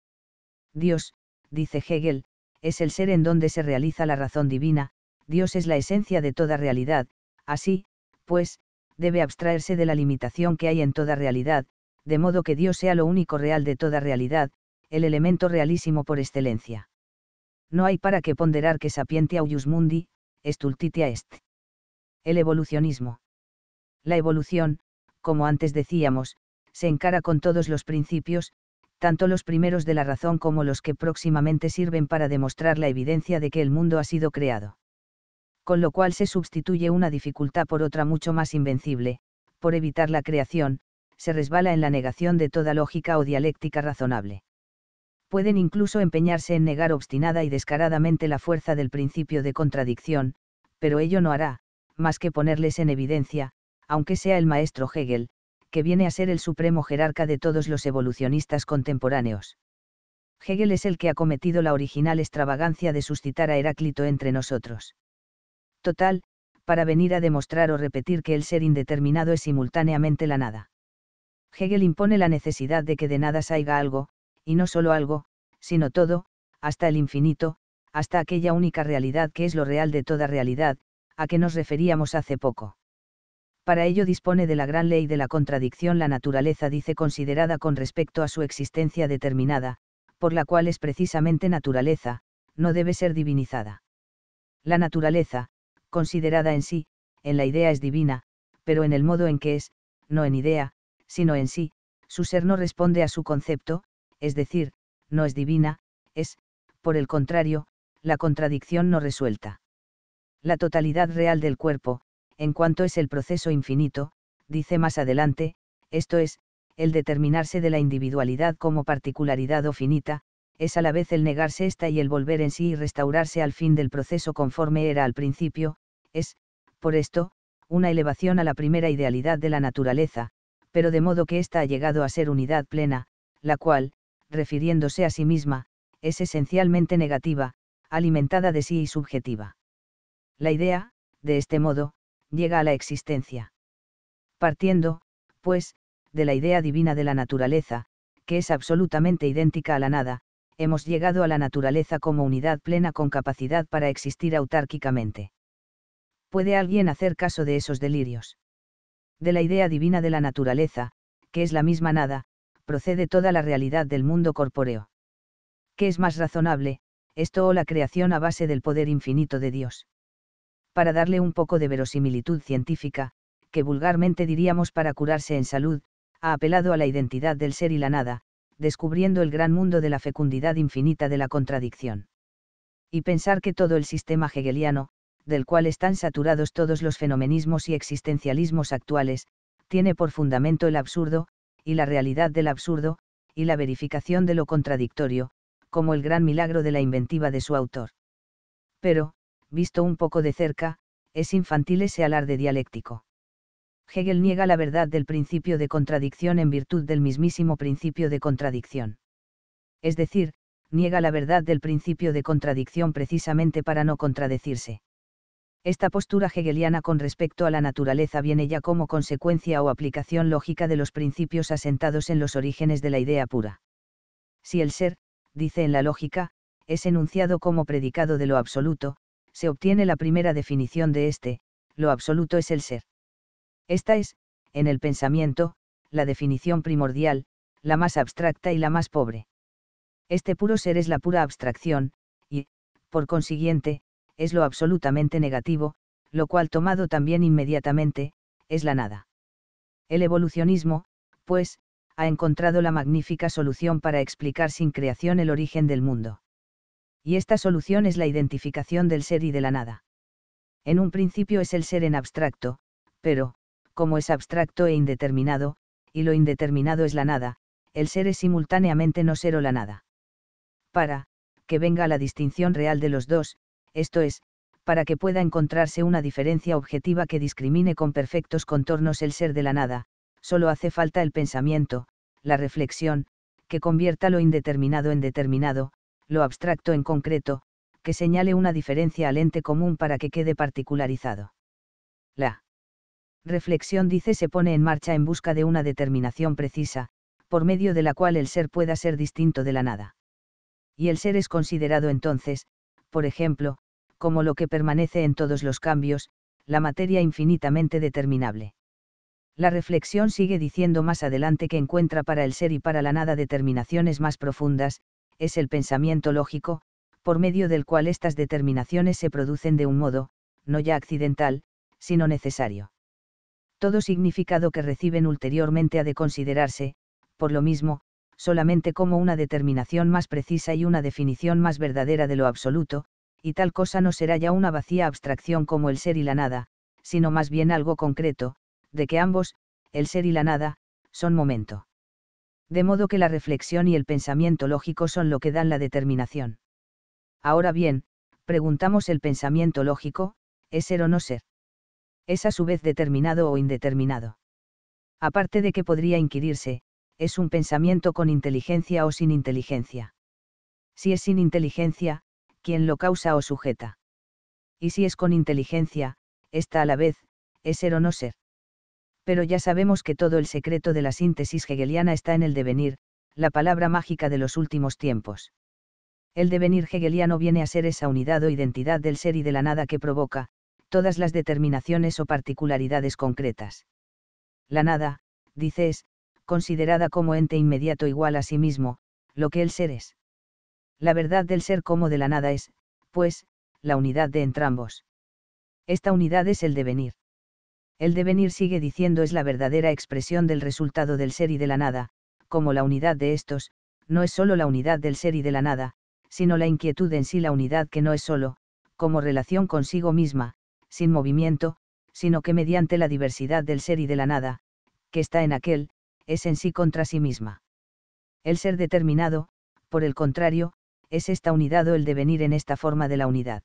Dios, dice Hegel, es el ser en donde se realiza la razón divina, Dios es la esencia de toda realidad, así, pues, debe abstraerse de la limitación que hay en toda realidad, de modo que Dios sea lo único real de toda realidad, el elemento realísimo por excelencia. No hay para qué ponderar que sapientia huius mundi, estultitia est. El evolucionismo. La evolución, como antes decíamos, se encara con todos los principios, tanto los primeros de la razón como los que próximamente sirven para demostrar la evidencia de que el mundo ha sido creado. Con lo cual se sustituye una dificultad por otra mucho más invencible, por evitar la creación, se resbala en la negación de toda lógica o dialéctica razonable. Pueden incluso empeñarse en negar obstinada y descaradamente la fuerza del principio de contradicción, pero ello no hará, más que ponerles en evidencia, aunque sea el maestro Hegel, que viene a ser el supremo jerarca de todos los evolucionistas contemporáneos. Hegel es el que ha cometido la original extravagancia de suscitar a Heráclito entre nosotros. Total, para venir a demostrar o repetir que el ser indeterminado es simultáneamente la nada. Hegel impone la necesidad de que de nada salga algo, y no solo algo, sino todo, hasta el infinito, hasta aquella única realidad que es lo real de toda realidad, a que nos referíamos hace poco para ello dispone de la gran ley de la contradicción la naturaleza dice considerada con respecto a su existencia determinada, por la cual es precisamente naturaleza, no debe ser divinizada. La naturaleza, considerada en sí, en la idea es divina, pero en el modo en que es, no en idea, sino en sí, su ser no responde a su concepto, es decir, no es divina, es, por el contrario, la contradicción no resuelta. La totalidad real del cuerpo, en cuanto es el proceso infinito, dice más adelante, esto es, el determinarse de la individualidad como particularidad o finita, es a la vez el negarse esta y el volver en sí y restaurarse al fin del proceso conforme era al principio, es, por esto, una elevación a la primera idealidad de la naturaleza, pero de modo que ésta ha llegado a ser unidad plena, la cual, refiriéndose a sí misma, es esencialmente negativa, alimentada de sí y subjetiva. La idea, de este modo, llega a la existencia. Partiendo, pues, de la idea divina de la naturaleza, que es absolutamente idéntica a la nada, hemos llegado a la naturaleza como unidad plena con capacidad para existir autárquicamente. ¿Puede alguien hacer caso de esos delirios? De la idea divina de la naturaleza, que es la misma nada, procede toda la realidad del mundo corpóreo. ¿Qué es más razonable, esto o la creación a base del poder infinito de Dios? para darle un poco de verosimilitud científica, que vulgarmente diríamos para curarse en salud, ha apelado a la identidad del ser y la nada, descubriendo el gran mundo de la fecundidad infinita de la contradicción. Y pensar que todo el sistema hegeliano, del cual están saturados todos los fenomenismos y existencialismos actuales, tiene por fundamento el absurdo, y la realidad del absurdo, y la verificación de lo contradictorio, como el gran milagro de la inventiva de su autor. Pero, visto un poco de cerca, es infantil ese alarde dialéctico. Hegel niega la verdad del principio de contradicción en virtud del mismísimo principio de contradicción. Es decir, niega la verdad del principio de contradicción precisamente para no contradecirse. Esta postura hegeliana con respecto a la naturaleza viene ya como consecuencia o aplicación lógica de los principios asentados en los orígenes de la idea pura. Si el ser, dice en la lógica, es enunciado como predicado de lo absoluto, se obtiene la primera definición de este, lo absoluto es el ser. Esta es, en el pensamiento, la definición primordial, la más abstracta y la más pobre. Este puro ser es la pura abstracción, y, por consiguiente, es lo absolutamente negativo, lo cual tomado también inmediatamente, es la nada. El evolucionismo, pues, ha encontrado la magnífica solución para explicar sin creación el origen del mundo y esta solución es la identificación del ser y de la nada. En un principio es el ser en abstracto, pero, como es abstracto e indeterminado, y lo indeterminado es la nada, el ser es simultáneamente no ser o la nada. Para, que venga la distinción real de los dos, esto es, para que pueda encontrarse una diferencia objetiva que discrimine con perfectos contornos el ser de la nada, solo hace falta el pensamiento, la reflexión, que convierta lo indeterminado en determinado, lo abstracto en concreto, que señale una diferencia al ente común para que quede particularizado. La reflexión dice se pone en marcha en busca de una determinación precisa, por medio de la cual el ser pueda ser distinto de la nada. Y el ser es considerado entonces, por ejemplo, como lo que permanece en todos los cambios, la materia infinitamente determinable. La reflexión sigue diciendo más adelante que encuentra para el ser y para la nada determinaciones más profundas, es el pensamiento lógico, por medio del cual estas determinaciones se producen de un modo, no ya accidental, sino necesario. Todo significado que reciben ulteriormente ha de considerarse, por lo mismo, solamente como una determinación más precisa y una definición más verdadera de lo absoluto, y tal cosa no será ya una vacía abstracción como el ser y la nada, sino más bien algo concreto, de que ambos, el ser y la nada, son momento de modo que la reflexión y el pensamiento lógico son lo que dan la determinación. Ahora bien, preguntamos el pensamiento lógico, ¿es ser o no ser? ¿Es a su vez determinado o indeterminado? Aparte de que podría inquirirse, ¿es un pensamiento con inteligencia o sin inteligencia? Si es sin inteligencia, ¿quién lo causa o sujeta? Y si es con inteligencia, esta a la vez, ¿es ser o no ser? pero ya sabemos que todo el secreto de la síntesis hegeliana está en el devenir, la palabra mágica de los últimos tiempos. El devenir hegeliano viene a ser esa unidad o identidad del ser y de la nada que provoca, todas las determinaciones o particularidades concretas. La nada, dice, es, considerada como ente inmediato igual a sí mismo, lo que el ser es. La verdad del ser como de la nada es, pues, la unidad de entrambos. Esta unidad es el devenir. El devenir sigue diciendo es la verdadera expresión del resultado del ser y de la nada, como la unidad de estos, no es sólo la unidad del ser y de la nada, sino la inquietud en sí la unidad que no es sólo, como relación consigo misma, sin movimiento, sino que mediante la diversidad del ser y de la nada, que está en aquel, es en sí contra sí misma. El ser determinado, por el contrario, es esta unidad o el devenir en esta forma de la unidad.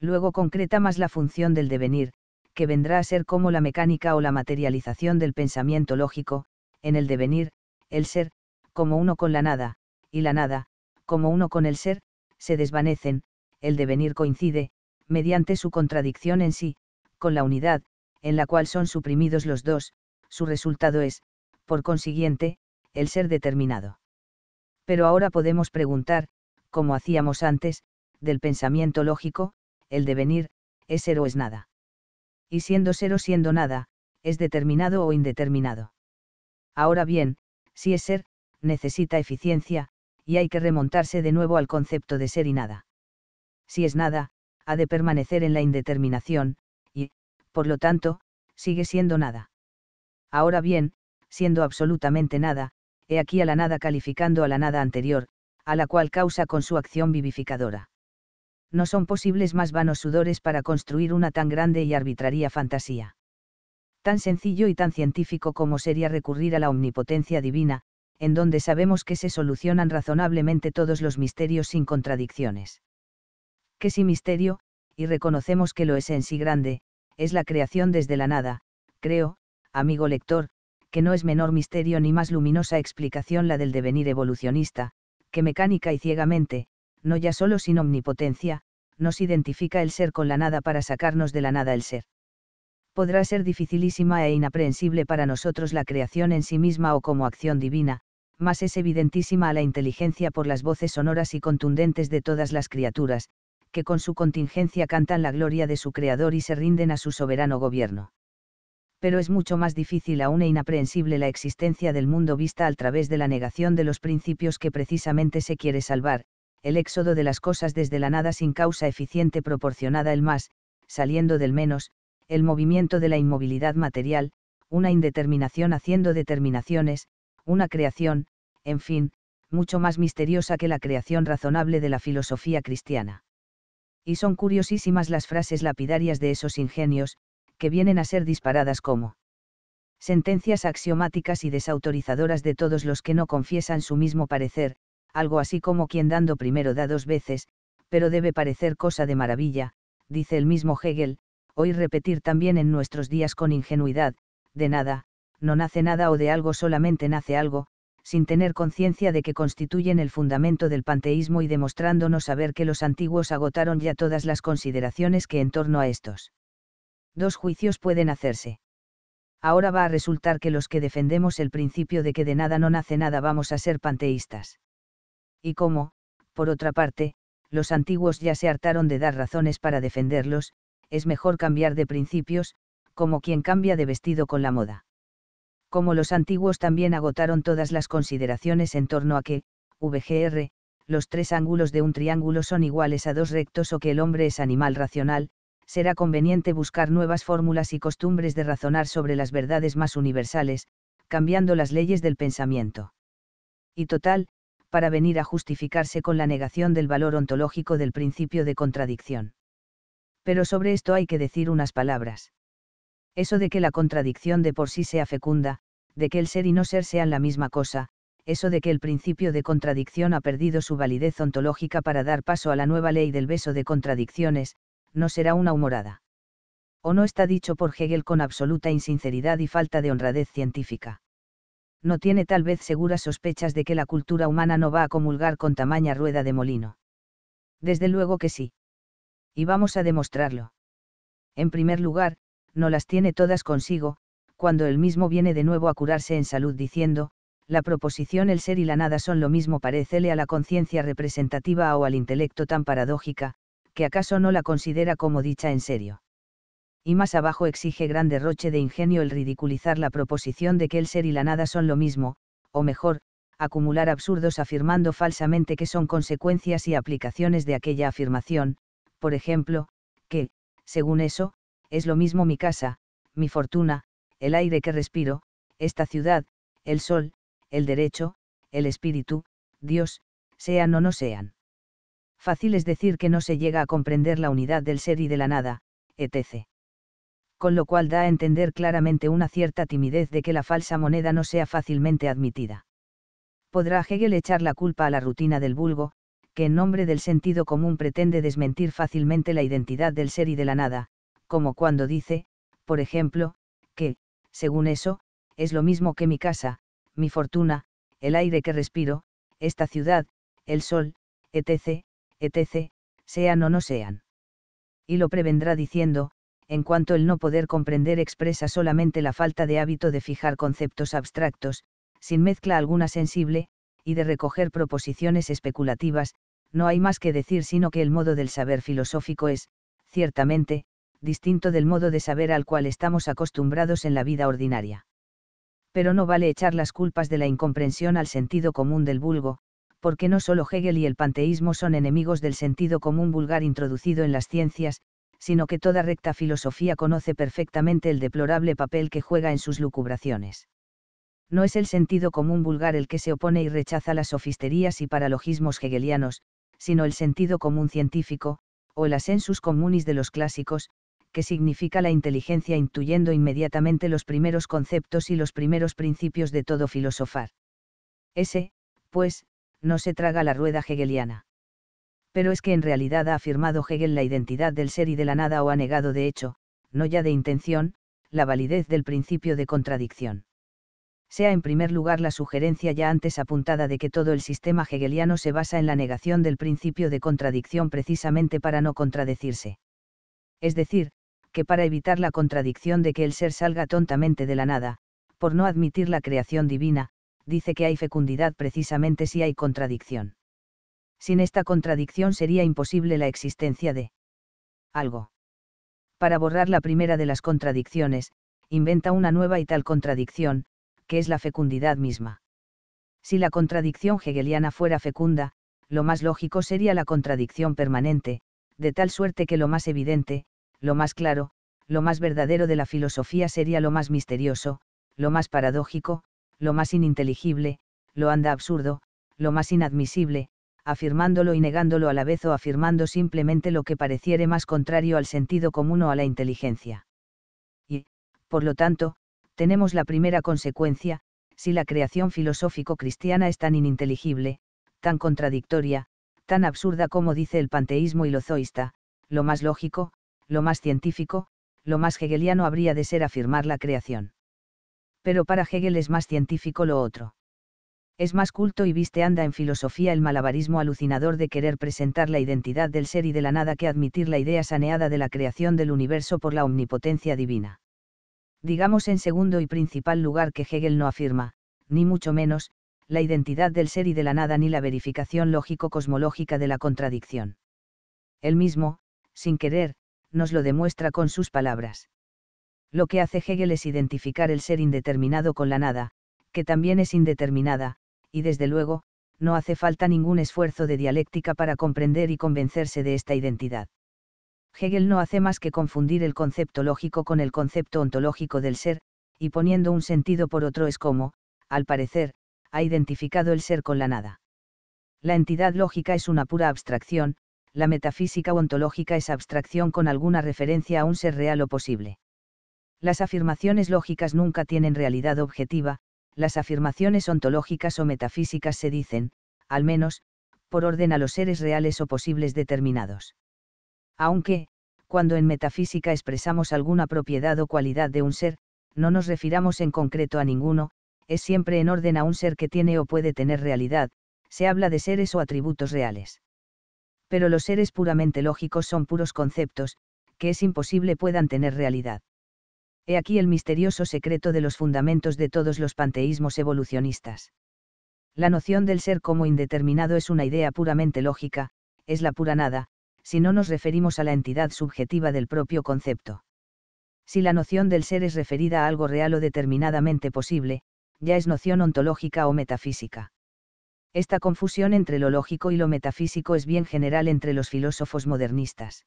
Luego concreta más la función del devenir, que vendrá a ser como la mecánica o la materialización del pensamiento lógico, en el devenir, el ser, como uno con la nada, y la nada, como uno con el ser, se desvanecen, el devenir coincide, mediante su contradicción en sí, con la unidad, en la cual son suprimidos los dos, su resultado es, por consiguiente, el ser determinado. Pero ahora podemos preguntar, como hacíamos antes, del pensamiento lógico, el devenir, es ser o es nada y siendo ser o siendo nada, es determinado o indeterminado. Ahora bien, si es ser, necesita eficiencia, y hay que remontarse de nuevo al concepto de ser y nada. Si es nada, ha de permanecer en la indeterminación, y, por lo tanto, sigue siendo nada. Ahora bien, siendo absolutamente nada, he aquí a la nada calificando a la nada anterior, a la cual causa con su acción vivificadora no son posibles más vanos sudores para construir una tan grande y arbitraria fantasía. Tan sencillo y tan científico como sería recurrir a la omnipotencia divina, en donde sabemos que se solucionan razonablemente todos los misterios sin contradicciones. Que si misterio, y reconocemos que lo es en sí grande, es la creación desde la nada, creo, amigo lector, que no es menor misterio ni más luminosa explicación la del devenir evolucionista, que mecánica y ciegamente, no ya solo sin omnipotencia, nos identifica el ser con la nada para sacarnos de la nada el ser. Podrá ser dificilísima e inaprehensible para nosotros la creación en sí misma o como acción divina, mas es evidentísima a la inteligencia por las voces sonoras y contundentes de todas las criaturas, que con su contingencia cantan la gloria de su Creador y se rinden a su soberano gobierno. Pero es mucho más difícil aún e inaprehensible la existencia del mundo vista al través de la negación de los principios que precisamente se quiere salvar, el éxodo de las cosas desde la nada sin causa eficiente proporcionada el más, saliendo del menos, el movimiento de la inmovilidad material, una indeterminación haciendo determinaciones, una creación, en fin, mucho más misteriosa que la creación razonable de la filosofía cristiana. Y son curiosísimas las frases lapidarias de esos ingenios, que vienen a ser disparadas como sentencias axiomáticas y desautorizadoras de todos los que no confiesan su mismo parecer, algo así como quien dando primero da dos veces, pero debe parecer cosa de maravilla, dice el mismo Hegel, hoy repetir también en nuestros días con ingenuidad, de nada, no nace nada o de algo solamente nace algo, sin tener conciencia de que constituyen el fundamento del panteísmo y demostrándonos saber que los antiguos agotaron ya todas las consideraciones que en torno a estos dos juicios pueden hacerse. Ahora va a resultar que los que defendemos el principio de que de nada no nace nada vamos a ser panteístas y como, por otra parte, los antiguos ya se hartaron de dar razones para defenderlos, es mejor cambiar de principios, como quien cambia de vestido con la moda. Como los antiguos también agotaron todas las consideraciones en torno a que, VGR, los tres ángulos de un triángulo son iguales a dos rectos o que el hombre es animal racional, será conveniente buscar nuevas fórmulas y costumbres de razonar sobre las verdades más universales, cambiando las leyes del pensamiento. Y total, para venir a justificarse con la negación del valor ontológico del principio de contradicción. Pero sobre esto hay que decir unas palabras. Eso de que la contradicción de por sí sea fecunda, de que el ser y no ser sean la misma cosa, eso de que el principio de contradicción ha perdido su validez ontológica para dar paso a la nueva ley del beso de contradicciones, no será una humorada. O no está dicho por Hegel con absoluta insinceridad y falta de honradez científica no tiene tal vez seguras sospechas de que la cultura humana no va a comulgar con tamaña rueda de molino. Desde luego que sí. Y vamos a demostrarlo. En primer lugar, no las tiene todas consigo, cuando él mismo viene de nuevo a curarse en salud diciendo, la proposición el ser y la nada son lo mismo parecele a la conciencia representativa o al intelecto tan paradójica, que acaso no la considera como dicha en serio y más abajo exige gran derroche de ingenio el ridiculizar la proposición de que el ser y la nada son lo mismo, o mejor, acumular absurdos afirmando falsamente que son consecuencias y aplicaciones de aquella afirmación, por ejemplo, que, según eso, es lo mismo mi casa, mi fortuna, el aire que respiro, esta ciudad, el sol, el derecho, el espíritu, Dios, sean o no sean. Fácil es decir que no se llega a comprender la unidad del ser y de la nada, etc con lo cual da a entender claramente una cierta timidez de que la falsa moneda no sea fácilmente admitida. Podrá Hegel echar la culpa a la rutina del vulgo, que en nombre del sentido común pretende desmentir fácilmente la identidad del ser y de la nada, como cuando dice, por ejemplo, que, según eso, es lo mismo que mi casa, mi fortuna, el aire que respiro, esta ciudad, el sol, etc., etc., sean o no sean. Y lo prevendrá diciendo, en cuanto el no poder comprender expresa solamente la falta de hábito de fijar conceptos abstractos, sin mezcla alguna sensible, y de recoger proposiciones especulativas, no hay más que decir sino que el modo del saber filosófico es, ciertamente, distinto del modo de saber al cual estamos acostumbrados en la vida ordinaria. Pero no vale echar las culpas de la incomprensión al sentido común del vulgo, porque no solo Hegel y el panteísmo son enemigos del sentido común vulgar introducido en las ciencias, sino que toda recta filosofía conoce perfectamente el deplorable papel que juega en sus lucubraciones. No es el sentido común vulgar el que se opone y rechaza las sofisterías y paralogismos hegelianos, sino el sentido común científico, o el asensus communis de los clásicos, que significa la inteligencia intuyendo inmediatamente los primeros conceptos y los primeros principios de todo filosofar. Ese, pues, no se traga la rueda hegeliana pero es que en realidad ha afirmado Hegel la identidad del ser y de la nada o ha negado de hecho, no ya de intención, la validez del principio de contradicción. Sea en primer lugar la sugerencia ya antes apuntada de que todo el sistema hegeliano se basa en la negación del principio de contradicción precisamente para no contradecirse. Es decir, que para evitar la contradicción de que el ser salga tontamente de la nada, por no admitir la creación divina, dice que hay fecundidad precisamente si hay contradicción sin esta contradicción sería imposible la existencia de algo. Para borrar la primera de las contradicciones, inventa una nueva y tal contradicción, que es la fecundidad misma. Si la contradicción hegeliana fuera fecunda, lo más lógico sería la contradicción permanente, de tal suerte que lo más evidente, lo más claro, lo más verdadero de la filosofía sería lo más misterioso, lo más paradójico, lo más ininteligible, lo anda absurdo, lo más inadmisible, afirmándolo y negándolo a la vez o afirmando simplemente lo que pareciere más contrario al sentido común o a la inteligencia. Y, por lo tanto, tenemos la primera consecuencia, si la creación filosófico-cristiana es tan ininteligible, tan contradictoria, tan absurda como dice el panteísmo y lo zoísta, lo más lógico, lo más científico, lo más hegeliano habría de ser afirmar la creación. Pero para Hegel es más científico lo otro es más culto y viste anda en filosofía el malabarismo alucinador de querer presentar la identidad del ser y de la nada que admitir la idea saneada de la creación del universo por la omnipotencia divina. Digamos en segundo y principal lugar que Hegel no afirma, ni mucho menos, la identidad del ser y de la nada ni la verificación lógico-cosmológica de la contradicción. Él mismo, sin querer, nos lo demuestra con sus palabras. Lo que hace Hegel es identificar el ser indeterminado con la nada, que también es indeterminada, y desde luego, no hace falta ningún esfuerzo de dialéctica para comprender y convencerse de esta identidad. Hegel no hace más que confundir el concepto lógico con el concepto ontológico del ser, y poniendo un sentido por otro es como, al parecer, ha identificado el ser con la nada. La entidad lógica es una pura abstracción, la metafísica ontológica es abstracción con alguna referencia a un ser real o posible. Las afirmaciones lógicas nunca tienen realidad objetiva, las afirmaciones ontológicas o metafísicas se dicen, al menos, por orden a los seres reales o posibles determinados. Aunque, cuando en metafísica expresamos alguna propiedad o cualidad de un ser, no nos refiramos en concreto a ninguno, es siempre en orden a un ser que tiene o puede tener realidad, se habla de seres o atributos reales. Pero los seres puramente lógicos son puros conceptos, que es imposible puedan tener realidad. He aquí el misterioso secreto de los fundamentos de todos los panteísmos evolucionistas. La noción del ser como indeterminado es una idea puramente lógica, es la pura nada, si no nos referimos a la entidad subjetiva del propio concepto. Si la noción del ser es referida a algo real o determinadamente posible, ya es noción ontológica o metafísica. Esta confusión entre lo lógico y lo metafísico es bien general entre los filósofos modernistas.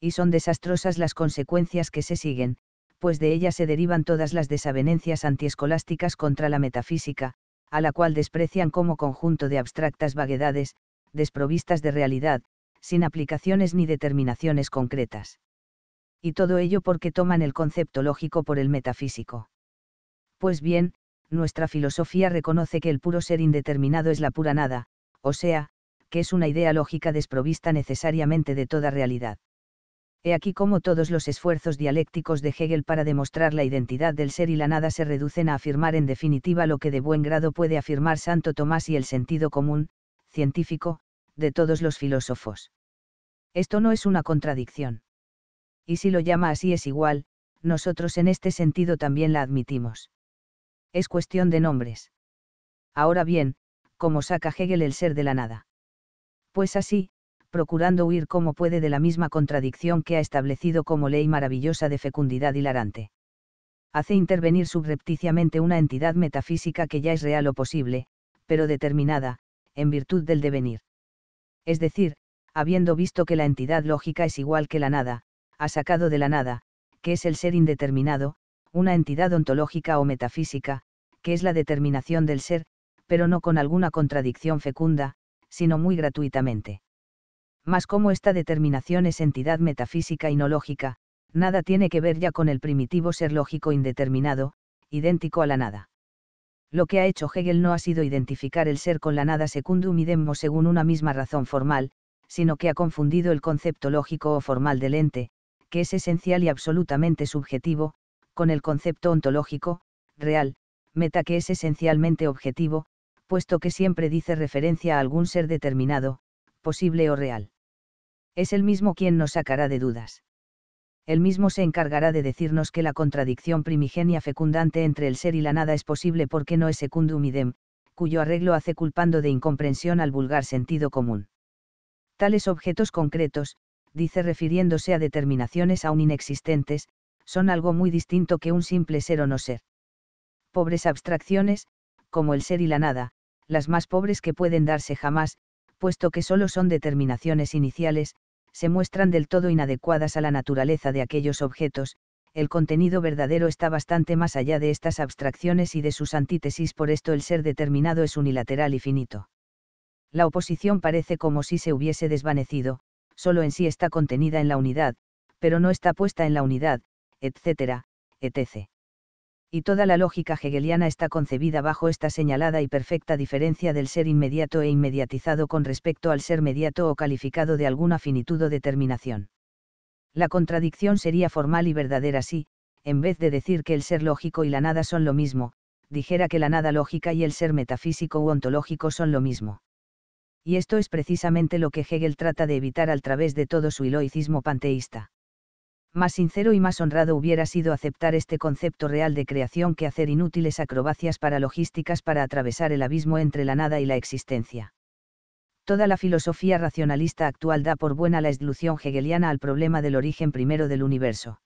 Y son desastrosas las consecuencias que se siguen, pues de ella se derivan todas las desavenencias antiescolásticas contra la metafísica, a la cual desprecian como conjunto de abstractas vaguedades, desprovistas de realidad, sin aplicaciones ni determinaciones concretas. Y todo ello porque toman el concepto lógico por el metafísico. Pues bien, nuestra filosofía reconoce que el puro ser indeterminado es la pura nada, o sea, que es una idea lógica desprovista necesariamente de toda realidad. He aquí como todos los esfuerzos dialécticos de Hegel para demostrar la identidad del ser y la nada se reducen a afirmar en definitiva lo que de buen grado puede afirmar Santo Tomás y el sentido común, científico, de todos los filósofos. Esto no es una contradicción. Y si lo llama así es igual, nosotros en este sentido también la admitimos. Es cuestión de nombres. Ahora bien, ¿cómo saca Hegel el ser de la nada? Pues así, procurando huir como puede de la misma contradicción que ha establecido como ley maravillosa de fecundidad hilarante. Hace intervenir subrepticiamente una entidad metafísica que ya es real o posible, pero determinada, en virtud del devenir. Es decir, habiendo visto que la entidad lógica es igual que la nada, ha sacado de la nada, que es el ser indeterminado, una entidad ontológica o metafísica, que es la determinación del ser, pero no con alguna contradicción fecunda, sino muy gratuitamente mas como esta determinación es entidad metafísica y no lógica, nada tiene que ver ya con el primitivo ser lógico indeterminado, idéntico a la nada. Lo que ha hecho Hegel no ha sido identificar el ser con la nada secundum idemmo según una misma razón formal, sino que ha confundido el concepto lógico o formal del ente, que es esencial y absolutamente subjetivo, con el concepto ontológico, real, meta que es esencialmente objetivo, puesto que siempre dice referencia a algún ser determinado, posible o real. Es el mismo quien nos sacará de dudas. Él mismo se encargará de decirnos que la contradicción primigenia fecundante entre el ser y la nada es posible porque no es secundum idem, cuyo arreglo hace culpando de incomprensión al vulgar sentido común. Tales objetos concretos, dice refiriéndose a determinaciones aún inexistentes, son algo muy distinto que un simple ser o no ser. Pobres abstracciones, como el ser y la nada, las más pobres que pueden darse jamás, puesto que solo son determinaciones iniciales, se muestran del todo inadecuadas a la naturaleza de aquellos objetos, el contenido verdadero está bastante más allá de estas abstracciones y de sus antítesis, por esto el ser determinado es unilateral y finito. La oposición parece como si se hubiese desvanecido, solo en sí está contenida en la unidad, pero no está puesta en la unidad, etc., etc y toda la lógica hegeliana está concebida bajo esta señalada y perfecta diferencia del ser inmediato e inmediatizado con respecto al ser mediato o calificado de alguna finitud o determinación. La contradicción sería formal y verdadera si, en vez de decir que el ser lógico y la nada son lo mismo, dijera que la nada lógica y el ser metafísico u ontológico son lo mismo. Y esto es precisamente lo que Hegel trata de evitar a través de todo su iloicismo panteísta más sincero y más honrado hubiera sido aceptar este concepto real de creación que hacer inútiles acrobacias paralogísticas para atravesar el abismo entre la nada y la existencia. Toda la filosofía racionalista actual da por buena la exclusión hegeliana al problema del origen primero del universo.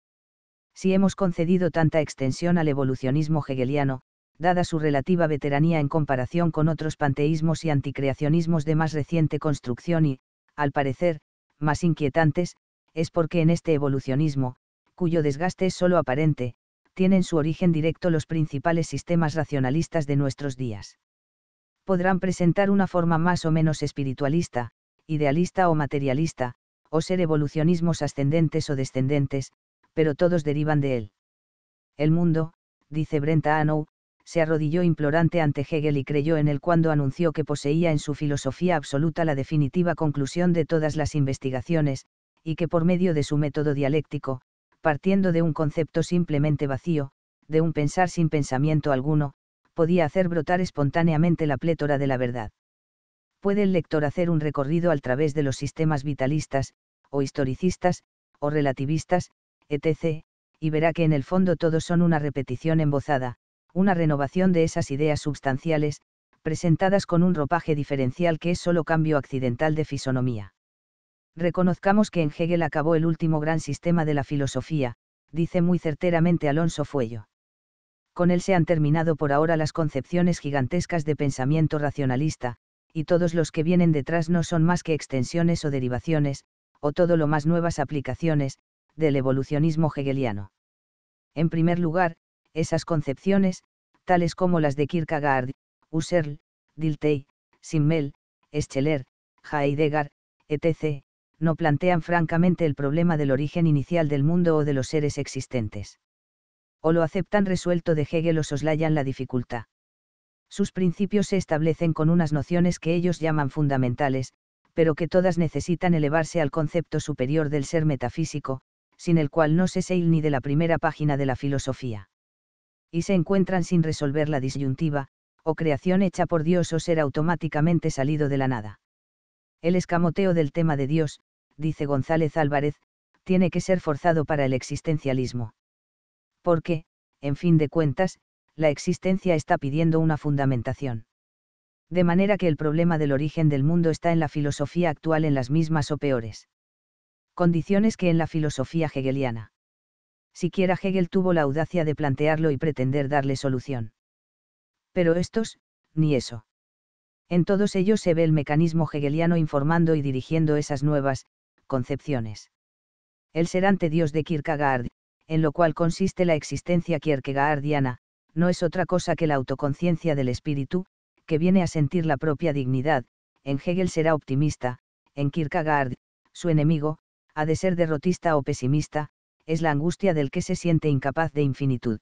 Si hemos concedido tanta extensión al evolucionismo hegeliano, dada su relativa veteranía en comparación con otros panteísmos y anticreacionismos de más reciente construcción y, al parecer, más inquietantes, es porque en este evolucionismo, cuyo desgaste es sólo aparente, tienen su origen directo los principales sistemas racionalistas de nuestros días. Podrán presentar una forma más o menos espiritualista, idealista o materialista, o ser evolucionismos ascendentes o descendentes, pero todos derivan de él. El mundo, dice Brenta Anou, se arrodilló implorante ante Hegel y creyó en él cuando anunció que poseía en su filosofía absoluta la definitiva conclusión de todas las investigaciones, y que por medio de su método dialéctico, partiendo de un concepto simplemente vacío, de un pensar sin pensamiento alguno, podía hacer brotar espontáneamente la plétora de la verdad. Puede el lector hacer un recorrido al través de los sistemas vitalistas, o historicistas, o relativistas, etc., y verá que en el fondo todos son una repetición embozada, una renovación de esas ideas substanciales, presentadas con un ropaje diferencial que es solo cambio accidental de fisonomía. Reconozcamos que en Hegel acabó el último gran sistema de la filosofía, dice muy certeramente Alonso Fuello. Con él se han terminado por ahora las concepciones gigantescas de pensamiento racionalista, y todos los que vienen detrás no son más que extensiones o derivaciones, o todo lo más nuevas aplicaciones, del evolucionismo hegeliano. En primer lugar, esas concepciones, tales como las de Kierkegaard, Husserl, Dilthey, Simmel, Scheler, Heidegger, etc., no plantean francamente el problema del origen inicial del mundo o de los seres existentes. O lo aceptan resuelto de Hegel o soslayan la dificultad. Sus principios se establecen con unas nociones que ellos llaman fundamentales, pero que todas necesitan elevarse al concepto superior del ser metafísico, sin el cual no se il ni de la primera página de la filosofía. Y se encuentran sin resolver la disyuntiva, o creación hecha por Dios o ser automáticamente salido de la nada. El escamoteo del tema de Dios, dice González Álvarez, tiene que ser forzado para el existencialismo. Porque, en fin de cuentas, la existencia está pidiendo una fundamentación. De manera que el problema del origen del mundo está en la filosofía actual en las mismas o peores condiciones que en la filosofía hegeliana. Siquiera Hegel tuvo la audacia de plantearlo y pretender darle solución. Pero estos, ni eso. En todos ellos se ve el mecanismo hegeliano informando y dirigiendo esas nuevas, concepciones. El ser ante Dios de Kierkegaard, en lo cual consiste la existencia kierkegaardiana, no es otra cosa que la autoconciencia del espíritu, que viene a sentir la propia dignidad, en Hegel será optimista, en Kierkegaard, su enemigo, ha de ser derrotista o pesimista, es la angustia del que se siente incapaz de infinitud.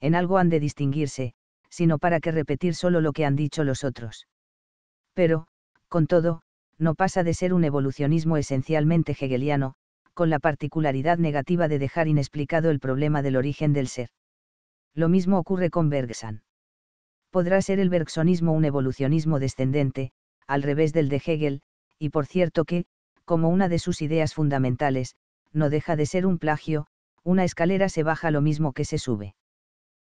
En algo han de distinguirse, sino para que repetir solo lo que han dicho los otros. Pero, con todo, no pasa de ser un evolucionismo esencialmente hegeliano, con la particularidad negativa de dejar inexplicado el problema del origen del ser. Lo mismo ocurre con Bergson. Podrá ser el bergsonismo un evolucionismo descendente, al revés del de Hegel, y por cierto que, como una de sus ideas fundamentales, no deja de ser un plagio, una escalera se baja lo mismo que se sube.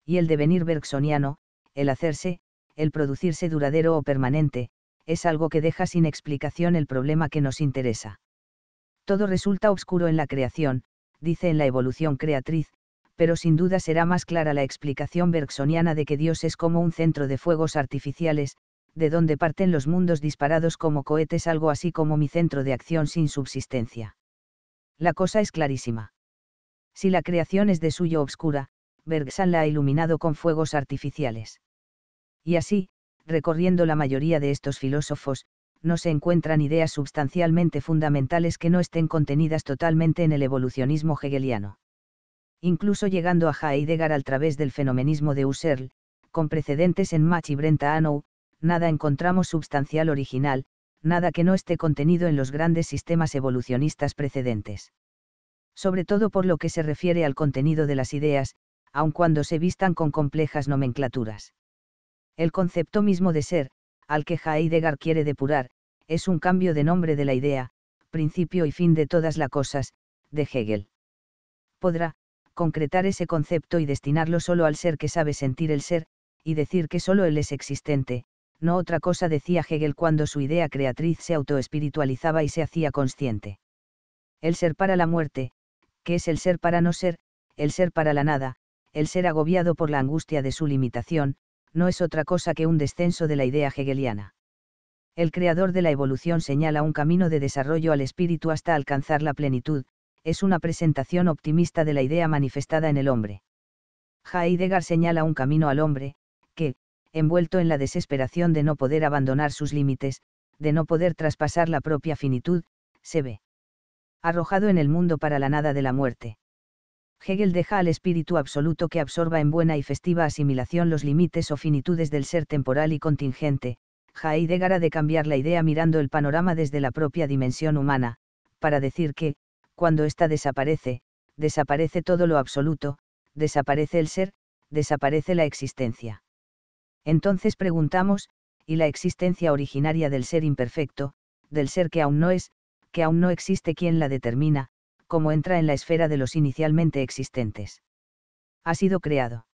Y el devenir bergsoniano, el hacerse, el producirse duradero o permanente, es algo que deja sin explicación el problema que nos interesa. Todo resulta oscuro en la creación, dice en la evolución creatriz, pero sin duda será más clara la explicación bergsoniana de que Dios es como un centro de fuegos artificiales, de donde parten los mundos disparados como cohetes, algo así como mi centro de acción sin subsistencia. La cosa es clarísima. Si la creación es de suyo obscura, Bergson la ha iluminado con fuegos artificiales. Y así, recorriendo la mayoría de estos filósofos, no se encuentran ideas sustancialmente fundamentales que no estén contenidas totalmente en el evolucionismo hegeliano. Incluso llegando a Heidegger a través del fenomenismo de Husserl, con precedentes en Mach y Brenta Anou, nada encontramos substancial original, nada que no esté contenido en los grandes sistemas evolucionistas precedentes. Sobre todo por lo que se refiere al contenido de las ideas, aun cuando se vistan con complejas nomenclaturas. El concepto mismo de ser, al que Heidegger quiere depurar, es un cambio de nombre de la idea, principio y fin de todas las cosas, de Hegel. Podrá, concretar ese concepto y destinarlo solo al ser que sabe sentir el ser, y decir que solo él es existente, no otra cosa decía Hegel cuando su idea creatriz se autoespiritualizaba y se hacía consciente. El ser para la muerte, que es el ser para no ser, el ser para la nada, el ser agobiado por la angustia de su limitación, no es otra cosa que un descenso de la idea hegeliana. El creador de la evolución señala un camino de desarrollo al espíritu hasta alcanzar la plenitud, es una presentación optimista de la idea manifestada en el hombre. Heidegger señala un camino al hombre, que, envuelto en la desesperación de no poder abandonar sus límites, de no poder traspasar la propia finitud, se ve arrojado en el mundo para la nada de la muerte. Hegel deja al espíritu absoluto que absorba en buena y festiva asimilación los límites o finitudes del ser temporal y contingente, Heidegger ha de cambiar la idea mirando el panorama desde la propia dimensión humana, para decir que, cuando ésta desaparece, desaparece todo lo absoluto, desaparece el ser, desaparece la existencia. Entonces preguntamos, ¿y la existencia originaria del ser imperfecto, del ser que aún no es, que aún no existe quien la determina, como entra en la esfera de los inicialmente existentes. Ha sido creado.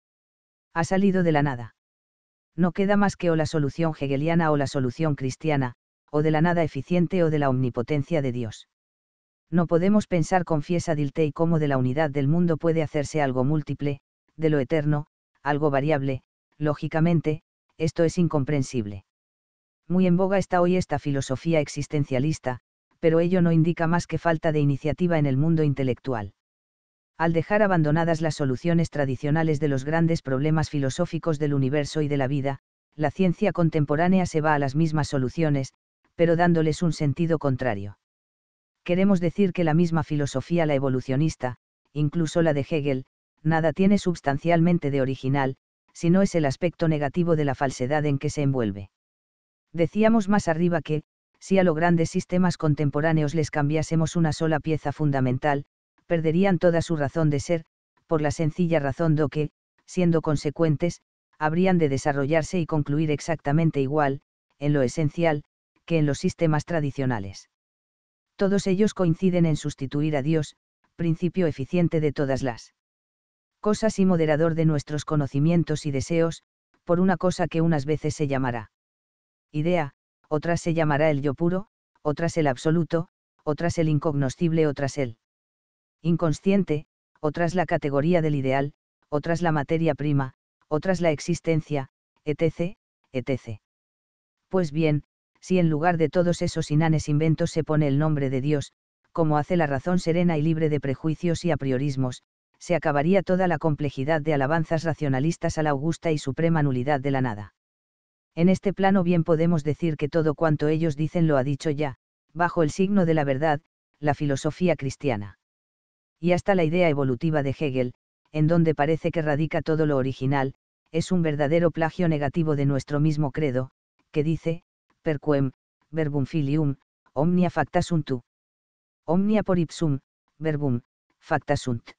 Ha salido de la nada. No queda más que o la solución hegeliana o la solución cristiana, o de la nada eficiente o de la omnipotencia de Dios. No podemos pensar, con confiesa y cómo de la unidad del mundo puede hacerse algo múltiple, de lo eterno, algo variable, lógicamente, esto es incomprensible. Muy en boga está hoy esta filosofía existencialista, pero ello no indica más que falta de iniciativa en el mundo intelectual. Al dejar abandonadas las soluciones tradicionales de los grandes problemas filosóficos del universo y de la vida, la ciencia contemporánea se va a las mismas soluciones, pero dándoles un sentido contrario. Queremos decir que la misma filosofía, la evolucionista, incluso la de Hegel, nada tiene sustancialmente de original, si no es el aspecto negativo de la falsedad en que se envuelve. Decíamos más arriba que, si a los grandes sistemas contemporáneos les cambiásemos una sola pieza fundamental, perderían toda su razón de ser, por la sencilla razón de que, siendo consecuentes, habrían de desarrollarse y concluir exactamente igual, en lo esencial, que en los sistemas tradicionales. Todos ellos coinciden en sustituir a Dios, principio eficiente de todas las cosas y moderador de nuestros conocimientos y deseos, por una cosa que unas veces se llamará idea, otras se llamará el yo puro, otras el absoluto, otras el incognoscible, otras el inconsciente, otras la categoría del ideal, otras la materia prima, otras la existencia, etc., etc. Pues bien, si en lugar de todos esos inanes inventos se pone el nombre de Dios, como hace la razón serena y libre de prejuicios y a priorismos, se acabaría toda la complejidad de alabanzas racionalistas a la augusta y suprema nulidad de la nada. En este plano bien podemos decir que todo cuanto ellos dicen lo ha dicho ya, bajo el signo de la verdad, la filosofía cristiana. Y hasta la idea evolutiva de Hegel, en donde parece que radica todo lo original, es un verdadero plagio negativo de nuestro mismo credo, que dice, per quem, verbum filium, omnia facta sunt Omnia por ipsum, verbum, facta sunt.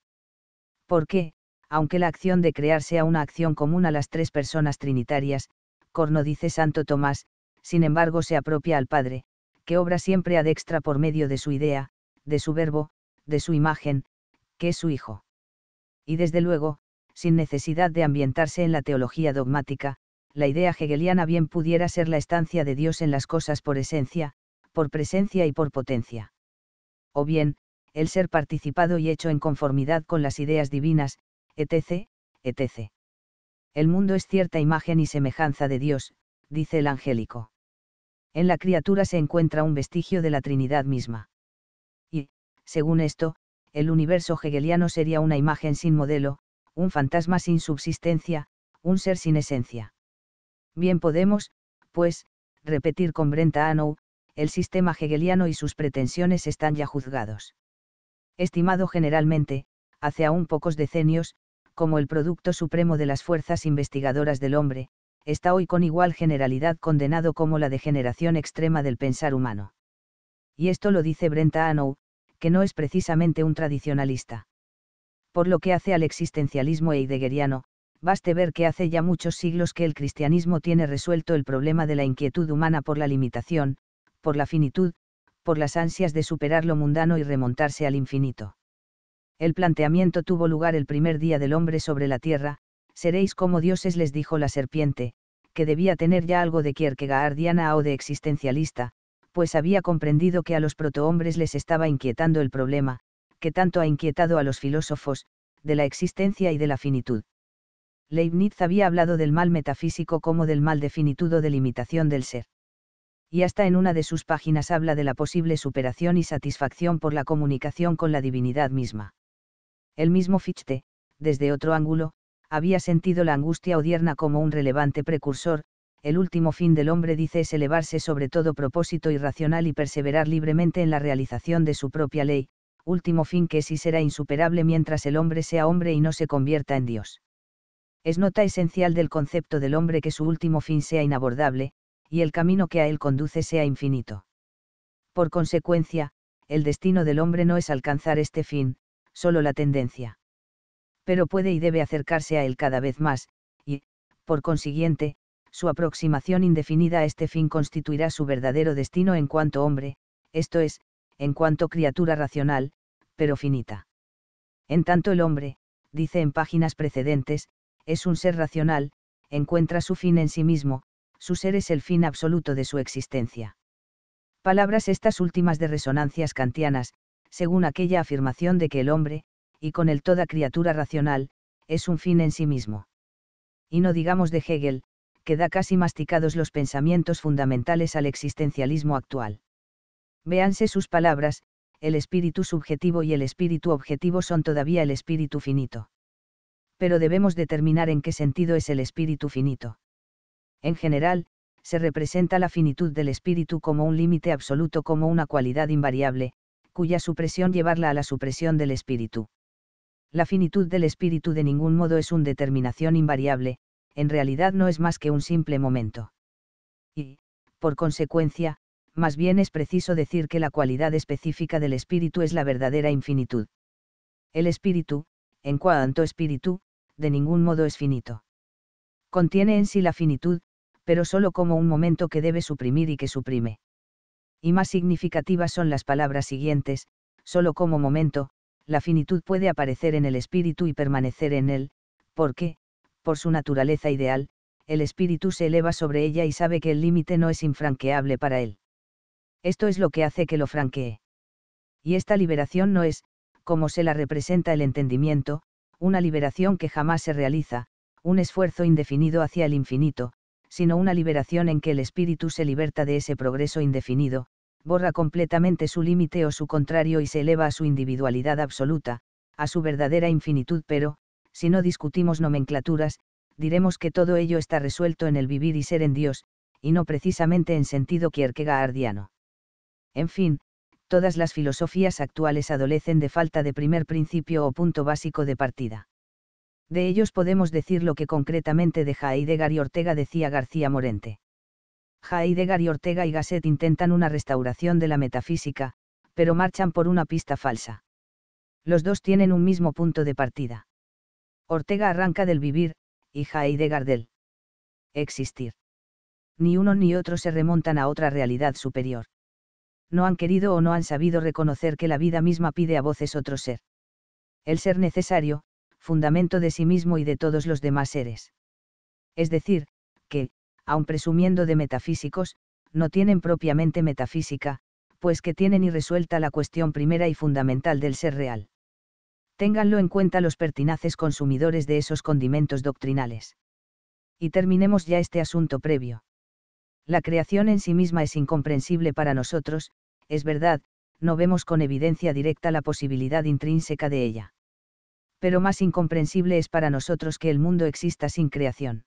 Porque, aunque la acción de crear sea una acción común a las tres personas trinitarias, corno dice Santo Tomás, sin embargo se apropia al Padre, que obra siempre ad extra por medio de su idea, de su verbo, de su imagen, que es su Hijo. Y desde luego, sin necesidad de ambientarse en la teología dogmática, la idea hegeliana bien pudiera ser la estancia de Dios en las cosas por esencia, por presencia y por potencia. O bien, el ser participado y hecho en conformidad con las ideas divinas, etc., etc. El mundo es cierta imagen y semejanza de Dios, dice el angélico. En la criatura se encuentra un vestigio de la Trinidad misma. Y, según esto, el universo hegeliano sería una imagen sin modelo, un fantasma sin subsistencia, un ser sin esencia. Bien podemos, pues, repetir con Brenta Anou, el sistema hegeliano y sus pretensiones están ya juzgados. Estimado generalmente, hace aún pocos decenios, como el producto supremo de las fuerzas investigadoras del hombre, está hoy con igual generalidad condenado como la degeneración extrema del pensar humano. Y esto lo dice Brenta Anow, que no es precisamente un tradicionalista. Por lo que hace al existencialismo heideggeriano, baste ver que hace ya muchos siglos que el cristianismo tiene resuelto el problema de la inquietud humana por la limitación, por la finitud, por las ansias de superar lo mundano y remontarse al infinito. El planteamiento tuvo lugar el primer día del hombre sobre la tierra, seréis como dioses les dijo la serpiente, que debía tener ya algo de kierkegaardiana o de existencialista, pues había comprendido que a los protohombres les estaba inquietando el problema, que tanto ha inquietado a los filósofos, de la existencia y de la finitud. Leibniz había hablado del mal metafísico como del mal de finitud o de limitación del ser. Y hasta en una de sus páginas habla de la posible superación y satisfacción por la comunicación con la divinidad misma. El mismo Fichte, desde otro ángulo, había sentido la angustia odierna como un relevante precursor, el último fin del hombre dice es elevarse sobre todo propósito irracional y perseverar libremente en la realización de su propia ley, último fin que sí será insuperable mientras el hombre sea hombre y no se convierta en Dios. Es nota esencial del concepto del hombre que su último fin sea inabordable, y el camino que a él conduce sea infinito. Por consecuencia, el destino del hombre no es alcanzar este fin, solo la tendencia. Pero puede y debe acercarse a él cada vez más, y, por consiguiente, su aproximación indefinida a este fin constituirá su verdadero destino en cuanto hombre, esto es, en cuanto criatura racional, pero finita. En tanto el hombre, dice en páginas precedentes, es un ser racional, encuentra su fin en sí mismo, su ser es el fin absoluto de su existencia. Palabras estas últimas de resonancias kantianas, según aquella afirmación de que el hombre, y con él toda criatura racional, es un fin en sí mismo. Y no digamos de Hegel, que da casi masticados los pensamientos fundamentales al existencialismo actual. Véanse sus palabras, el espíritu subjetivo y el espíritu objetivo son todavía el espíritu finito. Pero debemos determinar en qué sentido es el espíritu finito. En general, se representa la finitud del espíritu como un límite absoluto, como una cualidad invariable, cuya supresión llevarla a la supresión del espíritu. La finitud del espíritu de ningún modo es una determinación invariable, en realidad no es más que un simple momento. Y, por consecuencia, más bien es preciso decir que la cualidad específica del espíritu es la verdadera infinitud. El espíritu, en cuanto espíritu, de ningún modo es finito. Contiene en sí la finitud, pero solo como un momento que debe suprimir y que suprime y más significativas son las palabras siguientes, solo como momento, la finitud puede aparecer en el espíritu y permanecer en él, porque, por su naturaleza ideal, el espíritu se eleva sobre ella y sabe que el límite no es infranqueable para él. Esto es lo que hace que lo franquee. Y esta liberación no es, como se la representa el entendimiento, una liberación que jamás se realiza, un esfuerzo indefinido hacia el infinito, sino una liberación en que el espíritu se liberta de ese progreso indefinido, borra completamente su límite o su contrario y se eleva a su individualidad absoluta, a su verdadera infinitud, pero, si no discutimos nomenclaturas, diremos que todo ello está resuelto en el vivir y ser en Dios, y no precisamente en sentido kierkegaardiano. En fin, todas las filosofías actuales adolecen de falta de primer principio o punto básico de partida de ellos podemos decir lo que concretamente de Heidegger y Ortega decía García Morente. Heidegger y Ortega y Gasset intentan una restauración de la metafísica, pero marchan por una pista falsa. Los dos tienen un mismo punto de partida. Ortega arranca del vivir, y Heidegger del existir. Ni uno ni otro se remontan a otra realidad superior. No han querido o no han sabido reconocer que la vida misma pide a voces otro ser. El ser necesario, fundamento de sí mismo y de todos los demás seres. Es decir, que, aun presumiendo de metafísicos, no tienen propiamente metafísica, pues que tienen irresuelta la cuestión primera y fundamental del ser real. Ténganlo en cuenta los pertinaces consumidores de esos condimentos doctrinales. Y terminemos ya este asunto previo. La creación en sí misma es incomprensible para nosotros, es verdad, no vemos con evidencia directa la posibilidad intrínseca de ella pero más incomprensible es para nosotros que el mundo exista sin creación.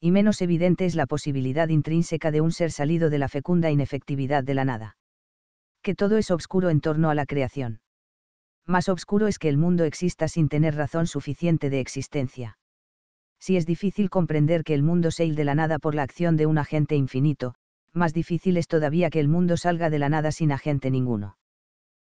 Y menos evidente es la posibilidad intrínseca de un ser salido de la fecunda inefectividad de la nada. Que todo es obscuro en torno a la creación. Más obscuro es que el mundo exista sin tener razón suficiente de existencia. Si es difícil comprender que el mundo se de la nada por la acción de un agente infinito, más difícil es todavía que el mundo salga de la nada sin agente ninguno.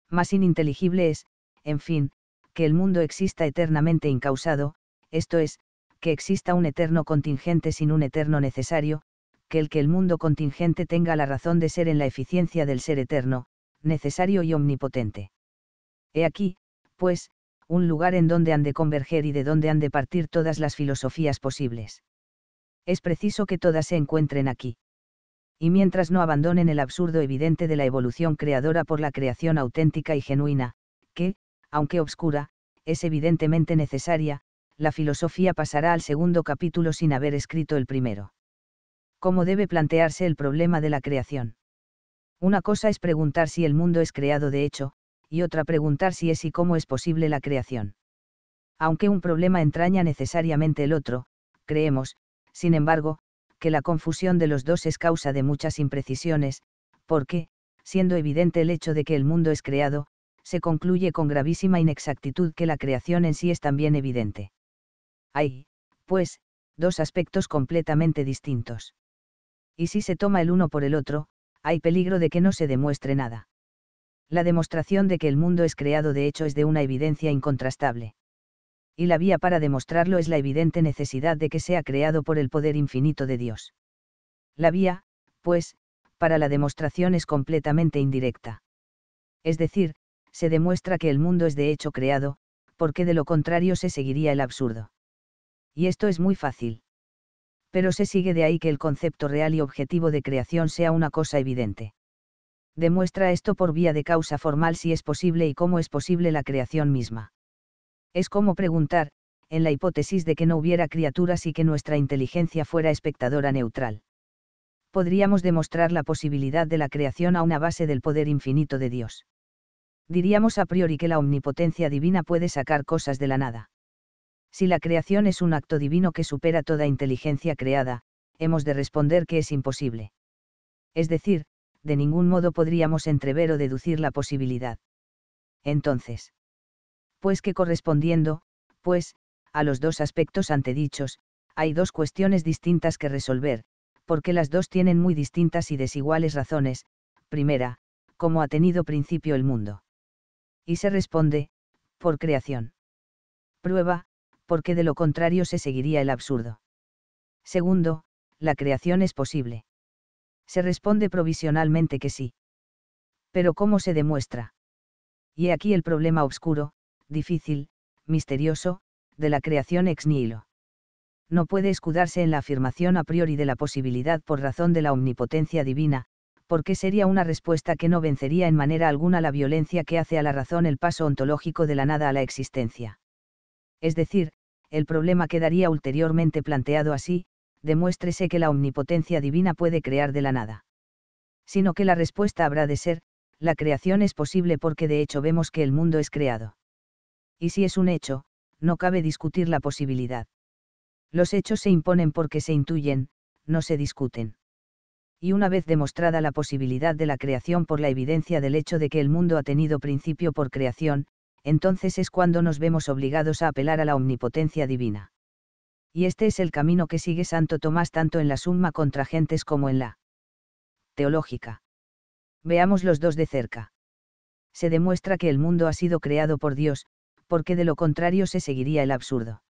Más ininteligible es, en fin, que el mundo exista eternamente incausado, esto es, que exista un eterno contingente sin un eterno necesario, que el que el mundo contingente tenga la razón de ser en la eficiencia del ser eterno, necesario y omnipotente. He aquí, pues, un lugar en donde han de converger y de donde han de partir todas las filosofías posibles. Es preciso que todas se encuentren aquí. Y mientras no abandonen el absurdo evidente de la evolución creadora por la creación auténtica y genuina, que, aunque obscura, es evidentemente necesaria, la filosofía pasará al segundo capítulo sin haber escrito el primero. ¿Cómo debe plantearse el problema de la creación? Una cosa es preguntar si el mundo es creado de hecho, y otra preguntar si es y cómo es posible la creación. Aunque un problema entraña necesariamente el otro, creemos, sin embargo, que la confusión de los dos es causa de muchas imprecisiones, porque, siendo evidente el hecho de que el mundo es creado, se concluye con gravísima inexactitud que la creación en sí es también evidente. Hay, pues, dos aspectos completamente distintos. Y si se toma el uno por el otro, hay peligro de que no se demuestre nada. La demostración de que el mundo es creado de hecho es de una evidencia incontrastable. Y la vía para demostrarlo es la evidente necesidad de que sea creado por el poder infinito de Dios. La vía, pues, para la demostración es completamente indirecta. Es decir, se demuestra que el mundo es de hecho creado, porque de lo contrario se seguiría el absurdo. Y esto es muy fácil. Pero se sigue de ahí que el concepto real y objetivo de creación sea una cosa evidente. Demuestra esto por vía de causa formal si es posible y cómo es posible la creación misma. Es como preguntar, en la hipótesis de que no hubiera criaturas y que nuestra inteligencia fuera espectadora neutral. Podríamos demostrar la posibilidad de la creación a una base del poder infinito de Dios diríamos a priori que la omnipotencia divina puede sacar cosas de la nada. Si la creación es un acto divino que supera toda inteligencia creada, hemos de responder que es imposible. Es decir, de ningún modo podríamos entrever o deducir la posibilidad. Entonces. Pues que correspondiendo, pues, a los dos aspectos antedichos, hay dos cuestiones distintas que resolver, porque las dos tienen muy distintas y desiguales razones. Primera, cómo ha tenido principio el mundo y se responde, por creación. Prueba, porque de lo contrario se seguiría el absurdo. Segundo, la creación es posible. Se responde provisionalmente que sí. Pero ¿cómo se demuestra? Y aquí el problema obscuro, difícil, misterioso, de la creación ex nihilo. No puede escudarse en la afirmación a priori de la posibilidad por razón de la omnipotencia divina, porque sería una respuesta que no vencería en manera alguna la violencia que hace a la razón el paso ontológico de la nada a la existencia. Es decir, el problema quedaría ulteriormente planteado así, demuéstrese que la omnipotencia divina puede crear de la nada. Sino que la respuesta habrá de ser, la creación es posible porque de hecho vemos que el mundo es creado. Y si es un hecho, no cabe discutir la posibilidad. Los hechos se imponen porque se intuyen, no se discuten y una vez demostrada la posibilidad de la creación por la evidencia del hecho de que el mundo ha tenido principio por creación, entonces es cuando nos vemos obligados a apelar a la omnipotencia divina. Y este es el camino que sigue Santo Tomás tanto en la Summa contra Gentes como en la teológica. Veamos los dos de cerca. Se demuestra que el mundo ha sido creado por Dios, porque de lo contrario se seguiría el absurdo.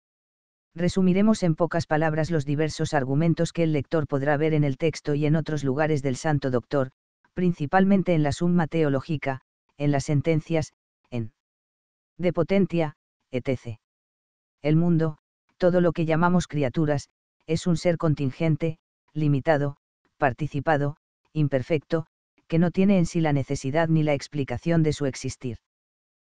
Resumiremos en pocas palabras los diversos argumentos que el lector podrá ver en el texto y en otros lugares del Santo Doctor, principalmente en la Summa Teológica, en las sentencias, en De Potentia, etc. El mundo, todo lo que llamamos criaturas, es un ser contingente, limitado, participado, imperfecto, que no tiene en sí la necesidad ni la explicación de su existir.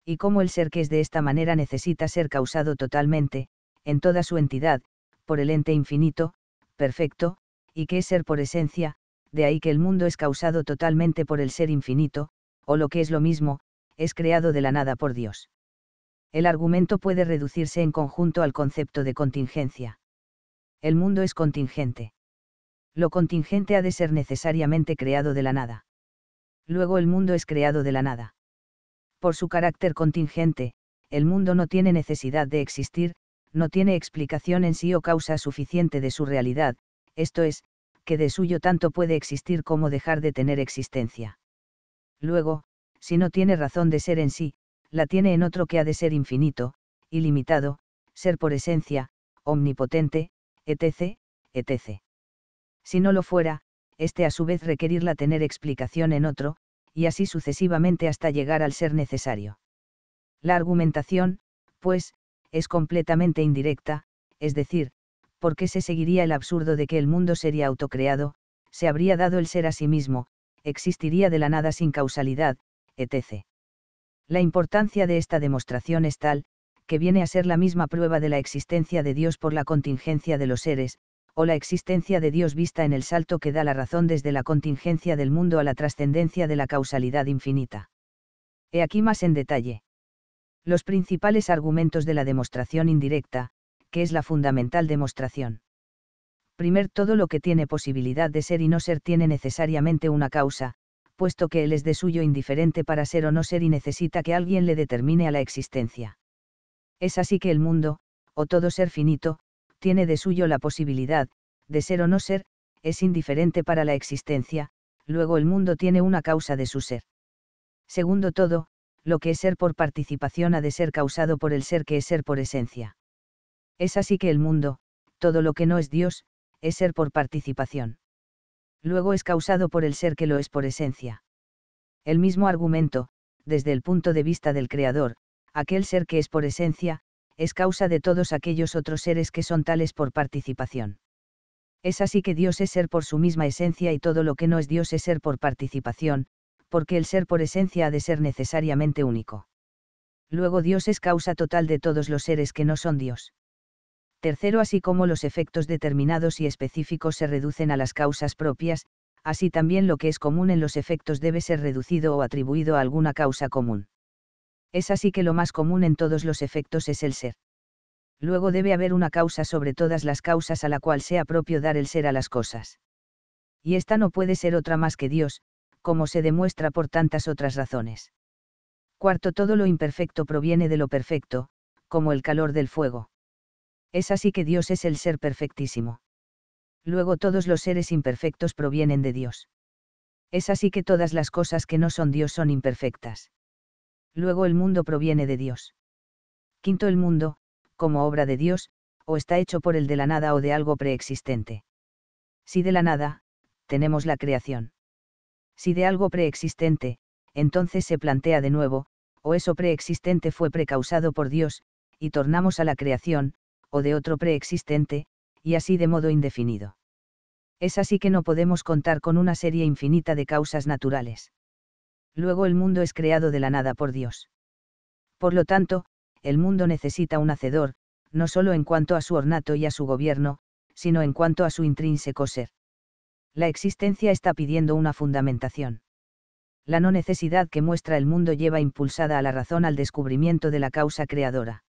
Y como el ser que es de esta manera necesita ser causado totalmente, en toda su entidad, por el ente infinito, perfecto, y que es ser por esencia, de ahí que el mundo es causado totalmente por el ser infinito, o lo que es lo mismo, es creado de la nada por Dios. El argumento puede reducirse en conjunto al concepto de contingencia. El mundo es contingente. Lo contingente ha de ser necesariamente creado de la nada. Luego el mundo es creado de la nada. Por su carácter contingente, el mundo no tiene necesidad de existir, no tiene explicación en sí o causa suficiente de su realidad, esto es, que de suyo tanto puede existir como dejar de tener existencia. Luego, si no tiene razón de ser en sí, la tiene en otro que ha de ser infinito, ilimitado, ser por esencia, omnipotente, etc., etc. Si no lo fuera, este a su vez requerirla tener explicación en otro, y así sucesivamente hasta llegar al ser necesario. La argumentación, pues, es completamente indirecta, es decir, ¿por qué se seguiría el absurdo de que el mundo sería autocreado, se habría dado el ser a sí mismo, existiría de la nada sin causalidad, etc. La importancia de esta demostración es tal, que viene a ser la misma prueba de la existencia de Dios por la contingencia de los seres, o la existencia de Dios vista en el salto que da la razón desde la contingencia del mundo a la trascendencia de la causalidad infinita. He aquí más en detalle los principales argumentos de la demostración indirecta, que es la fundamental demostración. Primer todo lo que tiene posibilidad de ser y no ser tiene necesariamente una causa, puesto que él es de suyo indiferente para ser o no ser y necesita que alguien le determine a la existencia. Es así que el mundo, o todo ser finito, tiene de suyo la posibilidad, de ser o no ser, es indiferente para la existencia, luego el mundo tiene una causa de su ser. Segundo todo, lo que es ser por participación ha de ser causado por el ser que es ser por esencia. Es así que el mundo, todo lo que no es Dios, es ser por participación. Luego es causado por el ser que lo es por esencia. El mismo argumento, desde el punto de vista del Creador, aquel ser que es por esencia, es causa de todos aquellos otros seres que son tales por participación. Es así que Dios es ser por su misma esencia y todo lo que no es Dios es ser por participación, porque el ser por esencia ha de ser necesariamente único. Luego Dios es causa total de todos los seres que no son Dios. Tercero, así como los efectos determinados y específicos se reducen a las causas propias, así también lo que es común en los efectos debe ser reducido o atribuido a alguna causa común. Es así que lo más común en todos los efectos es el ser. Luego debe haber una causa sobre todas las causas a la cual sea propio dar el ser a las cosas. Y esta no puede ser otra más que Dios, como se demuestra por tantas otras razones. Cuarto, todo lo imperfecto proviene de lo perfecto, como el calor del fuego. Es así que Dios es el ser perfectísimo. Luego todos los seres imperfectos provienen de Dios. Es así que todas las cosas que no son Dios son imperfectas. Luego el mundo proviene de Dios. Quinto, el mundo, como obra de Dios, o está hecho por el de la nada o de algo preexistente. Si de la nada, tenemos la creación. Si de algo preexistente, entonces se plantea de nuevo, o eso preexistente fue precausado por Dios, y tornamos a la creación, o de otro preexistente, y así de modo indefinido. Es así que no podemos contar con una serie infinita de causas naturales. Luego el mundo es creado de la nada por Dios. Por lo tanto, el mundo necesita un hacedor, no solo en cuanto a su ornato y a su gobierno, sino en cuanto a su intrínseco ser la existencia está pidiendo una fundamentación. La no necesidad que muestra el mundo lleva impulsada a la razón al descubrimiento de la causa creadora.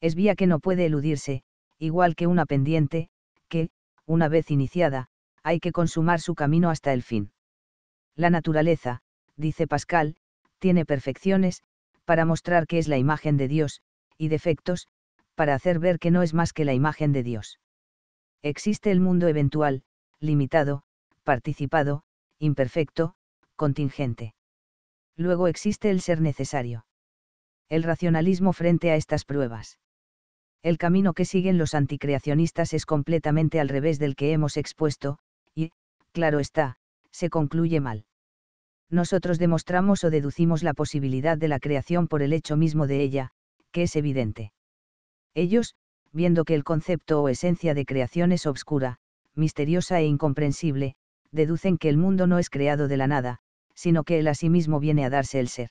Es vía que no puede eludirse, igual que una pendiente, que, una vez iniciada, hay que consumar su camino hasta el fin. La naturaleza, dice Pascal, tiene perfecciones, para mostrar que es la imagen de Dios, y defectos, para hacer ver que no es más que la imagen de Dios. Existe el mundo eventual, limitado, participado, imperfecto, contingente. Luego existe el ser necesario. El racionalismo frente a estas pruebas. El camino que siguen los anticreacionistas es completamente al revés del que hemos expuesto, y, claro está, se concluye mal. Nosotros demostramos o deducimos la posibilidad de la creación por el hecho mismo de ella, que es evidente. Ellos, viendo que el concepto o esencia de creación es obscura, misteriosa e incomprensible, deducen que el mundo no es creado de la nada, sino que él a sí mismo viene a darse el ser.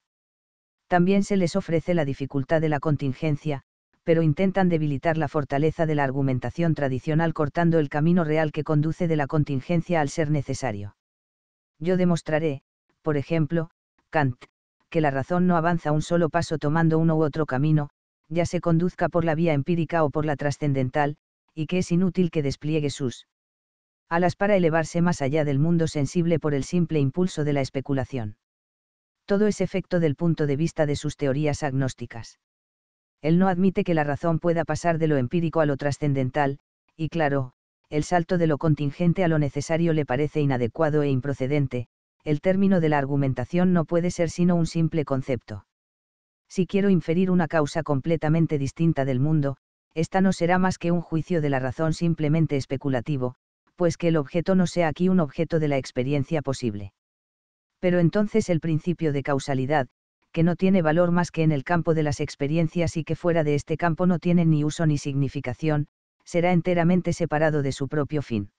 También se les ofrece la dificultad de la contingencia, pero intentan debilitar la fortaleza de la argumentación tradicional cortando el camino real que conduce de la contingencia al ser necesario. Yo demostraré, por ejemplo, Kant, que la razón no avanza un solo paso tomando uno u otro camino, ya se conduzca por la vía empírica o por la trascendental, y que es inútil que despliegue sus alas para elevarse más allá del mundo sensible por el simple impulso de la especulación. Todo es efecto del punto de vista de sus teorías agnósticas. Él no admite que la razón pueda pasar de lo empírico a lo trascendental, y claro, el salto de lo contingente a lo necesario le parece inadecuado e improcedente, el término de la argumentación no puede ser sino un simple concepto. Si quiero inferir una causa completamente distinta del mundo, esta no será más que un juicio de la razón simplemente especulativo, pues que el objeto no sea aquí un objeto de la experiencia posible. Pero entonces el principio de causalidad, que no tiene valor más que en el campo de las experiencias y que fuera de este campo no tiene ni uso ni significación, será enteramente separado de su propio fin.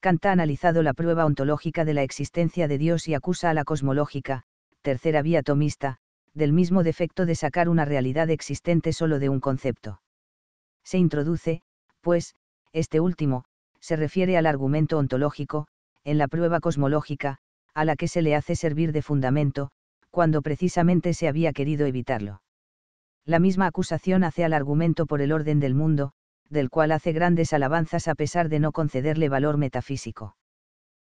Kant ha analizado la prueba ontológica de la existencia de Dios y acusa a la cosmológica, tercera vía tomista, del mismo defecto de sacar una realidad existente solo de un concepto. Se introduce, pues, este último, se refiere al argumento ontológico, en la prueba cosmológica, a la que se le hace servir de fundamento, cuando precisamente se había querido evitarlo. La misma acusación hace al argumento por el orden del mundo, del cual hace grandes alabanzas a pesar de no concederle valor metafísico.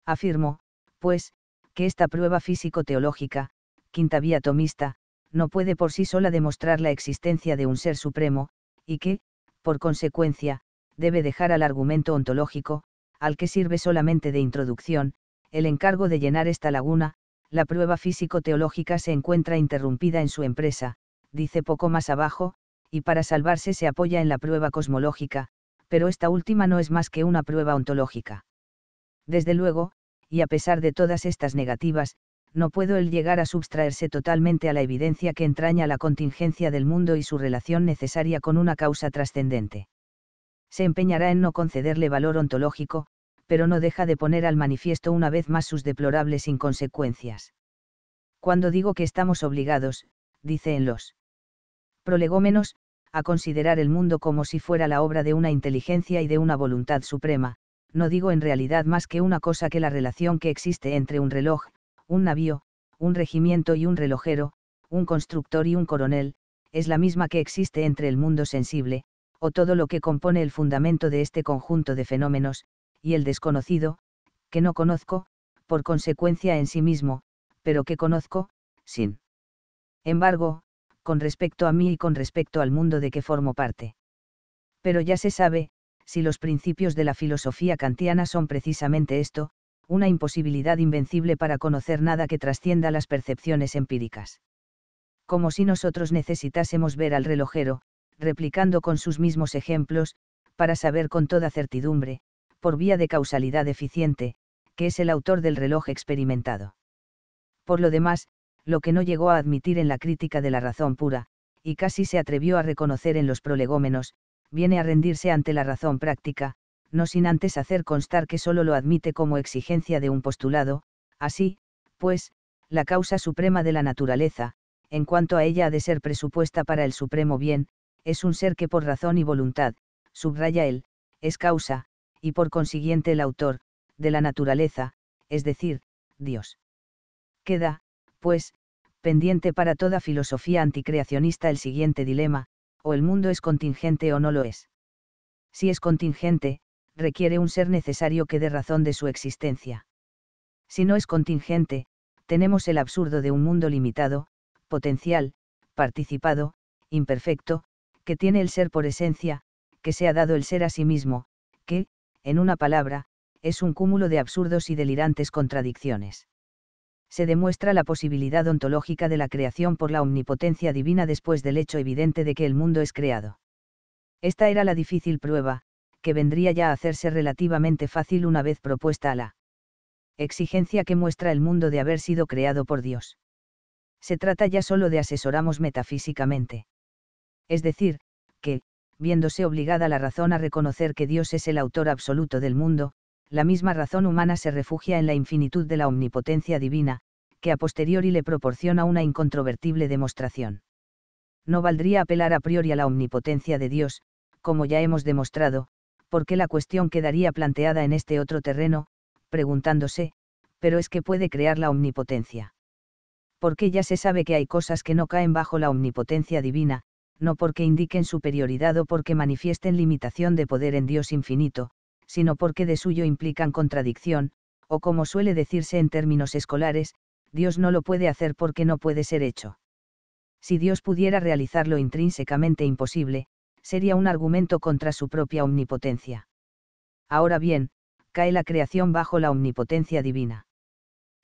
Afirmo, pues, que esta prueba físico-teológica, quinta vía tomista, no puede por sí sola demostrar la existencia de un ser supremo, y que, por consecuencia, debe dejar al argumento ontológico, al que sirve solamente de introducción, el encargo de llenar esta laguna, la prueba físico-teológica se encuentra interrumpida en su empresa, dice poco más abajo, y para salvarse se apoya en la prueba cosmológica, pero esta última no es más que una prueba ontológica. Desde luego, y a pesar de todas estas negativas, no puedo él llegar a subtraerse totalmente a la evidencia que entraña la contingencia del mundo y su relación necesaria con una causa trascendente se empeñará en no concederle valor ontológico, pero no deja de poner al manifiesto una vez más sus deplorables inconsecuencias. Cuando digo que estamos obligados, dice en los prolegómenos, a considerar el mundo como si fuera la obra de una inteligencia y de una voluntad suprema, no digo en realidad más que una cosa que la relación que existe entre un reloj, un navío, un regimiento y un relojero, un constructor y un coronel, es la misma que existe entre el mundo sensible, o todo lo que compone el fundamento de este conjunto de fenómenos, y el desconocido, que no conozco, por consecuencia en sí mismo, pero que conozco, sin embargo, con respecto a mí y con respecto al mundo de que formo parte. Pero ya se sabe, si los principios de la filosofía kantiana son precisamente esto, una imposibilidad invencible para conocer nada que trascienda las percepciones empíricas. Como si nosotros necesitásemos ver al relojero, replicando con sus mismos ejemplos, para saber con toda certidumbre, por vía de causalidad eficiente, que es el autor del reloj experimentado. Por lo demás, lo que no llegó a admitir en la crítica de la razón pura, y casi se atrevió a reconocer en los prolegómenos, viene a rendirse ante la razón práctica, no sin antes hacer constar que sólo lo admite como exigencia de un postulado, así, pues, la causa suprema de la naturaleza, en cuanto a ella ha de ser presupuesta para el supremo bien, es un ser que por razón y voluntad, subraya él, es causa, y por consiguiente el autor, de la naturaleza, es decir, Dios. Queda, pues, pendiente para toda filosofía anticreacionista el siguiente dilema, o el mundo es contingente o no lo es. Si es contingente, requiere un ser necesario que dé razón de su existencia. Si no es contingente, tenemos el absurdo de un mundo limitado, potencial, participado, imperfecto, que tiene el ser por esencia, que se ha dado el ser a sí mismo, que, en una palabra, es un cúmulo de absurdos y delirantes contradicciones. Se demuestra la posibilidad ontológica de la creación por la omnipotencia divina después del hecho evidente de que el mundo es creado. Esta era la difícil prueba, que vendría ya a hacerse relativamente fácil una vez propuesta a la exigencia que muestra el mundo de haber sido creado por Dios. Se trata ya solo de asesoramos metafísicamente es decir, que, viéndose obligada la razón a reconocer que Dios es el autor absoluto del mundo, la misma razón humana se refugia en la infinitud de la omnipotencia divina, que a posteriori le proporciona una incontrovertible demostración. No valdría apelar a priori a la omnipotencia de Dios, como ya hemos demostrado, porque la cuestión quedaría planteada en este otro terreno, preguntándose, pero es que puede crear la omnipotencia. Porque ya se sabe que hay cosas que no caen bajo la omnipotencia divina, no porque indiquen superioridad o porque manifiesten limitación de poder en Dios infinito, sino porque de suyo implican contradicción, o como suele decirse en términos escolares, Dios no lo puede hacer porque no puede ser hecho. Si Dios pudiera realizar lo intrínsecamente imposible, sería un argumento contra su propia omnipotencia. Ahora bien, cae la creación bajo la omnipotencia divina.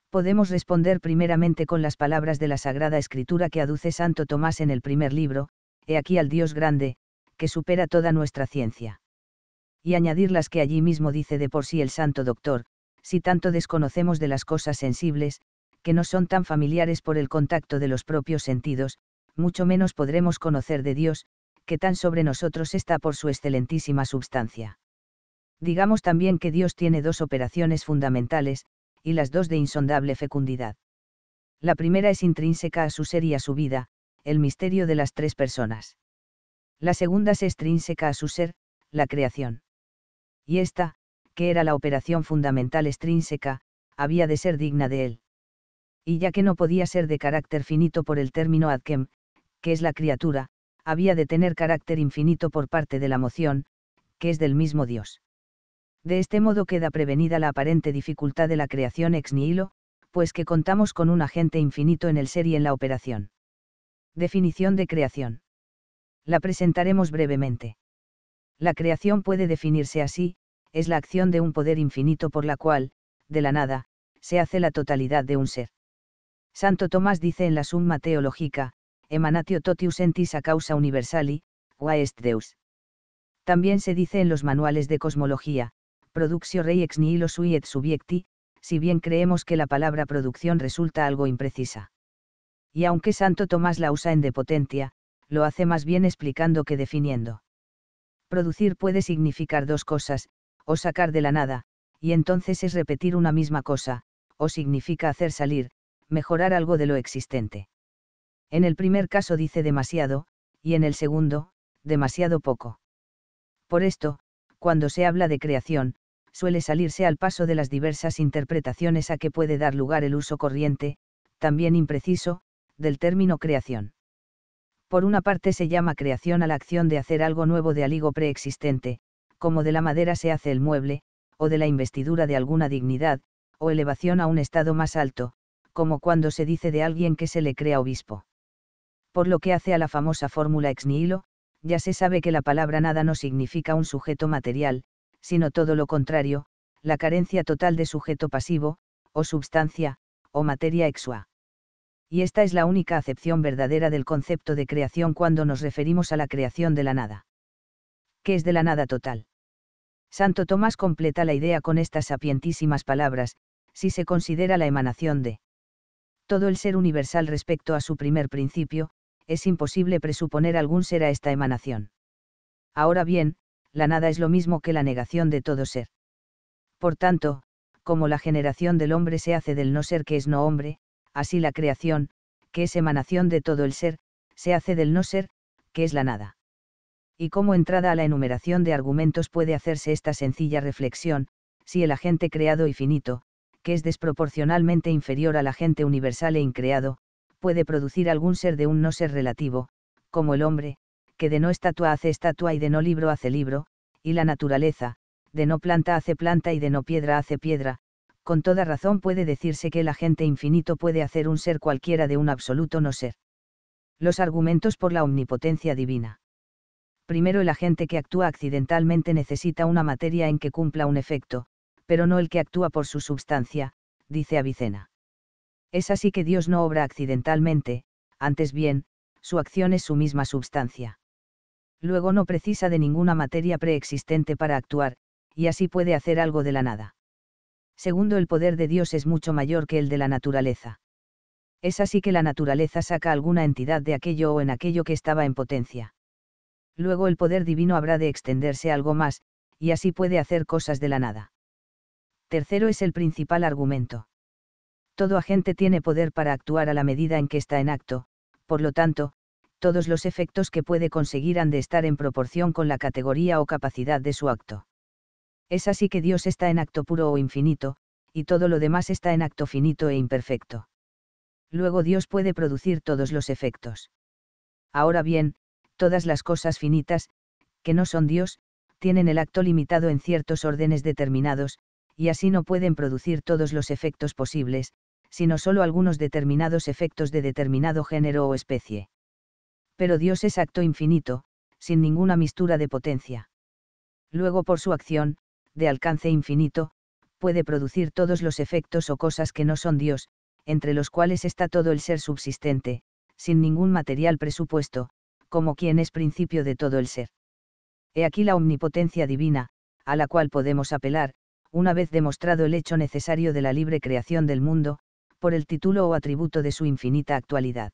Podemos responder primeramente con las palabras de la Sagrada Escritura que aduce Santo Tomás en el primer libro, he aquí al Dios grande, que supera toda nuestra ciencia. Y añadir las que allí mismo dice de por sí el santo doctor, si tanto desconocemos de las cosas sensibles, que no son tan familiares por el contacto de los propios sentidos, mucho menos podremos conocer de Dios, que tan sobre nosotros está por su excelentísima substancia. Digamos también que Dios tiene dos operaciones fundamentales, y las dos de insondable fecundidad. La primera es intrínseca a su ser y a su vida, el misterio de las tres personas. La segunda se extrínseca a su ser, la creación. Y esta, que era la operación fundamental extrínseca, había de ser digna de él. Y ya que no podía ser de carácter finito por el término quem, que es la criatura, había de tener carácter infinito por parte de la moción, que es del mismo Dios. De este modo queda prevenida la aparente dificultad de la creación ex nihilo, pues que contamos con un agente infinito en el ser y en la operación. Definición de creación. La presentaremos brevemente. La creación puede definirse así, es la acción de un poder infinito por la cual, de la nada, se hace la totalidad de un ser. Santo Tomás dice en la Summa Teológica: Emanatio totius entis a causa universali, a est Deus. También se dice en los manuales de cosmología, Productio rei ex nihilo sui et subjecti, si bien creemos que la palabra producción resulta algo imprecisa y aunque Santo Tomás la usa en de potencia, lo hace más bien explicando que definiendo. Producir puede significar dos cosas, o sacar de la nada, y entonces es repetir una misma cosa, o significa hacer salir, mejorar algo de lo existente. En el primer caso dice demasiado, y en el segundo, demasiado poco. Por esto, cuando se habla de creación, suele salirse al paso de las diversas interpretaciones a que puede dar lugar el uso corriente, también impreciso, del término creación. Por una parte se llama creación a la acción de hacer algo nuevo de aligo preexistente, como de la madera se hace el mueble, o de la investidura de alguna dignidad, o elevación a un estado más alto, como cuando se dice de alguien que se le crea obispo. Por lo que hace a la famosa fórmula ex nihilo, ya se sabe que la palabra nada no significa un sujeto material, sino todo lo contrario, la carencia total de sujeto pasivo, o substancia, o materia exua y esta es la única acepción verdadera del concepto de creación cuando nos referimos a la creación de la nada. ¿Qué es de la nada total? Santo Tomás completa la idea con estas sapientísimas palabras, si se considera la emanación de todo el ser universal respecto a su primer principio, es imposible presuponer algún ser a esta emanación. Ahora bien, la nada es lo mismo que la negación de todo ser. Por tanto, como la generación del hombre se hace del no ser que es no hombre, así la creación, que es emanación de todo el ser, se hace del no ser, que es la nada. Y como entrada a la enumeración de argumentos puede hacerse esta sencilla reflexión, si el agente creado y finito, que es desproporcionalmente inferior al agente universal e increado, puede producir algún ser de un no ser relativo, como el hombre, que de no estatua hace estatua y de no libro hace libro, y la naturaleza, de no planta hace planta y de no piedra hace piedra, con toda razón puede decirse que el agente infinito puede hacer un ser cualquiera de un absoluto no ser. Los argumentos por la omnipotencia divina. Primero el agente que actúa accidentalmente necesita una materia en que cumpla un efecto, pero no el que actúa por su substancia, dice Avicena. Es así que Dios no obra accidentalmente, antes bien, su acción es su misma substancia. Luego no precisa de ninguna materia preexistente para actuar, y así puede hacer algo de la nada segundo el poder de Dios es mucho mayor que el de la naturaleza. Es así que la naturaleza saca alguna entidad de aquello o en aquello que estaba en potencia. Luego el poder divino habrá de extenderse algo más, y así puede hacer cosas de la nada. Tercero es el principal argumento. Todo agente tiene poder para actuar a la medida en que está en acto, por lo tanto, todos los efectos que puede conseguir han de estar en proporción con la categoría o capacidad de su acto. Es así que Dios está en acto puro o infinito, y todo lo demás está en acto finito e imperfecto. Luego Dios puede producir todos los efectos. Ahora bien, todas las cosas finitas, que no son Dios, tienen el acto limitado en ciertos órdenes determinados, y así no pueden producir todos los efectos posibles, sino solo algunos determinados efectos de determinado género o especie. Pero Dios es acto infinito, sin ninguna mistura de potencia. Luego por su acción, de alcance infinito, puede producir todos los efectos o cosas que no son Dios, entre los cuales está todo el ser subsistente, sin ningún material presupuesto, como quien es principio de todo el ser. He aquí la omnipotencia divina, a la cual podemos apelar, una vez demostrado el hecho necesario de la libre creación del mundo, por el título o atributo de su infinita actualidad.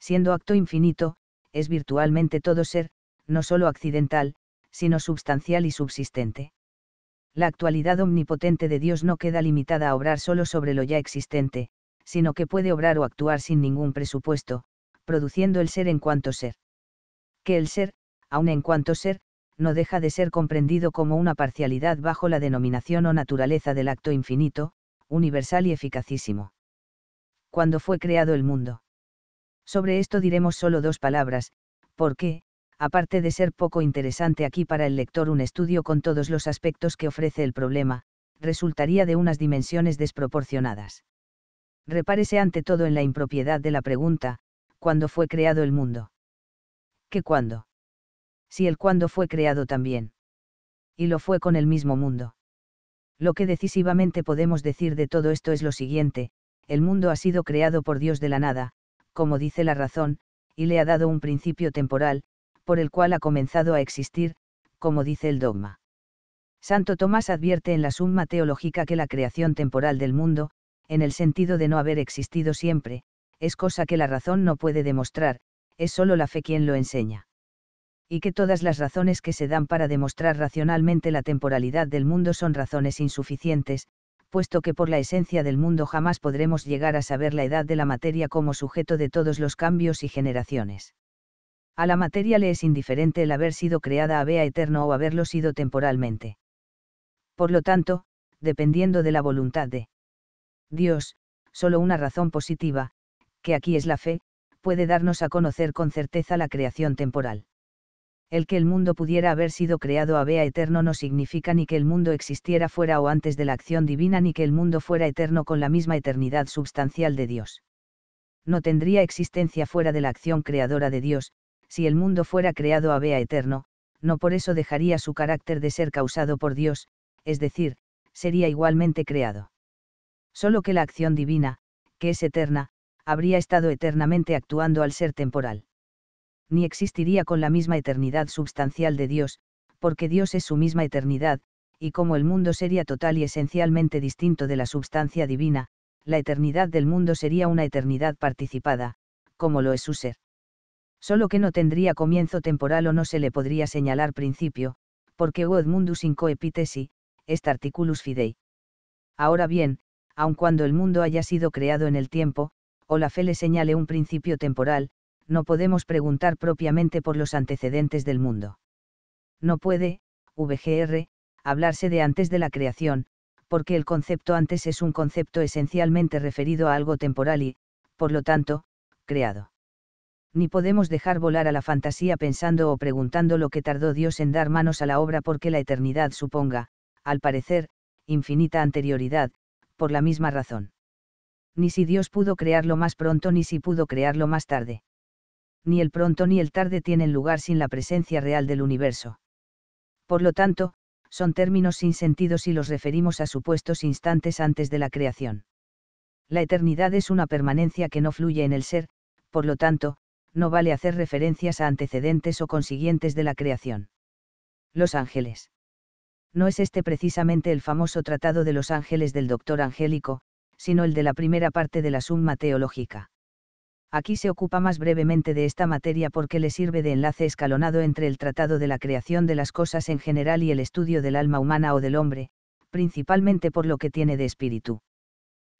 Siendo acto infinito, es virtualmente todo ser, no solo accidental, sino substancial y subsistente la actualidad omnipotente de Dios no queda limitada a obrar solo sobre lo ya existente, sino que puede obrar o actuar sin ningún presupuesto, produciendo el ser en cuanto ser. Que el ser, aun en cuanto ser, no deja de ser comprendido como una parcialidad bajo la denominación o naturaleza del acto infinito, universal y eficacísimo. Cuando fue creado el mundo. Sobre esto diremos solo dos palabras, porque, aparte de ser poco interesante aquí para el lector un estudio con todos los aspectos que ofrece el problema, resultaría de unas dimensiones desproporcionadas. Repárese ante todo en la impropiedad de la pregunta, ¿cuándo fue creado el mundo? ¿Qué cuándo? Si el cuándo fue creado también. Y lo fue con el mismo mundo. Lo que decisivamente podemos decir de todo esto es lo siguiente, el mundo ha sido creado por Dios de la nada, como dice la razón, y le ha dado un principio temporal, por el cual ha comenzado a existir, como dice el dogma. Santo Tomás advierte en la Summa Teológica que la creación temporal del mundo, en el sentido de no haber existido siempre, es cosa que la razón no puede demostrar, es sólo la fe quien lo enseña. Y que todas las razones que se dan para demostrar racionalmente la temporalidad del mundo son razones insuficientes, puesto que por la esencia del mundo jamás podremos llegar a saber la edad de la materia como sujeto de todos los cambios y generaciones a la materia le es indiferente el haber sido creada a vea eterno o haberlo sido temporalmente. Por lo tanto, dependiendo de la voluntad de Dios, solo una razón positiva, que aquí es la fe, puede darnos a conocer con certeza la creación temporal. El que el mundo pudiera haber sido creado a vea eterno no significa ni que el mundo existiera fuera o antes de la acción divina ni que el mundo fuera eterno con la misma eternidad substancial de Dios. No tendría existencia fuera de la acción creadora de Dios, si el mundo fuera creado a vea eterno, no por eso dejaría su carácter de ser causado por Dios, es decir, sería igualmente creado. Solo que la acción divina, que es eterna, habría estado eternamente actuando al ser temporal. Ni existiría con la misma eternidad substancial de Dios, porque Dios es su misma eternidad, y como el mundo sería total y esencialmente distinto de la substancia divina, la eternidad del mundo sería una eternidad participada, como lo es su ser. Sólo que no tendría comienzo temporal o no se le podría señalar principio, porque Godmundus mundus in coepitesi, est articulus fidei. Ahora bien, aun cuando el mundo haya sido creado en el tiempo, o la fe le señale un principio temporal, no podemos preguntar propiamente por los antecedentes del mundo. No puede, VGR, hablarse de antes de la creación, porque el concepto antes es un concepto esencialmente referido a algo temporal y, por lo tanto, creado ni podemos dejar volar a la fantasía pensando o preguntando lo que tardó Dios en dar manos a la obra porque la eternidad suponga, al parecer, infinita anterioridad, por la misma razón. Ni si Dios pudo crearlo más pronto ni si pudo crearlo más tarde. Ni el pronto ni el tarde tienen lugar sin la presencia real del universo. Por lo tanto, son términos sin sentido si los referimos a supuestos instantes antes de la creación. La eternidad es una permanencia que no fluye en el ser, por lo tanto, no vale hacer referencias a antecedentes o consiguientes de la creación. Los ángeles. No es este precisamente el famoso Tratado de los Ángeles del Doctor Angélico, sino el de la primera parte de la Summa Teológica. Aquí se ocupa más brevemente de esta materia porque le sirve de enlace escalonado entre el Tratado de la Creación de las Cosas en general y el estudio del alma humana o del hombre, principalmente por lo que tiene de espíritu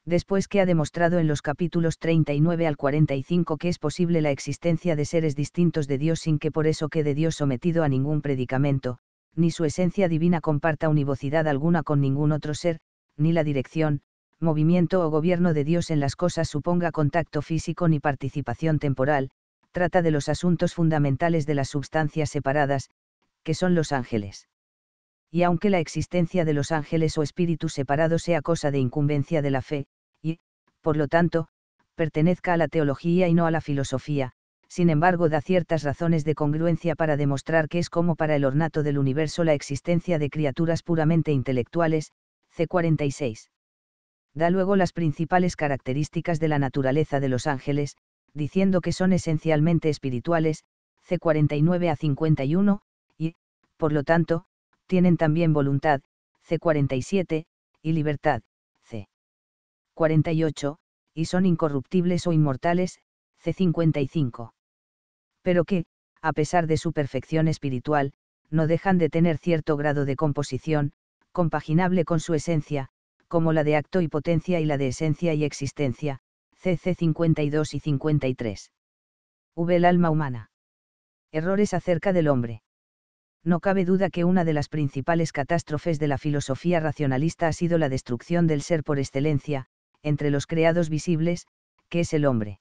después que ha demostrado en los capítulos 39 al 45 que es posible la existencia de seres distintos de Dios sin que por eso quede Dios sometido a ningún predicamento, ni su esencia divina comparta univocidad alguna con ningún otro ser, ni la dirección, movimiento o gobierno de Dios en las cosas suponga contacto físico ni participación temporal, trata de los asuntos fundamentales de las sustancias separadas, que son los ángeles y aunque la existencia de los ángeles o espíritus separados sea cosa de incumbencia de la fe, por lo tanto, pertenezca a la teología y no a la filosofía, sin embargo da ciertas razones de congruencia para demostrar que es como para el ornato del universo la existencia de criaturas puramente intelectuales, C46. Da luego las principales características de la naturaleza de los ángeles, diciendo que son esencialmente espirituales, C49 a 51, y, por lo tanto, tienen también voluntad, C47, y libertad. 48, y son incorruptibles o inmortales, C55. Pero que, a pesar de su perfección espiritual, no dejan de tener cierto grado de composición, compaginable con su esencia, como la de acto y potencia y la de esencia y existencia, CC 52 y 53. V. El alma humana. Errores acerca del hombre. No cabe duda que una de las principales catástrofes de la filosofía racionalista ha sido la destrucción del ser por excelencia, entre los creados visibles, que es el hombre.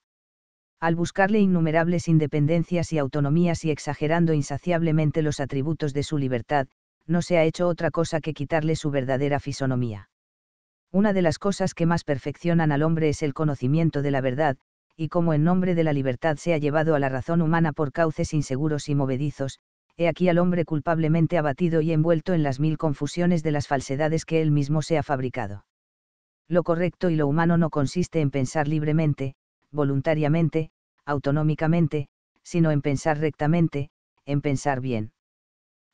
Al buscarle innumerables independencias y autonomías y exagerando insaciablemente los atributos de su libertad, no se ha hecho otra cosa que quitarle su verdadera fisonomía. Una de las cosas que más perfeccionan al hombre es el conocimiento de la verdad, y como en nombre de la libertad se ha llevado a la razón humana por cauces inseguros y movedizos, he aquí al hombre culpablemente abatido y envuelto en las mil confusiones de las falsedades que él mismo se ha fabricado. Lo correcto y lo humano no consiste en pensar libremente, voluntariamente, autonómicamente, sino en pensar rectamente, en pensar bien.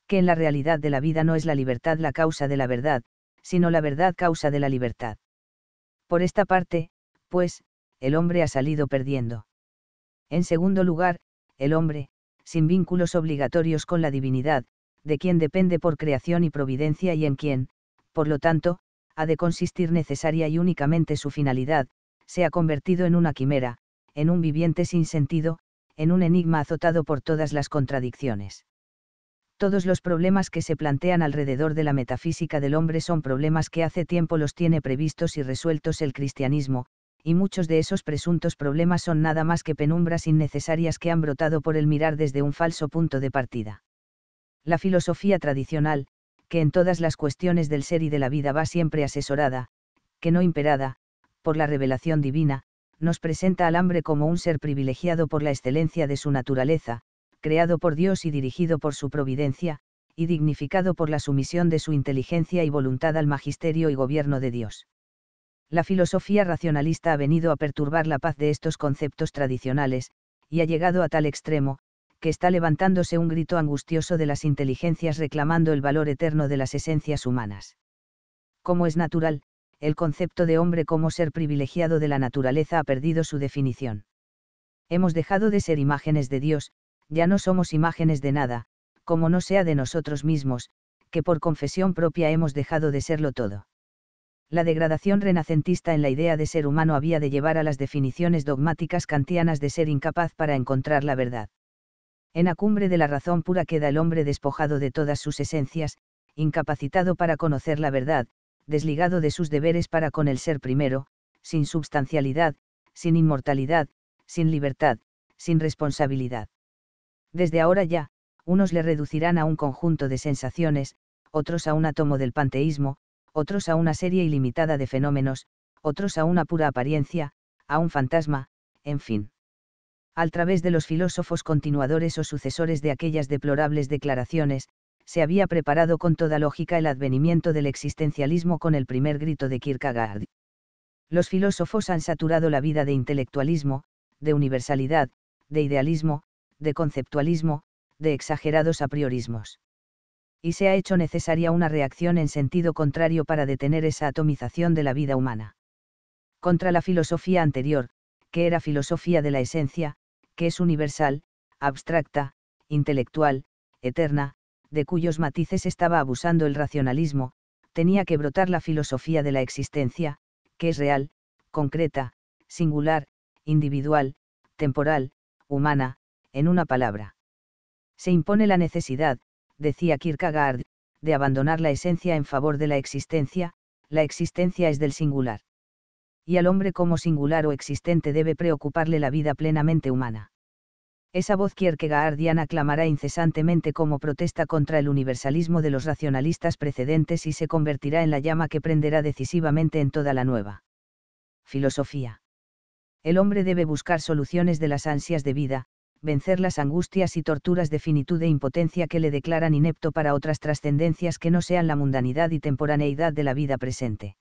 Que en la realidad de la vida no es la libertad la causa de la verdad, sino la verdad causa de la libertad. Por esta parte, pues, el hombre ha salido perdiendo. En segundo lugar, el hombre, sin vínculos obligatorios con la divinidad, de quien depende por creación y providencia y en quien, por lo tanto, ha de consistir necesaria y únicamente su finalidad, se ha convertido en una quimera, en un viviente sin sentido, en un enigma azotado por todas las contradicciones. Todos los problemas que se plantean alrededor de la metafísica del hombre son problemas que hace tiempo los tiene previstos y resueltos el cristianismo, y muchos de esos presuntos problemas son nada más que penumbras innecesarias que han brotado por el mirar desde un falso punto de partida. La filosofía tradicional, que en todas las cuestiones del ser y de la vida va siempre asesorada, que no imperada, por la revelación divina, nos presenta al hambre como un ser privilegiado por la excelencia de su naturaleza, creado por Dios y dirigido por su providencia, y dignificado por la sumisión de su inteligencia y voluntad al magisterio y gobierno de Dios. La filosofía racionalista ha venido a perturbar la paz de estos conceptos tradicionales, y ha llegado a tal extremo, que está levantándose un grito angustioso de las inteligencias reclamando el valor eterno de las esencias humanas. Como es natural, el concepto de hombre como ser privilegiado de la naturaleza ha perdido su definición. Hemos dejado de ser imágenes de Dios, ya no somos imágenes de nada, como no sea de nosotros mismos, que por confesión propia hemos dejado de serlo todo. La degradación renacentista en la idea de ser humano había de llevar a las definiciones dogmáticas kantianas de ser incapaz para encontrar la verdad. En la cumbre de la razón pura queda el hombre despojado de todas sus esencias, incapacitado para conocer la verdad, desligado de sus deberes para con el ser primero, sin substancialidad, sin inmortalidad, sin libertad, sin responsabilidad. Desde ahora ya, unos le reducirán a un conjunto de sensaciones, otros a un átomo del panteísmo, otros a una serie ilimitada de fenómenos, otros a una pura apariencia, a un fantasma, en fin al través de los filósofos continuadores o sucesores de aquellas deplorables declaraciones, se había preparado con toda lógica el advenimiento del existencialismo con el primer grito de Kierkegaard. Los filósofos han saturado la vida de intelectualismo, de universalidad, de idealismo, de conceptualismo, de exagerados apriorismos. Y se ha hecho necesaria una reacción en sentido contrario para detener esa atomización de la vida humana. Contra la filosofía anterior, que era filosofía de la esencia, que es universal, abstracta, intelectual, eterna, de cuyos matices estaba abusando el racionalismo, tenía que brotar la filosofía de la existencia, que es real, concreta, singular, individual, temporal, humana, en una palabra. Se impone la necesidad, decía Kierkegaard, de abandonar la esencia en favor de la existencia, la existencia es del singular y al hombre como singular o existente debe preocuparle la vida plenamente humana. Esa voz kierkegaardiana clamará incesantemente como protesta contra el universalismo de los racionalistas precedentes y se convertirá en la llama que prenderá decisivamente en toda la nueva. Filosofía. El hombre debe buscar soluciones de las ansias de vida, vencer las angustias y torturas de finitud e impotencia que le declaran inepto para otras trascendencias que no sean la mundanidad y temporaneidad de la vida presente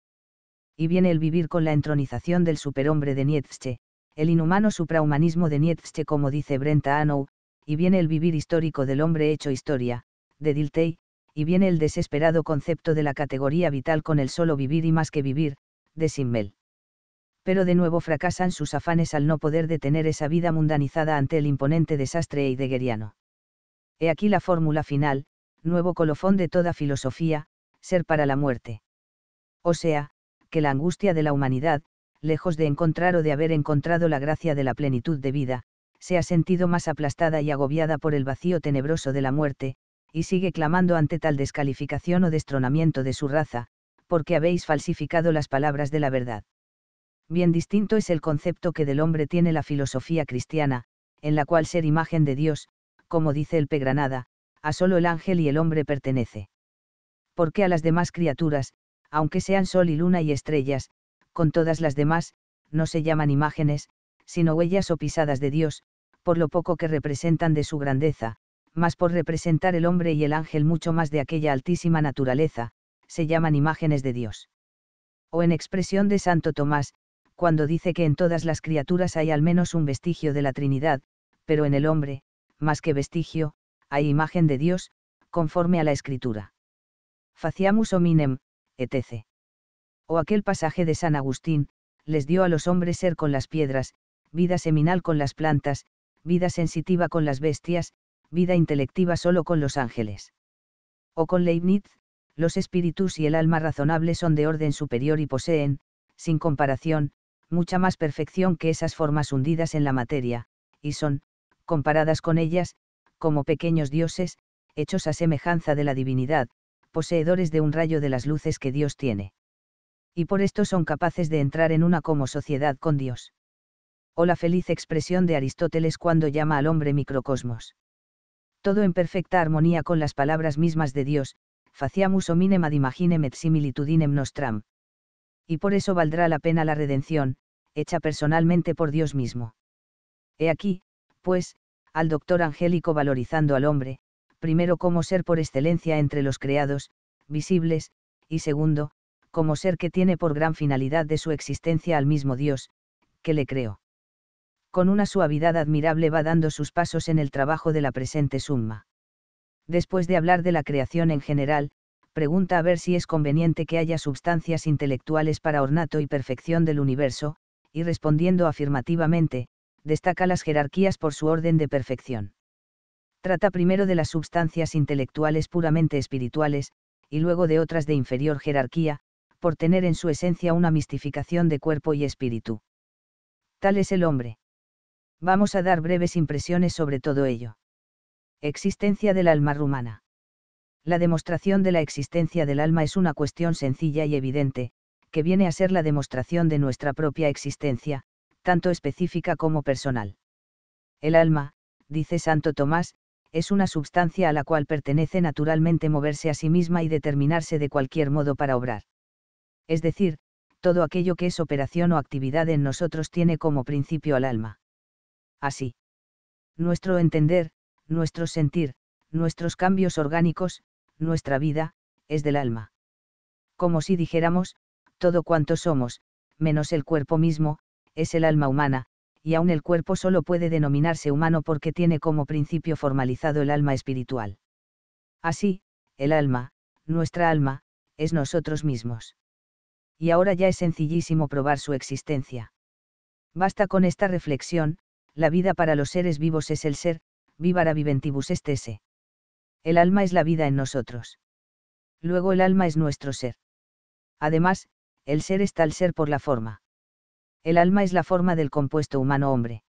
y viene el vivir con la entronización del superhombre de Nietzsche, el inhumano suprahumanismo de Nietzsche como dice Brenta Anou, y viene el vivir histórico del hombre hecho historia, de Diltey, y viene el desesperado concepto de la categoría vital con el solo vivir y más que vivir, de Simmel. Pero de nuevo fracasan sus afanes al no poder detener esa vida mundanizada ante el imponente desastre heideggeriano. He aquí la fórmula final, nuevo colofón de toda filosofía, ser para la muerte. O sea, que la angustia de la humanidad, lejos de encontrar o de haber encontrado la gracia de la plenitud de vida, se ha sentido más aplastada y agobiada por el vacío tenebroso de la muerte, y sigue clamando ante tal descalificación o destronamiento de su raza, porque habéis falsificado las palabras de la verdad. Bien distinto es el concepto que del hombre tiene la filosofía cristiana, en la cual ser imagen de Dios, como dice el Pegranada, a solo el ángel y el hombre pertenece. Porque a las demás criaturas, aunque sean sol y luna y estrellas, con todas las demás, no se llaman imágenes, sino huellas o pisadas de Dios, por lo poco que representan de su grandeza, mas por representar el hombre y el ángel mucho más de aquella altísima naturaleza, se llaman imágenes de Dios. O en expresión de Santo Tomás, cuando dice que en todas las criaturas hay al menos un vestigio de la Trinidad, pero en el hombre, más que vestigio, hay imagen de Dios, conforme a la Escritura. Faciamus hominem, o aquel pasaje de San Agustín, les dio a los hombres ser con las piedras, vida seminal con las plantas, vida sensitiva con las bestias, vida intelectiva solo con los ángeles. O con Leibniz, los espíritus y el alma razonable son de orden superior y poseen, sin comparación, mucha más perfección que esas formas hundidas en la materia, y son, comparadas con ellas, como pequeños dioses, hechos a semejanza de la divinidad, poseedores de un rayo de las luces que Dios tiene. Y por esto son capaces de entrar en una como sociedad con Dios. O la feliz expresión de Aristóteles cuando llama al hombre microcosmos. Todo en perfecta armonía con las palabras mismas de Dios, faciamus hominem ad imaginem et similitudinem nostram. Y por eso valdrá la pena la redención, hecha personalmente por Dios mismo. He aquí, pues, al doctor angélico valorizando al hombre, primero como ser por excelencia entre los creados, visibles, y segundo, como ser que tiene por gran finalidad de su existencia al mismo Dios, que le creó. Con una suavidad admirable va dando sus pasos en el trabajo de la presente summa. Después de hablar de la creación en general, pregunta a ver si es conveniente que haya sustancias intelectuales para ornato y perfección del universo, y respondiendo afirmativamente, destaca las jerarquías por su orden de perfección. Trata primero de las sustancias intelectuales puramente espirituales, y luego de otras de inferior jerarquía, por tener en su esencia una mistificación de cuerpo y espíritu. Tal es el hombre. Vamos a dar breves impresiones sobre todo ello. Existencia del alma rumana. La demostración de la existencia del alma es una cuestión sencilla y evidente, que viene a ser la demostración de nuestra propia existencia, tanto específica como personal. El alma, dice Santo Tomás, es una sustancia a la cual pertenece naturalmente moverse a sí misma y determinarse de cualquier modo para obrar. Es decir, todo aquello que es operación o actividad en nosotros tiene como principio al alma. Así. Nuestro entender, nuestro sentir, nuestros cambios orgánicos, nuestra vida, es del alma. Como si dijéramos, todo cuanto somos, menos el cuerpo mismo, es el alma humana, y aún el cuerpo solo puede denominarse humano porque tiene como principio formalizado el alma espiritual. Así, el alma, nuestra alma, es nosotros mismos. Y ahora ya es sencillísimo probar su existencia. Basta con esta reflexión, la vida para los seres vivos es el ser, vivara viventibus est esse. El alma es la vida en nosotros. Luego el alma es nuestro ser. Además, el ser es tal ser por la forma. El alma es la forma del compuesto humano hombre.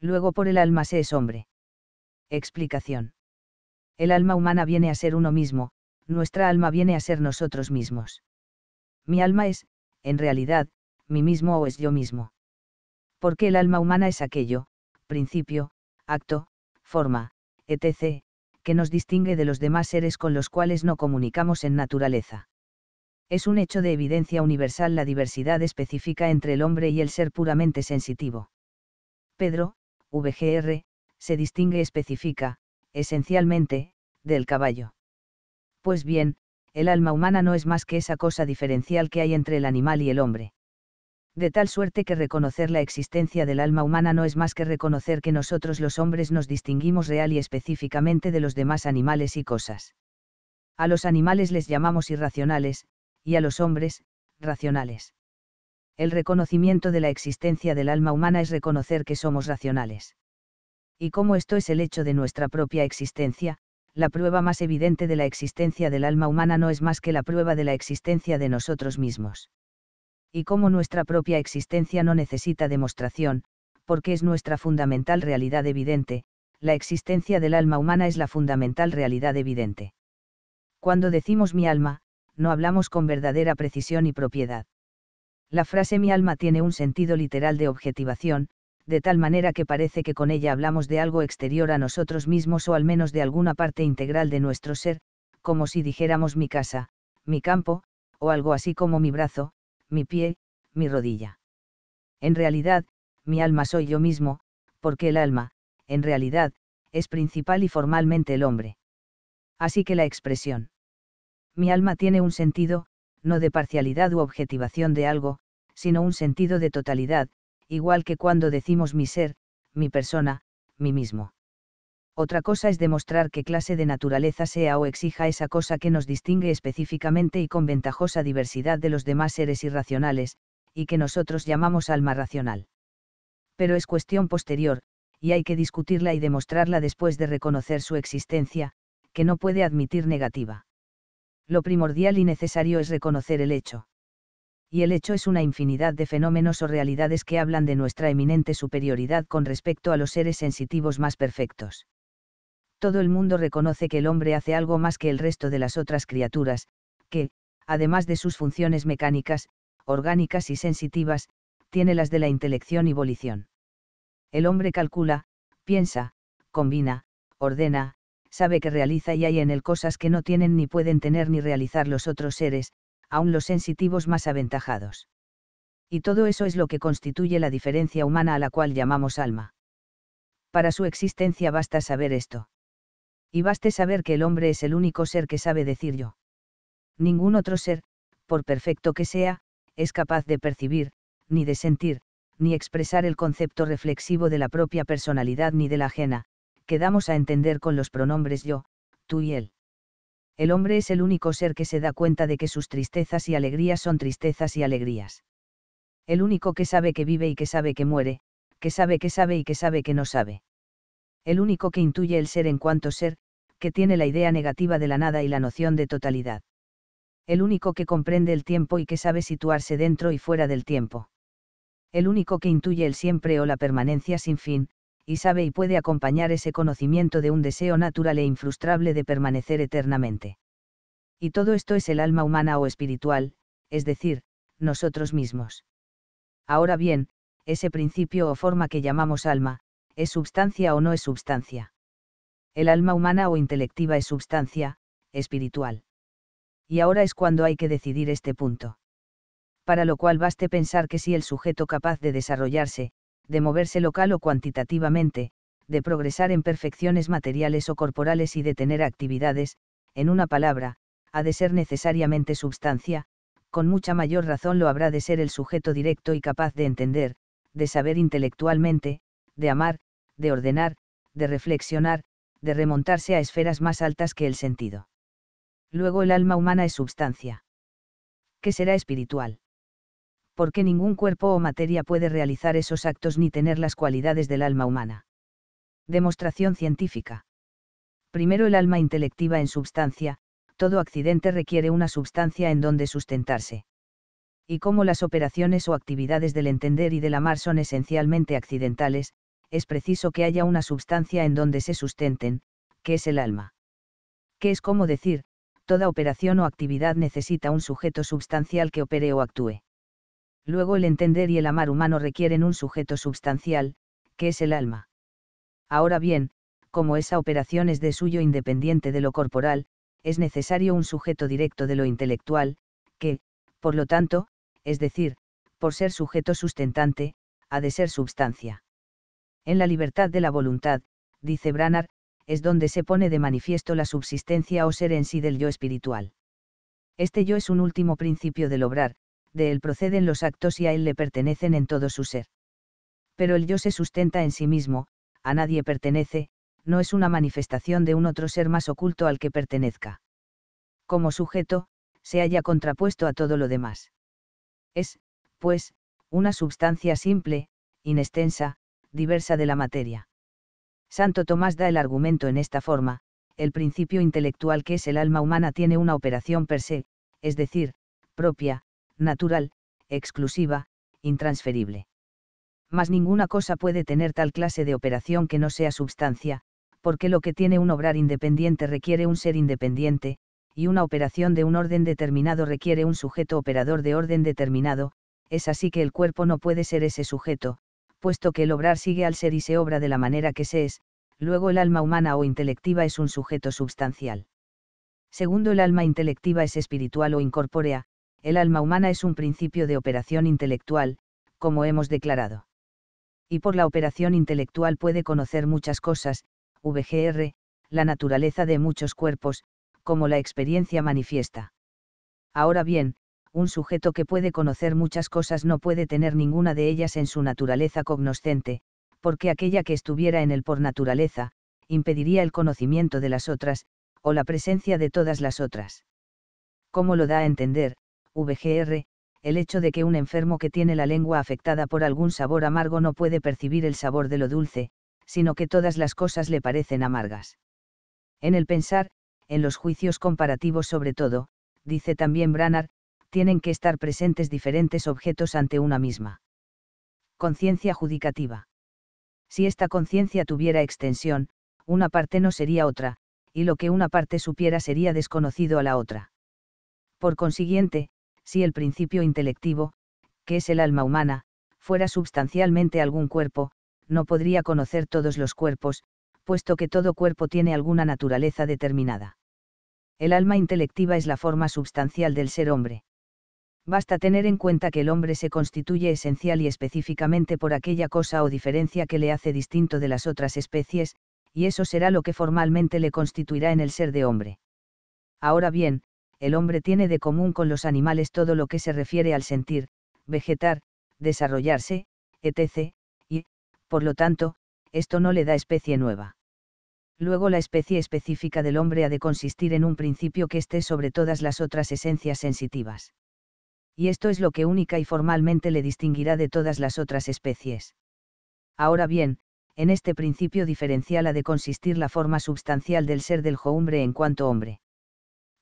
Luego por el alma se es hombre. Explicación. El alma humana viene a ser uno mismo, nuestra alma viene a ser nosotros mismos. Mi alma es, en realidad, mí mismo o es yo mismo. Porque el alma humana es aquello, principio, acto, forma, etc., que nos distingue de los demás seres con los cuales no comunicamos en naturaleza es un hecho de evidencia universal la diversidad específica entre el hombre y el ser puramente sensitivo. Pedro, VGR, se distingue específica, esencialmente, del caballo. Pues bien, el alma humana no es más que esa cosa diferencial que hay entre el animal y el hombre. De tal suerte que reconocer la existencia del alma humana no es más que reconocer que nosotros los hombres nos distinguimos real y específicamente de los demás animales y cosas. A los animales les llamamos irracionales, y a los hombres, racionales. El reconocimiento de la existencia del alma humana es reconocer que somos racionales. Y como esto es el hecho de nuestra propia existencia, la prueba más evidente de la existencia del alma humana no es más que la prueba de la existencia de nosotros mismos. Y como nuestra propia existencia no necesita demostración, porque es nuestra fundamental realidad evidente, la existencia del alma humana es la fundamental realidad evidente. Cuando decimos mi alma, no hablamos con verdadera precisión y propiedad. La frase mi alma tiene un sentido literal de objetivación, de tal manera que parece que con ella hablamos de algo exterior a nosotros mismos o al menos de alguna parte integral de nuestro ser, como si dijéramos mi casa, mi campo, o algo así como mi brazo, mi pie, mi rodilla. En realidad, mi alma soy yo mismo, porque el alma, en realidad, es principal y formalmente el hombre. Así que la expresión mi alma tiene un sentido, no de parcialidad u objetivación de algo, sino un sentido de totalidad, igual que cuando decimos mi ser, mi persona, mi mismo. Otra cosa es demostrar qué clase de naturaleza sea o exija esa cosa que nos distingue específicamente y con ventajosa diversidad de los demás seres irracionales, y que nosotros llamamos alma racional. Pero es cuestión posterior, y hay que discutirla y demostrarla después de reconocer su existencia, que no puede admitir negativa lo primordial y necesario es reconocer el hecho. Y el hecho es una infinidad de fenómenos o realidades que hablan de nuestra eminente superioridad con respecto a los seres sensitivos más perfectos. Todo el mundo reconoce que el hombre hace algo más que el resto de las otras criaturas, que, además de sus funciones mecánicas, orgánicas y sensitivas, tiene las de la intelección y volición. El hombre calcula, piensa, combina, ordena, sabe que realiza y hay en él cosas que no tienen ni pueden tener ni realizar los otros seres, aun los sensitivos más aventajados. Y todo eso es lo que constituye la diferencia humana a la cual llamamos alma. Para su existencia basta saber esto. Y baste saber que el hombre es el único ser que sabe decir yo. Ningún otro ser, por perfecto que sea, es capaz de percibir, ni de sentir, ni expresar el concepto reflexivo de la propia personalidad ni de la ajena, damos a entender con los pronombres yo, tú y él. El hombre es el único ser que se da cuenta de que sus tristezas y alegrías son tristezas y alegrías. El único que sabe que vive y que sabe que muere, que sabe que sabe y que sabe que no sabe. El único que intuye el ser en cuanto ser, que tiene la idea negativa de la nada y la noción de totalidad. El único que comprende el tiempo y que sabe situarse dentro y fuera del tiempo el único que intuye el siempre o la permanencia sin fin, y sabe y puede acompañar ese conocimiento de un deseo natural e infrustrable de permanecer eternamente. Y todo esto es el alma humana o espiritual, es decir, nosotros mismos. Ahora bien, ese principio o forma que llamamos alma, ¿es substancia o no es substancia? El alma humana o intelectiva es substancia, espiritual. Y ahora es cuando hay que decidir este punto. Para lo cual baste pensar que si el sujeto capaz de desarrollarse, de moverse local o cuantitativamente, de progresar en perfecciones materiales o corporales y de tener actividades, en una palabra, ha de ser necesariamente substancia, con mucha mayor razón lo habrá de ser el sujeto directo y capaz de entender, de saber intelectualmente, de amar, de ordenar, de reflexionar, de remontarse a esferas más altas que el sentido. Luego el alma humana es substancia. ¿Qué será espiritual? porque ningún cuerpo o materia puede realizar esos actos ni tener las cualidades del alma humana. Demostración científica. Primero el alma intelectiva en substancia, todo accidente requiere una substancia en donde sustentarse. Y como las operaciones o actividades del entender y del amar son esencialmente accidentales, es preciso que haya una substancia en donde se sustenten, que es el alma. Que es como decir, toda operación o actividad necesita un sujeto substancial que opere o actúe. Luego el entender y el amar humano requieren un sujeto substancial, que es el alma. Ahora bien, como esa operación es de suyo independiente de lo corporal, es necesario un sujeto directo de lo intelectual, que, por lo tanto, es decir, por ser sujeto sustentante, ha de ser substancia. En la libertad de la voluntad, dice Branagh, es donde se pone de manifiesto la subsistencia o ser en sí del yo espiritual. Este yo es un último principio del obrar, de él proceden los actos y a él le pertenecen en todo su ser. Pero el yo se sustenta en sí mismo, a nadie pertenece, no es una manifestación de un otro ser más oculto al que pertenezca. Como sujeto, se halla contrapuesto a todo lo demás. Es, pues, una substancia simple, inextensa, diversa de la materia. Santo Tomás da el argumento en esta forma, el principio intelectual que es el alma humana tiene una operación per se, es decir, propia, natural, exclusiva, intransferible. Mas ninguna cosa puede tener tal clase de operación que no sea substancia, porque lo que tiene un obrar independiente requiere un ser independiente, y una operación de un orden determinado requiere un sujeto operador de orden determinado, es así que el cuerpo no puede ser ese sujeto, puesto que el obrar sigue al ser y se obra de la manera que se es, luego el alma humana o intelectiva es un sujeto substancial. Segundo, el alma intelectiva es espiritual o incorpórea, el alma humana es un principio de operación intelectual, como hemos declarado. Y por la operación intelectual puede conocer muchas cosas, VGR, la naturaleza de muchos cuerpos, como la experiencia manifiesta. Ahora bien, un sujeto que puede conocer muchas cosas no puede tener ninguna de ellas en su naturaleza cognoscente, porque aquella que estuviera en él por naturaleza, impediría el conocimiento de las otras, o la presencia de todas las otras. ¿Cómo lo da a entender? VGR, el hecho de que un enfermo que tiene la lengua afectada por algún sabor amargo no puede percibir el sabor de lo dulce, sino que todas las cosas le parecen amargas. En el pensar, en los juicios comparativos sobre todo, dice también Branagh, tienen que estar presentes diferentes objetos ante una misma. Conciencia judicativa. Si esta conciencia tuviera extensión, una parte no sería otra, y lo que una parte supiera sería desconocido a la otra. Por consiguiente, si el principio intelectivo, que es el alma humana, fuera substancialmente algún cuerpo, no podría conocer todos los cuerpos, puesto que todo cuerpo tiene alguna naturaleza determinada. El alma intelectiva es la forma substancial del ser hombre. Basta tener en cuenta que el hombre se constituye esencial y específicamente por aquella cosa o diferencia que le hace distinto de las otras especies, y eso será lo que formalmente le constituirá en el ser de hombre. Ahora bien, el hombre tiene de común con los animales todo lo que se refiere al sentir, vegetar, desarrollarse, etc., y, por lo tanto, esto no le da especie nueva. Luego la especie específica del hombre ha de consistir en un principio que esté sobre todas las otras esencias sensitivas. Y esto es lo que única y formalmente le distinguirá de todas las otras especies. Ahora bien, en este principio diferencial ha de consistir la forma sustancial del ser del hombre en cuanto hombre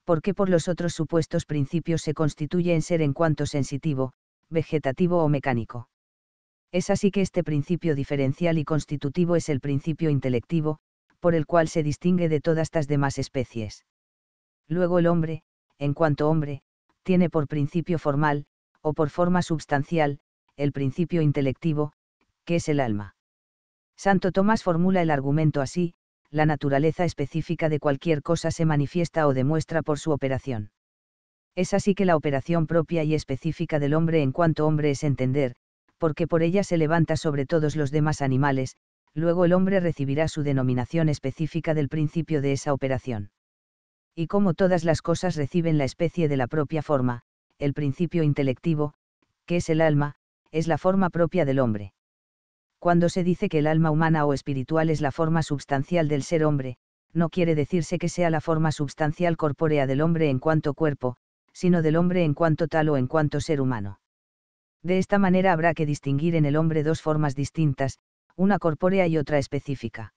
porque por los otros supuestos principios se constituye en ser en cuanto sensitivo, vegetativo o mecánico. Es así que este principio diferencial y constitutivo es el principio intelectivo, por el cual se distingue de todas las demás especies. Luego el hombre, en cuanto hombre, tiene por principio formal, o por forma substancial, el principio intelectivo, que es el alma. Santo Tomás formula el argumento así, la naturaleza específica de cualquier cosa se manifiesta o demuestra por su operación. Es así que la operación propia y específica del hombre en cuanto hombre es entender, porque por ella se levanta sobre todos los demás animales, luego el hombre recibirá su denominación específica del principio de esa operación. Y como todas las cosas reciben la especie de la propia forma, el principio intelectivo, que es el alma, es la forma propia del hombre. Cuando se dice que el alma humana o espiritual es la forma substancial del ser hombre, no quiere decirse que sea la forma substancial corpórea del hombre en cuanto cuerpo, sino del hombre en cuanto tal o en cuanto ser humano. De esta manera habrá que distinguir en el hombre dos formas distintas, una corpórea y otra específica.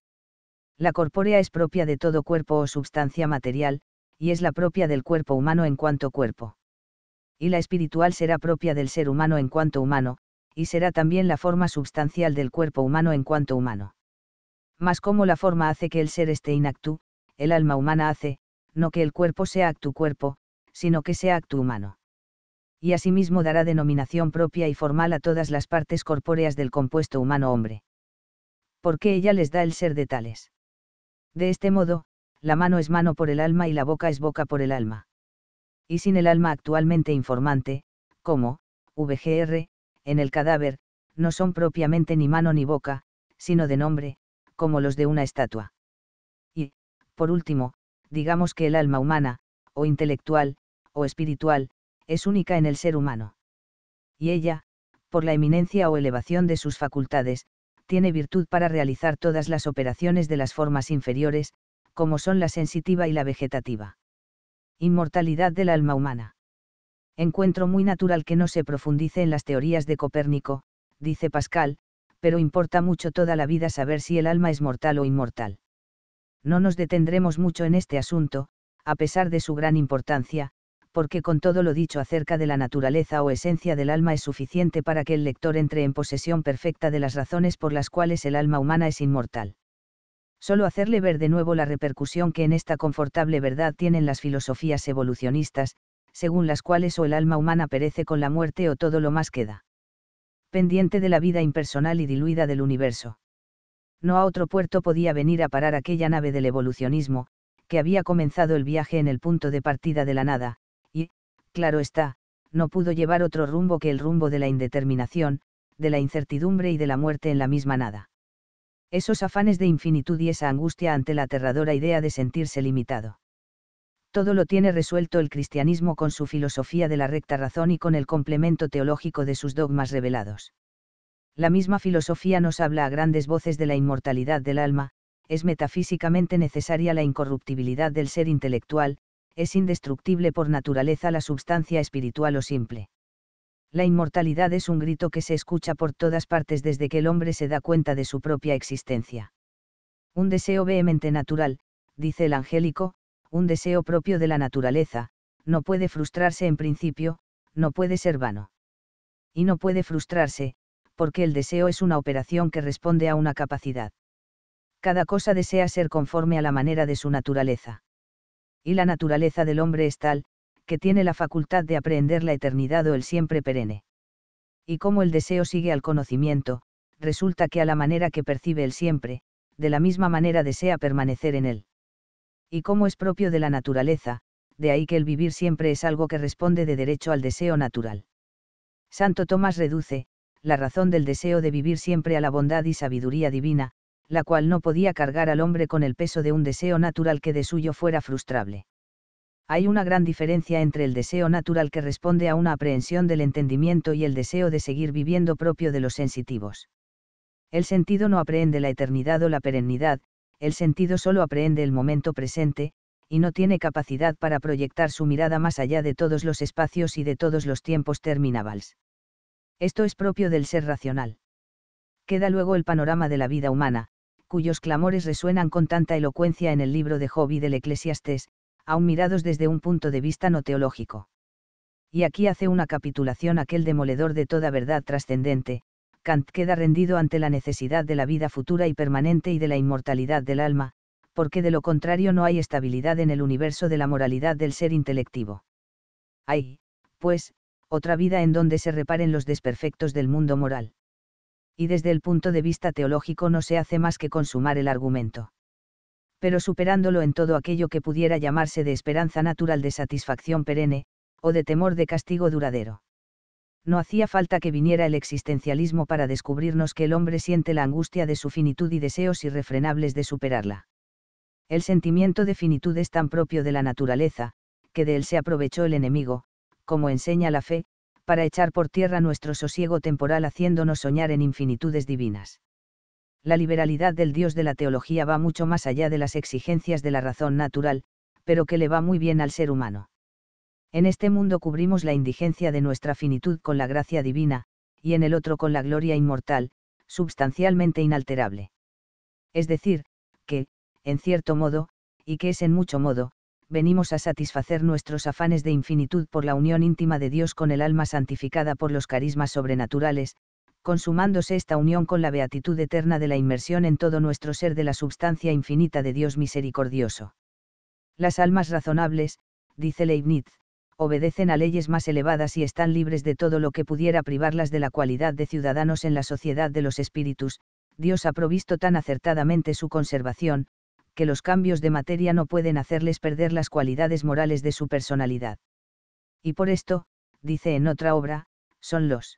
La corpórea es propia de todo cuerpo o substancia material, y es la propia del cuerpo humano en cuanto cuerpo. Y la espiritual será propia del ser humano en cuanto humano, y será también la forma substancial del cuerpo humano en cuanto humano. Mas como la forma hace que el ser esté inactu, el alma humana hace, no que el cuerpo sea actu cuerpo, sino que sea actu humano. Y asimismo dará denominación propia y formal a todas las partes corpóreas del compuesto humano hombre. Porque ella les da el ser de tales. De este modo, la mano es mano por el alma y la boca es boca por el alma. Y sin el alma actualmente informante, como, VGR, en el cadáver, no son propiamente ni mano ni boca, sino de nombre, como los de una estatua. Y, por último, digamos que el alma humana, o intelectual, o espiritual, es única en el ser humano. Y ella, por la eminencia o elevación de sus facultades, tiene virtud para realizar todas las operaciones de las formas inferiores, como son la sensitiva y la vegetativa. Inmortalidad del alma humana encuentro muy natural que no se profundice en las teorías de Copérnico, dice Pascal, pero importa mucho toda la vida saber si el alma es mortal o inmortal. No nos detendremos mucho en este asunto, a pesar de su gran importancia, porque con todo lo dicho acerca de la naturaleza o esencia del alma es suficiente para que el lector entre en posesión perfecta de las razones por las cuales el alma humana es inmortal. Solo hacerle ver de nuevo la repercusión que en esta confortable verdad tienen las filosofías evolucionistas, según las cuales o el alma humana perece con la muerte o todo lo más queda. Pendiente de la vida impersonal y diluida del universo. No a otro puerto podía venir a parar aquella nave del evolucionismo, que había comenzado el viaje en el punto de partida de la nada, y, claro está, no pudo llevar otro rumbo que el rumbo de la indeterminación, de la incertidumbre y de la muerte en la misma nada. Esos afanes de infinitud y esa angustia ante la aterradora idea de sentirse limitado todo lo tiene resuelto el cristianismo con su filosofía de la recta razón y con el complemento teológico de sus dogmas revelados. La misma filosofía nos habla a grandes voces de la inmortalidad del alma, es metafísicamente necesaria la incorruptibilidad del ser intelectual, es indestructible por naturaleza la substancia espiritual o simple. La inmortalidad es un grito que se escucha por todas partes desde que el hombre se da cuenta de su propia existencia. Un deseo vehemente natural, dice el angélico, un deseo propio de la naturaleza, no puede frustrarse en principio, no puede ser vano. Y no puede frustrarse, porque el deseo es una operación que responde a una capacidad. Cada cosa desea ser conforme a la manera de su naturaleza. Y la naturaleza del hombre es tal, que tiene la facultad de aprehender la eternidad o el siempre perenne. Y como el deseo sigue al conocimiento, resulta que a la manera que percibe el siempre, de la misma manera desea permanecer en él y como es propio de la naturaleza, de ahí que el vivir siempre es algo que responde de derecho al deseo natural. Santo Tomás reduce, la razón del deseo de vivir siempre a la bondad y sabiduría divina, la cual no podía cargar al hombre con el peso de un deseo natural que de suyo fuera frustrable. Hay una gran diferencia entre el deseo natural que responde a una aprehensión del entendimiento y el deseo de seguir viviendo propio de los sensitivos. El sentido no aprehende la eternidad o la perennidad, el sentido solo aprehende el momento presente, y no tiene capacidad para proyectar su mirada más allá de todos los espacios y de todos los tiempos terminables. Esto es propio del ser racional. Queda luego el panorama de la vida humana, cuyos clamores resuenan con tanta elocuencia en el libro de Job y del Eclesiastes, aun mirados desde un punto de vista no teológico. Y aquí hace una capitulación aquel demoledor de toda verdad trascendente, Kant queda rendido ante la necesidad de la vida futura y permanente y de la inmortalidad del alma, porque de lo contrario no hay estabilidad en el universo de la moralidad del ser intelectivo. Hay, pues, otra vida en donde se reparen los desperfectos del mundo moral. Y desde el punto de vista teológico no se hace más que consumar el argumento. Pero superándolo en todo aquello que pudiera llamarse de esperanza natural de satisfacción perenne, o de temor de castigo duradero no hacía falta que viniera el existencialismo para descubrirnos que el hombre siente la angustia de su finitud y deseos irrefrenables de superarla. El sentimiento de finitud es tan propio de la naturaleza, que de él se aprovechó el enemigo, como enseña la fe, para echar por tierra nuestro sosiego temporal haciéndonos soñar en infinitudes divinas. La liberalidad del Dios de la teología va mucho más allá de las exigencias de la razón natural, pero que le va muy bien al ser humano. En este mundo cubrimos la indigencia de nuestra finitud con la gracia divina, y en el otro con la gloria inmortal, substancialmente inalterable. Es decir, que, en cierto modo, y que es en mucho modo, venimos a satisfacer nuestros afanes de infinitud por la unión íntima de Dios con el alma santificada por los carismas sobrenaturales, consumándose esta unión con la beatitud eterna de la inmersión en todo nuestro ser de la substancia infinita de Dios misericordioso. Las almas razonables, dice Leibniz, obedecen a leyes más elevadas y están libres de todo lo que pudiera privarlas de la cualidad de ciudadanos en la sociedad de los espíritus, Dios ha provisto tan acertadamente su conservación, que los cambios de materia no pueden hacerles perder las cualidades morales de su personalidad. Y por esto, dice en otra obra, son los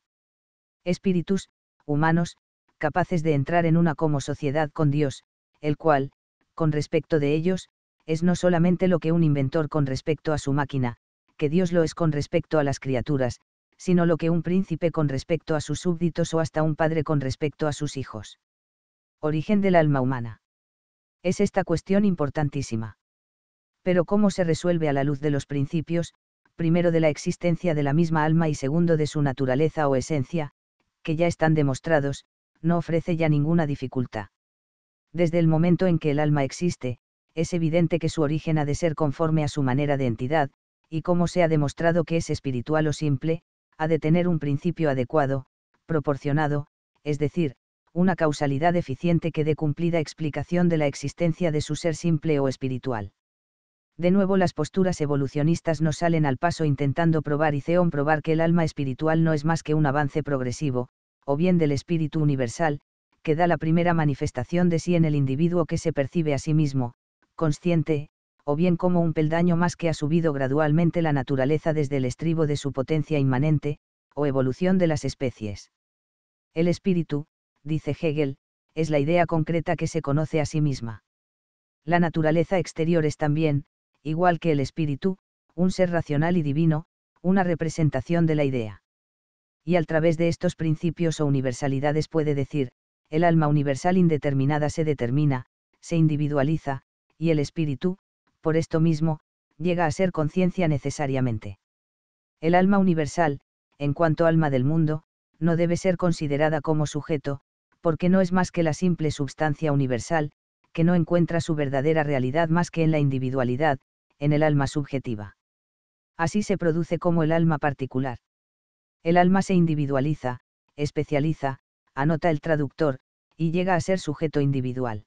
espíritus, humanos, capaces de entrar en una como sociedad con Dios, el cual, con respecto de ellos, es no solamente lo que un inventor con respecto a su máquina, que Dios lo es con respecto a las criaturas, sino lo que un príncipe con respecto a sus súbditos o hasta un padre con respecto a sus hijos. Origen del alma humana. Es esta cuestión importantísima. Pero ¿cómo se resuelve a la luz de los principios, primero de la existencia de la misma alma y segundo de su naturaleza o esencia, que ya están demostrados, no ofrece ya ninguna dificultad. Desde el momento en que el alma existe, es evidente que su origen ha de ser conforme a su manera de entidad, y como se ha demostrado que es espiritual o simple, ha de tener un principio adecuado, proporcionado, es decir, una causalidad eficiente que dé cumplida explicación de la existencia de su ser simple o espiritual. De nuevo las posturas evolucionistas no salen al paso intentando probar y Zeon probar que el alma espiritual no es más que un avance progresivo, o bien del espíritu universal, que da la primera manifestación de sí en el individuo que se percibe a sí mismo, consciente, o bien como un peldaño más que ha subido gradualmente la naturaleza desde el estribo de su potencia inmanente, o evolución de las especies. El espíritu, dice Hegel, es la idea concreta que se conoce a sí misma. La naturaleza exterior es también, igual que el espíritu, un ser racional y divino, una representación de la idea. Y al través de estos principios o universalidades puede decir, el alma universal indeterminada se determina, se individualiza, y el espíritu, por esto mismo, llega a ser conciencia necesariamente. El alma universal, en cuanto alma del mundo, no debe ser considerada como sujeto, porque no es más que la simple substancia universal, que no encuentra su verdadera realidad más que en la individualidad, en el alma subjetiva. Así se produce como el alma particular. El alma se individualiza, especializa, anota el traductor, y llega a ser sujeto individual.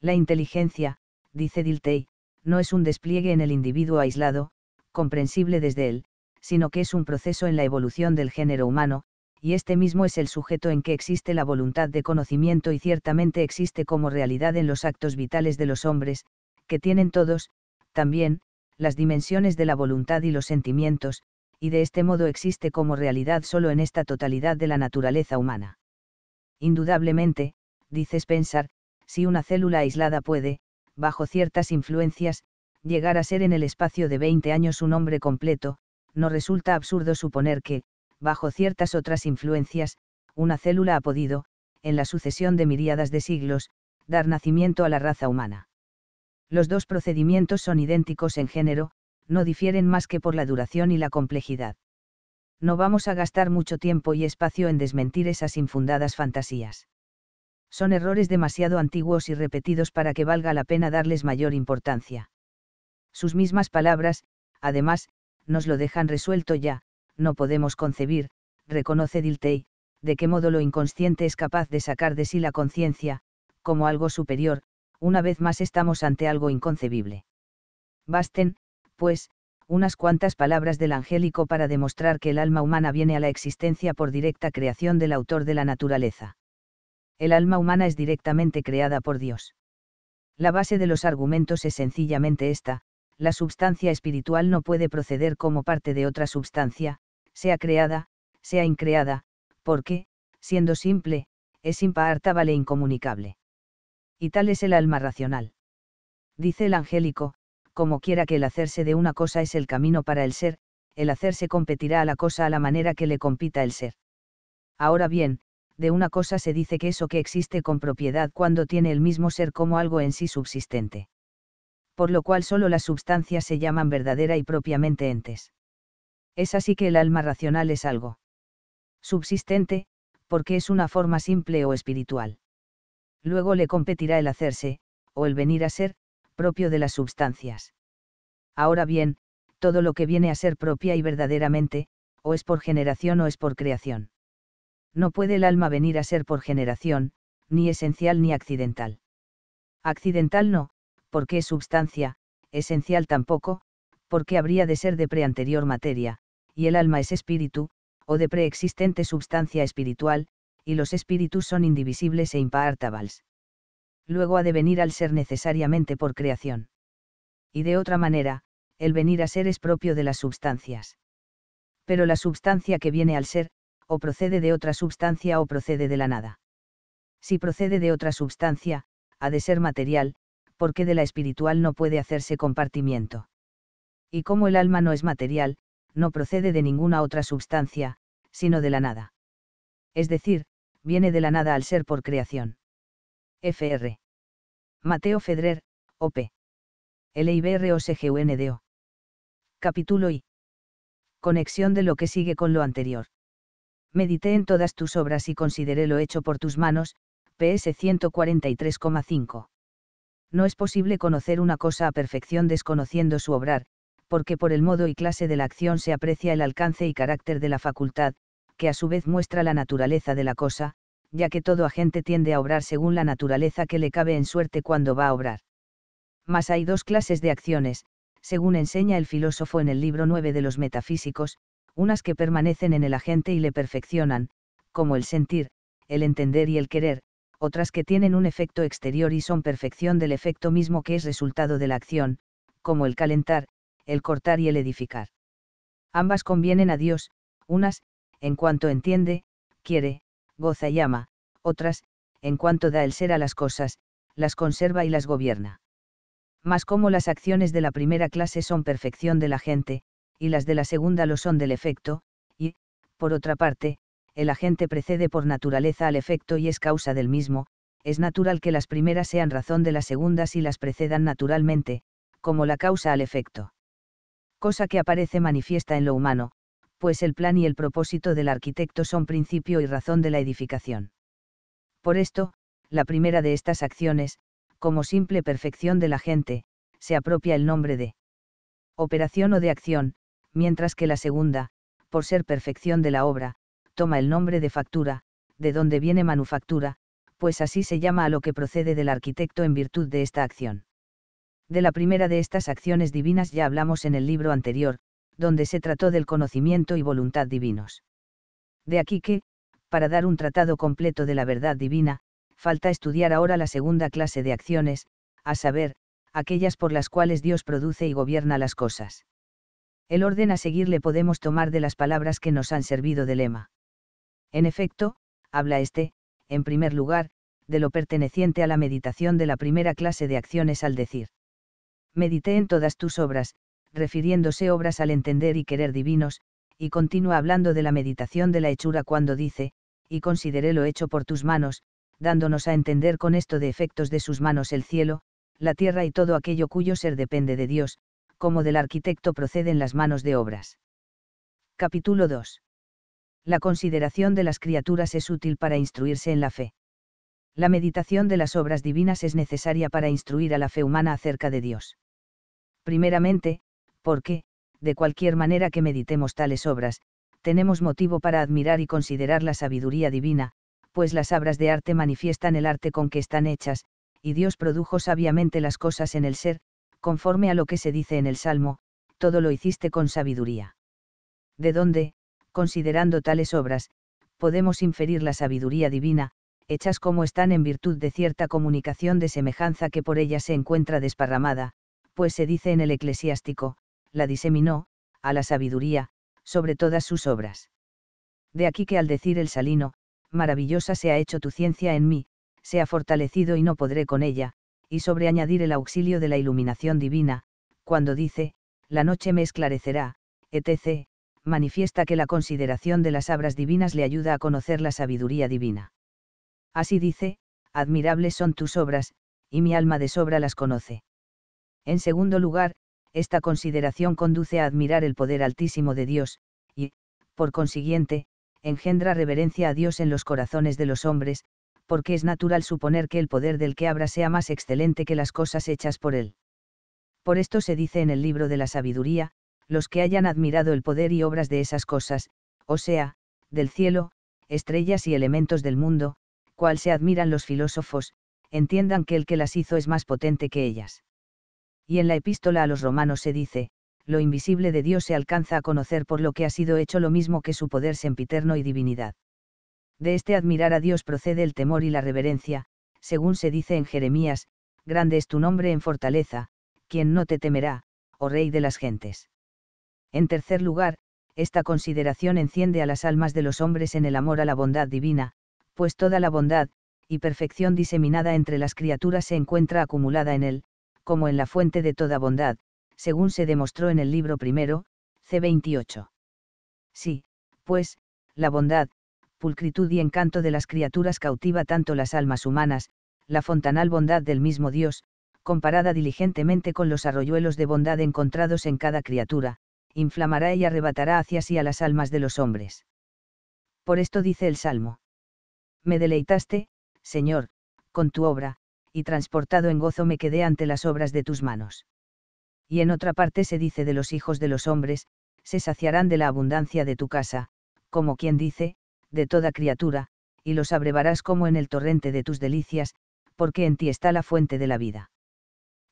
La inteligencia, dice Diltey, no es un despliegue en el individuo aislado, comprensible desde él, sino que es un proceso en la evolución del género humano, y este mismo es el sujeto en que existe la voluntad de conocimiento y ciertamente existe como realidad en los actos vitales de los hombres, que tienen todos, también, las dimensiones de la voluntad y los sentimientos, y de este modo existe como realidad solo en esta totalidad de la naturaleza humana. Indudablemente, dice Spencer, si una célula aislada puede, bajo ciertas influencias, llegar a ser en el espacio de 20 años un hombre completo, no resulta absurdo suponer que, bajo ciertas otras influencias, una célula ha podido, en la sucesión de miríadas de siglos, dar nacimiento a la raza humana. Los dos procedimientos son idénticos en género, no difieren más que por la duración y la complejidad. No vamos a gastar mucho tiempo y espacio en desmentir esas infundadas fantasías. Son errores demasiado antiguos y repetidos para que valga la pena darles mayor importancia. Sus mismas palabras, además, nos lo dejan resuelto ya, no podemos concebir, reconoce Dilthey, de qué modo lo inconsciente es capaz de sacar de sí la conciencia, como algo superior, una vez más estamos ante algo inconcebible. Basten, pues, unas cuantas palabras del angélico para demostrar que el alma humana viene a la existencia por directa creación del autor de la naturaleza el alma humana es directamente creada por Dios. La base de los argumentos es sencillamente esta, la substancia espiritual no puede proceder como parte de otra substancia, sea creada, sea increada, porque, siendo simple, es impartable e incomunicable. Y tal es el alma racional. Dice el angélico, como quiera que el hacerse de una cosa es el camino para el ser, el hacerse competirá a la cosa a la manera que le compita el ser. Ahora bien, de una cosa se dice que eso que existe con propiedad cuando tiene el mismo ser como algo en sí subsistente. Por lo cual solo las substancias se llaman verdadera y propiamente entes. Es así que el alma racional es algo subsistente, porque es una forma simple o espiritual. Luego le competirá el hacerse, o el venir a ser, propio de las sustancias. Ahora bien, todo lo que viene a ser propia y verdaderamente, o es por generación o es por creación no puede el alma venir a ser por generación, ni esencial ni accidental. Accidental no, porque es substancia, esencial tampoco, porque habría de ser de preanterior materia, y el alma es espíritu, o de preexistente substancia espiritual, y los espíritus son indivisibles e impartables. Luego ha de venir al ser necesariamente por creación. Y de otra manera, el venir a ser es propio de las substancias. Pero la substancia que viene al ser, o procede de otra sustancia o procede de la nada. Si procede de otra substancia, ha de ser material, porque de la espiritual no puede hacerse compartimiento. Y como el alma no es material, no procede de ninguna otra substancia, sino de la nada. Es decir, viene de la nada al ser por creación. FR. Mateo Fedrer, OP. LIBROSGUNDO. Capítulo I. Conexión de lo que sigue con lo anterior medité en todas tus obras y consideré lo hecho por tus manos, PS 143,5. No es posible conocer una cosa a perfección desconociendo su obrar, porque por el modo y clase de la acción se aprecia el alcance y carácter de la facultad, que a su vez muestra la naturaleza de la cosa, ya que todo agente tiende a obrar según la naturaleza que le cabe en suerte cuando va a obrar. Mas hay dos clases de acciones, según enseña el filósofo en el libro 9 de los Metafísicos, unas que permanecen en el agente y le perfeccionan, como el sentir, el entender y el querer, otras que tienen un efecto exterior y son perfección del efecto mismo que es resultado de la acción, como el calentar, el cortar y el edificar. Ambas convienen a Dios, unas, en cuanto entiende, quiere, goza y ama, otras, en cuanto da el ser a las cosas, las conserva y las gobierna. Mas como las acciones de la primera clase son perfección de la gente, y las de la segunda lo son del efecto, y, por otra parte, el agente precede por naturaleza al efecto y es causa del mismo, es natural que las primeras sean razón de las segundas y las precedan naturalmente, como la causa al efecto. Cosa que aparece manifiesta en lo humano, pues el plan y el propósito del arquitecto son principio y razón de la edificación. Por esto, la primera de estas acciones, como simple perfección del agente, se apropia el nombre de operación o de acción, mientras que la segunda, por ser perfección de la obra, toma el nombre de factura, de donde viene manufactura, pues así se llama a lo que procede del arquitecto en virtud de esta acción. De la primera de estas acciones divinas ya hablamos en el libro anterior, donde se trató del conocimiento y voluntad divinos. De aquí que, para dar un tratado completo de la verdad divina, falta estudiar ahora la segunda clase de acciones, a saber, aquellas por las cuales Dios produce y gobierna las cosas. El orden a seguir le podemos tomar de las palabras que nos han servido de lema. En efecto, habla este, en primer lugar, de lo perteneciente a la meditación de la primera clase de acciones al decir. Medité en todas tus obras, refiriéndose obras al entender y querer divinos, y continúa hablando de la meditación de la hechura cuando dice, y consideré lo hecho por tus manos, dándonos a entender con esto de efectos de sus manos el cielo, la tierra y todo aquello cuyo ser depende de Dios, como del arquitecto proceden las manos de obras. Capítulo 2. La consideración de las criaturas es útil para instruirse en la fe. La meditación de las obras divinas es necesaria para instruir a la fe humana acerca de Dios. Primeramente, porque, de cualquier manera que meditemos tales obras, tenemos motivo para admirar y considerar la sabiduría divina, pues las obras de arte manifiestan el arte con que están hechas, y Dios produjo sabiamente las cosas en el ser, conforme a lo que se dice en el Salmo, todo lo hiciste con sabiduría. ¿De dónde, considerando tales obras, podemos inferir la sabiduría divina, hechas como están en virtud de cierta comunicación de semejanza que por ella se encuentra desparramada, pues se dice en el eclesiástico, la diseminó, a la sabiduría, sobre todas sus obras. De aquí que al decir el salino, maravillosa se ha hecho tu ciencia en mí, se ha fortalecido y no podré con ella, y sobre añadir el auxilio de la iluminación divina, cuando dice, la noche me esclarecerá, etc., manifiesta que la consideración de las obras divinas le ayuda a conocer la sabiduría divina. Así dice, admirables son tus obras, y mi alma de sobra las conoce. En segundo lugar, esta consideración conduce a admirar el poder altísimo de Dios, y, por consiguiente, engendra reverencia a Dios en los corazones de los hombres, porque es natural suponer que el poder del que abra sea más excelente que las cosas hechas por él. Por esto se dice en el libro de la sabiduría, los que hayan admirado el poder y obras de esas cosas, o sea, del cielo, estrellas y elementos del mundo, cual se admiran los filósofos, entiendan que el que las hizo es más potente que ellas. Y en la epístola a los romanos se dice, lo invisible de Dios se alcanza a conocer por lo que ha sido hecho lo mismo que su poder sempiterno y divinidad. De este admirar a Dios procede el temor y la reverencia, según se dice en Jeremías, grande es tu nombre en fortaleza, quien no te temerá, oh Rey de las gentes. En tercer lugar, esta consideración enciende a las almas de los hombres en el amor a la bondad divina, pues toda la bondad, y perfección diseminada entre las criaturas se encuentra acumulada en él, como en la fuente de toda bondad, según se demostró en el libro primero, C28. Sí, pues, la bondad, pulcritud y encanto de las criaturas cautiva tanto las almas humanas, la fontanal bondad del mismo Dios, comparada diligentemente con los arroyuelos de bondad encontrados en cada criatura, inflamará y arrebatará hacia sí a las almas de los hombres. Por esto dice el Salmo. Me deleitaste, Señor, con tu obra, y transportado en gozo me quedé ante las obras de tus manos. Y en otra parte se dice de los hijos de los hombres, se saciarán de la abundancia de tu casa, como quien dice, de toda criatura, y los abrevarás como en el torrente de tus delicias, porque en ti está la fuente de la vida.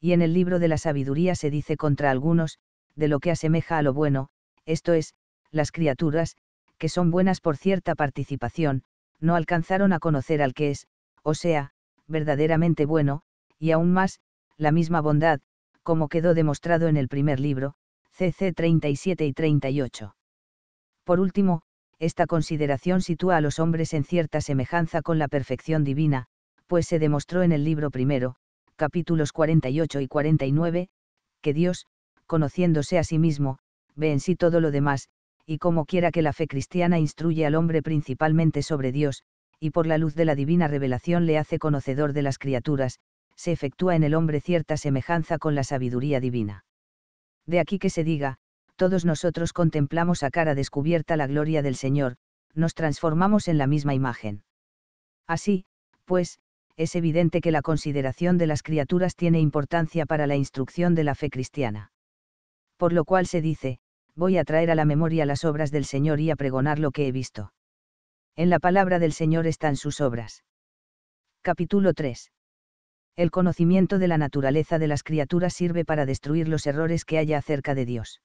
Y en el libro de la sabiduría se dice contra algunos, de lo que asemeja a lo bueno, esto es, las criaturas, que son buenas por cierta participación, no alcanzaron a conocer al que es, o sea, verdaderamente bueno, y aún más, la misma bondad, como quedó demostrado en el primer libro, cc 37 y 38. Por último, esta consideración sitúa a los hombres en cierta semejanza con la perfección divina, pues se demostró en el libro primero, capítulos 48 y 49, que Dios, conociéndose a sí mismo, ve en sí todo lo demás, y como quiera que la fe cristiana instruye al hombre principalmente sobre Dios, y por la luz de la divina revelación le hace conocedor de las criaturas, se efectúa en el hombre cierta semejanza con la sabiduría divina. De aquí que se diga, todos nosotros contemplamos a cara descubierta la gloria del Señor, nos transformamos en la misma imagen. Así, pues, es evidente que la consideración de las criaturas tiene importancia para la instrucción de la fe cristiana. Por lo cual se dice, voy a traer a la memoria las obras del Señor y a pregonar lo que he visto. En la palabra del Señor están sus obras. Capítulo 3. El conocimiento de la naturaleza de las criaturas sirve para destruir los errores que haya acerca de Dios.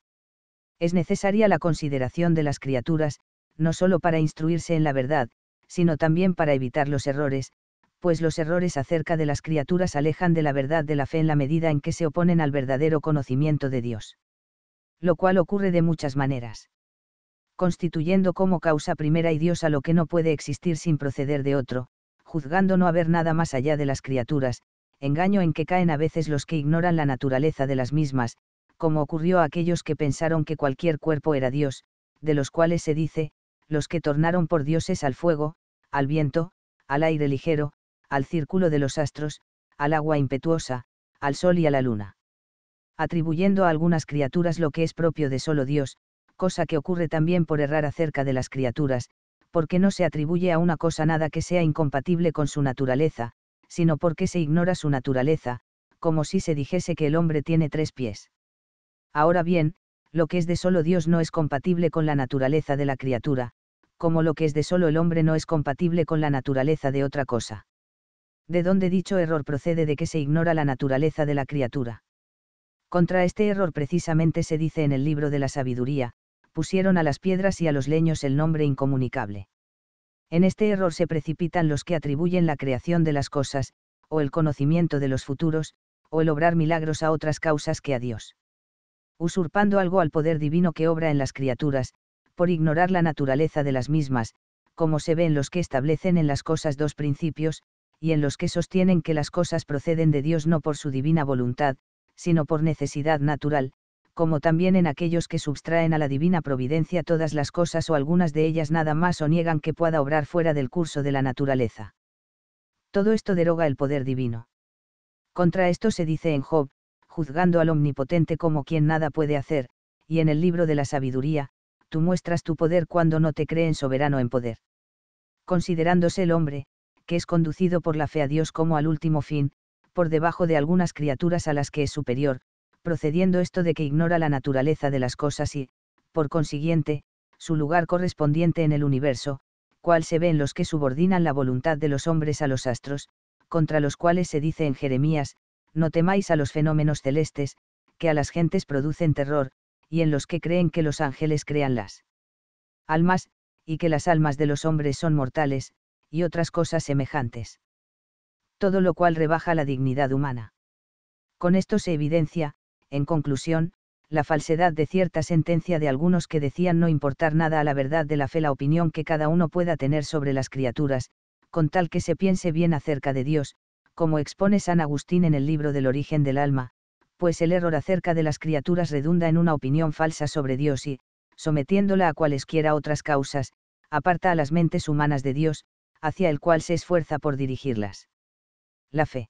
Es necesaria la consideración de las criaturas, no solo para instruirse en la verdad, sino también para evitar los errores, pues los errores acerca de las criaturas alejan de la verdad de la fe en la medida en que se oponen al verdadero conocimiento de Dios. Lo cual ocurre de muchas maneras. Constituyendo como causa primera y Dios a lo que no puede existir sin proceder de otro, juzgando no haber nada más allá de las criaturas, engaño en que caen a veces los que ignoran la naturaleza de las mismas, como ocurrió a aquellos que pensaron que cualquier cuerpo era Dios, de los cuales se dice, los que tornaron por dioses al fuego, al viento, al aire ligero, al círculo de los astros, al agua impetuosa, al sol y a la luna. Atribuyendo a algunas criaturas lo que es propio de solo Dios, cosa que ocurre también por errar acerca de las criaturas, porque no se atribuye a una cosa nada que sea incompatible con su naturaleza, sino porque se ignora su naturaleza, como si se dijese que el hombre tiene tres pies. Ahora bien, lo que es de solo Dios no es compatible con la naturaleza de la criatura, como lo que es de solo el hombre no es compatible con la naturaleza de otra cosa. De dónde dicho error procede de que se ignora la naturaleza de la criatura. Contra este error precisamente se dice en el libro de la sabiduría, pusieron a las piedras y a los leños el nombre incomunicable. En este error se precipitan los que atribuyen la creación de las cosas, o el conocimiento de los futuros, o el obrar milagros a otras causas que a Dios usurpando algo al poder divino que obra en las criaturas, por ignorar la naturaleza de las mismas, como se ve en los que establecen en las cosas dos principios, y en los que sostienen que las cosas proceden de Dios no por su divina voluntad, sino por necesidad natural, como también en aquellos que substraen a la divina providencia todas las cosas o algunas de ellas nada más o niegan que pueda obrar fuera del curso de la naturaleza. Todo esto deroga el poder divino. Contra esto se dice en Job, juzgando al Omnipotente como quien nada puede hacer, y en el libro de la sabiduría, tú muestras tu poder cuando no te creen soberano en poder. Considerándose el hombre, que es conducido por la fe a Dios como al último fin, por debajo de algunas criaturas a las que es superior, procediendo esto de que ignora la naturaleza de las cosas y, por consiguiente, su lugar correspondiente en el universo, cual se ve en los que subordinan la voluntad de los hombres a los astros, contra los cuales se dice en Jeremías, no temáis a los fenómenos celestes, que a las gentes producen terror, y en los que creen que los ángeles crean las almas, y que las almas de los hombres son mortales, y otras cosas semejantes. Todo lo cual rebaja la dignidad humana. Con esto se evidencia, en conclusión, la falsedad de cierta sentencia de algunos que decían no importar nada a la verdad de la fe la opinión que cada uno pueda tener sobre las criaturas, con tal que se piense bien acerca de Dios, como expone San Agustín en el libro del origen del alma, pues el error acerca de las criaturas redunda en una opinión falsa sobre Dios y, sometiéndola a cualesquiera otras causas, aparta a las mentes humanas de Dios, hacia el cual se esfuerza por dirigirlas. La fe.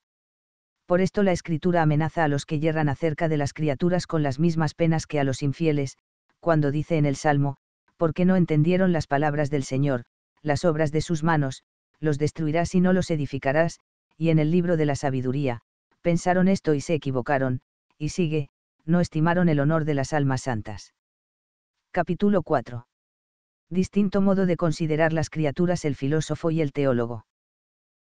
Por esto la escritura amenaza a los que yerran acerca de las criaturas con las mismas penas que a los infieles, cuando dice en el Salmo, porque no entendieron las palabras del Señor, las obras de sus manos, los destruirás y no los edificarás, y en el libro de la sabiduría, pensaron esto y se equivocaron, y sigue, no estimaron el honor de las almas santas. Capítulo 4. Distinto modo de considerar las criaturas el filósofo y el teólogo.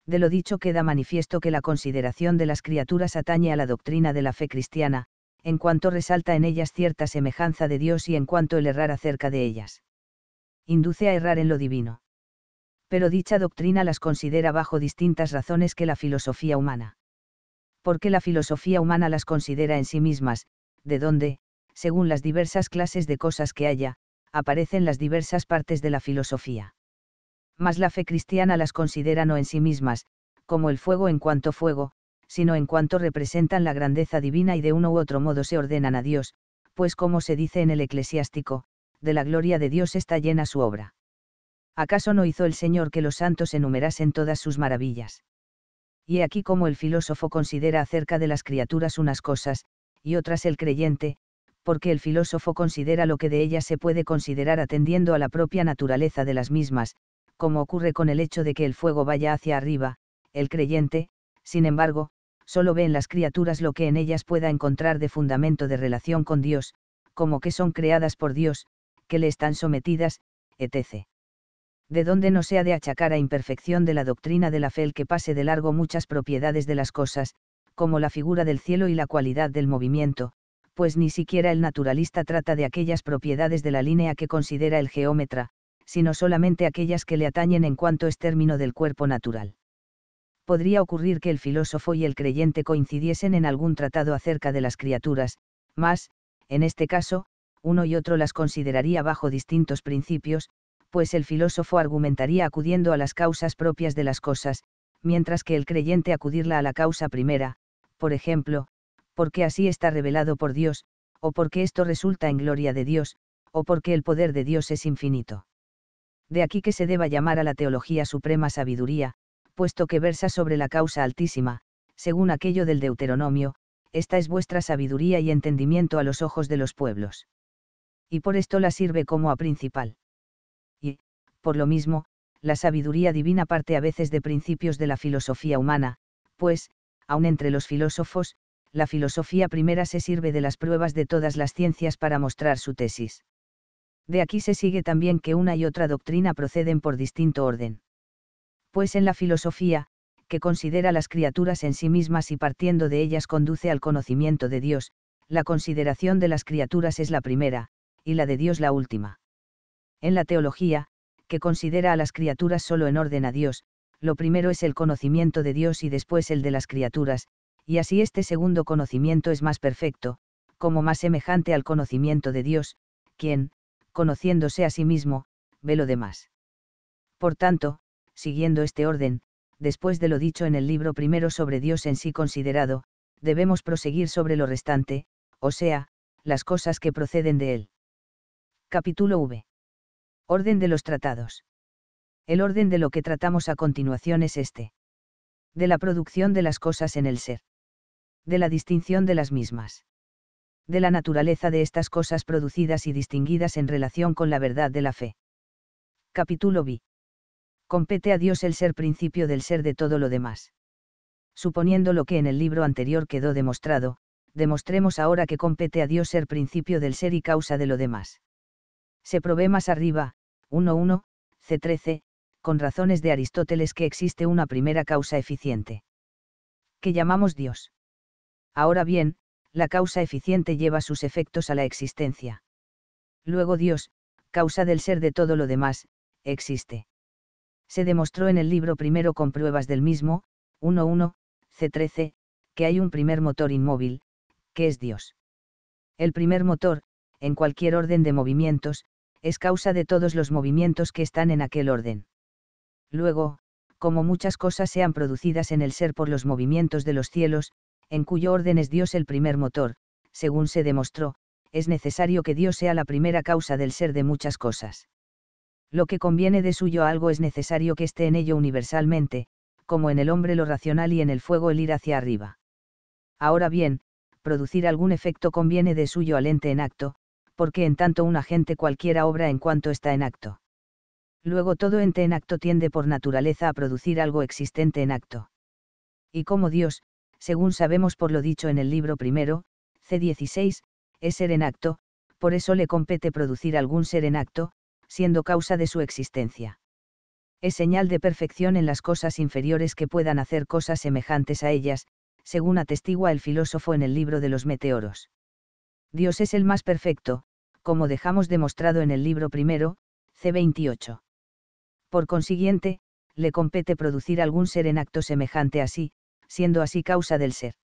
De lo dicho queda manifiesto que la consideración de las criaturas atañe a la doctrina de la fe cristiana, en cuanto resalta en ellas cierta semejanza de Dios y en cuanto el errar acerca de ellas. Induce a errar en lo divino pero dicha doctrina las considera bajo distintas razones que la filosofía humana. Porque la filosofía humana las considera en sí mismas, de donde, según las diversas clases de cosas que haya, aparecen las diversas partes de la filosofía. Mas la fe cristiana las considera no en sí mismas, como el fuego en cuanto fuego, sino en cuanto representan la grandeza divina y de uno u otro modo se ordenan a Dios, pues como se dice en el eclesiástico, de la gloria de Dios está llena su obra. ¿acaso no hizo el Señor que los santos enumerasen todas sus maravillas? Y aquí como el filósofo considera acerca de las criaturas unas cosas, y otras el creyente, porque el filósofo considera lo que de ellas se puede considerar atendiendo a la propia naturaleza de las mismas, como ocurre con el hecho de que el fuego vaya hacia arriba, el creyente, sin embargo, solo ve en las criaturas lo que en ellas pueda encontrar de fundamento de relación con Dios, como que son creadas por Dios, que le están sometidas, etc de donde no se ha de achacar a imperfección de la doctrina de la fe el que pase de largo muchas propiedades de las cosas, como la figura del cielo y la cualidad del movimiento, pues ni siquiera el naturalista trata de aquellas propiedades de la línea que considera el geómetra, sino solamente aquellas que le atañen en cuanto es término del cuerpo natural. Podría ocurrir que el filósofo y el creyente coincidiesen en algún tratado acerca de las criaturas, mas, en este caso, uno y otro las consideraría bajo distintos principios, pues el filósofo argumentaría acudiendo a las causas propias de las cosas, mientras que el creyente acudirla a la causa primera, por ejemplo, porque así está revelado por Dios, o porque esto resulta en gloria de Dios, o porque el poder de Dios es infinito. De aquí que se deba llamar a la teología suprema sabiduría, puesto que versa sobre la causa altísima, según aquello del Deuteronomio, esta es vuestra sabiduría y entendimiento a los ojos de los pueblos. Y por esto la sirve como a principal. Por lo mismo, la sabiduría divina parte a veces de principios de la filosofía humana, pues, aun entre los filósofos, la filosofía primera se sirve de las pruebas de todas las ciencias para mostrar su tesis. De aquí se sigue también que una y otra doctrina proceden por distinto orden. Pues en la filosofía, que considera las criaturas en sí mismas y partiendo de ellas conduce al conocimiento de Dios, la consideración de las criaturas es la primera, y la de Dios la última. En la teología, que considera a las criaturas solo en orden a Dios, lo primero es el conocimiento de Dios y después el de las criaturas, y así este segundo conocimiento es más perfecto, como más semejante al conocimiento de Dios, quien, conociéndose a sí mismo, ve lo demás. Por tanto, siguiendo este orden, después de lo dicho en el libro primero sobre Dios en sí considerado, debemos proseguir sobre lo restante, o sea, las cosas que proceden de él. Capítulo V. Orden de los tratados. El orden de lo que tratamos a continuación es este. De la producción de las cosas en el ser. De la distinción de las mismas. De la naturaleza de estas cosas producidas y distinguidas en relación con la verdad de la fe. Capítulo B. Compete a Dios el ser principio del ser de todo lo demás. Suponiendo lo que en el libro anterior quedó demostrado, demostremos ahora que compete a Dios ser principio del ser y causa de lo demás. Se provee más arriba, 1.1, C13, con razones de Aristóteles que existe una primera causa eficiente. Que llamamos Dios. Ahora bien, la causa eficiente lleva sus efectos a la existencia. Luego Dios, causa del ser de todo lo demás, existe. Se demostró en el libro primero con pruebas del mismo, 1.1, C13, que hay un primer motor inmóvil, que es Dios. El primer motor, en cualquier orden de movimientos, es causa de todos los movimientos que están en aquel orden. Luego, como muchas cosas sean producidas en el ser por los movimientos de los cielos, en cuyo orden es Dios el primer motor, según se demostró, es necesario que Dios sea la primera causa del ser de muchas cosas. Lo que conviene de suyo algo es necesario que esté en ello universalmente, como en el hombre lo racional y en el fuego el ir hacia arriba. Ahora bien, producir algún efecto conviene de suyo al ente en acto, porque en tanto un agente cualquiera obra en cuanto está en acto. Luego todo ente en acto tiende por naturaleza a producir algo existente en acto. Y como Dios, según sabemos por lo dicho en el libro primero, C16, es ser en acto, por eso le compete producir algún ser en acto, siendo causa de su existencia. Es señal de perfección en las cosas inferiores que puedan hacer cosas semejantes a ellas, según atestigua el filósofo en el libro de los meteoros. Dios es el más perfecto, como dejamos demostrado en el libro primero, C28. Por consiguiente, le compete producir algún ser en acto semejante a sí, siendo así causa del ser.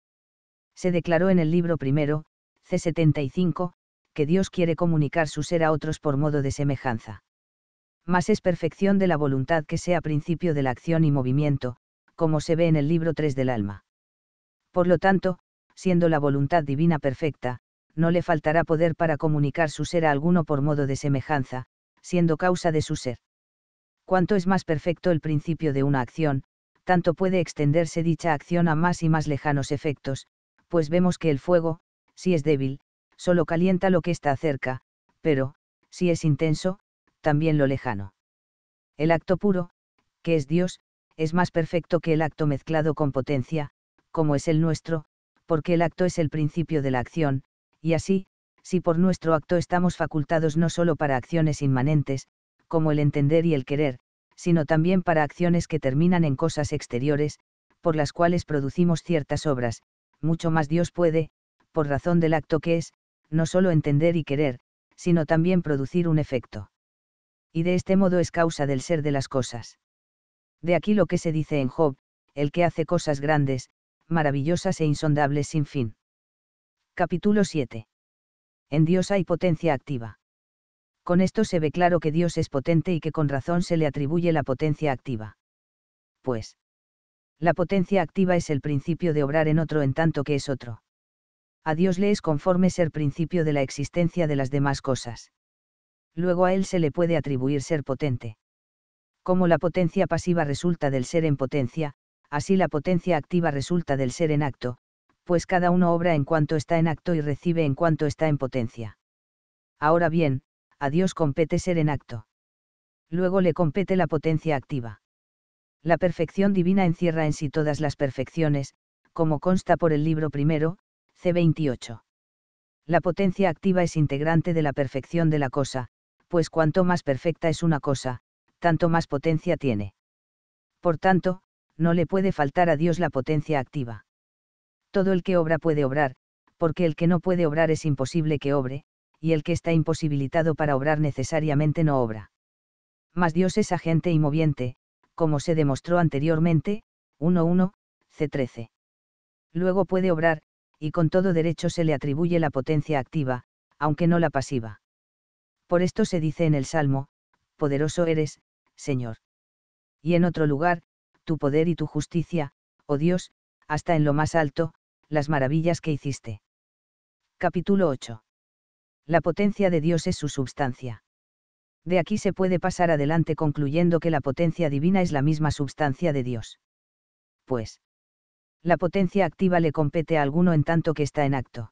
Se declaró en el libro primero, C75, que Dios quiere comunicar su ser a otros por modo de semejanza. Mas es perfección de la voluntad que sea principio de la acción y movimiento, como se ve en el libro 3 del alma. Por lo tanto, siendo la voluntad divina perfecta, no le faltará poder para comunicar su ser a alguno por modo de semejanza, siendo causa de su ser. Cuanto es más perfecto el principio de una acción, tanto puede extenderse dicha acción a más y más lejanos efectos, pues vemos que el fuego, si es débil, solo calienta lo que está cerca, pero, si es intenso, también lo lejano. El acto puro, que es Dios, es más perfecto que el acto mezclado con potencia, como es el nuestro, porque el acto es el principio de la acción, y así, si por nuestro acto estamos facultados no solo para acciones inmanentes, como el entender y el querer, sino también para acciones que terminan en cosas exteriores, por las cuales producimos ciertas obras, mucho más Dios puede, por razón del acto que es, no solo entender y querer, sino también producir un efecto. Y de este modo es causa del ser de las cosas. De aquí lo que se dice en Job, el que hace cosas grandes, maravillosas e insondables sin fin. Capítulo 7. En Dios hay potencia activa. Con esto se ve claro que Dios es potente y que con razón se le atribuye la potencia activa. Pues. La potencia activa es el principio de obrar en otro en tanto que es otro. A Dios le es conforme ser principio de la existencia de las demás cosas. Luego a Él se le puede atribuir ser potente. Como la potencia pasiva resulta del ser en potencia, así la potencia activa resulta del ser en acto, pues cada uno obra en cuanto está en acto y recibe en cuanto está en potencia. Ahora bien, a Dios compete ser en acto. Luego le compete la potencia activa. La perfección divina encierra en sí todas las perfecciones, como consta por el libro primero, C28. La potencia activa es integrante de la perfección de la cosa, pues cuanto más perfecta es una cosa, tanto más potencia tiene. Por tanto, no le puede faltar a Dios la potencia activa todo el que obra puede obrar, porque el que no puede obrar es imposible que obre, y el que está imposibilitado para obrar necesariamente no obra. Mas Dios es agente y moviente, como se demostró anteriormente, 1.1, C13. Luego puede obrar, y con todo derecho se le atribuye la potencia activa, aunque no la pasiva. Por esto se dice en el Salmo, poderoso eres, Señor. Y en otro lugar, tu poder y tu justicia, oh Dios, hasta en lo más alto, las maravillas que hiciste. Capítulo 8. La potencia de Dios es su substancia. De aquí se puede pasar adelante concluyendo que la potencia divina es la misma substancia de Dios. Pues. La potencia activa le compete a alguno en tanto que está en acto.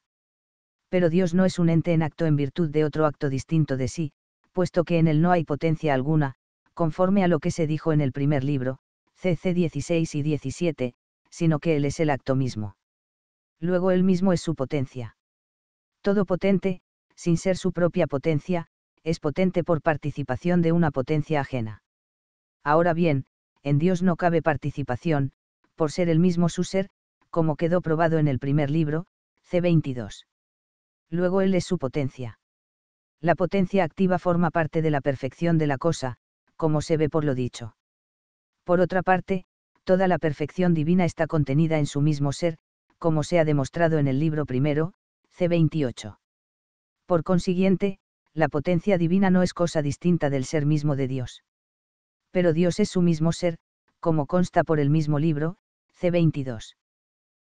Pero Dios no es un ente en acto en virtud de otro acto distinto de sí, puesto que en él no hay potencia alguna, conforme a lo que se dijo en el primer libro, CC 16 y 17, sino que él es el acto mismo luego él mismo es su potencia. Todo potente, sin ser su propia potencia, es potente por participación de una potencia ajena. Ahora bien, en Dios no cabe participación, por ser el mismo su ser, como quedó probado en el primer libro, C22. Luego Él es su potencia. La potencia activa forma parte de la perfección de la cosa, como se ve por lo dicho. Por otra parte, toda la perfección divina está contenida en su mismo ser, como se ha demostrado en el libro primero, C28. Por consiguiente, la potencia divina no es cosa distinta del ser mismo de Dios. Pero Dios es su mismo ser, como consta por el mismo libro, C22.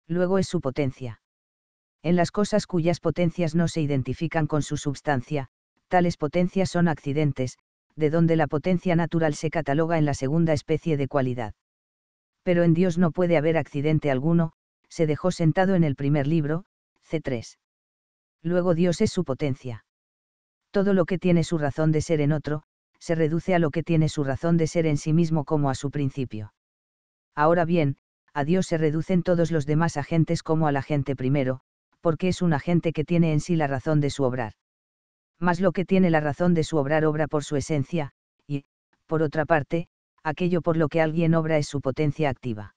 Luego es su potencia. En las cosas cuyas potencias no se identifican con su substancia, tales potencias son accidentes, de donde la potencia natural se cataloga en la segunda especie de cualidad. Pero en Dios no puede haber accidente alguno, se dejó sentado en el primer libro, C3. Luego Dios es su potencia. Todo lo que tiene su razón de ser en otro, se reduce a lo que tiene su razón de ser en sí mismo como a su principio. Ahora bien, a Dios se reducen todos los demás agentes como al agente primero, porque es un agente que tiene en sí la razón de su obrar. Mas lo que tiene la razón de su obrar obra por su esencia, y, por otra parte, aquello por lo que alguien obra es su potencia activa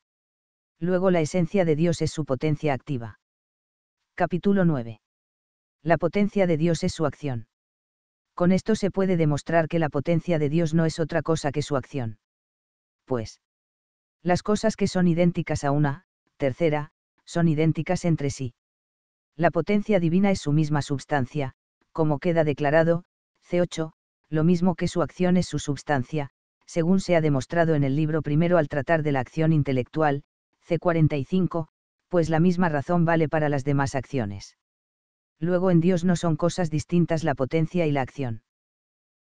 luego la esencia de Dios es su potencia activa. Capítulo 9. La potencia de Dios es su acción. Con esto se puede demostrar que la potencia de Dios no es otra cosa que su acción. Pues, las cosas que son idénticas a una, tercera, son idénticas entre sí. La potencia divina es su misma substancia, como queda declarado, C8, lo mismo que su acción es su substancia, según se ha demostrado en el libro primero al tratar de la acción intelectual, C45, pues la misma razón vale para las demás acciones. Luego en Dios no son cosas distintas la potencia y la acción.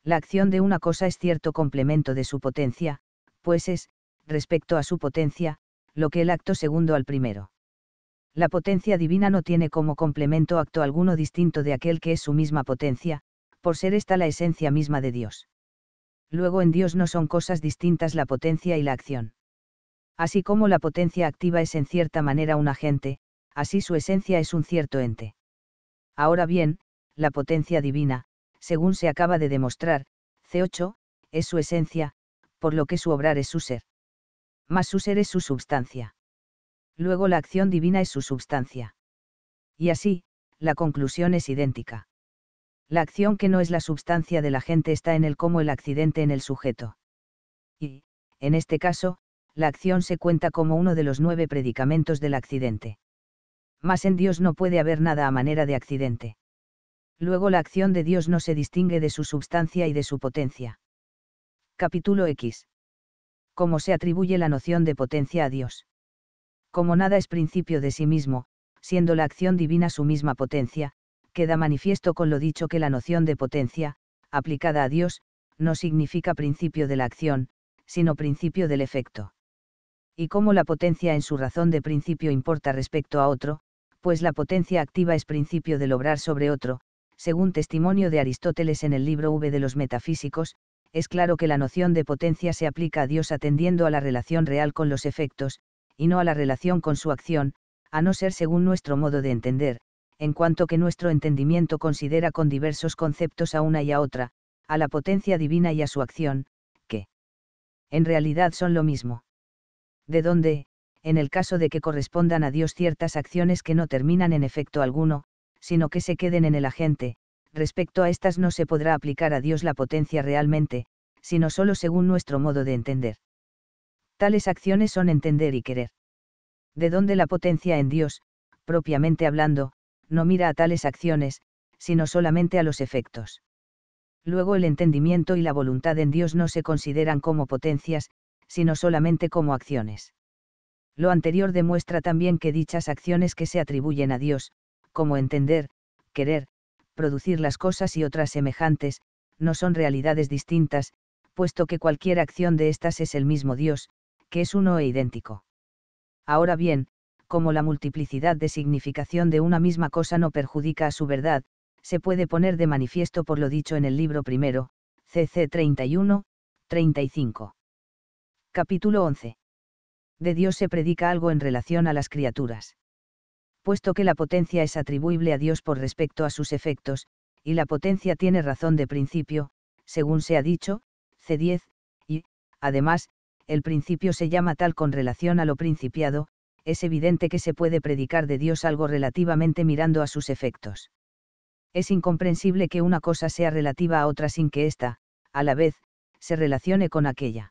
La acción de una cosa es cierto complemento de su potencia, pues es, respecto a su potencia, lo que el acto segundo al primero. La potencia divina no tiene como complemento acto alguno distinto de aquel que es su misma potencia, por ser esta la esencia misma de Dios. Luego en Dios no son cosas distintas la potencia y la acción. Así como la potencia activa es en cierta manera un agente, así su esencia es un cierto ente. Ahora bien, la potencia divina, según se acaba de demostrar, C8, es su esencia, por lo que su obrar es su ser. Más su ser es su substancia. Luego la acción divina es su substancia. Y así, la conclusión es idéntica. La acción que no es la substancia de la gente está en el como el accidente en el sujeto. Y, en este caso, la acción se cuenta como uno de los nueve predicamentos del accidente. Mas en Dios no puede haber nada a manera de accidente. Luego la acción de Dios no se distingue de su substancia y de su potencia. Capítulo X. Cómo se atribuye la noción de potencia a Dios. Como nada es principio de sí mismo, siendo la acción divina su misma potencia, queda manifiesto con lo dicho que la noción de potencia, aplicada a Dios, no significa principio de la acción, sino principio del efecto y cómo la potencia en su razón de principio importa respecto a otro, pues la potencia activa es principio del obrar sobre otro, según testimonio de Aristóteles en el libro V de los Metafísicos, es claro que la noción de potencia se aplica a Dios atendiendo a la relación real con los efectos, y no a la relación con su acción, a no ser según nuestro modo de entender, en cuanto que nuestro entendimiento considera con diversos conceptos a una y a otra, a la potencia divina y a su acción, que en realidad son lo mismo de donde, en el caso de que correspondan a Dios ciertas acciones que no terminan en efecto alguno, sino que se queden en el agente, respecto a estas no se podrá aplicar a Dios la potencia realmente, sino solo según nuestro modo de entender. Tales acciones son entender y querer. De donde la potencia en Dios, propiamente hablando, no mira a tales acciones, sino solamente a los efectos. Luego el entendimiento y la voluntad en Dios no se consideran como potencias, sino solamente como acciones. Lo anterior demuestra también que dichas acciones que se atribuyen a Dios, como entender, querer, producir las cosas y otras semejantes, no son realidades distintas, puesto que cualquier acción de estas es el mismo Dios, que es uno e idéntico. Ahora bien, como la multiplicidad de significación de una misma cosa no perjudica a su verdad, se puede poner de manifiesto por lo dicho en el libro primero, CC 31, 35. Capítulo 11. De Dios se predica algo en relación a las criaturas. Puesto que la potencia es atribuible a Dios por respecto a sus efectos, y la potencia tiene razón de principio, según se ha dicho, C10, y, además, el principio se llama tal con relación a lo principiado, es evidente que se puede predicar de Dios algo relativamente mirando a sus efectos. Es incomprensible que una cosa sea relativa a otra sin que ésta, a la vez, se relacione con aquella.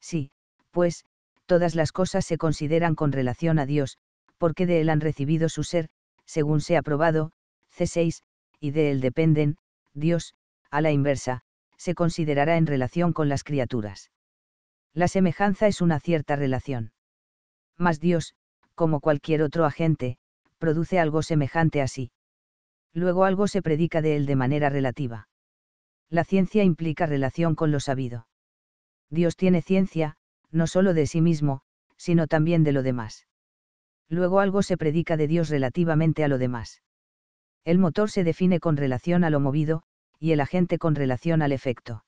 Sí, pues, todas las cosas se consideran con relación a Dios, porque de Él han recibido su ser, según se ha probado, C6, y de Él dependen, Dios, a la inversa, se considerará en relación con las criaturas. La semejanza es una cierta relación. Mas Dios, como cualquier otro agente, produce algo semejante a sí. Luego algo se predica de él de manera relativa. La ciencia implica relación con lo sabido. Dios tiene ciencia, no solo de sí mismo, sino también de lo demás. Luego algo se predica de Dios relativamente a lo demás. El motor se define con relación a lo movido, y el agente con relación al efecto.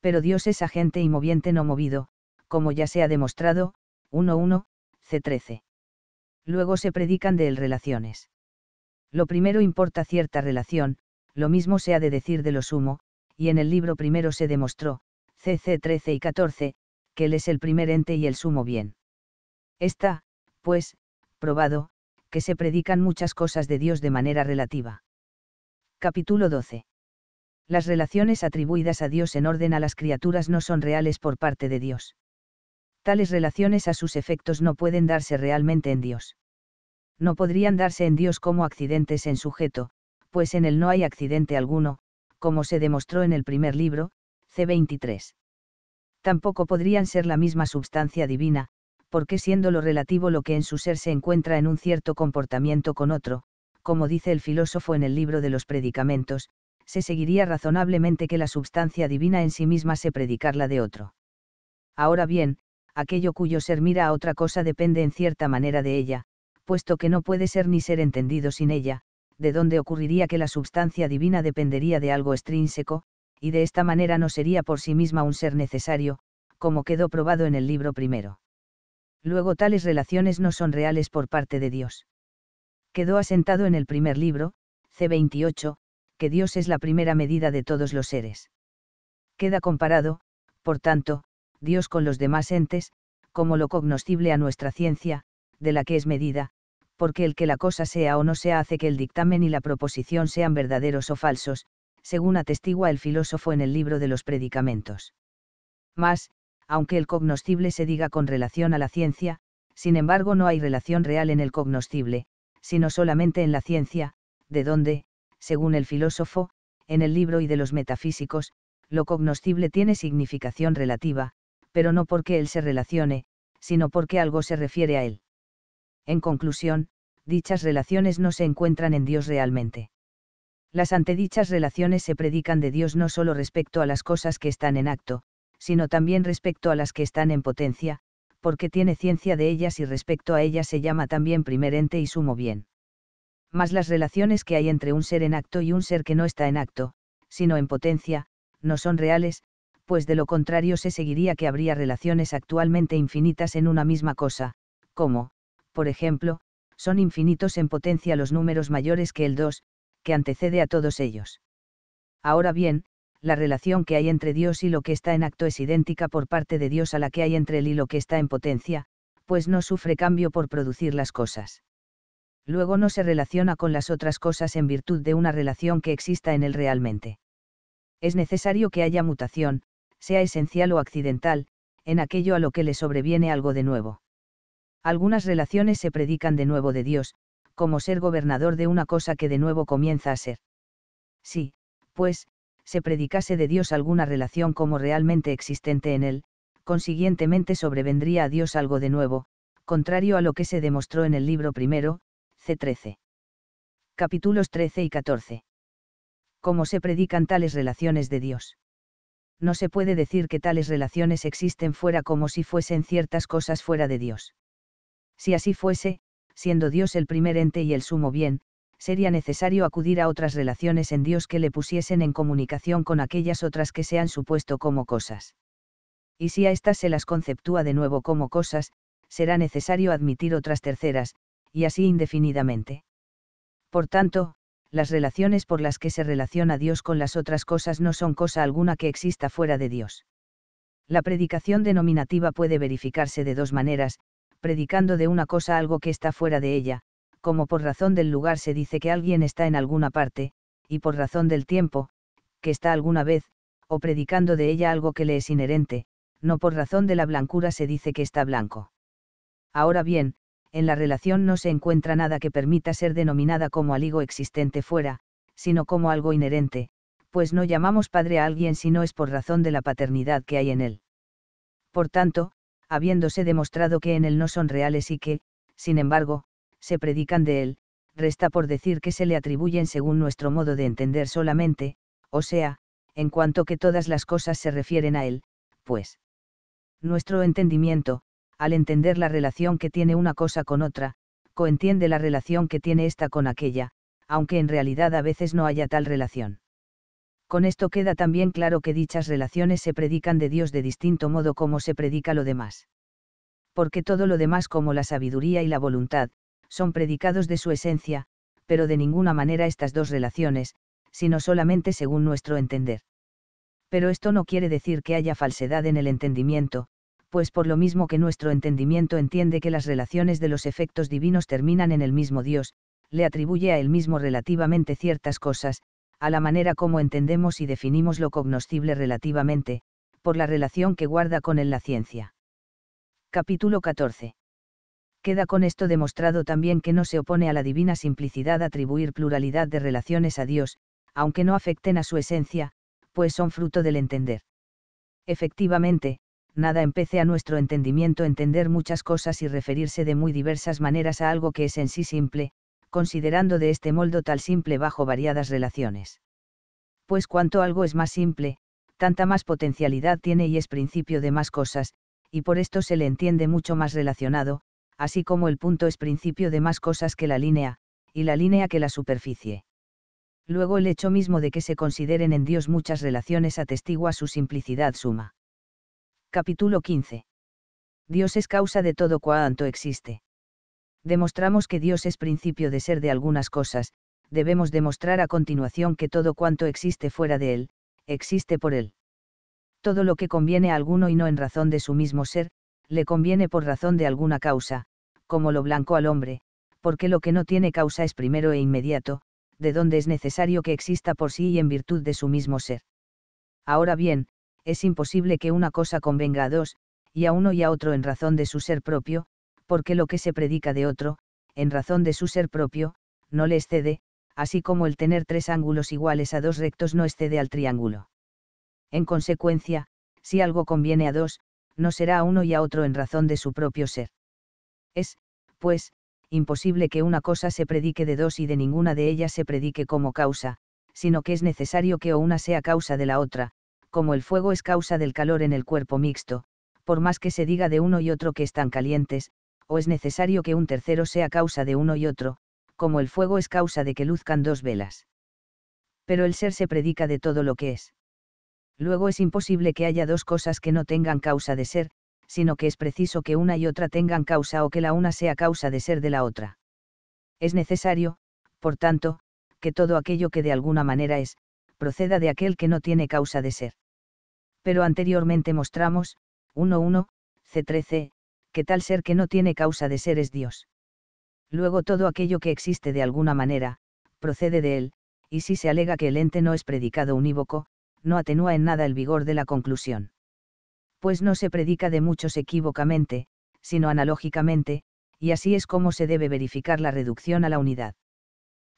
Pero Dios es agente y moviente no movido, como ya se ha demostrado, 1.1, C13. Luego se predican de él relaciones. Lo primero importa cierta relación, lo mismo se ha de decir de lo sumo, y en el libro primero se demostró, cc 13 y 14, que Él es el primer ente y el sumo bien. Está, pues, probado, que se predican muchas cosas de Dios de manera relativa. Capítulo 12. Las relaciones atribuidas a Dios en orden a las criaturas no son reales por parte de Dios. Tales relaciones a sus efectos no pueden darse realmente en Dios. No podrían darse en Dios como accidentes en sujeto, pues en él no hay accidente alguno, como se demostró en el primer libro, C23. Tampoco podrían ser la misma substancia divina, porque siendo lo relativo lo que en su ser se encuentra en un cierto comportamiento con otro, como dice el filósofo en el libro de los predicamentos, se seguiría razonablemente que la substancia divina en sí misma se predicarla de otro. Ahora bien, aquello cuyo ser mira a otra cosa depende en cierta manera de ella, puesto que no puede ser ni ser entendido sin ella, de dónde ocurriría que la substancia divina dependería de algo extrínseco, y de esta manera no sería por sí misma un ser necesario, como quedó probado en el libro primero. Luego tales relaciones no son reales por parte de Dios. Quedó asentado en el primer libro, C28, que Dios es la primera medida de todos los seres. Queda comparado, por tanto, Dios con los demás entes, como lo cognoscible a nuestra ciencia, de la que es medida, porque el que la cosa sea o no sea hace que el dictamen y la proposición sean verdaderos o falsos, según atestigua el filósofo en el libro de los predicamentos. Más, aunque el cognoscible se diga con relación a la ciencia, sin embargo no hay relación real en el cognoscible, sino solamente en la ciencia, de donde, según el filósofo, en el libro y de los metafísicos, lo cognoscible tiene significación relativa, pero no porque él se relacione, sino porque algo se refiere a él. En conclusión, dichas relaciones no se encuentran en Dios realmente. Las antedichas relaciones se predican de Dios no solo respecto a las cosas que están en acto, sino también respecto a las que están en potencia, porque tiene ciencia de ellas y respecto a ellas se llama también primer ente y sumo bien. Mas las relaciones que hay entre un ser en acto y un ser que no está en acto, sino en potencia, no son reales, pues de lo contrario se seguiría que habría relaciones actualmente infinitas en una misma cosa, como, por ejemplo, son infinitos en potencia los números mayores que el 2, que antecede a todos ellos. Ahora bien, la relación que hay entre Dios y lo que está en acto es idéntica por parte de Dios a la que hay entre Él y lo que está en potencia, pues no sufre cambio por producir las cosas. Luego no se relaciona con las otras cosas en virtud de una relación que exista en Él realmente. Es necesario que haya mutación, sea esencial o accidental, en aquello a lo que le sobreviene algo de nuevo. Algunas relaciones se predican de nuevo de Dios, como ser gobernador de una cosa que de nuevo comienza a ser. Sí, pues, se predicase de Dios alguna relación como realmente existente en él, consiguientemente sobrevendría a Dios algo de nuevo, contrario a lo que se demostró en el libro primero, C13. Capítulos 13 y 14. ¿Cómo se predican tales relaciones de Dios? No se puede decir que tales relaciones existen fuera como si fuesen ciertas cosas fuera de Dios. Si así fuese, siendo Dios el primer ente y el sumo bien, sería necesario acudir a otras relaciones en Dios que le pusiesen en comunicación con aquellas otras que se han supuesto como cosas. Y si a estas se las conceptúa de nuevo como cosas, será necesario admitir otras terceras, y así indefinidamente. Por tanto, las relaciones por las que se relaciona Dios con las otras cosas no son cosa alguna que exista fuera de Dios. La predicación denominativa puede verificarse de dos maneras, predicando de una cosa algo que está fuera de ella, como por razón del lugar se dice que alguien está en alguna parte, y por razón del tiempo, que está alguna vez, o predicando de ella algo que le es inherente, no por razón de la blancura se dice que está blanco. Ahora bien, en la relación no se encuentra nada que permita ser denominada como algo existente fuera, sino como algo inherente, pues no llamamos padre a alguien si no es por razón de la paternidad que hay en él. Por tanto, habiéndose demostrado que en él no son reales y que, sin embargo, se predican de él, resta por decir que se le atribuyen según nuestro modo de entender solamente, o sea, en cuanto que todas las cosas se refieren a él, pues. Nuestro entendimiento, al entender la relación que tiene una cosa con otra, coentiende la relación que tiene esta con aquella, aunque en realidad a veces no haya tal relación con esto queda también claro que dichas relaciones se predican de Dios de distinto modo como se predica lo demás. Porque todo lo demás como la sabiduría y la voluntad, son predicados de su esencia, pero de ninguna manera estas dos relaciones, sino solamente según nuestro entender. Pero esto no quiere decir que haya falsedad en el entendimiento, pues por lo mismo que nuestro entendimiento entiende que las relaciones de los efectos divinos terminan en el mismo Dios, le atribuye a él mismo relativamente ciertas cosas, a la manera como entendemos y definimos lo cognoscible relativamente, por la relación que guarda con él la ciencia. Capítulo 14. Queda con esto demostrado también que no se opone a la divina simplicidad atribuir pluralidad de relaciones a Dios, aunque no afecten a su esencia, pues son fruto del entender. Efectivamente, nada empece a nuestro entendimiento entender muchas cosas y referirse de muy diversas maneras a algo que es en sí simple, considerando de este moldo tal simple bajo variadas relaciones. Pues cuanto algo es más simple, tanta más potencialidad tiene y es principio de más cosas, y por esto se le entiende mucho más relacionado, así como el punto es principio de más cosas que la línea, y la línea que la superficie. Luego el hecho mismo de que se consideren en Dios muchas relaciones atestigua su simplicidad suma. Capítulo 15. Dios es causa de todo cuanto existe demostramos que Dios es principio de ser de algunas cosas, debemos demostrar a continuación que todo cuanto existe fuera de Él, existe por Él. Todo lo que conviene a alguno y no en razón de su mismo ser, le conviene por razón de alguna causa, como lo blanco al hombre, porque lo que no tiene causa es primero e inmediato, de donde es necesario que exista por sí y en virtud de su mismo ser. Ahora bien, es imposible que una cosa convenga a dos, y a uno y a otro en razón de su ser propio, porque lo que se predica de otro, en razón de su ser propio, no le excede, así como el tener tres ángulos iguales a dos rectos no excede al triángulo. En consecuencia, si algo conviene a dos, no será a uno y a otro en razón de su propio ser. Es, pues, imposible que una cosa se predique de dos y de ninguna de ellas se predique como causa, sino que es necesario que o una sea causa de la otra, como el fuego es causa del calor en el cuerpo mixto, por más que se diga de uno y otro que están calientes, o es necesario que un tercero sea causa de uno y otro, como el fuego es causa de que luzcan dos velas. Pero el ser se predica de todo lo que es. Luego es imposible que haya dos cosas que no tengan causa de ser, sino que es preciso que una y otra tengan causa o que la una sea causa de ser de la otra. Es necesario, por tanto, que todo aquello que de alguna manera es, proceda de aquel que no tiene causa de ser. Pero anteriormente mostramos, 1.1, C13, que tal ser que no tiene causa de ser es Dios. Luego todo aquello que existe de alguna manera, procede de él, y si se alega que el ente no es predicado unívoco, no atenúa en nada el vigor de la conclusión. Pues no se predica de muchos equívocamente, sino analógicamente, y así es como se debe verificar la reducción a la unidad.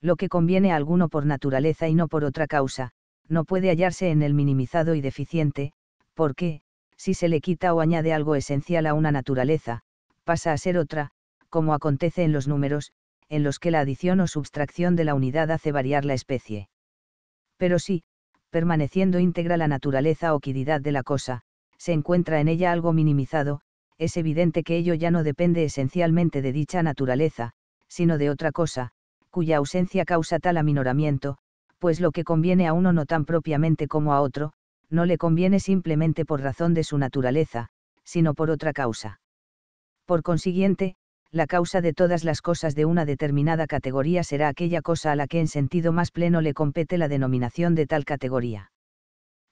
Lo que conviene a alguno por naturaleza y no por otra causa, no puede hallarse en el minimizado y deficiente, porque, si se le quita o añade algo esencial a una naturaleza, pasa a ser otra, como acontece en los números, en los que la adición o sustracción de la unidad hace variar la especie. Pero si, permaneciendo íntegra la naturaleza o quididad de la cosa, se encuentra en ella algo minimizado, es evidente que ello ya no depende esencialmente de dicha naturaleza, sino de otra cosa, cuya ausencia causa tal aminoramiento, pues lo que conviene a uno no tan propiamente como a otro, no le conviene simplemente por razón de su naturaleza, sino por otra causa. Por consiguiente, la causa de todas las cosas de una determinada categoría será aquella cosa a la que en sentido más pleno le compete la denominación de tal categoría.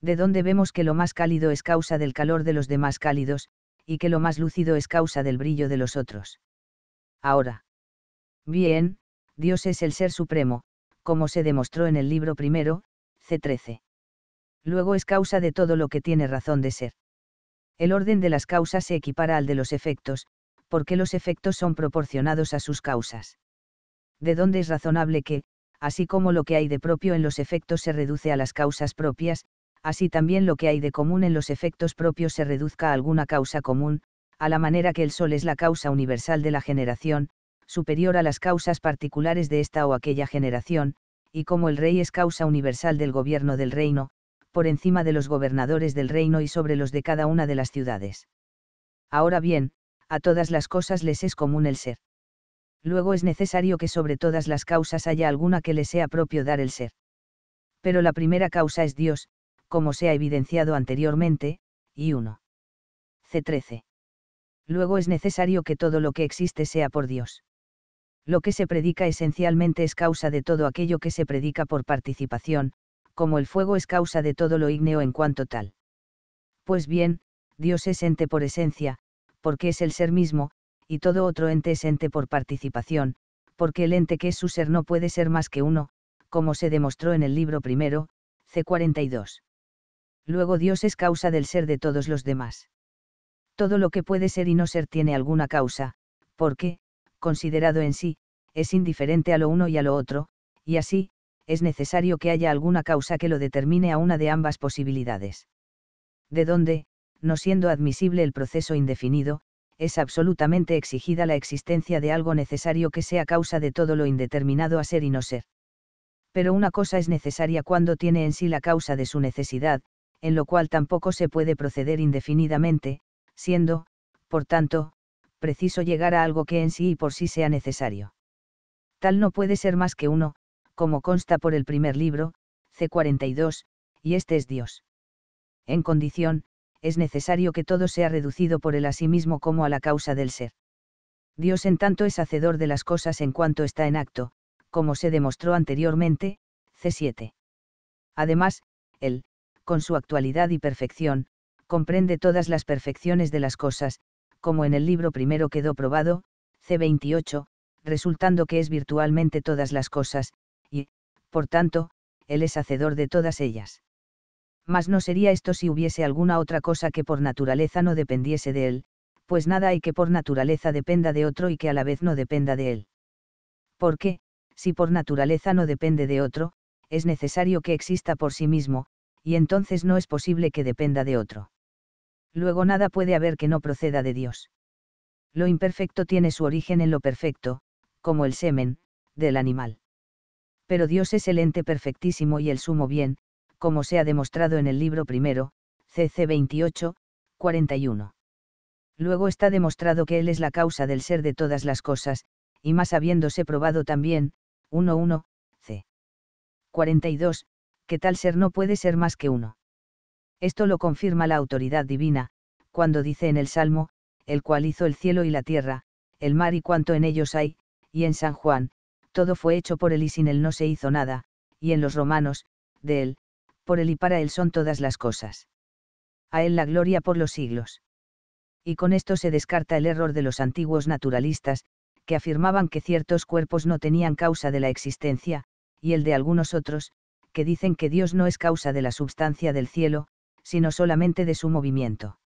De donde vemos que lo más cálido es causa del calor de los demás cálidos, y que lo más lúcido es causa del brillo de los otros. Ahora. Bien, Dios es el Ser Supremo, como se demostró en el libro primero, C13 luego es causa de todo lo que tiene razón de ser. El orden de las causas se equipara al de los efectos, porque los efectos son proporcionados a sus causas. De donde es razonable que, así como lo que hay de propio en los efectos se reduce a las causas propias, así también lo que hay de común en los efectos propios se reduzca a alguna causa común, a la manera que el Sol es la causa universal de la generación, superior a las causas particulares de esta o aquella generación, y como el rey es causa universal del gobierno del reino, por encima de los gobernadores del reino y sobre los de cada una de las ciudades. Ahora bien, a todas las cosas les es común el ser. Luego es necesario que sobre todas las causas haya alguna que le sea propio dar el ser. Pero la primera causa es Dios, como se ha evidenciado anteriormente, y 1. C13. Luego es necesario que todo lo que existe sea por Dios. Lo que se predica esencialmente es causa de todo aquello que se predica por participación, como el fuego es causa de todo lo ígneo en cuanto tal. Pues bien, Dios es ente por esencia, porque es el ser mismo, y todo otro ente es ente por participación, porque el ente que es su ser no puede ser más que uno, como se demostró en el libro primero, C42. Luego Dios es causa del ser de todos los demás. Todo lo que puede ser y no ser tiene alguna causa, porque, considerado en sí, es indiferente a lo uno y a lo otro, y así, es necesario que haya alguna causa que lo determine a una de ambas posibilidades. De donde, no siendo admisible el proceso indefinido, es absolutamente exigida la existencia de algo necesario que sea causa de todo lo indeterminado a ser y no ser. Pero una cosa es necesaria cuando tiene en sí la causa de su necesidad, en lo cual tampoco se puede proceder indefinidamente, siendo, por tanto, preciso llegar a algo que en sí y por sí sea necesario. Tal no puede ser más que uno, como consta por el primer libro, C42, y este es Dios. En condición, es necesario que todo sea reducido por él a sí mismo como a la causa del ser. Dios en tanto es hacedor de las cosas en cuanto está en acto, como se demostró anteriormente, C7. Además, él, con su actualidad y perfección, comprende todas las perfecciones de las cosas, como en el libro primero quedó probado, C28, resultando que es virtualmente todas las cosas, por tanto, Él es hacedor de todas ellas. Mas no sería esto si hubiese alguna otra cosa que por naturaleza no dependiese de Él, pues nada hay que por naturaleza dependa de otro y que a la vez no dependa de Él. Porque, si por naturaleza no depende de otro, es necesario que exista por sí mismo, y entonces no es posible que dependa de otro. Luego nada puede haber que no proceda de Dios. Lo imperfecto tiene su origen en lo perfecto, como el semen, del animal pero Dios es el ente perfectísimo y el sumo bien, como se ha demostrado en el libro primero, CC 28, 41. Luego está demostrado que Él es la causa del ser de todas las cosas, y más habiéndose probado también, 1.1, c. 42, que tal ser no puede ser más que uno. Esto lo confirma la autoridad divina, cuando dice en el Salmo, el cual hizo el cielo y la tierra, el mar y cuanto en ellos hay, y en San Juan, todo fue hecho por él y sin él no se hizo nada, y en los romanos, de él, por él y para él son todas las cosas. A él la gloria por los siglos. Y con esto se descarta el error de los antiguos naturalistas, que afirmaban que ciertos cuerpos no tenían causa de la existencia, y el de algunos otros, que dicen que Dios no es causa de la substancia del cielo, sino solamente de su movimiento.